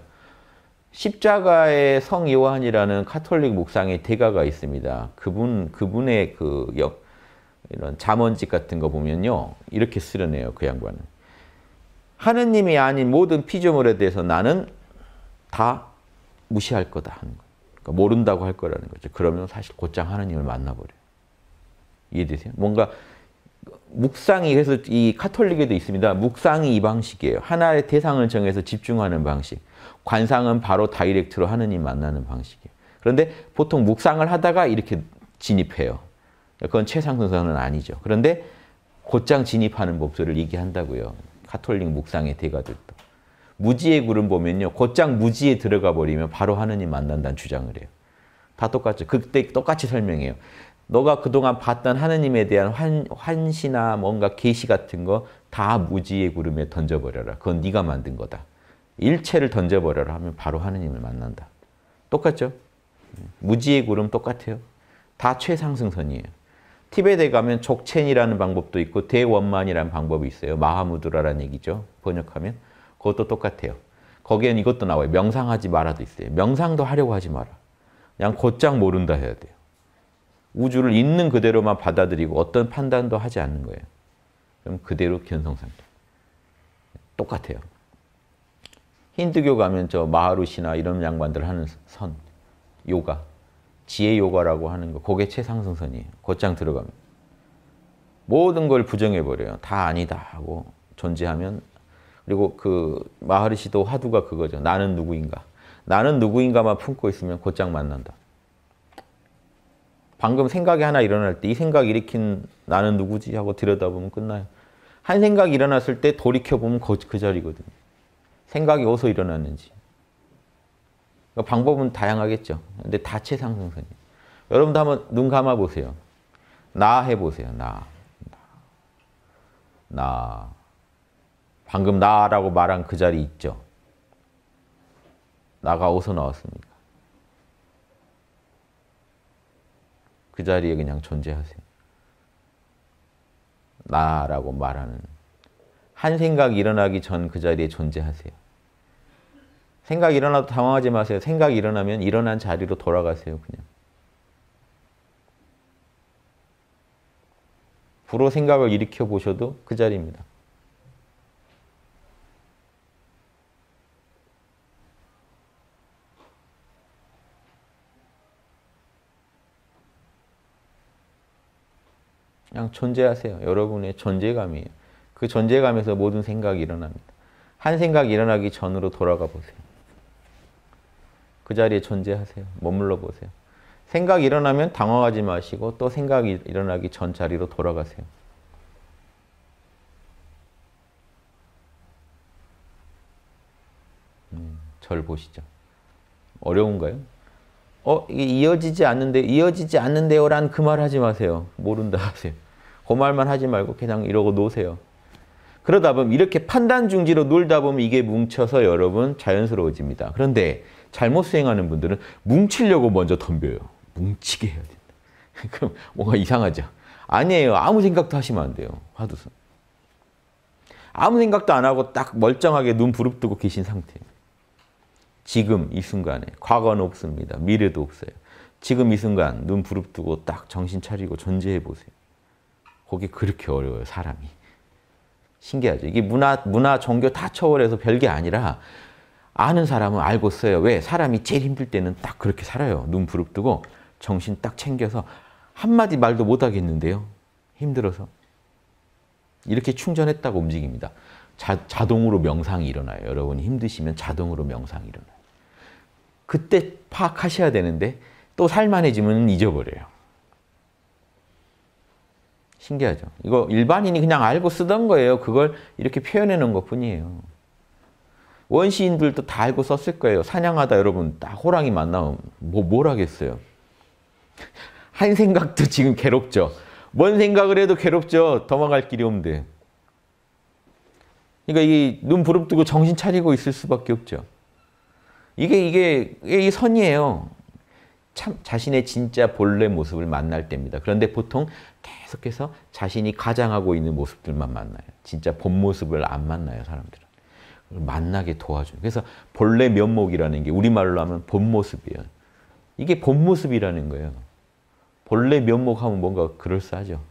십자가의 성 요한이라는 카톨릭 목상의 대가가 있습니다. 그분 그분의 그 역, 이런 잠언집 같은 거 보면요. 이렇게 쓰려내요, 그 양반은. 하느님이 아닌 모든 피조물에 대해서 나는 다 무시할 거다 하는 거. 그러니까 모른다고 할 거라는 거죠. 그러면 사실 곧장 하느님을 만나버려요. 이해되세요? 뭔가 묵상이 그래서 이 카톨릭에도 있습니다. 묵상이 이 방식이에요. 하나의 대상을 정해서 집중하는 방식. 관상은 바로 다이렉트로 하느님 만나는 방식이에요. 그런데 보통 묵상을 하다가 이렇게 진입해요. 그건 최상승선은 아니죠. 그런데 곧장 진입하는 법들을 얘기한다고요. 카톨릭 묵상의 대가들도. 무지의 굴은 보면요. 곧장 무지에 들어가 버리면 바로 하느님 만난다는 주장을 해요. 다 똑같죠. 그때 똑같이 설명해요. 너가 그동안 봤던 하느님에 대한 환, 환시나 뭔가 계시 같은 거 다 무지의 구름에 던져버려라. 그건 네가 만든 거다. 일체를 던져버려라 하면 바로 하느님을 만난다. 똑같죠? 무지의 구름 똑같아요. 다 최상승선이에요. 티벳에 가면 족첸이라는 방법도 있고 대원만이라는 방법이 있어요. 마하무드라라는 얘기죠. 번역하면. 그것도 똑같아요. 거기엔 이것도 나와요. 명상하지 말아도 있어요. 명상도 하려고 하지 마라. 그냥 곧장 모른다 해야 돼요. 우주를 있는 그대로만 받아들이고 어떤 판단도 하지 않는 거예요. 그럼 그대로 견성상태. 똑같아요. 힌두교 가면 저 마하루시나 이런 양반들 하는 선, 요가, 지혜 요가라고 하는 거, 그게 최상승선이에요. 곧장 들어가면. 모든 걸 부정해버려요. 다 아니다 하고 존재하면 그리고 그 마하르시도 화두가 그거죠. 나는 누구인가. 나는 누구인가만 품고 있으면 곧장 만난다. 방금 생각이 하나 일어날 때 이 생각 일으킨 나는 누구지 하고 들여다보면 끝나요. 한 생각 일어났을 때 돌이켜보면 그, 그 자리거든요. 생각이 어디서 일어났는지. 그러니까 방법은 다양하겠죠. 근데 다체 상승선이 여러분도 한번 눈 감아 보세요. 나 해보세요. 나. 나. 방금 나라고 말한 그 자리 있죠. 나가 어디서 나왔습니까? 그 자리에 그냥 존재하세요. 나라고 말하는 한 생각 일어나기 전 그 자리에 존재하세요. 생각 일어나도 당황하지 마세요. 생각 일어나면 일어난 자리로 돌아가세요. 그냥. 불호 생각을 일으켜 보셔도 그 자리입니다. 그냥 존재하세요. 여러분의 존재감이에요. 그 존재감에서 모든 생각이 일어납니다. 한 생각 이 일어나기 전으로 돌아가 보세요. 그 자리에 존재하세요. 머물러 보세요. 생각 이 일어나면 당황하지 마시고 또 생각이 일어나기 전 자리로 돌아가세요. 음, 절 보시죠. 어려운가요? 어, 이게 이어지지 않는데, 이어지지 않는데요란 그 말 하지 마세요. 모른다 하세요. 그 말만 하지 말고 그냥 이러고 노세요. 그러다 보면 이렇게 판단 중지로 놀다 보면 이게 뭉쳐서 여러분 자연스러워집니다. 그런데 잘못 수행하는 분들은 뭉치려고 먼저 덤벼요. 뭉치게 해야 된다. [LAUGHS] 그럼 뭔가 이상하죠. 아니에요. 아무 생각도 하시면 안 돼요. 화두선. 아무 생각도 안 하고 딱 멀쩡하게 눈 부릅뜨고 계신 상태 지금 이 순간에 과거는 없습니다. 미래도 없어요. 지금 이 순간 눈 부릅뜨고 딱 정신 차리고 존재해 보세요. 그게 그렇게 어려워요, 사람이. 신기하죠. 이게 문화, 문화, 종교 다 처벌해서 별게 아니라 아는 사람은 알고 써요. 왜? 사람이 제일 힘들 때는 딱 그렇게 살아요. 눈 부릅뜨고 정신 딱 챙겨서 한마디 말도 못 하겠는데요. 힘들어서. 이렇게 충전했다고 움직입니다. 자, 자동으로 명상이 일어나요. 여러분 힘드시면 자동으로 명상이 일어나요. 그때 파악하셔야 되는데 또 살만해지면 잊어버려요. 신기하죠. 이거 일반인이 그냥 알고 쓰던 거예요. 그걸 이렇게 표현해 놓은 것 뿐이에요. 원시인들도 다 알고 썼을 거예요. 사냥하다 여러분 딱 호랑이 만나면 뭐, 뭘 하겠어요. [LAUGHS] 한 생각도 지금 괴롭죠. 뭔 생각을 해도 괴롭죠. 도망갈 길이 없는데. 그러니까 이 눈 부릅뜨고 정신 차리고 있을 수밖에 없죠. 이게 이게 이 선이에요. 참 자신의 진짜 본래 모습을 만날 때입니다. 그런데 보통 계속해서 자신이 가장하고 있는 모습들만 만나요. 진짜 본 모습을 안 만나요, 사람들은. 만나게 도와줘요. 그래서 본래 면목이라는 게 우리말로 하면 본 모습이에요. 이게 본 모습이라는 거예요. 본래 면목하면 뭔가 그럴싸하죠.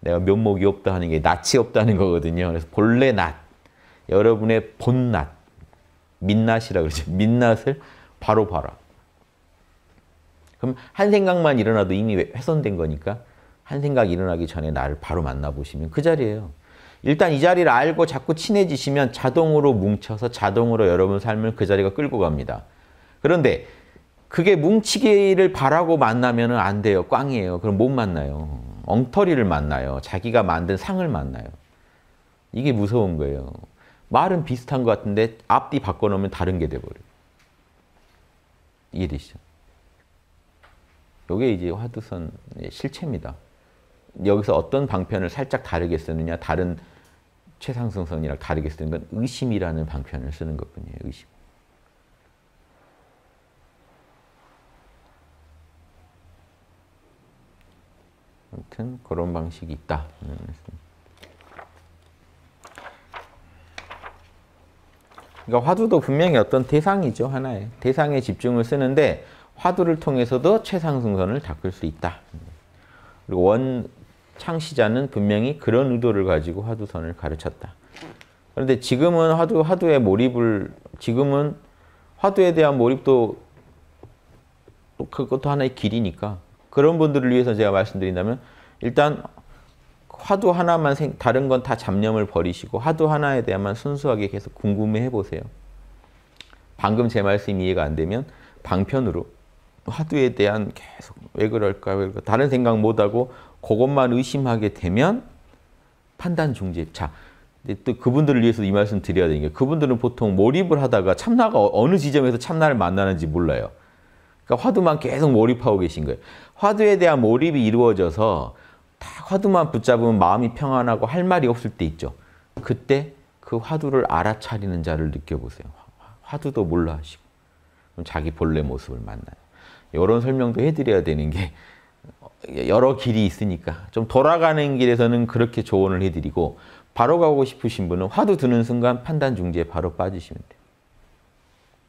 내가 면목이 없다 하는 게 낯이 없다는 거거든요. 그래서 본래 낯, 여러분의 본 낯, 민낯이라 그러죠. 민낯을 바로 봐라. 그럼 한 생각만 일어나도 이미 훼손된 거니까 한 생각 이 일어나기 전에 나를 바로 만나보시면 그 자리예요. 일단 이 자리를 알고 자꾸 친해지시면 자동으로 뭉쳐서 자동으로 여러분 삶을 그 자리가 끌고 갑니다. 그런데 그게 뭉치기를 바라고 만나면 안 돼요. 꽝이에요. 그럼 못 만나요. 엉터리를 만나요. 자기가 만든 상을 만나요. 이게 무서운 거예요. 말은 비슷한 것 같은데 앞뒤 바꿔놓으면 다른 게 돼버려요. 이해되시죠? 이게 이제 화두선 실체입니다. 여기서 어떤 방편을 살짝 다르게 쓰느냐, 다른 최상승선이랑 다르게 쓰는 건 의심이라는 방편을 쓰는 것뿐이에요. 의심. 아무튼 그런 방식이 있다. 그러니까 화두도 분명히 어떤 대상이죠. 하나의 대상에 집중을 쓰는데 화두를 통해서도 최상승선을 닦을 수 있다. 그리고 원 창시자는 분명히 그런 의도를 가지고 화두선을 가르쳤다. 그런데 지금은 화두, 화두에 몰입을, 지금은 화두에 대한 몰입도 그, 그것도 하나의 길이니까 그런 분들을 위해서 제가 말씀드린다면 일단 화두 하나만 생, 다른 건 다 잡념을 버리시고 화두 하나에 대한만 순수하게 계속 궁금 해보세요. 방금 제 말씀 이해가 안 되면 방편으로 화두에 대한 계속 왜 그럴까 왜 그럴까 다른 생각 못하고 그것만 의심하게 되면 판단 중지. 자, 또 그분들을 위해서 이 말씀 드려야 되는 게 그분들은 보통 몰입을 하다가 참나가 어느 지점에서 참나를 만나는지 몰라요. 그러니까 화두만 계속 몰입하고 계신 거예요. 화두에 대한 몰입이 이루어져서 다 화두만 붙잡으면 마음이 평안하고 할 말이 없을 때 있죠. 그때 그 화두를 알아차리는 자를 느껴보세요. 화두도 몰라 하시고 자기 본래 모습을 만나요. 이런 설명도 해드려야 되는 게 여러 길이 있으니까 좀 돌아가는 길에서는 그렇게 조언을 해드리고 바로 가고 싶으신 분은 화두 드는 순간 판단 중지에 바로 빠지시면 돼요.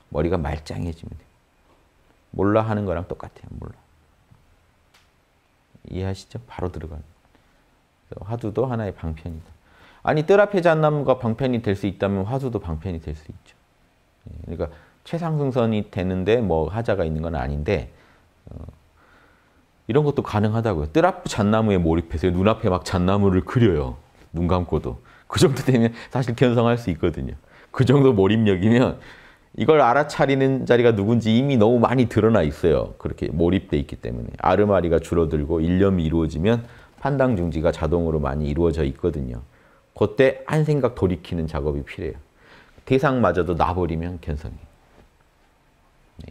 머리가 말짱해지면 돼요. 몰라 하는 거랑 똑같아요. 몰라. 이해하시죠? 바로 들어가는 화두도 하나의 방편이다. 아니 뜰 앞에 잔나무가 방편이 될 수 있다면 화두도 방편이 될 수 있죠. 예, 그러니까 최상승선이 되는데 뭐 하자가 있는 건 아닌데 어, 이런 것도 가능하다고요. 뜨랍 잣나무에 몰입해서 눈앞에 막 잣나무를 그려요. 눈 감고도. 그 정도 되면 사실 견성할 수 있거든요. 그 정도 몰입력이면 이걸 알아차리는 자리가 누군지 이미 너무 많이 드러나 있어요. 그렇게 몰입돼 있기 때문에. 아르마리가 줄어들고 일념이 이루어지면 판단 중지가 자동으로 많이 이루어져 있거든요. 그때 한 생각 돌이키는 작업이 필요해요. 대상마저도 나버리면 견성이.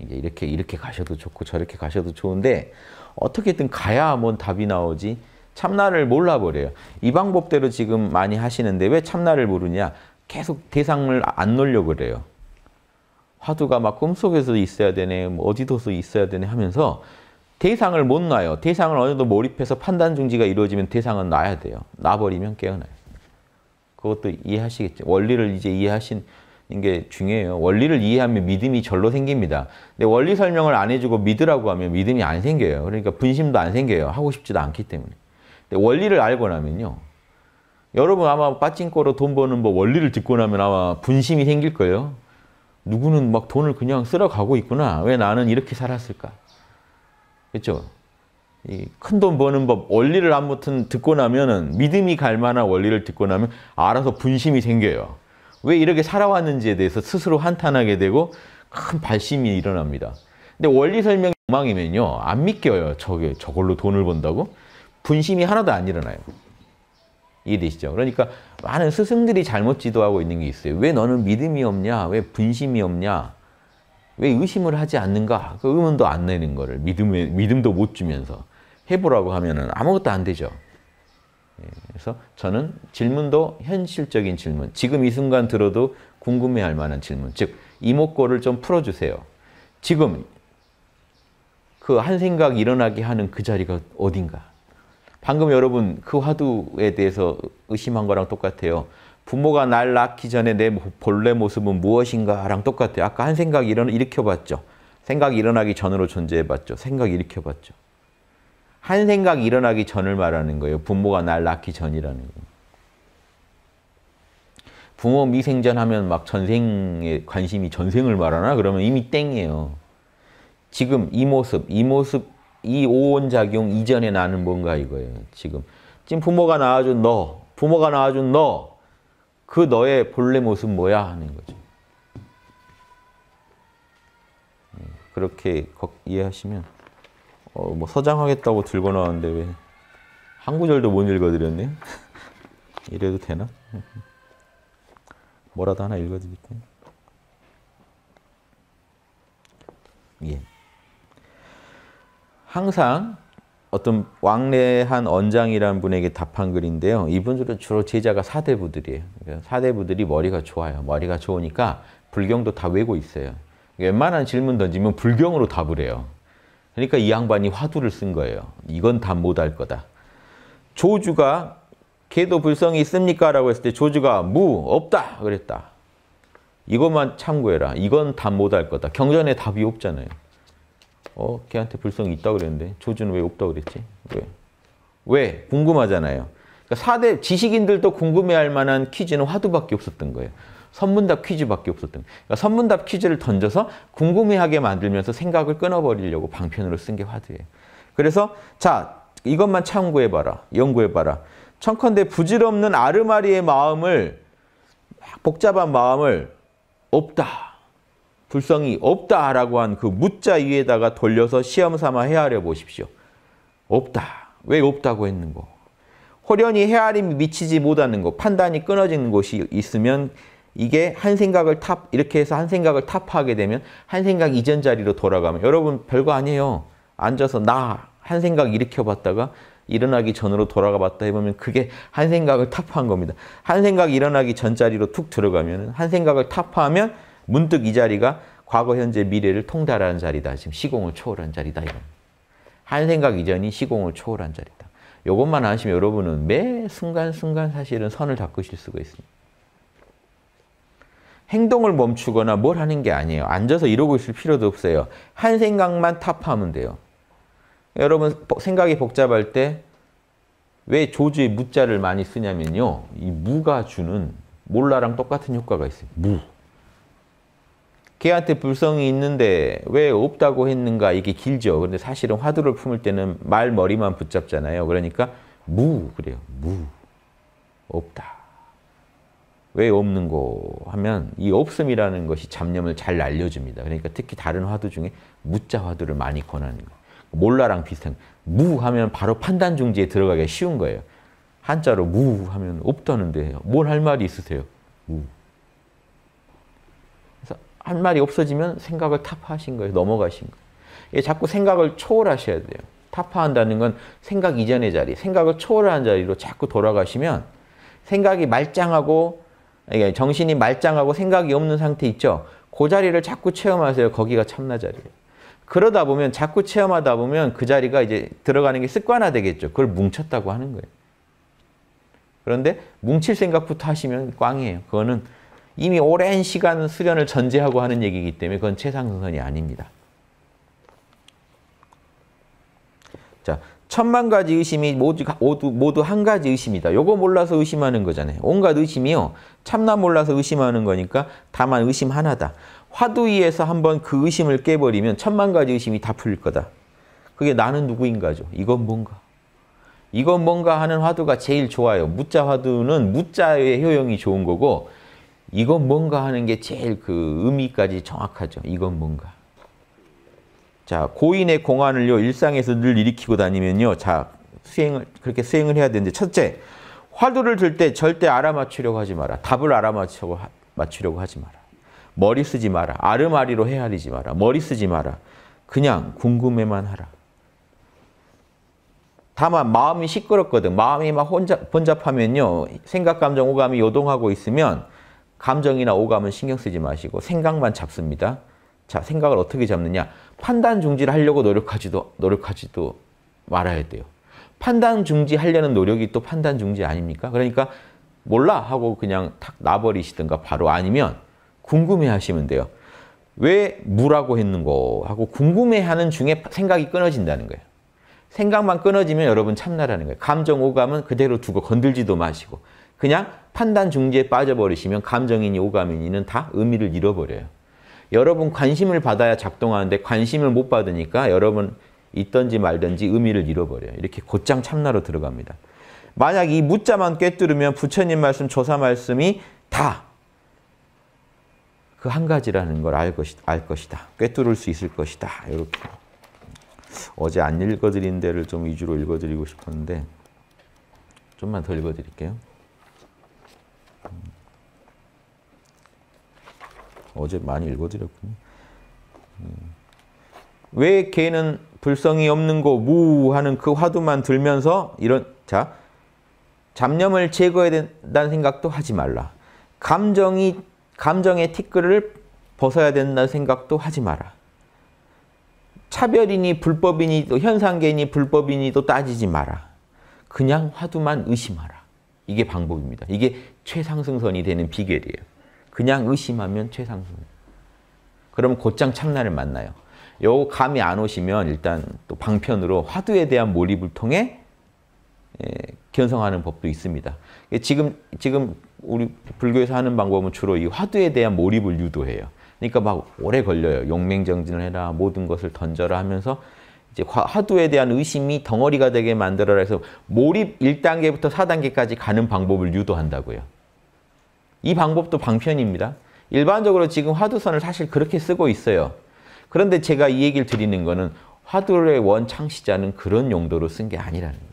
네, 이렇게 이렇게 가셔도 좋고 저렇게 가셔도 좋은데 어떻게든 가야 뭔 답이 나오지 참나를 몰라버려요. 이 방법대로 지금 많이 하시는데 왜 참나를 모르냐? 계속 대상을 안 놀려고 그래요. 화두가 막 꿈속에서 있어야 되네, 뭐 어디서도 있어야 되네 하면서 대상을 못 놔요. 대상을 어느 정도 몰입해서 판단 중지가 이루어지면 대상은 놔야 돼요. 놔버리면 깨어나요. 그것도 이해하시겠죠. 원리를 이제 이해하신 이게 중요해요. 원리를 이해하면 믿음이 절로 생깁니다. 근데 원리 설명을 안 해주고 믿으라고 하면 믿음이 안 생겨요. 그러니까 분심도 안 생겨요. 하고 싶지도 않기 때문에. 근데 원리를 알고 나면요. 여러분 아마 빠칭코로 돈 버는 뭐 원리를 듣고 나면 아마 분심이 생길 거예요. 누구는 막 돈을 그냥 쓸어 가고 있구나. 왜 나는 이렇게 살았을까? 그렇죠? 큰돈 버는 법 원리를 아무튼 듣고 나면은 믿음이 갈 만한 원리를 듣고 나면 알아서 분심이 생겨요. 왜 이렇게 살아왔는지에 대해서 스스로 한탄하게 되고 큰 발심이 일어납니다. 근데 원리 설명 욕망이면요. 안 믿겨요. 저게 저걸로 돈을 번다고? 분심이 하나도 안 일어나요. 이해되시죠? 그러니까 많은 스승들이 잘못 지도하고 있는 게 있어요. 왜 너는 믿음이 없냐? 왜 분심이 없냐? 왜 의심을 하지 않는가? 그 의문도 안 내는 거를 믿음 믿음도 못 주면서 해보라고 하면은 아무것도 안 되죠. 예, 그래서 저는 질문도 현실적인 질문, 지금 이 순간 들어도 궁금해할 만한 질문, 즉 이목구를 좀 풀어주세요. 지금 그 한 생각 일어나게 하는 그 자리가 어딘가? 방금 여러분 그 화두에 대해서 의심한 거랑 똑같아요. 부모가 날 낳기 전에 내 본래 모습은 무엇인가랑 똑같아요. 아까 한 생각 일어, 일으켜봤죠. 생각 일어나기 전으로 존재해봤죠. 생각 일으켜봤죠. 한 생각 일어나기 전을 말하는 거예요. 부모가 날 낳기 전이라는 거예요. 부모 미생전 하면 막 전생에 관심이 전생을 말하나? 그러면 이미 땡이에요. 지금 이 모습, 이 모습, 이 오온작용 이전에 나는 뭔가 이거예요. 지금. 지금 부모가 낳아준 너, 부모가 낳아준 너, 그 너의 본래 모습 뭐야? 하는 거죠. 네, 그렇게 이해하시면 어, 뭐 서장하겠다고 들고 나왔는데 왜 한 구절도 못 읽어드렸네? [LAUGHS] 이래도 되나? [LAUGHS] 뭐라도 하나 읽어드릴게요. 예. 항상 어떤 왕래한 언장이라는 분에게 답한 글인데요. 이분들은 주로 제자가 사대부들이에요. 그러니까 사대부들이 머리가 좋아요. 머리가 좋으니까 불경도 다 외고 있어요. 그러니까 웬만한 질문 던지면 불경으로 답을 해요. 그러니까 이 양반이 화두를 쓴 거예요. 이건 다 못할 거다. 조주가 걔도 불성이 있습니까? 라고 했을 때 조주가 무 없다 그랬다. 이것만 참고해라. 이건 답 못 할 거다. 경전에 답이 없잖아요. 어, 걔한테 불성이 있다 그랬는데 조주는 왜 없다 그랬지? 왜? 왜? 궁금하잖아요. 그러니까 4대 지식인들도 궁금해할 만한 퀴즈는 화두밖에 없었던 거예요. 선문답 퀴즈밖에 없었던 그러니까 선문답 퀴즈를 던져서 궁금해하게 만들면서 생각을 끊어버리려고 방편으로 쓴 게 화두예요. 그래서 자 이것만 참고해봐라. 연구해봐라. 청컨대 부질없는 아르마리의 마음을 복잡한 마음을 없다. 불성이 없다라고 한 그 묻자 위에다가 돌려서 시험 삼아 헤아려 보십시오. 없다. 왜 없다고 했는 거? 호련히 헤아림이 미치지 못하는 거, 판단이 끊어지는 곳이 있으면 이게 한 생각을 탑 이렇게 해서 한 생각을 탑하게 되면 한 생각 이전 자리로 돌아가면 여러분 별거 아니에요. 앉아서 나 한 생각 일으켜봤다가 일어나기 전으로 돌아가 봤다 해보면 그게 한 생각을 타파한 겁니다. 한 생각 일어나기 전 자리로 툭 들어가면 한 생각을 타파하면 문득 이 자리가 과거, 현재, 미래를 통달하는 자리다. 지금 시공을 초월한 자리다. 이런. 한 생각 이전이 시공을 초월한 자리다. 이것만 아시면 여러분은 매 순간순간 사실은 선을 닦으실 수가 있습니다. 행동을 멈추거나 뭘 하는 게 아니에요. 앉아서 이러고 있을 필요도 없어요. 한 생각만 탑하면 돼요. 여러분 생각이 복잡할 때 왜 조주의 무자를 많이 쓰냐면요. 이 무가 주는 몰라랑 똑같은 효과가 있어요. 무. 걔한테 불성이 있는데 왜 없다고 했는가 이게 길죠. 근데 사실은 화두를 품을 때는 말 머리만 붙잡잖아요. 그러니까 무 그래요. 무. 없다. 왜 없는 거 하면 이 없음이라는 것이 잡념을 잘 날려줍니다. 그러니까 특히 다른 화두 중에 무자 화두를 많이 권하는 거예요. 몰라랑 비슷한 무 하면 바로 판단 중지에 들어가기 쉬운 거예요. 한자로 무 하면 없다는데 뭘 할 말이 있으세요? 무. 그래서 한 말이 없어지면 생각을 타파하신 거예요. 넘어가신 거예요. 자꾸 생각을 초월하셔야 돼요. 타파한다는 건 생각 이전의 자리, 생각을 초월한 자리로 자꾸 돌아가시면 생각이 말짱하고 이게 정신이 말짱하고 생각이 없는 상태 있죠. 그 자리를 자꾸 체험하세요. 거기가 참나 자리예요. 그러다 보면 자꾸 체험하다 보면 그 자리가 이제 들어가는 게 습관화 되겠죠. 그걸 뭉쳤다고 하는 거예요. 그런데 뭉칠 생각부터 하시면 꽝이에요. 그거는 이미 오랜 시간 수련을 전제하고 하는 얘기이기 때문에 그건 최상승선이 아닙니다. 자, 천만 가지 의심이 모두, 모두, 모두 한 가지 의심이다. 요거 몰라서 의심하는 거잖아요. 온갖 의심이요. 참나 몰라서 의심하는 거니까 다만 의심 하나다. 화두위에서 한번 그 의심을 깨버리면 천만 가지 의심이 다 풀릴 거다. 그게 나는 누구인가죠. 이건 뭔가. 이건 뭔가 하는 화두가 제일 좋아요. 무자 화두는 무자의 효용이 좋은 거고 이건 뭔가 하는 게 제일 그 의미까지 정확하죠. 이건 뭔가. 자, 고인의 공안을요, 일상에서 늘 일으키고 다니면요. 자, 수행을, 그렇게 수행을 해야 되는데, 첫째, 화두를 들 때 절대 알아맞추려고 하지 마라. 답을 알아맞추려고 하, 지 마라. 머리 쓰지 마라. 아르마리로 헤아리지 마라. 머리 쓰지 마라. 그냥 궁금해만 하라. 다만 마음이 시끄럽거든. 마음이 막 혼자 번잡하면요. 생각, 감정, 오감이 요동하고 있으면 감정이나 오감은 신경 쓰지 마시고 생각만 잡습니다. 자, 생각을 어떻게 잡느냐? 판단 중지를 하려고 노력하지도 노력하지도 말아야 돼요. 판단 중지하려는 노력이 또 판단 중지 아닙니까? 그러니까 몰라 하고 그냥 탁 놔버리시든가 바로 아니면 궁금해 하시면 돼요. 왜 무라고 했는고 하고 궁금해하는 중에 생각이 끊어진다는 거예요. 생각만 끊어지면 여러분 참나라는 거예요. 감정 오감은 그대로 두고 건들지도 마시고 그냥 판단 중지에 빠져버리시면 감정이니 오감이니는 다 의미를 잃어버려요. 여러분 관심을 받아야 작동하는데 관심을 못 받으니까 여러분 있든지 말든지 의미를 잃어버려요. 이렇게 곧장 참나로 들어갑니다. 만약 이 무자만 꿰뚫으면 부처님 말씀, 조사 말씀이 다 그 한 가지라는 걸 알 것이, 알 것이다. 꿰뚫을 수 있을 것이다. 이렇게 어제 안 읽어드린 데를 좀 위주로 읽어드리고 싶었는데 좀만 더 읽어드릴게요. 어제 많이 읽어드렸군요. 음. 왜 걔는 불성이 없는 고 무하는 그 화두만 들면서 이런 자 잡념을 제거해야 된다는 생각도 하지 말라. 감정이 감정의 티끌을 벗어야 된다는 생각도 하지 마라. 차별이니 불법이니 또 현상계니 불법이니 또 따지지 마라. 그냥 화두만 의심하라. 이게 방법입니다. 이게 최상승선이 되는 비결이에요. 그냥 의심하면 최상승. 그럼 곧장 참나를 만나요. 요 감이 안 오시면 일단 또 방편으로 화두에 대한 몰입을 통해 예, 견성하는 법도 있습니다. 지금 지금 우리 불교에서 하는 방법은 주로 이 화두에 대한 몰입을 유도해요. 그러니까 막 오래 걸려요. 용맹정진을 해라, 모든 것을 던져라 하면서 이제 화두에 대한 의심이 덩어리가 되게 만들어라 해서 몰입 1단계부터 4단계까지 가는 방법을 유도한다고요. 이 방법도 방편입니다. 일반적으로 지금 화두선을 사실 그렇게 쓰고 있어요. 그런데 제가 이 얘기를 드리는 거는 화두의 원 창시자는 그런 용도로 쓴 게 아니라는 거예요.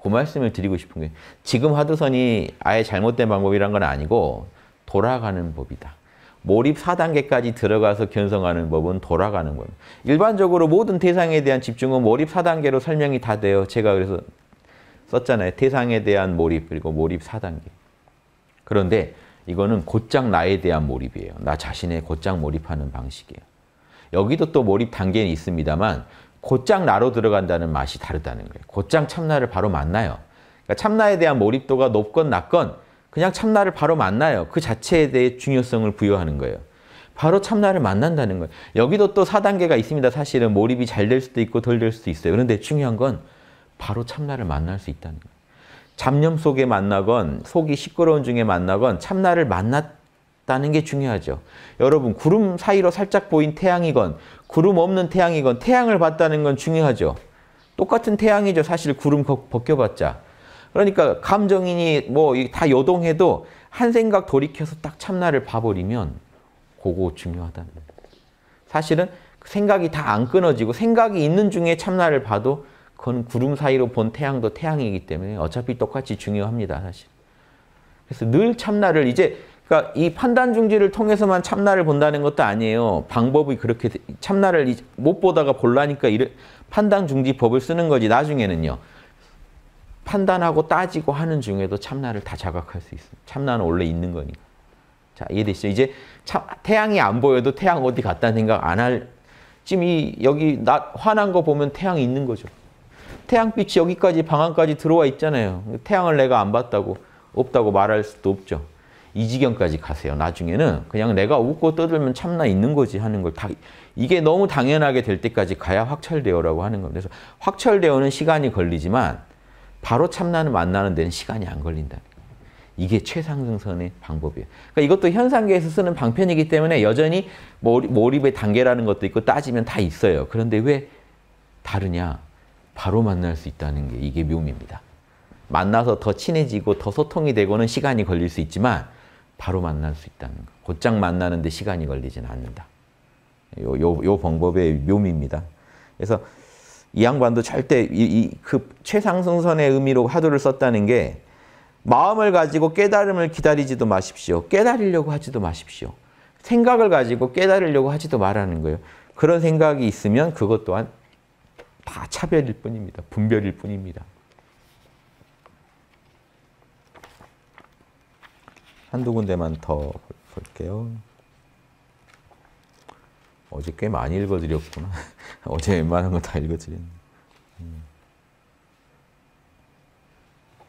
그 말씀을 드리고 싶은 게 지금 화두선이 아예 잘못된 방법이란 건 아니고 돌아가는 법이다. 몰입 4단계까지 들어가서 견성하는 법은 돌아가는 겁 일반적으로 모든 대상에 대한 집중은 몰입 4단계로 설명이 다 돼요. 제가 그래서 썼잖아요. 대상에 대한 몰입 그리고 몰입 4단계. 그런데 이거는 곧장 나에 대한 몰입이에요. 나 자신에 곧장 몰입하는 방식이에요. 여기도 또 몰입 단계는 있습니다만 곧장 나로 들어간다는 맛이 다르다는 거예요. 곧장 참나를 바로 만나요. 그러니까 참나에 대한 몰입도가 높건 낮건 그냥 참나를 바로 만나요. 그 자체에 대해 중요성을 부여하는 거예요. 바로 참나를 만난다는 거예요. 여기도 또 4단계가 있습니다. 사실은 몰입이 잘 될 수도 있고 덜 될 수도 있어요. 그런데 중요한 건 바로 참나를 만날 수 있다는 거예요. 잡념 속에 만나건 속이 시끄러운 중에 만나건 참나를 만났다는 게 중요하죠. 여러분 구름 사이로 살짝 보인 태양이건 구름 없는 태양이건 태양을 봤다는 건 중요하죠. 똑같은 태양이죠. 사실 구름 벗겨봤자. 그러니까 감정이니 뭐다 요동해도 한 생각 돌이켜서 딱 참나를 봐버리면 그거 중요하다는 거예요. 사실은 그 생각이 다 안 끊어지고 생각이 있는 중에 참나를 봐도 그건 구름 사이로 본 태양도 태양이기 때문에 어차피 똑같이 중요합니다. 사실. 그래서 늘 참나를 이제 그러니까 이 판단 중지를 통해서만 참나를 본다는 것도 아니에요. 방법이 그렇게 참나를 못 보다가 볼라니까 이 판단 중지법을 쓰는 거지 나중에는요. 판단하고 따지고 하는 중에도 참나를 다 자각할 수 있어요. 참나는 원래 있는 거니까. 자, 이해되시죠? 이제 참, 태양이 안 보여도 태양 어디 갔다는 생각 안 할, 지금 이, 여기 나, 화난 거 보면 태양 있는 거죠. 태양빛이 여기까지 방안까지 들어와 있잖아요. 태양을 내가 안 봤다고 없다고 말할 수도 없죠. 이 지경까지 가세요. 나중에는 그냥 내가 웃고 떠들면 참나 있는 거지 하는 걸 다 이게 너무 당연하게 될 때까지 가야 확철되어라고 하는 겁니다. 그래서 확철되어는 시간이 걸리지만 바로 참나는 만나는 데는 시간이 안 걸린다. 이게 최상승선의 방법이에요. 그러니까 이것도 현상계에서 쓰는 방편이기 때문에 여전히 몰입의 단계라는 것도 있고 따지면 다 있어요. 그런데 왜 다르냐? 바로 만날 수 있다는 게 이게 묘미입니다. 만나서 더 친해지고 더 소통이 되고는 시간이 걸릴 수 있지만 바로 만날 수 있다는 거. 곧장 만나는데 시간이 걸리진 않는다. 요, 요, 요 방법의 묘미입니다. 그래서 이 양반도 절대 이, 이, 그 최상승선의 의미로 화두를 썼다는 게 마음을 가지고 깨달음을 기다리지도 마십시오. 깨달으려고 하지도 마십시오. 생각을 가지고 깨달으려고 하지도 말하는 거예요. 그런 생각이 있으면 그것 또한 다 차별일 뿐입니다. 분별일 뿐입니다. 한두 군데만 더 볼게요. 어제 꽤 많이 읽어드렸구나. [LAUGHS] 어제 웬만한 거 다 읽어드렸네. 음.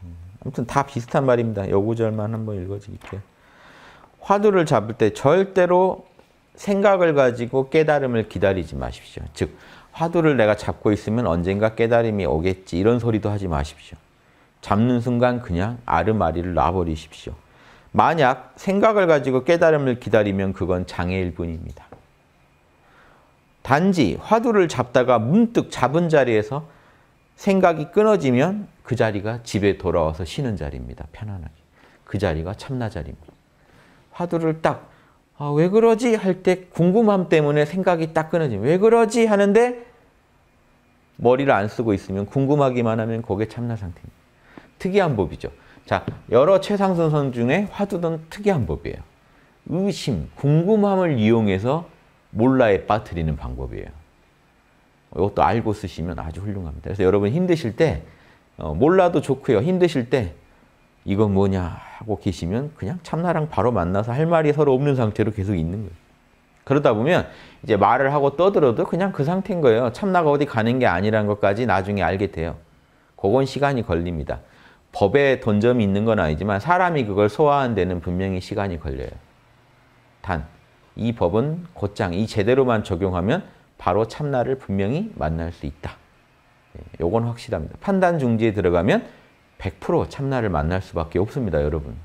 음. 아무튼 다 비슷한 말입니다. 요구절만 한번 읽어드릴게요. 화두를 잡을 때 절대로 생각을 가지고 깨달음을 기다리지 마십시오. 즉 화두를 내가 잡고 있으면 언젠가 깨달음이 오겠지 이런 소리도 하지 마십시오. 잡는 순간 그냥 아르마리를 놔버리십시오. 만약 생각을 가지고 깨달음을 기다리면 그건 장애일 뿐입니다. 단지 화두를 잡다가 문득 잡은 자리에서 생각이 끊어지면 그 자리가 집에 돌아와서 쉬는 자리입니다. 편안하게. 그 자리가 참나 자리입니다. 화두를 딱 아, 왜 그러지? 할 때 궁금함 때문에 생각이 딱 끊어지. 면왜 그러지? 하는데 머리를 안 쓰고 있으면 궁금하기만 하면 거기에 참나 상태입니다. 특이한 법이죠. 자, 여러 최상선선 중에 화두는 특이한 법이에요. 의심, 궁금함을 이용해서 몰라에 빠뜨리는 방법이에요. 이것도 알고 쓰시면 아주 훌륭합니다. 그래서 여러분 힘드실 때 어, 몰라도 좋고요. 힘드실 때 이건 뭐냐 하고 계시면 그냥 참나랑 바로 만나서 할 말이 서로 없는 상태로 계속 있는 거예요. 그러다 보면 이제 말을 하고 떠들어도 그냥 그 상태인 거예요. 참나가 어디 가는 게 아니라는 것까지 나중에 알게 돼요. 그건 시간이 걸립니다. 법에 돈점이 있는 건 아니지만 사람이 그걸 소화하는 데는 분명히 시간이 걸려요. 단, 이 법은 곧장, 이 제대로만 적용하면 바로 참나를 분명히 만날 수 있다. 이건 예, 확실합니다. 판단 중지에 들어가면 100% 참나를 만날 수밖에 없습니다, 여러분.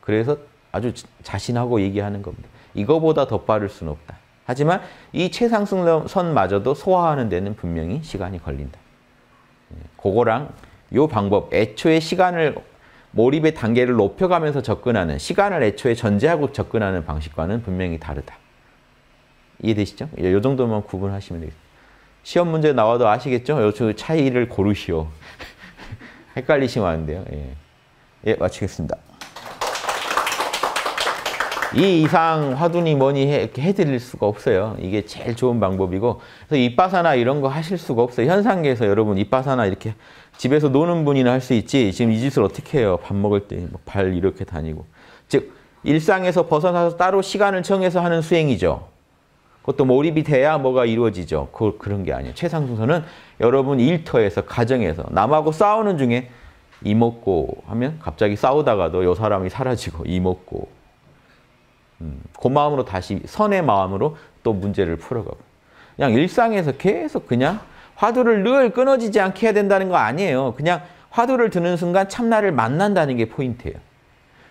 그래서 아주 자신하고 얘기하는 겁니다. 이거보다 더 빠를 수는 없다. 하지만 이 최상승선마저도 소화하는 데는 분명히 시간이 걸린다. 예, 그거랑 요 방법, 애초에 시간을 몰입의 단계를 높여가면서 접근하는, 시간을 애초에 전제하고 접근하는 방식과는 분명히 다르다. 이해되시죠? 이 예, 정도만 구분하시면 되겠습니다. 시험 문제 나와도 아시겠죠? 요즘 차이를 고르시오. [LAUGHS] 헷갈리시면 안 돼요. 예, 예 마치겠습니다. 이 이상 화두니 뭐니 해, 해드릴 수가 없어요. 이게 제일 좋은 방법이고 그래서 입바사나 이런 거 하실 수가 없어요. 현상계에서 여러분 입바사나 이렇게 집에서 노는 분이나 할 수 있지 지금 이 짓을 어떻게 해요? 밥 먹을 때발 뭐 이렇게 다니고 즉 일상에서 벗어나서 따로 시간을 정해서 하는 수행이죠. 그것도 몰입이 돼야 뭐가 이루어지죠. 그, 그런 게 아니에요. 최상승선은 여러분 일터에서, 가정에서, 남하고 싸우는 중에 이먹고 하면 갑자기 싸우다가도 요 사람이 사라지고 이먹고 음, 그 마음으로 다시 선의 마음으로 또 문제를 풀어가고 그냥 일상에서 계속 그냥 화두를 늘 끊어지지 않게 해야 된다는 거 아니에요. 그냥 화두를 드는 순간 참나를 만난다는 게 포인트예요.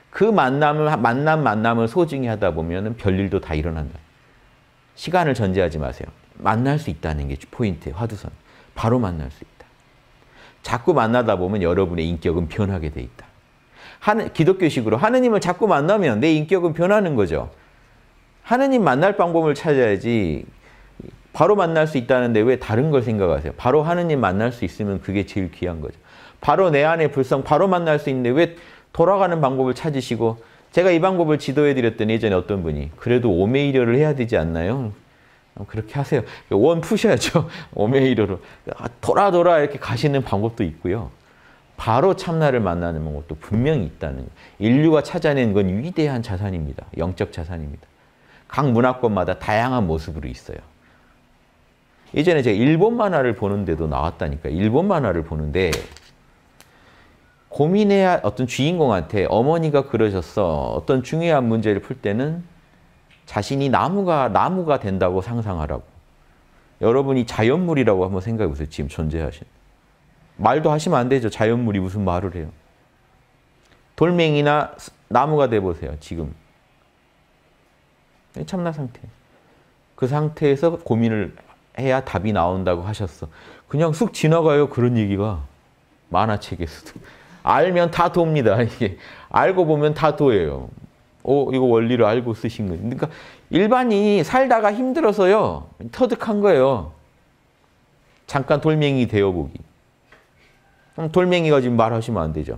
그 만남을 만남 만남을 소중히 하다 보면 별일도 다 일어난다. 시간을 전제하지 마세요. 만날 수 있다는 게 포인트예요. 화두선. 바로 만날 수 있다. 자꾸 만나다 보면 여러분의 인격은 변하게 돼 있다. 하느, 기독교식으로 하느님을 자꾸 만나면 내 인격은 변하는 거죠. 하느님 만날 방법을 찾아야지 바로 만날 수 있다는데 왜 다른 걸 생각하세요? 바로 하느님 만날 수 있으면 그게 제일 귀한 거죠. 바로 내 안의 불성, 바로 만날 수 있는데 왜 돌아가는 방법을 찾으시고 제가 이 방법을 지도해 드렸더니 예전에 어떤 분이 그래도 오메이려를 해야 되지 않나요? 어, 그렇게 하세요. 원 푸셔야죠. [LAUGHS] 오메이려로. 아, 돌아 돌아 이렇게 가시는 방법도 있고요. 바로 참나를 만나는 것도 분명히 있다는 인류가 찾아낸 건 위대한 자산입니다. 영적 자산입니다. 각 문화권마다 다양한 모습으로 있어요. 예전에 제가 일본 만화를 보는데도 나왔다니까 일본 만화를 보는데 고민해야 어떤 주인공한테 어머니가 그러셨어. 어떤 중요한 문제를 풀 때는 자신이 나무가 나무가 된다고 상상하라고. 여러분이 자연물이라고 한번 생각해 보세요. 지금 존재하신. 말도 하시면 안 되죠. 자연물이 무슨 말을 해요. 돌멩이나 나무가 돼 보세요. 지금. 예, 참나 상태. 그 상태에서 고민을 해야 답이 나온다고 하셨어. 그냥 쑥 지나가요. 그런 얘기가 만화책에서도. 알면 다 도입니다. [LAUGHS] 이게 알고 보면 다 도예요. 오, 어, 이거 원리를 알고 쓰신 거예요. 그러니까 일반인이 살다가 힘들어서요. 터득한 거예요. 잠깐 돌멩이 되어보기. 그럼 돌멩이가 지금 말하시면 안 되죠.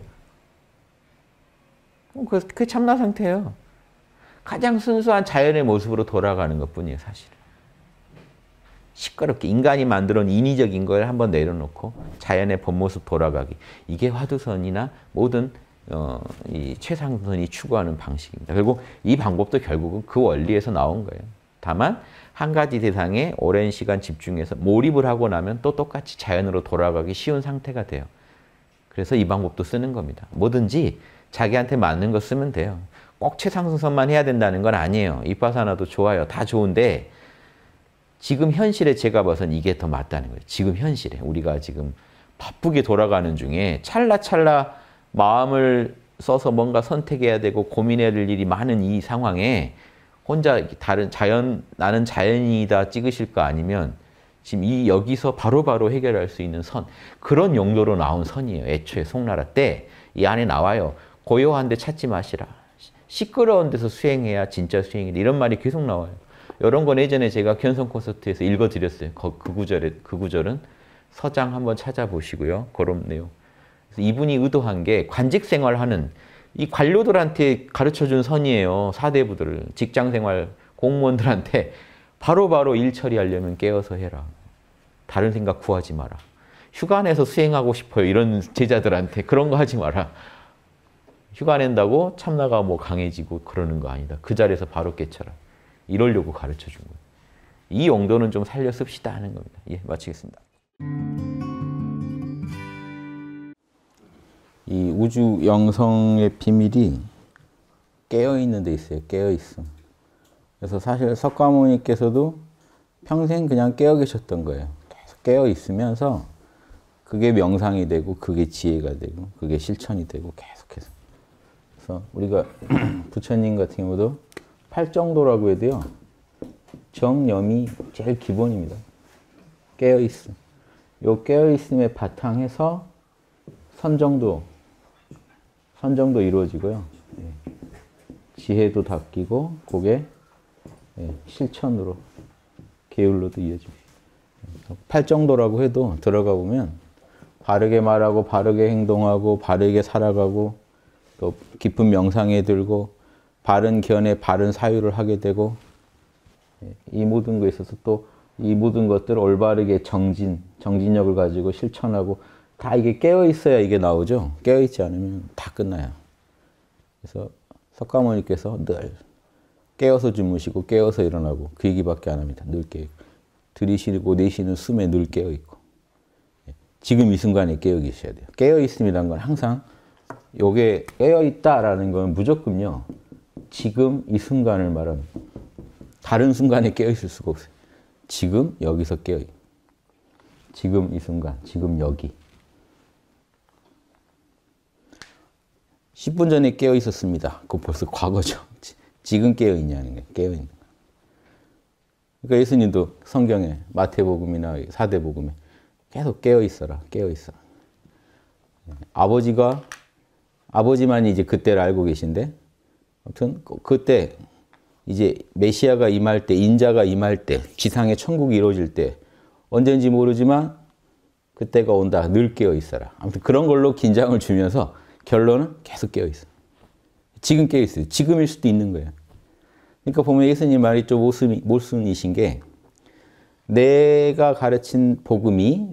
어, 그게 참나 상태예요. 가장 순수한 자연의 모습으로 돌아가는 것뿐이에요, 사실은. 시끄럽게 인간이 만들어낸 인위적인 걸 한번 내려놓고 자연의 본모습 돌아가기. 이게 화두선이나 모든 어, 이 최상선이 추구하는 방식입니다. 결국 이 방법도 결국은 그 원리에서 나온 거예요. 다만 한 가지 대상에 오랜 시간 집중해서 몰입을 하고 나면 또 똑같이 자연으로 돌아가기 쉬운 상태가 돼요. 그래서 이 방법도 쓰는 겁니다. 뭐든지 자기한테 맞는 거 쓰면 돼요. 꼭최상선만 해야 된다는 건 아니에요. 입바사나도 좋아요. 다 좋은데 지금 현실에 제가 봐선 이게 더 맞다는 거예요. 지금 현실에 우리가 지금 바쁘게 돌아가는 중에 찰나찰나 마음을 써서 뭔가 선택해야 되고 고민해야 될 일이 많은 이 상황에 혼자 다른 자연 나는 자연이다 찍으실 거 아니면 지금 이 여기서 바로바로 바로 해결할 수 있는 선 그런 용도로 나온 선이에요. 애초에 송나라 때 이 안에 나와요. 고요한 데 찾지 마시라. 시끄러운 데서 수행해야 진짜 수행이다. 이런 말이 계속 나와요. 이런 건 예전에 제가 견성 콘서트에서 읽어드렸어요. 그, 그 구절에, 그 구절은 서장 한번 찾아보시고요. 그런 내용. 이분이 의도한 게 관직 생활하는 이 관료들한테 가르쳐준 선이에요. 사대부들, 직장 생활, 공무원들한테 바로 바로 일 처리하려면 깨어서 해라. 다른 생각 구하지 마라. 휴가 내서 수행하고 싶어요. 이런 제자들한테 그런 거 하지 마라. 휴가 낸다고 참나가 뭐 강해지고 그러는 거 아니다. 그 자리에서 바로 깨쳐라. 이러려고 가르쳐 준 거예요. 이 용도는 좀 살려 씁시다 하는 겁니다. 예, 마치겠습니다. 이 우주 영성의 비밀이 깨어 있는 데 있어요. 깨어 있음. 그래서 사실 석가모니께서도 평생 그냥 깨어 계셨던 거예요. 계속 깨어 있으면서 그게 명상이 되고 그게 지혜가 되고 그게 실천이 되고 계속해서. 그래서 우리가 [CLEARS THROAT] 부처님 같은 경우도 팔 정도라고 해도요. 정염이 제일 기본입니다. 깨어있음. 요 깨어있음의 바탕에서 선정도, 선정도 이루어지고요. 예. 지혜도 바뀌고, 그게 예, 실천으로, 게을로도 이어집니다. 팔 정도라고 해도 들어가 보면 바르게 말하고, 바르게 행동하고, 바르게 살아가고, 또 깊은 명상에 들고, 바른 견해, 바른 사유를 하게 되고 이 모든 것에 있어서 또 이 모든 것들을 올바르게 정진, 정진력을 가지고 실천하고 다 이게 깨어 있어야 이게 나오죠. 깨어 있지 않으면 다 끝나요. 그래서 석가모니께서 늘 깨어서 주무시고 깨어서 일어나고 그 얘기밖에 안 합니다. 늘 깨어 있고. 들이시고 내쉬는 숨에 늘 깨어 있고 예. 지금 이 순간에 깨어 계셔야 돼요. 깨어 있음이란 건 항상 요게 깨어 있다라는 건 무조건요. 지금 이 순간을 말합니다. 다른 순간에 깨어있을 수가 없어요. 지금 여기서 깨어있 지금 이 순간, 지금 여기. 10분 전에 깨어 있었습니다. 그거 벌써 과거죠. 지금 깨어 있냐는 게 깨어 있는 거. 그러니까 예수님도 성경에 마태복음이나 사대복음에 계속 깨어 있어라, 깨어 있어. 예, 아버지가 아버지만 이제 그때를 알고 계신데 아무튼 그, 그때 이제 메시아가 임할 때, 인자가 임할 때, 지상의 천국이 이루어질 때 언제인지 모르지만 그때가 온다. 늘 깨어 있어라. 아무튼 그런 걸로 긴장을 주면서 결론은 계속 깨어 있어. 지금 깨어 있어요. 지금일 수도 있는 거예요. 그러니까 보면 예수님 말이 좀 모순, 모순이신 게 내가 가르친 복음이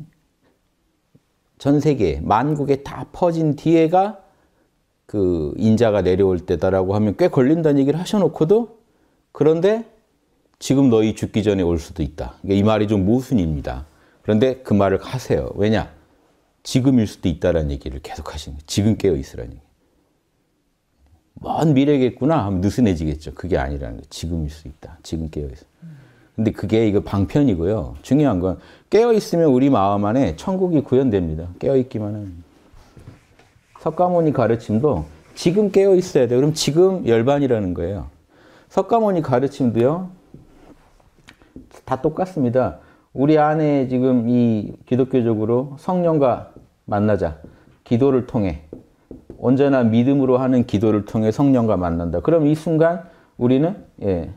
전 세계 만국에 다 퍼진 뒤에가 그 인자가 내려올 때다라고 하면 꽤 걸린다는 얘기를 하셔놓고도 그런데 지금 너희 죽기 전에 올 수도 있다. 이 말이 좀 모순입니다. 그런데 그 말을 하세요. 왜냐? 지금일 수도 있다라는 얘기를 계속 하시는 거예요. 지금 깨어 있으라는 먼 미래겠구나 하면 느슨해지겠죠. 그게 아니라는 거예요. 지금일 수 있다. 지금 깨어 있어. 근데 그게 이거 방편이고요. 중요한 건 깨어 있으면 우리 마음 안에 천국이 구현됩니다. 깨어 있기만 하면. 석가모니 가르침도 지금 깨어 있어야 돼요. 그럼 지금 열반이라는 거예요. 석가모니 가르침도요. 다 똑같습니다. 우리 안에 지금 이 기독교적으로 성령과 만나자. 기도를 통해 언제나 믿음으로 하는 기도를 통해 성령과 만난다. 그럼 이 순간 우리는 예,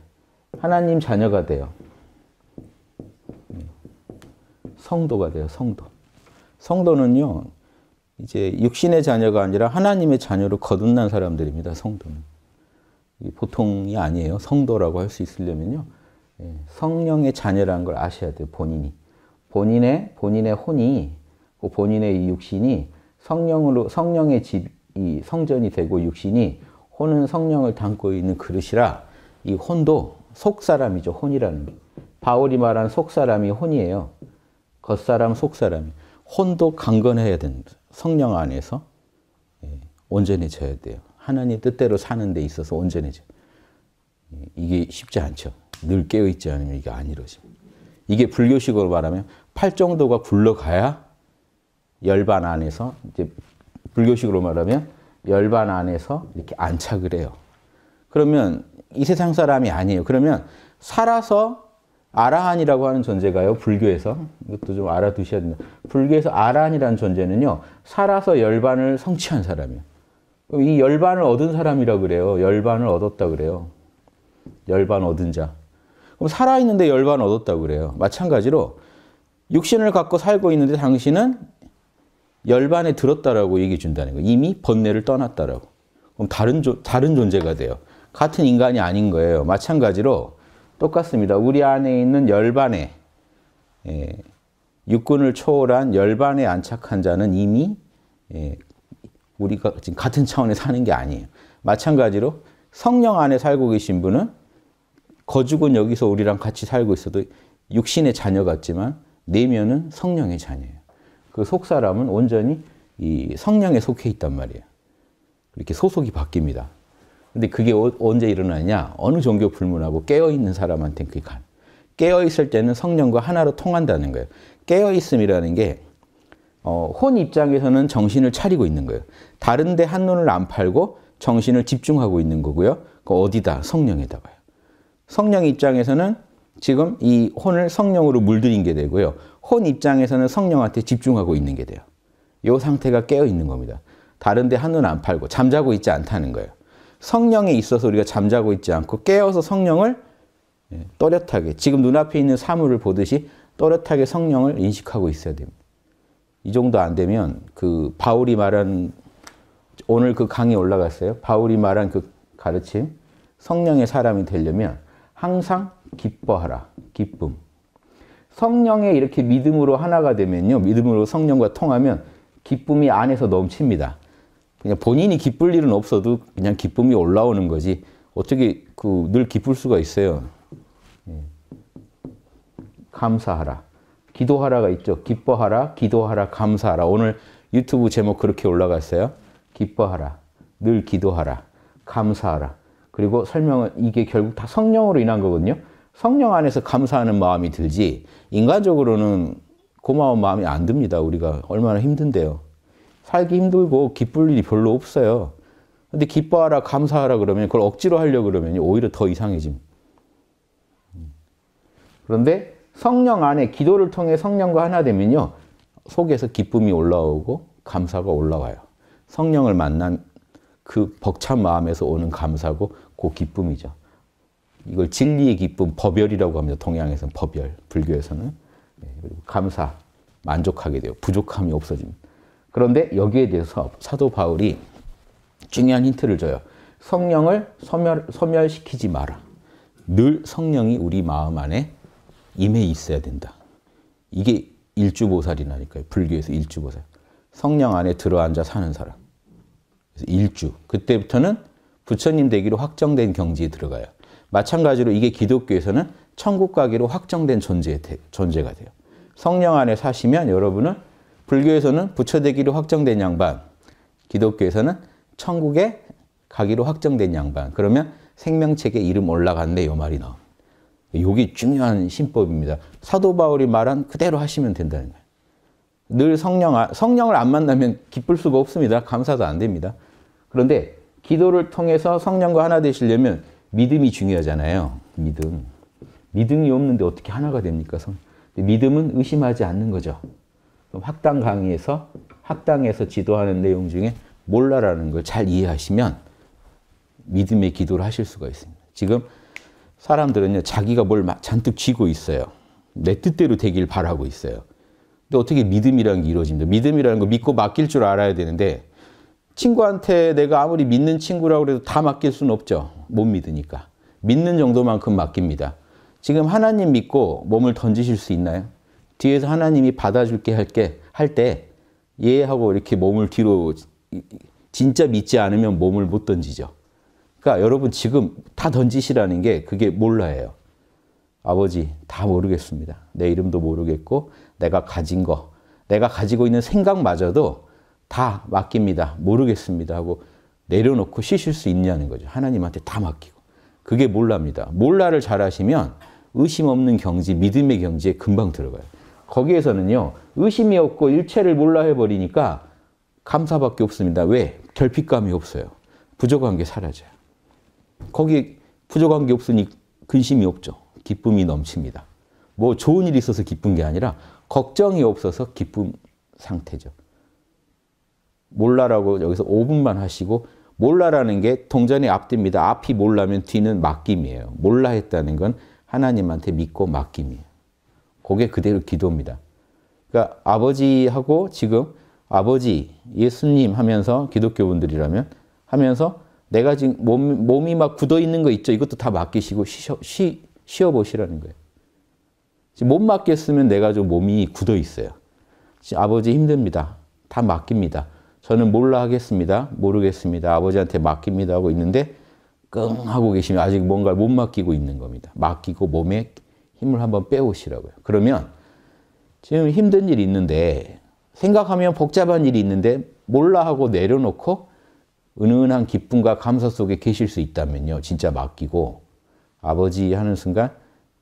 하나님 자녀가 돼요. 성도가 돼요. 성도. 성도는요. 이제 육신의 자녀가 아니라 하나님의 자녀로 거듭난 사람들입니다. 성도는 보통이 아니에요. 성도라고 할 수 있으려면요. 예, 성령의 자녀라는 걸 아셔야 돼요. 본인이 본인의 본인의 혼이 그 본인의 육신이 성령으로 성령의 집이 성전이 되고 육신이 혼은 성령을 담고 있는 그릇이라 이 혼도 속 사람이죠. 혼이라는 바울이 말한 속 사람이 혼이에요. 겉사람, 속 사람. 혼도 강건해야 된다. 성령 안에서 예, 온전해져야 돼요. 하나님 뜻대로 사는 데 있어서 온전해져. 예, 이게 쉽지 않죠. 늘 깨어있지 않으면 이게 안 이루어집니다. 이게 불교식으로 말하면 팔 정도가 굴러가야 열반 안에서 이제 불교식으로 말하면 열반 안에서 이렇게 안착을 해요. 그러면 이 세상 사람이 아니에요. 그러면 살아서 아라한이라고 하는 존재가요. 불교에서 이것도 좀 알아두셔야 됩니다. 불교에서 아라한이라는 존재는요. 살아서 열반을 성취한 사람이에요. 그럼 이 열반을 얻은 사람이라 그래요. 열반을 얻었다 그래요. 열반 얻은 자. 그럼 살아있는데 열반 얻었다 그래요. 마찬가지로 육신을 갖고 살고 있는데 당신은 열반에 들었다라고 얘기해 준다는 거예요. 이미 번뇌를 떠났다라고. 그럼 다른, 조, 다른 존재가 돼요. 같은 인간이 아닌 거예요. 마찬가지로 똑같습니다. 우리 안에 있는 열반에 예, 육군을 초월한 열반에 안착한 자는 이미 예, 우리가 지금 같은 차원에 사는 게 아니에요. 마찬가지로 성령 안에 살고 계신 분은 거죽은 여기서 우리랑 같이 살고 있어도 육신의 자녀 같지만 내면은 성령의 자녀예요. 그 속 사람은 온전히 이 성령에 속해 있단 말이에요. 이렇게 소속이 바뀝니다. 근데 그게 어, 언제 일어나냐? 어느 종교 불문하고 깨어있는 사람한테 그게 가. 깨어있을 때는 성령과 하나로 통한다는 거예요. 깨어있음이라는 게, 어, 혼 입장에서는 정신을 차리고 있는 거예요. 다른데 한눈을 안 팔고 정신을 집중하고 있는 거고요. 그 어디다? 성령에다가요. 성령 입장에서는 지금 이 혼을 성령으로 물들인 게 되고요. 혼 입장에서는 성령한테 집중하고 있는 게 돼요. 이 상태가 깨어 있는 겁니다. 다른데 한눈 안 팔고 잠자고 있지 않다는 거예요. 성령에 있어서 우리가 잠자고 있지 않고 깨어서 성령을 예, 또렷하게 지금 눈앞에 있는 사물을 보듯이 또렷하게 성령을 인식하고 있어야 됩니다. 이 정도 안 되면 그 바울이 말한 오늘 그 강의 올라갔어요. 바울이 말한 그 가르침 성령의 사람이 되려면 항상 기뻐하라. 기쁨. 성령에 이렇게 믿음으로 하나가 되면요. 믿음으로 성령과 통하면 기쁨이 안에서 넘칩니다. 그냥 본인이 기쁠 일은 없어도 그냥 기쁨이 올라오는 거지 어떻게 그 늘 기쁠 수가 있어요. 예. 감사하라. 기도하라가 있죠. 기뻐하라, 기도하라, 감사하라. 오늘 유튜브 제목 그렇게 올라갔어요. 기뻐하라, 늘 기도하라, 감사하라. 그리고 설명은 이게 결국 다 성령으로 인한 거거든요. 성령 안에서 감사하는 마음이 들지 인간적으로는 고마운 마음이 안 듭니다. 우리가 얼마나 힘든데요. 살기 힘들고 기쁠 일이 별로 없어요. 근데 기뻐하라, 감사하라 그러면 그걸 억지로 하려 그러면 오히려 더이상해집 그런데 성령 안에 기도를 통해 성령과 하나 되면요. 속에서 기쁨이 올라오고 감사가 올라와요. 성령을 만난 그 벅찬 마음에서 오는 감사고 그 기쁨이죠. 이걸 진리의 기쁨, 법열이라고 합니다. 동양에서는 법열, 불교에서는. 네, 그리고 감사, 만족하게 돼요. 부족함이 없어집니다. 그런데 여기에 대해서 사도 바울이 중요한 힌트를 줘요. 성령을 소멸, 소멸시키지 마라. 늘 성령이 우리 마음 안에 임해 있어야 된다. 이게 일주보살이라니까요. 불교에서 일주보살. 성령 안에 들어앉아 사는 사람. 일주. 그때부터는 부처님 되기로 확정된 경지에 들어가요. 마찬가지로 이게 기독교에서는 천국 가기로 확정된 존재, 존재가 돼요. 성령 안에 사시면 여러분은 불교에서는 부처되기로 확정된 양반, 기독교에서는 천국에 가기로 확정된 양반. 그러면 생명책에 이름 올라갔네 요 말이 나옵니다. 중요한 신법입니다. 사도 바울이 말한 그대로 하시면 된다는 거예요. 늘 성령, 성령을 안 만나면 기쁠 수가 없습니다. 감사도 안 됩니다. 그런데 기도를 통해서 성령과 하나 되시려면 믿음이 중요하잖아요. 믿음. 믿음이 없는데 어떻게 하나가 됩니까? 믿음은 의심하지 않는 거죠. 학당 그 강의에서 학당에서 지도하는 내용 중에 몰라라는 걸 잘 이해하시면 믿음의 기도를 하실 수가 있습니다. 지금 사람들은요 자기가 뭘 잔뜩 쥐고 있어요. 내 뜻대로 되길 바라고 있어요. 근데 어떻게 믿음이라는 게 이루어집니다. 믿음이라는 거 믿고 맡길 줄 알아야 되는데 친구한테 내가 아무리 믿는 친구라고 해도 다 맡길 수는 없죠. 못 믿으니까. 믿는 정도만큼 맡깁니다. 지금 하나님 믿고 몸을 던지실 수 있나요? 뒤에서 하나님이 받아줄게 할게 할때 예하고 이렇게 몸을 뒤로 진짜 믿지 않으면 몸을 못 던지죠. 그러니까 여러분 지금 다 던지시라는 게 그게 몰라예요. 아버지 다 모르겠습니다. 내 이름도 모르겠고 내가 가진 거 내가 가지고 있는 생각마저도 다 맡깁니다. 모르겠습니다 하고 내려놓고 쉬실 수 있냐는 거죠. 하나님한테 다 맡기고. 그게 몰라입니다. 몰라를 잘하시면 의심 없는 경지, 믿음의 경지에 금방 들어가요. 거기에서는요, 의심이 없고 일체를 몰라 해버리니까 감사밖에 없습니다. 왜? 결핍감이 없어요. 부족한 게 사라져요. 거기 부족한 게 없으니 근심이 없죠. 기쁨이 넘칩니다. 뭐 좋은 일이 있어서 기쁜 게 아니라 걱정이 없어서 기쁨 상태죠. 몰라라고 여기서 5분만 하시고 몰라라는 게 동전의 앞뒤입니다. 앞이 몰라면 뒤는 맡김이에요. 몰라 했다는 건 하나님한테 믿고 맡김이에요. 그게 그대로 기도입니다. 그러니까 아버지하고 지금 아버지, 예수님 하면서 기독교분들이라면 하면서 내가 지금 몸, 몸이 막 굳어 있는 거 있죠. 이것도 다 맡기시고 쉬셔, 쉬, 쉬어보시라는 거예요. 지금 못 맡겼으면 내가 좀 몸이 굳어 있어요. 아버지 힘듭니다. 다 맡깁니다. 저는 몰라 하겠습니다. 모르겠습니다. 아버지한테 맡깁니다 하고 있는데 끙 하고 계시면 아직 뭔가를 못 맡기고 있는 겁니다. 맡기고 몸에 힘을 한번 빼오시라고요 그러면 지금 힘든 일이 있는데 생각하면 복잡한 일이 있는데 몰라 하고 내려놓고 은은한 기쁨과 감사 속에 계실 수 있다면요. 진짜 맡기고 아버지 하는 순간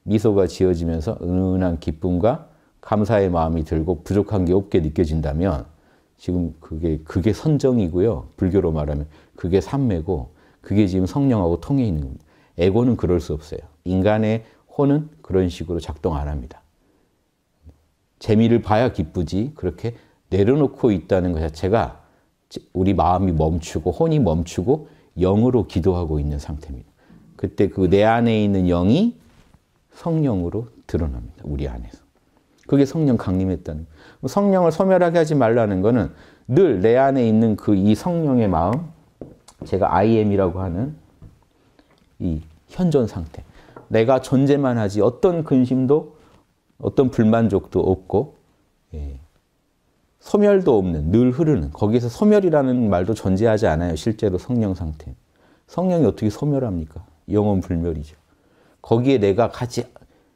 미소가 지어지면서 은은한 기쁨과 감사의 마음이 들고 부족한 게 없게 느껴진다면 지금 그게 그게 선정이고요. 불교로 말하면 그게 삼매고 그게 지금 성령하고 통해 있는 겁니다. 에고는 그럴 수 없어요. 인간의 혼은 그런 식으로 작동 안 합니다. 재미를 봐야 기쁘지 그렇게 내려놓고 있다는 것 자체가 우리 마음이 멈추고 혼이 멈추고 영으로 기도하고 있는 상태입니다. 그때 그 내 안에 있는 영이 성령으로 드러납니다. 우리 안에서. 그게 성령 강림했다는 거예요. 뭐 성령을 소멸하게 하지 말라는 거는 늘 내 안에 있는 그 이 성령의 마음 제가 I am이라고 하는 이 현존 상태 내가 존재만 하지 어떤 근심도 어떤 불만족도 없고 예. 소멸도 없는 늘 흐르는 거기에서 소멸이라는 말도 존재하지 않아요. 실제로 성령 상태. 성령이 어떻게 소멸합니까? 영혼 불멸이죠. 거기에 내가 같이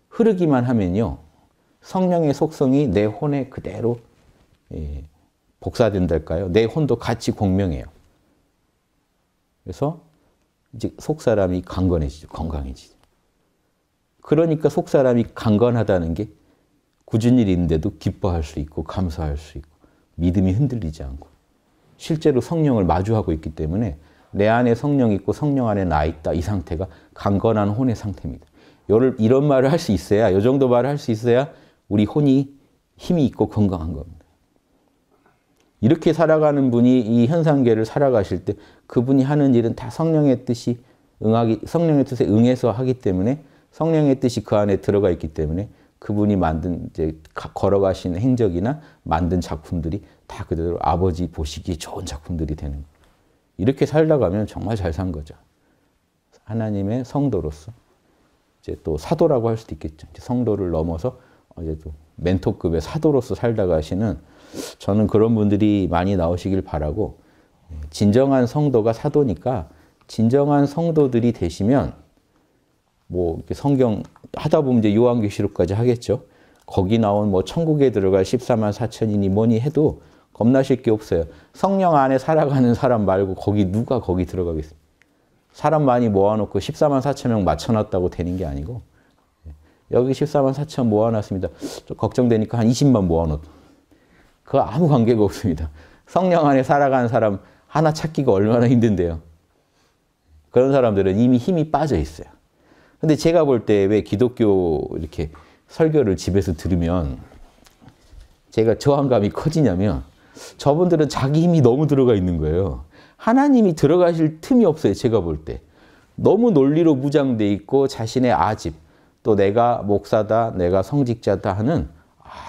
흐르기만 하면요. 성령의 속성이 내 혼에 그대로 예, 복사된달까요? 내 혼도 같이 공명해요. 그래서 이제 속사람이 강건해지죠. 건강해지죠. 그러니까 속 사람이 강건하다는 게 굳은 일인데도 기뻐할 수 있고 감사할 수 있고 믿음이 흔들리지 않고 실제로 성령을 마주하고 있기 때문에 내 안에 성령 있고 성령 안에 나 있다 이 상태가 강건한 혼의 상태입니다. 이런 말을 할 수 있어야 이 정도 말을 할 수 있어야 우리 혼이 힘이 있고 건강한 겁니다. 이렇게 살아가는 분이 이 현상계를 살아가실 때 그분이 하는 일은 다 성령의 뜻이 응하기 성령의 뜻에 응해서 하기 때문에 성령의 뜻이 그 안에 들어가 있기 때문에 그분이 만든 이제 걸어가신 행적이나 만든 작품들이 다 그대로 아버지 보시기 좋은 작품들이 되는 거예 이렇게 살다가면 정말 잘 산 거죠. 하나님의 성도로서 이제 또 사도라고 할 수도 있겠죠. 성도를 넘어서 이제 또 멘토급의 사도로서 살다가 시는 저는 그런 분들이 많이 나오시길 바라고 예, 진정한 성도가 사도니까 진정한 성도들이 되시면 뭐 성경 하다 보면 이제 요한계시록까지 하겠죠. 거기 나온 뭐 천국에 들어갈 14만 4천이니 뭐니 해도 겁나실 게 없어요. 성령 안에 살아가는 사람 말고 거기 누가 거기 들어가겠습니까? 사람 많이 모아놓고 14만 4천 명 맞춰놨다고 되는 게 아니고 여기 14만 4천 모아놨습니다. 좀 걱정되니까 한 20만 모아놓. 그 아무 관계가 없습니다. 성령 안에 살아가는 사람 하나 찾기가 얼마나 힘든데요. 그런 사람들은 이미 힘이 빠져 있어요. 근데 제가 볼 때 왜 기독교 이렇게 설교를 집에서 들으면 제가 저항감이 커지냐면 저분들은 자기 힘이 너무 들어가 있는 거예요. 하나님이 들어가실 틈이 없어요. 제가 볼 때. 너무 논리로 무장돼 있고 자신의 아집 또 내가 목사다 내가 성직자다 하는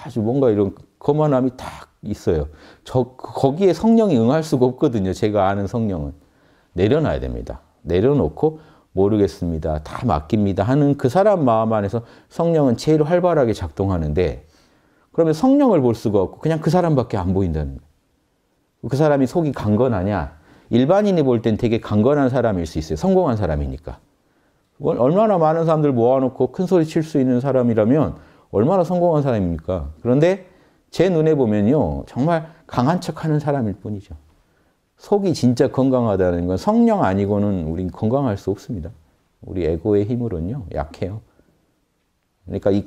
아주 뭔가 이런 거만함이 딱 있어요. 저 거기에 성령이 응할 수가 없거든요. 제가 아는 성령은 내려놔야 됩니다. 내려놓고 모르겠습니다. 다 맡깁니다. 하는 그 사람 마음 안에서 성령은 제일 활발하게 작동하는데 그러면 성령을 볼 수가 없고 그냥 그 사람밖에 안 보인다는 거예요. 그 사람이 속이 강건하냐? 일반인이 볼 땐 되게 강건한 사람일 수 있어요. 성공한 사람이니까. 얼마나 많은 사람들 모아놓고 큰 소리 칠 수 있는 사람이라면 얼마나 성공한 사람입니까? 그런데 제 눈에 보면요. 정말 강한 척 하는 사람일 뿐이죠. 속이 진짜 건강하다는 건 성령 아니고는 우린 건강할 수 없습니다. 우리 에고의 힘으로는요, 약해요. 그러니까 이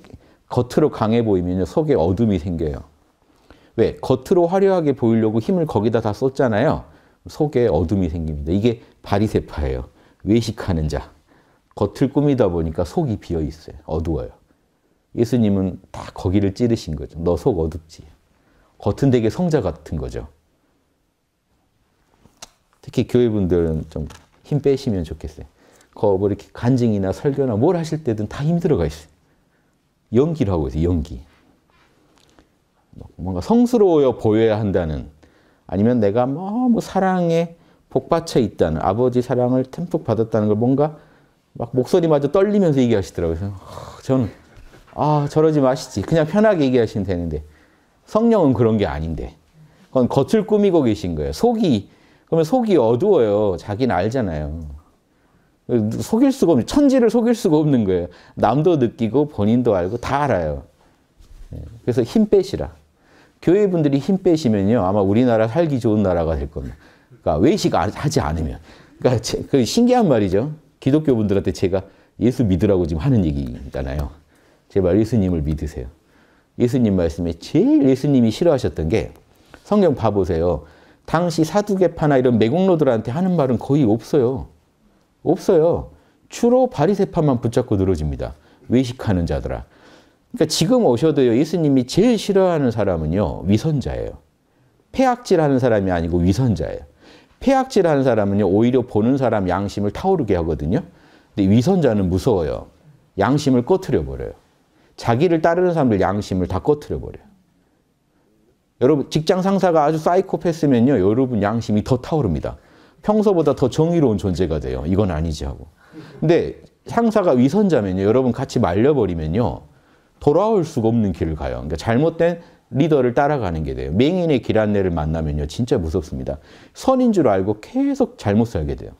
겉으로 강해 보이면 속에 어둠이 생겨요. 왜? 겉으로 화려하게 보이려고 힘을 거기다 다 썼잖아요. 속에 어둠이 생깁니다. 이게 바리세파예요. 외식하는 자. 겉을 꾸미다 보니까 속이 비어 있어요. 어두워요. 예수님은 다 거기를 찌르신 거죠. 너 속 어둡지. 겉은 되게 성자 같은 거죠. 특히 교회분들은 좀 힘 빼시면 좋겠어요. 거뭐 이렇게 간증이나 설교나 뭘 하실 때든 다 힘들어가 있어요. 연기를 하고 있어요. 연기. 뭐 뭔가 성스러워 보여야 한다는 아니면 내가 너 뭐, 뭐 사랑에 복받쳐 있다는 아버지 사랑을 듬뿍 받았다는 걸 뭔가 막 목소리마저 떨리면서 얘기하시더라고요. 저는 아 저러지 마시지 그냥 편하게 얘기하시면 되는데 성령은 그런 게 아닌데 그건 겉을 꾸미고 계신 거예요. 속이 그러면 속이 어두워요. 자기는 알잖아요. 속일 수가 없는, 천지를 속일 수가 없는 거예요. 남도 느끼고 본인도 알고 다 알아요. 네. 그래서 힘 빼시라. 교회 분들이 힘 빼시면요. 아마 우리나라 살기 좋은 나라가 될 겁니다. 그러니까 외식하지 않으면. 그러니까 그 신기한 말이죠. 기독교 분들한테 제가 예수 믿으라고 지금 하는 얘기잖아요. 제발 예수님을 믿으세요. 예수님 말씀에 제일 예수님이 싫어하셨던 게 성경 봐보세요. 당시 사두개파나 이런 매국노들한테 하는 말은 거의 없어요. 없어요. 주로 바리세파만 붙잡고 늘어집니다. 외식하는 자들아. 그러니까 지금 오셔도요. 예수님이 제일 싫어하는 사람은요. 위선자예요. 폐악질하는 사람이 아니고 위선자예요. 폐악질하는 사람은요. 오히려 보는 사람 양심을 타오르게 하거든요. 근데 위선자는 무서워요. 양심을 꺼트려 버려요. 자기를 따르는 사람들 양심을 다 꺼트려 버려요. 여러분 직장 상사가 아주 사이코패스면요. 여러분 양심이 더 타오릅니다. 평소보다 더 정의로운 존재가 돼요. 이건 아니지 하고. 근데 상사가 위선자면요. 여러분 같이 말려버리면요. 돌아올 수가 없는 길을 가요. 그러니까 잘못된 리더를 따라가는 게 돼요. 맹인의 길 안내를 만나면요. 진짜 무섭습니다. 선인 줄 알고 계속 잘못 살게 돼요.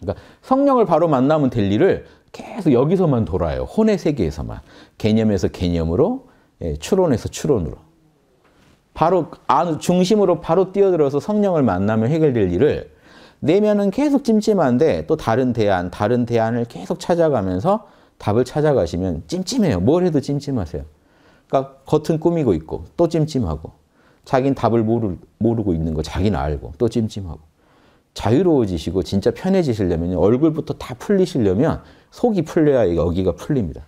그러니까 성령을 바로 만나면 될 일을 계속 여기서만 돌아요. 혼의 세계에서만. 개념에서 개념으로, 예, 추론에서 추론으로. 바로 중심으로 바로 뛰어들어서 성령을 만나면 해결될 일을 내면은 계속 찜찜한데 또 다른 대안, 다른 대안을 계속 찾아가면서 답을 찾아가시면 찜찜해요. 뭘 해도 찜찜하세요. 그러니까 겉은 꾸미고 있고 또 찜찜하고 자기는 답을 모르, 모르고 있는 거 자기는 알고 또 찜찜하고 자유로워지시고 진짜 편해지시려면 얼굴부터 다 풀리시려면 속이 풀려야 여기가 풀립니다.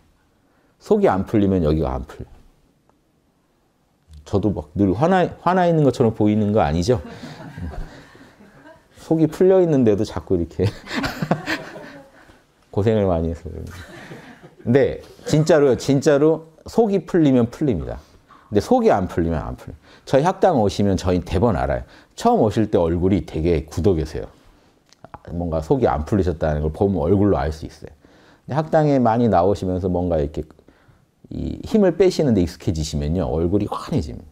속이 안 풀리면 여기가 안 풀려. 저도 막 늘 화나, 화나 있는 것처럼 보이는 거 아니죠? 속이 풀려 있는데도 자꾸 이렇게 [LAUGHS] 고생을 많이 해서 근데 진짜로요, 진짜로 속이 풀리면 풀립니다. 근데 속이 안 풀리면 안 풀려요. 저희 학당 오시면 저희 대번 알아요. 처음 오실 때 얼굴이 되게 굳어 계세요. 뭔가 속이 안 풀리셨다는 걸 보면 얼굴로 알 수 있어요. 학당에 많이 나오시면서 뭔가 이렇게 이 힘을 빼시는 데 익숙해지시면요. 얼굴이 환해집니다.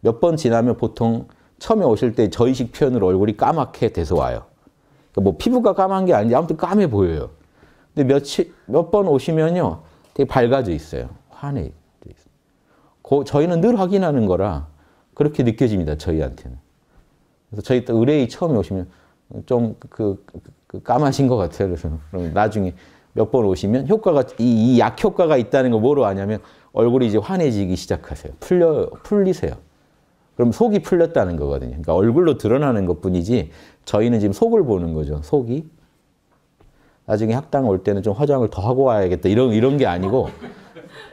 몇 번 지나면 보통 처음에 오실 때 저의식 표현으로 얼굴이 까맣게 돼서 와요. 그러니까 뭐 피부가 까만 게 아닌데 아무튼 까매 보여요. 근데 며칠 몇번 오시면요. 되게 밝아져 있어요. 환해져 있어요. 고, 저희는 늘 확인하는 거라 그렇게 느껴집니다. 저희한테는. 그래서 저희 또 의뢰인 처음에 오시면 좀그 그, 그 까마신 것 같아요. 그래서 나중에 몇번 오시면 효과가 이 약 효과가 있다는 걸 뭐로 아냐면 얼굴이 이제 환해지기 시작하세요. 풀려 풀리세요. 그럼 속이 풀렸다는 거거든요. 그러니까 얼굴로 드러나는 것뿐이지 저희는 지금 속을 보는 거죠. 속이 나중에 학당 올 때는 좀 화장을 더 하고 와야겠다 이런 이런 게 아니고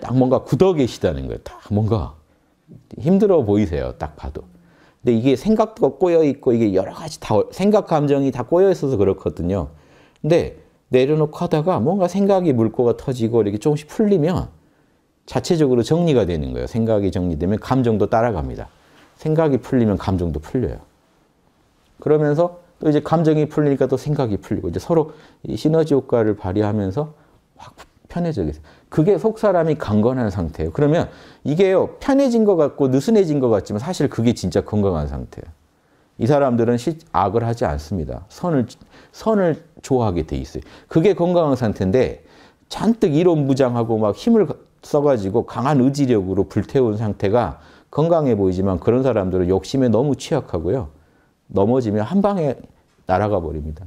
딱 뭔가 굳어 계시다는 거예요. 딱 뭔가 힘들어 보이세요. 딱 봐도. 근데 이게 생각도 꼬여 있고 이게 여러 가지 다 생각 감정이 다 꼬여 있어서 그렇거든요. 근데 내려놓고 하다가 뭔가 생각이 물꼬가 터지고 이렇게 조금씩 풀리면 자체적으로 정리가 되는 거예요. 생각이 정리되면 감정도 따라갑니다. 생각이 풀리면 감정도 풀려요. 그러면서 또 이제 감정이 풀리니까 또 생각이 풀리고 이제 서로 시너지 효과를 발휘하면서 확 편해져요. 그게 속 사람이 강건한 상태예요. 그러면 이게요 편해진 것 같고 느슨해진 것 같지만 사실 그게 진짜 건강한 상태예요. 이 사람들은 시, 악을 하지 않습니다. 선을 선을 좋아하게 돼 있어요. 그게 건강한 상태인데 잔뜩 이론 부장하고 막 힘을 써가지고 강한 의지력으로 불태운 상태가 건강해 보이지만 그런 사람들은 욕심에 너무 취약하고요. 넘어지면 한 방에 날아가 버립니다.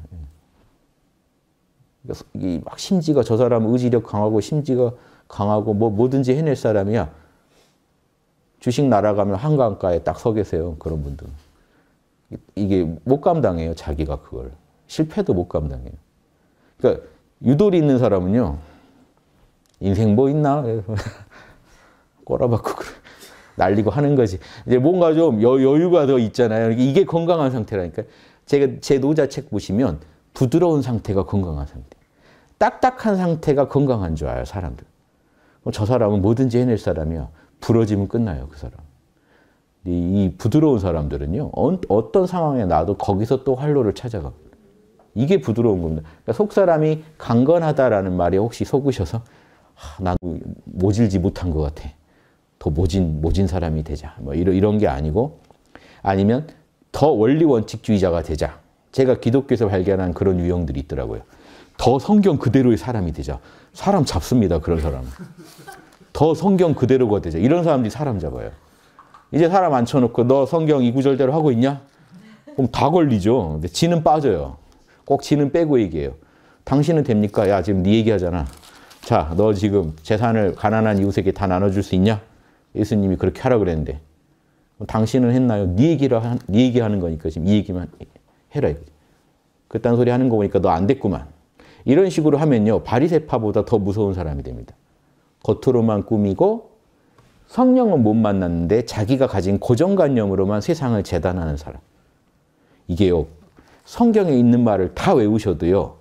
예. 막 심지가 저 사람 의지력 강하고 심지가 강하고 뭐 뭐든지 해낼 사람이야. 주식 날아가면 한강가에 딱 서 계세요. 그런 분들. 이게 못 감당해요. 자기가 그걸. 실패도 못 감당해요. 그러니까 유돌이 있는 사람은요. 인생 뭐 있나? [LAUGHS] 꼬라박고 그래. 날리고 하는 거지. 이제 뭔가 좀 여, 여유가 더 있잖아요. 이게 건강한 상태라니까. 제가 제 노자 책 보시면 부드러운 상태가 건강한 상태. 딱딱한 상태가 건강한 줄 알아요, 사람들. 저 사람은 뭐든지 해낼 사람이야. 부러지면 끝나요, 그 사람. 이 부드러운 사람들은요, 어, 어떤 상황에 나도 거기서 또 활로를 찾아갑니 이게 부드러운 겁니다. 그러니까 속사람이 강건하다라는 말에 혹시 속으셔서 아, 모질지 못한 것 같아. 더 모진 모진 사람이 되자. 뭐 이런 이런 게 아니고 아니면 더 원리 원칙주의자가 되자. 제가 기독교에서 발견한 그런 유형들이 있더라고요. 더 성경 그대로의 사람이 되자. 사람 잡습니다. 그런 사람은. 더 성경 그대로가 되자. 이런 사람들이 사람 잡아요. 이제 사람 앉혀놓고 너 성경 이 구절대로 하고 있냐? 그럼 다 걸리죠. 근데 지는 빠져요. 꼭 지는 빼고 얘기해요. 당신은 됩니까? 야 지금 네 얘기하잖아. 자너 지금 재산을 가난한 이웃에게 다 나눠줄 수 있냐? 예수님이 그렇게 하라 그랬는데 당신은 했나요? 네 얘기를 한, 네 얘기하는 거니까 지금 이 얘기만 해라. 그딴 소리 하는 거 보니까 너 안 됐구만. 이런 식으로 하면요. 바리세파보다 더 무서운 사람이 됩니다. 겉으로만 꾸미고 성령은 못 만났는데 자기가 가진 고정관념으로만 세상을 재단하는 사람. 이게요. 성경에 있는 말을 다 외우셔도요.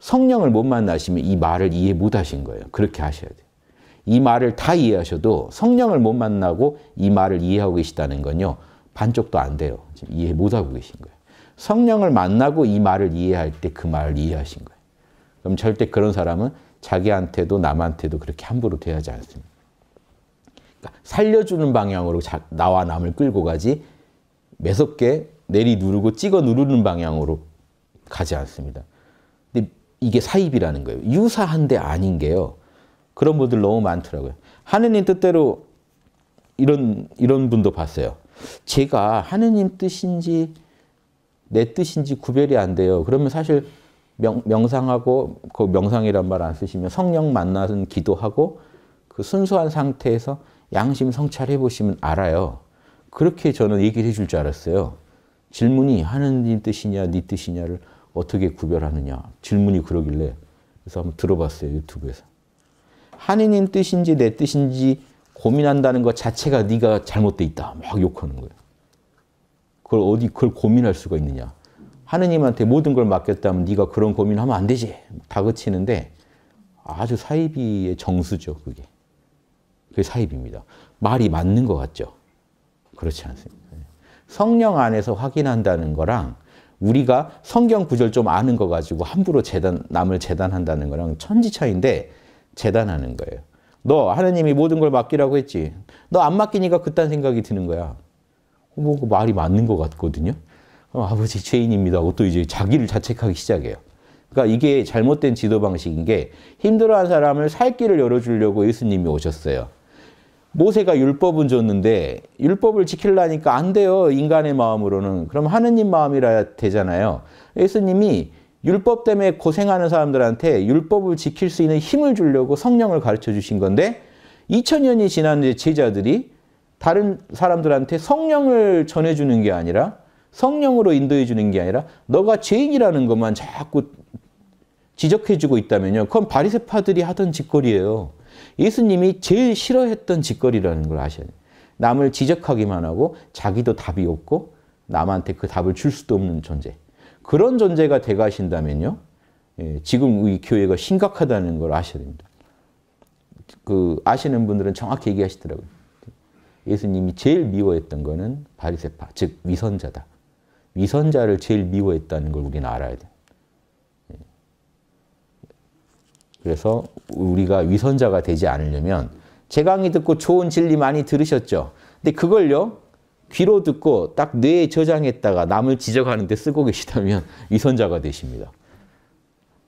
성령을 못 만나시면 이 말을 이해 못 하신 거예요. 그렇게 하셔야 돼요. 이 말을 다 이해하셔도 성령을 못 만나고 이 말을 이해하고 계시다는 건요. 반쪽도 안 돼요. 지금 이해 못 하고 계신 거예요. 성령을 만나고 이 말을 이해할 때 그 말을 이해하신 거예요. 그럼 절대 그런 사람은 자기한테도 남한테도 그렇게 함부로 대하지 않습니다. 그러니까 살려주는 방향으로 자, 나와 남을 끌고 가지 매섭게 내리 누르고 찍어 누르는 방향으로 가지 않습니다. 근데 이게 사입이라는 거예요. 유사한데 아닌 게요. 그런 분들 너무 많더라고요. 하느님 뜻대로 이런 이런 분도 봤어요. 제가 하느님 뜻인지 내 뜻인지 구별이 안 돼요. 그러면 사실 명, 명상하고 그 명상이란 말 안 쓰시면 성령 만나는 기도하고 그 순수한 상태에서 양심 성찰해 보시면 알아요. 그렇게 저는 얘기를 해줄 줄 알았어요. 질문이 하느님 뜻이냐 네 뜻이냐를 어떻게 구별하느냐 질문이 그러길래 그래서 한번 들어봤어요 유튜브에서 하느님 뜻인지 내 뜻인지 고민한다는 것 자체가 네가 잘못돼 있다 막 욕하는 거예요 그걸 어디 그걸 고민할 수가 있느냐 하느님한테 모든 걸 맡겼다면 네가 그런 고민하면 안 되지 다그치는데 아주 사이비의 정수죠 그게 그게 사이비입니다 말이 맞는 것 같죠? 그렇지 않습니다. 성령 안에서 확인한다는 거랑 우리가 성경 구절 좀 아는 거 가지고 함부로 재단, 남을 재단한다는 거랑 천지 차인데 재단하는 거예요. 너 하나님이 모든 걸 맡기라고 했지. 너 안 맡기니까 그딴 생각이 드는 거야. 뭐 그 말이 맞는 것 같거든요. 어, 아버지 죄인입니다. 또 이제 자기를 자책하기 시작해요. 그러니까 이게 잘못된 지도 방식인 게 힘들어한 사람을 살 길을 열어주려고 예수님이 오셨어요. 모세가 율법은 줬는데 율법을 지키려니까 안 돼요. 인간의 마음으로는. 그럼 하느님 마음이라 되잖아요. 예수님이 율법 때문에 고생하는 사람들한테 율법을 지킬 수 있는 힘을 주려고 성령을 가르쳐 주신 건데 2000년이 지난 제자들이 다른 사람들한테 성령을 전해 주는 게 아니라 성령으로 인도해 주는 게 아니라 너가 죄인이라는 것만 자꾸 지적해 주고 있다면요. 그건 바리새파들이 하던 짓거리예요. 예수님이 제일 싫어했던 짓거리라는 걸 아셔야 돼요. 남을 지적하기만 하고 자기도 답이 없고 남한테 그 답을 줄 수도 없는 존재. 그런 존재가 돼가신다면요. 예, 지금 이 교회가 심각하다는 걸 아셔야 됩니다. 그 아시는 분들은 정확히 얘기하시더라고요. 예수님이 제일 미워했던 거는 바리세파, 즉 위선자다. 위선자를 제일 미워했다는 걸 우리는 알아야 돼. 그래서 우리가 위선자가 되지 않으려면 제 강의 듣고 좋은 진리 많이 들으셨죠? 근데 그걸요. 귀로 듣고 딱 뇌에 저장했다가 남을 지적하는데 쓰고 계시다면 [LAUGHS] 위선자가 되십니다.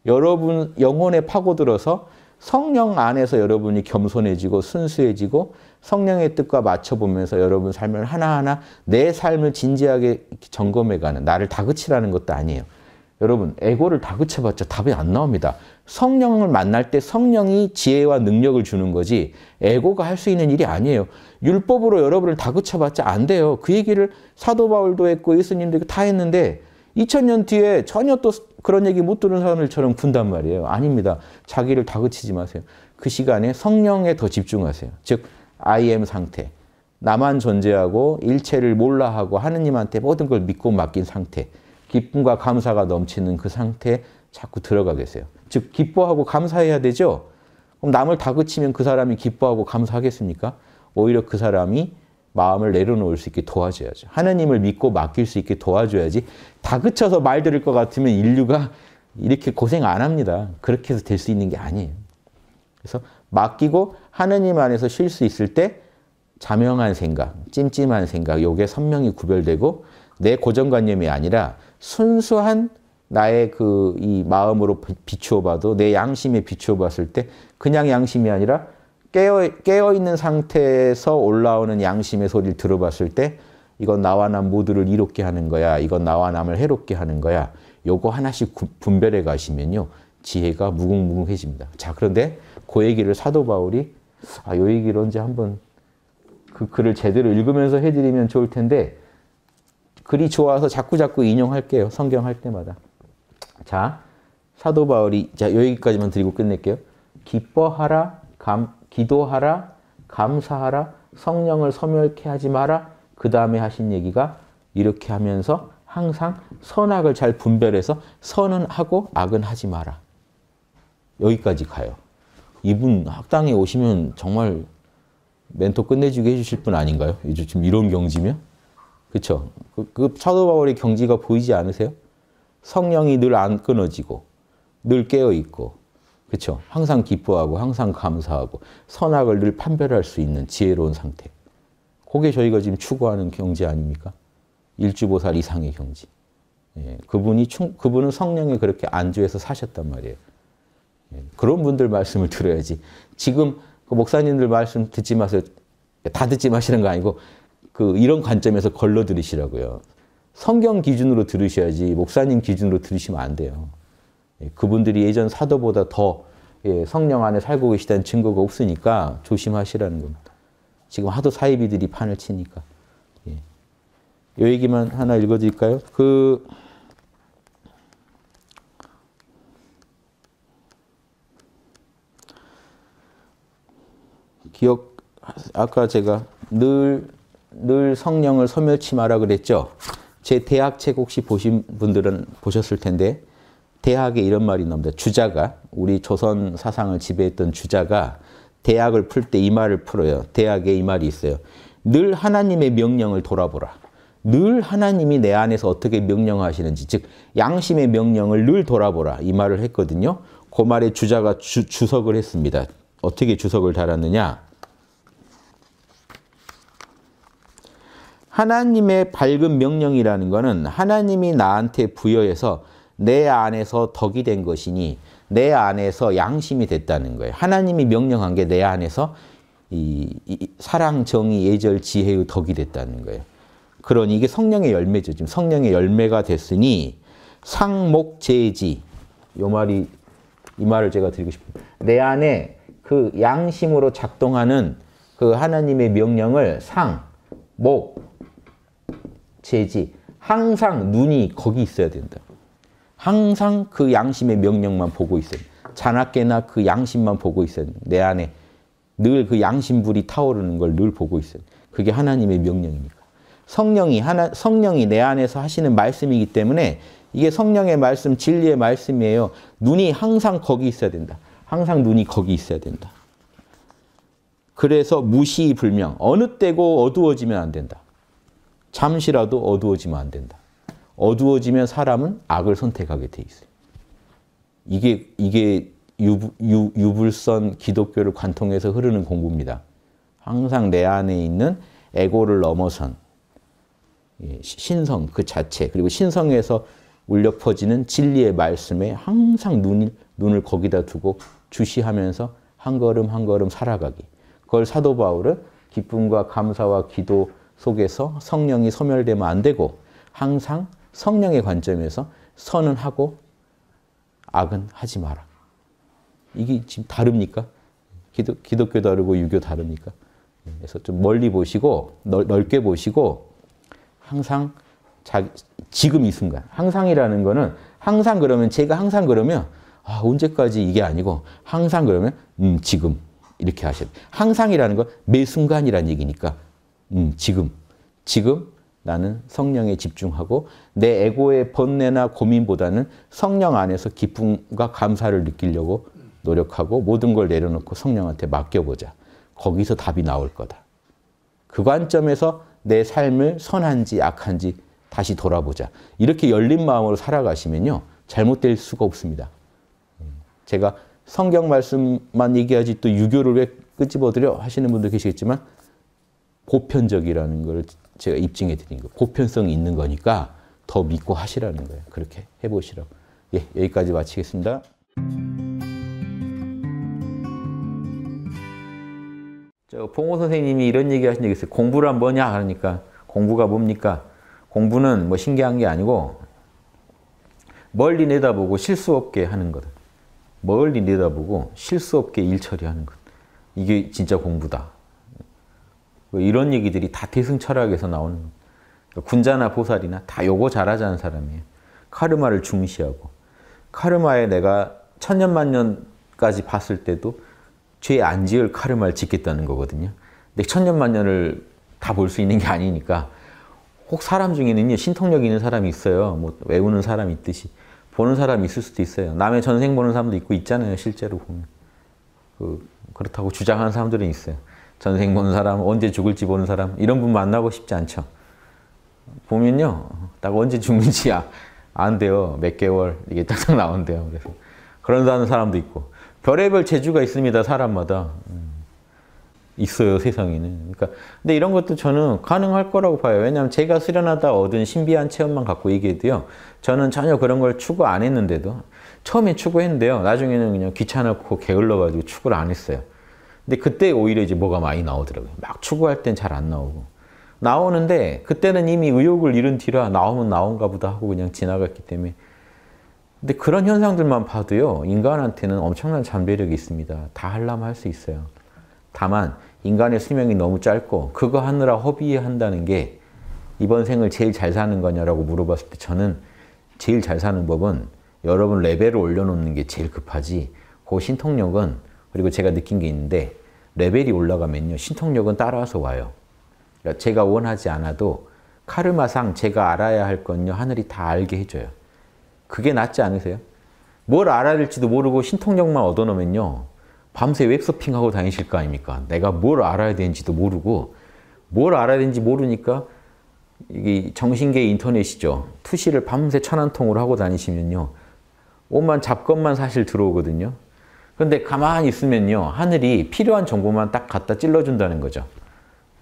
여러분 영혼에 파고들어서 성령 안에서 여러분이 겸손해지고 순수해지고 성령의 뜻과 맞춰보면서 여러분 삶을 하나하나 내 삶을 진지하게 점검해가는 나를 다그치라는 것도 아니에요. 여러분 에고를 다그쳐봤자 답이 안 나옵니다. 성령을 만날 때 성령이 지혜와 능력을 주는 거지 에고가 할 수 있는 일이 아니에요. 율법으로 여러분을 다그쳐봤자 안 돼요. 그 얘기를 사도 바울도 했고 예수님도 다 했는데 2000년 뒤에 전혀 또 그런 얘기 못 들은 사람들처럼 군단 말이에요. 아닙니다. 자기를 다그치지 마세요. 그 시간에 성령에 더 집중하세요. 즉 I am 상태. 나만 존재하고 일체를 몰라하고 하느님한테 모든 걸 믿고 맡긴 상태. 기쁨과 감사가 넘치는 그 상태에 자꾸 들어가 계세요. 즉 기뻐하고 감사해야 되죠. 그럼 남을 다그치면 그 사람이 기뻐하고 감사하겠습니까? 오히려 그 사람이 마음을 내려놓을 수 있게 도와줘야죠. 하나님을 믿고 맡길 수 있게 도와줘야지 다그쳐서 말 들을 것 같으면 인류가 이렇게 고생 안 합니다. 그렇게 해서 될 수 있는 게 아니에요. 그래서 맡기고 하나님 안에서 쉴 수 있을 때 자명한 생각, 찜찜한 생각, 요게 선명히 구별되고 내 고정관념이 아니라 순수한 나의 그 이 마음으로 비추어 봐도 내 양심에 비추어 봤을 때 그냥 양심이 아니라 깨어, 깨어 있는 상태에서 올라오는 양심의 소리를 들어봤을 때 이건 나와 남 모두를 이롭게 하는 거야. 이건 나와 남을 해롭게 하는 거야. 요거 하나씩 분별해 가시면요. 지혜가 무궁무궁해집니다. 자, 그런데 그 얘기를 사도 바울이 아, 요 얘기를 언제 한번 그 글을 제대로 읽으면서 해드리면 좋을 텐데 글이 좋아서 자꾸자꾸 인용할게요. 성경 할 때마다. 자, 사도 바울이 자 여기까지만 드리고 끝낼게요. 기뻐하라, 감, 기도하라, 감사하라, 성령을 섬멸케 하지 마라. 그 다음에 하신 얘기가 이렇게 하면서 항상 선악을 잘 분별해서 선은 하고 악은 하지 마라. 여기까지 가요. 이분 학당에 오시면 정말 멘토 끝내주게 해주실 분 아닌가요? 지금 이런 경지면? 그쵸? 그, 그 사도 바울의 경지가 보이지 않으세요? 성령이 늘 안 끊어지고 늘 깨어 있고 그렇죠. 항상 기뻐하고 항상 감사하고 선악을 늘 판별할 수 있는 지혜로운 상태. 그게 저희가 지금 추구하는 경지 아닙니까? 일주보살 이상의 경지. 예, 그분이 충, 그분은 성령에 그렇게 안주해서 사셨단 말이에요. 예, 그런 분들 말씀을 들어야지. 지금 그 목사님들 말씀 듣지 마세요. 다 듣지 마시는 거 아니고 그 이런 관점에서 걸러 들으시라고요. 성경 기준으로 들으셔야지 목사님 기준으로 들으시면 안 돼요. 예, 그분들이 예전 사도보다 더 예, 성령 안에 살고 계시다는 증거가 없으니까 조심하시라는 겁니다. 지금 하도 사이비들이 판을 치니까. 예. 요 얘기만 하나 읽어드릴까요? 그, 기억, 아까 제가 늘, 늘 성령을 소멸치 마라 그랬죠? 제 대학 책 혹시 보신 분들은 보셨을 텐데 대학에 이런 말이 나옵니다. 주자가 우리 조선 사상을 지배했던 주자가 대학을 풀 때 이 말을 풀어요. 대학에 이 말이 있어요. 늘 하나님의 명령을 돌아보라. 늘 하나님이 내 안에서 어떻게 명령하시는지 즉 양심의 명령을 늘 돌아보라 이 말을 했거든요. 그 말에 주자가 주, 주석을 했습니다. 어떻게 주석을 달았느냐? 하나님의 밝은 명령이라는 것은 하나님이 나한테 부여해서 내 안에서 덕이 된 것이니 내 안에서 양심이 됐다는 거예요. 하나님이 명령한 게 내 안에서 이, 이, 사랑, 정의, 예절, 지혜의 덕이 됐다는 거예요. 그러니 이게 성령의 열매죠. 지금 성령의 열매가 됐으니 상목 제지 요 말이 이 말을 제가 드리고 싶어요. 내 안에 그 양심으로 작동하는 그 하나님의 명령을 상, 목, 제지 항상 눈이 거기 있어야 된다. 항상 그 양심의 명령만 보고 있어야 된다. 자나깨나 그 양심만 보고 있어야 된다. 내 안에 늘 그 양심불이 타오르는 걸 늘 보고 있어야 된다. 그게 하나님의 명령이니까. 성령이 하나 성령이 내 안에서 하시는 말씀이기 때문에 이게 성령의 말씀, 진리의 말씀이에요. 눈이 항상 거기 있어야 된다. 항상 눈이 거기 있어야 된다. 그래서 무시 불명. 어느 때고 어두워지면 안 된다. 잠시라도 어두워지면 안 된다. 어두워지면 사람은 악을 선택하게 돼 있어요. 이게 이게 유, 불선 기독교를 관통해서 흐르는 공부입니다. 항상 내 안에 있는 에고를 넘어선 예, 신성 그 자체 그리고 신성에서 울려 퍼지는 진리의 말씀에 항상 눈, 눈을 거기다 두고 주시하면서 한 걸음 한 걸음 살아가기. 그걸 사도 바울은 기쁨과 감사와 기도 속에서 성령이 소멸되면 안 되고 항상 성령의 관점에서 선은 하고 악은 하지 마라. 이게 지금 다릅니까? 기독, 기독교 다르고 유교 다릅니까? 그래서 좀 멀리 보시고 넓, 게 보시고 항상 자, 지금 이 순간 항상이라는 거는 항상 그러면 제가 항상 그러면 아, 언제까지 이게 아니고 항상 그러면 음, 지금 이렇게 하셔야 돼. 항상이라는 건 매 순간이라는 얘기니까 음, 지금. 지금 나는 성령에 집중하고 내 에고의 번뇌나 고민보다는 성령 안에서 기쁨과 감사를 느끼려고 노력하고 모든 걸 내려놓고 성령한테 맡겨보자. 거기서 답이 나올 거다. 그 관점에서 내 삶을 선한지 악한지 다시 돌아보자. 이렇게 열린 마음으로 살아가시면요. 잘못될 수가 없습니다. 음, 제가 성경 말씀만 얘기하지 또 유교를 왜 끄집어들여 하시는 분도 계시겠지만 보편적이라는 걸 제가 입증해 드린 거. 보편성이 있는 거니까 더 믿고 하시라는 거예요. 그렇게 해보시라고. 예, 여기까지 마치겠습니다. 저 봉호 선생님이 이런 얘기 하신 적이 있어요. 공부란 뭐냐? 그러니까 공부가 뭡니까? 공부는 뭐 신기한 게 아니고 멀리 내다보고 실수 없게 하는 거다. 멀리 내다보고 실수 없게 일 처리하는 것. 이게 진짜 공부다. 뭐 이런 얘기들이 다 대승 철학에서 나온 그 그러니까 군자나 보살이나 다 요거 잘하자는 사람이에요. 카르마를 중시하고 카르마에 내가 천년만년까지 봤을 때도 죄 안 지을 카르마를 짓겠다는 거거든요. 근데 천년만년을 다 볼 수 있는 게 아니니까 혹 사람 중에는 신통력 있는 사람이 있어요. 뭐 외우는 사람 있듯이 보는 사람이 있을 수도 있어요. 남의 전생 보는 사람도 있고 있잖아요. 실제로 보면 그 그렇다고 주장하는 사람들은 있어요. 전생 본 사람, 언제 죽을지 보는 사람 이런 분 만나고 싶지 않죠. 보면요. 딱 언제 죽는지 아, 안 돼요. 몇 개월 이게 딱딱 나온대요. 그래서 그런다는 사람도 있고 별의별 재주가 있습니다. 사람마다. 음, 있어요 세상에는 그러니까 근데 이런 것도 저는 가능할 거라고 봐요 왜냐하면 제가 수련하다 얻은 신비한 체험만 갖고 얘기해도요 저는 전혀 그런 걸 추구 안 했는데도 처음에 추구했는데요 나중에는 그냥 귀찮았고 게을러 가지고 추구를 안 했어요 근데 그때 오히려 이제 뭐가 많이 나오더라고요. 막 추구할 땐 잘 안 나오고. 나오는데 그때는 이미 의욕을 잃은 뒤라 나오면 나온가 보다 하고 그냥 지나갔기 때문에 근데 그런 현상들만 봐도요. 인간한테는 엄청난 잠재력이 있습니다. 다 하려면 할 수 있어요. 다만 인간의 수명이 너무 짧고 그거 하느라 허비한다는 게 이번 생을 제일 잘 사는 거냐라고 물어봤을 때 저는 제일 잘 사는 법은 여러분 레벨을 올려놓는 게 제일 급하지 그 신통력은 그리고 제가 느낀 게 있는데 레벨이 올라가면요. 신통력은 따라와서 와요. 그러니까 제가 원하지 않아도 카르마상 제가 알아야 할 건요. 하늘이 다 알게 해줘요. 그게 낫지 않으세요? 뭘 알아야 될지도 모르고 신통력만 얻어놓으면요. 밤새 웹서핑하고 다니실 거 아닙니까? 내가 뭘 알아야 되는지도 모르고 뭘 알아야 되는지 모르니까 이게 정신계 인터넷이죠. 투시를 밤새 천안 통으로 하고 다니시면요. 옷만 잡것만 사실 들어오거든요. 그런데 가만히 있으면요. 하늘이 필요한 정보만 딱 갖다 찔러준다는 거죠.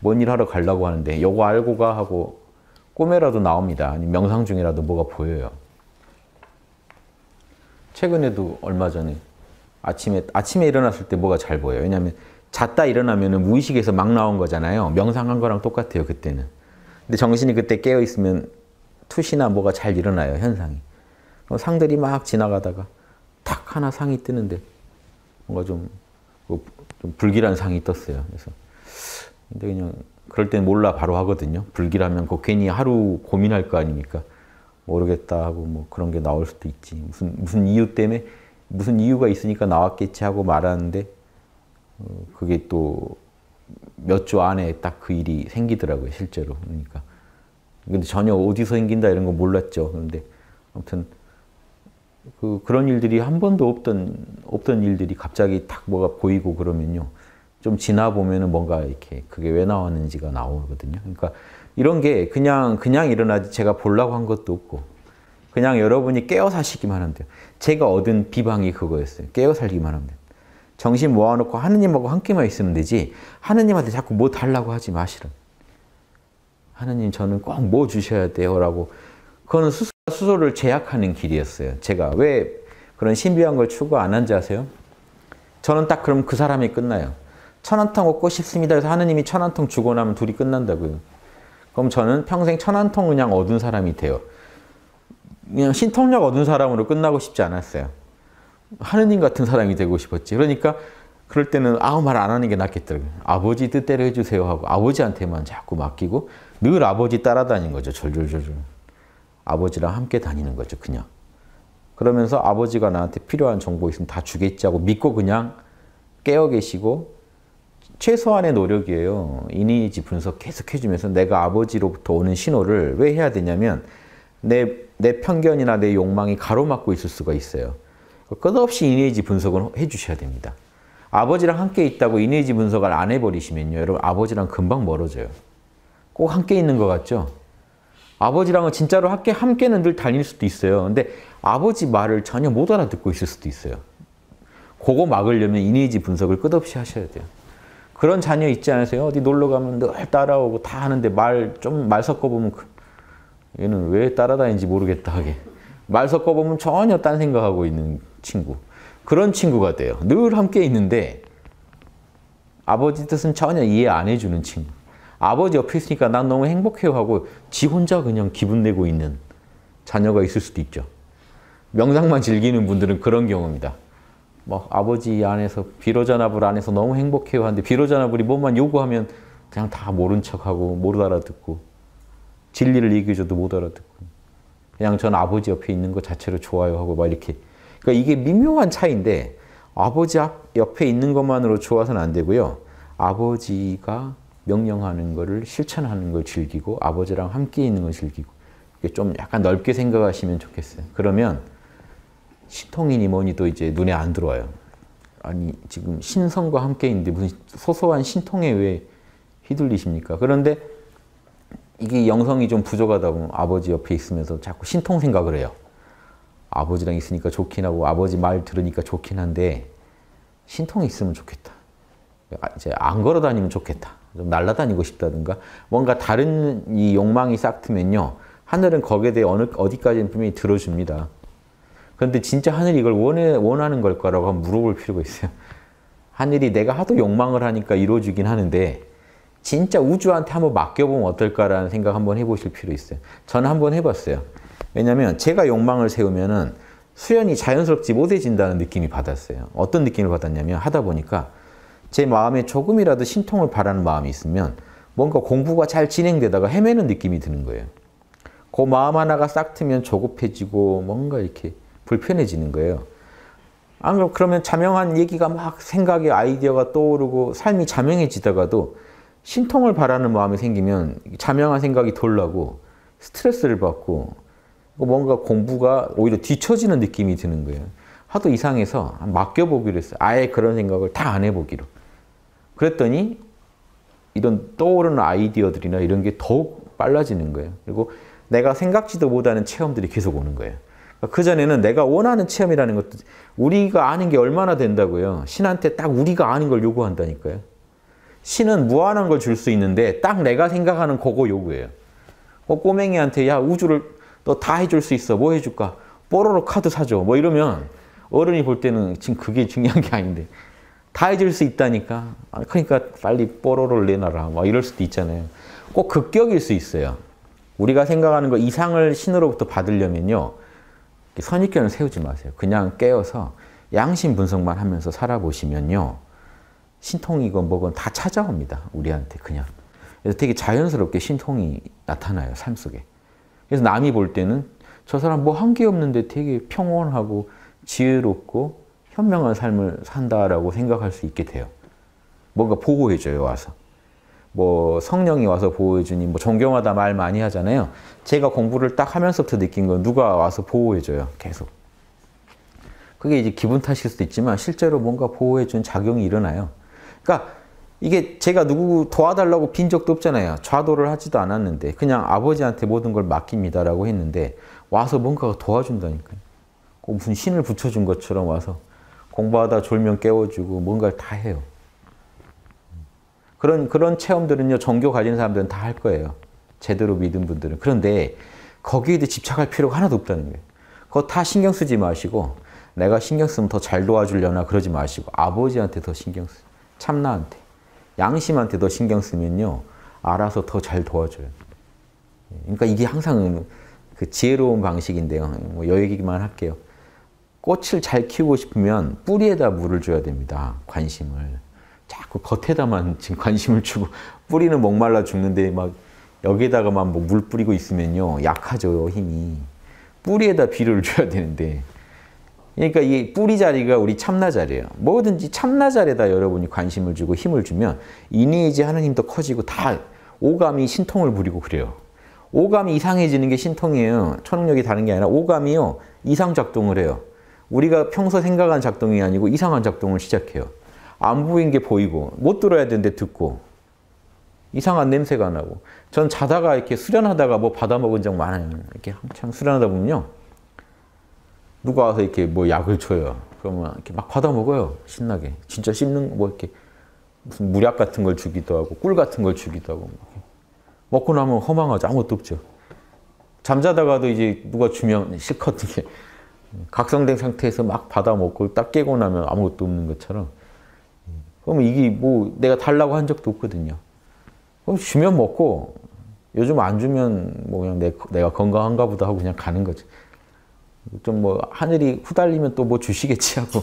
뭔 일 하러 가려고 하는데 요거 알고 가 하고 꿈에라도 나옵니다. 아니 명상 중이라도 뭐가 보여요. 최근에도 얼마 전에 아침에 아침에 일어났을 때 뭐가 잘 보여요. 왜냐하면 잤다 일어나면 무의식에서 막 나온 거잖아요. 명상한 거랑 똑같아요. 그때는. 근데 정신이 그때 깨어 있으면 투시나 뭐가 잘 일어나요. 현상이. 어, 상들이 막 지나가다가 탁 하나 상이 뜨는데 뭔가 좀, 뭐 좀 불길한 상이 떴어요. 그래서 근데 그냥 그럴 땐 몰라 바로 하거든요. 불길하면 그 괜히 하루 고민할 거 아닙니까? 모르겠다 하고 뭐 그런 게 나올 수도 있지. 무슨 무슨 이유 때문에 무슨 이유가 있으니까 나왔겠지 하고 말하는데 어, 그게 또 몇 주 안에 딱 그 일이 생기더라고요 실제로 그러니까 근데 전혀 어디서 생긴다 이런 거 몰랐죠 그런데 아무튼 그 그런 일들이 한 번도 없던 없던 일들이 갑자기 딱 뭐가 보이고 그러면요. 좀 지나 보면은 뭔가 이렇게 그게 왜 나왔는지가 나오거든요. 그러니까 이런 게 그냥 그냥 일어나지 제가 보려고 한 것도 없고 그냥 여러분이 깨어 사시기만 하면 돼요. 제가 얻은 비방이 그거였어요. 깨어 살기만 하면 돼요. 정신 모아놓고 하느님하고 함께만 있으면 되지 하느님한테 자꾸 뭐 달라고 하지 마시라. 하느님 저는 꼭 뭐 주셔야 돼요 라고 그거는 스스 수스로를 제약하는 길이었어요. 제가 왜 그런 신비한 걸 추구 안 한지 아세요? 저는 딱 그럼 그 사람이 끝나요. 천안통 얻고 싶습니다. 그래서 하느님이 천안통 주고 나면 둘이 끝난다고요. 그럼 저는 평생 천안통 그냥 얻은 사람이 돼요. 그냥 신통력 얻은 사람으로 끝나고 싶지 않았어요. 하느님 같은 사람이 되고 싶었지. 그러니까 그럴 때는 아무 말 안 하는 게 낫겠더라고요. 아버지 뜻대로 해주세요 하고 아버지한테만 자꾸 맡기고 늘 아버지 따라다닌 거죠. 졸졸졸졸. 아버지랑 함께 다니는 거죠, 그냥. 그러면서 아버지가 나한테 필요한 정보 있으면 다 주겠지 하고 믿고 그냥 깨어 계시고 최소한의 노력이에요. 이니지 분석 계속 해주면서 내가 아버지로부터 오는 신호를 왜 해야 되냐면 내, 내 편견이나 내 욕망이 가로막고 있을 수가 있어요. 끝없이 이니지 분석을 해주셔야 됩니다. 아버지랑 함께 있다고 이니지 분석을 안 해버리시면요. 여러분 아버지랑 금방 멀어져요. 꼭 함께 있는 것 같죠? 아버지랑은 진짜로 함께, 함께는 늘 다닐 수도 있어요. 근데 아버지 말을 전혀 못 알아듣고 있을 수도 있어요. 그거 막으려면 이미지 분석을 끝없이 하셔야 돼요. 그런 자녀 있지 않으세요? 어디 놀러 가면 늘 따라오고 다 하는데 말 좀 말 섞어 보면 그, 얘는 왜 따라다니는지 모르겠다 하게 말 섞어 보면 전혀 딴 생각하고 있는 친구 그런 친구가 돼요. 늘 함께 있는데 아버지 뜻은 전혀 이해 안 해주는 친구. 아버지 옆에 있으니까 난 너무 행복해요 하고 지 혼자 그냥 기분 내고 있는 자녀가 있을 수도 있죠. 명상만 즐기는 분들은 그런 경우입니다. 막 아버지 안에서 비로자나불 안에서 너무 행복해요 하는데 비로자나불이 뭔만 요구하면 그냥 다 모른 척하고 못 알아듣고 진리를 얘기해줘도 못 알아듣고 그냥 전 아버지 옆에 있는 것 자체를 좋아요 하고 막 이렇게 그러니까 이게 미묘한 차이인데 아버지 옆에 있는 것만으로 좋아서는 안 되고요. 아버지가 명령하는 것을 실천하는 걸 즐기고 아버지랑 함께 있는 걸 즐기고 좀 약간 넓게 생각하시면 좋겠어요. 그러면 신통이니 니또 이제 눈에 안 들어와요. 아니 지금 신성과 함께 있는데 무슨 소소한 신통에 왜 휘둘리십니까? 그런데 이게 영성이 좀 부족하다 보면 아버지 옆에 있으면서 자꾸 신통 생각을 해요. 아버지랑 있으니까 좋긴 하고 아버지 말 들으니까 좋긴 한데 신통이 있으면 좋겠다. 아, 이제 안 걸어 다니면 좋겠다. 좀 날아다니고 싶다든가 뭔가 다른 이 욕망이 싹 트면요. 하늘은 거기에 대해 어느, 어디까지는 분명히 들어줍니다. 그런데 진짜 하늘이 이걸 원해, 원하는 걸까라고 물어볼 필요가 있어요. 하늘이 내가 하도 욕망을 하니까 이루어지긴 하는데 진짜 우주한테 한번 맡겨보면 어떨까라는 생각 한번 해보실 필요 있어요. 저는 한번 해봤어요. 왜냐하면 제가 욕망을 세우면은 수연이 자연스럽지 못해진다는 느낌이 받았어요. 어떤 느낌을 받았냐면 하다 보니까 제 마음에 조금이라도 신통을 바라는 마음이 있으면 뭔가 공부가 잘 진행되다가 헤매는 느낌이 드는 거예요. 그 마음 하나가 싹 트면 조급해지고 뭔가 이렇게 불편해지는 거예요. 안 그러면 자명한 얘기가 막 생각에 아이디어가 떠오르고 삶이 자명해지다가도 신통을 바라는 마음이 생기면 자명한 생각이 돌라고 스트레스를 받고 뭔가 공부가 오히려 뒤처지는 느낌이 드는 거예요. 하도 이상해서 맡겨보기로 했어요. 아예 그런 생각을 다 안 해보기로. 그랬더니 이런 떠오르는 아이디어들이나 이런 게 더욱 빨라지는 거예요. 그리고 내가 생각지도 못하는 체험들이 계속 오는 거예요. 그전에는 그러니까 그 내가 원하는 체험이라는 것도 우리가 아는 게 얼마나 된다고요. 신한테 딱 우리가 아는 걸 요구한다니까요. 신은 무한한 걸 줄 수 있는데 딱 내가 생각하는 그거 요구예요. 어, 뭐 꼬맹이한테 야 우주를 너 다 해줄 수 있어. 뭐 해줄까? 뽀로로 카드 사줘. 뭐 이러면 어른이 볼 때는 지금 그게 중요한 게 아닌데 다 잊을 수 있다니까. 아, 그러니까 빨리 뽀로를 내놔라. 막 이럴 수도 있잖아요. 꼭 극격일 수 있어요. 우리가 생각하는 것 이상을 신으로부터 받으려면요. 선입견을 세우지 마세요. 그냥 깨어서 양심 분석만 하면서 살아보시면요. 신통이건 뭐건 다 찾아옵니다. 우리한테 그냥. 그래서 되게 자연스럽게 신통이 나타나요. 삶 속에. 그래서 남이 볼 때는 저 사람 뭐 한 게 없는데 되게 평온하고 지혜롭고 현명한 삶을 산다라고 생각할 수 있게 돼요. 뭔가 보호해줘요, 와서. 뭐 성령이 와서 보호해주니 뭐 존경하다 말 많이 하잖아요. 제가 공부를 딱 하면서부터 느낀 건 누가 와서 보호해줘요, 계속. 그게 이제 기분 탓일 수도 있지만 실제로 뭔가 보호해준 작용이 일어나요. 그러니까 이게 제가 누구 도와달라고 빈 적도 없잖아요. 좌도를 하지도 않았는데 그냥 아버지한테 모든 걸 맡깁니다라고 했는데 와서 뭔가가 도와준다니까요. 무슨 신을 붙여준 것처럼 와서 공부하다 졸면 깨워주고 뭔가를 다 해요. 그런 그런 체험들은요 종교 가진 사람들은 다 할 거예요. 제대로 믿은 분들은 그런데 거기에 대 집착할 필요가 하나도 없다는 거예요. 그거 다 신경 쓰지 마시고 내가 신경 쓰면 더 잘 도와주려나 그러지 마시고 아버지한테 더 신경 쓰 참나한테 양심한테 더 신경 쓰면요 알아서 더 잘 도와줘요. 예, 그러니까 이게 항상 그 지혜로운 방식인데요. 뭐 여기기만 할게요. 꽃을 잘 키우고 싶으면 뿌리에다 물을 줘야 됩니다. 관심을. 자꾸 겉에다만 지금 관심을 주고 [LAUGHS] 뿌리는 목말라 죽는데 막 여기다가만 에뭐물 뿌리고 있으면요. 약하죠, 힘이. 뿌리에다 비료를 [LAUGHS] 줘야 되는데. 그러니까 이 뿌리 자리가 우리 참나 자리예요. 뭐든지 참나 자리에다 여러분이 관심을 주고 힘을 주면 이니이지 하는 힘도 커지고 다 오감이 신통을 부리고 그래요. 오감이 이상해지는 게 신통이에요. 초능력이 다른 게 아니라 오감이요. 이상작동을 해요. 우리가 평소 생각한 작동이 아니고 이상한 작동을 시작해요. 안 보인 게 보이고 못 들어야 되는데 듣고 이상한 냄새가 나고 전 자다가 이렇게 수련하다가 뭐 받아먹은 적 많아요. 이렇게 한창 수련하다 보면요. 누가 와서 이렇게 뭐 약을 줘요. 그러면 이렇게 막 받아먹어요. 신나게. 진짜 씹는 뭐 이렇게 무슨 물약 같은 걸 주기도 하고 꿀 같은 걸 주기도 하고 뭐 먹고 나면 허망하죠. 아무것도 없죠. 잠자다가도 이제 누가 주면 실컷 이렇게 각성된 상태에서 막 받아 먹고 딱 깨고 나면 아무것도 없는 것처럼 그러면 이게 뭐 내가 달라고 한 적도 없거든요. 그럼 주면 먹고 요즘 안 주면 뭐 그냥 내, 내가 건강한가 보다 하고 그냥 가는 거지. 좀 뭐 하늘이 후달리면 또 뭐 주시겠지 하고.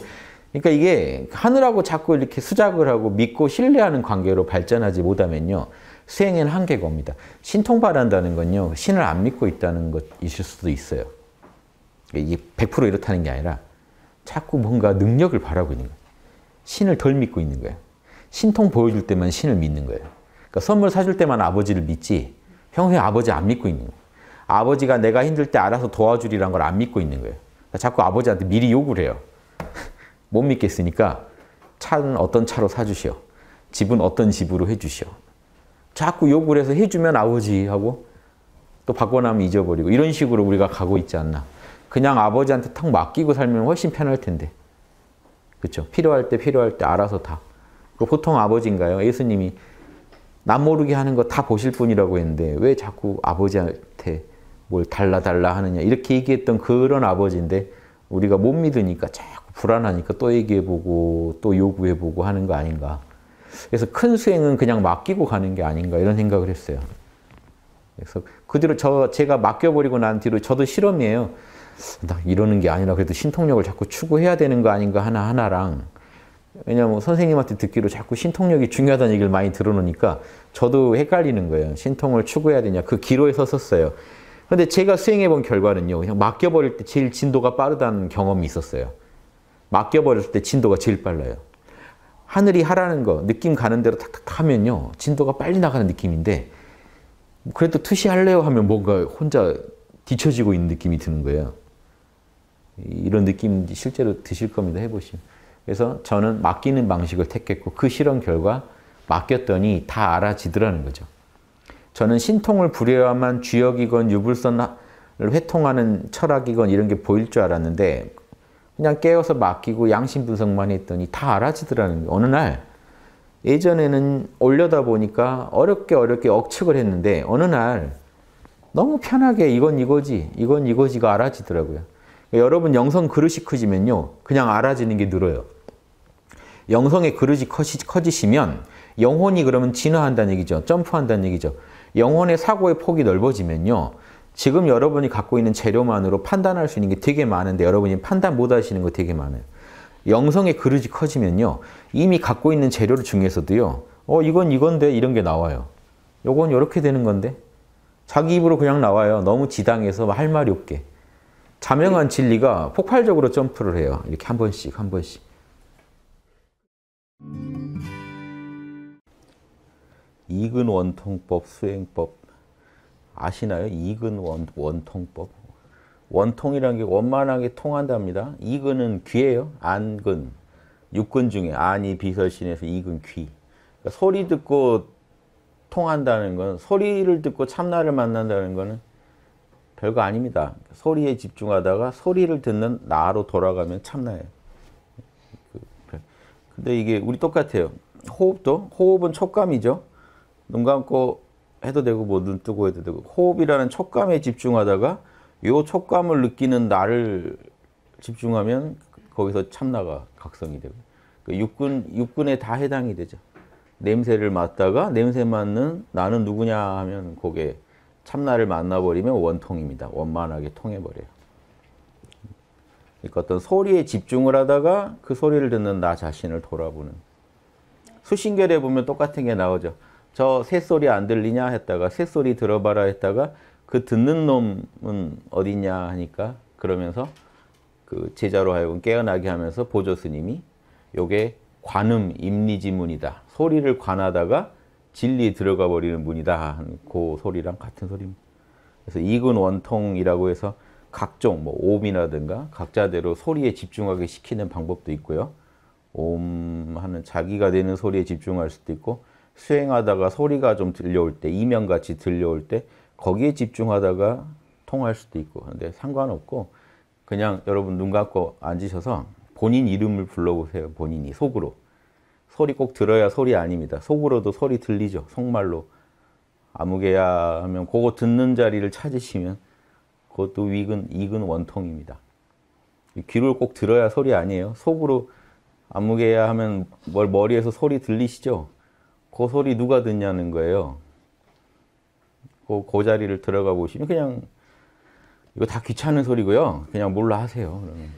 그러니까 이게 하늘하고 자꾸 이렇게 수작을 하고 믿고 신뢰하는 관계로 발전하지 못하면요. 수행에는 한계가 옵니다. 신통발한다는 건요. 신을 안 믿고 있다는 것이실 수도 있어요. 이게 100% 이렇다는 게 아니라 자꾸 뭔가 능력을 바라고 있는 거예요. 신을 덜 믿고 있는 거예요. 신통 보여줄 때만 신을 믿는 거예요. 그러니까 선물 사줄 때만 아버지를 믿지 평소에 아버지 안 믿고 있는 거예요. 아버지가 내가 힘들 때 알아서 도와주리란 걸 안 믿고 있는 거예요. 그러니까 자꾸 아버지한테 미리 욕을 해요. [LAUGHS] 못 믿겠으니까 차는 어떤 차로 사주시오. 집은 어떤 집으로 해주시오. 자꾸 욕을 해서 해주면 아버지 하고 또 받고 나면 잊어버리고 이런 식으로 우리가 가고 있지 않나. 그냥 아버지한테 턱 맡기고 살면 훨씬 편할 텐데. 그쵸 필요할 때 필요할 때 알아서 다. 보통 아버지인가요? 예수님이 남 모르게 하는 거 다 보실 분이라고 했는데 왜 자꾸 아버지한테 뭘 달라 달라 하느냐 이렇게 얘기했던 그런 아버지인데 우리가 못 믿으니까 자꾸 불안하니까 또 얘기해보고 또 요구해보고 하는 거 아닌가. 그래서 큰 수행은 그냥 맡기고 가는 게 아닌가 이런 생각을 했어요. 그래서 그 뒤로 저 제가 맡겨버리고 난 뒤로 저도 실험이에요. 이러는 게 아니라 그래도 신통력을 자꾸 추구해야 되는 거 아닌가 하나하나랑 왜냐면 선생님한테 듣기로 자꾸 신통력이 중요하다는 얘기를 많이 들어놓으니까 저도 헷갈리는 거예요. 신통을 추구해야 되냐. 그 기로에 섰었어요. 근데 제가 수행해 본 결과는요. 그냥 맡겨버릴 때 제일 진도가 빠르다는 경험이 있었어요. 맡겨버릴 때 진도가 제일 빨라요. 하늘이 하라는 거, 느낌 가는 대로 탁탁 하면요. 진도가 빨리 나가는 느낌인데 그래도 투시할래요 하면 뭔가 혼자 뒤처지고 있는 느낌이 드는 거예요. 이런 느낌 실제로 드실 겁니다. 해보시면. 그래서 저는 맡기는 방식을 택했고 그 실험 결과 맡겼더니 다 알아지더라는 거죠. 저는 신통을 부려야만 주역이건 유불선을 회통하는 철학이건 이런 게 보일 줄 알았는데 그냥 깨어서 맡기고 양심 분석만 했더니 다 알아지더라는 거예요. 어느 날 예전에는 올려다 보니까 어렵게 어렵게 억측을 했는데 어느 날 너무 편하게 이건 이거지 이건 이거지가 알아지더라고요. 여러분 영성 그릇이 커지면요 그냥 알아지는 게 늘어요. 영성의 그릇이 커지시면 영혼이 그러면 진화한다는 얘기죠. 점프한다는 얘기죠. 영혼의 사고의 폭이 넓어지면요. 지금 여러분이 갖고 있는 재료만으로 판단할 수 있는 게 되게 많은데 여러분이 판단 못 하시는 거 되게 많아요. 영성의 그릇이 커지면요. 이미 갖고 있는 재료 중에서도요. 어, 이건 이건데 이런 게 나와요. 요건 이렇게 되는 건데. 자기 입으로 그냥 나와요. 너무 지당해서 할 말이 없게. 자명한 진리가 폭발적으로 점프를 해요. 이렇게 한 번씩 한 번씩. 이근 원통법 수행법 아시나요? 이근 원, 원통법. 원통이라게 원만하게 통한답니다. 이근은 귀예요. 안근. 육근 중에 안이 비설신에서 이근 귀. 그러니까 소리 듣고 통한다는 건 소리를 듣고 참나를 만난다는 거는 별거 아닙니다. 소리에 집중하다가 소리를 듣는 나로 돌아가면 참나예요. 근데 이게 우리 똑같아요. 호흡도 호흡은 촉감이죠. 눈 감고 해도 되고 뭐 눈 뜨고 해도 되고 호흡이라는 촉감에 집중하다가 요 촉감을 느끼는 나를 집중하면 거기서 참나가 각성이 되고 그 육군 육군에 다 해당이 되죠. 냄새를 맡다가 냄새 맡는 나는 누구냐 하면 그게 참나를 만나버리면 원통입니다. 원만하게 통해버려요. 그러니까 어떤 소리에 집중을 하다가 그 소리를 듣는 나 자신을 돌아보는. 수신결에 보면 똑같은 게 나오죠. 저 새소리 안 들리냐 했다가 새소리 들어봐라 했다가 그 듣는 놈은 어디냐 하니까 그러면서 그 제자로 하여금 깨어나게 하면서 보조 스님이 요게 관음 임리지문이다. 소리를 관하다가 진리에 들어가 버리는 문이다. 그 소리랑 같은 소리입니다. 그래서 이근 원통이라고 해서 각종 뭐 옴이라든가 각자대로 소리에 집중하게 시키는 방법도 있고요. 옴 하는 자기가 되는 소리에 집중할 수도 있고 수행하다가 소리가 좀 들려올 때 이면같이 들려올 때 거기에 집중하다가 통할 수도 있고 근데 상관없고 그냥 여러분 눈 감고 앉으셔서 본인 이름을 불러보세요. 본인이 속으로. 소리 꼭 들어야 소리 아닙니다. 속으로도 소리 들리죠. 속말로. 아무개야 하면 그거 듣는 자리를 찾으시면 그것도 위근, 이근 원통입니다. 귀를 꼭 들어야 소리 아니에요. 속으로 아무개야 하면 뭘 머리에서 소리 들리시죠? 그 소리 누가 듣냐는 거예요. 그, 그 자리를 들어가 보시면 그냥 이거 다 귀찮은 소리고요. 그냥 몰라 하세요. 그러면.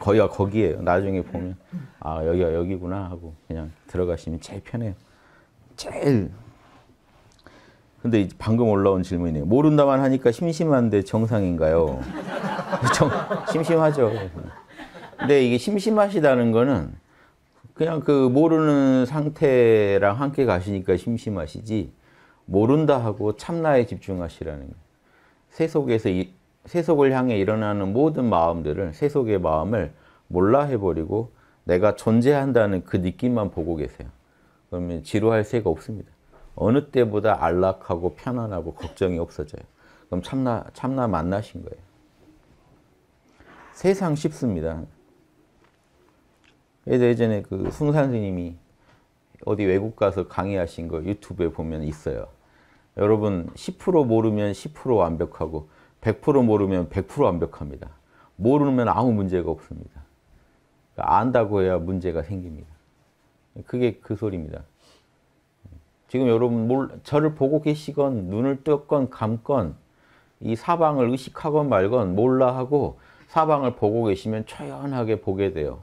거기가 거기예요. 나중에 보면 아 여기가 여기구나 하고 그냥 들어가시면 제일 편해요. 제일 근데 방금 올라온 질문이에요. 모른다만 하니까 심심한데 정상인가요? [LAUGHS] 정, 심심하죠. 근데 이게 심심하시다는 거는 그냥 그 모르는 상태랑 함께 가시니까 심심하시지 모른다 하고 참나에 집중하시라는 거예요. 세 속에서 세속을 향해 일어나는 모든 마음들을 세속의 마음을 몰라 해버리고 내가 존재한다는 그 느낌만 보고 계세요. 그러면 지루할 새가 없습니다. 어느 때보다 안락하고 편안하고 걱정이 없어져요. 그럼 참나 참나 만나신 거예요. 세상 쉽습니다. 예전에 그 승산 스님이 어디 외국 가서 강의하신 거 유튜브에 보면 있어요. 여러분 10% 모르면 10% 완벽하고 100% 모르면 100% 완벽합니다. 모르면 아무 문제가 없습니다. 그러니까 안다고 해야 문제가 생깁니다. 그게 그 소리입니다. 지금 여러분 저를 보고 계시건 눈을 떴건 감건 이 사방을 의식하건 말건 몰라 하고 사방을 보고 계시면 초연하게 보게 돼요.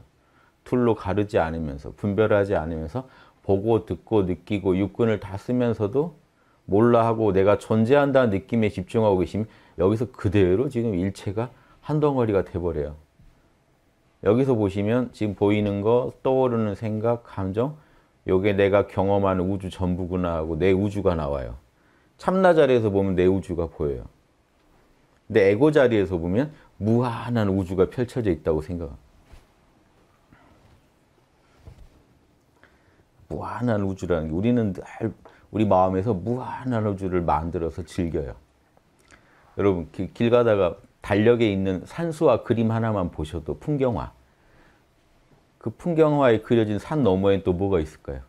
둘로 가르지 않으면서 분별하지 않으면서 보고 듣고 느끼고 육근을 다 쓰면서도 몰라 하고 내가 존재한다는 느낌에 집중하고 계시면 여기서 그대로 지금 일체가 한 덩어리가 돼버려요. 여기서 보시면 지금 보이는 거, 떠오르는 생각, 감정, 요게 내가 경험하는 우주 전부구나 하고 내 우주가 나와요. 참나 자리에서 보면 내 우주가 보여요. 근데 에고 자리에서 보면 무한한 우주가 펼쳐져 있다고 생각합니다. 무한한 우주라는 게 우리는 늘 우리 마음에서 무한한 우주를 만들어서 즐겨요. 여러분 길, 길 가다가 달력에 있는 산수화 그림 하나만 보셔도 풍경화. 그 풍경화에 그려진 산 너머엔 또 뭐가 있을까요?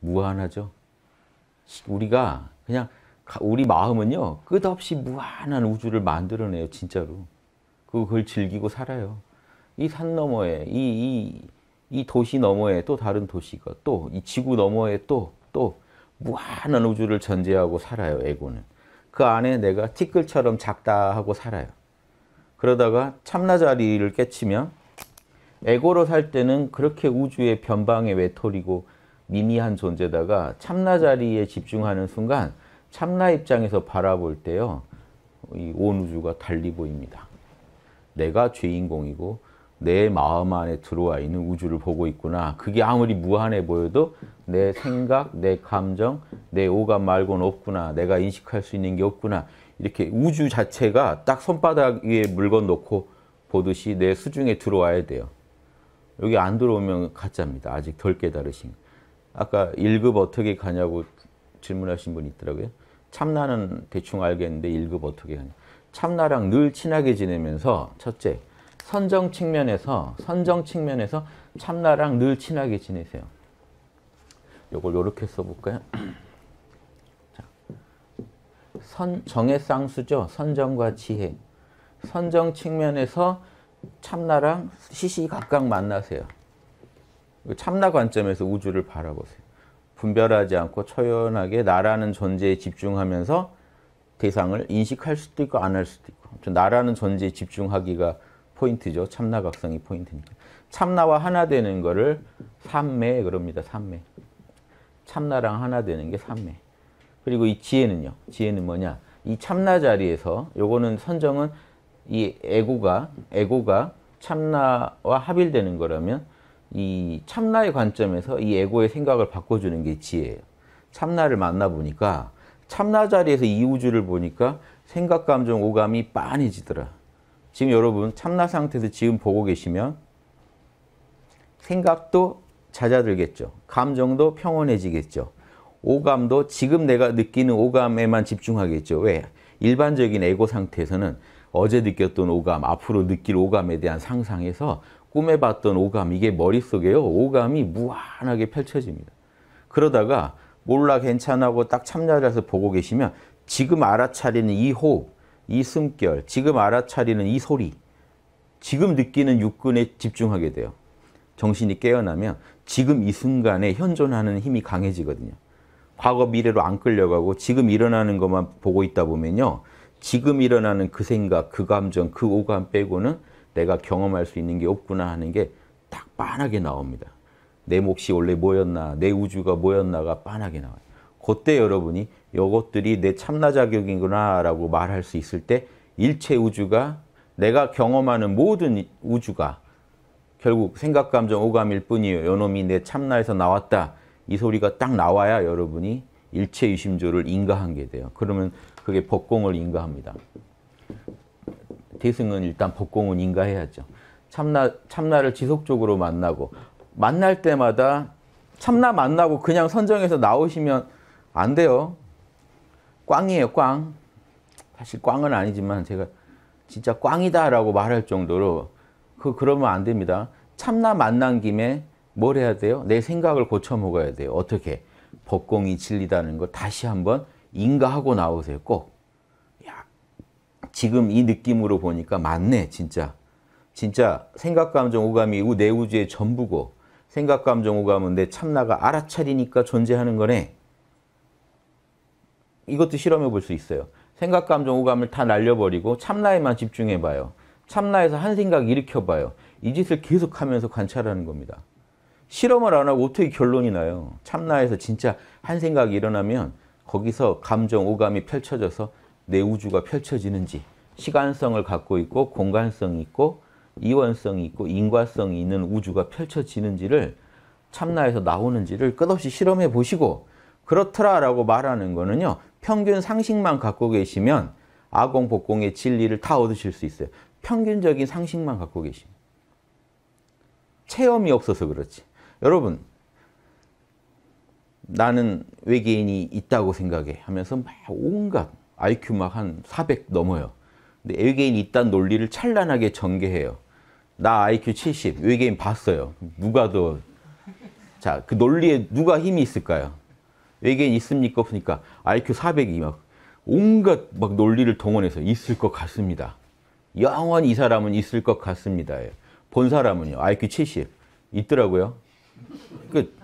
무한하죠. 우리가 그냥 우리 마음은요. 끝없이 무한한 우주를 만들어내요. 진짜로. 그걸 즐기고 살아요. 이 산 너머에 이, 이, 이 도시 너머에 또 다른 도시가 또 이 지구 너머에 또 또 무한한 우주를 전제하고 살아요. 에고는. 그 안에 내가 티끌처럼 작다 하고 살아요. 그러다가 참나자리를 깨치면 에고로 살 때는 그렇게 우주의 변방의 외톨이고 미미한 존재다가 참나자리에 집중하는 순간 참나 입장에서 바라볼 때요. 온 우주가 달리 보입니다. 내가 주인공이고 내 마음 안에 들어와 있는 우주를 보고 있구나. 그게 아무리 무한해 보여도 내 생각, 내 감정, 내 오감 말고는 없구나. 내가 인식할 수 있는 게 없구나. 이렇게 우주 자체가 딱 손바닥 위에 물건 놓고 보듯이 내 수중에 들어와야 돼요. 여기 안 들어오면 가짜입니다. 아직 덜 깨달으신. 아까 1급 어떻게 가냐고 질문하신 분이 있더라고요. 참나는 대충 알겠는데 1급 어떻게 하냐. 참나랑 늘 친하게 지내면서 첫째, 선정 측면에서 선정 측면에서 참나랑 늘 친하게 지내세요. 요걸 요렇게 써볼까요? [CLEARS THROAT] 선, 정의 쌍수죠. 선정과 지혜. 선정 측면에서 참나랑 시시각각 만나세요. 그 참나 관점에서 우주를 바라보세요. 분별하지 않고 처연하게 나라는 존재에 집중하면서 대상을 인식할 수도 있고 안 할 수도 있고 나라는 존재에 집중하기가 포인트죠. 참나각성이 포인트니까. 참나와 하나 되는 거를 삼매 그럽니다. 삼매. 참나랑 하나 되는 게 삼매. 그리고 이 지혜는요. 지혜는 뭐냐? 이 참나 자리에서 요거는 선정은 이 에고가 에고가 참나와 합일되는 거라면 이 참나의 관점에서 이 에고의 생각을 바꿔주는 게 지혜예요. 참나를 만나보니까 참나 자리에서 이 우주를 보니까 생각, 감정, 오감이 빤해지더라. 지금 여러분 참나 상태에서 지금 보고 계시면 생각도 잦아들겠죠. 감정도 평온해지겠죠. 오감도 지금 내가 느끼는 오감에만 집중하겠죠. 왜? 일반적인 에고 상태에서는 어제 느꼈던 오감, 앞으로 느낄 오감에 대한 상상에서 꿈에 봤던 오감, 이게 머릿속에요. 오감이 무한하게 펼쳐집니다. 그러다가 몰라 괜찮아고 딱 참나라서 보고 계시면 지금 알아차리는 이 호흡, 이 숨결, 지금 알아차리는 이 소리, 지금 느끼는 육근에 집중하게 돼요. 정신이 깨어나면 지금 이 순간에 현존하는 힘이 강해지거든요. 과거 미래로 안 끌려가고 지금 일어나는 것만 보고 있다 보면요. 지금 일어나는 그 생각, 그 감정, 그 오감 빼고는 내가 경험할 수 있는 게 없구나 하는 게 딱 빤하게 나옵니다. 내 몫이 원래 뭐였나, 내 우주가 뭐였나가 빤하게 나와요. 그때 여러분이 이것들이 내 참나 자격이구나 라고 말할 수 있을 때 일체 우주가 내가 경험하는 모든 우주가 결국 생각, 감정, 오감일 뿐이에요. 요놈이 내 참나에서 나왔다. 이 소리가 딱 나와야 여러분이 일체 유심조를 인가한 게 돼요. 그러면 그게 법공을 인가합니다. 대승은 일단 법공은 인가해야죠. 참나, 참나를 지속적으로 만나고 만날 때마다 참나 만나고 그냥 선정해서 나오시면 안 돼요. 꽝이에요, 꽝. 사실 꽝은 아니지만 제가 진짜 꽝이다 라고 말할 정도로 그 그러면 안 됩니다. 참나 만난 김에 뭘 해야 돼요? 내 생각을 고쳐 먹어야 돼요. 어떻게? 법공이 진리다는 걸 다시 한번 인가하고 나오세요. 꼭. 야, 지금 이 느낌으로 보니까 맞네, 진짜. 진짜 생각, 감정, 오감이 내 우주의 전부고 생각, 감정, 오감은 내 참나가 알아차리니까 존재하는 거네. 이것도 실험해 볼 수 있어요. 생각, 감정, 오감을 다 날려버리고 참나에만 집중해봐요. 참나에서 한 생각 일으켜봐요. 이 짓을 계속하면서 관찰하는 겁니다. 실험을 안 하고 어떻게 결론이 나요? 참나에서 진짜 한 생각이 일어나면 거기서 감정, 오감이 펼쳐져서 내 우주가 펼쳐지는지 시간성을 갖고 있고 공간성이 있고 이원성이 있고 인과성이 있는 우주가 펼쳐지는지를 참나에서 나오는지를 끝없이 실험해 보시고 그렇더라라고 말하는 거는요. 평균 상식만 갖고 계시면 아공, 복공의 진리를 다 얻으실 수 있어요. 평균적인 상식만 갖고 계시면. 체험이 없어서 그렇지. 여러분, 나는 외계인이 있다고 생각해 하면서 막 온갖 IQ 막 한 400 넘어요. 근데 외계인 있다는 논리를 찬란하게 전개해요. 나 IQ 70, 외계인 봤어요. 누가 더, 자, 그 논리에 누가 힘이 있을까요? 외계인 있습니까? 없으니까 IQ 400이 막 온갖 막 논리를 동원해서 있을 것 같습니다. 영원히 이 사람은 있을 것 같습니다. 예. 본 사람은요. IQ 70. 있더라고요. 그,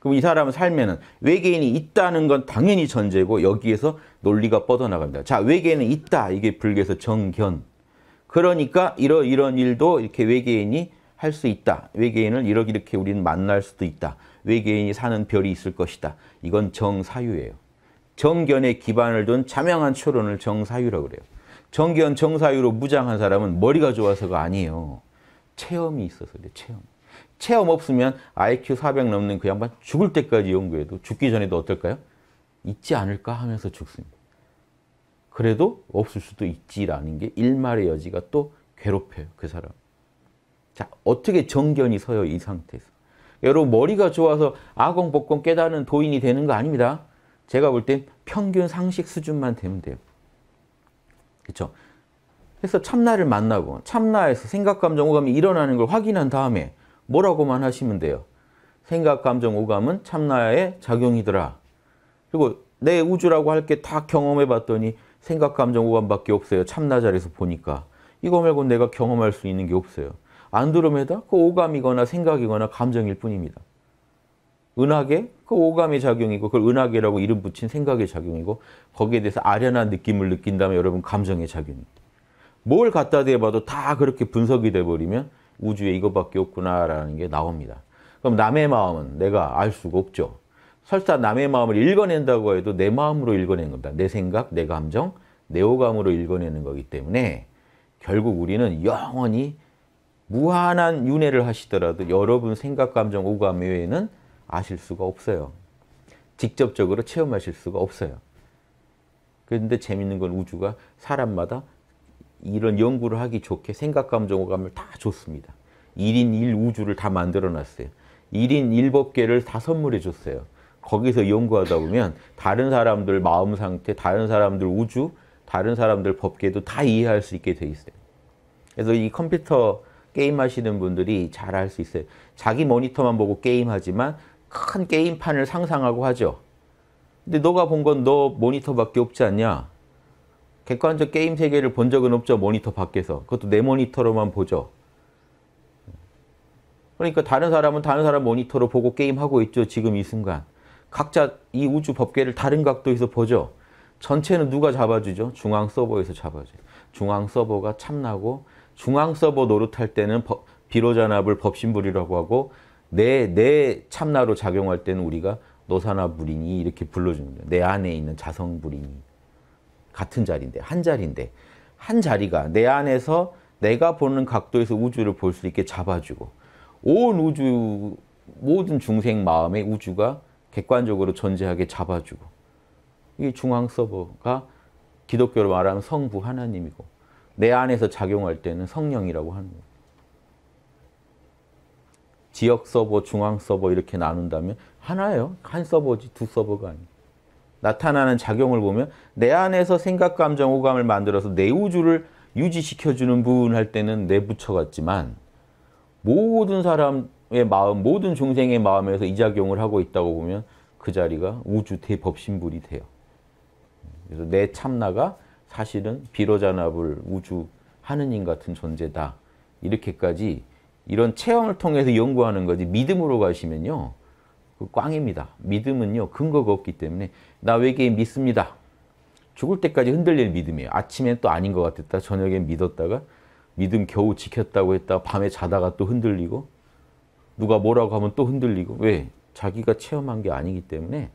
그럼 이 사람은 살면은 외계인이 있다는 건 당연히 전제고 여기에서 논리가 뻗어나갑니다. 자, 외계인은 있다. 이게 불교에서 정견. 그러니까 이러 이런 일도 이렇게 외계인이 할 수 있다. 외계인을 이렇게 이렇게 우리는 만날 수도 있다. 외계인이 사는 별이 있을 것이다. 이건 정사유예요. 정견에 기반을 둔 자명한 추론을 정사유라고 그래요. 정견 정사유로 무장한 사람은 머리가 좋아서가 아니에요. 체험이 있어서 그래 체험. 체험 없으면 IQ 400 넘는 그 양반 죽을 때까지 연구해도 죽기 전에도 어떨까요? 있지 않을까 하면서 죽습니다. 그래도 없을 수도 있지라는 게 일말의 여지가 또 괴롭혀요. 그 사람. 자, 어떻게 정견이 서요? 이 상태에서. 여러분 머리가 좋아서 아공복공 깨달은 도인이 되는 거 아닙니다. 제가 볼땐 평균 상식 수준만 되면 돼요. 그렇죠? 그래서 참나를 만나고 참나에서 생각, 감정, 오감이 일어나는 걸 확인한 다음에 뭐라고만 하시면 돼요. 생각, 감정, 오감은 참나의 작용이더라. 그리고 내 우주라고 할 게 다 경험해 봤더니 생각, 감정, 오감밖에 없어요. 참나 자리에서 보니까. 이거 말고 내가 경험할 수 있는 게 없어요. 안드로메다? 그 오감이거나 생각이거나 감정일 뿐입니다. 은하계? 그 오감의 작용이고 그걸 은하계라고 이름 붙인 생각의 작용이고 거기에 대해서 아련한 느낌을 느낀다면 여러분 감정의 작용입니다. 뭘 갖다 대봐도 다 그렇게 분석이 돼버리면 우주에 이거밖에 없구나라는 게 나옵니다. 그럼 남의 마음은 내가 알 수가 없죠. 설사 남의 마음을 읽어낸다고 해도 내 마음으로 읽어낸 겁니다. 내 생각, 내 감정, 내 오감으로 읽어내는 거기 때문에 결국 우리는 영원히 무한한 윤회를 하시더라도 여러분 생각, 감정, 오감 외에는 아실 수가 없어요. 직접적으로 체험하실 수가 없어요. 그런데 재밌는 건 우주가 사람마다 이런 연구를 하기 좋게 생각, 감정, 오감을 다 줬습니다. 1인 1 우주를 다 만들어 놨어요. 1인 1법계를 다 선물해 줬어요. 거기서 연구하다 보면 다른 사람들 마음 상태, 다른 사람들 우주, 다른 사람들 법계도 다 이해할 수 있게 돼 있어요. 그래서 이 컴퓨터 게임하시는 분들이 잘 알 수 있어요. 자기 모니터만 보고 게임하지만 큰 게임판을 상상하고 하죠. 근데 너가 본 건 너 모니터밖에 없지 않냐? 객관적 게임 세계를 본 적은 없죠. 모니터 밖에서. 그것도 내 모니터로만 보죠. 그러니까 다른 사람은 다른 사람 모니터로 보고 게임하고 있죠. 지금 이 순간. 각자 이 우주 법계를 다른 각도에서 보죠. 전체는 누가 잡아주죠? 중앙 서버에서 잡아줘요. 중앙 서버가 참나고 중앙 서버 노릇할 때는 비로잔압을 법신불이라고 하고 내, 내 참나로 작용할 때는 우리가 노사나 불이니 이렇게 불러줍니다. 내 안에 있는 자성 불이니 같은 자리인데 한 자리인데 한 자리가 내 안에서 내가 보는 각도에서 우주를 볼 수 있게 잡아주고 온 우주 모든 중생 마음의 우주가 객관적으로 존재하게 잡아주고 이게 중앙 서버가 기독교로 말하면 성부 하나님이고 내 안에서 작용할 때는 성령이라고 하는 거예요. 지역 서버, 중앙 서버 이렇게 나눈다면 하나예요. 한 서버지 두 서버가 아니에요. 나타나는 작용을 보면 내 안에서 생각, 감정, 호감을 만들어서 내 우주를 유지시켜주는 부분 할 때는 내 부처 같지만 모든 사람의 마음, 모든 중생의 마음에서 이 작용을 하고 있다고 보면 그 자리가 우주 대법신불이 돼요. 그래서 내 참나가 사실은 비로자나불 우주 하느님 같은 존재다. 이렇게까지 이런 체험을 통해서 연구하는 거지 믿음으로 가시면요. 그 꽝입니다. 믿음은요. 근거가 없기 때문에 나 외계인 믿습니다. 죽을 때까지 흔들릴 믿음이에요. 아침엔 또 아닌 것 같았다. 저녁엔 믿었다가 믿음 겨우 지켰다고 했다. 가 밤에 자다가 또 흔들리고 누가 뭐라고 하면 또 흔들리고 왜? 자기가 체험한 게 아니기 때문에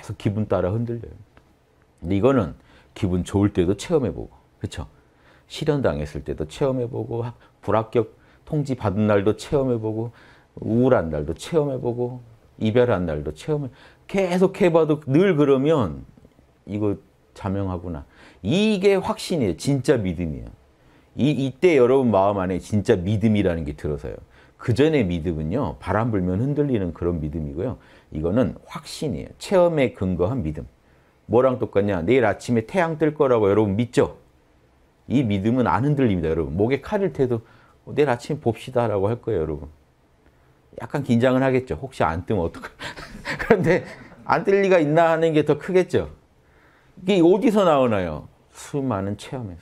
계속 기분 따라 흔들려요. 근데 이거는 기분 좋을 때도 체험해보고 그렇죠? 실현당했을 때도 체험해보고 불합격 통지 받은 날도 체험해보고 우울한 날도 체험해보고 이별한 날도 체험해 계속 해봐도 늘 그러면 이거 자명하구나. 이게 확신이에요. 진짜 믿음이에요. 이, 이때 여러분 마음 안에 진짜 믿음이라는 게 들어서요. 그 전에 믿음은요. 바람 불면 흔들리는 그런 믿음이고요. 이거는 확신이에요. 체험에 근거한 믿음. 뭐랑 똑같냐? 내일 아침에 태양 뜰 거라고 여러분 믿죠? 이 믿음은 안 흔들립니다, 여러분. 목에 칼을 태도 어, 내일 아침 봅시다라고 할 거예요, 여러분. 약간 긴장을 하겠죠. 혹시 안 뜨면 어떡하 [LAUGHS] 그런데 안 뜰 리가 있나 하는 게 더 크겠죠. 이게 어디서 나오나요? 수많은 체험에서.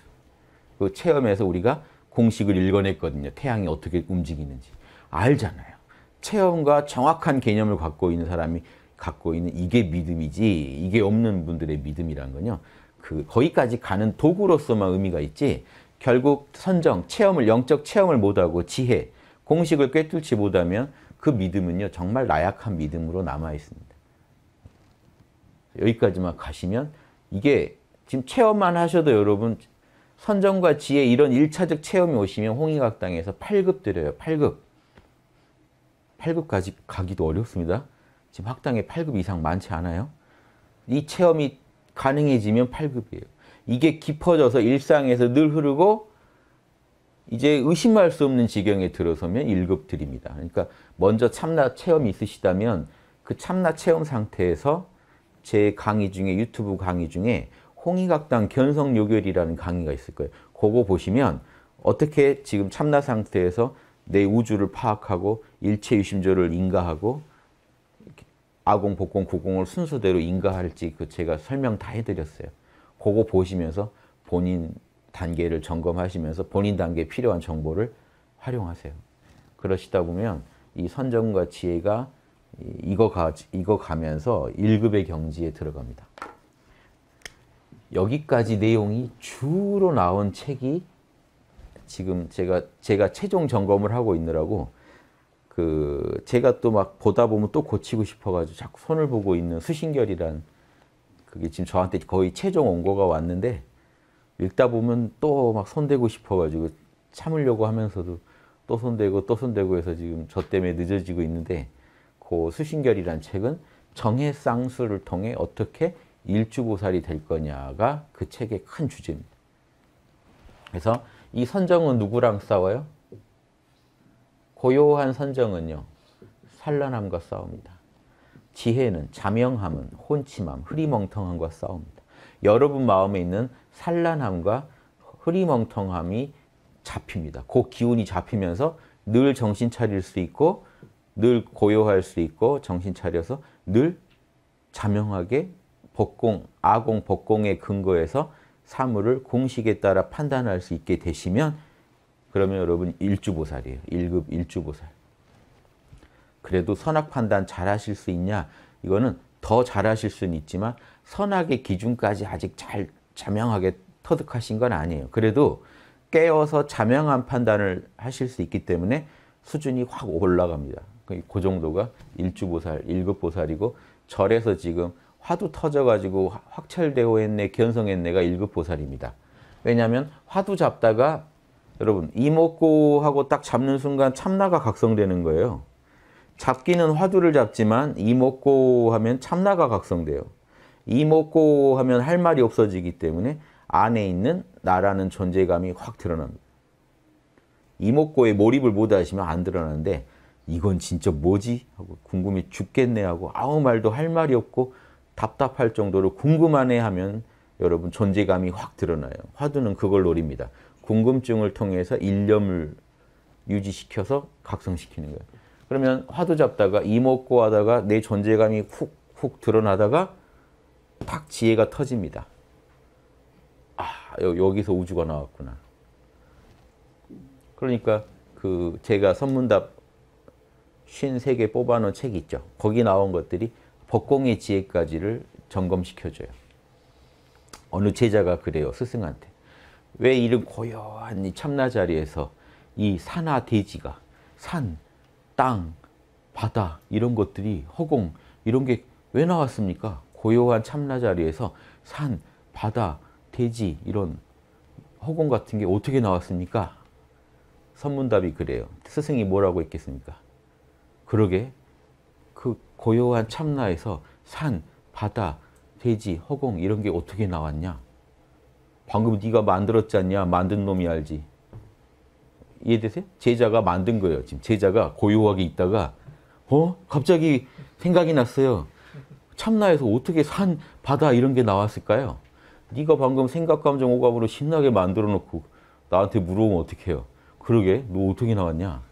그 체험에서 우리가 공식을 읽어냈거든요. 태양이 어떻게 움직이는지. 알잖아요. 체험과 정확한 개념을 갖고 있는 사람이 갖고 있는 이게 믿음이지 이게 없는 분들의 믿음이란 건요. 그 거기까지 가는 도구로서만 의미가 있지 결국 선정, 체험을 영적 체험을 못하고 지혜, 공식을 꿰뚫지 못하면 그 믿음은요 정말 나약한 믿음으로 남아 있습니다. 여기까지만 가시면 이게 지금 체험만 하셔도 여러분 선정과 지혜 이런 1차적 체험이 오시면 홍의각당에서 8급 드려요. 8급. 8급까지 가기도 어렵습니다. 지금 학당에 8급 이상 많지 않아요? 이 체험이 가능해지면 8급이에요. 이게 깊어져서 일상에서 늘 흐르고 이제 의심할 수 없는 지경에 들어서면 1급 드립니다. 그러니까 먼저 참나 체험이 있으시다면 그 참나 체험 상태에서 제 강의 중에 유튜브 강의 중에 홍의각당 견성요결이라는 강의가 있을 거예요. 그거 보시면 어떻게 지금 참나 상태에서 내 우주를 파악하고 일체유심조를 인가하고 아공, 복공, 구공을 순서대로 인가할지 그 제가 설명 다 해드렸어요. 그거 보시면서 본인 단계를 점검하시면서 본인 단계에 필요한 정보를 활용하세요. 그러시다 보면 이 선정과 지혜가 이거, 가, 이거 가면서 1급의 경지에 들어갑니다. 여기까지 내용이 주로 나온 책이 지금 제가 제가 최종 점검을 하고 있느라고 그 제가 또 막 보다 보면 또 고치고 싶어가지고 자꾸 손을 보고 있는 수신결이란 그게 지금 저한테 거의 최종 원고가 왔는데 읽다 보면 또 막 손대고 싶어가지고 참으려고 하면서도 또 손대고 또 손대고 해서 지금 저 때문에 늦어지고 있는데 그 수신결이란 책은 정해쌍수를 통해 어떻게 일주보살이 될 거냐가 그 책의 큰 주제입니다. 그래서 이 선정은 누구랑 싸워요? 고요한 선정은요. 산란함과 싸웁니다. 지혜는 자명함은 혼침함, 흐리멍텅함과 싸웁니다. 여러분 마음에 있는 산란함과 흐리멍텅함이 잡힙니다. 그 기운이 잡히면서 늘 정신 차릴 수 있고 늘 고요할 수 있고 정신 차려서 늘 자명하게 법공, 아공, 법공의 근거에서 사물을 공식에 따라 판단할 수 있게 되시면 그러면 여러분 일주보살이에요. 1급 일주보살. 그래도 선악 판단 잘 하실 수 있냐? 이거는 더 잘하실 수는 있지만 선악의 기준까지 아직 잘 자명하게 터득하신 건 아니에요. 그래도 깨어서 자명한 판단을 하실 수 있기 때문에 수준이 확 올라갑니다. 그 정도가 일주보살, 일급보살이고 절에서 지금 화두 터져가지고 확철대오했네, 견성했네가 일급보살입니다. 왜냐하면 화두 잡다가 여러분 이목구하고 딱 잡는 순간 참나가 각성되는 거예요. 잡기는 화두를 잡지만 이목구 하면 참나가 각성돼요. 이목구 하면 할 말이 없어지기 때문에 안에 있는 나라는 존재감이 확 드러납니다. 이목구에 몰입을 못 하시면 안 드러나는데 이건 진짜 뭐지? 하고 궁금해 죽겠네 하고 아무 말도 할 말이 없고 답답할 정도로 궁금하네 하면 여러분 존재감이 확 드러나요. 화두는 그걸 노립니다. 궁금증을 통해서 일념을 유지시켜서 각성시키는 거예요. 그러면 화두 잡다가 이목고 하다가 내 존재감이 훅훅 드러나다가 탁 지혜가 터집니다. 아, 여기서 우주가 나왔구나. 그러니까 그 제가 선문답 53개 뽑아놓은 책 있죠. 거기 나온 것들이 법공의 지혜까지를 점검시켜줘요. 어느 제자가 그래요, 스승한테. 왜 이런 고요한 이 참나자리에서 이 산하 대지가 산, 땅, 바다 이런 것들이 허공 이런 게 왜 나왔습니까? 고요한 참나자리에서 산, 바다, 대지 이런 허공 같은 게 어떻게 나왔습니까? 선문답이 그래요. 스승이 뭐라고 했겠습니까? 그러게 그 고요한 참나에서 산, 바다, 돼지, 허공 이런 게 어떻게 나왔냐? 방금 네가 만들었지 않냐? 만든 놈이 알지. 이해되세요? 제자가 만든 거예요. 지금 제자가 고요하게 있다가 어? 갑자기 생각이 났어요. 참나에서 어떻게 산, 바다 이런 게 나왔을까요? 네가 방금 생각, 감정, 오감으로 신나게 만들어 놓고 나한테 물어보면 어떡해요? 그러게 너 어떻게 나왔냐?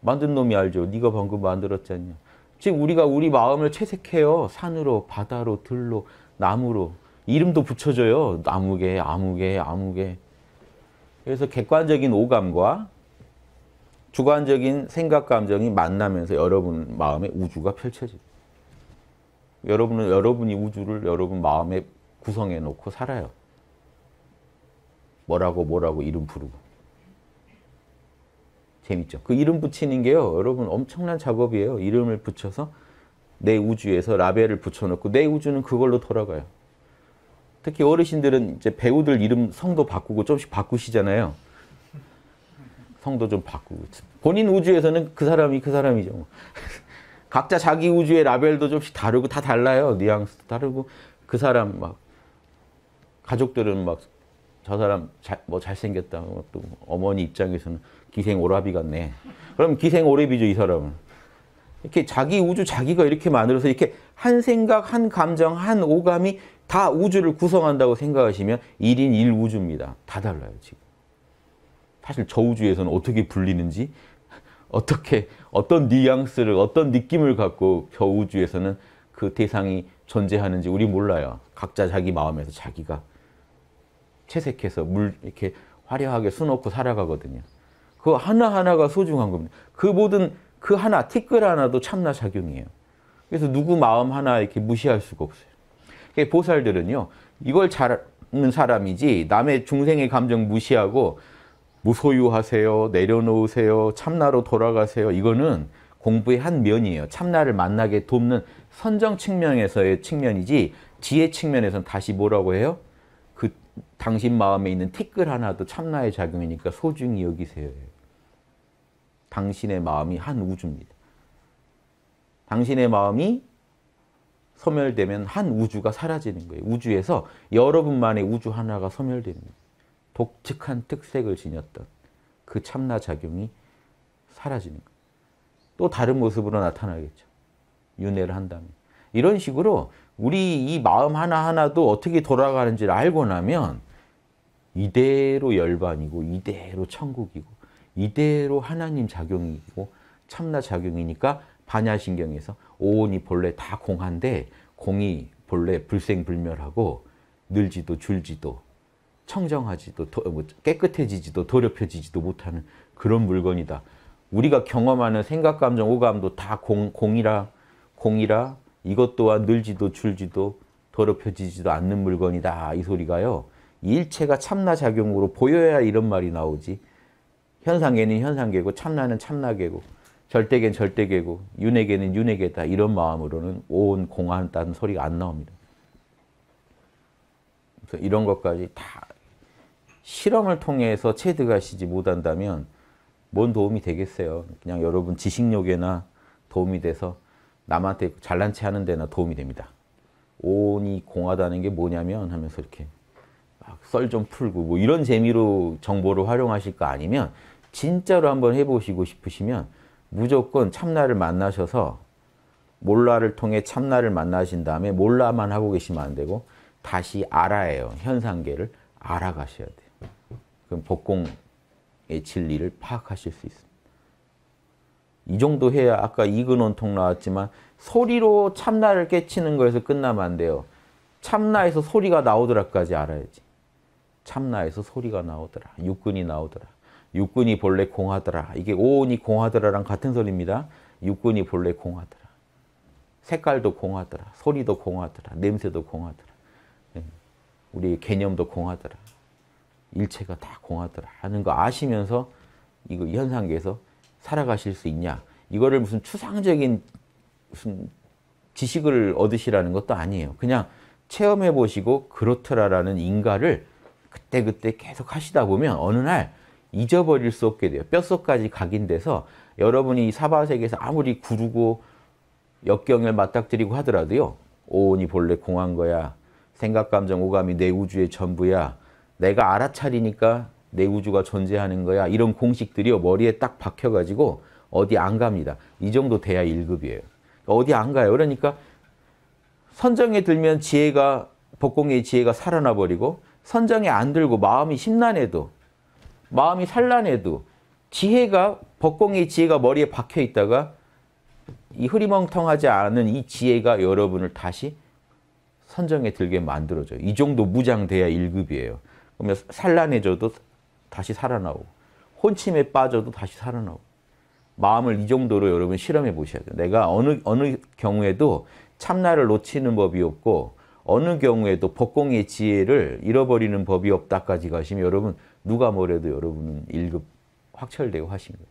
만든 놈이 알죠. 네가 방금 만들었지 않냐. 즉 우리가 우리 마음을 채색해요. 산으로, 바다로, 들로, 나무로. 이름도 붙여줘요. 아무개, 아무개, 아무개. 그래서 객관적인 오감과 주관적인 생각, 감정이 만나면서 여러분 마음에 우주가 펼쳐집니다. 여러분은 여러분이 우주를 여러분 마음에 구성해 놓고 살아요. 뭐라고 뭐라고 이름 부르고. 재밌죠? 그 이름 붙이는 게요. 여러분 엄청난 작업이에요. 이름을 붙여서 내 우주에서 라벨을 붙여놓고 내 우주는 그걸로 돌아가요. 특히 어르신들은 이제 배우들 이름 성도 바꾸고 조금씩 바꾸시잖아요. 성도 좀 바꾸고. 본인 우주에서는 그 사람이 그 사람이죠. [LAUGHS] 각자 자기 우주의 라벨도 조금씩 다르고 다 달라요. 뉘앙스도 다르고 그 사람 막 가족들은 막 저 사람 자, 뭐 잘생겼다. 뭐 또 어머니 입장에서는 기생 오라비 같네. 그럼 기생 오래비죠, 이 사람은. 이렇게 자기 우주 자기가 이렇게 만들어서 이렇게 한 생각, 한 감정, 한 오감이 다 우주를 구성한다고 생각하시면 1인 1우주입니다. 다 달라요, 지금. 사실 저 우주에서는 어떻게 불리는지 어떻게 어떤 뉘앙스를 어떤 느낌을 갖고 저 우주에서는 그 대상이 존재하는지 우리 몰라요. 각자 자기 마음에서 자기가 채색해서 물 이렇게 화려하게 수놓고 살아가거든요. 그 하나하나가 소중한 겁니다. 그 모든 그 하나, 티끌 하나도 참나 작용이에요. 그래서 누구 마음 하나 이렇게 무시할 수가 없어요. 그러니까 보살들은요, 이걸 잘하는 사람이지 남의 중생의 감정 무시하고 무소유하세요, 내려놓으세요, 참나로 돌아가세요. 이거는 공부의 한 면이에요. 참나를 만나게 돕는 선정 측면에서의 측면이지 지혜 측면에서는 다시 뭐라고 해요? 그 당신 마음에 있는 티끌 하나도 참나의 작용이니까 소중히 여기세요. 당신의 마음이 한 우주입니다. 당신의 마음이 소멸되면 한 우주가 사라지는 거예요. 우주에서 여러분만의 우주 하나가 소멸됩니다. 독특한 특색을 지녔던 그 참나작용이 사라지는 거예요. 또 다른 모습으로 나타나겠죠. 윤회를 한다면. 이런 식으로 우리 이 마음 하나하나도 어떻게 돌아가는지를 알고 나면 이대로 열반이고 이대로 천국이고 이대로 하나님 작용이고 참나 작용이니까 반야신경에서 오온이 본래 다 공한데 공이 본래 불생불멸하고 늘지도 줄지도 청정하지도 뭐 깨끗해지지도 더럽혀지지도 못하는 그런 물건이다. 우리가 경험하는 생각, 감정, 오감도 다 공, 공이라 공이라 이것 또한 늘지도 줄지도 더럽혀지지도 않는 물건이다. 이 소리가요. 이 일체가 참나 작용으로 보여야 이런 말이 나오지 현상계는 현상계고 참나는 참나계고 절대계는 절대계고 윤회계는 윤회계다 이런 마음으로는 온 공안다는 소리가 안 나옵니다. 그래서 이런 것까지 다 실험을 통해서 체득하시지 못한다면 뭔 도움이 되겠어요. 그냥 여러분 지식력에나 도움이 돼서 남한테 잘난 체 하는 데나 도움이 됩니다. 온이 공하다는 게 뭐냐면 하면서 이렇게 썰좀 풀고 뭐 이런 재미로 정보를 활용하실 거 아니면 진짜로 한번 해보시고 싶으시면 무조건 참나를 만나셔서 몰라를 통해 참나를 만나신 다음에 몰라만 하고 계시면 안 되고 다시 알아예요. 현상계를 알아가셔야 돼요. 그럼 복공의 진리를 파악하실 수 있습니다. 이 정도 해야 아까 이근원통 나왔지만 소리로 참나를 깨치는 거에서 끝나면 안 돼요. 참나에서 소리가 나오더라까지 알아야지. 참나에서 소리가 나오더라. 육근이 나오더라. 육군이 본래 공하더라. 이게 오온이 공하더라랑 같은 소리입니다. 육군이 본래 공하더라. 색깔도 공하더라. 소리도 공하더라. 냄새도 공하더라. 예. 우리 개념도 공하더라. 일체가 다 공하더라 하는 거 아시면서 이거 현상계에서 살아가실 수 있냐. 이거를 무슨 추상적인 무슨 지식을 얻으시라는 것도 아니에요. 그냥 체험해 보시고 그렇더라라는 인가를 그때그때 계속 하시다 보면 어느 날 잊어버릴 수 없게 돼요. 뼛속까지 각인돼서 여러분이 사바세계에서 아무리 구르고 역경을 맞닥뜨리고 하더라도요. 오온이 본래 공한 거야. 생각, 감정, 오감이 내 우주의 전부야. 내가 알아차리니까 내 우주가 존재하는 거야. 이런 공식들이 머리에 딱 박혀가지고 어디 안 갑니다. 이 정도 돼야 1급이에요. 어디 안 가요. 그러니까 선정에 들면 지혜가, 복공의 지혜가 살아나 버리고 선정에 안 들고 마음이 심란해도 마음이 산란해도 지혜가 법공의 지혜가 머리에 박혀 있다가 이 흐리멍텅하지 않은 이 지혜가 여러분을 다시 선정에 들게 만들어줘요. 이 정도 무장돼야 1급이에요. 그러면 산란해져도 다시 살아나오고 혼침에 빠져도 다시 살아나오고 마음을 이 정도로 여러분 실험해 보셔야 돼요. 내가 어느 어느 경우에도 참나를 놓치는 법이 없고 어느 경우에도 법공의 지혜를 잃어버리는 법이 없다까지 가시면 여러분 누가 뭐래도 여러분은 1급 확철되고 하신 거예요.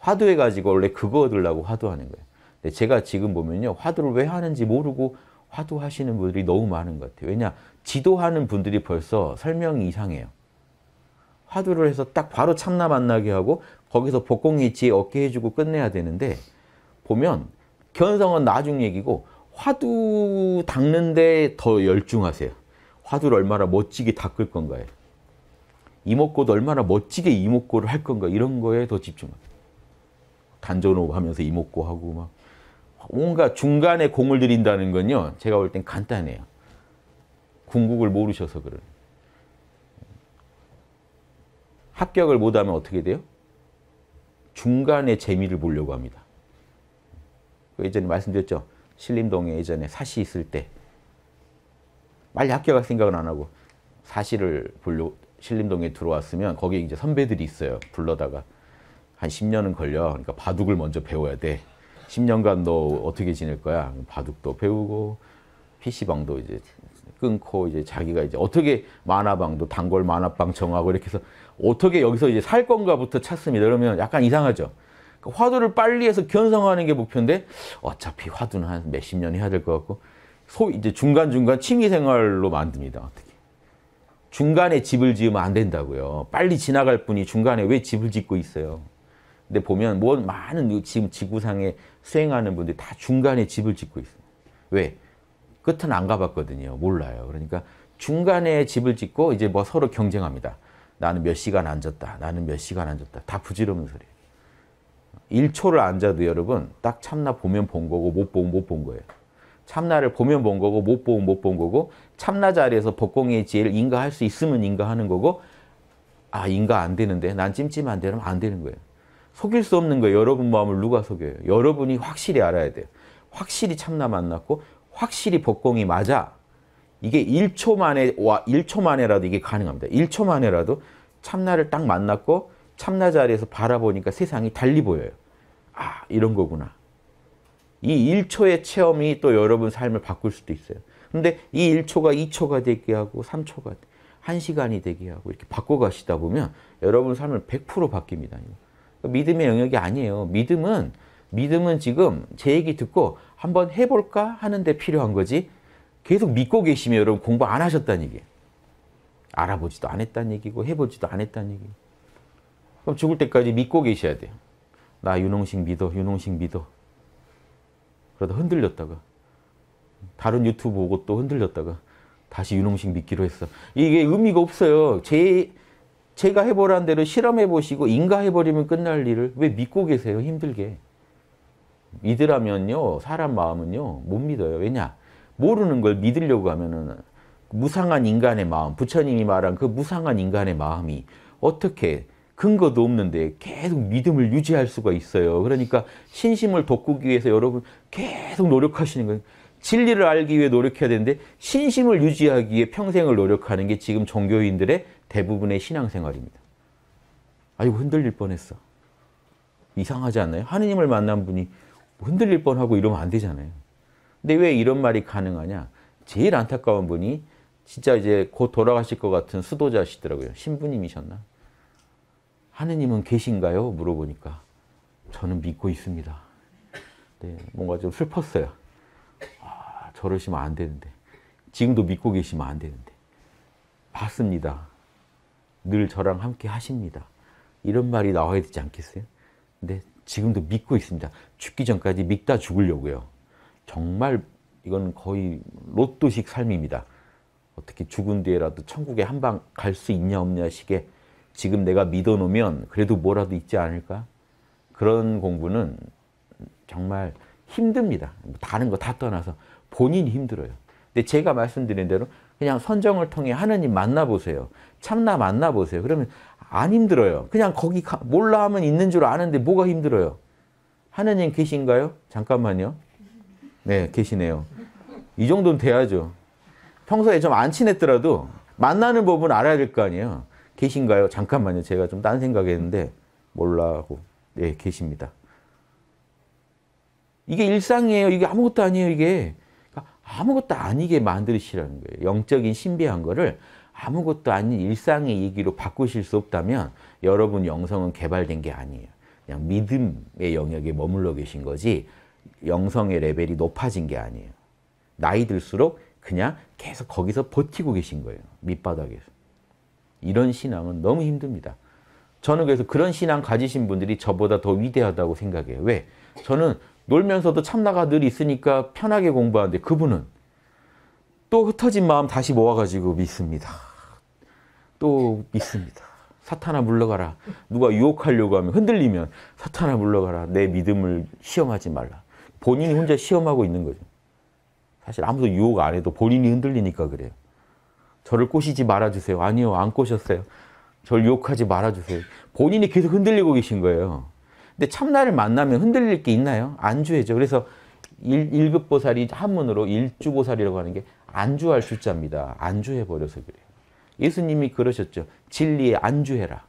화두해가지고 원래 그거 얻으려고 화두하는 거예요. 근데 제가 지금 보면요. 화두를 왜 하는지 모르고 화두하시는 분들이 너무 많은 것 같아요. 왜냐? 지도하는 분들이 벌써 설명이 이상해요. 화두를 해서 딱 바로 참나 만나게 하고 거기서 복공이치 얻게 해주고 끝내야 되는데 보면 견성은 나중 얘기고 화두 닦는데 더 열중하세요. 화두를 얼마나 멋지게 닦을 건가요? 이목고도 얼마나 멋지게 이목고를 할 건가 이런 거에 더 집중합니다. 간전호흡 하면서 이목고 하고 막 뭔가 중간에 공을 들인다는 건요. 제가 볼 땐 간단해요. 궁극을 모르셔서 그래 합격을 못하면 어떻게 돼요? 중간에 재미를 보려고 합니다. 그 예전에 말씀드렸죠. 신림동에 예전에 사시 있을 때 빨리 합격할 생각은 안 하고 사시를 보려 신림동에 들어왔으면 거기 이제 선배들이 있어요. 불러다가 한 10년은 걸려. 그러니까 바둑을 먼저 배워야 돼. 10년간 너 어떻게 지낼 거야? 바둑도 배우고 PC방도 이제 끊고 이제 자기가 이제 어떻게 만화방도 단골 만화방 정하고 이렇게 해서 어떻게 여기서 이제 살 건가부터 찾습니다. 그러면 약간 이상하죠. 그러니까 화두를 빨리 해서 견성하는 게 목표인데 어차피 화두는 한 몇 십 년 해야 될 것 같고 소 이제 중간중간 취미생활로 만듭니다. 어떻게. 중간에 집을 지으면 안 된다고요. 빨리 지나갈 뿐이 중간에 왜 집을 짓고 있어요. 근데 보면 뭐 많은 지금 지구상에 수행하는 분들이 다 중간에 집을 짓고 있어요. 왜? 끝은 안 가봤거든요. 몰라요. 그러니까 중간에 집을 짓고 이제 뭐 서로 경쟁합니다. 나는 몇 시간 앉았다. 나는 몇 시간 앉았다. 다부지런한 소리예요. 1초를 앉아도 여러분 딱 참나 보면 본 거고 못 보면 못 본 거예요. 참나를 보면 본 거고 못 보면 못 본 거고 참나 자리에서 법공의 지혜를 인가할 수 있으면 인가하는 거고 아 인가 안 되는데 난 찜찜한데 그러면 안 되는 거예요. 속일 수 없는 거예요. 여러분 마음을 누가 속여요. 여러분이 확실히 알아야 돼요. 확실히 참나 만났고 확실히 법공이 맞아. 이게 1초 만에 와 1초 만에라도 이게 가능합니다. 1초 만에라도 참나를 딱 만났고 참나 자리에서 바라보니까 세상이 달리 보여요. 아 이런 거구나. 이 1초의 체험이 또 여러분 삶을 바꿀 수도 있어요. 근데 이 1초가 2초가 되게 하고 3초가 1시간이 되게 하고 이렇게 바꿔가시다 보면 여러분 삶을100% 바뀝니다. 그러니까 믿음의 영역이 아니에요. 믿음은 믿음은 지금 제 얘기 듣고 한번 해볼까 하는데 필요한 거지 계속 믿고 계시면 여러분 공부 안 하셨다는 얘기예요. 알아보지도 안 했다는 얘기고 해보지도 안 했다는 얘기 그럼 죽을 때까지 믿고 계셔야 돼요. 나 윤홍식 믿어, 윤홍식 믿어. 그러다 흔들렸다가 다른 유튜브 보고 또 흔들렸다가 다시 윤홍식 믿기로 했어. 이게 의미가 없어요. 제, 제가 해보란 대로 실험해보시고 인가해버리면 끝날 일을 왜 믿고 계세요? 힘들게. 믿으라면요. 사람 마음은요. 못 믿어요. 왜냐? 모르는 걸 믿으려고 하면은 무상한 인간의 마음, 부처님이 말한 그 무상한 인간의 마음이 어떻게 근거도 없는데 계속 믿음을 유지할 수가 있어요. 그러니까 신심을 돋구기 위해서 여러분 계속 노력하시는 거예요. 진리를 알기 위해 노력해야 되는데 신심을 유지하기 위해 평생을 노력하는 게 지금 종교인들의 대부분의 신앙생활입니다. 아니 흔들릴 뻔했어. 이상하지 않나요? 하느님을 만난 분이 흔들릴 뻔하고 이러면 안 되잖아요. 근데 왜 이런 말이 가능하냐? 제일 안타까운 분이 진짜 이제 곧 돌아가실 것 같은 수도자시더라고요. 신부님이셨나? 하느님은 계신가요? 물어보니까 저는 믿고 있습니다. 네, 뭔가 좀 슬펐어요. 저러시면 안 되는데 지금도 믿고 계시면 안 되는데 봤습니다. 늘 저랑 함께 하십니다. 이런 말이 나와야 되지 않겠어요? 근데 지금도 믿고 있습니다. 죽기 전까지 믿다 죽으려고요. 정말 이건 거의 로또식 삶입니다. 어떻게 죽은 뒤에라도 천국에 한 방 갈 수 있냐 없냐 식의 지금 내가 믿어놓으면 그래도 뭐라도 있지 않을까? 그런 공부는 정말 힘듭니다. 다른 거 다 떠나서 본인이 힘들어요. 근데 제가 말씀드린 대로 그냥 선정을 통해 하느님 만나보세요. 참나 만나보세요. 그러면 안 힘들어요. 그냥 거기 가, 몰라 하면 있는 줄 아는데 뭐가 힘들어요? 하느님 계신가요? 잠깐만요. 네, 계시네요. 이 정도는 돼야죠. 평소에 좀 안 친했더라도 만나는 법은 알아야 될 거 아니에요. 계신가요? 잠깐만요. 제가 좀 딴 생각했는데 몰라고 네, 계십니다. 이게 일상이에요. 이게 아무것도 아니에요. 이게 아무것도 아니게 만드시라는 거예요. 영적인 신비한 거를 아무것도 아닌 일상의 얘기로 바꾸실 수 없다면 여러분 영성은 개발된 게 아니에요. 그냥 믿음의 영역에 머물러 계신 거지 영성의 레벨이 높아진 게 아니에요. 나이 들수록 그냥 계속 거기서 버티고 계신 거예요. 밑바닥에서. 이런 신앙은 너무 힘듭니다. 저는 그래서 그런 신앙 가지신 분들이 저보다 더 위대하다고 생각해요. 왜? 저는 놀면서도 참나가 늘 있으니까 편하게 공부하는데 그분은 또 흩어진 마음 다시 모아가지고 믿습니다. 또 믿습니다. 사탄아 물러가라. 누가 유혹하려고 하면 흔들리면 사탄아 물러가라. 내 믿음을 시험하지 말라. 본인이 혼자 시험하고 있는 거죠. 사실 아무도 유혹 안 해도 본인이 흔들리니까 그래요. 저를 꼬시지 말아주세요. 아니요, 안 꼬셨어요. 저를 유혹하지 말아주세요. 본인이 계속 흔들리고 계신 거예요. 근데 참나를 만나면 흔들릴 게 있나요? 안주해죠. 그래서 일, 급 보살이 한문으로 일주보살이라고 하는 게 안주할 숫자입니다. 안주해버려서 그래요. 예수님이 그러셨죠. 진리에 안주해라.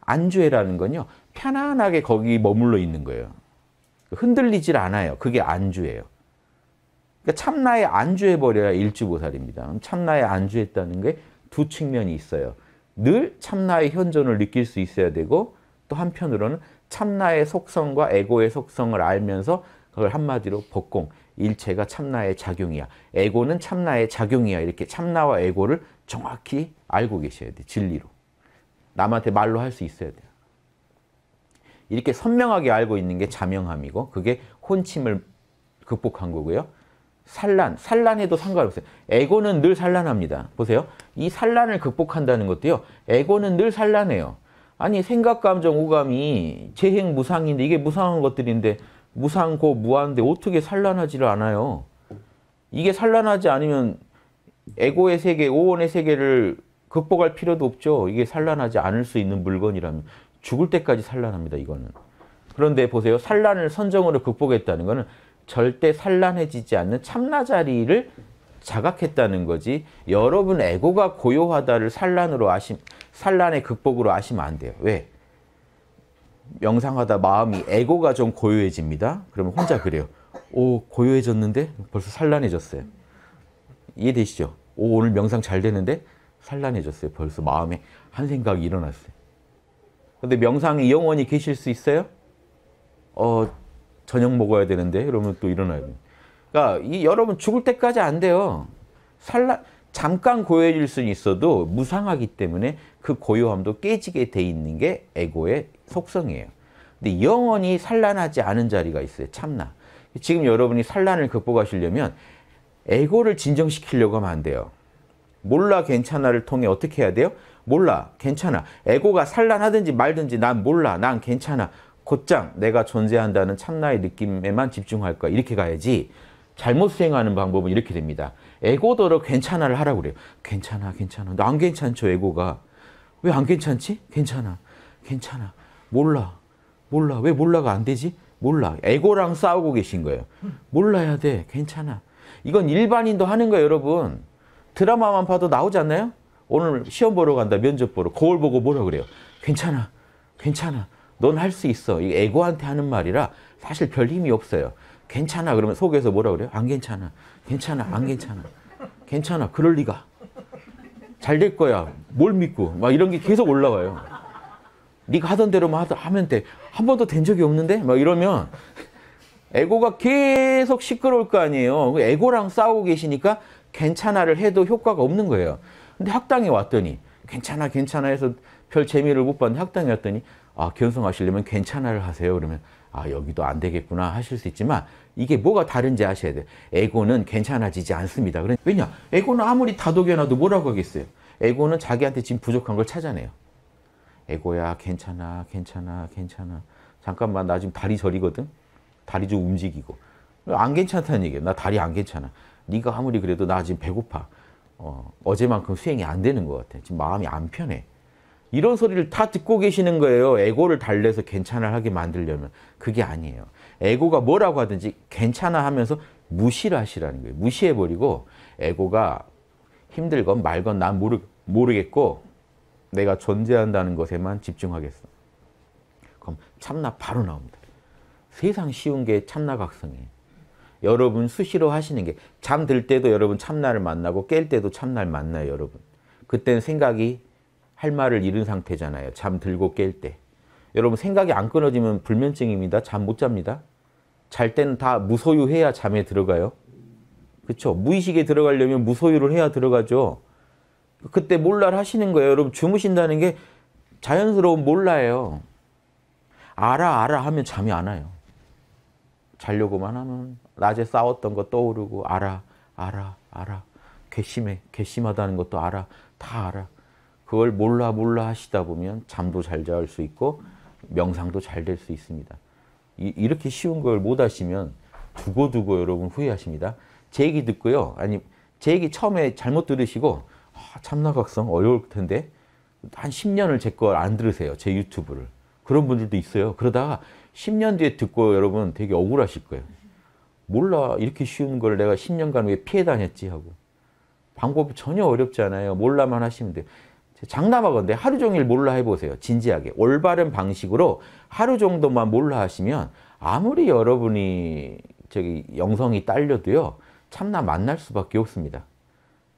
안주해라는 건요. 편안하게 거기 머물러 있는 거예요. 흔들리질 않아요. 그게 안주예요. 그러니까 참나에 안주해버려야 일주보살입니다. 참나에 안주했다는 게 두 측면이 있어요. 늘 참나의 현존을 느낄 수 있어야 되고 또 한편으로는 참나의 속성과 에고의 속성을 알면서 그걸 한마디로 복공, 일체가 참나의 작용이야. 에고는 참나의 작용이야. 이렇게 참나와 에고를 정확히 알고 계셔야 돼. 진리로. 남한테 말로 할 수 있어야 돼요. 이렇게 선명하게 알고 있는 게 자명함이고 그게 혼침을 극복한 거고요. 산란, 산란해도 상관없어요. 에고는 늘 산란합니다. 보세요. 이 산란을 극복한다는 것도요. 에고는 늘 산란해요. 아니 생각, 감정, 오감이 재행 무상인데 이게 무상한 것들인데 무상고 무한데 어떻게 산란하지를 않아요. 이게 산란하지 않으면 에고의 세계, 오원의 세계를 극복할 필요도 없죠. 이게 산란하지 않을 수 있는 물건이라면 죽을 때까지 산란합니다. 이거는. 그런데 보세요. 산란을 선정으로 극복했다는 것은 절대 산란해지지 않는 참나자리를 자각했다는 거지 여러분 에고가 고요하다를 산란으로 아심 산란의 극복으로 아시면 안 돼요. 왜? 명상하다 마음이 에고가 좀 고요해집니다. 그러면 혼자 그래요. 오 고요해졌는데 벌써 산란해졌어요. 이해되시죠? 오 오늘 명상 잘 되는데 산란해졌어요. 벌써 마음에 한 생각이 일어났어요. 근데 명상에 영원히 계실 수 있어요? 어 저녁 먹어야 되는데 이러면 또 일어나야 돼요. 그러니까 이 여러분 죽을 때까지 안 돼요. 산란 잠깐 고요해질 수는 있어도 무상하기 때문에 그 고요함도 깨지게 돼 있는 게 에고의 속성이에요. 근데 영원히 산란하지 않은 자리가 있어요. 참나. 지금 여러분이 산란을 극복하시려면 에고를 진정시키려고 하면 안 돼요. 몰라 괜찮아를 통해 어떻게 해야 돼요? 몰라 괜찮아. 에고가 산란하든지 말든지 난 몰라 난 괜찮아. 곧장 내가 존재한다는 참나의 느낌에만 집중할 거야. 이렇게 가야지. 잘못 수행하는 방법은 이렇게 됩니다. 에고더러 괜찮아를 하라고 그래요. 괜찮아 괜찮아. 난 괜찮죠 에고가. 왜안 괜찮지? 괜찮아. 괜찮아. 몰라. 몰라. 왜 몰라가 안 되지? 몰라. 에고랑 싸우고 계신 거예요. 몰라야 돼. 괜찮아. 이건 일반인도 하는 거예요, 여러분. 드라마만 봐도 나오지 않나요? 오늘 시험 보러 간다, 면접 보러. 거울 보고 뭐라 그래요? 괜찮아. 괜찮아. 넌 할 수 있어. 이 에고한테 하는 말이라 사실 별 힘이 없어요. 괜찮아. 그러면 속에서 뭐라 그래요? 안 괜찮아. 괜찮아. 안 괜찮아. 괜찮아. 그럴 리가. 잘될 거야. 뭘 믿고. 막 이런 게 계속 올라와요. 네가 하던 대로만 하 하면 돼. 한 번도 된 적이 없는데? 막 이러면 에고가 계속 시끄러울 거 아니에요. 그 에고랑 싸우고 계시니까 괜찮아를 해도 효과가 없는 거예요. 근데 학당에 왔더니 괜찮아 괜찮아 해서 별 재미를 못 봤는데 학당에 왔더니 아 견성하시려면 괜찮아를 하세요. 그러면 아 여기도 안 되겠구나 하실 수 있지만 이게 뭐가 다른지 아셔야 돼요. 에고는 괜찮아지지 않습니다. 왜냐? 에고는 아무리 다독여놔도 뭐라고 하겠어요? 에고는 자기한테 지금 부족한 걸 찾아내요. 에고야 괜찮아 괜찮아 괜찮아 잠깐만 나 지금 다리 저리거든? 다리 좀 움직이고 안 괜찮다는 얘기예요. 나 다리 안 괜찮아. 네가 아무리 그래도 나 지금 배고파. 어, 어제만큼 수행이 안 되는 것 같아. 지금 마음이 안 편해. 이런 소리를 다 듣고 계시는 거예요. 에고를 달래서 괜찮아 하게 만들려면. 그게 아니에요. 에고가 뭐라고 하든지 괜찮아 하면서 무시를 하시라는 거예요. 무시해버리고 에고가 힘들건 말건 난 모르, 모르겠고 내가 존재한다는 것에만 집중하겠어. 그럼 참나 바로 나옵니다. 세상 쉬운 게 참나각성이에요. 여러분 수시로 하시는 게 잠들 때도 여러분 참나를 만나고 깰 때도 참나를 만나요 여러분. 그때는 생각이 할 말을 잃은 상태잖아요. 잠들고 깰 때. 여러분 생각이 안 끊어지면 불면증입니다. 잠 못 잡니다. 잘 때는 다 무소유해야 잠에 들어가요. 그렇죠? 무의식에 들어가려면 무소유를 해야 들어가죠. 그때 몰라를 하시는 거예요. 여러분 주무신다는 게 자연스러운 몰라예요. 알아 알아 하면 잠이 안 와요. 자려고만 하면 낮에 싸웠던 거 떠오르고 알아 알아 알아 괘씸해 괘씸하다는 것도 알아 다 알아 그걸 몰라 몰라 하시다 보면 잠도 잘 잘 수 있고 명상도 잘 될 수 있습니다. 이, 렇게 쉬운 걸 못 하시면 두고두고 여러분 후회하십니다. 제 얘기 듣고요. 아니 제 얘기 처음에 잘못 들으시고 아, 참나각성 어려울 텐데 한 10년을 제 걸 안 들으세요. 제 유튜브를. 그런 분들도 있어요. 그러다가 10년 뒤에 듣고 여러분 되게 억울하실 거예요. 몰라 이렇게 쉬운 걸 내가 10년간 왜 피해 다녔지 하고 방법이 전혀 어렵지 않아요. 몰라만 하시면 돼요. 장담하건데 하루 종일 몰라 해보세요. 진지하게. 올바른 방식으로 하루 정도만 몰라 하시면 아무리 여러분이 저기 영성이 딸려도요. 참나 만날 수밖에 없습니다.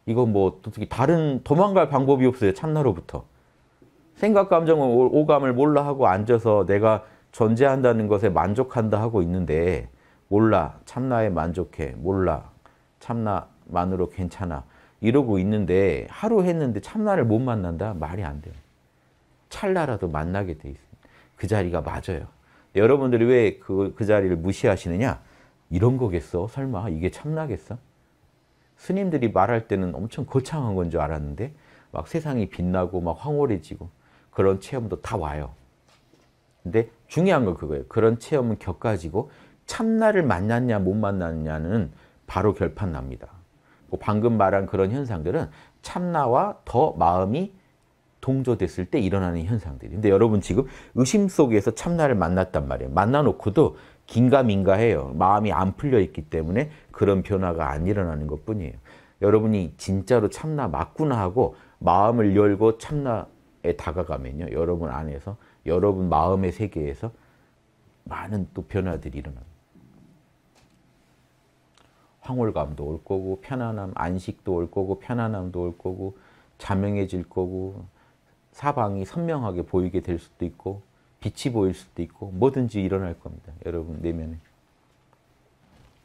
이건 뭐 어떻게 다른 도망갈 방법이 없어요. 참나로부터. 생각, 감정 오감을 몰라 하고 앉아서 내가 존재한다는 것에 만족한다 하고 있는데 몰라 참나에 만족해 몰라 참나만으로 괜찮아 이러고 있는데 하루 했는데 참나를 못 만난다? 말이 안 돼요. 찰나라도 만나게 돼 있어요. 그 자리가 맞아요. 여러분들이 왜그그 그 자리를 무시하시느냐? 이런 거겠어? 설마 이게 참나겠어? 스님들이 말할 때는 엄청 거창한 건 줄 알았는데 막 세상이 빛나고 막 황홀해지고 그런 체험도 다 와요. 근데 중요한 건 그거예요. 그런 체험은 겪어지고 참나를 만났냐 못 만났냐는 바로 결판 납니다. 뭐 방금 말한 그런 현상들은 참나와 더 마음이 동조됐을 때 일어나는 현상들이 데 여러분 지금 의심 속에서 참나를 만났단 말이에요. 만나놓고도 긴가민가해요. 마음이 안 풀려 있기 때문에 그런 변화가 안 일어나는 것뿐이에요. 여러분이 진짜로 참나 맞구나 하고 마음을 열고 참나에 다가가면요. 여러분 안에서 여러분 마음의 세계에서 많은 또 변화들이 일어납니다. 황홀감도 올 거고 편안함, 안식도 올 거고 편안함도 올 거고 자명해질 거고 사방이 선명하게 보이게 될 수도 있고 빛이 보일 수도 있고 뭐든지 일어날 겁니다. 여러분 내면에.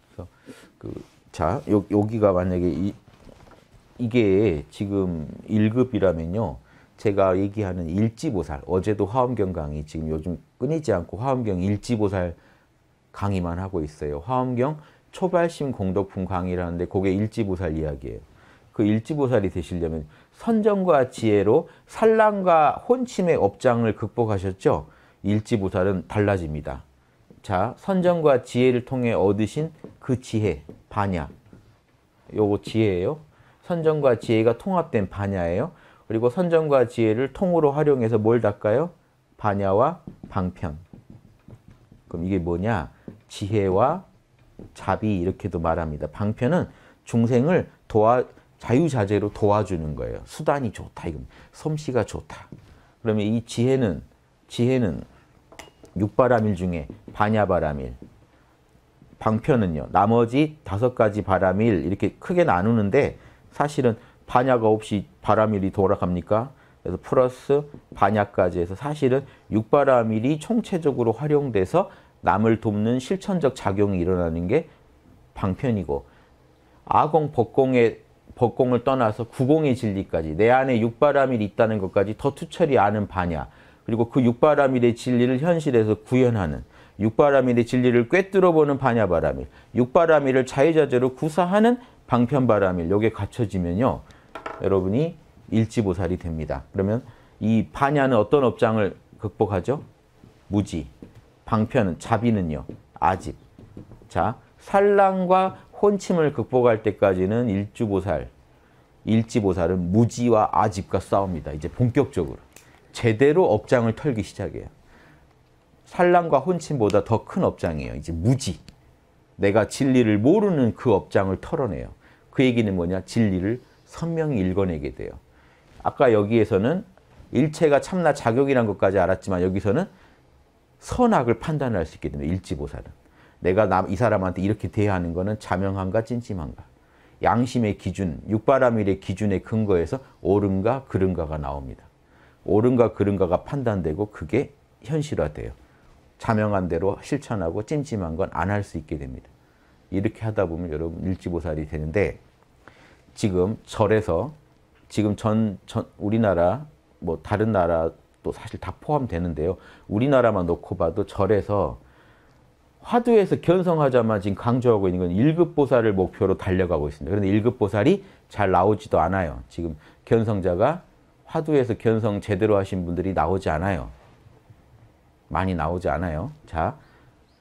그래서 그, 자, 여기가 만약에 이, 이게 지금 1급이라면요. 제가 얘기하는 일지보살, 어제도 화엄경 강의, 지금 요즘 끊이지 않고 화엄경 일지보살 강의만 하고 있어요. 화엄경 초발심 공덕품 강의라는데 그게 일지보살 이야기예요. 그 일지보살이 되시려면 선정과 지혜로 산란과 혼침의 업장을 극복하셨죠? 일지보살은 달라집니다. 자, 선정과 지혜를 통해 얻으신 그 지혜, 반야. 요거 지혜예요. 선정과 지혜가 통합된 반야예요. 그리고 선정과 지혜를 통으로 활용해서 뭘 닦아요? 반야와 방편. 그럼 이게 뭐냐? 지혜와 자비 이렇게도 말합니다. 방편은 중생을 도와 자유자재로 도와주는 거예요. 수단이 좋다 이겁 솜씨가 좋다. 그러면 이 지혜는 지혜는 육바라밀 중에 반야바라밀 방편은요. 나머지 다섯 가지 바라밀 이렇게 크게 나누는데 사실은 반야가 없이 바라밀이 돌아갑니까? 그래서 플러스 반야까지 해서 사실은 육바라밀이 총체적으로 활용돼서 남을 돕는 실천적 작용이 일어나는 게 방편이고 아공, 법공의 법공을 떠나서 구공의 진리까지 내 안에 육바라밀이 있다는 것까지 더 투철히 아는 반야 그리고 그 육바라밀의 진리를 현실에서 구현하는 육바라밀의 진리를 꿰뚫어보는 반야바라밀 육바라밀을 자유자재로 구사하는 방편바라밀 요게 갖춰지면요 여러분이 일지보살이 됩니다. 그러면 이 반야는 어떤 업장을 극복하죠? 무지. 방편은 자비는요. 아집. 자, 산란과 혼침을 극복할 때까지는 일주보살, 일지보살은 무지와 아집과 싸웁니다. 이제 본격적으로. 제대로 업장을 털기 시작해요. 산란과 혼침보다 더 큰 업장이에요. 이제 무지. 내가 진리를 모르는 그 업장을 털어내요. 그 얘기는 뭐냐? 진리를 선명히 읽어내게 돼요. 아까 여기에서는 일체가 참나 자격이란 것까지 알았지만 여기서는 선악을 판단할 수 있게 됩니 일지보살은. 내가 남, 이 사람한테 이렇게 대하는 거는 자명한가 찜찜한가. 양심의 기준, 육바라밀의 기준의 근거에서 옳은가 그른가가 나옵니다. 옳은가 그른가가 판단되고 그게 현실화돼요. 자명한 대로 실천하고 찜찜한 건 안 할 수 있게 됩니다. 이렇게 하다 보면 여러분 일지보살이 되는데 지금 절에서 지금 전, 전 우리나라 뭐 다른 나라 또 사실 다 포함되는데요. 우리나라만 놓고 봐도 절에서 화두에서 견성하자마 지금 강조하고 있는 건 1급 보살을 목표로 달려가고 있습니다. 그런데 1급 보살이 잘 나오지도 않아요. 지금 견성자가 화두에서 견성 제대로 하신 분들이 나오지 않아요. 많이 나오지 않아요. 자,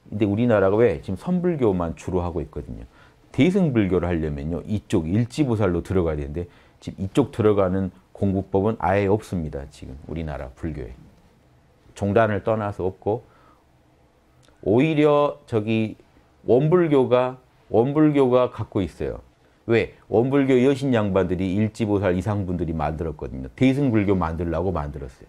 근데 우리나라가 왜 지금 선불교만 주로 하고 있거든요. 대승불교를 하려면요. 이쪽 일지보살로 들어가야 되는데 지금 이쪽 들어가는 공부법은 아예 없습니다. 지금 우리나라 불교에. 종단을 떠나서 없고 오히려 저기 원불교가 원불교가 갖고 있어요. 왜? 원불교 여신 양반들이 일지보살 이상 분들이 만들었거든요. 대승불교 만들라고 만들었어요.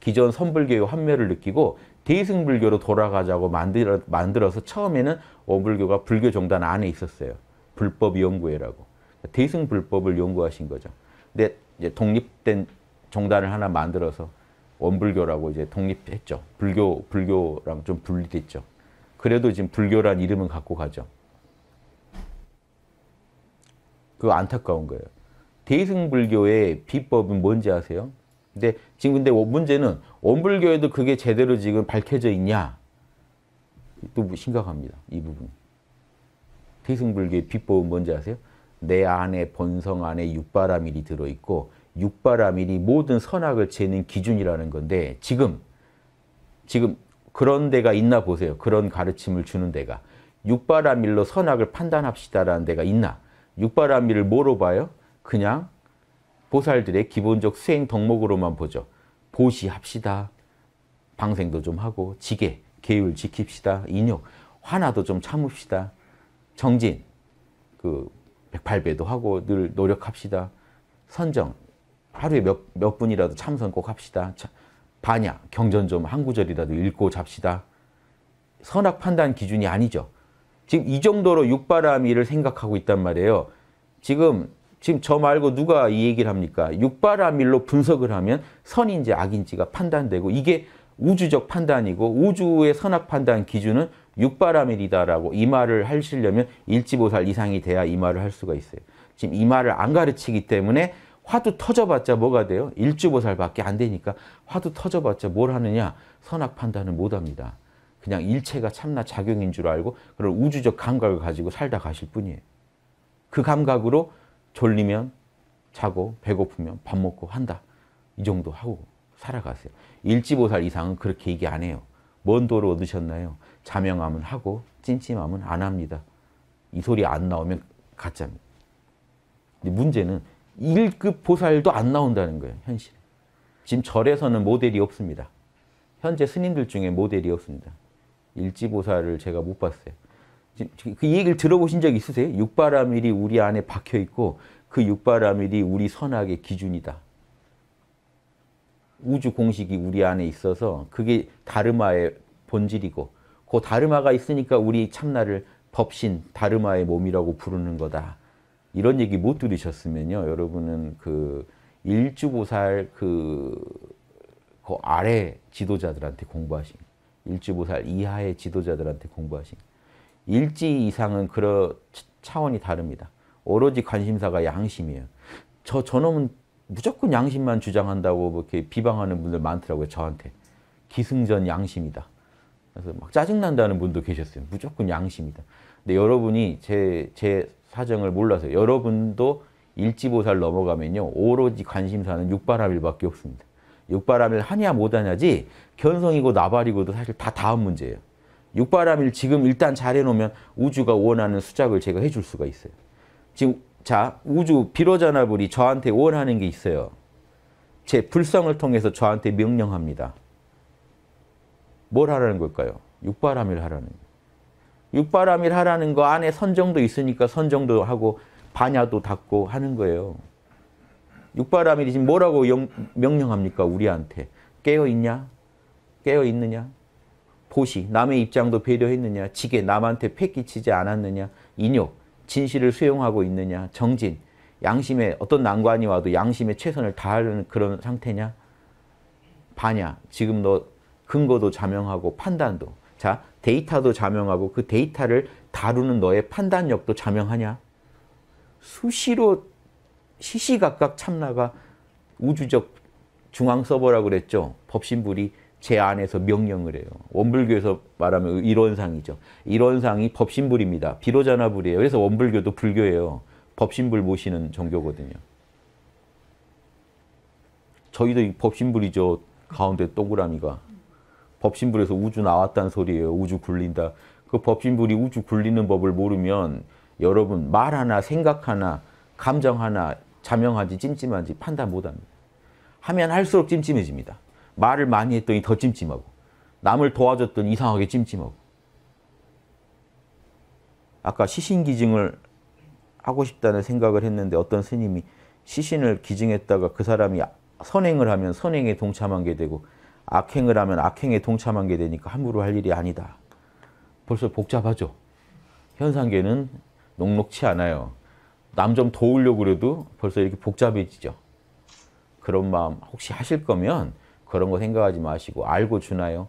기존 선불교의 환멸을 느끼고 대승불교로 돌아가자고 만들어, 만들어서 처음에는 원불교가 불교 종단 안에 있었어요. 불법 연구회라고. 대승불법을 연구하신 거죠. 근데 이제 독립된 종단을 하나 만들어서 원불교라고 이제 독립했죠. 불교 불교랑 좀 분리됐죠. 그래도 지금 불교란 이름은 갖고 가죠. 그 안타까운 거예요. 대승불교의 비법은 뭔지 아세요? 근데 지금 근데 문제는 원불교에도 그게 제대로 지금 밝혀져 있냐? 또 뭐 심각합니다. 이 부분. 대승불교의 비법은 뭔지 아세요? 내 안에 본성 안에 육바라밀이 들어있고 육바라밀이 모든 선악을 재는 기준이라는 건데 지금 지금 그런 데가 있나 보세요. 그런 가르침을 주는 데가. 육바라밀로 선악을 판단합시다라는 데가 있나? 육바라밀을 뭐로 봐요? 그냥 보살들의 기본적 수행 덕목으로만 보죠. 보시합시다. 방생도 좀 하고 지게, 계율 지킵시다. 인욕, 화나도 좀 참읍시다. 정진, 그 108배도 하고 늘 노력합시다. 선정, 하루에 몇, 몇 분이라도 참선 꼭 합시다. 반야, 경전 좀 한 구절이라도 읽고 잡시다. 선악 판단 기준이 아니죠. 지금 이 정도로 육바라미를 생각하고 있단 말이에요. 지금 지금 저 말고 누가 이 얘기를 합니까? 육바라밀로 분석을 하면 선인지 악인지가 판단되고 이게 우주적 판단이고 우주의 선악 판단 기준은 육바라밀이다라고 이 말을 하시려면 일지보살 이상이 돼야 이 말을 할 수가 있어요. 지금 이 말을 안 가르치기 때문에 화두 터져봤자 뭐가 돼요? 일주보살밖에 안 되니까 화두 터져봤자 뭘 하느냐? 선악 판단을 못합니다. 그냥 일체가 참나 작용인 줄 알고 그런 우주적 감각을 가지고 살다 가실 뿐이에요. 그 감각으로 졸리면 자고 배고프면 밥 먹고 한다. 이 정도 하고 살아가세요. 일지보살 이상은 그렇게 얘기 안 해요. 뭔 도를 얻으셨나요? 자명함은 하고 찜찜함은 안 합니다. 이 소리 안 나오면 가짜입니다. 근데 문제는 1급 보살도 안 나온다는 거예요. 현실 지금 절에서는 모델이 없습니다. 현재 스님들 중에 모델이 없습니다. 일지보살을 제가 못 봤어요. 그 얘기를 들어보신 적 있으세요? 육바라밀이 우리 안에 박혀 있고 그 육바라밀이 우리 선악의 기준이다. 우주 공식이 우리 안에 있어서 그게 다르마의 본질이고 그 다르마가 있으니까 우리 참나를 법신, 다르마의 몸이라고 부르는 거다. 이런 얘기 못 들으셨으면요. 여러분은 그 일주보살 그, 그 아래 지도자들한테 공부하신 일주보살 이하의 지도자들한테 공부하신 일지 이상은 그런 차원이 다릅니다. 오로지 관심사가 양심이에요. 저 저놈은 무조건 양심만 주장한다고 이렇게 비방하는 분들 많더라고요. 저한테. 기승전 양심이다. 그래서 막 짜증난다는 분도 계셨어요. 무조건 양심이다. 근데 여러분이 제, 제 사정을 몰라서 여러분도 일지보살 넘어가면요. 오로지 관심사는 육바라밀밖에 없습니다. 육바라밀 하냐 못하냐지 견성이고 나발이고도 사실 다 다음 문제예요. 육바라밀 지금 일단 잘해놓으면 우주가 원하는 수작을 제가 해줄 수가 있어요. 지금 자 우주 비로자나불이 저한테 원하는 게 있어요. 제 불성을 통해서 저한테 명령합니다. 뭘 하라는 걸까요? 육바람일 하라는 육바람일 하라는 거 안에 선정도 있으니까 선정도 하고 반야도 닫고 하는 거예요. 육바람일이 지금 뭐라고 영, 명령합니까? 우리한테. 깨어있냐? 깨어있느냐? 보시, 남의 입장도 배려했느냐? 지게, 남한테 패 끼치지 않았느냐? 인욕, 진실을 수용하고 있느냐? 정진, 양심에 어떤 난관이 와도 양심에 최선을 다하는 그런 상태냐? 반야, 지금 너 근거도 자명하고 판단도. 자, 데이터도 자명하고 그 데이터를 다루는 너의 판단력도 자명하냐? 수시로 시시각각 참나가 우주적 중앙 서버라고 그랬죠. 법신불이 제 안에서 명령을 해요. 원불교에서 말하면 이론상이죠. 이론상이 법신불입니다. 비로자나불이에요. 그래서 원불교도 불교예요. 법신불 모시는 종교거든요. 저희도 법신불이죠. 가운데 동그라미가. 법신불에서 우주 나왔다는 소리예요. 우주 굴린다. 그 법신불이 우주 굴리는 법을 모르면 여러분 말 하나, 생각 하나, 감정 하나 자명한지 찜찜한지 판단 못합니다. 하면 할수록 찜찜해집니다. 말을 많이 했더니 더 찜찜하고 남을 도와줬더니 이상하게 찜찜하고 아까 시신기증을 하고 싶다는 생각을 했는데 어떤 스님이 시신을 기증했다가 그 사람이 선행을 하면 선행에 동참한 게 되고 악행을 하면 악행에 동참한 게 되니까 함부로 할 일이 아니다. 벌써 복잡하죠. 현상계는 녹록치 않아요. 남 좀 도우려고 그래도 벌써 이렇게 복잡해지죠. 그런 마음 혹시 하실 거면 그런 거 생각하지 마시고 알고 주나요?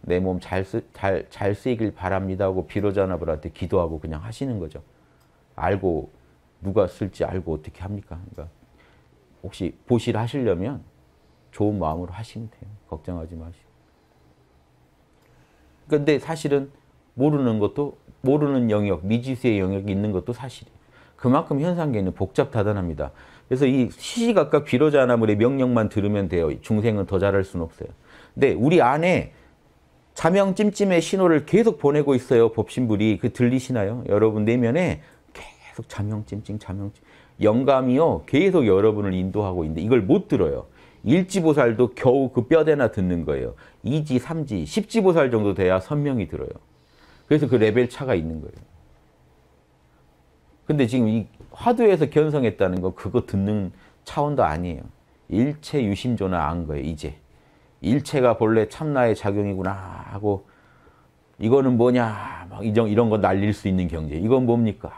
내 몸 잘 잘, 잘 쓰이길 바랍니다 하고 비로자나불한테 기도하고 그냥 하시는 거죠. 알고 누가 쓸지 알고 어떻게 합니까? 그러니까 혹시 보실 하시려면 좋은 마음으로 하시면 돼요. 걱정하지 마시고. 근데 사실은 모르는 것도 모르는 영역, 미지수의 영역이 있는 것도 사실이에요. 그만큼 현상계는 복잡다단합니다. 그래서 이 시시각각 비로자 나물의 명령만 들으면 돼요. 중생은 더 잘할 수는 없어요. 근데 우리 안에 자명 찜찜의 신호를 계속 보내고 있어요. 법신불이. 그 들리시나요? 여러분 내면에 계속 자명 찜찜, 자명 찜 영감이요. 계속 여러분을 인도하고 있는데 이걸 못 들어요. 일지보살도 겨우 그 뼈대나 듣는 거예요. 2지, 3지, 10지보살 정도 돼야 선명히 들어요. 그래서 그 레벨 차가 있는 거예요. 근데 지금 이 화두에서 견성했다는 거 그거 듣는 차원도 아니에요. 일체 유심조나 안 거예요, 이제. 일체가 본래 참나의 작용이구나 하고 이거는 뭐냐 막 이런, 이런 거 날릴 수 있는 경제. 이건 뭡니까?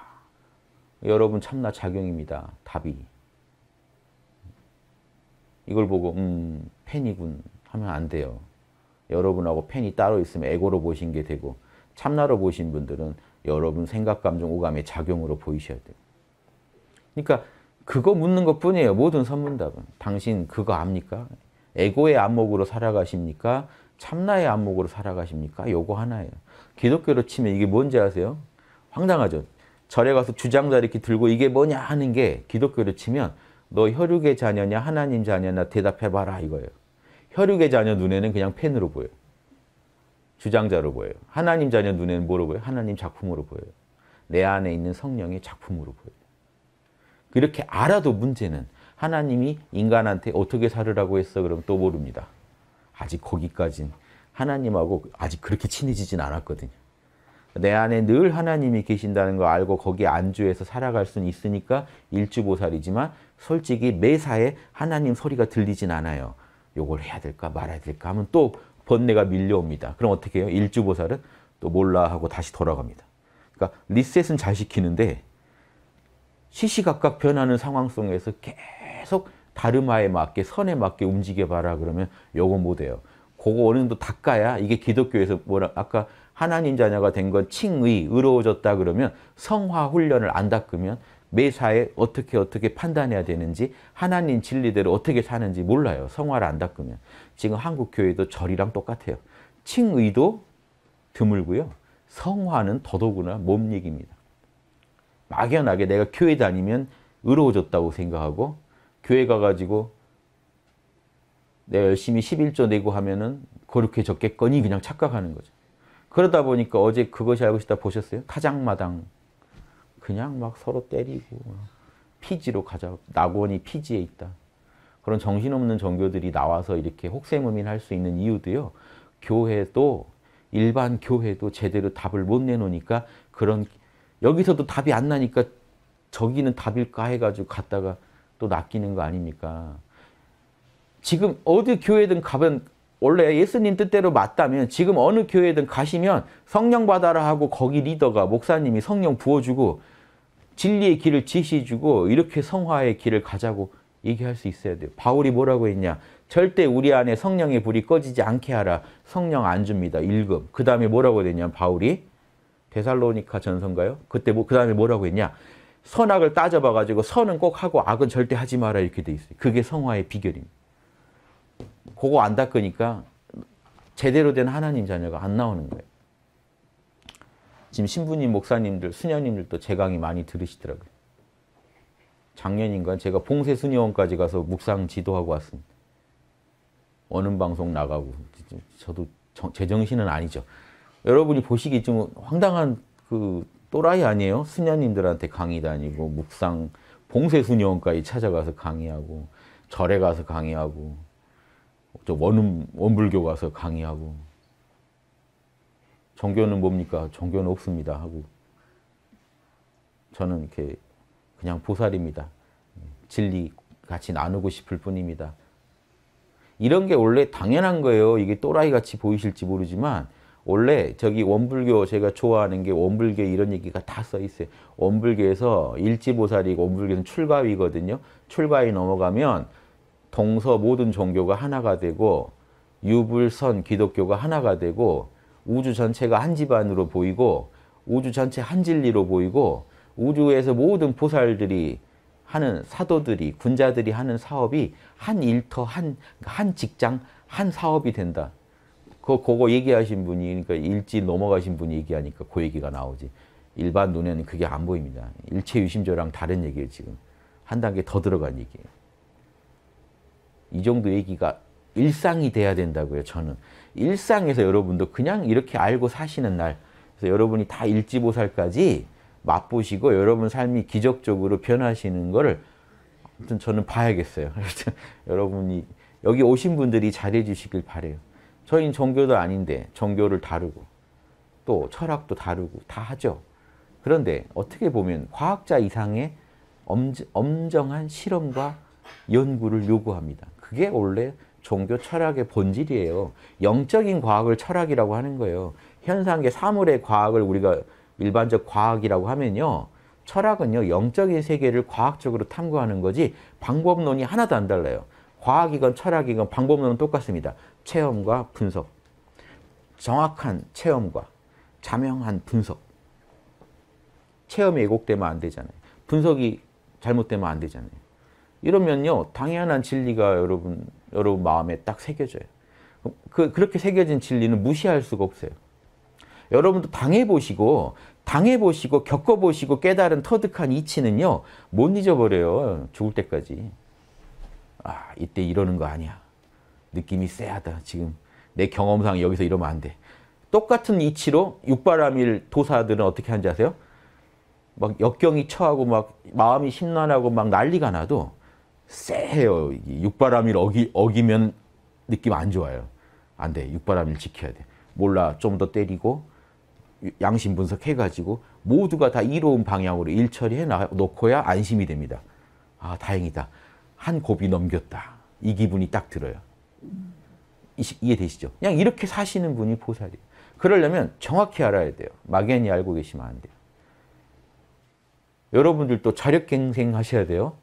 여러분 참나 작용입니다. 답이. 이걸 보고 음 팬이군 하면 안 돼요. 여러분하고 팬이 따로 있으면 에고로 보신 게 되고 참나로 보신 분들은 여러분 생각, 감정, 오감의 작용으로 보이셔야 돼요. 그러니까 그거 묻는 것뿐이에요. 모든 선문답은. 당신 그거 압니까? 에고의 안목으로 살아가십니까? 참나의 안목으로 살아가십니까? 요거 하나예요. 기독교로 치면 이게 뭔지 아세요? 황당하죠. 절에 가서 주장자 이렇게 들고 이게 뭐냐 하는 게 기독교로 치면 너 혈육의 자녀냐 하나님 자녀냐 대답해봐라 이거예요. 혈육의 자녀 눈에는 그냥 팬으로 보여 주장자로 보여 하나님 자녀 눈에는 뭐로 보여 하나님 작품으로 보여내 안에 있는 성령의 작품으로 보여 그렇게 알아도 문제는 하나님이 인간한테 어떻게 살으라고 했어? 그럼 또 모릅니다. 아직 거기까진 하나님하고 아직 그렇게 친해지진 않았거든요. 내 안에 늘 하나님이 계신다는 거 알고 거기에 안주해서 살아갈 수는 있으니까 일주보살이지만 솔직히 매사에 하나님 소리가 들리진 않아요. 요걸 해야 될까 말아야 될까 하면 또 번뇌가 밀려옵니다. 그럼 어떻게 해요? 일주보살은 또 몰라 하고 다시 돌아갑니다. 그러니까 리셋은 잘 시키는데 시시각각 변하는 상황 속에서 계속 다름아에 맞게 선에 맞게 움직여 봐라 그러면 요거 못해요. 그거 어느 정도 닦아야 이게 기독교에서 뭐라 아까 하나님 자녀가 된 건 칭의, 의로워졌다 그러면 성화 훈련을 안 닦으면 매사에 어떻게 어떻게 판단해야 되는지 하나님 진리대로 어떻게 사는지 몰라요. 성화를 안 닦으면. 지금 한국 교회도 절이랑 똑같아요. 칭의도 드물고요. 성화는 더더구나 못 이깁니다. 막연하게 내가 교회 다니면 의로워졌다고 생각하고 교회 가가지고 내가 열심히 11조 내고 하면은 그렇게 적겠거니 그냥 착각하는 거죠. 그러다 보니까 어제 그것이 알고 싶다 보셨어요? 타장마당 그냥 막 서로 때리고 피지로 가자. 낙원이 피지에 있다. 그런 정신없는 종교들이 나와서 이렇게 혹세무민할 수 있는 이유도요. 교회도 일반 교회도 제대로 답을 못 내놓으니까 그런 여기서도 답이 안 나니까 저기는 답일까 해가지고 갔다가 또 낚이는 거 아닙니까? 지금 어디 교회든 가면 원래 예수님 뜻대로 맞다면 지금 어느 교회든 가시면 성령 받아라 하고 거기 리더가 목사님이 성령 부어주고 진리의 길을 지시주고 해 이렇게 성화의 길을 가자고 얘기할 수 있어야 돼요. 바울이 뭐라고 했냐? 절대 우리 안에 성령의 불이 꺼지지 않게 하라. 성령 안 줍니다. 1금. 그 다음에 뭐라고 되냐 바울이 데살로니카 전선가요? 그때 뭐, 그 다음에 뭐라고 했냐? 선악을 따져봐가지고 선은 꼭 하고 악은 절대 하지 마라 이렇게 돼 있어요. 그게 성화의 비결입니다. 그거 안 닦으니까 제대로 된 하나님 자녀가 안 나오는 거예요. 지금 신부님, 목사님들, 수녀님들도 제 강의 많이 들으시더라고요. 작년인가 제가 봉쇄 수녀원까지 가서 묵상 지도하고 왔습니다. 어느 방송 나가고 저도 제 정신은 아니죠. 여러분이 보시기 좀 황당한 그 또라이 아니에요? 수녀님들한테 강의 다니고 묵상 봉쇄 수녀원까지 찾아가서 강의하고 절에 가서 강의하고 저 원음 원불교 가서 강의하고 종교는 뭡니까? 종교는 없습니다 하고 저는 이렇게 그냥 보살입니다. 진리 같이 나누고 싶을 뿐입니다. 이런 게 원래 당연한 거예요. 이게 또라이 같이 보이실지 모르지만 원래 저기 원불교 제가 좋아하는 게 원불교 이런 얘기가 다 써 있어요. 원불교에서 일지보살이 원불교는 출가위거든요. 출가위 넘어가면 동서 모든 종교가 하나가 되고 유불선 기독교가 하나가 되고 우주 전체가 한 집안으로 보이고 우주 전체 한 진리로 보이고 우주에서 모든 보살들이 하는 사도들이 군자들이 하는 사업이 한 일터 한 한 직장 한 사업이 된다. 그 그거 얘기하신 분이 그러니까 일지 넘어가신 분이 얘기하니까 그 얘기가 나오지. 일반 눈에는 그게 안 보입니다. 일체 유심조랑 다른 얘기예요 지금 한 단계 더 들어간 얘기예요. 이 정도 얘기가 일상이 돼야 된다고요 저는. 일상에서 여러분도 그냥 이렇게 알고 사시는 날 그래서 여러분이 다 일지보살까지 맛보시고 여러분 삶이 기적적으로 변하시는 거를 아무튼 저는 봐야겠어요. [LAUGHS] 여러분이 여기 오신 분들이 잘해 주시길 바래요. 저희는 종교도 아닌데 종교를 다루고 또 철학도 다루고 다 하죠. 그런데 어떻게 보면 과학자 이상의 엄정한 실험과 연구를 요구합니다. 그게 원래 종교 철학의 본질이에요. 영적인 과학을 철학이라고 하는 거예요. 현상계 사물의 과학을 우리가 일반적 과학이라고 하면요. 철학은요. 영적인 세계를 과학적으로 탐구하는 거지 방법론이 하나도 안 달라요. 과학이건 철학이건 방법론은 똑같습니다. 체험과 분석. 정확한 체험과 자명한 분석. 체험이 왜곡되면 안 되잖아요. 분석이 잘못되면 안 되잖아요. 이러면요. 당연한 진리가 여러분 여러분 마음에 딱 새겨져요. 그, 그렇게 새겨진 진리는 무시할 수가 없어요. 여러분도 당해보시고 당해보시고 겪어보시고 깨달은 터득한 이치는요. 못 잊어버려요. 죽을 때까지. 아 이때 이러는 거 아니야. 느낌이 쎄하다. 지금 내 경험상 여기서 이러면 안 돼. 똑같은 이치로 육바람일 도사들은 어떻게 하는지 아세요? 막 역경이 처하고 막 마음이 심란하고 막 난리가 나도 세해요. 육바람일 어기, 어기면 느낌 안 좋아요. 안 돼. 육바람일 지켜야 돼. 몰라. 좀 더 때리고 양심 분석해가지고 모두가 다 이로운 방향으로 일 처리해 놓고야 안심이 됩니다. 아 다행이다. 한 고비 넘겼다. 이 기분이 딱 들어요. 이해되시죠? 그냥 이렇게 사시는 분이 보살이에요. 그러려면 정확히 알아야 돼요. 막연히 알고 계시면 안 돼요. 여러분들도 자력갱생 하셔야 돼요.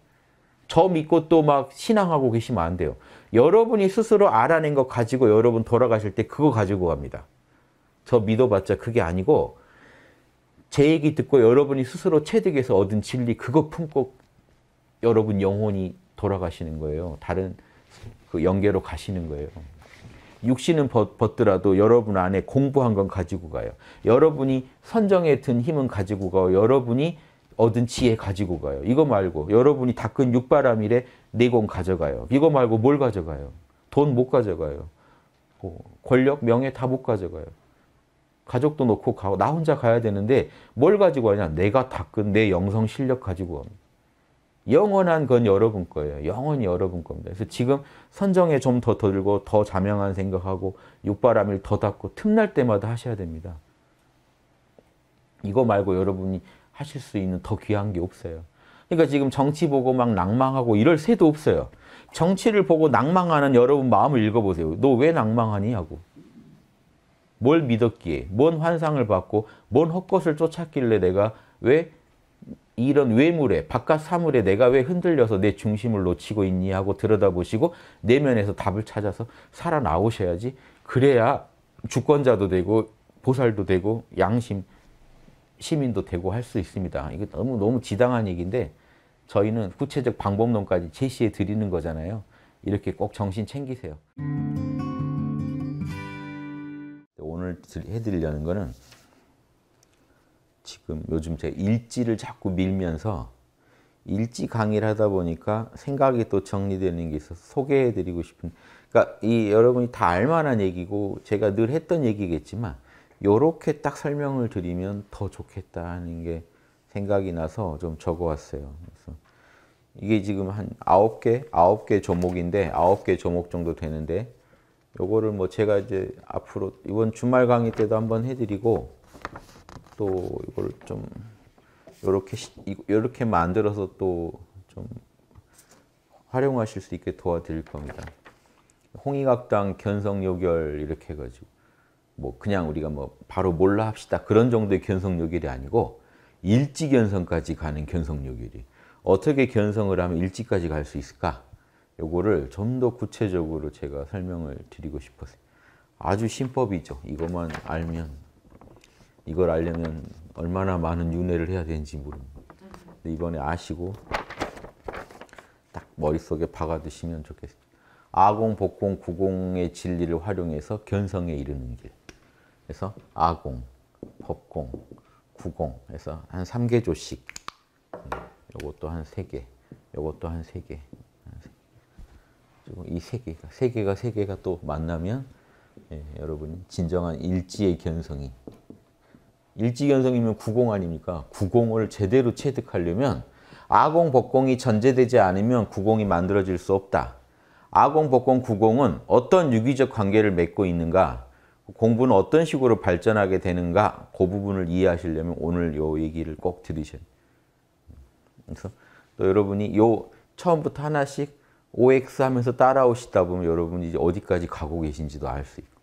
저 믿고 또 막 신앙하고 계시면 안 돼요. 여러분이 스스로 알아낸 거 가지고 여러분 돌아가실 때 그거 가지고 갑니다. 저 믿어봤자 그게 아니고 제 얘기 듣고 여러분이 스스로 체득해서 얻은 진리 그거 품고 여러분 영혼이 돌아가시는 거예요. 다른 그 연계로 가시는 거예요. 육신은 벗더라도 여러분 안에 공부한 건 가지고 가요. 여러분이 선정에 든 힘은 가지고 가고 여러분이 얻은 지혜 가지고 가요. 이거 말고 여러분이 닦은 육바람일에 내공 가져가요. 이거 말고 뭘 가져가요? 돈 못 가져가요. 뭐 권력, 명예 다 못 가져가요. 가족도 놓고 가고 나 혼자 가야 되는데 뭘 가지고 가냐? 내가 닦은 내 영성 실력 가지고 갑니다. 영원한 건 여러분 거예요. 영원히 여러분 겁니다. 그래서 지금 선정에 좀더 들고 더 자명한 생각하고 육바람일 더 닦고 틈날 때마다 하셔야 됩니다. 이거 말고 여러분이 하실 수 있는 더 귀한 게 없어요. 그러니까 지금 정치 보고 막 낭망하고 이럴 새도 없어요. 정치를 보고 낭망하는 여러분 마음을 읽어보세요. 너 왜 낭망하니? 하고. 뭘 믿었기에, 뭔 환상을 받고, 뭔 헛것을 쫓았길래 내가 왜 이런 외물에, 바깥 사물에 내가 왜 흔들려서 내 중심을 놓치고 있니? 하고 들여다보시고 내면에서 답을 찾아서 살아나오셔야지. 그래야 주권자도 되고, 보살도 되고, 양심, 시민도 되고 할 수 있습니다. 이게 너무 너무 지당한 얘기인데 저희는 구체적 방법론까지 제시해 드리는 거잖아요. 이렇게 꼭 정신 챙기세요. 오늘 해드리려는 거는 지금 요즘 제가 일지를 자꾸 밀면서 일지 강의를 하다 보니까 생각이 또 정리되는 게 있어서 소개해드리고 싶은 그러니까 이 여러분이 다 알만한 얘기고 제가 늘 했던 얘기겠지만 요렇게 딱 설명을 드리면 더 좋겠다 하는 게 생각이 나서 좀 적어왔어요. 그래서 이게 지금 한 9개, 9개 조목인데 9개 조목 정도 되는데 요거를 뭐 제가 이제 앞으로 이번 주말 강의 때도 한번 해드리고 또 이걸 좀 요렇게 요렇게 만들어서 또 좀 활용하실 수 있게 도와드릴 겁니다. 홍의각당 견성요결 이렇게 해가지고 뭐 그냥 우리가 뭐 바로 몰라 합시다 그런 정도의 견성요결이 아니고 일지견성까지 가는 견성요결이 어떻게 견성을 하면 일지까지 갈 수 있을까? 요거를 좀 더 구체적으로 제가 설명을 드리고 싶었어요. 아주 신법이죠. 이것만 알면 이걸 알려면 얼마나 많은 윤회를 해야 되는지 모릅니다. 이번에 아시고 딱 머릿속에 박아두시면 좋겠습니다. 아공, 복공, 구공의 진리를 활용해서 견성에 이르는 길. 그래서 아공, 법공, 구공 해서 한 3개조씩 음, 요것도 한 3개, 요것도 한 3개 그리고 이 3개가, 3개가 3개가 또 만나면 예, 여러분 진정한 일지의 견성이 일지 견성이면 구공 아닙니까? 구공을 제대로 체득하려면 아공, 법공이 전제되지 않으면 구공이 만들어질 수 없다. 아공, 법공, 구공은 어떤 유기적 관계를 맺고 있는가? 공부는 어떤 식으로 발전하게 되는가 그 부분을 이해하시려면 오늘 요 얘기를 꼭 들으셔야 그래또 여러분이 요 처음부터 하나씩 OX 하면서 따라오시다 보면 여러분이 이제 어디까지 가고 계신지도 알 수 있고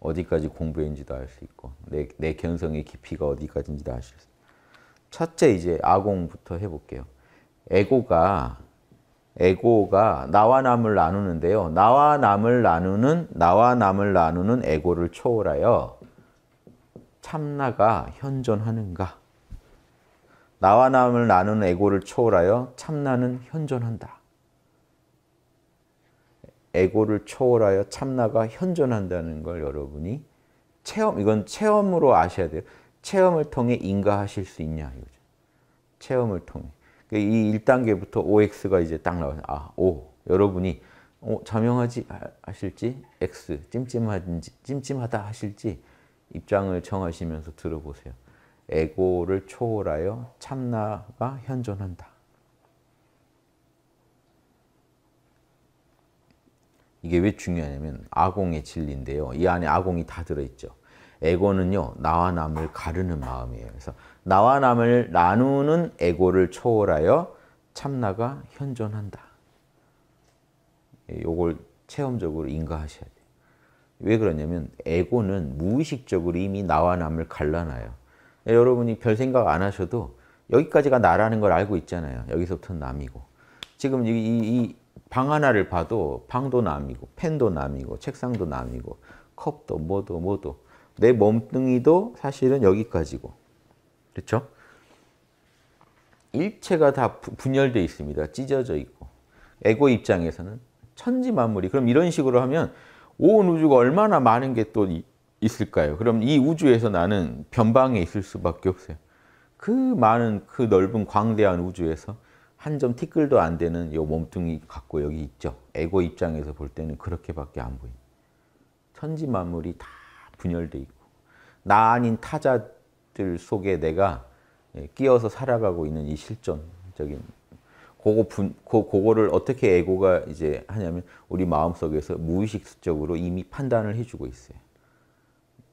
어디까지 공부했는지도 알 수 있고 내, 내 견성의 깊이가 어디까지인지도 아실 수 있고 첫째 이제 아공부터 해볼게요. 에고가 에고가 나와 남을 나누는데요. 나와 남을 나누는 나와 남을 나누는 에고를 초월하여 참나가 현존하는가? 나와 남을 나누는 에고를 초월하여 참나는 현존한다. 에고를 초월하여 참나가 현존한다는 걸 여러분이 체험, 이건 체험으로 아셔야 돼요. 체험을 통해 인가하실 수 있냐 이거죠. 체험을 통해. 이 1단계부터 OX가 이제 딱 나와서 아, O. 여러분이 어, 자명하지 하실지 X, 찜찜한지, 찜찜하다 하실지 입장을 정하시면서 들어보세요. 에고를 초월하여 참나가 현존한다. 이게 왜 중요하냐면 아공의 진리인데요. 이 안에 아공이 다 들어있죠. 에고는요. 나와 남을 가르는 마음이에요. 그래서 나와 남을 나누는 에고를 초월하여 참나가 현존한다. 예, 요걸 체험적으로 인가하셔야 돼요. 왜 그러냐면 에고는 무의식적으로 이미 나와 남을 갈라놔요. 예, 여러분이 별 생각 안 하셔도 여기까지가 나라는 걸 알고 있잖아요. 여기서부터는 남이고. 지금 이, 이방 하나를 봐도 방도 남이고 펜도 남이고 책상도 남이고 컵도 뭐도 뭐도 내 몸뚱이도 사실은 여기까지고 그렇죠? 일체가 다 분열돼 있습니다. 찢어져 있고. 에고 입장에서는 천지 만물이. 그럼 이런 식으로 하면 온 우주가 얼마나 많은 게 또 있을까요? 그럼 이 우주에서 나는 변방에 있을 수밖에 없어요. 그 많은 그 넓은 광대한 우주에서 한 점 티끌도 안 되는 요 몸뚱이 갖고 여기 있죠. 에고 입장에서 볼 때는 그렇게밖에 안보입니 천지 만물이 다 분열돼 있고 나 아닌 타자 것들 속에 내가 예, 끼어서 살아가고 있는 이 실존적인 그거 분, 그, 그거를 어떻게 에고가 이제 하냐면 우리 마음속에서 무의식적으로 이미 판단을 해주고 있어요.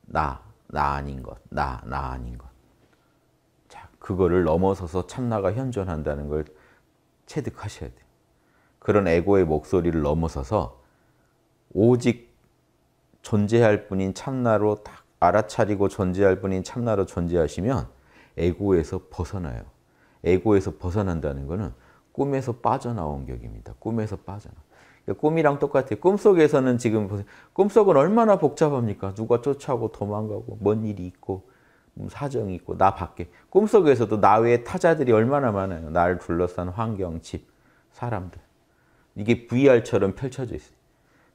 나, 나 아닌 것, 나, 나 아닌 것. 자, 그거를 넘어서서 참나가 현존한다는 걸 체득하셔야 돼요. 그런 에고의 목소리를 넘어서서 오직 존재할 뿐인 참나로 딱 알아차리고 존재할 분인 참나로 존재하시면 에고에서 벗어나요. 에고에서 벗어난다는 것은 꿈에서 빠져나온 격입니다. 꿈에서 빠져나. 그러니까 꿈이랑 똑같아요. 꿈속에서는 지금 보세요. 꿈속은 얼마나 복잡합니까? 누가 쫓아오고 도망가고 뭔 일이 있고 음, 사정이 있고 나 밖에 꿈속에서도 나 외에 타자들이 얼마나 많아요. 나를 둘러싼 환경, 집, 사람들. 이게 VR처럼 펼쳐져 있어요.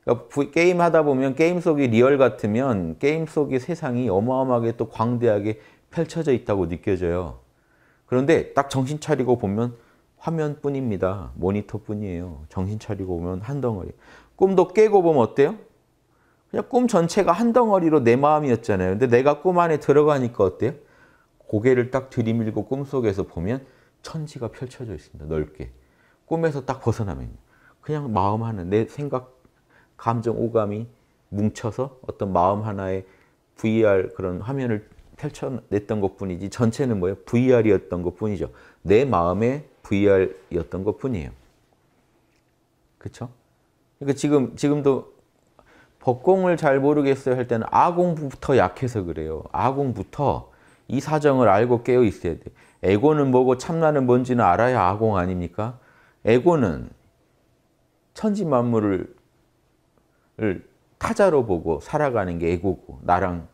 그러니까 게임 하다 보면 게임 속이 리얼 같으면 게임 속의 세상이 어마어마하게 또 광대하게 펼쳐져 있다고 느껴져요. 그런데 딱 정신 차리고 보면 화면뿐입니다. 모니터뿐이에요. 정신 차리고 보면 한 덩어리. 꿈도 깨고 보면 어때요? 그냥 꿈 전체가 한 덩어리로 내 마음이었잖아요. 근데 내가 꿈 안에 들어가니까 어때요? 고개를 딱 들이밀고 꿈속에서 보면 천지가 펼쳐져 있습니다. 넓게. 꿈에서 딱 벗어나면 그냥 마음 하나, 내 생각 감정 오감이 뭉쳐서 어떤 마음 하나의 VR 그런 화면을 펼쳐냈던 것 뿐이지 전체는 뭐예요? VR이었던 것 뿐이죠. 내 마음의 VR이었던 것 뿐이에요. 그쵸? 그러니까 지금, 지금도 법공을 잘 모르겠어요 할 때는 아공부터 약해서 그래요. 아공부터 이 사정을 알고 깨어 있어야 돼. 에고는 뭐고 참나는 뭔지는 알아야 아공 아닙니까? 에고는 천지만물을 타자로 보고 살아가는 게 애고고 나랑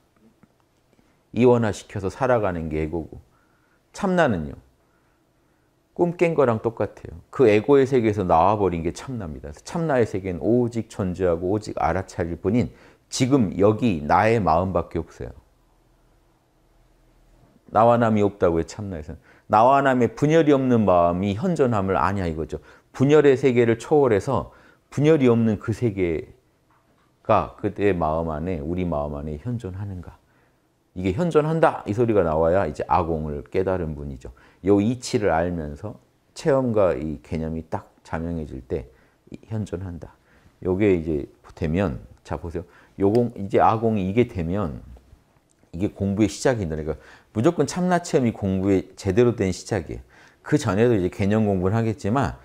이원화시켜서 살아가는 게 애고고 참나는요. 꿈 깬 거랑 똑같아요. 그 에고의 세계에서 나와버린 게 참나입니다. 참나의 세계는 오직 존재하고 오직 알아차릴 뿐인 지금 여기 나의 마음밖에 없어요. 나와 남이 없다고요, 참나에서는. 나와 남의 분열이 없는 마음이 현존함을 아냐 이거죠. 분열의 세계를 초월해서 분열이 없는 그 세계에 가 그러니까 그때의 마음 안에 우리 마음 안에 현존하는가. 이게 현존한다 이 소리가 나와야 이제 아공을 깨달은 분이죠. 요 이치를 알면서 체험과 이 개념이 딱 자명해질 때 현존한다. 요게 이제 되면 자 보세요. 요공 이제 아공이 이게 되면 이게 공부의 시작인다. 그러니까 무조건 참나 체험이 공부의 제대로 된 시작이에요. 그 전에도 이제 개념 공부를 하겠지만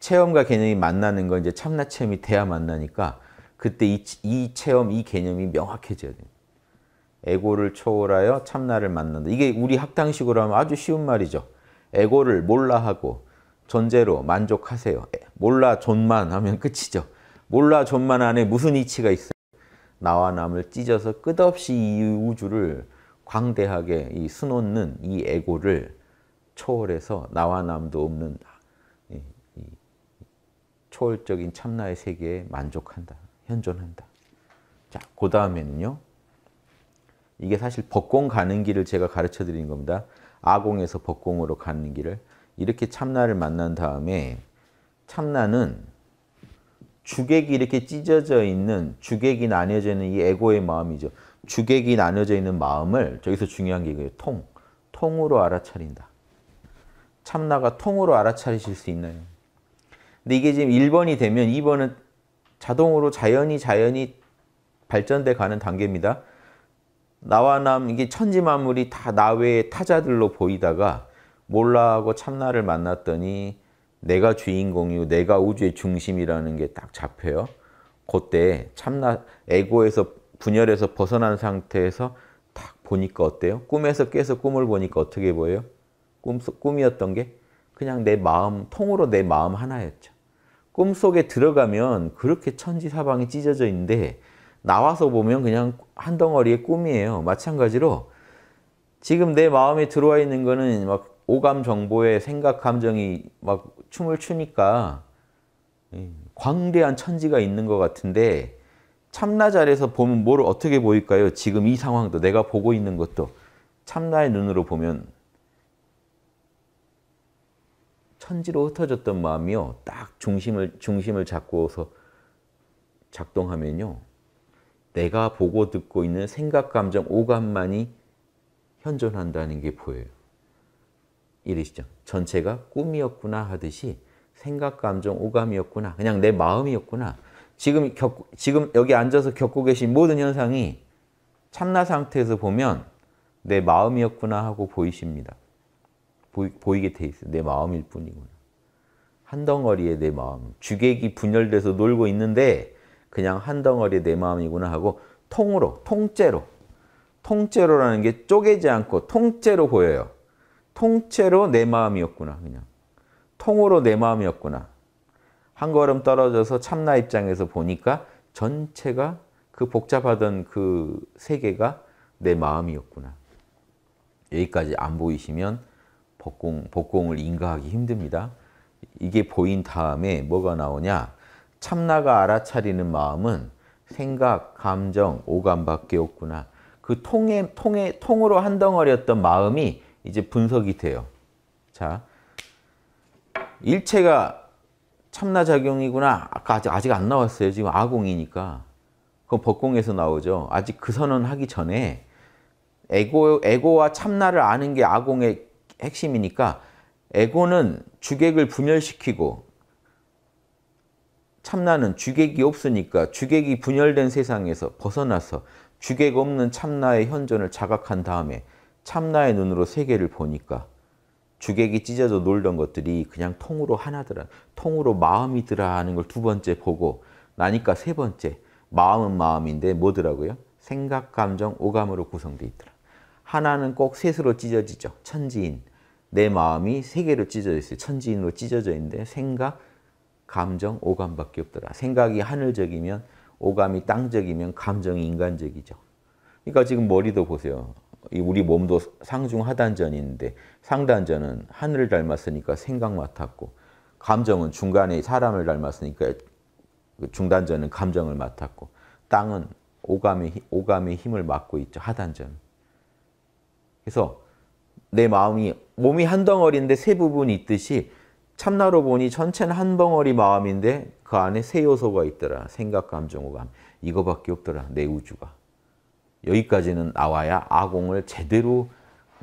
체험과 개념이 만나는 건 이제 참나 체험이 돼야 만나니까 그때 이, 이 체험, 이 개념이 명확해져야 돼요. 에고를 초월하여 참나를 만난다. 이게 우리 학당식으로 하면 아주 쉬운 말이죠. 에고를 몰라 하고 존재로 만족하세요. 몰라 존만 하면 끝이죠. 몰라 존만 안에 무슨 이치가 있어요? 나와 남을 찢어서 끝없이 이 우주를 광대하게 이 수놓는 이 에고를 초월해서 나와 남도 없는 초월적인 참나의 세계에 만족한다. 현존한다. 자, 그 다음에는요. 이게 사실 법공 가는 길을 제가 가르쳐 드리 겁니다. 아공에서 법공으로 가는 길을. 이렇게 참나를 만난 다음에 참나는 주객이 이렇게 찢어져 있는 주객이 나뉘어져 있는 이 에고의 마음이죠. 주객이 나뉘어져 있는 마음을 저기서 중요한 게 이거예요. 통. 통으로 알아차린다. 참나가 통으로 알아차리실 수 있나요? 근데 이게 지금 1번이 되면 2번은 자동으로 자연이 자연이 발전돼 가는 단계입니다. 나와 남 이게 천지 만물이 다 나외의 타자들로 보이다가 몰라하고 참나를 만났더니 내가 주인공이고 내가 우주의 중심이라는 게 딱 잡혀요. 그때 참나 에고에서 분열해서 벗어난 상태에서 딱 보니까 어때요? 꿈에서 깨서 꿈을 보니까 어떻게 보여요? 꿈, 꿈이었던 게 그냥 내 마음, 통으로 내 마음 하나였죠. 꿈속에 들어가면 그렇게 천지사방이 찢어져 있는데 나와서 보면 그냥 한 덩어리의 꿈이에요. 마찬가지로 지금 내 마음에 들어와 있는 거는 막 오감 정보에 생각 감정이 막 춤을 추니까 광대한 천지가 있는 것 같은데 참나자리에서 보면 뭘 어떻게 보일까요? 지금 이 상황도 내가 보고 있는 것도 참나의 눈으로 보면 천지로 흩어졌던 마음이요. 딱 중심을 중심을 잡고서 작동하면요. 내가 보고 듣고 있는 생각, 감정, 오감만이 현존한다는 게 보여요. 이르시죠. 전체가 꿈이었구나 하듯이 생각, 감정, 오감이었구나. 그냥 내 마음이었구나. 지금 겪 지금 여기 앉아서 겪고 계신 모든 현상이 참나 상태에서 보면 내 마음이었구나 하고 보이십니다. 보이, 게돼 있어요. 내 마음일 뿐이구나. 한 덩어리의 내 마음. 주객이 분열돼서 놀고 있는데 그냥 한 덩어리의 내 마음이구나 하고 통으로, 통째로. 통째로라는 게 쪼개지 않고 통째로 보여요. 통째로 내 마음이었구나 그냥. 통으로 내 마음이었구나. 한 걸음 떨어져서 참나 입장에서 보니까 전체가 그 복잡하던 그 세계가 내 마음이었구나. 여기까지 안 보이시면 복공, 복공을 인가하기 힘듭니다. 이게 보인 다음에 뭐가 나오냐? 참나가 알아차리는 마음은 생각, 감정, 오감밖에 없구나. 그 통에, 통에, 통으로 한 덩어리였던 마음이 이제 분석이 돼요. 자, 일체가 참나작용이구나. 아까 아직, 아직 안 나왔어요. 지금 아공이니까. 그건 법공에서 나오죠. 아직 그 선언하기 전에 에고, 에고와 참나를 아는 게 아공의 핵심이니까 에고는 주객을 분열시키고 참나는 주객이 없으니까 주객이 분열된 세상에서 벗어나서 주객 없는 참나의 현존을 자각한 다음에 참나의 눈으로 세계를 보니까 주객이 찢어져 놀던 것들이 그냥 통으로 하나더라, 통으로 마음이더라 하는 걸 두 번째 보고 나니까 세 번째, 마음은 마음인데 뭐더라고요? 생각, 감정, 오감으로 구성되어 있더라. 하나는 꼭 셋으로 찢어지죠. 천지인. 내 마음이 세 개로 찢어져 있어요. 천지인으로 찢어져 있는데 생각, 감정, 오감밖에 없더라. 생각이 하늘적이면 오감이 땅적이면 감정이 인간적이죠. 그러니까 지금 머리도 보세요. 우리 몸도 상중 하단전인데 상단전은 하늘을 닮았으니까 생각 맡았고 감정은 중간에 사람을 닮았으니까 그 중단전은 감정을 맡았고 땅은 오감의 오감의 힘을 맡고 있죠. 하단전. 그래서 내 마음이 몸이 한 덩어리인데 세 부분이 있듯이 참나로 보니 전체는 한 덩어리 마음인데 그 안에 세 요소가 있더라. 생각, 감정, 오감. 이거밖에 없더라. 내 우주가. 여기까지는 나와야 아공을 제대로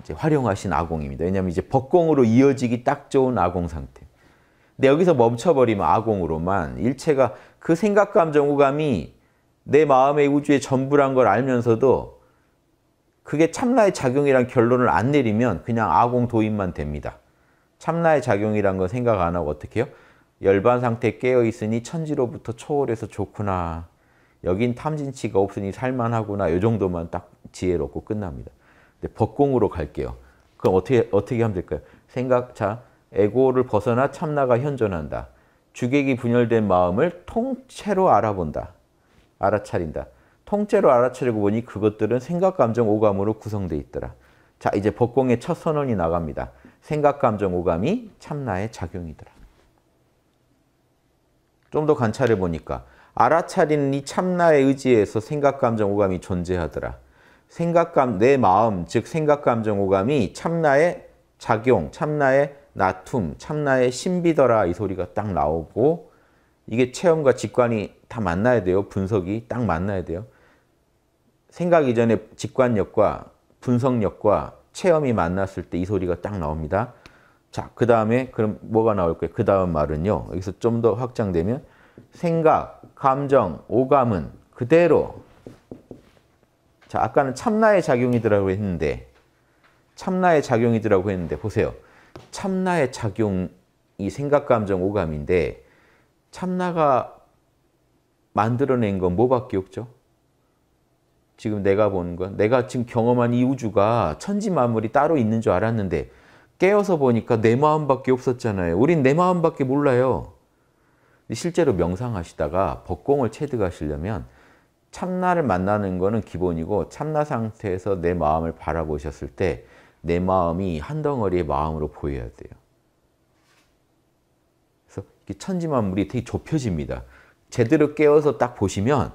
이제 활용하신 아공입니다. 왜냐하면 이제 법공으로 이어지기 딱 좋은 아공 상태. 근데 여기서 멈춰버리면 아공으로만 일체가 그 생각, 감정, 오감이 내 마음의 우주의 전부란 걸 알면서도 그게 참나의 작용이란 결론을 안 내리면 그냥 아공 도입만 됩니다. 참나의 작용이란 건 생각 안 하고 어떻게 해요? 열반 상태에 깨어 있으니 천지로부터 초월해서 좋구나. 여긴 탐진치가 없으니 살만하구나. 요 정도만 딱 지혜롭고 끝납니다. 근데 법공으로 갈게요. 그럼 어떻게 어떻게 하면 될까요? 생각 자 에고를 벗어나 참나가 현존한다. 주객이 분열된 마음을 통째로 알아본다. 알아차린다. 통째로 알아차리고 보니 그것들은 생각, 감정, 오감으로 구성되어 있더라. 자, 이제 법공의 첫 선언이 나갑니다. 생각, 감정, 오감이 참나의 작용이더라. 좀 더 관찰해 보니까 알아차리는 이 참나의 의지에서 생각, 감정, 오감이 존재하더라. 생각감, 내 마음, 즉 생각, 감정, 오감이 참나의 작용, 참나의 나툼, 참나의 신비더라 이 소리가 딱 나오고 이게 체험과 직관이 다 만나야 돼요. 분석이 딱 만나야 돼요. 생각 이전에 직관력과 분석력과 체험이 만났을 때 이 소리가 딱 나옵니다. 자, 그 다음에 그럼 뭐가 나올 거예요? 그 다음 말은요. 여기서 좀 더 확장되면 생각, 감정, 오감은 그대로 자, 아까는 참나의 작용이더라고 했는데 참나의 작용이더라고 했는데 보세요. 참나의 작용이 생각, 감정, 오감인데 참나가 만들어낸 건 뭐밖에 없죠? 지금 내가 보는 건 내가 지금 경험한 이 우주가 천지 만물이 따로 있는 줄 알았는데 깨어서 보니까 내 마음밖에 없었잖아요. 우린 내 마음밖에 몰라요. 실제로 명상하시다가 법공을 체득하시려면 참나를 만나는 거는 기본이고 참나 상태에서 내 마음을 바라보셨을 때 내 마음이 한 덩어리의 마음으로 보여야 돼요. 그래서 천지만물이 되게 좁혀집니다. 제대로 깨어서 딱 보시면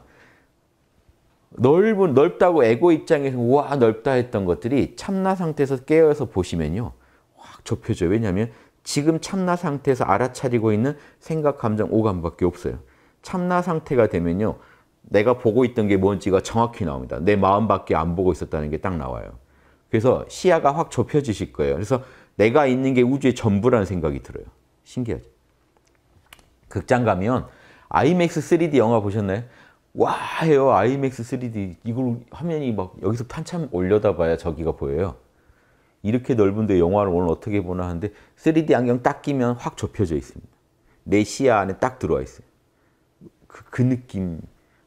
넓은 넓다고 에고 입장에서 와 넓다 했던 것들이 참나 상태에서 깨어서 보시면요 확 좁혀져요. 왜냐하면 지금 참나 상태에서 알아차리고 있는 생각, 감정, 오감밖에 없어요. 참나 상태가 되면요 내가 보고 있던 게 뭔지가 정확히 나옵니다. 내 마음밖에 안 보고 있었다는 게 딱 나와요. 그래서 시야가 확 좁혀지실 거예요. 그래서 내가 있는 게 우주의 전부라는 생각이 들어요. 신기하죠? 극장 가면 아이맥스 3D 영화 보셨나요? 와 해요 IMAX 3D 이걸 화면이 막 여기서 한참 올려다봐야 저기가 보여요 이렇게 넓은데 영화를 오늘 어떻게 보나 하는데 3D 안경 딱 끼면 확 좁혀져 있습니다 내 시야 안에 딱 들어와 있어요 그, 그 느낌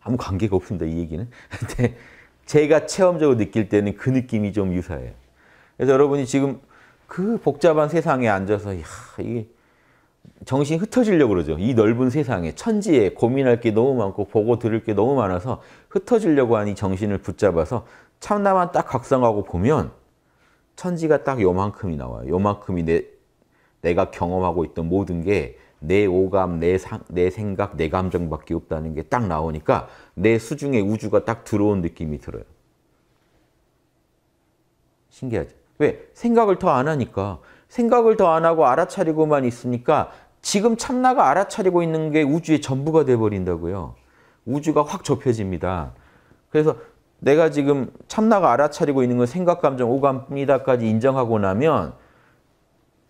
아무 관계가 없습니다 이 얘기는 [LAUGHS] 근데 제가 체험적으로 느낄 때는 그 느낌이 좀 유사해요 그래서 여러분이 지금 그 복잡한 세상에 앉아서 야 이게 정신이 흩어지려고 그러죠. 이 넓은 세상에 천지에 고민할 게 너무 많고 보고 들을 게 너무 많아서 흩어지려고 하니 정신을 붙잡아서 참나만 딱 각성하고 보면 천지가 딱 요만큼이 나와요. 요만큼이 내, 내가 경험하고 있던 모든 게 내 오감, 내, 상, 내 생각, 내 감정밖에 없다는 게 딱 나오니까 내 수중에 우주가 딱 들어온 느낌이 들어요. 신기하죠? 왜? 생각을 더 안 하니까 생각을 더 안 하고 알아차리고만 있으니까 지금 참나가 알아차리고 있는 게 우주의 전부가 돼버린다고요. 우주가 확 좁혀집니다. 그래서 내가 지금 참나가 알아차리고 있는 건 생각, 감정, 오감이다까지 인정하고 나면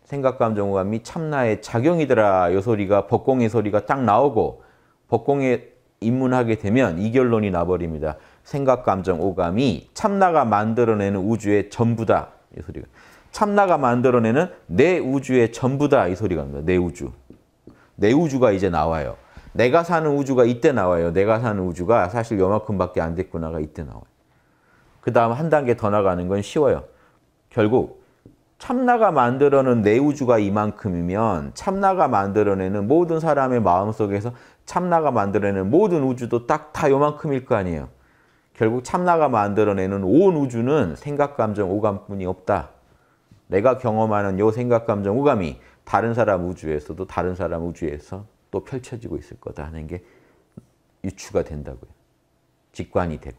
생각, 감정, 오감이 참나의 작용이더라 요 소리가 법공의 소리가 딱 나오고 법공에 입문하게 되면 이 결론이 나버립니다. 생각, 감정, 오감이 참나가 만들어내는 우주의 전부다 이 소리가 참나가 만들어내는 내 우주의 전부다 이 소리가 납니다. 내 우주. 내 우주가 이제 나와요. 내가 사는 우주가 이때 나와요. 내가 사는 우주가 사실 요만큼밖에 안 됐구나가 이때 나와요. 그 다음 한 단계 더 나가는 건 쉬워요. 결국 참나가 만들어낸 내 우주가 이만큼이면 참나가 만들어내는 모든 사람의 마음속에서 참나가 만들어내는 모든 우주도 딱 다 요만큼일 거 아니에요. 결국 참나가 만들어내는 온 우주는 생각, 감정, 오감뿐이 없다. 내가 경험하는 요 생각, 감정, 오감이 다른 사람 우주에서도 다른 사람 우주에서 또 펼쳐지고 있을 거다 하는 게 유추가 된다고요. 직관이 되고.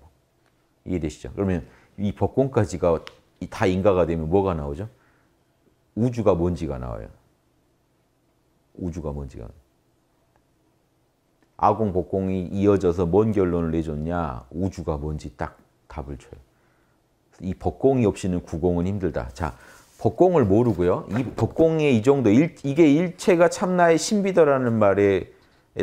이해되시죠? 그러면 이 법권까지가 다 인가가 되면 뭐가 나오죠? 우주가 뭔지가 나와요. 우주가 뭔지가. 아공, 복공이 이어져서 뭔 결론을 내줬냐? 우주가 뭔지 딱 답을 줘요. 이 법공이 없이는 구공은 힘들다. 자, 법공을 모르고요. 이 법공의 이 정도 일, 이게 일체가 참나의 신비더라는 말에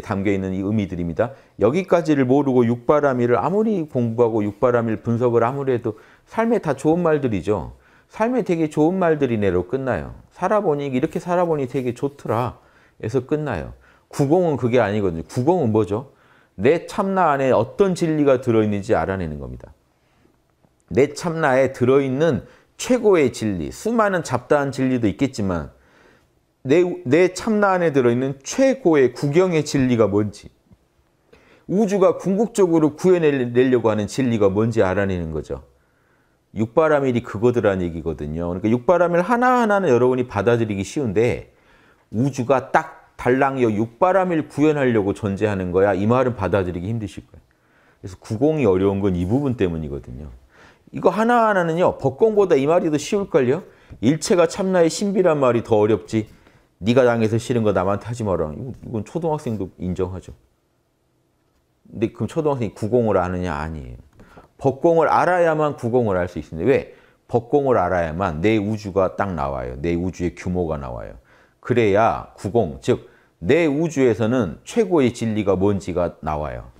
담겨 있는 이 의미들입니다. 여기까지를 모르고 육바라밀을 아무리 공부하고 육바라밀 분석을 아무리 해도 삶에 다 좋은 말들이죠. 삶에 되게 좋은 말들이네로 끝나요. 살아보니 이렇게 살아보니 되게 좋더라 에서 끝나요. 구공은 그게 아니거든요. 구공은 뭐죠? 내 참나 안에 어떤 진리가 들어있는지 알아내는 겁니다. 내 참나에 들어있는 최고의 진리, 수많은 잡다한 진리도 있겠지만 내, 내 참나 안에 들어있는 최고의 구경의 진리가 뭔지 우주가 궁극적으로 구해내려고 하는 진리가 뭔지 알아내는 거죠. 육바라밀이 그거더란 얘기거든요. 그러니까 육바라밀 하나하나는 여러분이 받아들이기 쉬운데 우주가 딱 달랑여 육바라밀 구현하려고 존재하는 거야. 이 말은 받아들이기 힘드실 거예요. 그래서 구공이 어려운 건 이 부분 때문이거든요. 이거 하나하나는요. 법공보다 이 말이 더 쉬울걸요. 일체가 참나의 신비란 말이 더 어렵지. 네가 당해서 싫은 거 남한테 하지 마라. 이건 초등학생도 인정하죠. 근데 그럼 초등학생이 구공을 아느냐? 아니에요. 법공을 알아야만 구공을 알 수 있습니다. 왜? 법공을 알아야만 내 우주가 딱 나와요. 내 우주의 규모가 나와요. 그래야 구공, 즉 내 우주에서는 최고의 진리가 뭔지가 나와요.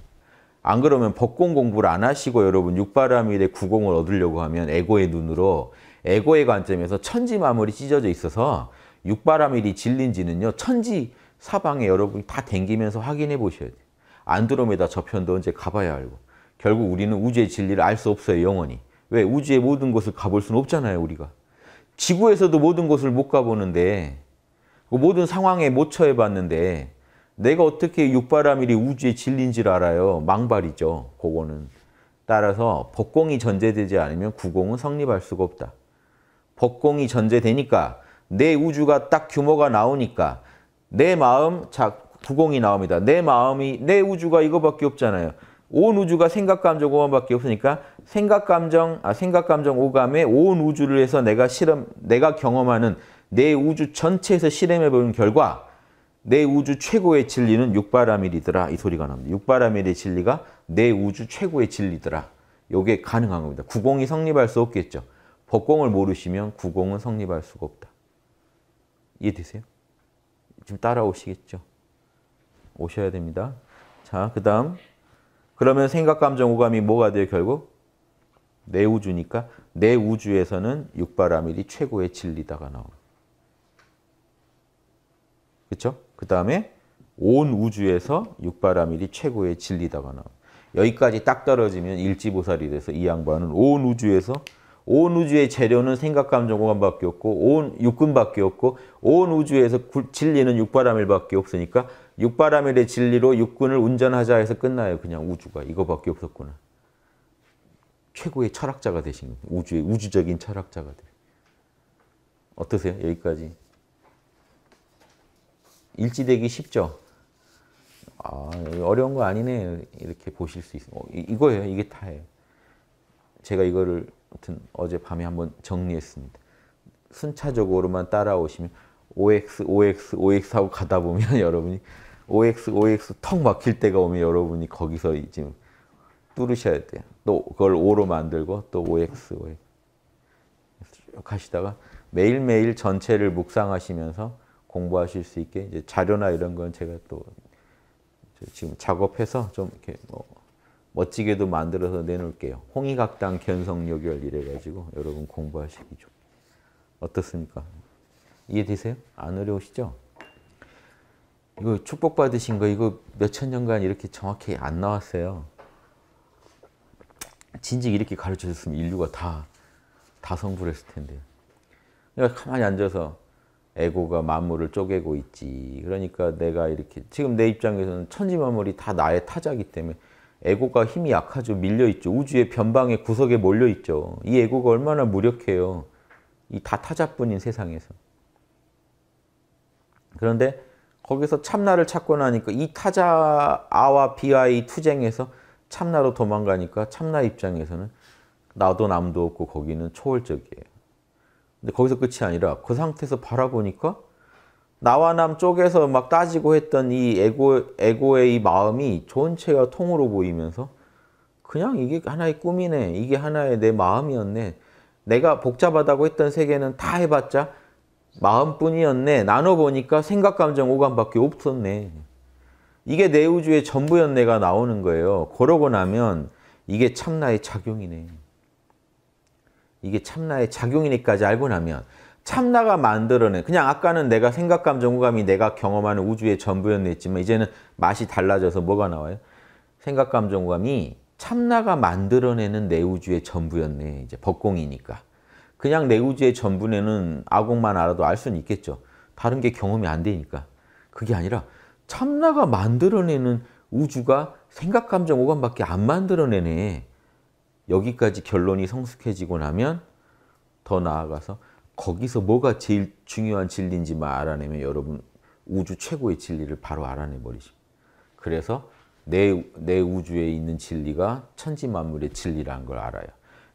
안 그러면 법공 공부를 안 하시고 여러분 육바라밀의 구공을 얻으려고 하면 에고의 눈으로 에고의 관점에서 천지 마물이 찢어져 있어서 육바라밀이 진린지는요 천지 사방에 여러분이 다 댕기면서 확인해 보셔야 돼요. 안드로메다 저편도 언제 가봐야 알고 결국 우리는 우주의 진리를 알 수 없어요 영원히. 왜? 우주의 모든 곳을 가볼 수는 없잖아요 우리가. 지구에서도 모든 곳을 못 가보는데 그 모든 상황에 못 처해봤는데 내가 어떻게 육바라밀이 우주의 진리인지를 알아요. 망발이죠. 그거는. 따라서 법공이 전제되지 않으면 구공은 성립할 수가 없다. 법공이 전제되니까 내 우주가 딱 규모가 나오니까 내 마음, 자, 구공이 나옵니다. 내 마음이, 내 우주가 이거밖에 없잖아요. 온 우주가 생각, 감정, 오감밖에 없으니까 생각, 감정, 아, 생각, 감정, 오감에 온 우주를 해서 내가 실험, 내가 경험하는 내 우주 전체에서 실험해보는 결과 내 우주 최고의 진리는 육바라밀이더라. 이 소리가 납니다. 육바라밀의 진리가 내 우주 최고의 진리더라. 요게 가능한 겁니다. 구공이 성립할 수 없겠죠. 법공을 모르시면 구공은 성립할 수가 없다. 이해되세요? 지금 따라오시겠죠? 오셔야 됩니다. 자, 그 다음 그러면 생각, 감정, 오감이 뭐가 돼요? 결국 내 우주니까 내 우주에서는 육바라밀이 최고의 진리다가 나옵니다. 그렇죠? 그 다음에 온 우주에서 육바라밀이 최고의 진리다거나 여기까지 딱 떨어지면 일지보살이 돼서 이 양반은 온 우주에서 온 우주의 재료는 생각, 감정, 공감밖에 없고 온 육근밖에 없고 온 우주에서 진리는 육바라밀밖에 없으니까 육바라밀의 진리로 육근을 운전하자 해서 끝나요. 그냥 우주가 이거밖에 없었구나. 최고의 철학자가 되신 우주의 우주적인 철학자가 돼. 어떠세요? 여기까지. 일치되기 쉽죠. 아, 어려운 거 아니네. 이렇게 보실 수 있어요. 이거예요. 이게 다예요. 제가 이거를 아무튼 어젯밤에 한번 정리했습니다. 순차적으로만 따라오시면 OX, OX, OX 하고 가다 보면 [LAUGHS] 여러분이 OX, OX 턱 막힐 때가 오면 여러분이 거기서 지금 뚫으셔야 돼요. 또 그걸 O로 만들고 또 OX, OX 쭉 하시다가 매일매일 전체를 묵상하시면서 공부하실 수 있게 이제 자료나 이런 건 제가 또 지금 작업해서 좀 이렇게 뭐 멋지게도 만들어서 내놓을게요. 홍의각당 견성요결 이래가지고 여러분 공부하시기 좀 어떻습니까? 이해되세요? 안 어려우시죠? 이거 축복받으신 거 이거 몇천 년간 이렇게 정확히 안 나왔어요. 진즉 이렇게 가르쳐줬으면 인류가 다, 다 성불했을 텐데. 그러니까 가만히 앉아서 에고가 만물을 쪼개고 있지. 그러니까 내가 이렇게 지금 내 입장에서는 천지 만물이 다 나의 타자기 때문에 에고가 힘이 약하죠. 밀려있죠. 우주의 변방의 구석에 몰려있죠. 이 에고가 얼마나 무력해요. 이 다 타자뿐인 세상에서. 그런데 거기서 참나를 찾고 나니까 이 타자 아와 비와의 투쟁에서 참나로 도망가니까 참나 입장에서는 나도 남도 없고 거기는 초월적이에요. 근데 거기서 끝이 아니라 그 상태에서 바라보니까 나와 남 쪽에서 막 따지고 했던 이 에고, 에고의 이 마음이 전체가 통으로 보이면서 그냥 이게 하나의 꿈이네. 이게 하나의 내 마음이었네. 내가 복잡하다고 했던 세계는 다 해봤자 마음뿐이었네. 나눠보니까 생각, 감정, 오감밖에 없었네. 이게 내 우주의 전부였네가 나오는 거예요. 그러고 나면 이게 참나의 작용이네. 이게 참나의 작용이니까지 알고 나면 참나가 만들어낸 그냥 아까는 내가 생각감, 정보감이 내가 경험하는 우주의 전부였지만 이제는 맛이 달라져서 뭐가 나와요? 생각감, 정보감이 참나가 만들어내는 내 우주의 전부였네. 이제 법공이니까. 그냥 내 우주의 전부내는 아공만 알아도 알 수는 있겠죠. 다른 게 경험이 안 되니까. 그게 아니라 참나가 만들어내는 우주가 생각감, 정보감밖에 안 만들어내네. 여기까지 결론이 성숙해지고 나면 더 나아가서 거기서 뭐가 제일 중요한 진리인지만 알아내면 여러분 우주 최고의 진리를 바로 알아내 버리십 그래서 내, 내 우주에 있는 진리가 천지만물의 진리라는 걸 알아요.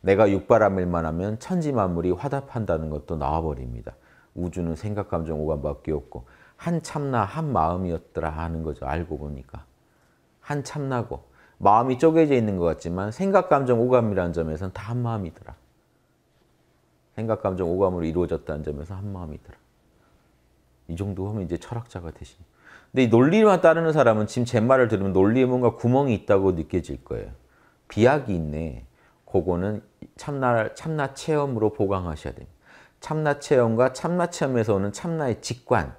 내가 육바람일만 하면 천지만물이 화답한다는 것도 나와버립니다. 우주는 생각, 감정, 오감밖에 없고 한 참나 한 마음이었더라 하는 거죠. 알고 보니까. 한 참나고 마음이 쪼개져 있는 것 같지만 생각, 감정, 오감이라는 점에서는 다한 마음이더라. 생각, 감정, 오감으로 이루어졌다는 점에서 한 마음이더라. 이 정도 하면 이제 철학자가 되신. 근데 이 논리만 따르는 사람은 지금 제 말을 들으면 논리에 뭔가 구멍이 있다고 느껴질 거예요. 비약이 있네. 그거는 참나, 참나 체험으로 보강하셔야 됩니다. 참나 체험과 참나 체험에서 오는 참나의 직관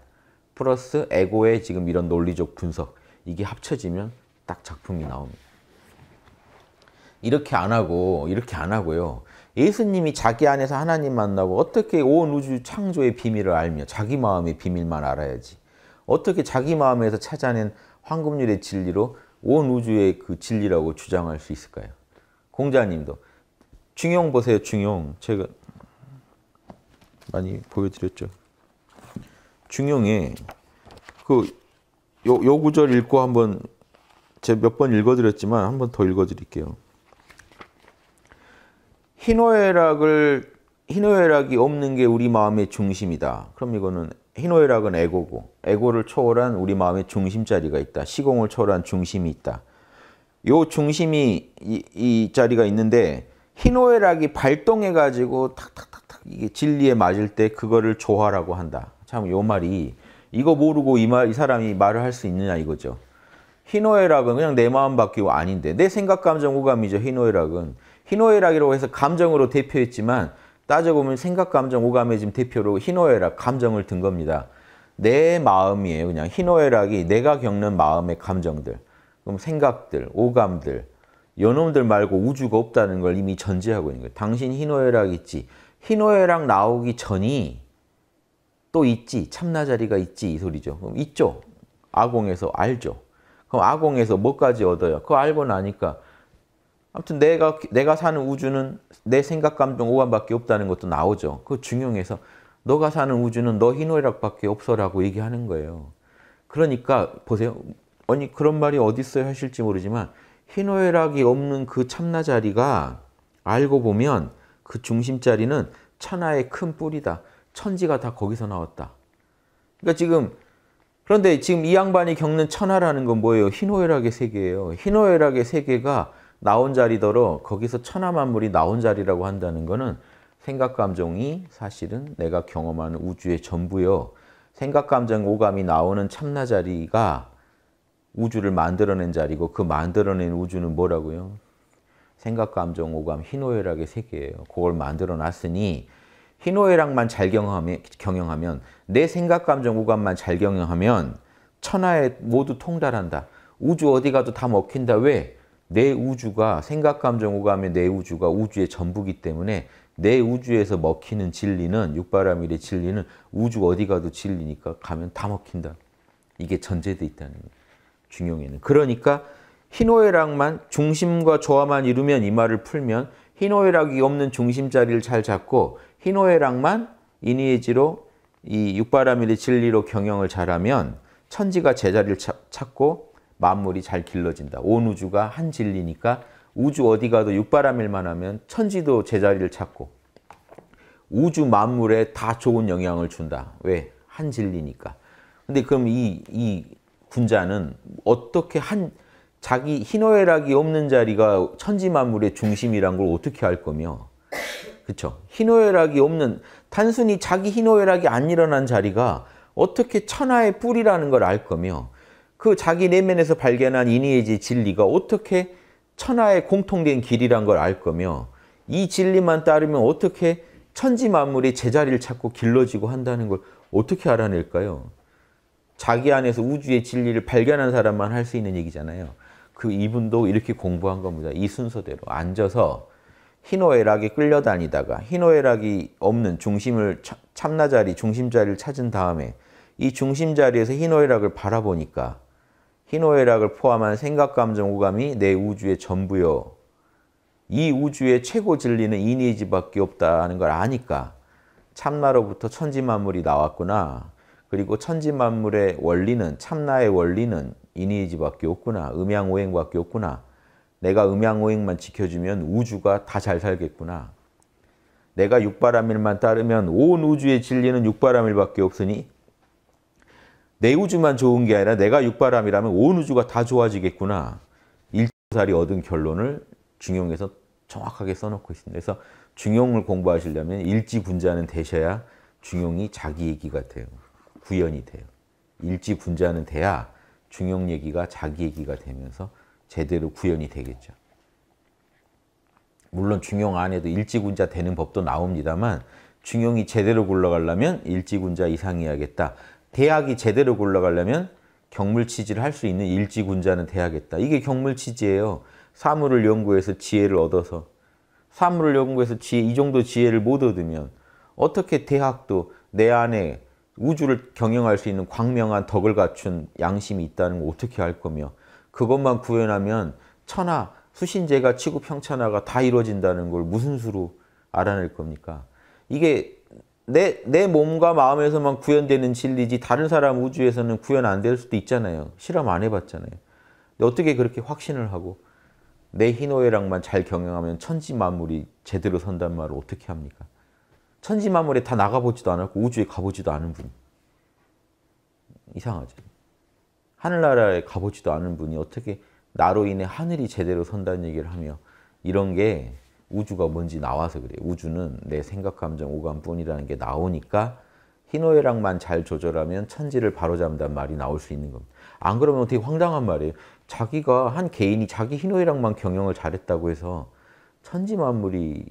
플러스 에고의 지금 이런 논리적 분석 이게 합쳐지면 딱 작품이 나옵니다. 이렇게 안 하고 이렇게 안 하고요. 예수님이 자기 안에서 하나님 만나고 어떻게 온 우주 창조의 비밀을 알며 자기 마음의 비밀만 알아야지. 어떻게 자기 마음에서 찾아낸 황금률의 진리로 온 우주의 그 진리라고 주장할 수 있을까요? 공자님도 중용 보세요. 중용. 제가 많이 보여드렸죠. 중용에 그요 구절 읽고 한번 제가 몇 번 읽어드렸지만 한번 더 읽어드릴게요. 희노애락을 희노애락이 없는 게 우리 마음의 중심이다. 그럼 이거는 희노애락은 에고고 에고를 초월한 우리 마음의 중심 자리가 있다. 시공을 초월한 중심이 있다. 요 중심이 이, 이 자리가 있는데 희노애락이 발동해 가지고 탁탁탁탁 이게 진리에 맞을 때 그거를 조화라고 한다. 참 요 말이 이거 모르고 이 말 이 사람이 말을 할 수 있느냐 이거죠. 희노애락은 그냥 내 마음 바뀌고 아닌데 내 생각 감정 오감이죠. 희노애락은 희노애락이라고 해서 감정으로 대표했지만 따져보면 생각, 감정, 오감의 지금 대표로 희노애락, 감정을 든 겁니다. 내 마음이에요. 그냥 희노애락이 내가 겪는 마음의 감정들, 그럼 생각들, 오감들, 요놈들 말고 우주가 없다는 걸 이미 전제하고 있는 거예요. 당신 희노애락 있지. 희노애락 나오기 전이 또 있지. 참나자리가 있지. 이 소리죠. 그럼 있죠. 아공에서 알죠. 그럼 아공에서 뭐까지 얻어요? 그거 알고 나니까 아무튼 내가 내가 사는 우주는 내 생각, 감정, 오감밖에 없다는 것도 나오죠. 그중용에서 너가 사는 우주는 너 희노애락밖에 없어라고 얘기하는 거예요. 그러니까 보세요. 아니 그런 말이 어딨어요 하실지 모르지만 희노애락이 없는 그 참나 자리가 알고 보면 그 중심 자리는 천하의 큰 뿌리다. 천지가 다 거기서 나왔다. 그러니까 지금 그런데 지금 이 양반이 겪는 천하라는 건 뭐예요? 희노애락의 세계예요. 희노애락의 세계가 나온 자리더러 거기서 천하만물이 나온 자리라고 한다는 것은 생각, 감정이 사실은 내가 경험하는 우주의 전부요. 생각, 감정, 오감이 나오는 참나 자리가 우주를 만들어낸 자리고 그 만들어낸 우주는 뭐라고요? 생각, 감정, 오감, 희노애락의 세계예요. 그걸 만들어놨으니 희노애락만 잘경험하 경영하면 내 생각, 감정, 오감만 잘 경영하면 천하에 모두 통달한다. 우주 어디 가도 다 먹힌다. 왜? 내 우주가 생각, 감정, 오감의 내 우주가 우주의 전부기 때문에 내 우주에서 먹히는 진리는 육바라밀의 진리는 우주 어디 가도 진리니까 가면 다 먹힌다. 이게 전제돼 있다는 중용에는. 그러니까 희노애락만 중심과 조화만 이루면 이 말을 풀면 희노애락이 없는 중심 자리를 잘 잡고 희노애락만 이니에지로 이 육바라밀의 진리로 경영을 잘하면 천지가 제자리를 찾고 만물이 잘 길러진다. 온 우주가 한 진리니까 우주 어디 가도 육바람일만 하면 천지도 제자리를 찾고 우주 만물에 다 좋은 영향을 준다. 왜? 한 진리니까. 근데 그럼 이, 이 군자는 어떻게 한 자기 희노애락이 없는 자리가 천지 만물의 중심이란 걸 어떻게 알 거며 그렇 희노애락이 없는 단순히 자기 희노애락이 안 일어난 자리가 어떻게 천하의 뿌리라는 걸 알 거며 그 자기 내면에서 발견한 이니에지 진리가 어떻게 천하의 공통된 길이란 걸 알 거며 이 진리만 따르면 어떻게 천지 만물이 제자리를 찾고 길러지고 한다는 걸 어떻게 알아낼까요? 자기 안에서 우주의 진리를 발견한 사람만 할 수 있는 얘기잖아요. 그 이분도 이렇게 공부한 겁니다. 이 순서대로 앉아서 희노애락에 끌려다니다가 희노애락이 없는 중심을 참나자리, 중심자리를 찾은 다음에 이 중심자리에서 희노애락을 바라보니까 희노애락을 포함한 생각, 감정, 오감이 내 우주의 전부요. 이 우주의 최고 진리는 이니지밖에 없다는 걸 아니까 참나로부터 천지만물이 나왔구나. 그리고 천지만물의 원리는 참나의 원리는 이니지밖에 없구나. 음양오행밖에 없구나. 내가 음양오행만 지켜주면 우주가 다 잘 살겠구나. 내가 육바람일만 따르면 온 우주의 진리는 육바람일밖에 없으니 내 우주만 좋은 게 아니라 내가 육바람이라면 온 우주가 다 좋아지겠구나. 일조살이 얻은 결론을 중용에서 정확하게 써놓고 있습니다. 그래서 중용을 공부하시려면 일지분자는 되셔야 중용이 자기 얘기가 돼요. 구현이 돼요. 일지분자는 돼야 중용 얘기가 자기 얘기가 되면서 제대로 구현이 되겠죠. 물론 중용 안에도 일지분자 되는 법도 나옵니다만 중용이 제대로 굴러가려면 일지분자 이상이어야겠다. 대학이 제대로 골라가려면 경물치지를 할 수 있는 일지군자는 대학겠다 이게 경물치지예요. 사물을 연구해서 지혜를 얻어서 사물을 연구해서 지혜, 이 정도 지혜를 못 얻으면 어떻게 대학도 내 안에 우주를 경영할 수 있는 광명한 덕을 갖춘 양심이 있다는 걸 어떻게 알 거며 그것만 구현하면 천하, 수신제가 치고 평천하가 다 이루어진다는 걸 무슨 수로 알아낼 겁니까? 이게 내, 내 몸과 마음에서만 구현되는 진리지 다른 사람 우주에서는 구현 안 될 수도 있잖아요. 실험 안 해봤잖아요. 근데 어떻게 그렇게 확신을 하고 내 희노애락만 잘 경영하면 천지만물이 제대로 선단 말을 어떻게 합니까? 천지만물에 다 나가보지도 않았고 우주에 가보지도 않은 분. 이상하죠. 하늘나라에 가보지도 않은 분이 어떻게 나로 인해 하늘이 제대로 선다는 얘기를 하며 이런 게 우주가 뭔지 나와서 그래 우주는 내 생각, 감정, 오감뿐이라는 게 나오니까 희노애락만 잘 조절하면 천지를 바로잡는다는 말이 나올 수 있는 겁니다. 안 그러면 되게 황당한 말이에요. 자기가 한 개인이 자기 희노애락만 경영을 잘했다고 해서 천지 만물이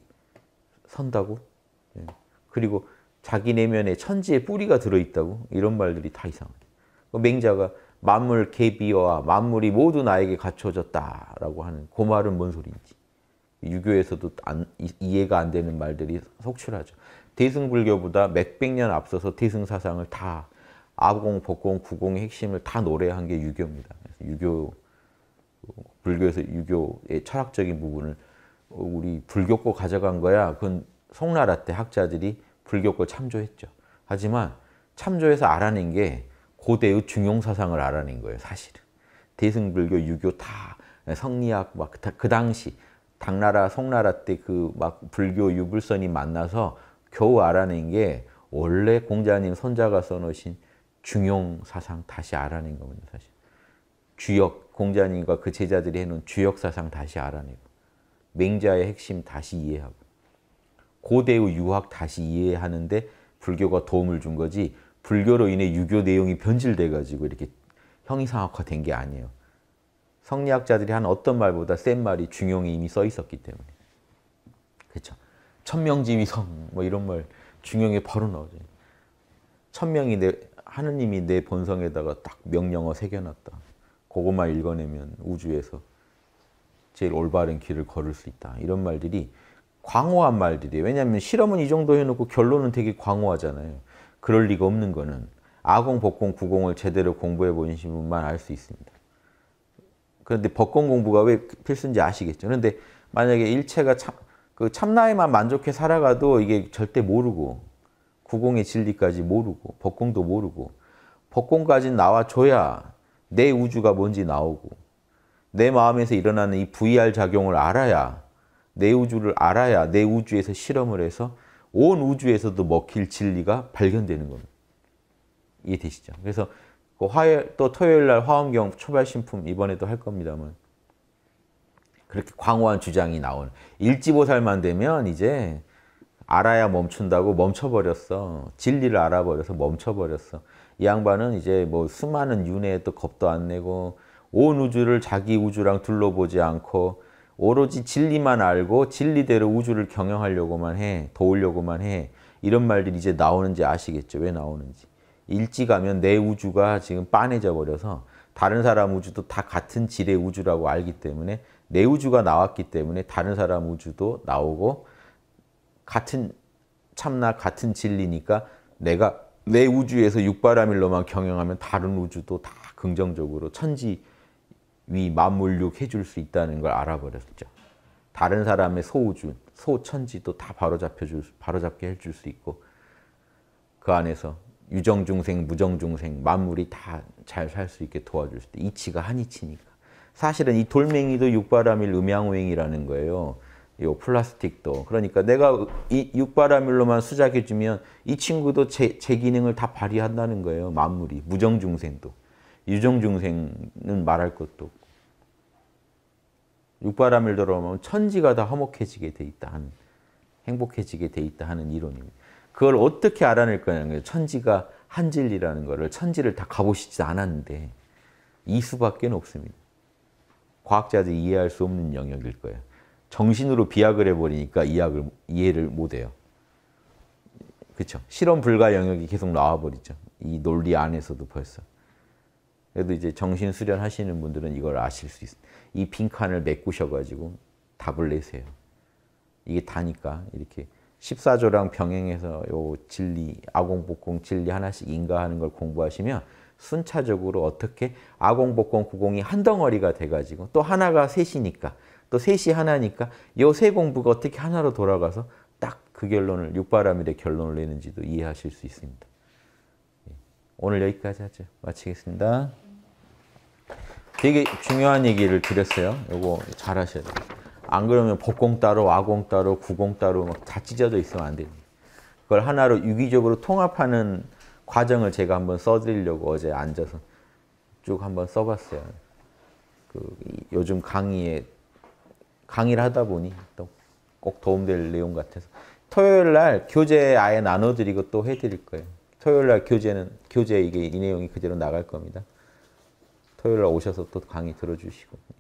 선다고? 예. 그리고 자기 내면에 천지의 뿌리가 들어있다고? 이런 말들이 다 이상해. 그 맹자가 만물 개비어와 만물이 모두 나에게 갖춰졌다라고 하는 그 말은 뭔 소리인지. 유교에서도 안, 이해가 안 되는 말들이 속출하죠. 대승불교보다 몇백년 앞서서 대승 사상을 다 아공, 법공, 구공의 핵심을 다 노래한 게 유교입니다. 유교 불교에서 유교의 철학적인 부분을 우리 불교고 가져간 거야. 그건 송나라 때 학자들이 불교고 참조했죠. 하지만 참조해서 알아낸 게 고대의 중용사상을 알아낸 거예요, 사실은. 대승불교, 유교 다 성리학 막그 그 당시 당나라, 송나라 때 그 막 불교 유불선이 만나서 겨우 알아낸 게 원래 공자님 손자가 써놓으신 중용 사상 다시 알아낸 겁니다, 사실. 주역, 공자님과 그 제자들이 해놓은 주역 사상 다시 알아내고, 맹자의 핵심 다시 이해하고, 고대의 유학 다시 이해하는데 불교가 도움을 준 거지, 불교로 인해 유교 내용이 변질돼가지고 이렇게 형이상학화된 게 아니에요. 성리학자들이 한 어떤 말보다 센 말이 중용이 이미 써 있었기 때문에. 그렇죠. 천명지위성 [LAUGHS] 뭐 이런 말 중용에 바로 나오죠. 천명이 내 하느님이 내 본성에다가 딱 명령어 새겨놨다. 그것만 읽어내면 우주에서 제일 올바른 길을 걸을 수 있다. 이런 말들이 광호한 말들이에요. 왜냐하면 실험은 이 정도 해놓고 결론은 되게 광호하잖아요. 그럴 리가 없는 거는 아공, 복공, 구공을 제대로 공부해 보신 분만 알 수 있습니다. 그런데 법권 공부가 왜 필수인지 아시겠죠. 그런데 만약에 일체가 참, 그 참나에만 만족해 살아가도 이게 절대 모르고 구공의 진리까지 모르고 법공도 모르고 법공까지 나와줘야 내 우주가 뭔지 나오고 내 마음에서 일어나는 이 VR 작용을 알아야 내 우주를 알아야 내 우주에서 실험을 해서 온 우주에서도 먹힐 진리가 발견되는 겁니다. 이해되시죠? 그래서 그 화요일 또 토요일 날 화엄경 초발 신품 이번에도 할 겁니다만 그렇게 광호한 주장이 나온 일지보살만 되면 이제 알아야 멈춘다고 멈춰버렸어. 진리를 알아버려서 멈춰버렸어. 이 양반은 이제 뭐 수많은 윤회에 또 겁도 안 내고 온 우주를 자기 우주랑 둘러보지 않고 오로지 진리만 알고 진리대로 우주를 경영하려고만 해. 도우려고만 해. 이런 말들이 이제 나오는지 아시겠죠? 왜 나오는지. 일찍 가면 내 우주가 지금 빤해져 버려서 다른 사람 우주도 다 같은 질의 우주라고 알기 때문에 내 우주가 나왔기 때문에 다른 사람 우주도 나오고 같은 참나 같은 진리니까 내가 내 우주에서 육바라밀로만 경영하면 다른 우주도 다 긍정적으로 천지 위 만물육 해줄 수 있다는 걸 알아버렸죠. 다른 사람의 소우주, 소천지도 다 바로잡혀줄, 바로잡게 해줄 수 있고 그 안에서 유정중생, 무정중생, 만물이 다 잘 살 수 있게 도와줄 수 있다. 이치가 한이치니까. 사실은 이 돌멩이도 육바라밀 음양오행이라는 거예요. 요 플라스틱도. 그러니까 내가 이 육바라밀로만 수작해주면 이 친구도 제, 제 기능을 다 발휘한다는 거예요. 만물이. 무정중생도. 유정중생은 말할 것도 없고. 육바라밀 들어오면 천지가 다 화목해지게 돼 있다 하는, 행복해지게 돼 있다 하는 이론입니다. 그걸 어떻게 알아낼 거냐는 천지가 한 진리라는 거를 천지를 다 가보시지 않았는데 이 수밖에 없습니다. 과학자들이 이해할 수 없는 영역일 거예요. 정신으로 비약을 해버리니까 이해를, 이해를 못해요. 그렇죠? 실험 불가 영역이 계속 나와버리죠. 이 논리 안에서도 벌써. 그래도 이제 정신 수련하시는 분들은 이걸 아실 수 있어요. 이 빈칸을 메꾸셔가지고 답을 내세요. 이게 다니까 이렇게 14조랑 병행해서 요 진리, 아공복공 진리 하나씩 인가하는 걸 공부하시면 순차적으로 어떻게 아공복공 구공이 한 덩어리가 돼가지고 또 하나가 셋이니까 또 셋이 하나니까 요 세 공부가 어떻게 하나로 돌아가서 딱 그 결론을 육바라밀의 결론을 내는지도 이해하실 수 있습니다. 예. 오늘 여기까지 하죠. 마치겠습니다. 되게 중요한 얘기를 드렸어요. 요거 잘 하셔야 됩니다. 안 그러면 법공 따로, 와공 따로, 구공 따로 막다 찢어져 있으면 안 됩니다. 그걸 하나로 유기적으로 통합하는 과정을 제가 한번 써드리려고 어제 앉아서 쭉 한번 써봤어요. 그 요즘 강의에 강의를 하다 보니 또 꼭 도움될 내용 같아서 토요일 날 교재 아예 나눠드리고 또 해드릴 거예요. 토요일 날 교재는 교재 이게 이 내용이 그대로 나갈 겁니다. 토요일 날 오셔서 또 강의 들어주시고.